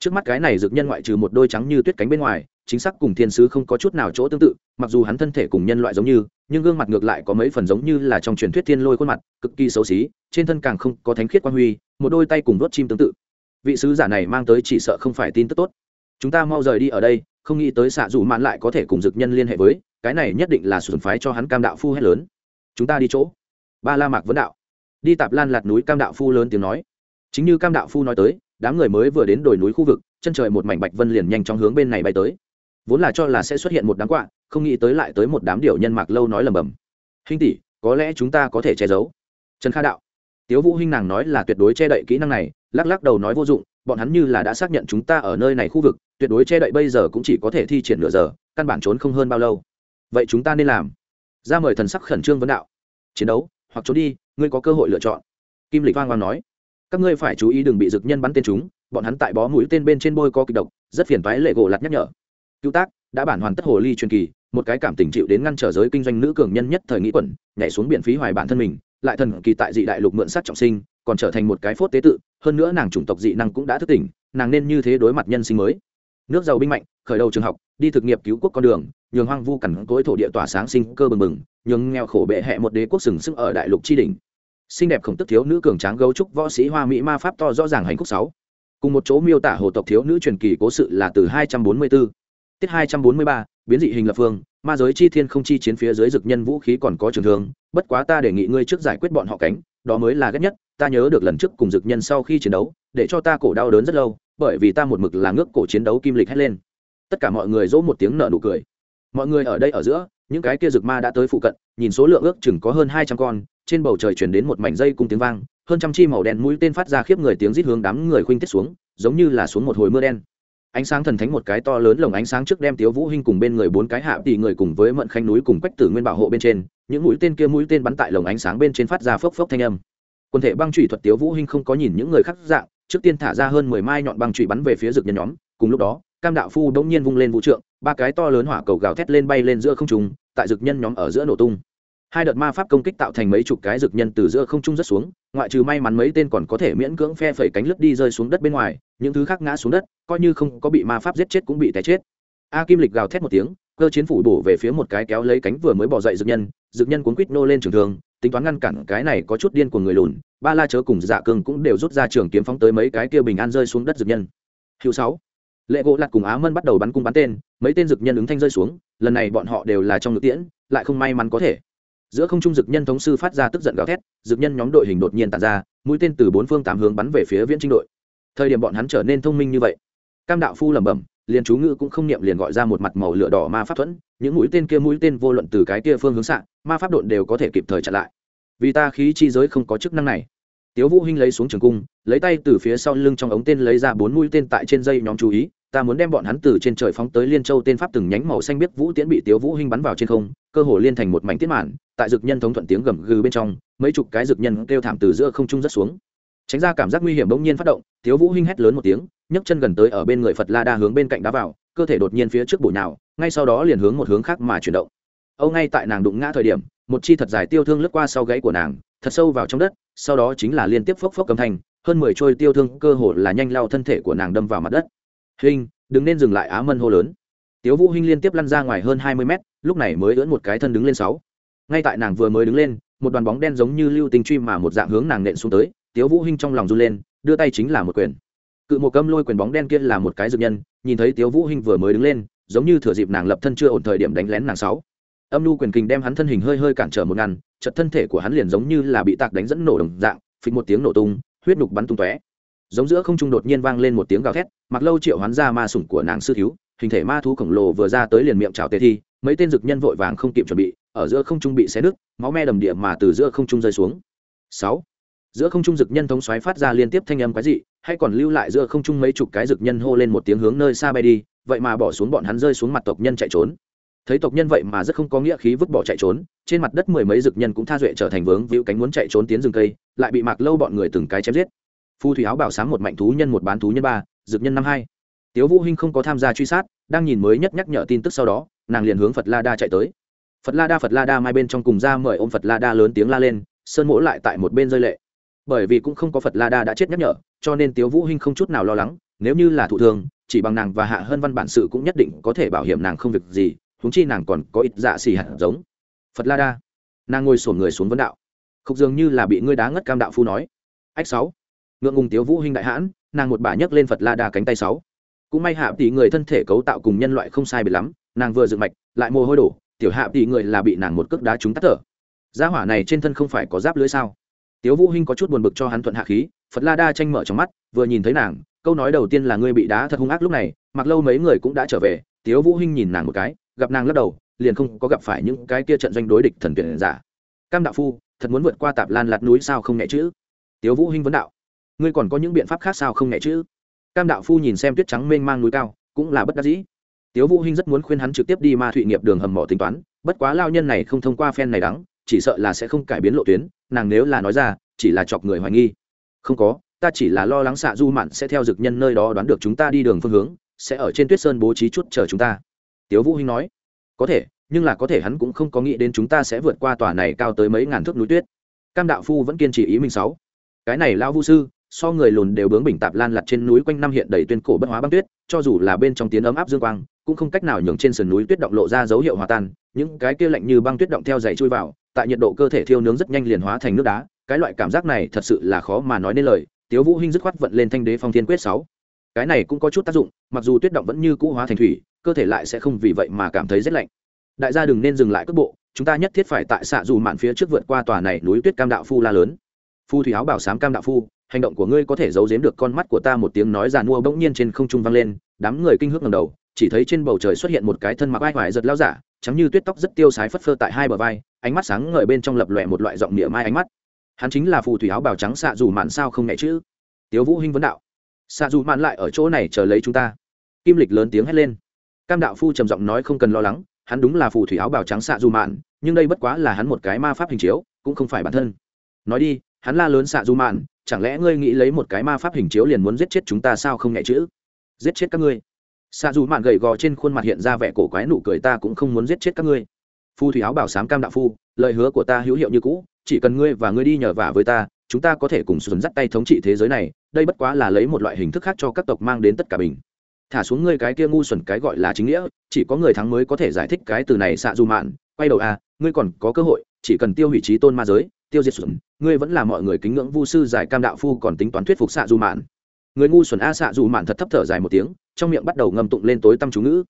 trước mắt cái này dược nhân ngoại trừ một đôi trắng như tuyết cánh bên ngoài chính xác cùng thiên sứ không có chút nào chỗ tương tự mặc dù hắn thân thể cùng nhân loại giống như nhưng gương mặt ngược lại có mấy phần giống như là trong truyền thuyết thiên lôi khuôn mặt cực kỳ xấu xí trên thân càng không có thánh khiết quan huy một đôi tay cùng đốt chim tương tự vị sứ giả này mang tới chỉ sợ không phải tin tức tốt chúng ta mau rời đi ở đây không nghĩ tới xạ dù mạn lại có thể cùng dược nhân liên hệ với cái này nhất định là sườn phái cho hắn cam đạo phu hết lớn chúng ta đi chỗ ba la mạc vấn đạo đi tạp lan lạt núi cam đạo phu lớn tiếng nói chính như cam đạo phu nói tới đám người mới vừa đến đồi núi khu vực chân trời một mảnh bạch vân liền nhanh chóng hướng bên này bay tới vốn là cho là sẽ xuất hiện một đám quạ không nghĩ tới lại tới một đám điều nhân mạc lâu nói lầm bầm Hinh tỷ có lẽ chúng ta có thể che giấu trần kha đạo tiếu vũ hinh nàng nói là tuyệt đối che đậy kỹ năng này lắc lắc đầu nói vô dụng bọn hắn như là đã xác nhận chúng ta ở nơi này khu vực tuyệt đối che đậy bây giờ cũng chỉ có thể thi triển nửa giờ căn bản trốn không hơn bao lâu vậy chúng ta nên làm ra mời thần sắc khẩn trương vấn đạo chiến đấu hoặc trốn đi ngươi có cơ hội lựa chọn kim lịch vang vang nói các ngươi phải chú ý đừng bị dực nhân bắn tên chúng bọn hắn tại bó mũi tên bên trên bôi có kịch độc rất phiền toái lệ gỗ lặt nhắc nhở cứu tác đã bản hoàn tất hồ ly truyền kỳ một cái cảm tình chịu đến ngăn trở giới kinh doanh nữ cường nhân nhất thời nghĩ quẩn nhảy xuống biển phí hoài bản thân mình lại thần kỳ tại dị đại lục mượn sát trọng sinh còn trở thành một cái phốt tế tự hơn nữa nàng chủng tộc dị năng cũng đã thức tỉnh nàng nên như thế đối mặt nhân sinh mới nước giàu binh mạnh khởi đầu trường học đi thực nghiệp cứu quốc con đường nhường hoang vu cằn cỗi thổ địa tỏa sáng sinh cơ bừng bừng nhường nghèo khổ bệ hẹ một đế quốc sừng sững ở đại lục tri đình xinh đẹp khổng tức thiếu nữ cường tráng gấu trúc võ sĩ hoa mỹ ma pháp to rõ ràng hành khúc sáu cùng một chỗ miêu tả hồ tộc thiếu nữ truyền kỳ cố sự là từ 244 tiết 243 biến dị hình lập phương ma giới chi thiên không chi chiến phía dưới dực nhân vũ khí còn có trường thương bất quá ta đề nghị ngươi trước giải quyết bọn họ cánh đó mới là ghét nhất ta nhớ được lần trước cùng dực nhân sau khi chiến đấu để cho ta cổ đau đớn rất lâu bởi vì ta một mực là ngước cổ chiến đấu kim lịch hết lên tất cả mọi người dỗ một tiếng nợ nụ cười mọi người ở đây ở giữa những cái kia rực ma đã tới phụ cận nhìn số lượng ước chừng có hơn hai trăm con trên bầu trời chuyển đến một mảnh dây cùng tiếng vang hơn trăm chi màu đen mũi tên phát ra khiếp người tiếng rít hướng đám người khuynh tiết xuống giống như là xuống một hồi mưa đen ánh sáng thần thánh một cái to lớn lồng ánh sáng trước đem tiếu vũ hinh cùng bên người bốn cái hạ tỷ người cùng với mận khanh núi cùng quách tử nguyên bảo hộ bên trên những mũi tên kia mũi tên bắn tại lồng ánh sáng bên trên phát ra phốc phốc thanh âm quân thể băng chủy thuật tiếu vũ hinh không có nhìn những người khác dạng trước tiên thả ra hơn mười mai nhọn băng chủy bắn về phía rực nhân nhóm cùng lúc đó cam đạo phu đ ỗ n g nhiên vung lên vũ trượng ba cái to lớn hỏa cầu gào thét lên bay lên giữa không trung tại dực nhân nhóm ở giữa nổ tung hai đợt ma pháp công kích tạo thành mấy chục cái dực nhân từ giữa không trung rất xuống ngoại trừ may mắn mấy tên còn có thể miễn cưỡng phe phẩy cánh lướt đi rơi xuống đất bên ngoài những thứ khác ngã xuống đất coi như không có bị ma pháp giết chết cũng bị té chết a kim lịch gào thét một tiếng cơ chiến phủ bổ về phía một cái kéo lấy cánh vừa mới bỏ dậy dực nhân dực nhân cuốn quít nô lên trường thường tính toán ngăn cản cái này có chút điên của người lùn ba la chớ cùng dạ Cương cũng đều rút ra trường kiếm phóng tới mấy cái kia bình an rơi xuống đất dực nhân hữu sáu lệ gỗ lặt cùng á mân bắt đầu bắn cung bắn tên mấy tên dực nhân ứng thanh rơi xuống lần này bọn họ đều là trong ngực tiễn lại không may mắn có thể giữa không trung dực nhân thống sư phát ra tức giận gào thét dực nhân nhóm đội hình đột nhiên tàn ra mũi tên từ bốn phương tám hướng bắn về phía viễn trinh đội thời điểm bọn hắn trở nên thông minh như vậy cam đạo phu lẩm bẩm liền chú ngự cũng không niệm liền gọi ra một mặt màu lửa đỏ ma pháp thuẫn những mũi tên kia mũi tên vô luận từ cái kia phương hướng xạ ma pháp độn đều có thể kịp thời chặn lại vì ta khí chi giới không có chức năng này tiếu vũ hinh lấy xuống trường cung lấy tay từ phía sau lưng trong ống tên lấy ra bốn mũi tên tại trên dây nhóm chú ý ta muốn đem bọn hắn từ trên trời phóng tới liên châu tên pháp từng nhánh màu xanh biết vũ tiễn bị tiếu vũ hinh bắn vào trên không cơ hồ liên thành một mảnh tiết mạn tại dược nhân thống thuận tiếng gầm gừ bên trong mấy chục cái dược nhân kêu thảm từ giữa không trung rất xuống tránh ra cảm giác nguy hiểm bỗng nhiên phát động tiếu vũ hinh hét lớn một tiếng nhấc chân gần tới ở bên người phật la đa hướng bên cạnh đá vào cơ thể đột nhiên phía trước bổ nhào ngay sau đó liền hướng một hướng khác mà chuyển động âu ngay tại nàng đụng ngã thời điểm một chi thật dài tiêu thương lướt qua sau gáy của nàng thật sâu vào trong đất sau đó chính là liên tiếp phốc phốc cầm thành hơn mười trôi tiêu thương cơ hồ là nhanh lao thân thể của nàng đâm vào mặt đất hình đừng nên dừng lại á mân hô lớn tiếu vũ hinh liên tiếp lăn ra ngoài hơn hai mươi mét lúc này mới ưỡn một cái thân đứng lên sáu ngay tại nàng vừa mới đứng lên một đoàn bóng đen giống như lưu tình truy mà một dạng hướng nàng nện xuống tới tiếu vũ hinh trong lòng run lên đưa tay chính là một quyền cự một cấm lôi quyền bóng đen kia là một cái dược nhân nhìn thấy tiếu vũ hinh vừa mới đứng lên giống như thừa dịp nàng lập thân chưa ổn thời điểm đánh lén nàng sáu âm nhu quyền kình đem hắn thân hình hơi hơi cản trở một ngăn chật thân thể của hắn liền giống như là bị tạc đánh dẫn nổ đồng dạng phịch một tiếng nổ tung huyết nhục bắn tung tóe giống giữa không trung đột nhiên vang lên một tiếng gào thét mặc lâu triệu hắn ra ma sủng của nàng sư thiếu hình thể ma thú khổng lồ vừa ra tới liền miệng trào tề thi mấy tên dực nhân vội vàng không kịp chuẩn bị ở giữa không trung bị xé nứt máu me đầm địa mà từ giữa không trung rơi xuống sáu giữa không trung dực nhân thống xoáy phát ra liên tiếp thanh âm quái dị hay còn lưu lại giữa không trung mấy chục cái dực nhân hô lên một tiếng hướng nơi xa bay đi vậy mà bỏ xuống bọn hắn rơi xuống mặt tộc nhân chạy trốn thấy tộc nhân vậy mà rất không có nghĩa khí vứt bỏ chạy trốn trên mặt đất mười mấy dực nhân cũng tha duệ trở thành vướng víu cánh muốn chạy trốn tiến rừng cây lại bị mạc lâu bọn người từng cái chém giết phu thủy áo bảo sáng một mạnh thú nhân một bán thú nhân ba dực nhân năm hai tiếu vũ hinh không có tham gia truy sát đang nhìn mới nhất nhắc nhở tin tức sau đó nàng liền hướng phật la đa chạy tới phật la đa phật la đa mai bên trong cùng ra mời ôm phật la đa lớn tiếng la lên sơn mỗ lại tại một bên rơi lệ bởi vì cũng không có phật la đa đã chết nhắc nhở cho nên tiếu vũ hinh không chút nào lo lắng nếu như là thụ thương chỉ bằng nàng và hạ hơn văn bản sự cũng nhất định có thể bảo hiểm nàng không việc gì huống chi nàng còn có ít dạ xì hạt giống phật la đa nàng ngồi sổn người xuống vấn đạo khúc dường như là bị ngươi đá ngất cam đạo phu nói ách sáu ngượng ngùng tiếu vũ hình đại hãn nàng một bà nhấc lên phật la đa cánh tay sáu cũng may hạ tỷ người thân thể cấu tạo cùng nhân loại không sai biệt lắm nàng vừa dựng mạch lại mồ hôi đổ tiểu hạ tỷ người là bị nàng một cước đá trúng tắt thở gia hỏa này trên thân không phải có giáp lưới sao tiếu vũ hinh có chút buồn bực cho hắn thuận hạ khí phật la đa tranh mở trong mắt vừa nhìn thấy nàng câu nói đầu tiên là ngươi bị đá thật hung ác lúc này mặc lâu mấy người cũng đã trở về tiếu vũ hinh nhìn nàng một cái gặp nàng lắc đầu liền không có gặp phải những cái kia trận doanh đối địch thần tuyển giả cam đạo phu thật muốn vượt qua tạp lan lạt núi sao không nhẹ chứ? tiếu vũ hinh vấn đạo ngươi còn có những biện pháp khác sao không nhẹ chứ? cam đạo phu nhìn xem tuyết trắng mênh mang núi cao cũng là bất đắc dĩ tiếu vũ hinh rất muốn khuyên hắn trực tiếp đi ma thụy nghiệp đường hầm mỏ tính toán bất quá lao nhân này không thông qua phen này đắng chỉ sợ là sẽ không cải biến lộ tuyến nàng nếu là nói ra chỉ là chọc người hoài nghi không có ta chỉ là lo lắng xạ du mạn sẽ theo dực nhân nơi đó đoán được chúng ta đi đường phương hướng sẽ ở trên tuyết sơn bố trí chút chờ chúng ta tiếu vũ hinh nói có thể nhưng là có thể hắn cũng không có nghĩ đến chúng ta sẽ vượt qua tòa này cao tới mấy ngàn thước núi tuyết cam đạo phu vẫn kiên trì ý mình sáu cái này lão vu sư so người lùn đều bướng bình tạp lan lặt trên núi quanh năm hiện đầy tuyên cổ bất hóa băng tuyết cho dù là bên trong tiếng ấm áp dương quang cũng không cách nào nhường trên sườn núi tuyết động lộ ra dấu hiệu hòa tan những cái kia lạnh như băng tuyết động theo dày chui vào tại nhiệt độ cơ thể thiêu nướng rất nhanh liền hóa thành nước đá cái loại cảm giác này thật sự là khó mà nói nên lời tiếu vũ hinh dứt khoát vận lên thanh đế phong thiên quyết sáu cái này cũng có chút tác dụng mặc dù tuyết động vẫn như cũ hóa thành thủy cơ thể lại sẽ không vì vậy mà cảm thấy rét lạnh đại gia đừng nên dừng lại cước bộ chúng ta nhất thiết phải tại xạ dù mạn phía trước vượt qua tòa này núi tuyết cam đạo phu la lớn phu thủy áo bảo sám cam đạo phu hành động của ngươi có thể giấu giếm được con mắt của ta một tiếng nói giàn mua bỗng nhiên trên không trung vang lên đám người kinh hước ngầm đầu chỉ thấy trên bầu trời xuất hiện một cái thân mặc ai hoài giật lao giả trắng như tuyết tóc rất tiêu sái phất phơ tại hai bờ vai ánh mắt sáng ngời bên trong lập lòe một loại giọng niệm mai ánh mắt hắn chính là phù thủy áo bào trắng xạ dù mạn sao không nhẹ chứ? tiếu vũ hinh vấn đạo xạ dù mạn lại ở chỗ này chờ lấy chúng ta kim lịch lớn tiếng hét lên cam đạo phu trầm giọng nói không cần lo lắng hắn đúng là phù thủy áo bào trắng xạ dù mạn nhưng đây bất quá là hắn một cái ma pháp hình chiếu cũng không phải bản thân nói đi hắn la lớn xạ dù mạn chẳng lẽ ngươi nghĩ lấy một cái ma pháp hình chiếu liền muốn giết chết chúng ta sao không nhẹ chữ giết chết các ngươi xạ dù mạn gầy gò trên khuôn mặt hiện ra vẻ cổ quái nụ cười ta cũng không muốn giết chết các ngươi phù thủy áo bảo sám cam đạo phu lời hứa của ta hữu hiệu như cũ chỉ cần ngươi và ngươi đi nhờ vả với ta chúng ta có thể cùng xuân dắt tay thống trị thế giới này đây bất quá là lấy một loại hình thức khác cho các tộc mang đến tất cả bình thả xuống ngươi cái kia ngu xuẩn cái gọi là chính nghĩa chỉ có người thắng mới có thể giải thích cái từ này xạ dù mạn quay đầu à ngươi còn có cơ hội chỉ cần tiêu hủy trí tôn ma giới tiêu diệt xuẩn ngươi vẫn là mọi người kính ngưỡng vu sư giải cam đạo phu còn tính toán thuyết phục xạ dù mạn người ngu xuẩn a xạ dù mạn thật thấp thở dài một tiếng trong miệng bắt đầu ngầm tụng lên tối tăm chú ngữ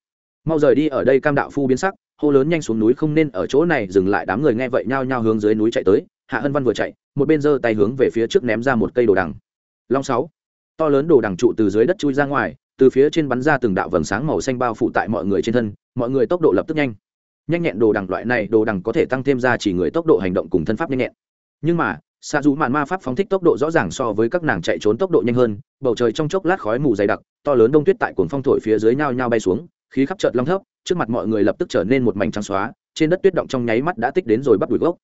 mau rời đi ở đây cam đạo phu biến sắc hô lớn nhanh xuống núi không nên ở chỗ này dừng lại đám người nghe vậy nhao nhao hướng dưới núi chạy tới hạ hân văn vừa chạy một bên giơ tay hướng về phía trước ném ra một cây đồ đằng long sáu to lớn đồ đằng trụ từ dưới đất chui ra ngoài từ phía trên bắn ra từng đạo vầng sáng màu xanh bao phủ tại mọi người trên thân mọi người tốc độ lập tức nhanh nhanh nhẹn đồ đằng loại này đồ đằng có thể tăng thêm ra chỉ người tốc độ hành động cùng thân pháp nhanh nhẹn nhưng mà xa dù mạn ma pháp phóng thích tốc độ rõ ràng so với các nàng chạy trốn tốc độ nhanh hơn bầu trời trong chốc lát khói mù dày đặc to lớn đông tuyết tại cuồng phong thổi phía dưới nhao nhau bay xuống khí khắp chợt long thấp trước mặt mọi người lập tức trở nên một mảnh trắng xóa trên đất tuyết động trong nháy mắt đã tích đến rồi bắt đuổi gốc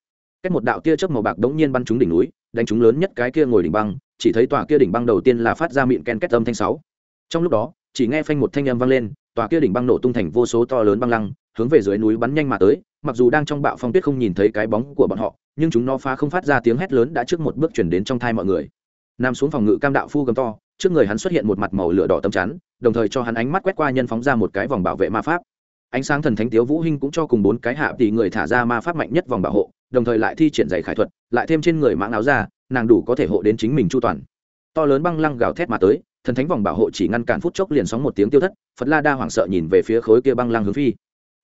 cách một đạo tia chớp màu bạc đống nhiên bắn trúng đỉnh núi đánh trúng lớn nhất cái kia ngồi đỉnh băng chỉ thấy tòa kia đỉnh băng đầu tiên là phát ra miệng ken kết âm thanh sáu trong lúc đó chỉ nghe phanh một thanh âm vang lên tòa kia đỉnh băng nổ tung thành vô số to lớn băng lăng hướng về dưới núi bắn nhanh mà tới mặc dù đang trong bạo phong tuyết không nhìn thấy cái bóng của bọn họ nhưng chúng nó phá không phát ra tiếng hét lớn đã trước một bước chuyển đến trong thai mọi người nằm xuống phòng ngự cam đạo phu gầm to trước người hắn xuất hiện một mặt màu lửa đỏ tâm chắn đồng thời cho hắn ánh mắt quét qua nhân phóng ra một cái vòng bảo vệ ma pháp ánh sáng thần thánh tiếu vũ hinh cũng cho cùng bốn cái hạ tỷ người thả ra ma pháp mạnh nhất vòng bảo hộ đồng thời lại thi triển giày khải thuật lại thêm trên người mãng áo ra nàng đủ có thể hộ đến chính mình chu toàn to lớn băng lăng gào thét mà tới thần thánh vòng bảo hộ chỉ ngăn cản phút chốc liền sóng một tiếng tiêu thất phật la đa hoảng sợ nhìn về phía khối kia băng lăng hướng phi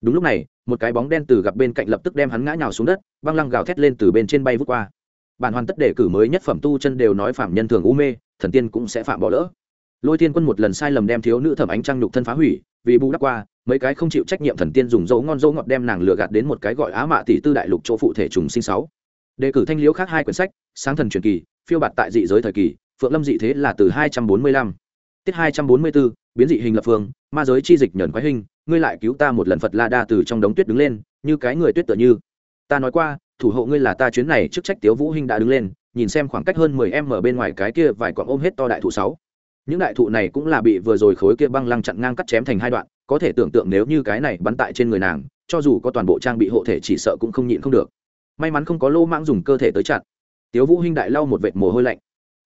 đúng lúc này một cái bóng đen từ gặp bên cạnh lập tức đem hắn ngã nhào xuống đất băng lăng gào thét lên từ bên trên bay vút qua bản hoàn tất đề cử mới nhất phẩm tu chân đều nói phạm nhân thường u mê thần tiên cũng sẽ phạm bỏ lỡ lôi thiên quân một lần sai lầm đem thiếu nữ thẩm ánh trăng nhục thân phá hủy vì bù đắp qua mấy cái không chịu trách nhiệm thần tiên dùng dấu ngon dấu ngọt đem nàng lừa gạt đến một cái gọi á mạ tỷ tư đại lục chỗ phụ thể trùng sinh sáu đề cử thanh liễu khác hai quyển sách sáng thần truyền kỳ phiêu bạt tại dị giới thời kỳ phượng lâm dị thế là từ hai trăm bốn mươi lăm tiết hai trăm bốn mươi bốn biến dị hình lập phương ma giới chi dịch nhẫn quái hình ngươi lại cứu ta một lần phật la đa từ trong đống tuyết đứng lên như cái người tuyết tự như ta nói qua thủ hộ ngươi là ta chuyến này trước trách tiếu vũ hình đã đứng lên nhìn xem khoảng cách hơn mười em ở bên ngoài cái kia vài quặng ôm hết to đại thụ sáu những đại thụ này cũng là bị vừa rồi khối kia băng lăng chặn ngang cắt chém thành hai đoạn có thể tưởng tượng nếu như cái này bắn tại trên người nàng cho dù có toàn bộ trang bị hộ thể chỉ sợ cũng không nhịn không được may mắn không có lô mãng dùng cơ thể tới chặn tiếu vũ hinh đại lau một vệt mồ hôi lạnh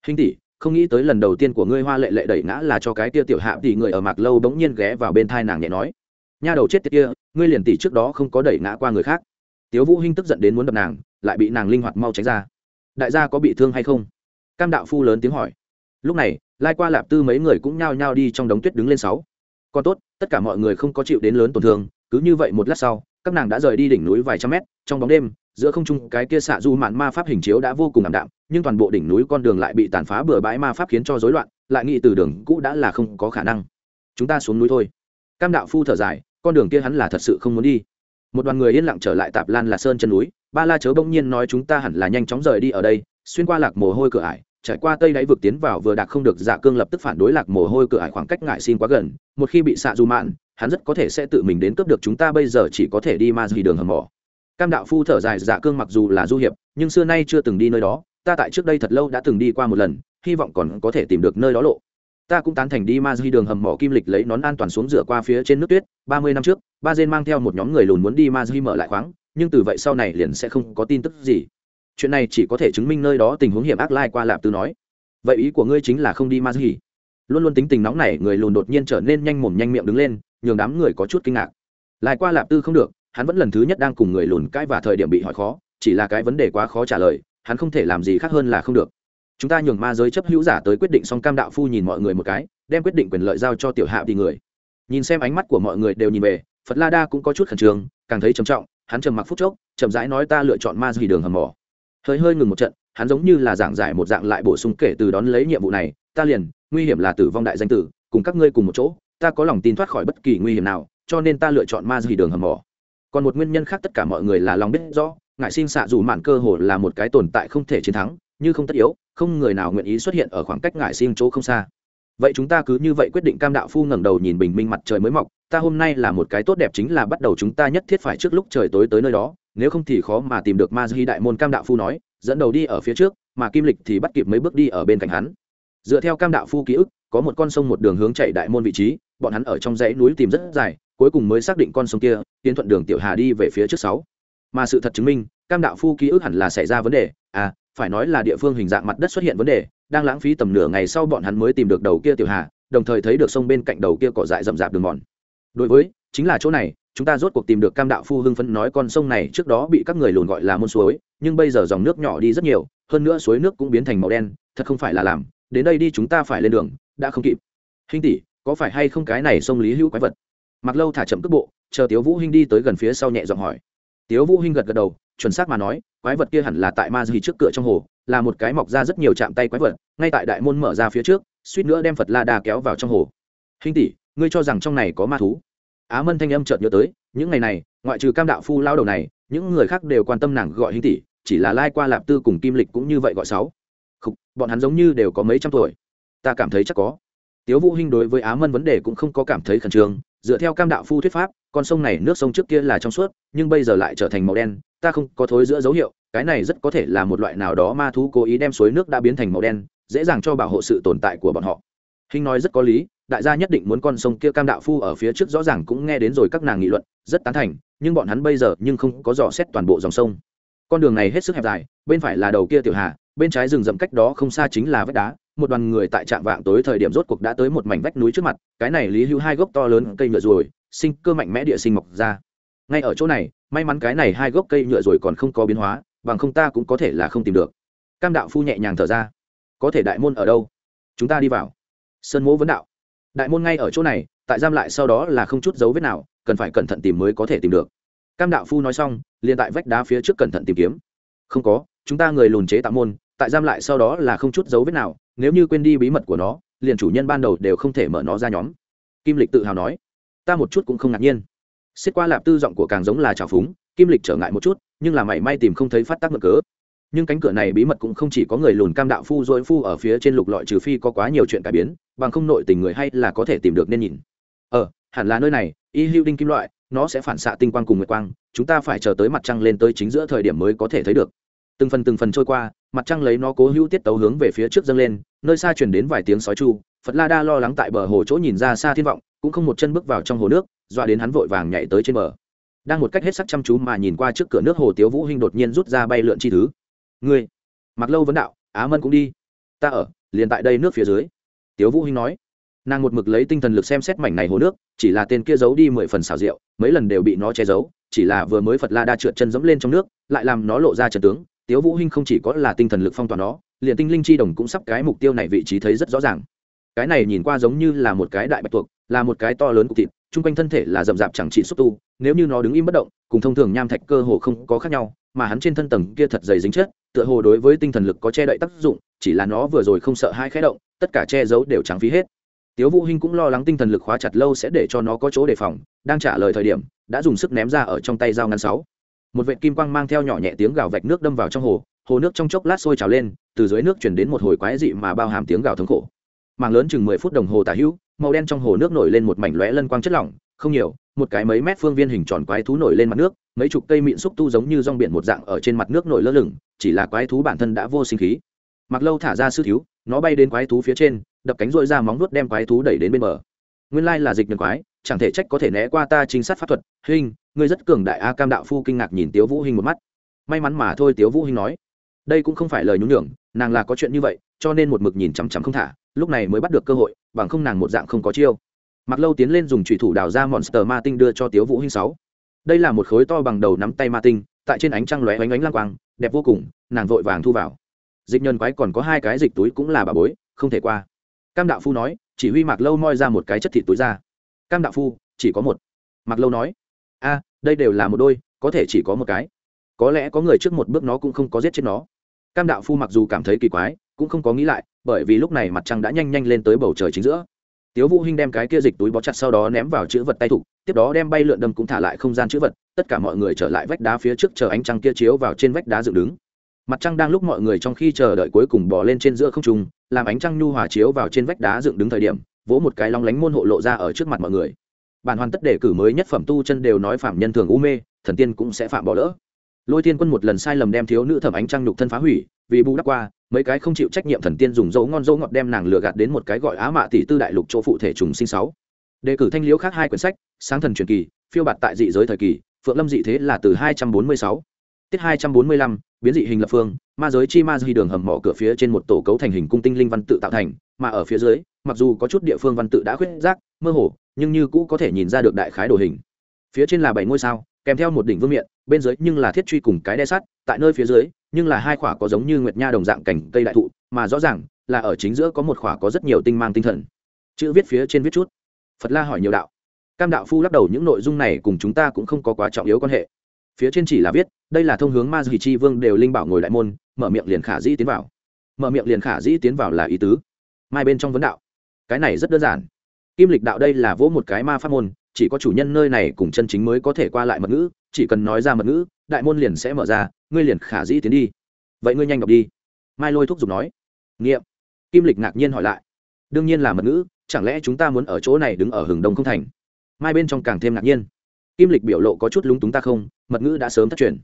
hinh tỷ không nghĩ tới lần đầu tiên của ngươi hoa lệ lệ đẩy ngã là cho cái kia tiểu hạ tỷ người ở mạc lâu bỗng nhiên ghé vào bên thai nàng nhẹ nói nha đầu chết tiệt kia ngươi liền tỷ trước đó không có đẩy ngã qua người khác tiếu vũ hinh tức giận đến muốn đập nàng lại bị nàng linh hoạt mau tránh ra đại gia có bị thương hay không cam đạo phu lớn tiếng hỏi lúc này lai qua lạp tư mấy người cũng nhao nhao đi trong đống tuyết đứng lên sáu còn tốt tất cả mọi người không có chịu đến lớn tổn thương cứ như vậy một lát sau các nàng đã rời đi đỉnh núi vài trăm mét trong bóng đêm giữa không trung cái kia xạ du mạn ma pháp hình chiếu đã vô cùng ảm đạm nhưng toàn bộ đỉnh núi con đường lại bị tàn phá bừa bãi ma pháp khiến cho rối loạn lại nghĩ từ đường cũ đã là không có khả năng chúng ta xuống núi thôi cam đạo phu thở dài con đường kia hắn là thật sự không muốn đi một đoàn người yên lặng trở lại tạp lan là sơn chân núi ba la chớ bỗng nhiên nói chúng ta hẳn là nhanh chóng rời đi ở đây xuyên qua lạc mồ hôi cửa ải trải qua tây đáy vực tiến vào vừa đạt không được dạ cương lập tức phản đối lạc mồ hôi cửa ải khoảng cách ngại xin quá gần một khi bị xạ dù mạn hắn rất có thể sẽ tự mình đến cướp được chúng ta bây giờ chỉ có thể đi ma dì đường hầm mỏ cam đạo phu thở dài dạ cương mặc dù là du hiệp nhưng xưa nay chưa từng đi nơi đó ta tại trước đây thật lâu đã từng đi qua một lần hy vọng còn có thể tìm được nơi đó lộ ta cũng tán thành đi ma di đường hầm mỏ kim lịch lấy nón an toàn xuống rửa qua phía trên nước tuyết ba mươi năm trước ba dên mang theo một nhóm người lùn muốn đi ma di mở lại khoáng nhưng từ vậy sau này liền sẽ không có tin tức gì chuyện này chỉ có thể chứng minh nơi đó tình huống hiểm ác lai qua lạp tư nói vậy ý của ngươi chính là không đi ma gì luôn luôn tính tình nóng này người lùn đột nhiên trở nên nhanh mồm nhanh miệng đứng lên nhường đám người có chút kinh ngạc lai qua lạp tư không được hắn vẫn lần thứ nhất đang cùng người lùn cãi và thời điểm bị hỏi khó chỉ là cái vấn đề quá khó trả lời hắn không thể làm gì khác hơn là không được chúng ta nhường ma giới chấp hữu giả tới quyết định xong cam đạo phu nhìn mọi người một cái đem quyết định quyền lợi giao cho tiểu hạ thì người nhìn xem ánh mắt của mọi người đều nhìn về phật la đa cũng có chút khẩn trương càng thấy trầm trọng hắn trầm mặc phút chốc chậm rãi nói ta lựa chọn ma gì đường hầm mỏ hơi hơi ngừng một trận hắn giống như là giảng giải một dạng lại bổ sung kể từ đón lấy nhiệm vụ này ta liền nguy hiểm là tử vong đại danh tử cùng các ngươi cùng một chỗ ta có lòng tin thoát khỏi bất kỳ nguy hiểm nào cho nên ta lựa chọn ma dì đường hầm mỏ còn một nguyên nhân khác tất cả mọi người là lòng biết rõ ngại xin xạ dù mạn cơ hồ là một cái tồn tại không thể chiến thắng như không tất yếu không người nào nguyện ý xuất hiện ở khoảng cách ngại xin chỗ không xa vậy chúng ta cứ như vậy quyết định cam đạo phu ngẩng đầu nhìn bình minh mặt trời mới mọc ta hôm nay là một cái tốt đẹp chính là bắt đầu chúng ta nhất thiết phải trước lúc trời tối tới nơi đó nếu không thì khó mà tìm được ma di đại môn cam đạo phu nói dẫn đầu đi ở phía trước mà kim lịch thì bắt kịp mấy bước đi ở bên cạnh hắn dựa theo cam đạo phu ký ức có một con sông một đường hướng chạy đại môn vị trí bọn hắn ở trong dãy núi tìm rất dài cuối cùng mới xác định con sông kia tiến thuận đường tiểu hà đi về phía trước sáu mà sự thật chứng minh cam đạo phu ký ức hẳn là xảy ra vấn đề à phải nói là địa phương hình dạng mặt đất xuất hiện vấn đề đang lãng phí tầm nửa ngày sau bọn hắn mới tìm được đầu kia tiểu hà đồng thời thấy được sông bên cạnh đầu kia cỏ dại rậm rạp đường mòn đối với chính là chỗ này chúng ta rốt cuộc tìm được cam đạo phu hưng phấn nói con sông này trước đó bị các người lùn gọi là môn suối nhưng bây giờ dòng nước nhỏ đi rất nhiều hơn nữa suối nước cũng biến thành màu đen thật không phải là làm đến đây đi chúng ta phải lên đường đã không kịp hình tỷ có phải hay không cái này sông lý hữu quái vật mặc lâu thả chậm cước bộ chờ tiếu vũ hinh đi tới gần phía sau nhẹ giọng hỏi tiếu vũ hinh gật gật đầu chuẩn xác mà nói quái vật kia hẳn là tại ma dì trước cửa trong hồ là một cái mọc ra rất nhiều chạm tay quái vật ngay tại đại môn mở ra phía trước suýt nữa đem phật la đà kéo vào trong hồ hình tỷ ngươi cho rằng trong này có ma thú á mân thanh âm chợt nhớ tới những ngày này ngoại trừ cam đạo phu lao đầu này những người khác đều quan tâm nàng gọi hình tỷ chỉ là lai qua lạp tư cùng kim lịch cũng như vậy gọi sáu Khúc, bọn hắn giống như đều có mấy trăm tuổi ta cảm thấy chắc có tiếu vũ hinh đối với á mân vấn đề cũng không có cảm thấy khẩn trương dựa theo cam đạo phu thuyết pháp con sông này nước sông trước kia là trong suốt nhưng bây giờ lại trở thành màu đen ta không có thối giữa dấu hiệu cái này rất có thể là một loại nào đó ma thú cố ý đem suối nước đã biến thành màu đen dễ dàng cho bảo hộ sự tồn tại của bọn họ hình nói rất có lý đại gia nhất định muốn con sông kia cam đạo phu ở phía trước rõ ràng cũng nghe đến rồi các nàng nghị luận rất tán thành nhưng bọn hắn bây giờ nhưng không có dò xét toàn bộ dòng sông con đường này hết sức hẹp dài bên phải là đầu kia tiểu hà bên trái rừng rậm cách đó không xa chính là vách đá một đoàn người tại trạm vạng tối thời điểm rốt cuộc đã tới một mảnh vách núi trước mặt cái này lý hữu hai gốc to lớn cây nhựa rồi sinh cơ mạnh mẽ địa sinh mọc ra ngay ở chỗ này may mắn cái này hai gốc cây nhựa rồi còn không có biến hóa bằng không ta cũng có thể là không tìm được cam đạo phu nhẹ nhàng thở ra có thể đại môn ở đâu chúng ta đi vào sơn mỗ vấn đạo đại môn ngay ở chỗ này tại giam lại sau đó là không chút dấu vết nào cần phải cẩn thận tìm mới có thể tìm được cam đạo phu nói xong liền tại vách đá phía trước cẩn thận tìm kiếm không có chúng ta người lùn chế tạo môn tại giam lại sau đó là không chút dấu vết nào nếu như quên đi bí mật của nó liền chủ nhân ban đầu đều không thể mở nó ra nhóm kim lịch tự hào nói ta một chút cũng không ngạc nhiên xét qua lạp tư giọng của càng giống là trào phúng kim lịch trở ngại một chút nhưng là mảy may tìm không thấy phát tác mực cớ nhưng cánh cửa này bí mật cũng không chỉ có người lùn cam đạo phu dối phu ở phía trên lục lọi trừ phi có quá nhiều chuyện cải biến bằng không nội tình người hay là có thể tìm được nên nhìn ờ hẳn là nơi này y hữu đinh kim loại nó sẽ phản xạ tinh quang cùng nguyệt quang chúng ta phải chờ tới mặt trăng lên tới chính giữa thời điểm mới có thể thấy được từng phần từng phần trôi qua mặt trăng lấy nó cố hữu tiết tấu hướng về phía trước dâng lên nơi xa truyền đến vài tiếng sói chu phật la đa lo lắng tại bờ hồ chỗ nhìn ra xa thiên vọng cũng không một chân bước vào trong hồ nước dọa đến hắn vội vàng nhảy tới trên bờ đang một cách hết sức chăm chú mà nhìn qua trước cửa nước hồ tiếu vũ hinh đột nhiên rút ra bay lượn chi thứ ngươi mặc lâu vấn đạo á mân cũng đi ta ở liền tại đây nước phía dưới tiếu vũ hinh nói nàng một mực lấy tinh thần lực xem xét mảnh này hồ nước chỉ là tên kia giấu đi mười phần xào rượu mấy lần đều bị nó che giấu chỉ là vừa mới phật la đa trượt chân dẫm lên trong nước lại làm nó lộ ra trận tướng tiếu vũ hinh không chỉ có là tinh thần lực phong tỏa nó liền tinh linh chi đồng cũng sắp cái mục tiêu này vị trí thấy rất rõ ràng cái này nhìn qua giống như là một cái đại bạch tuộc là một cái to lớn cục thịt chung quanh thân thể là rậm rạp chẳng trị xúc tu nếu như nó đứng im bất động cùng thông thường nham thạch cơ hồ không có khác nhau mà hắn trên thân tầng kia thật dày dính chết, tựa hồ đối với tinh thần lực có che đậy tác dụng chỉ là nó vừa rồi không sợ hai khẽ động tất cả che giấu đều trắng phí hết tiếu vũ hinh cũng lo lắng tinh thần lực khóa chặt lâu sẽ để cho nó có chỗ đề phòng đang trả lời thời điểm đã dùng sức ném ra ở trong tay dao ngăn sáu một vệt kim quang mang theo nhỏ nhẹ tiếng gào vạch nước đâm vào trong hồ hồ nước trong chốc lát sôi trào lên từ dưới nước chuyển đến một hồi quái dị mà bao hàm tiếng gào thống khổ màng lớn chừng mười phút đồng hồ tả hữu màu đen trong hồ nước nổi lên một mảnh lóe lân quang chất lỏng không nhiều một cái mấy mét phương viên hình tròn quái thú nổi lên mặt nước mấy chục cây miệng xúc tu giống như rong biển một dạng ở trên mặt nước nổi lơ lửng chỉ là quái thú bản thân đã vô sinh khí mặc lâu thả ra sư thiếu nó bay đến quái thú phía trên đập cánh rội ra móng nuốt đem quái thú đẩy đến bên bờ nguyên lai là dịch nhật quái chẳng thể trách có thể né qua ta trinh sát pháp thuật hình ngươi rất cường đại a cam đạo phu kinh ngạc nhìn tiếu vũ hình một mắt may mắn mà thôi tiếu vũ hình nói đây cũng không phải lời nhún nhường nàng là có chuyện như vậy cho nên một mực nhìn chằm chằm không thả lúc này mới bắt được cơ hội bằng không nàng một dạng không có chiêu mặc lâu tiến lên dùng trùy thủ đào ra monster ma tinh đưa cho tiếu vũ hinh sáu đây là một khối to bằng đầu nắm tay ma tinh tại trên ánh trăng lóe ánh ánh lang quang đẹp vô cùng nàng vội vàng thu vào dịch nhân quái còn có hai cái dịch túi cũng là bà bối không thể qua cam đạo phu nói chỉ huy mạc lâu moi ra một cái chất thịt túi ra cam đạo phu chỉ có một mạc lâu nói a đây đều là một đôi có thể chỉ có một cái có lẽ có người trước một bước nó cũng không có giết chết nó cam đạo phu mặc dù cảm thấy kỳ quái cũng không có nghĩ lại bởi vì lúc này mặt trăng đã nhanh nhanh lên tới bầu trời chính giữa tiếu vũ hinh đem cái kia dịch túi bó chặt sau đó ném vào chữ vật tay thủ tiếp đó đem bay lượn đâm cũng thả lại không gian chữ vật tất cả mọi người trở lại vách đá phía trước chờ ánh trăng kia chiếu vào trên vách đá dựng đứng mặt trăng đang lúc mọi người trong khi chờ đợi cuối cùng bò lên trên giữa không trung làm ánh trăng nhu hòa chiếu vào trên vách đá dựng đứng thời điểm vỗ một cái long lánh môn hộ lộ ra ở trước mặt mọi người bản hoàn tất đề cử mới nhất phẩm tu chân đều nói phạm nhân thường u mê thần tiên cũng sẽ phạm bỏ lỡ lôi thiên quân một lần sai lầm đem thiếu nữ thẩm ánh trăng nhục thân phá hủy vì bù đắp qua mấy cái không chịu trách nhiệm thần tiên dùng dấu ngon dấu ngọt đem nàng lừa gạt đến một cái gọi á mạ tỷ tư đại lục chỗ phụ thể trùng sinh sáu đề cử thanh liễu khác hai quyển sách sáng thần truyền kỳ phiêu bạt tại dị giới thời kỳ phượng lâm dị thế là từ hai trăm bốn mươi sáu tiết hai trăm bốn mươi lăm biến dị hình lập phương ma giới chi ma giới đường hầm mỏ cửa phía trên một tổ cấu thành hình cung tinh linh văn tự tạo thành mà ở phía dưới mặc dù có chút địa phương văn tự đã khuyết rác mơ hồ nhưng như cũ có thể nhìn ra được đại khái đồ hình phía trên là bảy ngôi sao kèm theo một đỉnh vương miện bên dưới nhưng là thiết truy cùng cái đe sắt tại nơi phía dưới nhưng là hai khỏa có giống như nguyệt nha đồng dạng cảnh cây đại thụ mà rõ ràng là ở chính giữa có một khỏa có rất nhiều tinh mang tinh thần chữ viết phía trên viết chút phật la hỏi nhiều đạo cam đạo phu lắc đầu những nội dung này cùng chúng ta cũng không có quá trọng yếu quan hệ phía trên chỉ là viết đây là thông hướng ma duy chi vương đều linh bảo ngồi đại môn mở miệng liền khả dĩ tiến vào mở miệng liền khả dĩ tiến vào là ý tứ mai bên trong vấn đạo cái này rất đơn giản kim lịch đạo đây là vỗ một cái ma pháp môn chỉ có chủ nhân nơi này cùng chân chính mới có thể qua lại mật ngữ chỉ cần nói ra mật ngữ đại môn liền sẽ mở ra ngươi liền khả dĩ tiến đi vậy ngươi nhanh đọc đi mai lôi thúc giục nói nghiệm kim lịch ngạc nhiên hỏi lại đương nhiên là mật ngữ chẳng lẽ chúng ta muốn ở chỗ này đứng ở hừng đông không thành mai bên trong càng thêm ngạc nhiên kim lịch biểu lộ có chút lúng túng ta không mật ngữ đã sớm thất truyền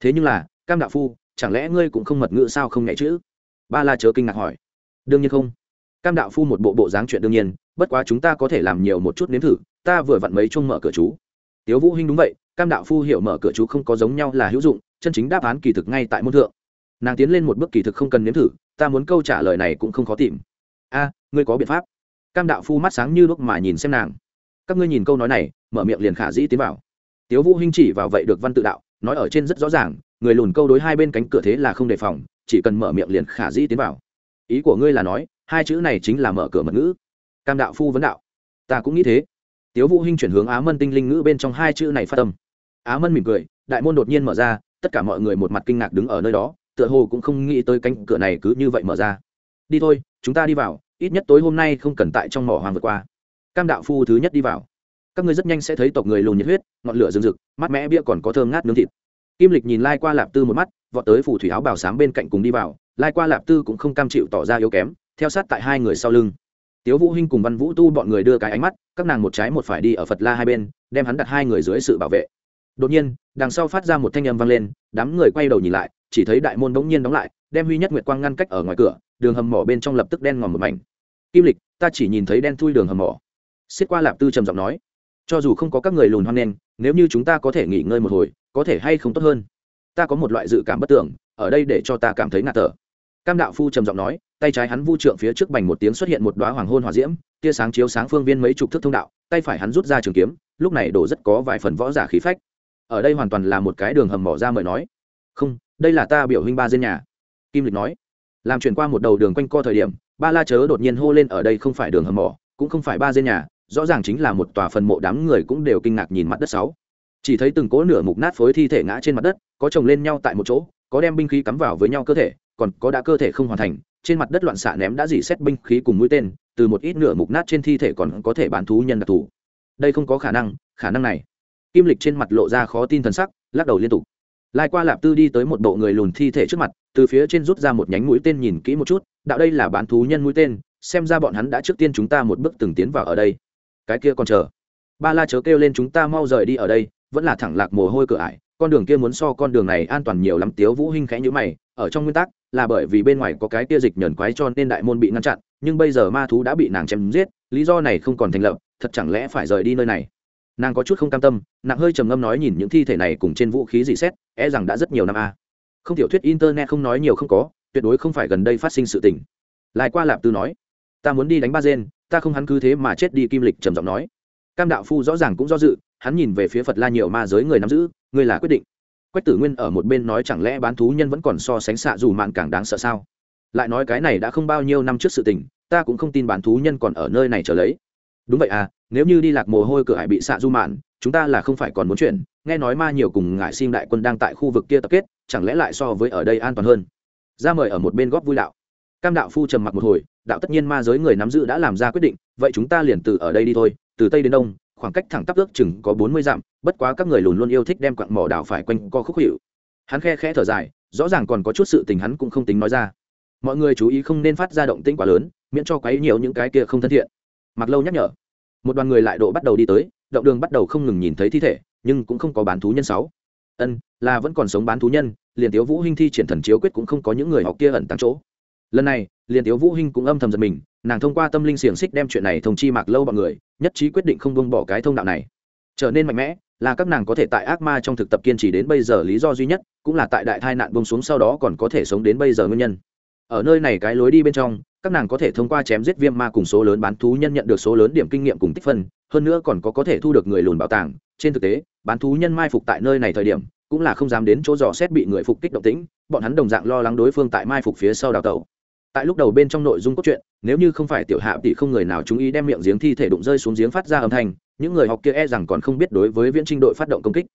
thế nhưng là cam đạo phu chẳng lẽ ngươi cũng không mật ngữ sao không nhảy chữ ba la chớ kinh ngạc hỏi đương nhiên không cam đạo phu một bộ bộ dáng chuyện đương nhiên bất quá chúng ta có thể làm nhiều một chút nếm thử ta vừa vặn mấy chung mở cửa chú tiếu vũ hinh đúng vậy cam đạo phu hiểu mở cửa chú không có giống nhau là hữu dụng chân chính đáp án kỳ thực ngay tại môn thượng nàng tiến lên một bước kỳ thực không cần nếm thử ta muốn câu trả lời này cũng không khó tìm a ngươi có biện pháp cam đạo phu mắt sáng như lúc mà nhìn xem nàng các ngươi nhìn câu nói này mở miệng liền khả dĩ tiến vào tiếu vũ hinh chỉ vào vậy được văn tự đạo nói ở trên rất rõ ràng người lùn câu đối hai bên cánh cửa thế là không đề phòng chỉ cần mở miệng liền khả dĩ tiến vào ý của ngươi là nói hai chữ này chính là mở cửa mật ngữ cam đạo phu vấn đạo ta cũng nghĩ thế tiếu vũ hinh chuyển hướng á mân tinh linh ngữ bên trong hai chữ này phát tâm á mân mỉm cười đại môn đột nhiên mở ra tất cả mọi người một mặt kinh ngạc đứng ở nơi đó tựa hồ cũng không nghĩ tới cánh cửa này cứ như vậy mở ra đi thôi chúng ta đi vào ít nhất tối hôm nay không cần tại trong mỏ hoàng vượt qua cam đạo phu thứ nhất đi vào các ngươi rất nhanh sẽ thấy tộc người lùn nhiệt huyết ngọn lửa rừng rực mát mẽ bia còn có thơm ngát nướng thịt kim lịch nhìn lai qua lạp tư một mắt vọt tới phủ thủy áo bảo sáng bên cạnh cùng đi vào lai qua lạp tư cũng không cam chịu tỏ ra yếu kém theo sát tại hai người sau lưng tiếu vũ hinh cùng văn vũ tu bọn người đưa cái ánh mắt các nàng một trái một phải đi ở phật la hai bên đem hắn đặt hai người dưới sự bảo vệ đột nhiên đằng sau phát ra một thanh âm vang lên đám người quay đầu nhìn lại chỉ thấy đại môn đống nhiên đóng lại đem huy nhất nguyệt quang ngăn cách ở ngoài cửa đường hầm mỏ bên trong lập tức đen ngòm một mảnh kim lịch ta chỉ nhìn thấy đen thui đường hầm mỏ xiết qua lạp tư trầm giọng nói cho dù không có các người lùn hoan nghênh nếu như chúng ta có thể nghỉ ngơi một hồi có thể hay không tốt hơn ta có một loại dự cảm bất tưởng ở đây để cho ta cảm thấy ngạt thở cam đạo phu trầm giọng nói tay trái hắn vu trượng phía trước bành một tiếng xuất hiện một đoá hoàng hôn hòa diễm tia sáng chiếu sáng phương viên mấy chục thước thông đạo tay phải hắn rút ra trường kiếm lúc này đổ rất có vài phần võ giả khí phách ở đây hoàn toàn là một cái đường hầm mỏ ra mời nói không đây là ta biểu huynh ba diên nhà kim lịch nói làm chuyển qua một đầu đường quanh co thời điểm ba la chớ đột nhiên hô lên ở đây không phải đường hầm mỏ cũng không phải ba diên nhà rõ ràng chính là một tòa phần mộ đám người cũng đều kinh ngạc nhìn mặt đất sáu chỉ thấy từng cỗ nửa mục nát phối thi thể ngã trên mặt đất có chồng lên nhau tại một chỗ có đem binh khí cắm vào với nhau cơ thể còn có đã cơ thể không hoàn thành trên mặt đất loạn xạ ném đã dỉ xét binh khí cùng mũi tên từ một ít nửa mục nát trên thi thể còn có thể bán thú nhân đặc thù đây không có khả năng khả năng này kim lịch trên mặt lộ ra khó tin thần sắc lắc đầu liên tục lai qua lạp tư đi tới một bộ người lùn thi thể trước mặt từ phía trên rút ra một nhánh mũi tên nhìn kỹ một chút đạo đây là bán thú nhân mũi tên xem ra bọn hắn đã trước tiên chúng ta một bước từng tiến vào ở đây cái kia còn chờ ba la chớ kêu lên chúng ta mau rời đi ở đây vẫn là thẳng lạc mồ hôi cửa ải con đường kia muốn so con đường này an toàn nhiều lắm tiếu vũ hinh khẽ như mày ở trong nguyên tắc là bởi vì bên ngoài có cái kia dịch nhẫn quái cho nên đại môn bị ngăn chặn nhưng bây giờ ma thú đã bị nàng chém giết lý do này không còn thành lập thật chẳng lẽ phải rời đi nơi này nàng có chút không cam tâm nàng hơi trầm ngâm nói nhìn những thi thể này cùng trên vũ khí dị xét e rằng đã rất nhiều năm a không tiểu thuyết internet không nói nhiều không có tuyệt đối không phải gần đây phát sinh sự tình lại qua lạp tư nói ta muốn đi đánh ba gen ta không hắn cứ thế mà chết đi kim lịch trầm giọng nói cam đạo phu rõ ràng cũng do dự hắn nhìn về phía phật la nhiều ma giới người nắm giữ người là quyết định quách tử nguyên ở một bên nói chẳng lẽ bán thú nhân vẫn còn so sánh xạ dù mạng càng đáng sợ sao lại nói cái này đã không bao nhiêu năm trước sự tình ta cũng không tin bán thú nhân còn ở nơi này trở lấy đúng vậy à nếu như đi lạc mồ hôi cửa hải bị xạ du mạn chúng ta là không phải còn muốn chuyển nghe nói ma nhiều cùng ngại sim đại quân đang tại khu vực kia tập kết chẳng lẽ lại so với ở đây an toàn hơn ra mời ở một bên góp vui đạo cam đạo phu trầm mặc một hồi đạo tất nhiên ma giới người nắm giữ đã làm ra quyết định vậy chúng ta liền từ ở đây đi thôi từ tây đến đông khoảng cách thẳng tắp ước chừng có bốn mươi dặm bất quá các người lùn luôn yêu thích đem quặng mỏ đảo phải quanh co khúc hiệu hắn khe khẽ thở dài rõ ràng còn có chút sự tình hắn cũng không tính nói ra mọi người chú ý không nên phát ra động tĩnh quá lớn miễn cho quấy nhiều những cái kia không thân thiện mặc lâu nhắc nhở một đoàn người lại độ bắt đầu đi tới động đường bắt đầu không ngừng nhìn thấy thi thể nhưng cũng không có bán thú nhân sáu ân là vẫn còn sống bán thú nhân liền tiếu vũ hinh thi triển thần chiếu quyết cũng không có những người học kia ẩn tăng chỗ lần này liền tiếu vũ hinh cũng âm thầm giật mình nàng thông qua tâm linh xiềng xích đem chuyện này thông chi mạc lâu bọn người nhất trí quyết định không buông bỏ cái thông đạo này trở nên mạnh mẽ là các nàng có thể tại ác ma trong thực tập kiên trì đến bây giờ lý do duy nhất cũng là tại đại tai nạn buông xuống sau đó còn có thể sống đến bây giờ nguyên nhân ở nơi này cái lối đi bên trong các nàng có thể thông qua chém giết viêm ma cùng số lớn bán thú nhân nhận được số lớn điểm kinh nghiệm cùng tích phân hơn nữa còn có có thể thu được người lùn bảo tàng trên thực tế bán thú nhân mai phục tại nơi này thời điểm cũng là không dám đến chỗ dò xét bị người phục kích động tĩnh bọn hắn đồng dạng lo lắng đối phương tại mai phục phía sau đào tẩu tại lúc đầu bên trong nội dung cốt truyện nếu như không phải tiểu hạ tỷ không người nào chú ý đem miệng giếng thi thể đụng rơi xuống giếng phát ra âm thanh những người học kia e rằng còn không biết đối với viễn trinh đội phát động công kích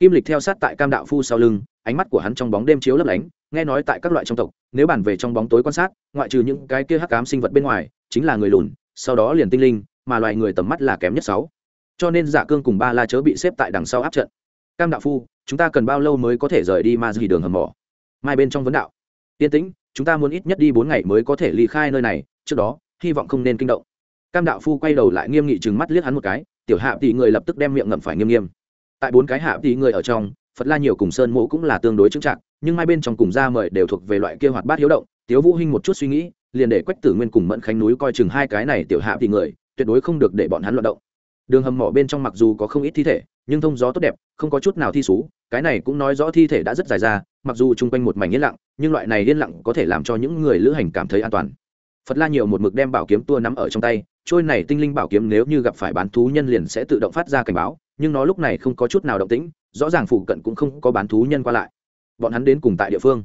kim lịch theo sát tại cam đạo phu sau lưng ánh mắt của hắn trong bóng đêm chiếu lấp lánh nghe nói tại các loại trong tộc nếu bàn về trong bóng tối quan sát ngoại trừ những cái kia hắc ám sinh vật bên ngoài chính là người lùn sau đó liền tinh linh mà loài người tầm mắt là kém nhất sáu cho nên giả dạ cương cùng ba la chớ bị xếp tại đằng sau áp trận cam đạo phu chúng ta cần bao lâu mới có thể rời đi ma dì đường hầm mỏ mai bên trong vấn đạo yên tĩnh chúng ta muốn ít nhất đi bốn ngày mới có thể ly khai nơi này trước đó hy vọng không nên kinh động cam đạo phu quay đầu lại nghiêm nghị chừng mắt liếc hắn một cái tiểu hạ tỷ người lập tức đem miệng ngậm phải nghiêm nghiêm tại bốn cái hạ tỷ người ở trong phật la nhiều cùng sơn mộ cũng là tương đối trưng trạng nhưng hai bên trong cùng ra mời đều thuộc về loại kia hoạt bát hiếu động tiếu vũ hinh một chút suy nghĩ liền để quách tử nguyên cùng mẫn khánh núi coi chừng hai cái này tiểu hạ tỷ người tuyệt đối không được để bọn hắn loạn động đường hầm mỏ bên trong mặc dù có không ít thi thể nhưng thông gió tốt đẹp không có chút nào thi sú cái này cũng nói rõ thi thể đã rất dài ra mặc dù chung quanh một mảnh yên lặng nhưng loại này yên lặng có thể làm cho những người lữ hành cảm thấy an toàn phật la nhiều một mực đem bảo kiếm tua nắm ở trong tay trôi này tinh linh bảo kiếm nếu như gặp phải bán thú nhân liền sẽ tự động phát ra cảnh báo nhưng nó lúc này không có chút nào động tĩnh rõ ràng phụ cận cũng không có bán thú nhân qua lại bọn hắn đến cùng tại địa phương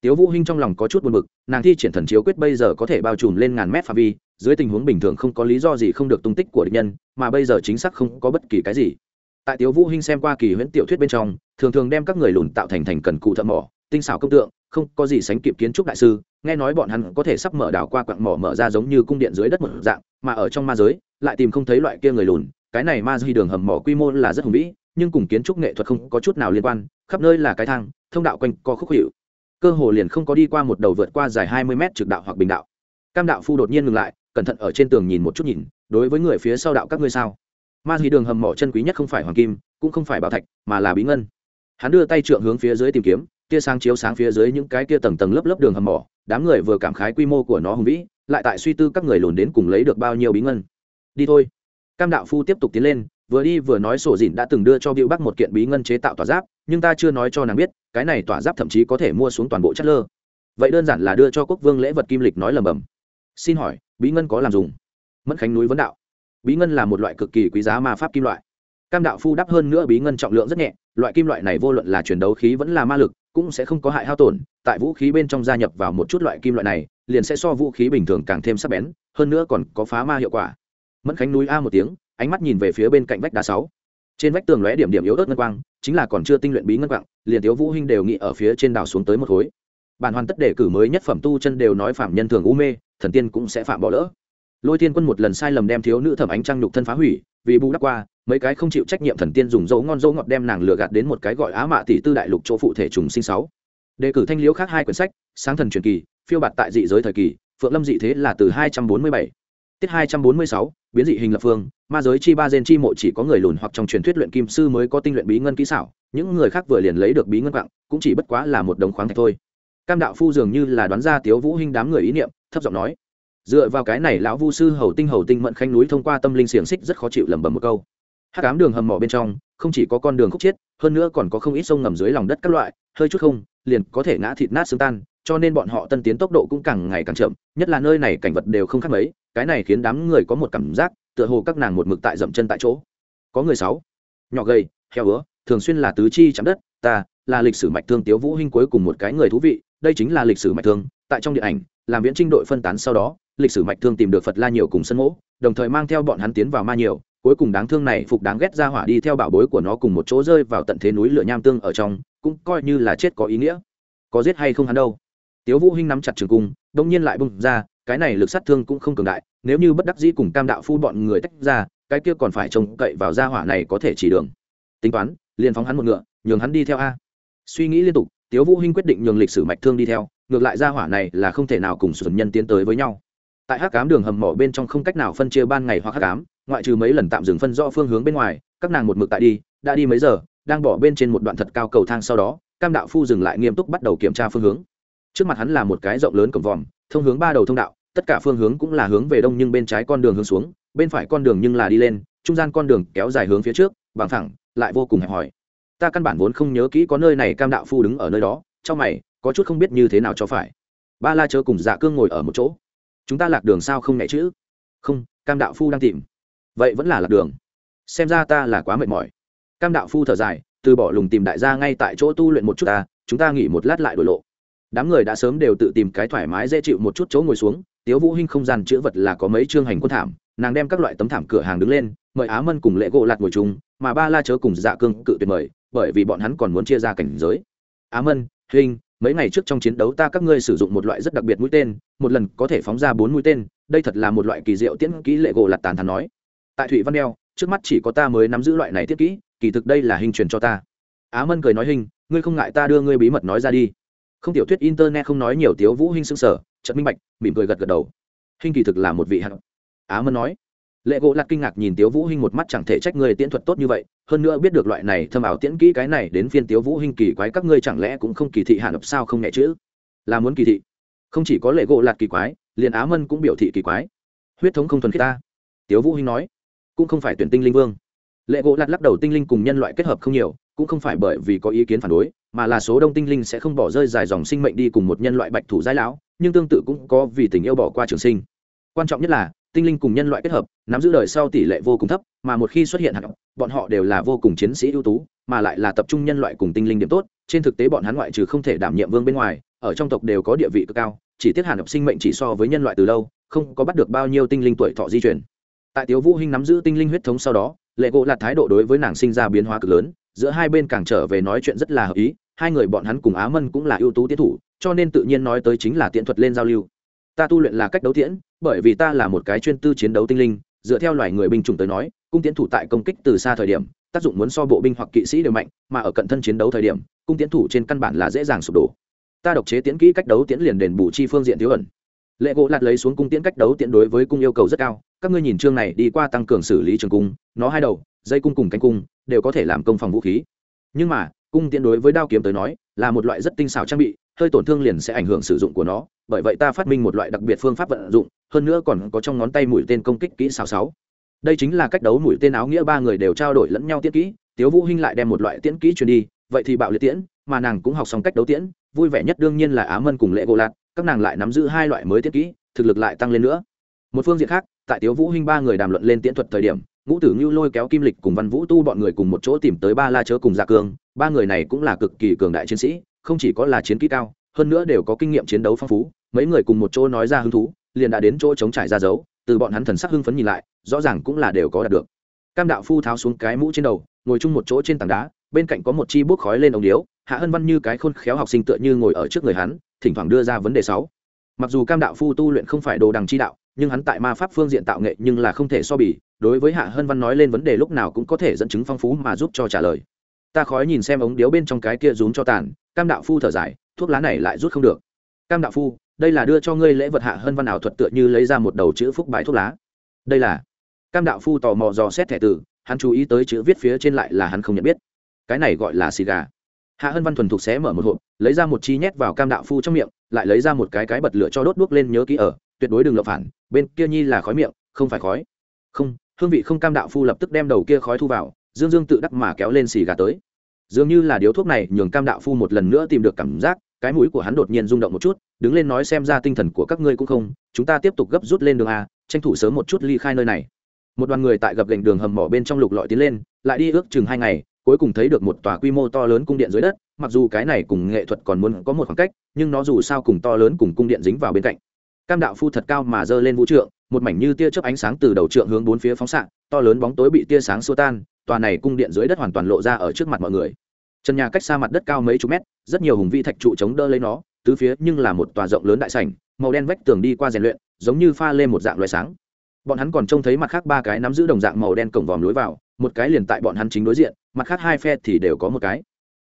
tiếu vũ hinh trong lòng có chút buồn bực nàng thi triển thần chiếu quyết bây giờ có thể bao trùm lên ngàn mét phạm vi dưới tình huống bình thường không có lý do gì không được tung tích của địch nhân mà bây giờ chính xác không có bất kỳ cái gì tại tiếu vũ hinh xem qua kỳ huyễn tiểu thuyết bên trong thường thường đem các người lùn tạo thành thành cần cụ thợ mỏ tinh xảo công tượng không có gì sánh kịp kiến trúc đại sư nghe nói bọn hắn có thể sắp mở đảo qua quặng mỏ mở ra giống như cung điện dưới đất một dạng mà ở trong ma giới lại tìm không thấy loại kia người lùn cái này ma duy đường hầm mỏ quy mô là rất hùng vĩ nhưng cùng kiến trúc nghệ thuật không có chút nào liên quan khắp nơi là cái thang thông đạo quanh co khúc hiệu cơ hồ liền không có đi qua một đầu vượt qua dài hai mươi mét trực đạo hoặc bình đạo cam đạo phu đột nhiên ngừng lại cẩn thận ở trên tường nhìn một chút nhìn đối với người phía sau đạo các ngươi sao ma duy đường hầm mỏ chân quý nhất không phải hoàng kim cũng không phải bảo thạch mà là bí ngân hắn đưa tay trượng hướng phía dưới tìm kiếm tia sáng chiếu sáng phía dưới những cái kia tầng tầng lớp lớp đường hầm mỏ đám người vừa cảm khái quy mô của nó hùng vĩ lại tại suy tư các người lùn đến cùng lấy được bao nhiêu bí ngân đi thôi cam đạo phu tiếp tục tiến lên vừa đi vừa nói sổ dìn đã từng đưa cho bịu bắc một kiện bí ngân chế tạo tỏa giáp nhưng ta chưa nói cho nàng biết cái này tỏa giáp thậm chí có thể mua xuống toàn bộ chất lơ vậy đơn giản là đưa cho quốc vương lễ vật kim lịch nói lầm bầm xin hỏi bí ngân có làm dùng mẫn khánh núi vấn đạo bí ngân là một loại cực kỳ quý giá ma pháp kim loại cam đạo phu đắp hơn nữa bí ngân trọng lượng rất nhẹ loại kim loại này vô luận là chuyển đấu khí vẫn là ma lực cũng sẽ không có hại hao tổn tại vũ khí bên trong gia nhập vào một chút loại kim loại này liền sẽ so vũ khí bình thường càng thêm sắc bén hơn nữa còn có phá ma hiệu quả mẫn khánh núi a một tiếng ánh mắt nhìn về phía bên cạnh vách đá sáu trên vách tường lóe điểm điểm yếu ớt ngân quang chính là còn chưa tinh luyện bí ngân quạng liền thiếu vũ huynh đều nghĩ ở phía trên đảo xuống tới một khối bản hoàn tất đề cử mới nhất phẩm tu chân đều nói phạm nhân thường u mê thần tiên cũng sẽ phạm bỏ lỡ lôi thiên quân một lần sai lầm đem thiếu nữ thẩm ánh trăng nhục thân phá hủy vì bù đắp qua mấy cái không chịu trách nhiệm thần tiên dùng dấu ngon dấu ngọt đem nàng lừa gạt đến một cái gọi á mạ tỷ tư đại lục chỗ phụ thể trùng sinh sáu đề cử thanh liễu khác hai quyển sách sáng thần truyền kỳ phiêu bạt tại dị giới thời kỳ phượng lâm dị thế là từ 247 tiết 246 biến dị hình lập phương ma giới chi ba gen chi mộ chỉ có người lùn hoặc trong truyền thuyết luyện kim sư mới có tinh luyện bí ngân kỹ xảo những người khác vừa liền lấy được bí ngân quặng cũng chỉ bất quá là một đồng khoáng thạch thôi cam đạo phu dường như là đoán ra tiếu vũ hinh đám người ý niệm thấp giọng nói dựa vào cái này lão vu sư hầu tinh hầu tinh mận khanh núi thông qua tâm linh xiềng xích rất khó chịu lẩm bẩm một câu hắc ám đường hầm mỏ bên trong không chỉ có con đường khúc chết hơn nữa còn có không ít sông ngầm dưới lòng đất các loại hơi chút không liền có thể ngã thịt nát xương tan cho nên bọn họ tân tiến tốc độ cũng càng ngày càng chậm nhất là nơi này cảnh vật đều không khác mấy cái này khiến đám người có một cảm giác tựa hồ các nàng một mực tại dậm chân tại chỗ có người sáu nhỏ gầy heo bữa thường xuyên là tứ chi chạm đất ta là lịch sử mạch thương tiếu vũ hinh cuối cùng một cái người thú vị đây chính là lịch sử mạch thương tại trong điện ảnh làm viễn trinh đội phân tán sau đó lịch sử mạch thương tìm được phật la nhiều cùng sân mỗ đồng thời mang theo bọn hắn tiến vào ma nhiều cuối cùng đáng thương này phục đáng ghét ra hỏa đi theo bảo bối của nó cùng một chỗ rơi vào tận thế núi lửa nham tương ở trong cũng coi như là chết có ý nghĩa có giết hay không hắn đâu tiếu vũ hinh nắm chặt trường cung đông nhiên lại bung ra cái này lực sát thương cũng không cường đại nếu như bất đắc dĩ cùng cam đạo phu bọn người tách ra cái kia còn phải trông cậy vào ra hỏa này có thể chỉ đường tính toán liền phóng hắn một ngựa nhường hắn đi theo a suy nghĩ liên tục tiếu vũ hinh quyết định nhường lịch sử mạch thương đi theo ngược lại ra hỏa này là không thể nào cùng sườn nhân tiến tới với nhau tại hắc ám đường hầm mỏ bên trong không cách nào phân chia ban ngày hoặc hắc ám ngoại trừ mấy lần tạm dừng phân rõ phương hướng bên ngoài các nàng một mực tại đi đã đi mấy giờ đang bỏ bên trên một đoạn thật cao cầu thang sau đó cam đạo phu dừng lại nghiêm túc bắt đầu kiểm tra phương hướng trước mặt hắn là một cái rộng lớn cổng vòm thông hướng ba đầu thông đạo tất cả phương hướng cũng là hướng về đông nhưng bên trái con đường hướng xuống bên phải con đường nhưng là đi lên trung gian con đường kéo dài hướng phía trước bằng thẳng lại vô cùng hẹp hòi ta căn bản vốn không nhớ kỹ có nơi này cam đạo phu đứng ở nơi đó trong mày có chút không biết như thế nào cho phải ba la chớ cùng dạ cương ngồi ở một chỗ chúng ta lạc đường sao không nhẹ chứ? không cam đạo phu đang tìm vậy vẫn là lạc đường xem ra ta là quá mệt mỏi cam đạo phu thở dài từ bỏ lùng tìm đại gia ngay tại chỗ tu luyện một chút ta chúng ta nghỉ một lát lại đổi lộ đám người đã sớm đều tự tìm cái thoải mái dễ chịu một chút chỗ ngồi xuống tiếu vũ hinh không gian chữa vật là có mấy trương hành quân thảm nàng đem các loại tấm thảm cửa hàng đứng lên mời á mân cùng lễ gỗ lạt ngồi chung mà ba la chớ cùng dạ cương cự tuyệt mời bởi vì bọn hắn còn muốn chia ra cảnh giới á mân hình mấy ngày trước trong chiến đấu ta các ngươi sử dụng một loại rất đặc biệt mũi tên một lần có thể phóng ra bốn mũi tên đây thật là một loại kỳ diệu tiễn kỹ lệ gỗ lạt tàn thắn nói tại thụy văn đeo trước mắt chỉ có ta mới nắm giữ loại này thiết kỹ kỳ thực đây là hình truyền cho ta á mân cười nói hình ngươi không ngại ta đưa ngươi bí mật nói ra đi không tiểu thuyết internet không nói nhiều tiếu vũ hình xương sở trận minh bạch mỉm cười gật gật đầu hình kỳ thực là một vị hạng á mân nói lệ gỗ lạc kinh ngạc nhìn tiếu vũ hinh một mắt chẳng thể trách người tiễn thuật tốt như vậy hơn nữa biết được loại này thâm ảo tiễn kỹ cái này đến phiên tiếu vũ hinh kỳ quái các ngươi chẳng lẽ cũng không kỳ thị hàn ập sao không nhẹ chữ là muốn kỳ thị không chỉ có lệ gỗ lạc kỳ quái liền á mân cũng biểu thị kỳ quái huyết thống không thuần khiết ta tiếu vũ hinh nói cũng không phải tuyển tinh linh vương lệ gỗ lặt lắc đầu tinh linh cùng nhân loại kết hợp không nhiều cũng không phải bởi vì có ý kiến phản đối mà là số đông tinh linh sẽ không bỏ rơi dài dòng sinh mệnh đi cùng một nhân loại bạch thủ giai lão nhưng tương tự cũng có vì tình yêu bỏ qua trường sinh quan trọng nhất là tinh linh cùng nhân loại kết hợp nắm giữ đời sau tỷ lệ vô cùng thấp mà một khi xuất hiện hạt bọn họ đều là vô cùng chiến sĩ ưu tú mà lại là tập trung nhân loại cùng tinh linh điểm tốt trên thực tế bọn hắn ngoại trừ không thể đảm nhiệm vương bên ngoài ở trong tộc đều có địa vị cực cao chỉ tiết hàn học sinh mệnh chỉ so với nhân loại từ lâu không có bắt được bao nhiêu tinh linh tuổi thọ di chuyển tại tiếu vũ hinh nắm giữ tinh linh huyết thống sau đó lệ gỗ là thái độ đối với nàng sinh ra biến hóa cực lớn giữa hai bên càng trở về nói chuyện rất là hợp ý hai người bọn hắn cùng á mân cũng là ưu tú tiến thủ cho nên tự nhiên nói tới chính là tiện thuật lên giao lưu ta tu luyện là cách đấu tiễn bởi vì ta là một cái chuyên tư chiến đấu tinh linh dựa theo loài người binh chủng tới nói cung tiến thủ tại công kích từ xa thời điểm tác dụng muốn so bộ binh hoặc kỵ sĩ đều mạnh mà ở cận thân chiến đấu thời điểm cung tiến thủ trên căn bản là dễ dàng sụp đổ ta độc chế tiến kỹ cách đấu tiễn liền đền bù chi phương diện thiếu ẩn lệ gỗ lạt lấy xuống cung tiễn cách đấu tiện đối với cung yêu cầu rất cao các ngươi nhìn chương này đi qua tăng cường xử lý trường cung nó hai đầu dây cung cùng cánh cung đều có thể làm công phòng vũ khí nhưng mà cung tiễn đối với đao kiếm tới nói là một loại rất tinh xảo trang bị hơi tổn thương liền sẽ ảnh hưởng sử dụng của nó bởi vậy ta phát minh một loại đặc biệt phương pháp vận dụng hơn nữa còn có trong ngón tay mũi tên công kích kỹ xảo sáu đây chính là cách đấu mũi tên áo nghĩa ba người đều trao đổi lẫn nhau tiễn kỹ tiếu vũ hinh lại đem một loại tiễn kỹ truyền đi vậy thì bạo liệt tiễn mà nàng cũng học xong cách đấu tiễn vui vẻ nhất đương nhiên là á mân cùng lệ gỗ lạt các nàng lại nắm giữ hai loại mới tiết kỹ thực lực lại tăng lên nữa một phương diện khác tại tiếu vũ hinh ba người đàm luận lên tiễn thuật thời điểm ngũ tử ngưu lôi kéo kim lịch cùng văn vũ tu bọn người cùng một chỗ tìm tới ba la chớ cùng gia dạ cương ba người này cũng là cực kỳ cường đại chiến sĩ không chỉ có là chiến kỹ cao hơn nữa đều có kinh nghiệm chiến đấu phong phú mấy người cùng một chỗ nói ra hứng thú liền đã đến chỗ chống trải ra dấu từ bọn hắn thần sắc hưng phấn nhìn lại rõ ràng cũng là đều có đạt được cam đạo phu tháo xuống cái mũ trên đầu ngồi chung một chỗ trên tảng đá bên cạnh có một chi bút khói lên ống điếu hạ hân văn như cái khôn khéo học sinh tựa như ngồi ở trước người hắn thỉnh thoảng đưa ra vấn đề sáu mặc dù cam đạo phu tu luyện không phải đồ đằng chi đạo nhưng hắn tại ma pháp phương diện tạo nghệ nhưng là không thể so bì đối với hạ hân văn nói lên vấn đề lúc nào cũng có thể dẫn chứng phong phú mà giúp cho trả lời ta khói nhìn xem ống điếu bên trong cái kia rúm cho tàn cam đạo phu thở dài thuốc lá này lại rút không được cam đạo phu đây là đưa cho ngươi lễ vật hạ hân văn ảo thuật tựa như lấy ra một đầu chữ phúc bài thuốc lá đây là cam đạo phu tò mò dò xét thẻ tử hắn chú ý tới chữ viết phía trên lại là hắn không nhận biết cái này gọi là xì gà hạ hân văn thuần thục xé mở một hộp lấy ra một chi nhét vào cam đạo phu trong miệng lại lấy ra một cái cái bật lửa cho đốt đuốc lên nhớ kỹ ở tuyệt đối đừng lậu phản bên kia nhi là khói miệng không phải khói không hương vị không cam đạo phu lập tức đem đầu kia khói thu vào dương dương tự đắc mà kéo lên xì gà tới dường như là điếu thuốc này nhường cam đạo phu một lần nữa tìm được cảm giác cái mũi của hắn đột nhiên rung động một chút đứng lên nói xem ra tinh thần của các ngươi cũng không chúng ta tiếp tục gấp rút lên đường a tranh thủ sớm một chút ly khai nơi này một đoàn người tại gập gành đường hầm mỏ bên trong lục lọi tiến lên lại đi ước chừng hai ngày cuối cùng thấy được một tòa quy mô to lớn cung điện dưới đất mặc dù cái này cùng nghệ thuật còn muốn có một khoảng cách nhưng nó dù sao cùng to lớn cùng cung điện dính vào bên cạnh cam đạo phu thật cao mà giơ lên vũ trượng một mảnh như tia chớp ánh sáng từ đầu trượng hướng bốn phía phóng xạ to lớn bóng tối bị tia sáng xua tan tòa này cung điện dưới đất hoàn toàn lộ ra ở trước mặt mọi người trần nhà cách xa mặt đất cao mấy chục mét rất nhiều hùng vi thạch trụ chống đỡ lấy nó tứ phía nhưng là một tòa rộng lớn đại sảnh màu đen vách tường đi qua rèn luyện giống như pha lên một dạng loại sáng bọn hắn còn trông thấy mặt khác ba cái nắm giữ đồng dạng màu đen cổng vòm lối vào một cái liền tại bọn hắn chính đối diện mặt khác hai phe thì đều có một cái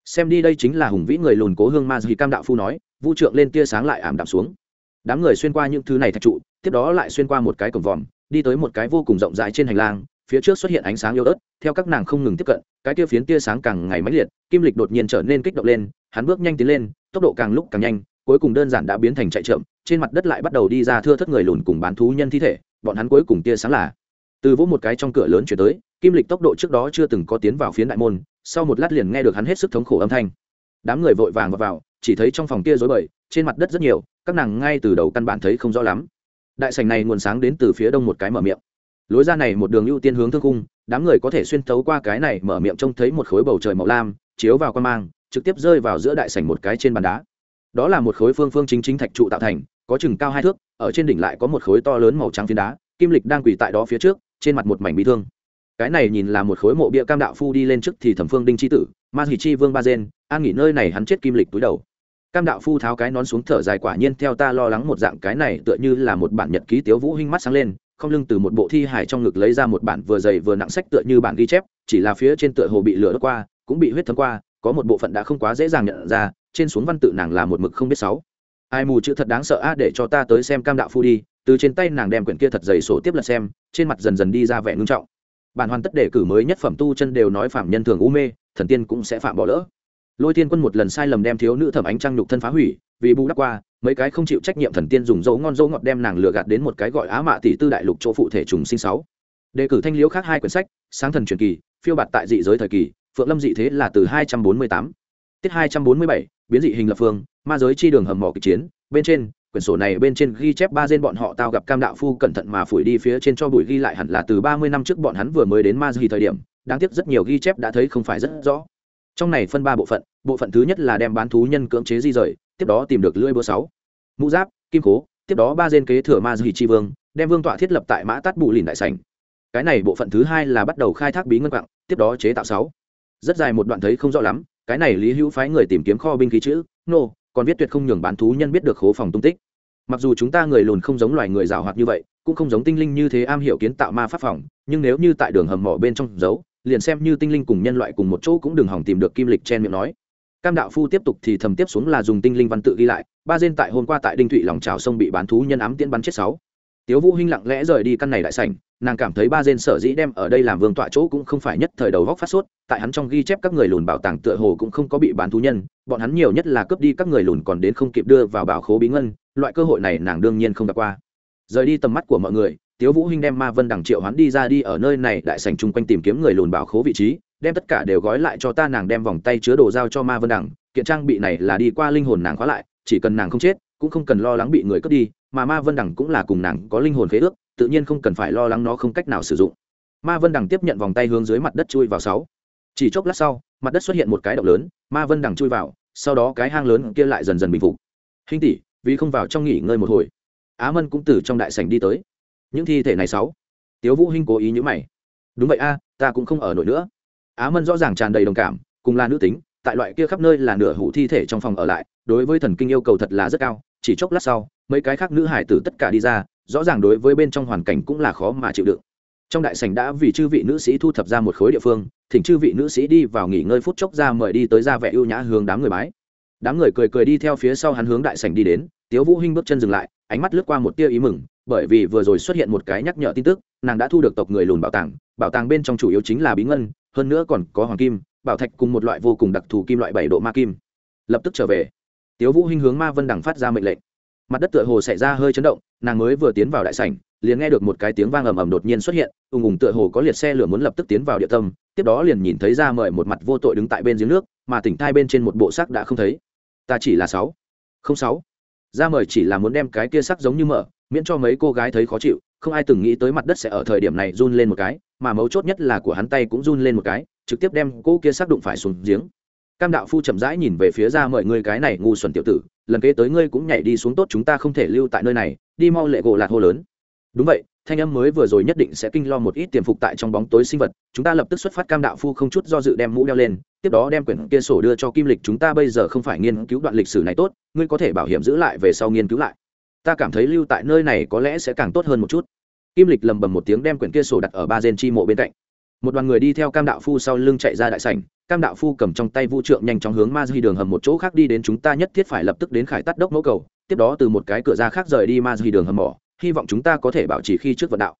xem đi đây chính là hùng vĩ người lùn cố hương ma dì cam đạo phu nói vũ trượng lên tia sáng lại ảm đạm xuống đám người xuyên qua những thứ này thạch trụ tiếp đó lại xuyên qua một cái cổng vòm đi tới một cái vô cùng rộng rãi trên hành lang phía trước xuất hiện ánh sáng yếu ớt theo các nàng không ngừng tiếp cận cái tia phiến tia sáng càng ngày mãnh liệt kim lịch đột nhiên trở nên kích động lên hắn bước nhanh tiến lên tốc độ càng lúc càng nhanh cuối cùng đơn giản đã biến thành chạy chậm trên mặt đất lại bắt đầu đi ra thưa thất người lùn cùng bán thú nhân thi thể bọn hắn cuối cùng tia sáng là từ vỗ một cái trong cửa lớn chuyển tới kim lịch tốc độ trước đó chưa từng có tiến vào phiến đại môn sau một lát liền nghe được hắn hết sức thống khổ âm thanh đám người vội vàng vào, vào chỉ thấy trong phòng kia rối bời trên mặt đất rất nhiều các nàng ngay từ đầu căn bản thấy không rõ lắm đại sảnh này nguồn sáng đến từ phía đông một cái mở miệng lối ra này một đường ưu tiên hướng thương cung đám người có thể xuyên thấu qua cái này mở miệng trông thấy một khối bầu trời màu lam chiếu vào quan mang trực tiếp rơi vào giữa đại sảnh một cái trên bàn đá đó là một khối phương phương chính chính thạch trụ tạo thành có chừng cao hai thước ở trên đỉnh lại có một khối to lớn màu trắng phiến đá kim lịch đang quỳ tại đó phía trước trên mặt một mảnh bị thương cái này nhìn là một khối mộ bia cam đạo phu đi lên trước thì thẩm phương đinh c h i tử ma Thủy chi vương ba gen an nghỉ nơi này hắn chết kim lịch túi đầu cam đạo phu tháo cái nón xuống thở dài quả nhiên theo ta lo lắng một dạng cái này tựa như là một bản nhật ký tiếu vũ hinh mắt sáng lên không lưng từ một bộ thi hải trong ngực lấy ra một bản vừa dày vừa nặng sách tựa như bản ghi chép chỉ là phía trên tựa hồ bị lửa đốt qua cũng bị huyết thấm qua có một bộ phận đã không quá dễ dàng nhận ra trên xuống văn tự nàng là một mực không biết sáu ai mù chữ thật đáng sợ a để cho ta tới xem cam đạo phu đi từ trên tay nàng đem quyển kia thật dày sổ tiếp lật xem trên mặt dần dần đi ra vẻ ngưng trọng bản hoàn tất đề cử mới nhất phẩm tu chân đều nói phạm nhân thường u mê thần tiên cũng sẽ phạm bỏ lỡ lôi thiên quân một lần sai lầm đem thiếu nữ thẩm ánh trăng nhục thân phá hủy vì bù đắp qua mấy cái không chịu trách nhiệm thần tiên dùng dấu ngon dấu ngọt đem nàng lừa gạt đến một cái gọi á mạ tỷ tư đại lục chỗ phụ thể trùng sinh sáu đề cử thanh liễu khác hai quyển sách sáng thần truyền kỳ phiêu bạt tại dị giới thời kỳ phượng lâm dị thế là từ hai trăm bốn mươi tám tiết hai trăm bốn mươi bảy biến dị hình lập phương ma giới chi đường hầm mỏ kịch chiến bên trên quyển sổ này bên trên ghi chép ba dên bọn họ tao gặp cam đạo phu cẩn thận mà phủi đi phía trên cho bụi ghi lại hẳn là từ ba mươi năm trước bọn hắn vừa mới đến ma giới thời điểm đáng tiếc rất nhiều ghi chép đã thấy không phải rất rõ trong này phân ba bộ phận bộ phận thứ nhất là đem bán thú nhân cưỡng chế di rời tiếp đó tìm được lưỡi búa sáu mũ giáp kim cố tiếp đó ba dên kế thừa ma giới chi vương đem vương tọa thiết lập tại mã tát bù lìn đại sành cái này bộ phận thứ hai là bắt đầu khai thác bí ngân quặng tiếp đó chế tạo sáu rất dài một đoạn thấy không rõ lắm cái này lý hữu phái người tìm kiếm kho binh khí chữ nô、no, còn viết tuyệt không nhường bán thú nhân biết được khố phòng tung tích mặc dù chúng ta người lùn không giống loài người rào hoạt như vậy cũng không giống tinh linh như thế am hiểu kiến tạo ma pháp phòng nhưng nếu như tại đường hầm mỏ bên trong giấu liền xem như tinh linh cùng nhân loại cùng một chỗ cũng đừng hỏng tìm được kim lịch chen miệng nói cam đạo phu tiếp tục thì thầm tiếp xuống là dùng tinh linh văn tự ghi lại ba dên tại hôm qua tại đinh thụy lòng trào sông bị bán thú nhân ám tiễn bắn chết sáu tiếu vũ hinh lặng lẽ rời đi căn này đại sảnh nàng cảm thấy ba dên sở dĩ đem ở đây làm vương tọa chỗ cũng không phải nhất thời đầu góc phát suốt, tại hắn trong ghi chép các người lùn bảo tàng tựa hồ cũng không có bị bán thú nhân bọn hắn nhiều nhất là cướp đi các người lùn còn đến không kịp đưa vào bảo khố bí ngân loại cơ hội này nàng đương nhiên không gặp qua rời đi tầm mắt của mọi người tiếu vũ hinh đem ma vân đằng triệu hắn đi ra đi ở nơi này đại sảnh chung quanh tìm kiếm người lùn bảo khố vị trí đem tất cả đều gói lại cho ta nàng đem vòng tay chứa đồ giao cho ma vân đằng kiện trang bị này là đi qua linh hồn nàng khóa lại chỉ cần nàng không chết cũng không cần lo lắng bị người cướp đi mà ma vân Đằng cũng là cùng nàng có linh hồn khế ước tự nhiên không cần phải lo lắng nó không cách nào sử dụng ma vân Đằng tiếp nhận vòng tay hướng dưới mặt đất chui vào sáu chỉ chốc lát sau mặt đất xuất hiện một cái động lớn ma vân Đằng chui vào sau đó cái hang lớn kia lại dần dần bình phục hình tỷ vì không vào trong nghỉ ngơi một hồi á mân cũng từ trong đại sảnh đi tới những thi thể này sáu tiếu vũ hinh cố ý nhữ mày đúng vậy a ta cũng không ở nổi nữa á mân rõ ràng tràn đầy đồng cảm cùng là nữ tính tại loại kia khắp nơi là nửa hủ thi thể trong phòng ở lại đối với thần kinh yêu cầu thật là rất cao chỉ chốc lát sau mấy cái khác nữ hải tử tất cả đi ra rõ ràng đối với bên trong hoàn cảnh cũng là khó mà chịu đựng trong đại sảnh đã vì chư vị nữ sĩ thu thập ra một khối địa phương thỉnh chư vị nữ sĩ đi vào nghỉ ngơi phút chốc ra mời đi tới ra vẻ ưu nhã hướng đám người bái đám người cười cười đi theo phía sau hắn hướng đại sảnh đi đến tiếu vũ hinh bước chân dừng lại ánh mắt lướt qua một tia ý mừng bởi vì vừa rồi xuất hiện một cái nhắc nhở tin tức nàng đã thu được tộc người lùn bảo tàng bảo tàng bên trong chủ yếu chính là bí ngân hơn nữa còn có hoàng kim bảo thạch cùng một loại vô cùng đặc thù kim loại bảy độ ma kim lập tức trở về tiếu vũ hinh hướng ma vân đằng phát ra mệnh lệnh mặt đất tựa hồ xảy ra hơi chấn động nàng mới vừa tiến vào đại sảnh liền nghe được một cái tiếng vang ầm ầm đột nhiên xuất hiện ung ung tựa hồ có liệt xe lửa muốn lập tức tiến vào địa tâm tiếp đó liền nhìn thấy ra mời một mặt vô tội đứng tại bên giếng nước mà tỉnh thai bên trên một bộ xác đã không thấy ta chỉ là sáu không sáu ra mời chỉ là muốn đem cái kia sắc giống như mở miễn cho mấy cô gái thấy khó chịu không ai từng nghĩ tới mặt đất sẽ ở thời điểm này run lên một cái mà mấu chốt nhất là của hắn tay cũng run lên một cái trực tiếp đem cô kia sắc đụng phải xuống giếng cam đạo phu chậm rãi nhìn về phía ra mời ngươi cái này ngu xuẩn tiểu tử lần kế tới ngươi cũng nhảy đi xuống tốt chúng ta không thể lưu tại nơi này đi mau lệ gỗ lạc hô lớn đúng vậy thanh âm mới vừa rồi nhất định sẽ kinh lo một ít tiềm phục tại trong bóng tối sinh vật chúng ta lập tức xuất phát cam đạo phu không chút do dự đem mũ đeo lên tiếp đó đem quyển kia sổ đưa cho kim lịch chúng ta bây giờ không phải nghiên cứu đoạn lịch sử này tốt ngươi có thể bảo hiểm giữ lại về sau nghiên cứu lại ta cảm thấy lưu tại nơi này có lẽ sẽ càng tốt hơn một chút kim lịch lầm bầm một tiếng đem quyển kia sổ đặt ở ba gen chi mộ bên cạnh một đoàn người đi theo cam đạo phu sau lưng chạy ra đại sảnh cam đạo phu cầm trong tay vũ trượng nhanh chóng hướng ma di đường hầm một chỗ khác đi đến chúng ta nhất thiết phải lập tức đến khải tắt đốc mẫu cầu tiếp đó từ một cái cửa ra khác rời đi ma di đường hầm mỏ hy vọng chúng ta có thể bảo trì khi trước vận đạo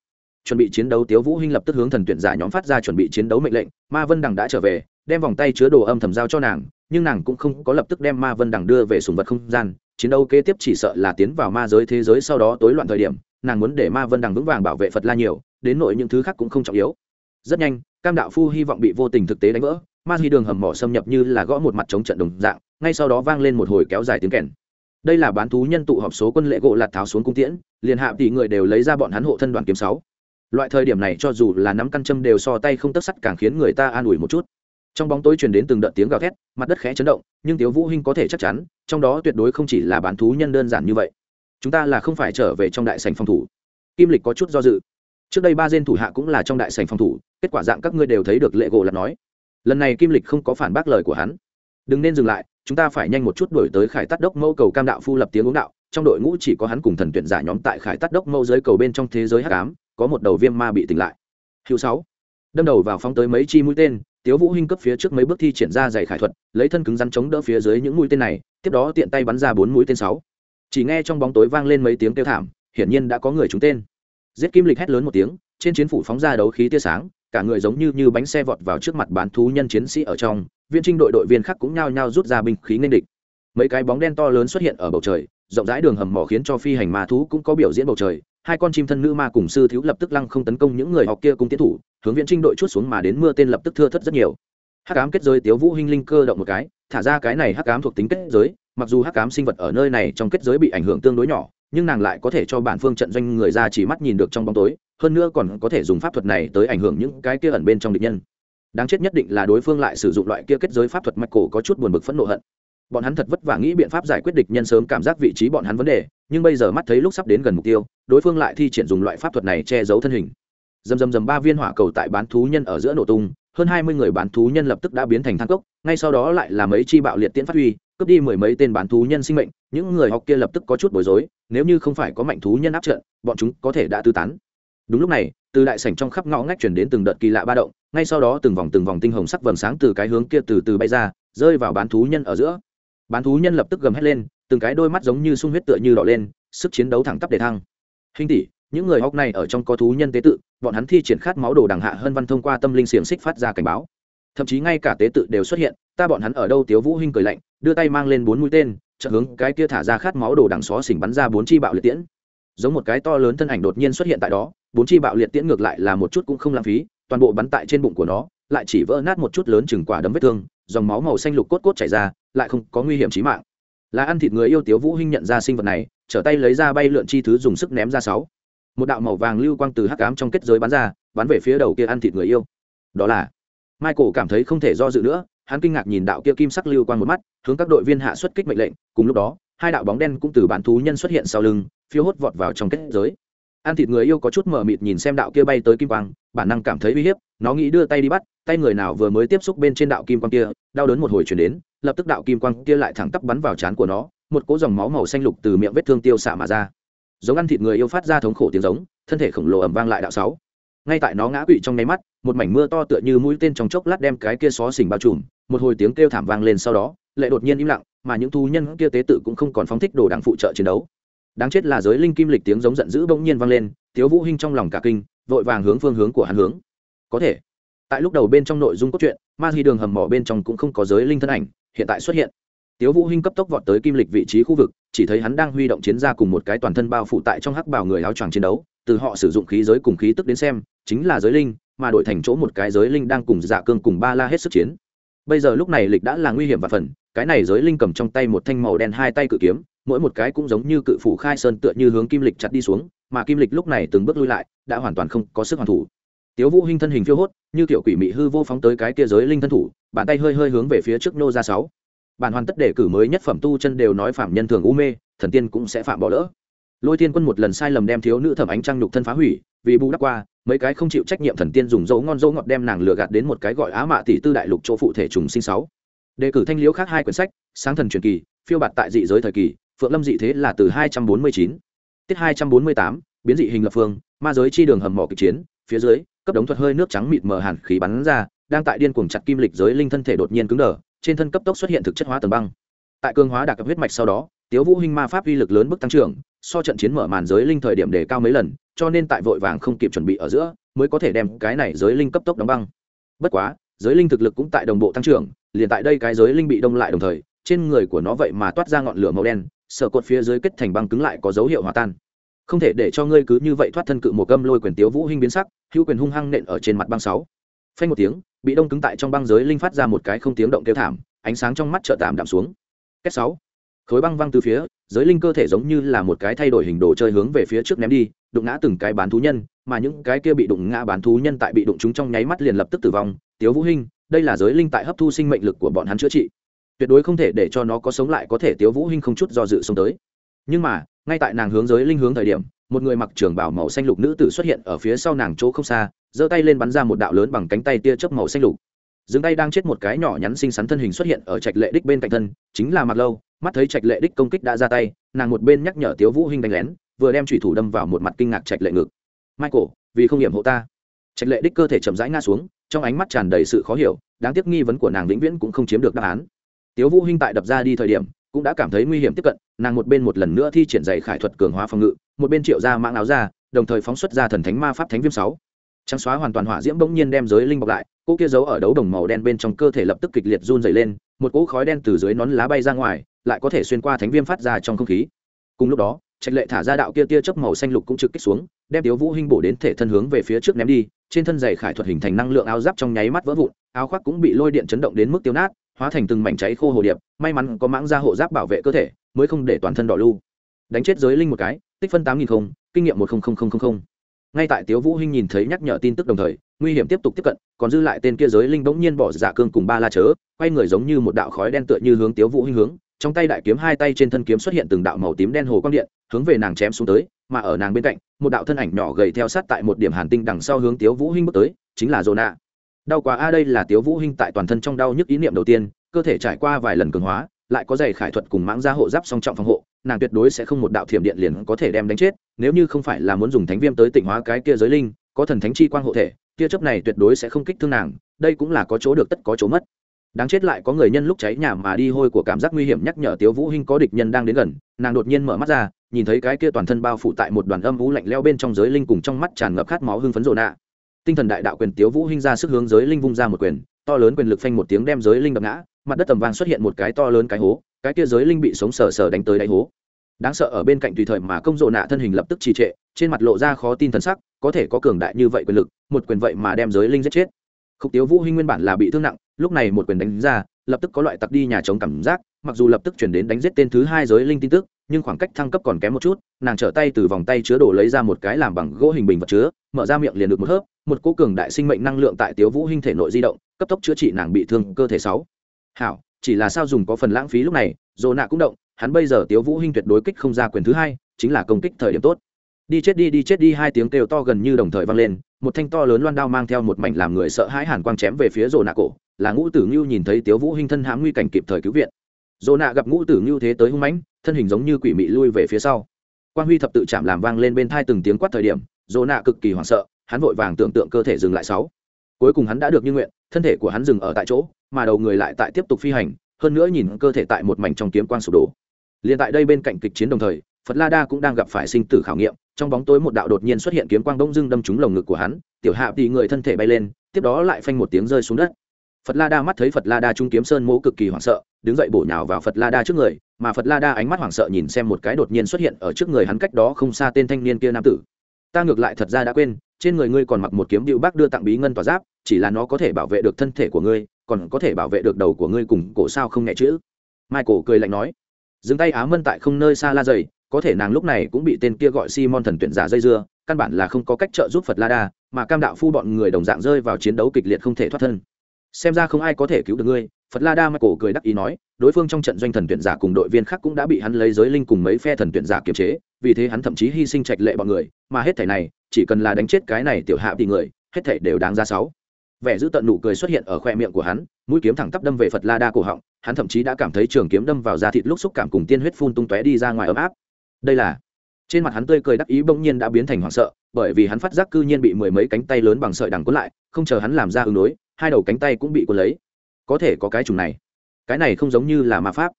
chuẩn bị chiến đấu tiếu vũ hinh lập tức hướng thần tuyển giả nhóm phát ra chuẩn bị chiến đấu mệnh lệnh ma vân đằng đã trở về đem vòng tay chứa đồ âm thầm giao cho nàng nhưng nàng cũng không có lập tức đem ma vân đằng đưa về sùng vật không gian chiến đấu kế tiếp chỉ sợ là tiến vào ma giới thế giới sau đó tối loạn thời điểm nàng muốn để ma vân đằng vững vàng bảo vệ phật la nhiều đến nội những thứ khác cũng không trọng yếu rất nhanh cam đạo phu hy vọng bị vô tình thực tế đánh vỡ ma Huy đường hầm mỏ xâm nhập như là gõ một mặt chống trận đồng dạng ngay sau đó vang lên một hồi kéo dài tiếng kèn đây là bán thú nhân tụ họp số quân lệ gỗ lạt tháo xuống cung tiễn liền hạ tỷ người đều lấy ra bọn hắn hộ thân đoàn kiếm sáu loại thời điểm này cho dù là nắm căn châm đều so tay không tất sắt càng khiến người ta an ủi một chút trong bóng tối truyền đến từng đợt tiếng gào thét mặt đất khẽ chấn động nhưng tiếu vũ hinh có thể chắc chắn trong đó tuyệt đối không chỉ là bán thú nhân đơn giản như vậy chúng ta là không phải trở về trong đại sảnh phòng thủ kim lịch có chút do dự trước đây ba diên thủ hạ cũng là trong đại sảnh phòng thủ kết quả dạng các ngươi đều thấy được lệ gỗ lạt nói lần này kim lịch không có phản bác lời của hắn đừng nên dừng lại chúng ta phải nhanh một chút đổi tới khải tắt đốc Mâu cầu cam đạo phu lập tiếng uống đạo trong đội ngũ chỉ có hắn cùng thần tuyển giả nhóm tại khải tắt đốc Mâu dưới cầu bên trong thế giới hắc ám có một đầu viêm ma bị tỉnh lại hữu sáu đâm đầu vào phóng tới mấy chi mũi tên tiếu vũ hinh cấp phía trước mấy bước thi triển ra giày khải thuật lấy thân cứng rắn chống đỡ phía dưới những mũi tên này tiếp đó tiện tay bắn ra bốn mũi tên sáu chỉ nghe trong bóng tối vang lên mấy tiếng kêu thảm hiển nhiên đã có người trúng tên giết kim lịch hét lớn một tiếng trên chiến phủ phóng ra đấu khí tia sáng cả người giống như như bánh xe vọt vào trước mặt bán thú nhân chiến sĩ ở trong viên trinh đội đội viên khác cũng nhao nhao rút ra binh khí nên địch mấy cái bóng đen to lớn xuất hiện ở bầu trời rộng rãi đường hầm mỏ khiến cho phi hành ma thú cũng có biểu diễn bầu trời hai con chim thân nữ ma cùng sư thiếu lập tức lăng không tấn công những người họ kia cùng tiến thủ hướng viễn trinh đội chút xuống mà đến mưa tên lập tức thưa thất rất nhiều hắc ám kết giới tiếu vũ hinh linh cơ động một cái thả ra cái này hắc ám thuộc tính kết giới mặc dù hắc ám sinh vật ở nơi này trong kết giới bị ảnh hưởng tương đối nhỏ nhưng nàng lại có thể cho bản phương trận doanh người ra chỉ mắt nhìn được trong bóng tối hơn nữa còn có thể dùng pháp thuật này tới ảnh hưởng những cái kia ẩn bên trong địch nhân đáng chết nhất định là đối phương lại sử dụng loại kia kết giới pháp thuật mạch cổ có chút buồn bực phẫn nộ hận bọn hắn thật vất vả nghĩ biện pháp giải quyết địch nhân sớm cảm giác vị trí bọn hắn vấn đề nhưng bây giờ mắt thấy lúc sắp đến gần mục tiêu đối phương lại thi triển dùng loại pháp thuật này che giấu thân hình dầm dầm dầm ba viên hỏa cầu tại bán thú nhân ở giữa nổ tung hơn hai mươi người bán thú nhân lập tức đã biến thành thang cốc ngay sau đó lại là mấy chi bạo liệt tiễn phát huy cướp đi mười mấy tên bán thú nhân sinh mệnh những người học kia lập tức có chút bối rối nếu như không phải có mạnh thú nhân áp trận bọn chúng có thể đã tư tán đúng lúc này từ đại sảnh trong khắp ngõ ngách chuyển đến từng đợt kỳ lạ ba động ngay sau đó từng vòng từng vòng tinh hồng sắc vầng sáng từ cái hướng kia từ từ bay ra rơi vào bán thú nhân ở giữa bán thú nhân lập tức gầm hét lên từng cái đôi mắt giống như sung huyết tựa như đỏ lên sức chiến đấu thẳng tắp để thăng hình tỷ những người học này ở trong có thú nhân tế tự bọn hắn thi triển khát máu đồ đằng hạ hơn văn thông qua tâm linh xiềng xích phát ra cảnh báo thậm chí ngay cả tế tự đều xuất hiện ta bọn hắn ở đâu tiếu vũ huynh cười lạnh đưa tay mang lên bốn mũi tên trợ hướng cái kia thả ra khát máu đồ đằng xó xỉnh bắn ra bốn chi bạo liệt tiễn giống một cái to lớn thân ảnh đột nhiên xuất hiện tại đó bốn chi bạo liệt tiễn ngược lại là một chút cũng không lãng phí toàn bộ bắn tại trên bụng của nó lại chỉ vỡ nát một chút lớn chừng quả đấm vết thương dòng máu màu xanh lục cốt cốt chảy ra lại không có nguy hiểm chí mạng là ăn thịt người yêu tiếu vũ hinh nhận ra sinh vật này trở tay lấy ra bay lượn chi thứ dùng sức ném ra sáu một đạo màu vàng lưu quang từ hắc ám trong kết giới bắn ra bắn về phía đầu kia ăn thịt người yêu đó là michael cảm thấy không thể do dự nữa hắn kinh ngạc nhìn đạo kia kim sắc lưu quang một mắt hướng các đội viên hạ xuất kích mệnh lệnh cùng lúc đó hai đạo bóng đen cũng từ bản thú nhân xuất hiện sau lưng phiêu hốt vọt vào trong kết giới ăn thịt người yêu có chút mờ mịt nhìn xem đạo kia bay tới kim quang bản năng cảm thấy uy hiếp nó nghĩ đưa tay đi bắt tay người nào vừa mới tiếp xúc bên trên đạo kim quang kia đau đớn một hồi truyền đến lập tức đạo kim quang kia lại thẳng tắp bắn vào trán của nó một cỗ dòng máu màu xanh lục từ miệng vết thương tiêu xả mà ra giống ăn thịt người yêu phát ra thống khổ tiếng giống thân thể khổng lồ ẩm vang lại đạo sáu ngay tại nó ngã quỵ trong nháy mắt một mảnh mưa to tựa như mũi tên trong chốc lát đem cái kia xó xỉnh bao trùm một hồi tiếng kêu thảm vang lên sau đó lệ đột nhiên im lặng mà những thú nhân kia tế tự cũng không còn phóng thích đồ đảng phụ trợ chiến đấu đáng chết là giới linh kim lịch tiếng giống giận dữ bỗng nhiên vang lên tiếu vũ hinh trong lòng cả kinh vội vàng hướng phương hướng của hắn hướng có thể tại lúc đầu bên trong nội dung cốt truyện ma di đường hầm mỏ bên trong cũng không có giới linh thân ảnh hiện tại xuất hiện tiếu vũ hinh cấp tốc vọt tới kim lịch vị trí khu vực chỉ thấy hắn đang huy động chiến gia cùng một cái toàn thân bao phủ tại trong hắc bào người áo choàng chiến đấu từ họ sử dụng khí giới cùng khí tức đến xem chính là giới linh mà đổi thành chỗ một cái giới linh đang cùng dạ cương cùng ba la hết sức chiến bây giờ lúc này lịch đã là nguy hiểm và phần cái này giới linh cầm trong tay một thanh màu đen hai tay cự kiếm mỗi một cái cũng giống như cự phủ khai sơn tựa như hướng kim lịch chặt đi xuống mà kim lịch lúc này từng bước lui lại đã hoàn toàn không có sức hoàn thủ tiếu vũ hinh thân hình phiêu hốt như tiểu quỷ mị hư vô phóng tới cái kia giới linh thân thủ bàn tay hơi hơi hướng về phía trước nô ra sáu bản hoàn tất đề cử mới nhất phẩm tu chân đều nói phạm nhân thường u mê thần tiên cũng sẽ phạm bỏ lỡ lôi thiên quân một lần sai lầm đem thiếu nữ thẩm ánh trăng nhục thân phá hủy vì bù đắp qua mấy cái không chịu trách nhiệm thần tiên dùng dấu ngon dấu ngọt đem nàng lừa gạt đến một cái gọi á mạ tỷ tư đại lục chỗ phụ thể trùng sinh sáu đề cử thanh liễu khác hai quyển sách sáng thần truyền kỳ phiêu bạt tại dị giới thời kỳ phượng lâm dị thế là từ hai trăm bốn mươi chín tiết hai trăm bốn mươi tám biến dị hình lập phương ma giới chi đường hầm mỏ kịch chiến phía dưới cấp đống thuật hơi nước trắng mịt mờ hàn khí bắn ra đang tại điên cuồng chặt kim lịch giới linh thân thể đột nhiên cứng đờ trên thân cấp tốc xuất hiện thực chất hóa tầng băng tại cương hóa đặc cấp huyết mạch sau đó tiếu vũ hinh ma pháp uy lực lớn bức tăng trưởng so trận chiến mở màn giới linh thời điểm đề cao mấy lần cho nên tại vội vàng không kịp chuẩn bị ở giữa mới có thể đem cái này giới linh cấp tốc đóng băng bất quá giới linh thực lực cũng tại đồng bộ tăng trưởng liền tại đây cái giới linh bị đông lại đồng thời trên người của nó vậy mà toát ra ngọn lửa màu đen sở cột phía dưới kết thành băng cứng lại có dấu hiệu hòa tan không thể để cho ngươi cứ như vậy thoát thân cự một gâm lôi quyền tiếu vũ hinh biến sắc hữu quyền hung hăng nện ở trên mặt băng sáu phanh một tiếng bị đông cứng tại trong băng giới linh phát ra một cái không tiếng động kêu thảm ánh sáng trong mắt trợ tạm đạm xuống kết sáu khối băng văng từ phía giới linh cơ thể giống như là một cái thay đổi hình đồ chơi hướng về phía trước ném đi đụng ngã từng cái bán thú nhân mà những cái kia bị đụng ngã bán thú nhân tại bị đụng chúng trong nháy mắt liền lập tức tử vong tiếu vũ hinh đây là giới linh tại hấp thu sinh mệnh lực của bọn hắn chữa trị tuyệt đối không thể để cho nó có sống lại có thể tiếu vũ hinh không chút do dự sống tới nhưng mà ngay tại nàng hướng giới linh hướng thời điểm một người mặc trường bào màu xanh lục nữ tử xuất hiện ở phía sau nàng chỗ không xa giơ tay lên bắn ra một đạo lớn bằng cánh tay tia chớp màu xanh lục dừng tay đang chết một cái nhỏ nhắn xinh xắn thân hình xuất hiện ở trạch lệ đích bên cạnh thân chính là mặt lâu mắt thấy trạch lệ đích công kích đã ra tay nàng một bên nhắc nhở tiếu vũ hinh đánh lén vừa đem trùy thủ đâm vào một mặt kinh ngạc trạch lệ ngực michael vì không hiểm hộ ta trạch lệ đích cơ thể chậm rãi ngã xuống trong ánh mắt tràn đầy sự khó hiểu đáng tiếc nghi vấn của nàng vĩnh viễn cũng không chiếm được đáp án tiếu vũ hinh tại đập ra đi thời điểm cũng đã cảm thấy nguy hiểm tiếp cận nàng một bên một lần nữa thi triển dày khải thuật cường hóa phòng ngự một bên triệu ra mạng áo ra đồng thời phóng xuất ra thần thánh ma pháp thánh viêm sáu trang xóa hoàn toàn hỏa diễm bỗng nhiên đem giới linh bọc lại cô kia giấu ở đấu đồng màu đen bên trong cơ thể lập tức kịch liệt run dày lên một cỗ khói đen từ dưới nón lá bay ra ngoài lại có thể xuyên qua thánh viêm phát ra trong không khí cùng lúc đó trạch lệ thả ra đạo kia tia chớp màu xanh lục cũng trực kích xuống đem tiếu vũ hinh bổ đến thể thân hướng về phía trước ném đi trên thân giày khải thuật hình thành năng lượng áo giáp trong nháy mắt vỡ vụn áo khoác cũng bị lôi điện chấn động đến mức tiêu nát hóa thành từng mảnh cháy khô hồ điệp may mắn có mãng da hộ giáp bảo vệ cơ thể mới không để toàn thân đỏ lưu đánh chết giới linh một cái tích phân tám nghìn không kinh nghiệm một không không không không ngay tại tiếu vũ hinh nhìn thấy nhắc nhở tin tức đồng thời nguy hiểm tiếp tục tiếp cận còn dư lại tên kia giới linh bỗng nhiên bỏ giả cương cùng ba la chớ quay người giống như một đạo khói đen tựa như hướng tiếu vũ hinh hướng trong tay đại kiếm hai tay trên thân kiếm xuất hiện từng đạo màu tím đen hồ quang điện hướng về nàng chém xuống tới mà ở nàng bên cạnh một đạo thân ảnh nhỏ gầy theo sát tại một điểm hàn tinh đằng sau hướng tiếu vũ hinh bước tới chính là Zona. đau quá a đây là tiếu vũ hinh tại toàn thân trong đau nhức ý niệm đầu tiên cơ thể trải qua vài lần cường hóa lại có dày khải thuật cùng mãng gia hộ giáp song trọng phòng hộ nàng tuyệt đối sẽ không một đạo thiểm điện liền có thể đem đánh chết nếu như không phải là muốn dùng thánh viêm tới tịnh hóa cái kia giới linh có thần thánh chi quan hộ thể tia chấp này tuyệt đối sẽ không kích thương nàng đây cũng là có chỗ được tất có chỗ mất đáng chết lại có người nhân lúc cháy nhà mà đi hôi của cảm giác nguy hiểm nhắc nhở tiếu vũ hinh có địch nhân đang đến gần nàng đột nhiên mở mắt ra nhìn thấy cái kia toàn thân bao phủ tại một đoàn âm vũ lạnh leo bên trong giới linh cùng trong mắt tràn ngập khát máu hưng phấn rồ nạ tinh thần đại đạo quyền tiếu vũ hinh ra sức hướng giới linh vung ra một quyền to lớn quyền lực phanh một tiếng đem giới linh đập ngã mặt đất tầm vang xuất hiện một cái to lớn cái hố cái kia giới linh bị sống sờ sờ đánh tới đáy hố đáng sợ ở bên cạnh tùy thời mà công rộ nạ thân hình lập tức trì trệ trên mặt lộ ra khó tin thân sắc có thể có cường đại như vậy quyền lực một quyền vậy mà đem giới linh giết chết khúc tiếu vũ hinh nguyên bản là bị thương nặng lúc này một quyền đánh ra lập tức có loại tặc đi nhà chống cảm giác mặc dù lập tức chuyển đến đánh giết tên thứ hai giới linh tin tức nhưng khoảng cách thăng cấp còn kém một chút nàng trở tay từ vòng tay chứa đồ lấy ra một cái làm bằng gỗ hình bình vật chứa mở ra miệng liền được một hớp một cỗ cường đại sinh mệnh năng lượng tại tiếu vũ hinh thể nội di động cấp tốc chữa trị nàng bị thương cơ thể sáu hảo chỉ là sao dùng có phần lãng phí lúc này dồ nạ cũng động hắn bây giờ tiếu vũ hinh tuyệt đối kích không ra quyền thứ hai chính là công kích thời điểm tốt đi chết đi đi chết đi hai tiếng kêu to gần như đồng thời vang lên một thanh to lớn loan đao mang theo một mảnh làm người sợ hãi hàn quang chém về phía rồ nạ cổ là ngũ tử ngưu nhìn thấy tiếu vũ hinh thân hãm nguy cảnh kịp thời cứu viện rồ nạ gặp ngũ tử ngưu thế tới hung mãnh thân hình giống như quỷ mị lui về phía sau quang huy thập tự chạm làm vang lên bên tai từng tiếng quát thời điểm rồ nạ cực kỳ hoảng sợ hắn vội vàng tưởng tượng cơ thể dừng lại sáu cuối cùng hắn đã được như nguyện thân thể của hắn dừng ở tại chỗ mà đầu người lại tại tiếp tục phi hành hơn nữa nhìn cơ thể tại một mảnh trong kiếm quang sụp đổ liền tại đây bên cạnh kịch chiến đồng thời phật la đa cũng đang gặp phải sinh tử khảo nghiệm trong bóng tối một đạo đột nhiên xuất hiện kiếm quang đông dưng đâm trúng lồng ngực của hắn tiểu hạ thì người thân thể bay lên tiếp đó lại phanh một tiếng rơi xuống đất phật la đa mắt thấy phật la đa trung kiếm sơn mỗ cực kỳ hoảng sợ đứng dậy bổ nhào vào phật la đa trước người mà phật la đa ánh mắt hoảng sợ nhìn xem một cái đột nhiên xuất hiện ở trước người hắn cách đó không xa tên thanh niên kia nam tử ta ngược lại thật ra đã quên trên người ngươi còn mặc một kiếm điệu bác đưa tặng bí ngân tỏa giáp chỉ là nó có thể bảo vệ được thân thể của ngươi còn có thể bảo vệ được đầu của ngươi cùng cổ sao không nghe chữ michael cười lạnh nói dừng tay á mân tại không nơi xa la dày có thể nàng lúc này cũng bị tên kia gọi simon thần tuyển giả dây dưa căn bản là không có cách trợ giúp phật la đa mà cam đạo phu bọn người đồng dạng rơi vào chiến đấu kịch liệt không thể thoát thân xem ra không ai có thể cứu được ngươi phật la đa michael cười đắc ý nói đối phương trong trận doanh thần tuyển giả cùng đội viên khác cũng đã bị hắn lấy giới linh cùng mấy phe thần tuyển giả kiềm chế vì thế hắn thậm chí hy sinh trạch lệ bọn người mà hết thảy này chỉ cần là đánh chết cái này tiểu hạ thì người hết thảy đều đáng ra sáu vẻ giữ tận nụ cười xuất hiện ở khoe miệng của hắn mũi kiếm thẳng tắp đâm về phật la đa cổ họng hắn thậm chí đã cảm thấy trường kiếm đâm vào da thịt lúc xúc cảm cùng tiên huyết phun tung tóe đi ra ngoài ấm áp đây là trên mặt hắn tươi cười đắc ý bỗng nhiên đã biến thành hoảng sợ bởi vì hắn phát giác cư nhiên bị mười mấy cánh tay lớn bằng sợi đằng cuốn lại không chờ hắn làm ra ứng đối hai đầu cánh tay cũng bị cuốn lấy có thể có cái trùng này cái này không giống như là ma pháp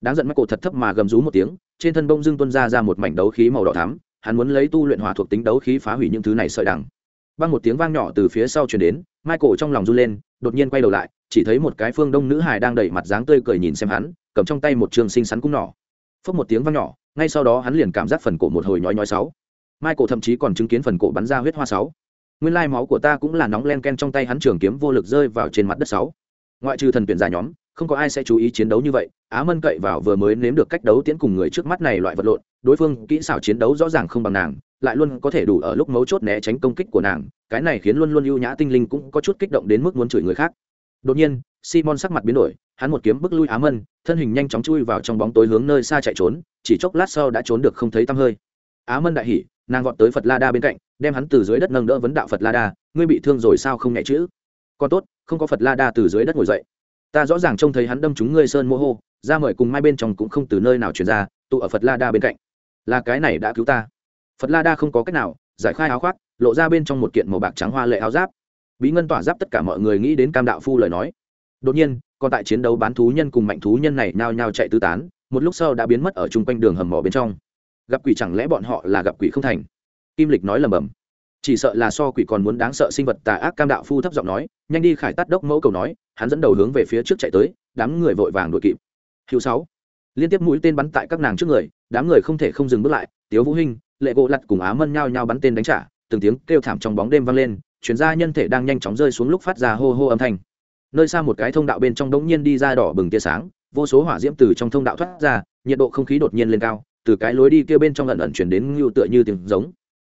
đáng giận mắt cổ thật thấp mà gầm rú một tiếng trên thân bông dưng tuân ra ra một mảnh đấu khí màu đỏ thắm hắn muốn lấy tu luyện hòa thuộc tính đấu khí phá hủy những thứ này sợi đằng vang một tiếng vang nhỏ từ phía sau truyền đến michael trong lòng run lên đột nhiên quay đầu lại chỉ thấy một cái phương đông nữ hài đang đẩy mặt dáng tươi cười nhìn xem hắn cầm trong tay một trường sinh sắn cung nỏ phốc một tiếng vang nhỏ ngay sau đó hắn liền cảm giác phần cổ một hồi nhói nhói sáu michael thậm chí còn chứng kiến phần cổ bắn ra huyết hoa sáu nguyên lai máu của ta cũng là nóng len ken trong tay hắn trường kiếm vô lực rơi vào trên mặt đất sáu ngoại trừ thần tuyển giả nhóm không có ai sẽ chú ý chiến đấu như vậy á mân cậy vào vừa mới nếm được cách đấu tiễn cùng người trước mắt này loại vật lộn đối phương kỹ xảo chiến đấu rõ ràng không bằng nàng lại luôn có thể đủ ở lúc mấu chốt né tránh công kích của nàng cái này khiến luôn luôn ưu nhã tinh linh cũng có chút kích động đến mức muốn chửi người khác đột nhiên simon sắc mặt biến đổi hắn một kiếm bức lui á mân thân hình nhanh chóng chui vào trong bóng tối hướng nơi xa chạy trốn chỉ chốc lát sau đã trốn được không thấy tăm hơi á mân đại hỉ nàng vọt tới phật la đa bên cạnh đem hắn từ dưới đất nâng đỡ vấn đạo phật la đa ngươi bị thương rồi sao không nhẹ chữ còn tốt không có phật la đa từ dưới đất ngồi dậy ta rõ ràng trông thấy hắn đâm chúng ngươi sơn mô hô ra mời cùng mai bên trong cũng không từ nơi nào chuyển ra tụ ở phật la đa bên cạnh là cái này đã cứu ta phật la đa không có cách nào giải khai áo khoác lộ ra bên trong một kiện màu bạc trắng hoa lệ áo giáp bí ngân tỏa giáp tất cả mọi người nghĩ đến cam đạo phu lời nói đột nhiên còn tại chiến đấu bán thú nhân cùng mạnh thú nhân này nhao nhao chạy tứ tán một lúc sau đã biến mất ở chung quanh đường hầm mỏ bên trong gặp quỷ chẳng lẽ bọn họ là gặp quỷ không thành kim lịch nói lầm bầm chỉ sợ là so quỷ còn muốn đáng sợ sinh vật tà ác cam đạo phu thấp giọng nói nhanh đi khải tắt đốc mẫu cầu nói hắn dẫn đầu hướng về phía trước chạy tới đám người vội vàng đuổi kịp hữu sáu liên tiếp mũi tên bắn tại các nàng trước người đám người không thể không dừng bước lại tiếu vũ hinh lệ gỗ lật cùng á mân nhao nhao bắn tên đánh trả từng tiếng kêu thảm trong bóng đêm vang lên chuyển gia nhân thể đang nhanh chóng rơi xuống lúc phát ra hô hô âm thanh nơi xa một cái thông đạo bên trong đống nhiên đi ra đỏ bừng tia sáng vô số hỏa diễm từ trong thông đạo thoát ra nhiệt độ không khí đột nhiên lên cao từ cái lối đi kia bên trong ẩn ẩn truyền đến ngưu tựa như tiếng giống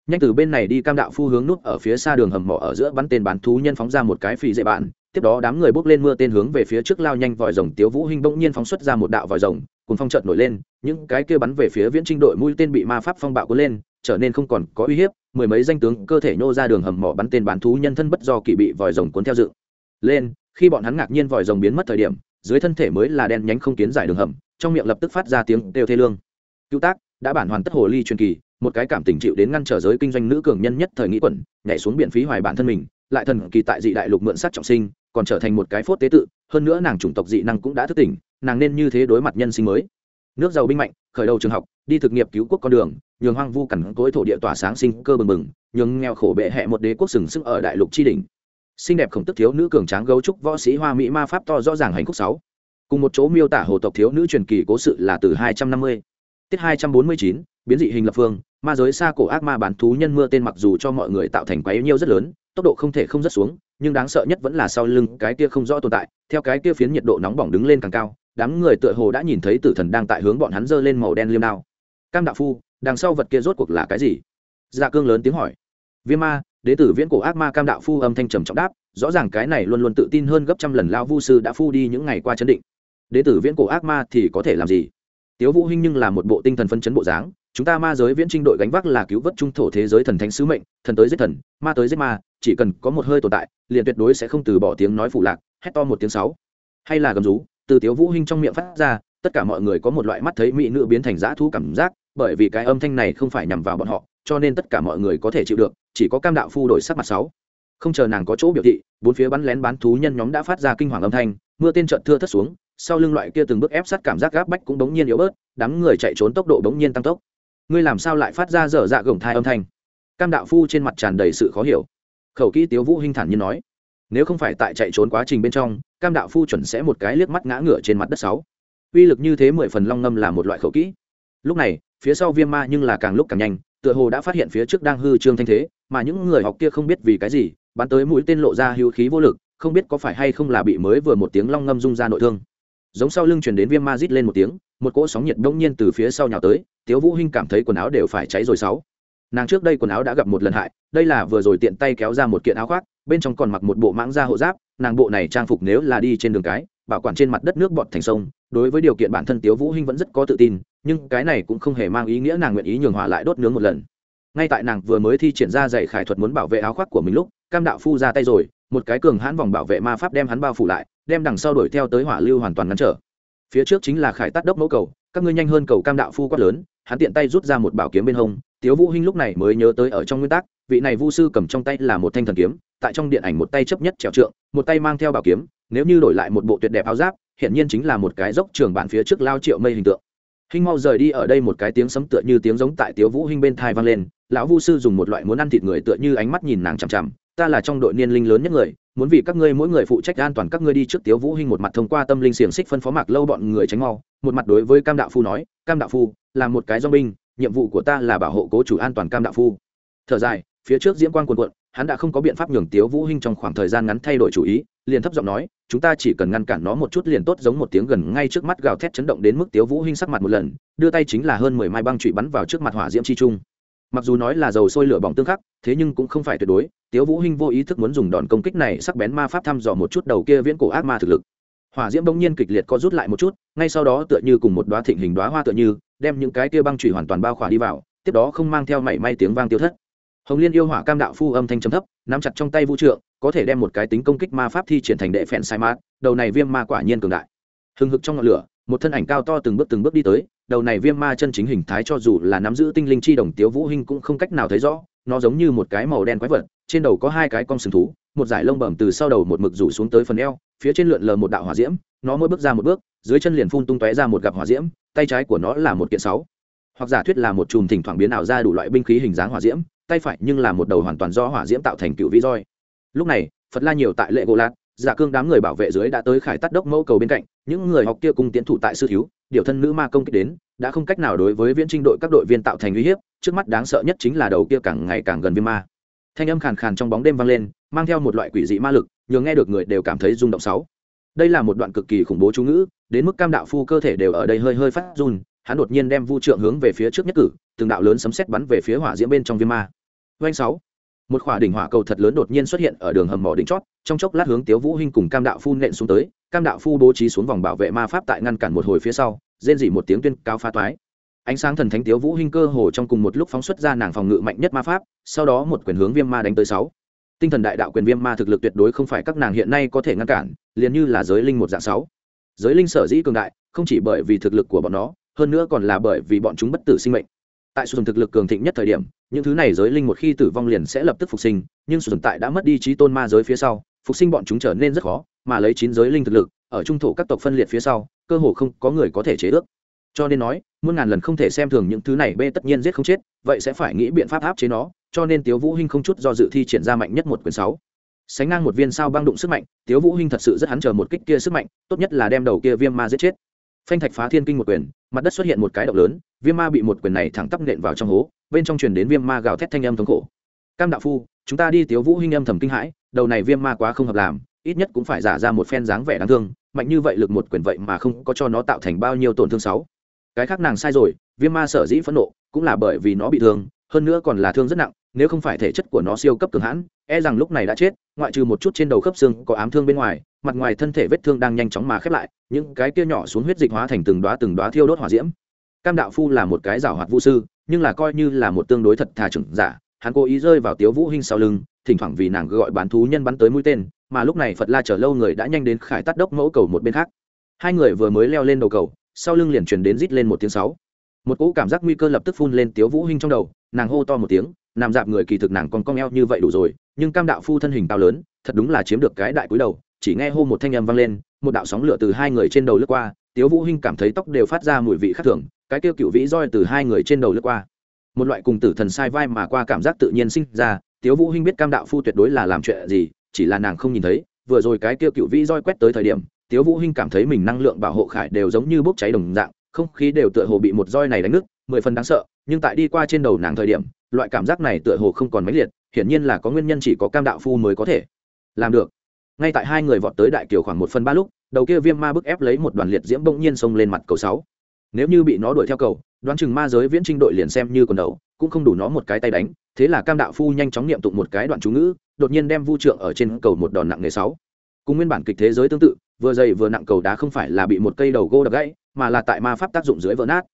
nhanh từ bên này đi cam đạo phu hướng nút ở phía xa đường hầm mỏ ở giữa bắn tên bán thú nhân phóng ra một cái phi dễ bạn tiếp đó đám người bước lên mưa tên hướng về phía trước lao nhanh vòi rồng tiếu vũ hinh bỗng nhiên phóng xuất ra một đạo vòi rồng cùng phong trận nổi lên những cái kia bắn về phía viễn trinh đội mũi tên bị ma pháp phong bạo cuốn lên trở nên không còn có uy hiếp mười mấy danh tướng cơ thể nhô ra đường hầm mỏ bắn tên bán thú nhân thân bất do kỳ bị vòi rồng cuốn theo dự lên khi bọn hắn ngạc nhiên vòi rồng biến mất thời điểm dưới thân thể mới là đen nhánh không kiến giải đường hầm trong miệng lập tức phát ra tiếng đều thê lương cứu tác đã bản hoàn tất hồ ly truyền kỳ một cái cảm tình chịu đến ngăn trở giới kinh doanh nữ cường nhân nhất thời nghĩ quẩn nhảy xuống biển phí hoài bản thân mình lại thần kỳ tại dị đại lục mượn sát trọng sinh còn trở thành một cái phốt tế tự hơn nữa nàng chủng tộc dị năng cũng đã thức tỉnh nàng nên như thế đối mặt nhân sinh mới nước giàu binh mạnh khởi đầu trường học đi thực nghiệp cứu quốc con đường nhường hoang vu cằn cỗi thổ địa tỏa sáng sinh cơ bừng bừng nhường nghèo khổ bệ hẹ một đế quốc sừng sức ở đại lục tri đình xinh đẹp khổng tức thiếu nữ cường tráng gấu trúc võ sĩ hoa mỹ ma pháp to rõ ràng hành khúc sáu cùng một chỗ miêu tả hồ tộc thiếu nữ truyền kỳ cố sự là từ 250. tiết 249, biến dị hình lập phương ma giới xa cổ ác ma bán thú nhân mưa tên mặc dù cho mọi người tạo thành yêu nhiêu rất lớn tốc độ không thể không rất xuống nhưng đáng sợ nhất vẫn là sau lưng cái kia không rõ tồn tại theo cái kia phiến nhiệt độ nóng bỏng đứng lên càng cao đám người tựa hồ đã nhìn thấy tử thần đang tại hướng bọn hắn giơ lên màu đen liêm đao cam đạo phu đằng sau vật kia rốt cuộc là cái gì dạ cương lớn tiếng hỏi viêm ma đế tử viễn cổ ác ma cam đạo phu âm thanh trầm trọng đáp rõ ràng cái này luôn luôn tự tin hơn gấp trăm lần lao vu sư đã phu đi những ngày qua chấn định đế tử viễn cổ ác ma thì có thể làm gì tiếu vũ hinh nhưng là một bộ tinh thần phân chấn bộ dáng chúng ta ma giới viễn trinh đội gánh vác là cứu vớt trung thổ thế giới thần thánh sứ mệnh thần tới giết thần ma tới giết ma chỉ cần có một hơi tồn tại liền tuyệt đối sẽ không từ bỏ tiếng nói phụ lạc hét to một tiếng sáu hay là gầm rú từ tiếu vũ hinh trong miệng phát ra tất cả mọi người có một loại mắt thấy mỹ nữ biến thành dã thú cảm giác bởi vì cái âm thanh này không phải nhằm vào bọn họ cho nên tất cả mọi người có thể chịu được chỉ có cam đạo phu đổi sắc mặt sáu không chờ nàng có chỗ biểu thị bốn phía bắn lén bán thú nhân nhóm đã phát ra kinh hoàng âm thanh mưa tiên trận thưa thất xuống sau lưng loại kia từng bước ép sát cảm giác gáp bách cũng đống nhiên yếu bớt đám người chạy trốn tốc độ đống nhiên tăng tốc ngươi làm sao lại phát ra dở dạ gồng thai âm thanh cam đạo phu trên mặt tràn đầy sự khó hiểu khẩu kỹ tiếu vũ hinh thản như nói nếu không phải tại chạy trốn quá trình bên trong cam đạo phu chuẩn sẽ một cái liếc mắt ngã ngửa trên mặt đất sáu uy lực như thế mười phần long ngâm là một loại khẩu kỹ lúc này phía sau viêm ma nhưng là càng lúc càng nhanh tựa hồ đã phát hiện phía trước đang hư trương thanh thế mà những người học kia không biết vì cái gì bắn tới mũi tên lộ ra hữu khí vô lực không biết có phải hay không là bị mới vừa một tiếng long ngâm rung ra nội thương giống sau lưng truyền đến viêm ma rít lên một tiếng một cỗ sóng nhiệt đông nhiên từ phía sau nhào tới tiếu vũ hinh cảm thấy quần áo đều phải cháy rồi sáu nàng trước đây quần áo đã gặp một lần hại đây là vừa rồi tiện tay kéo ra một kiện áo khoác bên trong còn mặc một bộ mãng da hộ giáp nàng bộ này trang phục nếu là đi trên đường cái bảo quản trên mặt đất nước bọt thành sông đối với điều kiện bản thân tiếu vũ hinh vẫn rất có tự tin nhưng cái này cũng không hề mang ý nghĩa nàng nguyện ý nhường hỏa lại đốt nướng một lần ngay tại nàng vừa mới thi triển ra dạy khải thuật muốn bảo vệ áo khoác của mình lúc cam đạo phu ra tay rồi một cái cường hãn vòng bảo vệ ma pháp đem hắn bao phủ lại đem đằng sau đuổi theo tới hỏa lưu hoàn toàn ngăn trở phía trước chính là khải tát đốc mẫu cầu các ngươi nhanh hơn cầu cam đạo phu quát lớn hắn tiện tay rút ra một bảo kiếm bên hông tiếu vũ hinh lúc này mới nhớ tới ở trong nguyên tắc vị này vu sư cầm trong tay là một thanh thần kiếm tại trong điện ảnh một tay chấp nhất trèo trượng một tay mang theo bảo kiếm nếu như đổi lại một bộ tuyệt đẹp áo giáp hiện nhiên chính là một cái dốc trường bản phía trước lao triệu mây hình tượng hinh mau rời đi ở đây một cái tiếng sấm tựa như tiếng giống tại tiếu vũ hinh bên thai vang lên lão vu sư dùng một loại muốn ăn thịt người tựa như ánh mắt nhìn nàng chằm chằm ta là trong đội niên linh lớn nhất người muốn vì các ngươi mỗi người phụ trách an toàn các ngươi đi trước tiếu vũ hinh một mặt thông qua tâm linh xiềng xích phân phó mạc lâu bọn người tránh mau một mặt đối với cam đạo phu nói cam đạo phu là một cái do binh nhiệm vụ của ta là bảo hộ cố chủ an toàn cam đạo phu thở dài phía trước diễm quang cuồn cuộn hắn đã không có biện pháp nhường tiếu vũ hinh trong khoảng thời gian ngắn thay đổi chủ ý liền thấp giọng nói chúng ta chỉ cần ngăn cản nó một chút liền tốt giống một tiếng gần ngay trước mắt gào thét chấn động đến mức tiếu vũ hinh sắc mặt một lần đưa tay chính là hơn mười mai băng trụ bắn vào trước mặt hỏa diễm chi trung mặc dù nói là dầu sôi lửa bỏng tương khắc thế nhưng cũng không phải tuyệt đối tiếu vũ hinh vô ý thức muốn dùng đòn công kích này sắc bén ma pháp thăm dò một chút đầu kia viễn cổ ác ma thực lực hỏa diễm bỗng nhiên kịch liệt co rút lại một chút ngay sau đó tựa như cùng một đóa thịnh hình đóa hoa tựa như đem những cái kia băng chủy hoàn toàn bao khỏa đi vào tiếp đó không mang theo mảy may tiếng vang tiêu thất hồng liên yêu hỏa cam đạo phu âm thanh trầm thấp nắm chặt trong tay vũ trượng có thể đem một cái tính công kích ma pháp thi triển thành đệ phèn sai ma. đầu này viêm ma quả nhiên cường đại hừng hực trong ngọn lửa một thân ảnh cao to từng bước từng bước đi tới đầu này viêm ma chân chính hình thái cho dù là nắm giữ tinh linh chi đồng tiếu vũ hinh cũng không cách nào thấy rõ nó giống như một cái màu đen quái vật trên đầu có hai cái con sừng thú một dải lông bẩm từ sau đầu một mực rủ xuống tới phần eo phía trên lượn lờ một đạo hỏa diễm nó mỗi bước ra một bước dưới chân liền phun tung tóe ra một gặp hỏa diễm tay trái của nó là một kiện sáu hoặc giả thuyết là một chùm thỉnh thoảng biến ảo ra đủ loại binh khí hình dáng hỏa diễm tay phải nhưng là một đầu hoàn toàn do hỏa diễm tạo thành cựu vĩ roi lúc này phật la nhiều tại lệ gỗ lạc giả cương đám người bảo vệ dưới đã tới khải tắt đốc mẫu cầu bên cạnh những người học kia cùng tiến thủ tại sư thiếu điều thân nữ ma công kích đến đã không cách nào đối với viễn trinh đội các đội viên tạo thành uy hiếp trước mắt đáng sợ nhất chính là đầu kia càng ngày càng gần viêm ma thanh âm khàn khàn trong bóng đêm vang lên mang theo một loại quỷ dị ma lực nhường nghe được người đều cảm thấy rung động sáu đây là một đoạn cực kỳ khủng bố chú ngữ đến mức cam đạo phu cơ thể đều ở đây hơi hơi phát run hắn đột nhiên đem vu trượng hướng về phía trước nhất cử từng đạo lớn sấm sét bắn về phía hỏa diễm bên trong viêm ma doanh sáu một khỏa đỉnh hỏa cầu thật lớn đột nhiên xuất hiện ở đường hầm mỏ đỉnh chót trong chốc lát hướng tiếu vũ hinh cùng cam đạo phu nện xuống tới cam đạo phu bố trí xuống vòng bảo vệ ma pháp tại ngăn cản một hồi phía sau rên dỉ một tiếng tuyên cao phá toái ánh sáng thần thánh tiếu vũ hinh cơ hồ trong cùng một lúc phóng xuất ra nàng phòng ngự mạnh nhất ma pháp sau đó một quyền hướng viêm ma đánh tới sáu tinh thần đại đạo quyền viêm ma thực lực tuyệt đối không phải các nàng hiện nay có thể ngăn cản liền như là giới linh một dạng sáu giới linh sở dĩ cường đại không chỉ bởi vì thực lực của bọn nó hơn nữa còn là bởi vì bọn chúng bất tử sinh mệnh tại sử dụng thực lực cường thịnh nhất thời điểm những thứ này giới linh một khi tử vong liền sẽ lập tức phục sinh nhưng sự tồn tại đã mất đi trí tôn ma giới phía sau phục sinh bọn chúng trở nên rất khó mà lấy chín giới linh thực lực ở trung thổ các tộc phân liệt phía sau cơ hồ không có người có thể chế ước cho nên nói muôn ngàn lần không thể xem thường những thứ này bê tất nhiên giết không chết vậy sẽ phải nghĩ biện pháp áp chế nó cho nên tiếu vũ hinh không chút do dự thi triển ra mạnh nhất một quyển sáu sánh ngang một viên sao băng đụng sức mạnh tiếu vũ hinh thật sự rất hắn chờ một kích kia sức mạnh tốt nhất là đem đầu kia viêm ma giết chết phanh thạch phá thiên kinh một quyền mặt đất xuất hiện một cái động lớn viêm ma bị một quyền này thẳng tắp nện vào trong hố bên trong truyền đến viêm ma gào thét thanh âm thống khổ cam đạo phu chúng ta đi tiếu vũ hinh âm thầm kinh hãi đầu này viêm ma quá không hợp làm ít nhất cũng phải giả ra một phen dáng vẻ đáng thương mạnh như vậy lực một quyền vậy mà không có cho nó tạo thành bao nhiêu tổn thương sáu cái khác nàng sai rồi viêm ma sở dĩ phẫn nộ cũng là bởi vì nó bị thương hơn nữa còn là thương rất nặng nếu không phải thể chất của nó siêu cấp cường hãn e rằng lúc này đã chết ngoại trừ một chút trên đầu khớp xương có ám thương bên ngoài mặt ngoài thân thể vết thương đang nhanh chóng mà khép lại những cái kia nhỏ xuống huyết dịch hóa thành từng đóa từng đóa thiêu đốt hỏa diễm cam đạo phu là một cái giả hoạt vu sư nhưng là coi như là một tương đối thật thà trưởng giả hắn cố ý rơi vào tiếu vũ hinh sau lưng thỉnh thoảng vì nàng gọi bán thú nhân bắn tới mũi tên mà lúc này phật la chờ lâu người đã nhanh đến khải tắt đốc mẫu cầu một bên khác hai người vừa mới leo lên đầu cầu sau lưng liền truyền đến rít lên một tiếng sáu một cỗ cảm giác nguy cơ lập tức phun lên tiếu vũ hinh trong đầu nàng hô to một tiếng nằm dạp người kỳ thực nàng còn cong eo như vậy đủ rồi nhưng cam đạo phu thân hình cao lớn thật đúng là chiếm được cái đại cúi đầu chỉ nghe hô một thanh âm vang lên một đạo sóng lửa từ hai người trên đầu lướt qua tiếu vũ hinh cảm thấy tóc đều phát ra mùi vị khác thường cái kêu cựu vĩ roi từ hai người trên đầu lướt qua một loại cùng tử thần sai vai mà qua cảm giác tự nhiên sinh ra tiếu vũ hinh biết cam đạo phu tuyệt đối là làm chuyện gì chỉ là nàng không nhìn thấy vừa rồi cái kêu cựu vĩ roi quét tới thời điểm tiếu vũ hinh cảm thấy mình năng lượng bảo hộ khải đều giống như bốc cháy đồng dạng không khí đều tựa hồ bị một roi này đánh nứt mười phần đáng sợ nhưng tại đi qua trên đầu nàng thời điểm loại cảm giác này tựa hồ không còn mãnh liệt hiển nhiên là có nguyên nhân chỉ có cam đạo phu mới có thể làm được ngay tại hai người vọt tới đại kiều khoảng một phần ba lúc đầu kia viêm ma bức ép lấy một đoàn liệt diễm bỗng nhiên xông lên mặt cầu sáu nếu như bị nó đuổi theo cầu đoán chừng ma giới viễn trinh đội liền xem như còn đầu cũng không đủ nó một cái tay đánh thế là cam đạo phu nhanh chóng niệm tụng một cái đoạn chú ngữ đột nhiên đem vu trượng ở trên cầu một đòn nặng nghề sáu cùng nguyên bản kịch thế giới tương tự vừa dày vừa nặng cầu đá không phải là bị một cây đầu gỗ đập gãy mà là tại ma pháp tác dụng dưới vỡ nát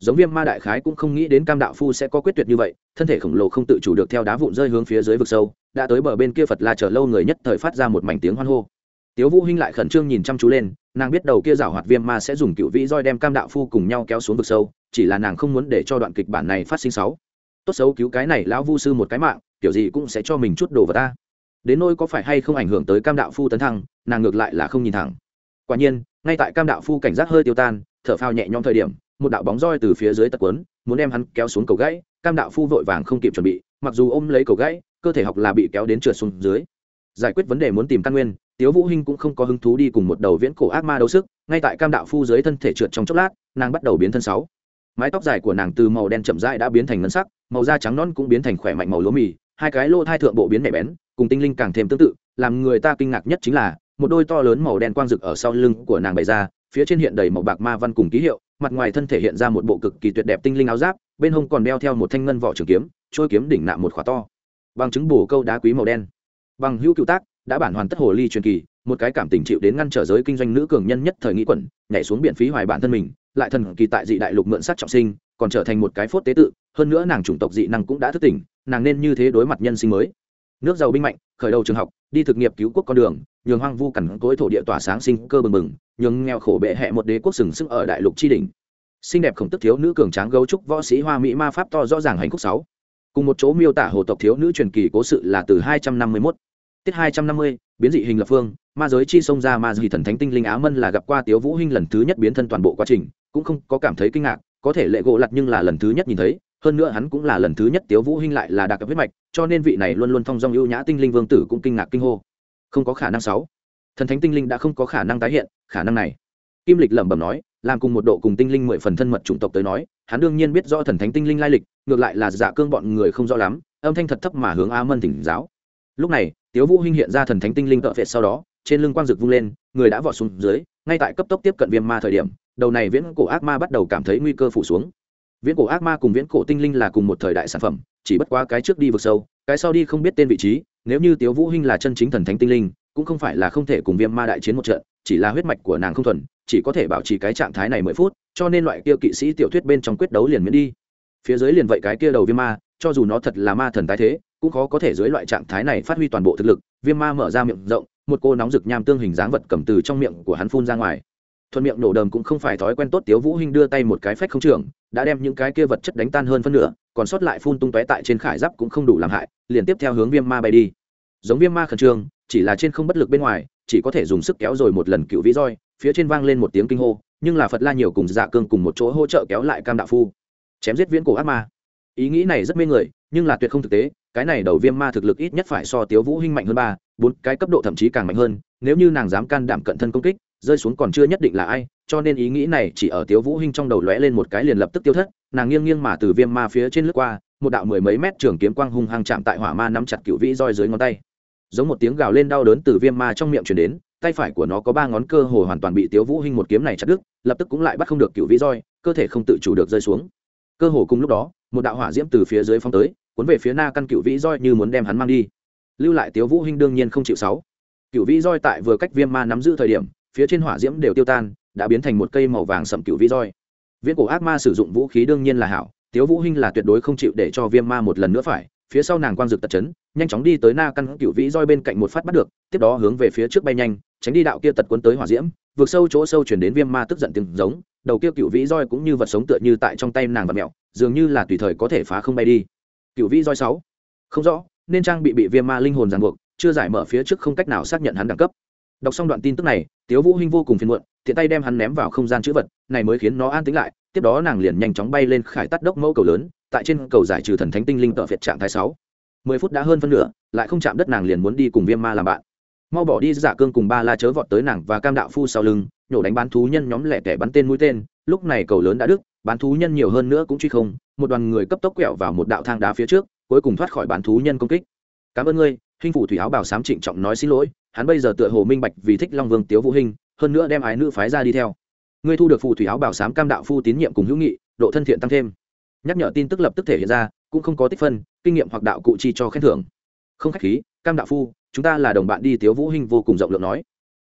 giống viêm ma đại khái cũng không nghĩ đến cam đạo phu sẽ có quyết tuyệt như vậy thân thể khổng lồ không tự chủ được theo đá vụn rơi hướng phía dưới vực sâu đã tới bờ bên kia phật la chờ lâu người nhất thời phát ra một mảnh tiếng hoan hô tiếu vũ hinh lại khẩn trương nhìn chăm chú lên nàng biết đầu kia rảo hoạt viêm ma sẽ dùng cựu vĩ roi đem cam đạo phu cùng nhau kéo xuống vực sâu chỉ là nàng không muốn để cho đoạn kịch bản này phát sinh sáu tốt xấu cứu cái này lão vu sư một cái mạng kiểu gì cũng sẽ cho mình chút đồ vào ta đến nơi có phải hay không ảnh hưởng tới cam đạo phu tấn thăng nàng ngược lại là không nhìn thẳng quả nhiên ngay tại cam đạo phu cảnh giác hơi tiêu tan thở phào nhẹ nhõm thời điểm một đạo bóng roi từ phía dưới tật quấn muốn đem hắn kéo xuống cầu gãy cam đạo phu vội vàng không kịp chuẩn bị mặc dù ôm lấy cầu gãy cơ thể học là bị kéo đến trượt xuống dưới giải quyết vấn đề muốn tìm căn nguyên tiếu vũ hinh cũng không có hứng thú đi cùng một đầu viễn cổ ác ma đấu sức ngay tại cam đạo phu dưới thân thể trượt trong chốc lát nàng bắt đầu biến thân sáu mái tóc dài của nàng từ màu đen chậm rãi đã biến thành ngân sắc màu da trắng non cũng biến thành khỏe mạnh màu lúa mì hai cái lỗ thai thượng bộ biến mẻ bén cùng tinh linh càng thêm tương tự làm người ta kinh ngạc nhất chính là một đôi to lớn màu đen quang rực ở sau lưng của nàng bày ra phía trên hiện đầy màu bạc ma văn cùng ký hiệu mặt ngoài thân thể hiện ra một bộ cực kỳ tuyệt đẹp tinh linh áo giáp bên hông còn đeo theo một thanh ngân vỏ trường kiếm trôi kiếm đỉnh nạm một khỏa to bằng chứng bổ câu đá quý màu đen bằng hữu cựu tác đã bản hoàn tất hồ ly truyền kỳ một cái cảm tình chịu đến ngăn trở giới kinh doanh nữ cường nhân nhất thời nghĩ quẩn nhảy xuống biển phí hoài bản thân mình lại thần kỳ tại dị đại lục mượn sắc trọng sinh còn trở thành một cái phốt tế tự hơn nữa nàng chủng tộc dị năng cũng đã thức tỉnh nàng nên như thế đối mặt nhân sinh mới nước giàu binh mạnh khởi đầu trường học đi thực nghiệp cứu quốc con đường nhường hoang vu cằn cỗi thổ địa tỏa sáng sinh cơ bừng bừng nhưng nghèo khổ bệ hệ một đế quốc sừng sững ở đại lục tri đỉnh xinh đẹp khổng tức thiếu nữ cường tráng gấu trúc võ sĩ hoa mỹ ma pháp to rõ ràng hành khúc sáu cùng một chỗ miêu tả hồ tộc thiếu nữ truyền kỳ cố sự là từ hai trăm năm mươi 251 tiết hai trăm năm mươi biến dị hình lập phương ma giới chi sông ra ma dị thần thánh tinh linh á mân là gặp qua tiếu vũ hinh lần thứ nhất biến thân toàn bộ quá trình cũng không có cảm thấy kinh ngạc có thể lệ gỗ lặt nhưng là lần thứ nhất nhìn thấy hơn nữa hắn cũng là lần thứ nhất tiếu vũ hinh lại là đặc huyết mạch cho nên vị này luôn luôn thông dong ưu nhã tinh linh vương tử cũng kinh ngạc kinh hô không có khả năng sáu thần thánh tinh linh đã không có khả năng tái hiện khả năng này kim lịch lẩm bẩm nói làm cùng một độ cùng tinh linh mười phần thân mật chủng tộc tới nói hắn đương nhiên biết rõ thần thánh tinh linh lai lịch ngược lại là giả cương bọn người không rõ lắm âm thanh thật thấp mà hướng a mân tỉnh giáo lúc này tiếu vũ hinh hiện ra thần thánh tinh linh cỡ vẹt sau đó trên lưng quang dực vung lên người đã vọt xuống dưới ngay tại cấp tốc tiếp cận viêm ma thời điểm đầu này viễn cổ ác ma bắt đầu cảm thấy nguy cơ phủ xuống viễn cổ ác ma cùng viễn cổ tinh linh là cùng một thời đại sản phẩm chỉ bất quá cái trước đi vực sâu cái sau đi không biết tên vị trí nếu như tiếu vũ hinh là chân chính thần thánh tinh linh cũng không phải là không thể cùng viêm ma đại chiến một trận chỉ là huyết mạch của nàng không thuần chỉ có thể bảo trì cái trạng thái này mười phút cho nên loại kia kỵ sĩ tiểu thuyết bên trong quyết đấu liền miễn đi phía dưới liền vậy cái kia đầu viêm ma cho dù nó thật là ma thần tái thế cũng khó có thể dưới loại trạng thái này phát huy toàn bộ thực lực viêm ma mở ra miệng rộng một cô nóng rực nham tương hình dáng vật cầm từ trong miệng của hắn phun ra ngoài thuận miệng nổ đờm cũng không phải thói quen tốt tiếu vũ hinh đưa tay một cái phách không trưởng đã đem những cái kia vật chất đánh tan hơn phân nửa còn sót lại phun tung tóe tại trên khải giáp cũng không đủ làm hại liền tiếp theo hướng viêm ma bay đi giống viêm ma khẩn trương chỉ là trên không bất lực bên ngoài chỉ có thể dùng sức kéo rồi một lần cựu vĩ roi phía trên vang lên một tiếng kinh hô nhưng là phật la nhiều cùng dạ cương cùng một chỗ hỗ trợ kéo lại cam đạo phu chém giết viễn cổ ác ma ý nghĩ này rất mê người nhưng là tuyệt không thực tế cái này đầu viêm ma thực lực ít nhất phải so tiếu vũ hinh mạnh hơn ba bốn cái cấp độ thậm chí càng mạnh hơn nếu như nàng dám can đảm cận thân công kích rơi xuống còn chưa nhất định là ai cho nên ý nghĩ này chỉ ở tiếu vũ hinh trong đầu lóe lên một cái liền lập tức tiêu thất nàng nghiêng nghiêng mà từ viêm ma phía trên lướt qua một đạo mười mấy mét trường kiếm quang hung hăng chạm tại hỏa ma nắm chặt cựu vĩ roi dưới ngón tay giống một tiếng gào lên đau đớn từ viêm ma trong miệng truyền đến tay phải của nó có ba ngón cơ hồ hoàn toàn bị tiếu vũ hinh một kiếm này chặt đứt lập tức cũng lại bắt không được cựu vĩ roi cơ thể không tự chủ được rơi xuống cơ hồ cùng lúc đó một đạo hỏa diễm từ phía dưới phóng tới cuốn về phía na căn cựu vĩ roi như muốn đem hắn mang đi lưu lại tiếu vũ hinh đương nhiên không chịu sáu cựu vĩ roi tại vừa cách viêm ma nắm giữ thời điểm phía trên hỏa diễm đều tiêu tan đã biến thành một cây màu vàng sậm cựu vĩ roi viên cổ ác ma sử dụng vũ khí đương nhiên là hảo tiếu vũ hinh là tuyệt đối không chịu để cho viêm ma một lần nữa phải phía sau nàng quang dực tật chấn nhanh chóng đi tới na căn cựu vĩ roi bên cạnh một phát bắt được tiếp đó hướng về phía trước bay nhanh tránh đi đạo kia tật quấn tới hỏa diễm vượt sâu chỗ sâu chuyển đến viêm ma tức giận tiếng giống đầu kia cựu vĩ roi cũng như vật sống tựa như tại trong tay nàng và mẹo dường như là tùy thời có thể phá không bay đi cựu vĩ roi sáu không rõ nên trang bị bị viêm ma linh hồn ràng buộc chưa giải mở phía trước không cách nào xác nhận hắn đẳng cấp đọc xong đoạn tin tức này tiếu vũ hinh vô cùng phiền muộn tiện tay đem hắn ném vào không gian chữ vật này mới khiến nó an tĩnh lại tiếp đó nàng liền nhanh chóng bay lên khải tắt đốc mẫu cầu lớn tại trên cầu giải trừ thần thánh tinh linh tợ việt trạng thái sáu mười phút đã hơn phân nửa lại không chạm đất nàng liền muốn đi cùng viêm ma làm bạn mau bỏ đi giả cương cùng ba la chớ vọt tới nàng và cam đạo phu sau lưng nhổ đánh bán thú nhân nhóm lẻ tẻ bắn tên mũi tên lúc này cầu lớn đã đứt bán thú nhân nhiều hơn nữa cũng truy không một đoàn người cấp tốc quẹo vào một đạo thang đá phía trước cuối cùng thoát khỏi bán thú nhân công kích cảm ơn ngươi huynh phủ thủy áo bảo sám trịnh trọng nói xin lỗi hắn bây giờ tựa hồ minh bạch vì thích long vương tiếu vũ hình hơn nữa đem ái nữ phái ra đi theo ngươi thu được phù thủy áo bảo sám cam đạo phu tín nhiệm cùng hữu nghị độ thân thiện tăng thêm nhắc nhở tin tức lập tức thể hiện ra cũng không có tích phân kinh nghiệm hoặc đạo cụ chi cho khen thưởng không khách khí cam đạo phu chúng ta là đồng bạn đi tiếu vũ hình vô cùng rộng lượng nói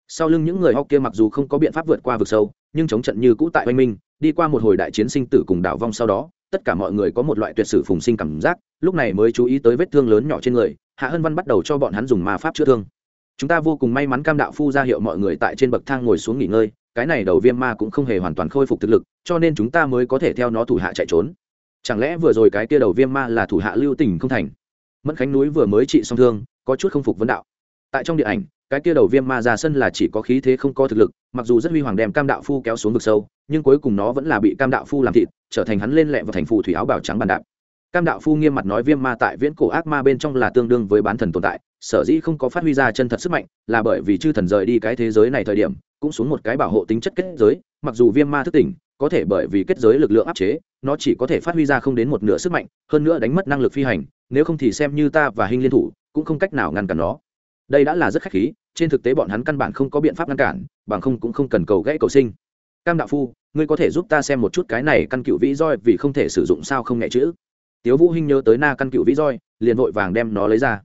sau lưng những người hóc kia mặc dù không có biện pháp vượt qua vực sâu nhưng chống trận như cũ tại oanh minh đi qua một hồi đại chiến sinh tử cùng đảo vong sau đó tất cả mọi người có một loại tuyệt sử phùng sinh cảm giác lúc này mới chú ý tới vết thương lớn nhỏ trên người hạ hân văn bắt đầu cho bọn hắn dùng ma pháp chữa thương chúng ta vô cùng may mắn cam đạo phu ra hiệu mọi người tại trên bậc thang ngồi xuống nghỉ ngơi cái này đầu viêm ma cũng không hề hoàn toàn khôi phục thực lực cho nên chúng ta mới có thể theo nó thủ hạ chạy trốn chẳng lẽ vừa rồi cái kia đầu viêm ma là thủ hạ lưu tình không thành mẫn khánh núi vừa mới trị song thương có chút không phục vấn đạo tại trong điện ảnh cái kia đầu viêm ma ra sân là chỉ có khí thế không có thực lực mặc dù rất huy hoàng đem cam đạo phu kéo xuống vực sâu nhưng cuối cùng nó vẫn là bị cam đạo phu làm thịt trở thành hắn lên lẹ vào thành phù thủy áo bảo trắng bàn đạp cam đạo phu nghiêm mặt nói viêm ma tại viễn cổ ác ma bên trong là tương đương với bán thần tồn tại sở dĩ không có phát huy ra chân thật sức mạnh là bởi vì chư thần rời đi cái thế giới này thời điểm cũng xuống một cái bảo hộ tính chất kết giới mặc dù viêm ma thức tỉnh có thể bởi vì kết giới lực lượng áp chế nó chỉ có thể phát huy ra không đến một nửa sức mạnh hơn nữa đánh mất năng lực phi hành nếu không thì xem như ta và hình liên thủ cũng không cách nào ngăn cản nó đây đã là rất khách khí trên thực tế bọn hắn căn bản không có biện pháp ngăn cản bằng không cũng không cần cầu gãy cầu sinh cam đạo phu ngươi có thể giúp ta xem một chút cái này căn cựu vĩ roi vì không thể sử dụng sao không nhẹ chữ tiếu vũ hinh nhớ tới na căn cựu vĩ roi liền vội vàng đem nó lấy ra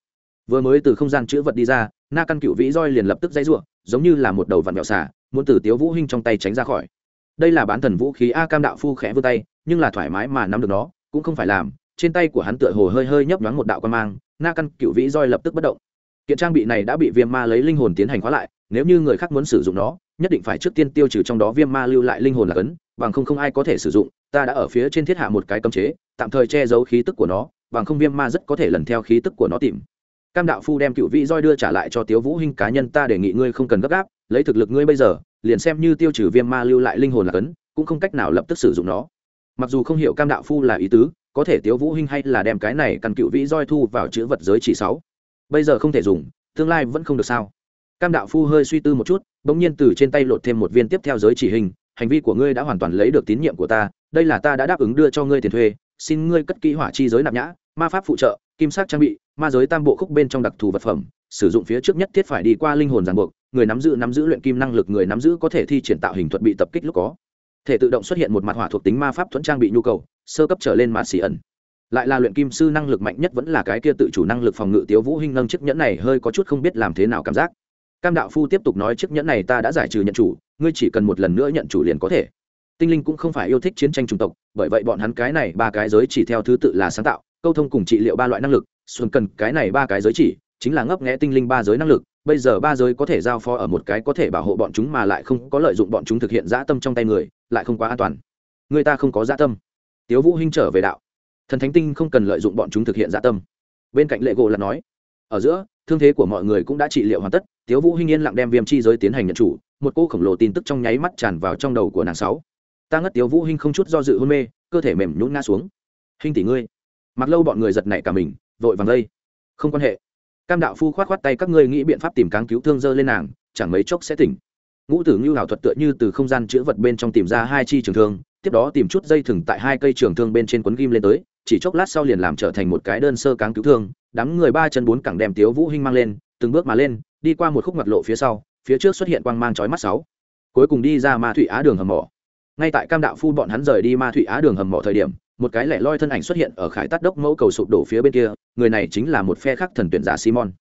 vừa mới từ không gian chữ vật đi ra na căn cựu vĩ roi liền lập tức dây rủa giống như là một đầu vặn vẹo xả muốn từ tiếu vũ hinh trong tay tránh ra khỏi đây là bán thần vũ khí a cam đạo phu khẽ vươn tay nhưng là thoải mái mà nắm được nó cũng không phải làm trên tay của hắn tựa hồ hơi hơi nhấp nhoáng một đạo quan mang na căn cựu vĩ roi lập tức bất động kiện trang bị này đã bị viêm ma lấy linh hồn tiến hành khóa lại nếu như người khác muốn sử dụng nó nhất định phải trước tiên tiêu trừ trong đó viêm ma lưu lại linh hồn là cấn bằng không không ai có thể sử dụng ta đã ở phía trên thiết hạ một cái cấm chế tạm thời che giấu khí tức của nó bằng không viêm ma rất có thể lần theo khí tức của nó tìm cam đạo phu đem cựu vĩ roi đưa trả lại cho tiếu vũ hinh cá nhân ta đề nghị ngươi không cần gấp gáp lấy thực lực ngươi bây giờ liền xem như tiêu trừ viêm ma lưu lại linh hồn là cấn cũng không cách nào lập tức sử dụng nó mặc dù không hiểu cam đạo phu là ý tứ có thể tiếu vũ hinh hay là đem cái này căn cựu vĩ roi thu vào chữ vật giới chỉ sáu bây giờ không thể dùng tương lai vẫn không được sao cam đạo phu hơi suy tư một chút bỗng nhiên từ trên tay lột thêm một viên tiếp theo giới chỉ hình hành vi của ngươi đã hoàn toàn lấy được tín nhiệm của ta đây là ta đã đáp ứng đưa cho ngươi tiền thuê xin ngươi cất kỹ hỏa chi giới nạp nhã ma pháp phụ trợ kim sắc trang bị ma giới tam bộ khúc bên trong đặc thù vật phẩm sử dụng phía trước nhất thiết phải đi qua linh hồn ràng buộc người nắm giữ nắm giữ luyện kim năng lực người nắm giữ có thể thi triển tạo hình thuật bị tập kích lúc có thể tự động xuất hiện một mặt hỏa thuộc tính ma pháp thuẫn trang bị nhu cầu sơ cấp trở lên mà xì ẩn lại là luyện kim sư năng lực mạnh nhất vẫn là cái kia tự chủ năng lực phòng ngự tiếu vũ hinh nâng chiếc nhẫn này hơi có chút không biết làm thế nào cảm giác cam đạo phu tiếp tục nói chiếc nhẫn này ta đã giải trừ nhận chủ ngươi chỉ cần một lần nữa nhận chủ liền có thể tinh linh cũng không phải yêu thích chiến tranh chủng tộc bởi vậy bọn hắn cái này ba cái giới chỉ theo thứ tự là sáng tạo câu thông cùng trị liệu ba loại năng lực xuân cần cái này ba cái giới chỉ chính là ngấp nghẽ tinh linh ba giới năng lực bây giờ ba giới có thể giao phó ở một cái có thể bảo hộ bọn chúng mà lại không có lợi dụng bọn chúng thực hiện dã tâm trong tay người lại không quá an toàn người ta không có dã tâm tiếu vũ hinh trở về đạo thần thánh tinh không cần lợi dụng bọn chúng thực hiện dã tâm bên cạnh lệ gỗ là nói ở giữa thương thế của mọi người cũng đã trị liệu hoàn tất tiếu vũ hinh yên lặng đem viêm chi giới tiến hành nhận chủ một cô khổng lồ tin tức trong nháy mắt tràn vào trong đầu của nàng sáu ta ngất tiếu vũ hinh không chút do dự hôn mê cơ thể mềm nhũn ngã xuống hinh tỷ ngươi mặc lâu bọn người giật nảy cả mình vội vàng lây không quan hệ cam đạo phu khoát khoát tay các ngươi nghĩ biện pháp tìm cáng cứu thương dơ lên nàng chẳng mấy chốc sẽ tỉnh ngũ tử ngưu hảo thuật tựa như từ không gian chữ vật bên trong tìm ra hai chi trường thương tiếp đó tìm chút dây thừng tại hai cây trường thương bên trên quấn ghim lên tới chỉ chốc lát sau liền làm trở thành một cái đơn sơ cáng cứu thương đám người ba chân bốn cẳng đem tiếu vũ hinh mang lên từng bước mà lên đi qua một khúc ngặt lộ phía sau phía trước xuất hiện quang mang chói mắt sáu cuối cùng đi ra ma thủy á đường hầm mỏ ngay tại cam đạo phu bọn hắn rời đi ma thủy á đường hầm mỏ thời điểm một cái lẻ loi thân ảnh xuất hiện ở khải tát đốc mẫu cầu sụp đổ phía bên kia người này chính là một phe khác thần tuyển giả simon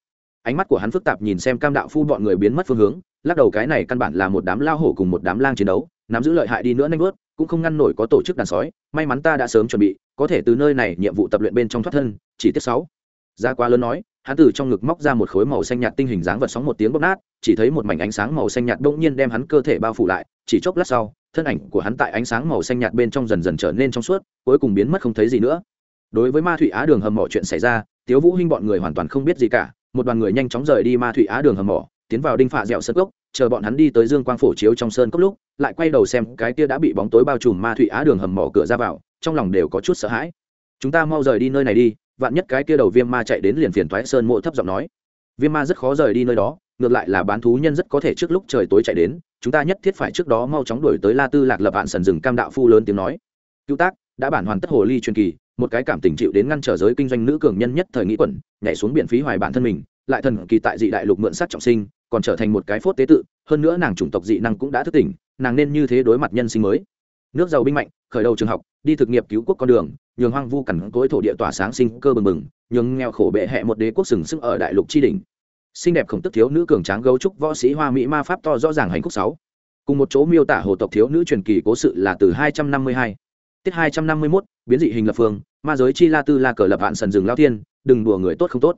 ánh mắt của hắn phức tạp nhìn xem cam đạo phu bọn người biến mất phương hướng lắc đầu cái này căn bản là một đám lao hổ cùng một đám lang chiến đấu nắm giữ lợi hại đi nữa nanh bước cũng không ngăn nổi có tổ chức đàn sói may mắn ta đã sớm chuẩn bị có thể từ nơi này nhiệm vụ tập luyện bên trong thoát thân chỉ tiết sáu ra quá lớn nói hắn từ trong ngực móc ra một khối màu xanh nhạt tinh hình dáng vật sóng một tiếng bóp nát chỉ thấy một mảnh ánh sáng màu xanh nhạt bỗng nhiên đem hắn cơ thể bao phủ lại chỉ chốc lát sau thân ảnh của hắn tại ánh sáng màu xanh nhạt bên trong dần dần trở nên trong suốt cuối cùng biến mất không thấy gì nữa đối với ma thủy á đường hầm mỏ chuyện xảy ra tiếu vũ hinh bọn người hoàn toàn không biết gì cả một đoàn người nhanh chóng rời đi ma thủy á đường hầm mỏ tiến vào đinh phà dẻo sơn cốc chờ bọn hắn đi tới dương quang phổ chiếu trong sơn cốc lúc lại quay đầu xem cái kia đã bị bóng tối bao trùm ma thủy á đường hầm mỏ cửa ra vào trong lòng đều có chút sợ hãi chúng ta mau rời đi nơi này đi vạn nhất cái kia đầu viêm ma chạy đến liền phiền toái sơn mộ thấp giọng nói viêm ma rất khó rời đi nơi đó ngược lại là bán thú nhân rất có thể trước lúc trời tối chạy đến chúng ta nhất thiết phải trước đó mau chóng đuổi tới la tư lạc lập vạn sần rừng cam đạo phu lớn tiếng nói cứu tác đã bản hoàn tất hồ ly truyền kỳ một cái cảm tình chịu đến ngăn trở giới kinh doanh nữ cường nhân nhất thời nghĩ quẩn nhảy xuống biển phí hoài bản thân mình lại thần kỳ tại dị đại lục mượn sát trọng sinh còn trở thành một cái phốt tế tự hơn nữa nàng chủng tộc dị năng cũng đã thức tỉnh nàng nên như thế đối mặt nhân sinh mới nước giàu binh mạnh khởi đầu trường học đi thực nghiệp cứu quốc con đường nhường hoang vu cằn cối thổ địa tỏa sáng sinh cơ bừng bừng nhường nghèo khổ bệ hẹ một đế quốc sừng sức ở đại lục tri đình xinh đẹp khổng tức thiếu nữ cường tráng gấu trúc võ sĩ hoa mỹ ma pháp to rõ ràng hành khúc sáu cùng một chỗ miêu tả hồ tộc thiếu nữ truyền kỳ cố sự là từ hai trăm năm mươi hai tiết hai trăm năm mươi mốt biến dị hình lập phương ma giới chi la tư la cờ lập hạn sần rừng lao thiên đừng đùa người tốt không tốt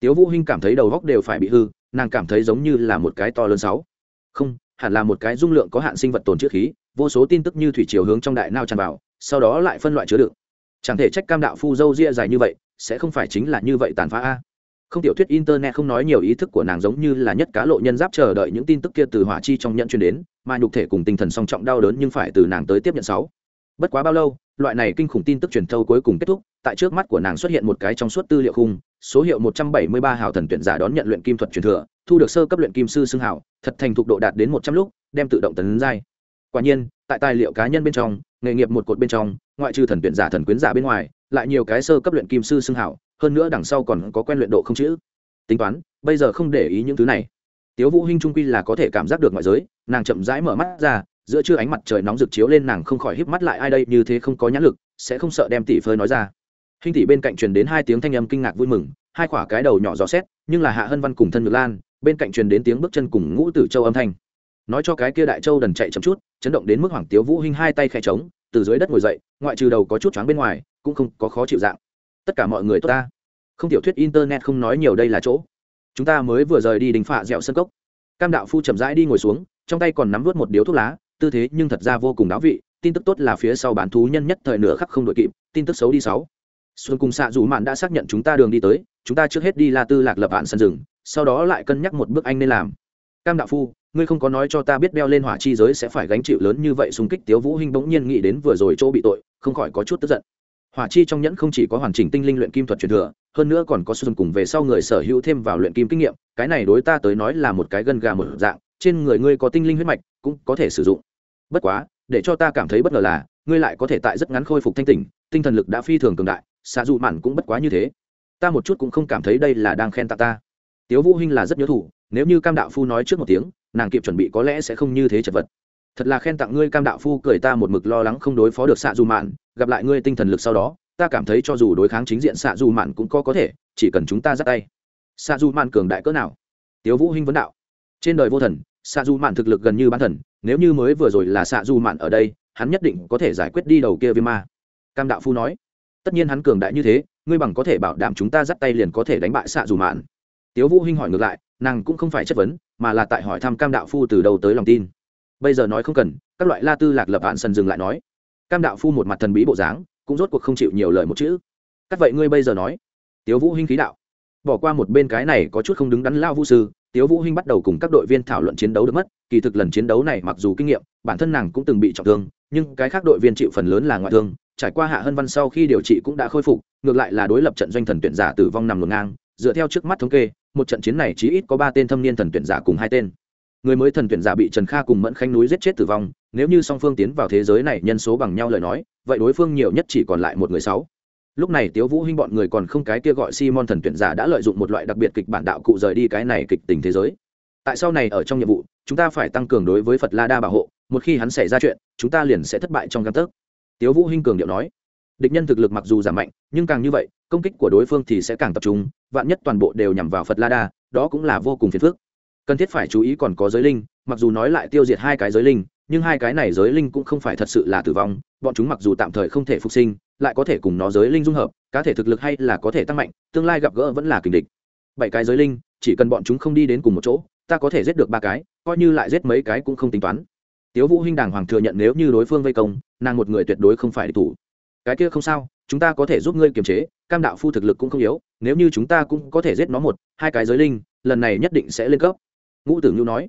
tiếu vũ hinh cảm thấy đầu góc đều phải bị hư nàng cảm thấy giống như là một cái to lớn sáu không hẳn là một cái dung lượng có hạn sinh vật tồn chữ khí vô số tin tức như thủy chiều hướng trong đại não tràn vào sau đó lại phân loại chứa đựng chẳng thể trách cam đạo phu dâu ria dài như vậy sẽ không phải chính là như vậy tàn phá a không tiểu thuyết internet không nói nhiều ý thức của nàng giống như là nhất cá lộ nhân giáp chờ đợi những tin tức kia từ hỏa chi trong nhận truyền đến mà nhục thể cùng tinh thần song trọng đau đớn nhưng phải từ nàng tới tiếp nhận sáu bất quá bao lâu loại này kinh khủng tin tức truyền thâu cuối cùng kết thúc tại trước mắt của nàng xuất hiện một cái trong suốt tư liệu khung số hiệu một trăm bảy mươi ba hào thần tuyển giả đón nhận luyện kim thuật truyền thừa thu được sơ cấp luyện kim sư xưng hảo thật thành thục độ đạt đến một trăm lúc đem tự động tấn giai quả nhiên tại tài liệu cá nhân bên trong nghề nghiệp một cột bên trong ngoại trừ thần tuyển giả thần quyến giả bên ngoài lại nhiều cái sơ cấp luyện kim sư xưng hảo hơn nữa đằng sau còn có quen luyện độ không chữ tính toán bây giờ không để ý những thứ này tiếu vũ hinh trung quy là có thể cảm giác được ngoại giới nàng chậm rãi mở mắt ra giữa trưa ánh mặt trời nóng rực chiếu lên nàng không khỏi híp mắt lại ai đây như thế không có nhãn lực sẽ không sợ đem tỷ phơi nói ra hình tỷ bên cạnh truyền đến hai tiếng thanh âm kinh ngạc vui mừng hai quả cái đầu nhỏ rõ xét nhưng là hạ hân văn cùng thân ngược lan bên cạnh truyền đến tiếng bước chân cùng ngũ tử châu âm thanh nói cho cái kia đại châu đần chạy chậm chút chấn động đến mức hoàng tiếu vũ hình hai tay khẽ trống từ dưới đất ngồi dậy ngoại trừ đầu có chút choáng bên ngoài cũng không có khó chịu dạng tất cả mọi người tốt ta không tiểu thuyết internet không nói nhiều đây là chỗ chúng ta mới vừa rời đi đình phạ dẻo sân cốc cam đạo phu chậm rãi đi ngồi xuống trong tay còn nắm vớt một điếu thuốc lá tư thế nhưng thật ra vô cùng đáo vị tin tức tốt là phía sau bán thú nhân nhất thời nửa khắc không đội kịp tin tức xấu đi sáu xuân cùng xạ dù mạn đã xác nhận chúng ta đường đi tới chúng ta trước hết đi la tư lạc lập hạn sân rừng sau đó lại cân nhắc một bước anh nên làm cam đạo phu ngươi không có nói cho ta biết đeo lên hỏa chi giới sẽ phải gánh chịu lớn như vậy xung kích tiếu vũ hinh bỗng nhiên nghĩ đến vừa rồi chỗ bị tội không khỏi có chút tức giận hỏa chi trong nhẫn không chỉ có hoàn chỉnh tinh linh luyện kim thuật truyền thừa hơn nữa còn có xuân cùng về sau người sở hữu thêm vào luyện kim kinh nghiệm cái này đối ta tới nói là một cái gân gà một dạng trên người ngươi có tinh linh huyết mạch cũng có thể sử dụng bất quá để cho ta cảm thấy bất ngờ là ngươi lại có thể tại rất ngắn khôi phục thanh tỉnh tinh thần lực đã phi thường cường đại xạ dù mạn cũng bất quá như thế ta một chút cũng không cảm thấy đây là đang khen tạ ta tiếu vũ hinh là rất nhớ thủ nếu như cam đạo phu nói trước một tiếng nàng kịp chuẩn bị có lẽ sẽ không như thế chật vật thật là khen tặng ngươi cam đạo phu cười ta một mực lo lắng không đối phó được xạ dù mạn gặp lại ngươi tinh thần lực sau đó ta cảm thấy cho dù đối kháng chính diện xạ dù mạn cũng có có thể chỉ cần chúng ta dắt tay xạ dù mạn cường đại cỡ nào tiếu vũ hinh vấn đạo trên đời vô thần xạ dù mạn thực lực gần như bán thần nếu như mới vừa rồi là xạ du mạn ở đây hắn nhất định có thể giải quyết đi đầu kia viêm ma cam đạo phu nói tất nhiên hắn cường đại như thế ngươi bằng có thể bảo đảm chúng ta dắt tay liền có thể đánh bại xạ dù mạn tiếu vũ huynh hỏi ngược lại nàng cũng không phải chất vấn mà là tại hỏi thăm cam đạo phu từ đầu tới lòng tin bây giờ nói không cần các loại la tư lạc lập hạn sần dừng lại nói cam đạo phu một mặt thần bí bộ dáng cũng rốt cuộc không chịu nhiều lời một chữ cắt vậy ngươi bây giờ nói tiếu vũ huynh khí đạo bỏ qua một bên cái này có chút không đứng đắn lao vũ sư tiếu vũ hinh bắt đầu cùng các đội viên thảo luận chiến đấu được mất kỳ thực lần chiến đấu này mặc dù kinh nghiệm bản thân nàng cũng từng bị trọng thương nhưng cái khác đội viên chịu phần lớn là ngoại thương trải qua hạ hân văn sau khi điều trị cũng đã khôi phục ngược lại là đối lập trận doanh thần tuyển giả tử vong nằm ngổn ngang dựa theo trước mắt thống kê một trận chiến này chí ít có ba tên thâm niên thần tuyển giả cùng hai tên người mới thần tuyển giả bị trần kha cùng mẫn khanh núi giết chết tử vong nếu như song phương tiến vào thế giới này nhân số bằng nhau lời nói vậy đối phương nhiều nhất chỉ còn lại một người sáu lúc này tiếu vũ hinh bọn người còn không cái kia gọi simon thần tuyển giả đã lợi dụng một loại đặc biệt kịch bản đạo cụ rời đi cái này kịch tình thế giới tại sau này ở trong nhiệm vụ chúng ta phải tăng cường đối với phật la đa bảo hộ một khi hắn xảy ra chuyện chúng ta liền sẽ thất bại trong căn tấc tiếu vũ hinh cường điệu nói địch nhân thực lực mặc dù giảm mạnh nhưng càng như vậy công kích của đối phương thì sẽ càng tập trung vạn nhất toàn bộ đều nhằm vào phật la đa đó cũng là vô cùng phiền phức cần thiết phải chú ý còn có giới linh mặc dù nói lại tiêu diệt hai cái giới linh nhưng hai cái này giới linh cũng không phải thật sự là tử vong bọn chúng mặc dù tạm thời không thể phục sinh lại có thể cùng nó giới linh dung hợp cá thể thực lực hay là có thể tăng mạnh tương lai gặp gỡ vẫn là kình địch bảy cái giới linh chỉ cần bọn chúng không đi đến cùng một chỗ ta có thể giết được ba cái coi như lại giết mấy cái cũng không tính toán tiếu vũ hinh đàng hoàng thừa nhận nếu như đối phương vây công nàng một người tuyệt đối không phải địch thủ cái kia không sao chúng ta có thể giúp ngươi kiềm chế cam đạo phu thực lực cũng không yếu nếu như chúng ta cũng có thể giết nó một hai cái giới linh lần này nhất định sẽ lên cấp ngũ tử nhu nói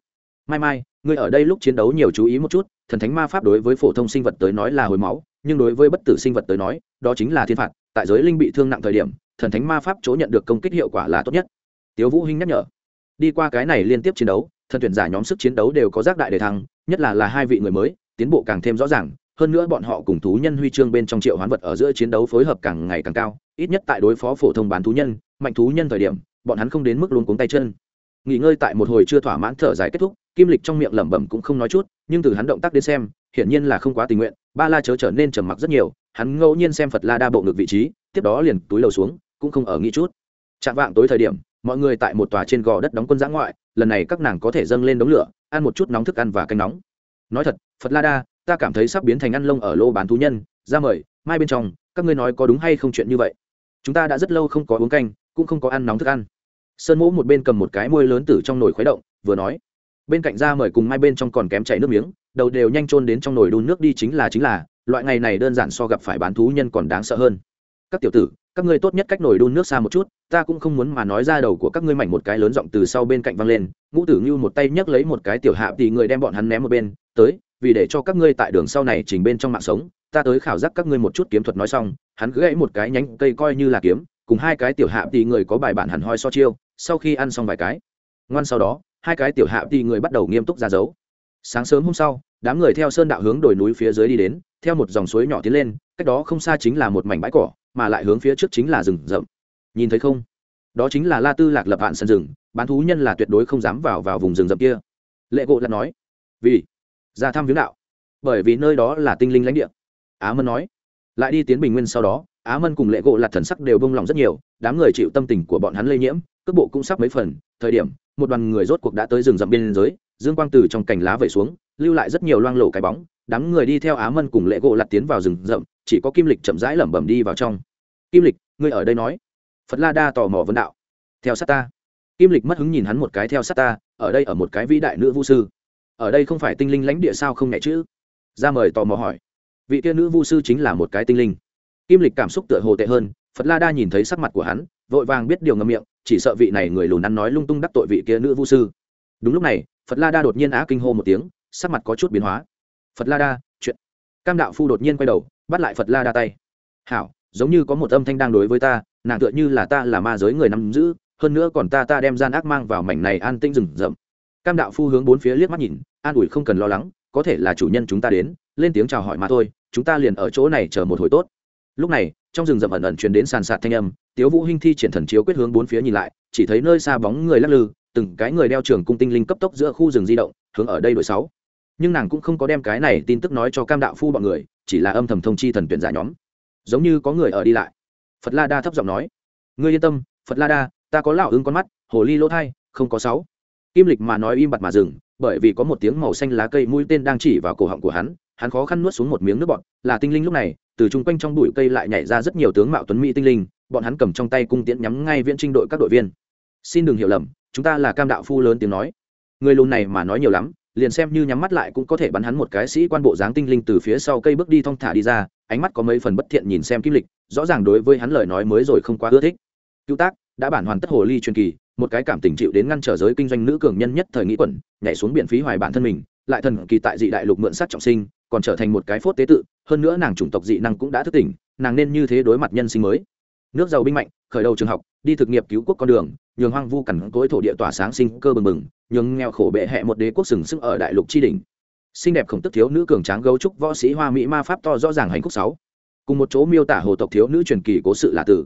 mai mai ngươi ở đây lúc chiến đấu nhiều chú ý một chút thần thánh ma pháp đối với phổ thông sinh vật tới nói là hồi máu nhưng đối với bất tử sinh vật tới nói đó chính là thiên phạt tại giới linh bị thương nặng thời điểm thần thánh ma pháp chỗ nhận được công kích hiệu quả là tốt nhất tiếu vũ hinh nhắc nhở đi qua cái này liên tiếp chiến đấu thần tuyển giả nhóm sức chiến đấu đều có giác đại để thăng nhất là là hai vị người mới tiến bộ càng thêm rõ ràng hơn nữa bọn họ cùng thú nhân huy chương bên trong triệu hoán vật ở giữa chiến đấu phối hợp càng ngày càng cao ít nhất tại đối phó phổ thông bán thú nhân mạnh thú nhân thời điểm bọn hắn không đến mức luôn cuống tay chân nghỉ ngơi tại một hồi chưa thỏa mãn thở dài kết thúc kim lịch trong miệng lẩm bẩm cũng không nói chút nhưng từ hắn động tác đến xem hiển nhiên là không quá tình nguyện ba la chớ trở nên trầm mặc rất nhiều hắn ngẫu nhiên xem phật la đa bộ ngực vị trí tiếp đó liền túi lầu xuống cũng không ở nghĩ chút chạm vạng tối thời điểm mọi người tại một tòa trên gò đất đóng quân giã ngoại lần này các nàng có thể dâng lên đống lửa ăn một chút nóng thức ăn và canh nóng nói thật phật la đa ta cảm thấy sắp biến thành ăn lông ở lô bán thú nhân ra mời mai bên trong các ngươi nói có đúng hay không chuyện như vậy chúng ta đã rất lâu không có uống canh cũng không có ăn nóng thức ăn sơn mỗ một bên cầm một cái môi lớn tử trong nồi khuấy động vừa nói bên cạnh ra mời cùng mai bên trong còn kém chảy nước miếng đầu đều nhanh trôn đến trong nồi đun nước đi chính là chính là loại ngày này đơn giản so gặp phải bán thú nhân còn đáng sợ hơn các tiểu tử các ngươi tốt nhất cách nồi đun nước xa một chút ta cũng không muốn mà nói ra đầu của các ngươi mảnh một cái lớn giọng từ sau bên cạnh văng lên ngũ tử như một tay nhấc lấy một cái tiểu hạ thì người đem bọn hắn ném một bên tới vì để cho các ngươi tại đường sau này chỉnh bên trong mạng sống ta tới khảo giác các ngươi một chút kiếm thuật nói xong hắn cứ gãy một cái nhánh cây coi như là kiếm cùng hai cái tiểu hạ thì người có bài bản hẳn hoi so chiêu sau khi ăn xong vài cái ngoan sau đó hai cái tiểu hạ thì người bắt đầu nghiêm túc ra dấu sáng sớm hôm sau đám người theo sơn đạo hướng đồi núi phía dưới đi đến theo một dòng suối nhỏ tiến lên cách đó không xa chính là một mảnh bãi cỏ mà lại hướng phía trước chính là rừng rậm nhìn thấy không đó chính là la tư lạc lập vạn sân rừng bán thú nhân là tuyệt đối không dám vào vào vùng rừng rậm kia lệ gộ là nói vì ra thăm viếng đạo bởi vì nơi đó là tinh linh lãnh địa á mân nói lại đi tiến bình nguyên sau đó á mân cùng lệ gộ là thần sắc đều bông lòng rất nhiều đám người chịu tâm tình của bọn hắn lây nhiễm cước bộ cũng sắp mấy phần thời điểm một đoàn người rốt cuộc đã tới rừng rậm biên giới dương quang từ trong cành lá vẩy xuống lưu lại rất nhiều loang lổ cái bóng đám người đi theo á mân cùng lễ gỗ lặt tiến vào rừng rậm chỉ có kim lịch chậm rãi lẩm bẩm đi vào trong kim lịch ngươi ở đây nói phật la đa tò mò vấn đạo theo sát ta kim lịch mất hứng nhìn hắn một cái theo sát ta ở đây ở một cái vĩ đại nữ vũ sư ở đây không phải tinh linh lãnh địa sao không nhẹ chứ ra mời tò mò hỏi vị kia nữ vũ sư chính là một cái tinh linh kim lịch cảm xúc tựa hồ tệ hơn phật la đa nhìn thấy sắc mặt của hắn vội vàng biết điều ngầm miệng chỉ sợ vị này người lùn ăn nói lung tung đắc tội vị kia nữ vu sư đúng lúc này phật la đa đột nhiên á kinh hô một tiếng sắc mặt có chút biến hóa phật la đa chuyện cam đạo phu đột nhiên quay đầu bắt lại phật la đa tay hảo giống như có một âm thanh đang đối với ta nàng tựa như là ta là ma giới người nắm giữ hơn nữa còn ta ta đem gian ác mang vào mảnh này an tĩnh rừng rậm cam đạo phu hướng bốn phía liếc mắt nhìn an ủi không cần lo lắng có thể là chủ nhân chúng ta đến lên tiếng chào hỏi mà thôi chúng ta liền ở chỗ này chờ một hồi tốt lúc này trong rừng rậm ẩn ẩn truyền đến sàn sạt thanh âm tiếu vũ hinh thi triển thần chiếu quyết hướng bốn phía nhìn lại chỉ thấy nơi xa bóng người lắc lư từng cái người đeo trưởng cung tinh linh cấp tốc giữa khu rừng di động hướng ở đây đuổi sáu nhưng nàng cũng không có đem cái này tin tức nói cho cam đạo phu bọn người chỉ là âm thầm thông chi thần tuyển giả nhóm giống như có người ở đi lại phật la đa thấp giọng nói ngươi yên tâm phật la đa ta có lão ứng con mắt hồ ly lỗ thay, không có sáu kim lịch mà nói im bặt mà dừng bởi vì có một tiếng màu xanh lá cây mũi tên đang chỉ vào cổ họng của hắn hắn khó khăn nuốt xuống một miếng nước bọt là tinh linh lúc này từ trung quanh trong bụi cây lại nhảy ra rất nhiều tướng mạo tuấn mỹ tinh linh bọn hắn cầm trong tay cung tiễn nhắm ngay viễn trinh đội các đội viên xin đừng hiểu lầm chúng ta là cam đạo phu lớn tiếng nói người lùn này mà nói nhiều lắm liền xem như nhắm mắt lại cũng có thể bắn hắn một cái sĩ quan bộ dáng tinh linh từ phía sau cây bước đi thong thả đi ra ánh mắt có mấy phần bất thiện nhìn xem kim lịch rõ ràng đối với hắn lời nói mới rồi không quá ưa thích cứu tác đã bản hoàn tất hồ ly truyền kỳ một cái cảm tình chịu đến ngăn trở giới kinh doanh nữ cường nhân nhất thời nghĩ quẩn nhảy xuống biển phí hoài bản thân mình lại thần kỳ tại dị đại lục mượn sát trọng sinh còn trở thành một cái phốt tế tự hơn nữa nàng chủng tộc dị năng cũng đã thức tỉnh nàng nên như thế đối mặt nhân sinh mới nước giàu binh mạnh khởi đầu trường học đi thực nghiệp cứu quốc con đường nhường hoang vu cằn cỗi thổ địa tỏa sáng sinh cơ bừng bừng nhường nghèo khổ bệ hẹ một đế quốc sừng sững ở đại lục tri đình xinh đẹp khổng tức thiếu nữ cường tráng gấu trúc võ sĩ hoa mỹ ma pháp to rõ ràng hành khúc sáu cùng một chỗ miêu tả hồ tộc thiếu nữ truyền kỳ cố sự là tử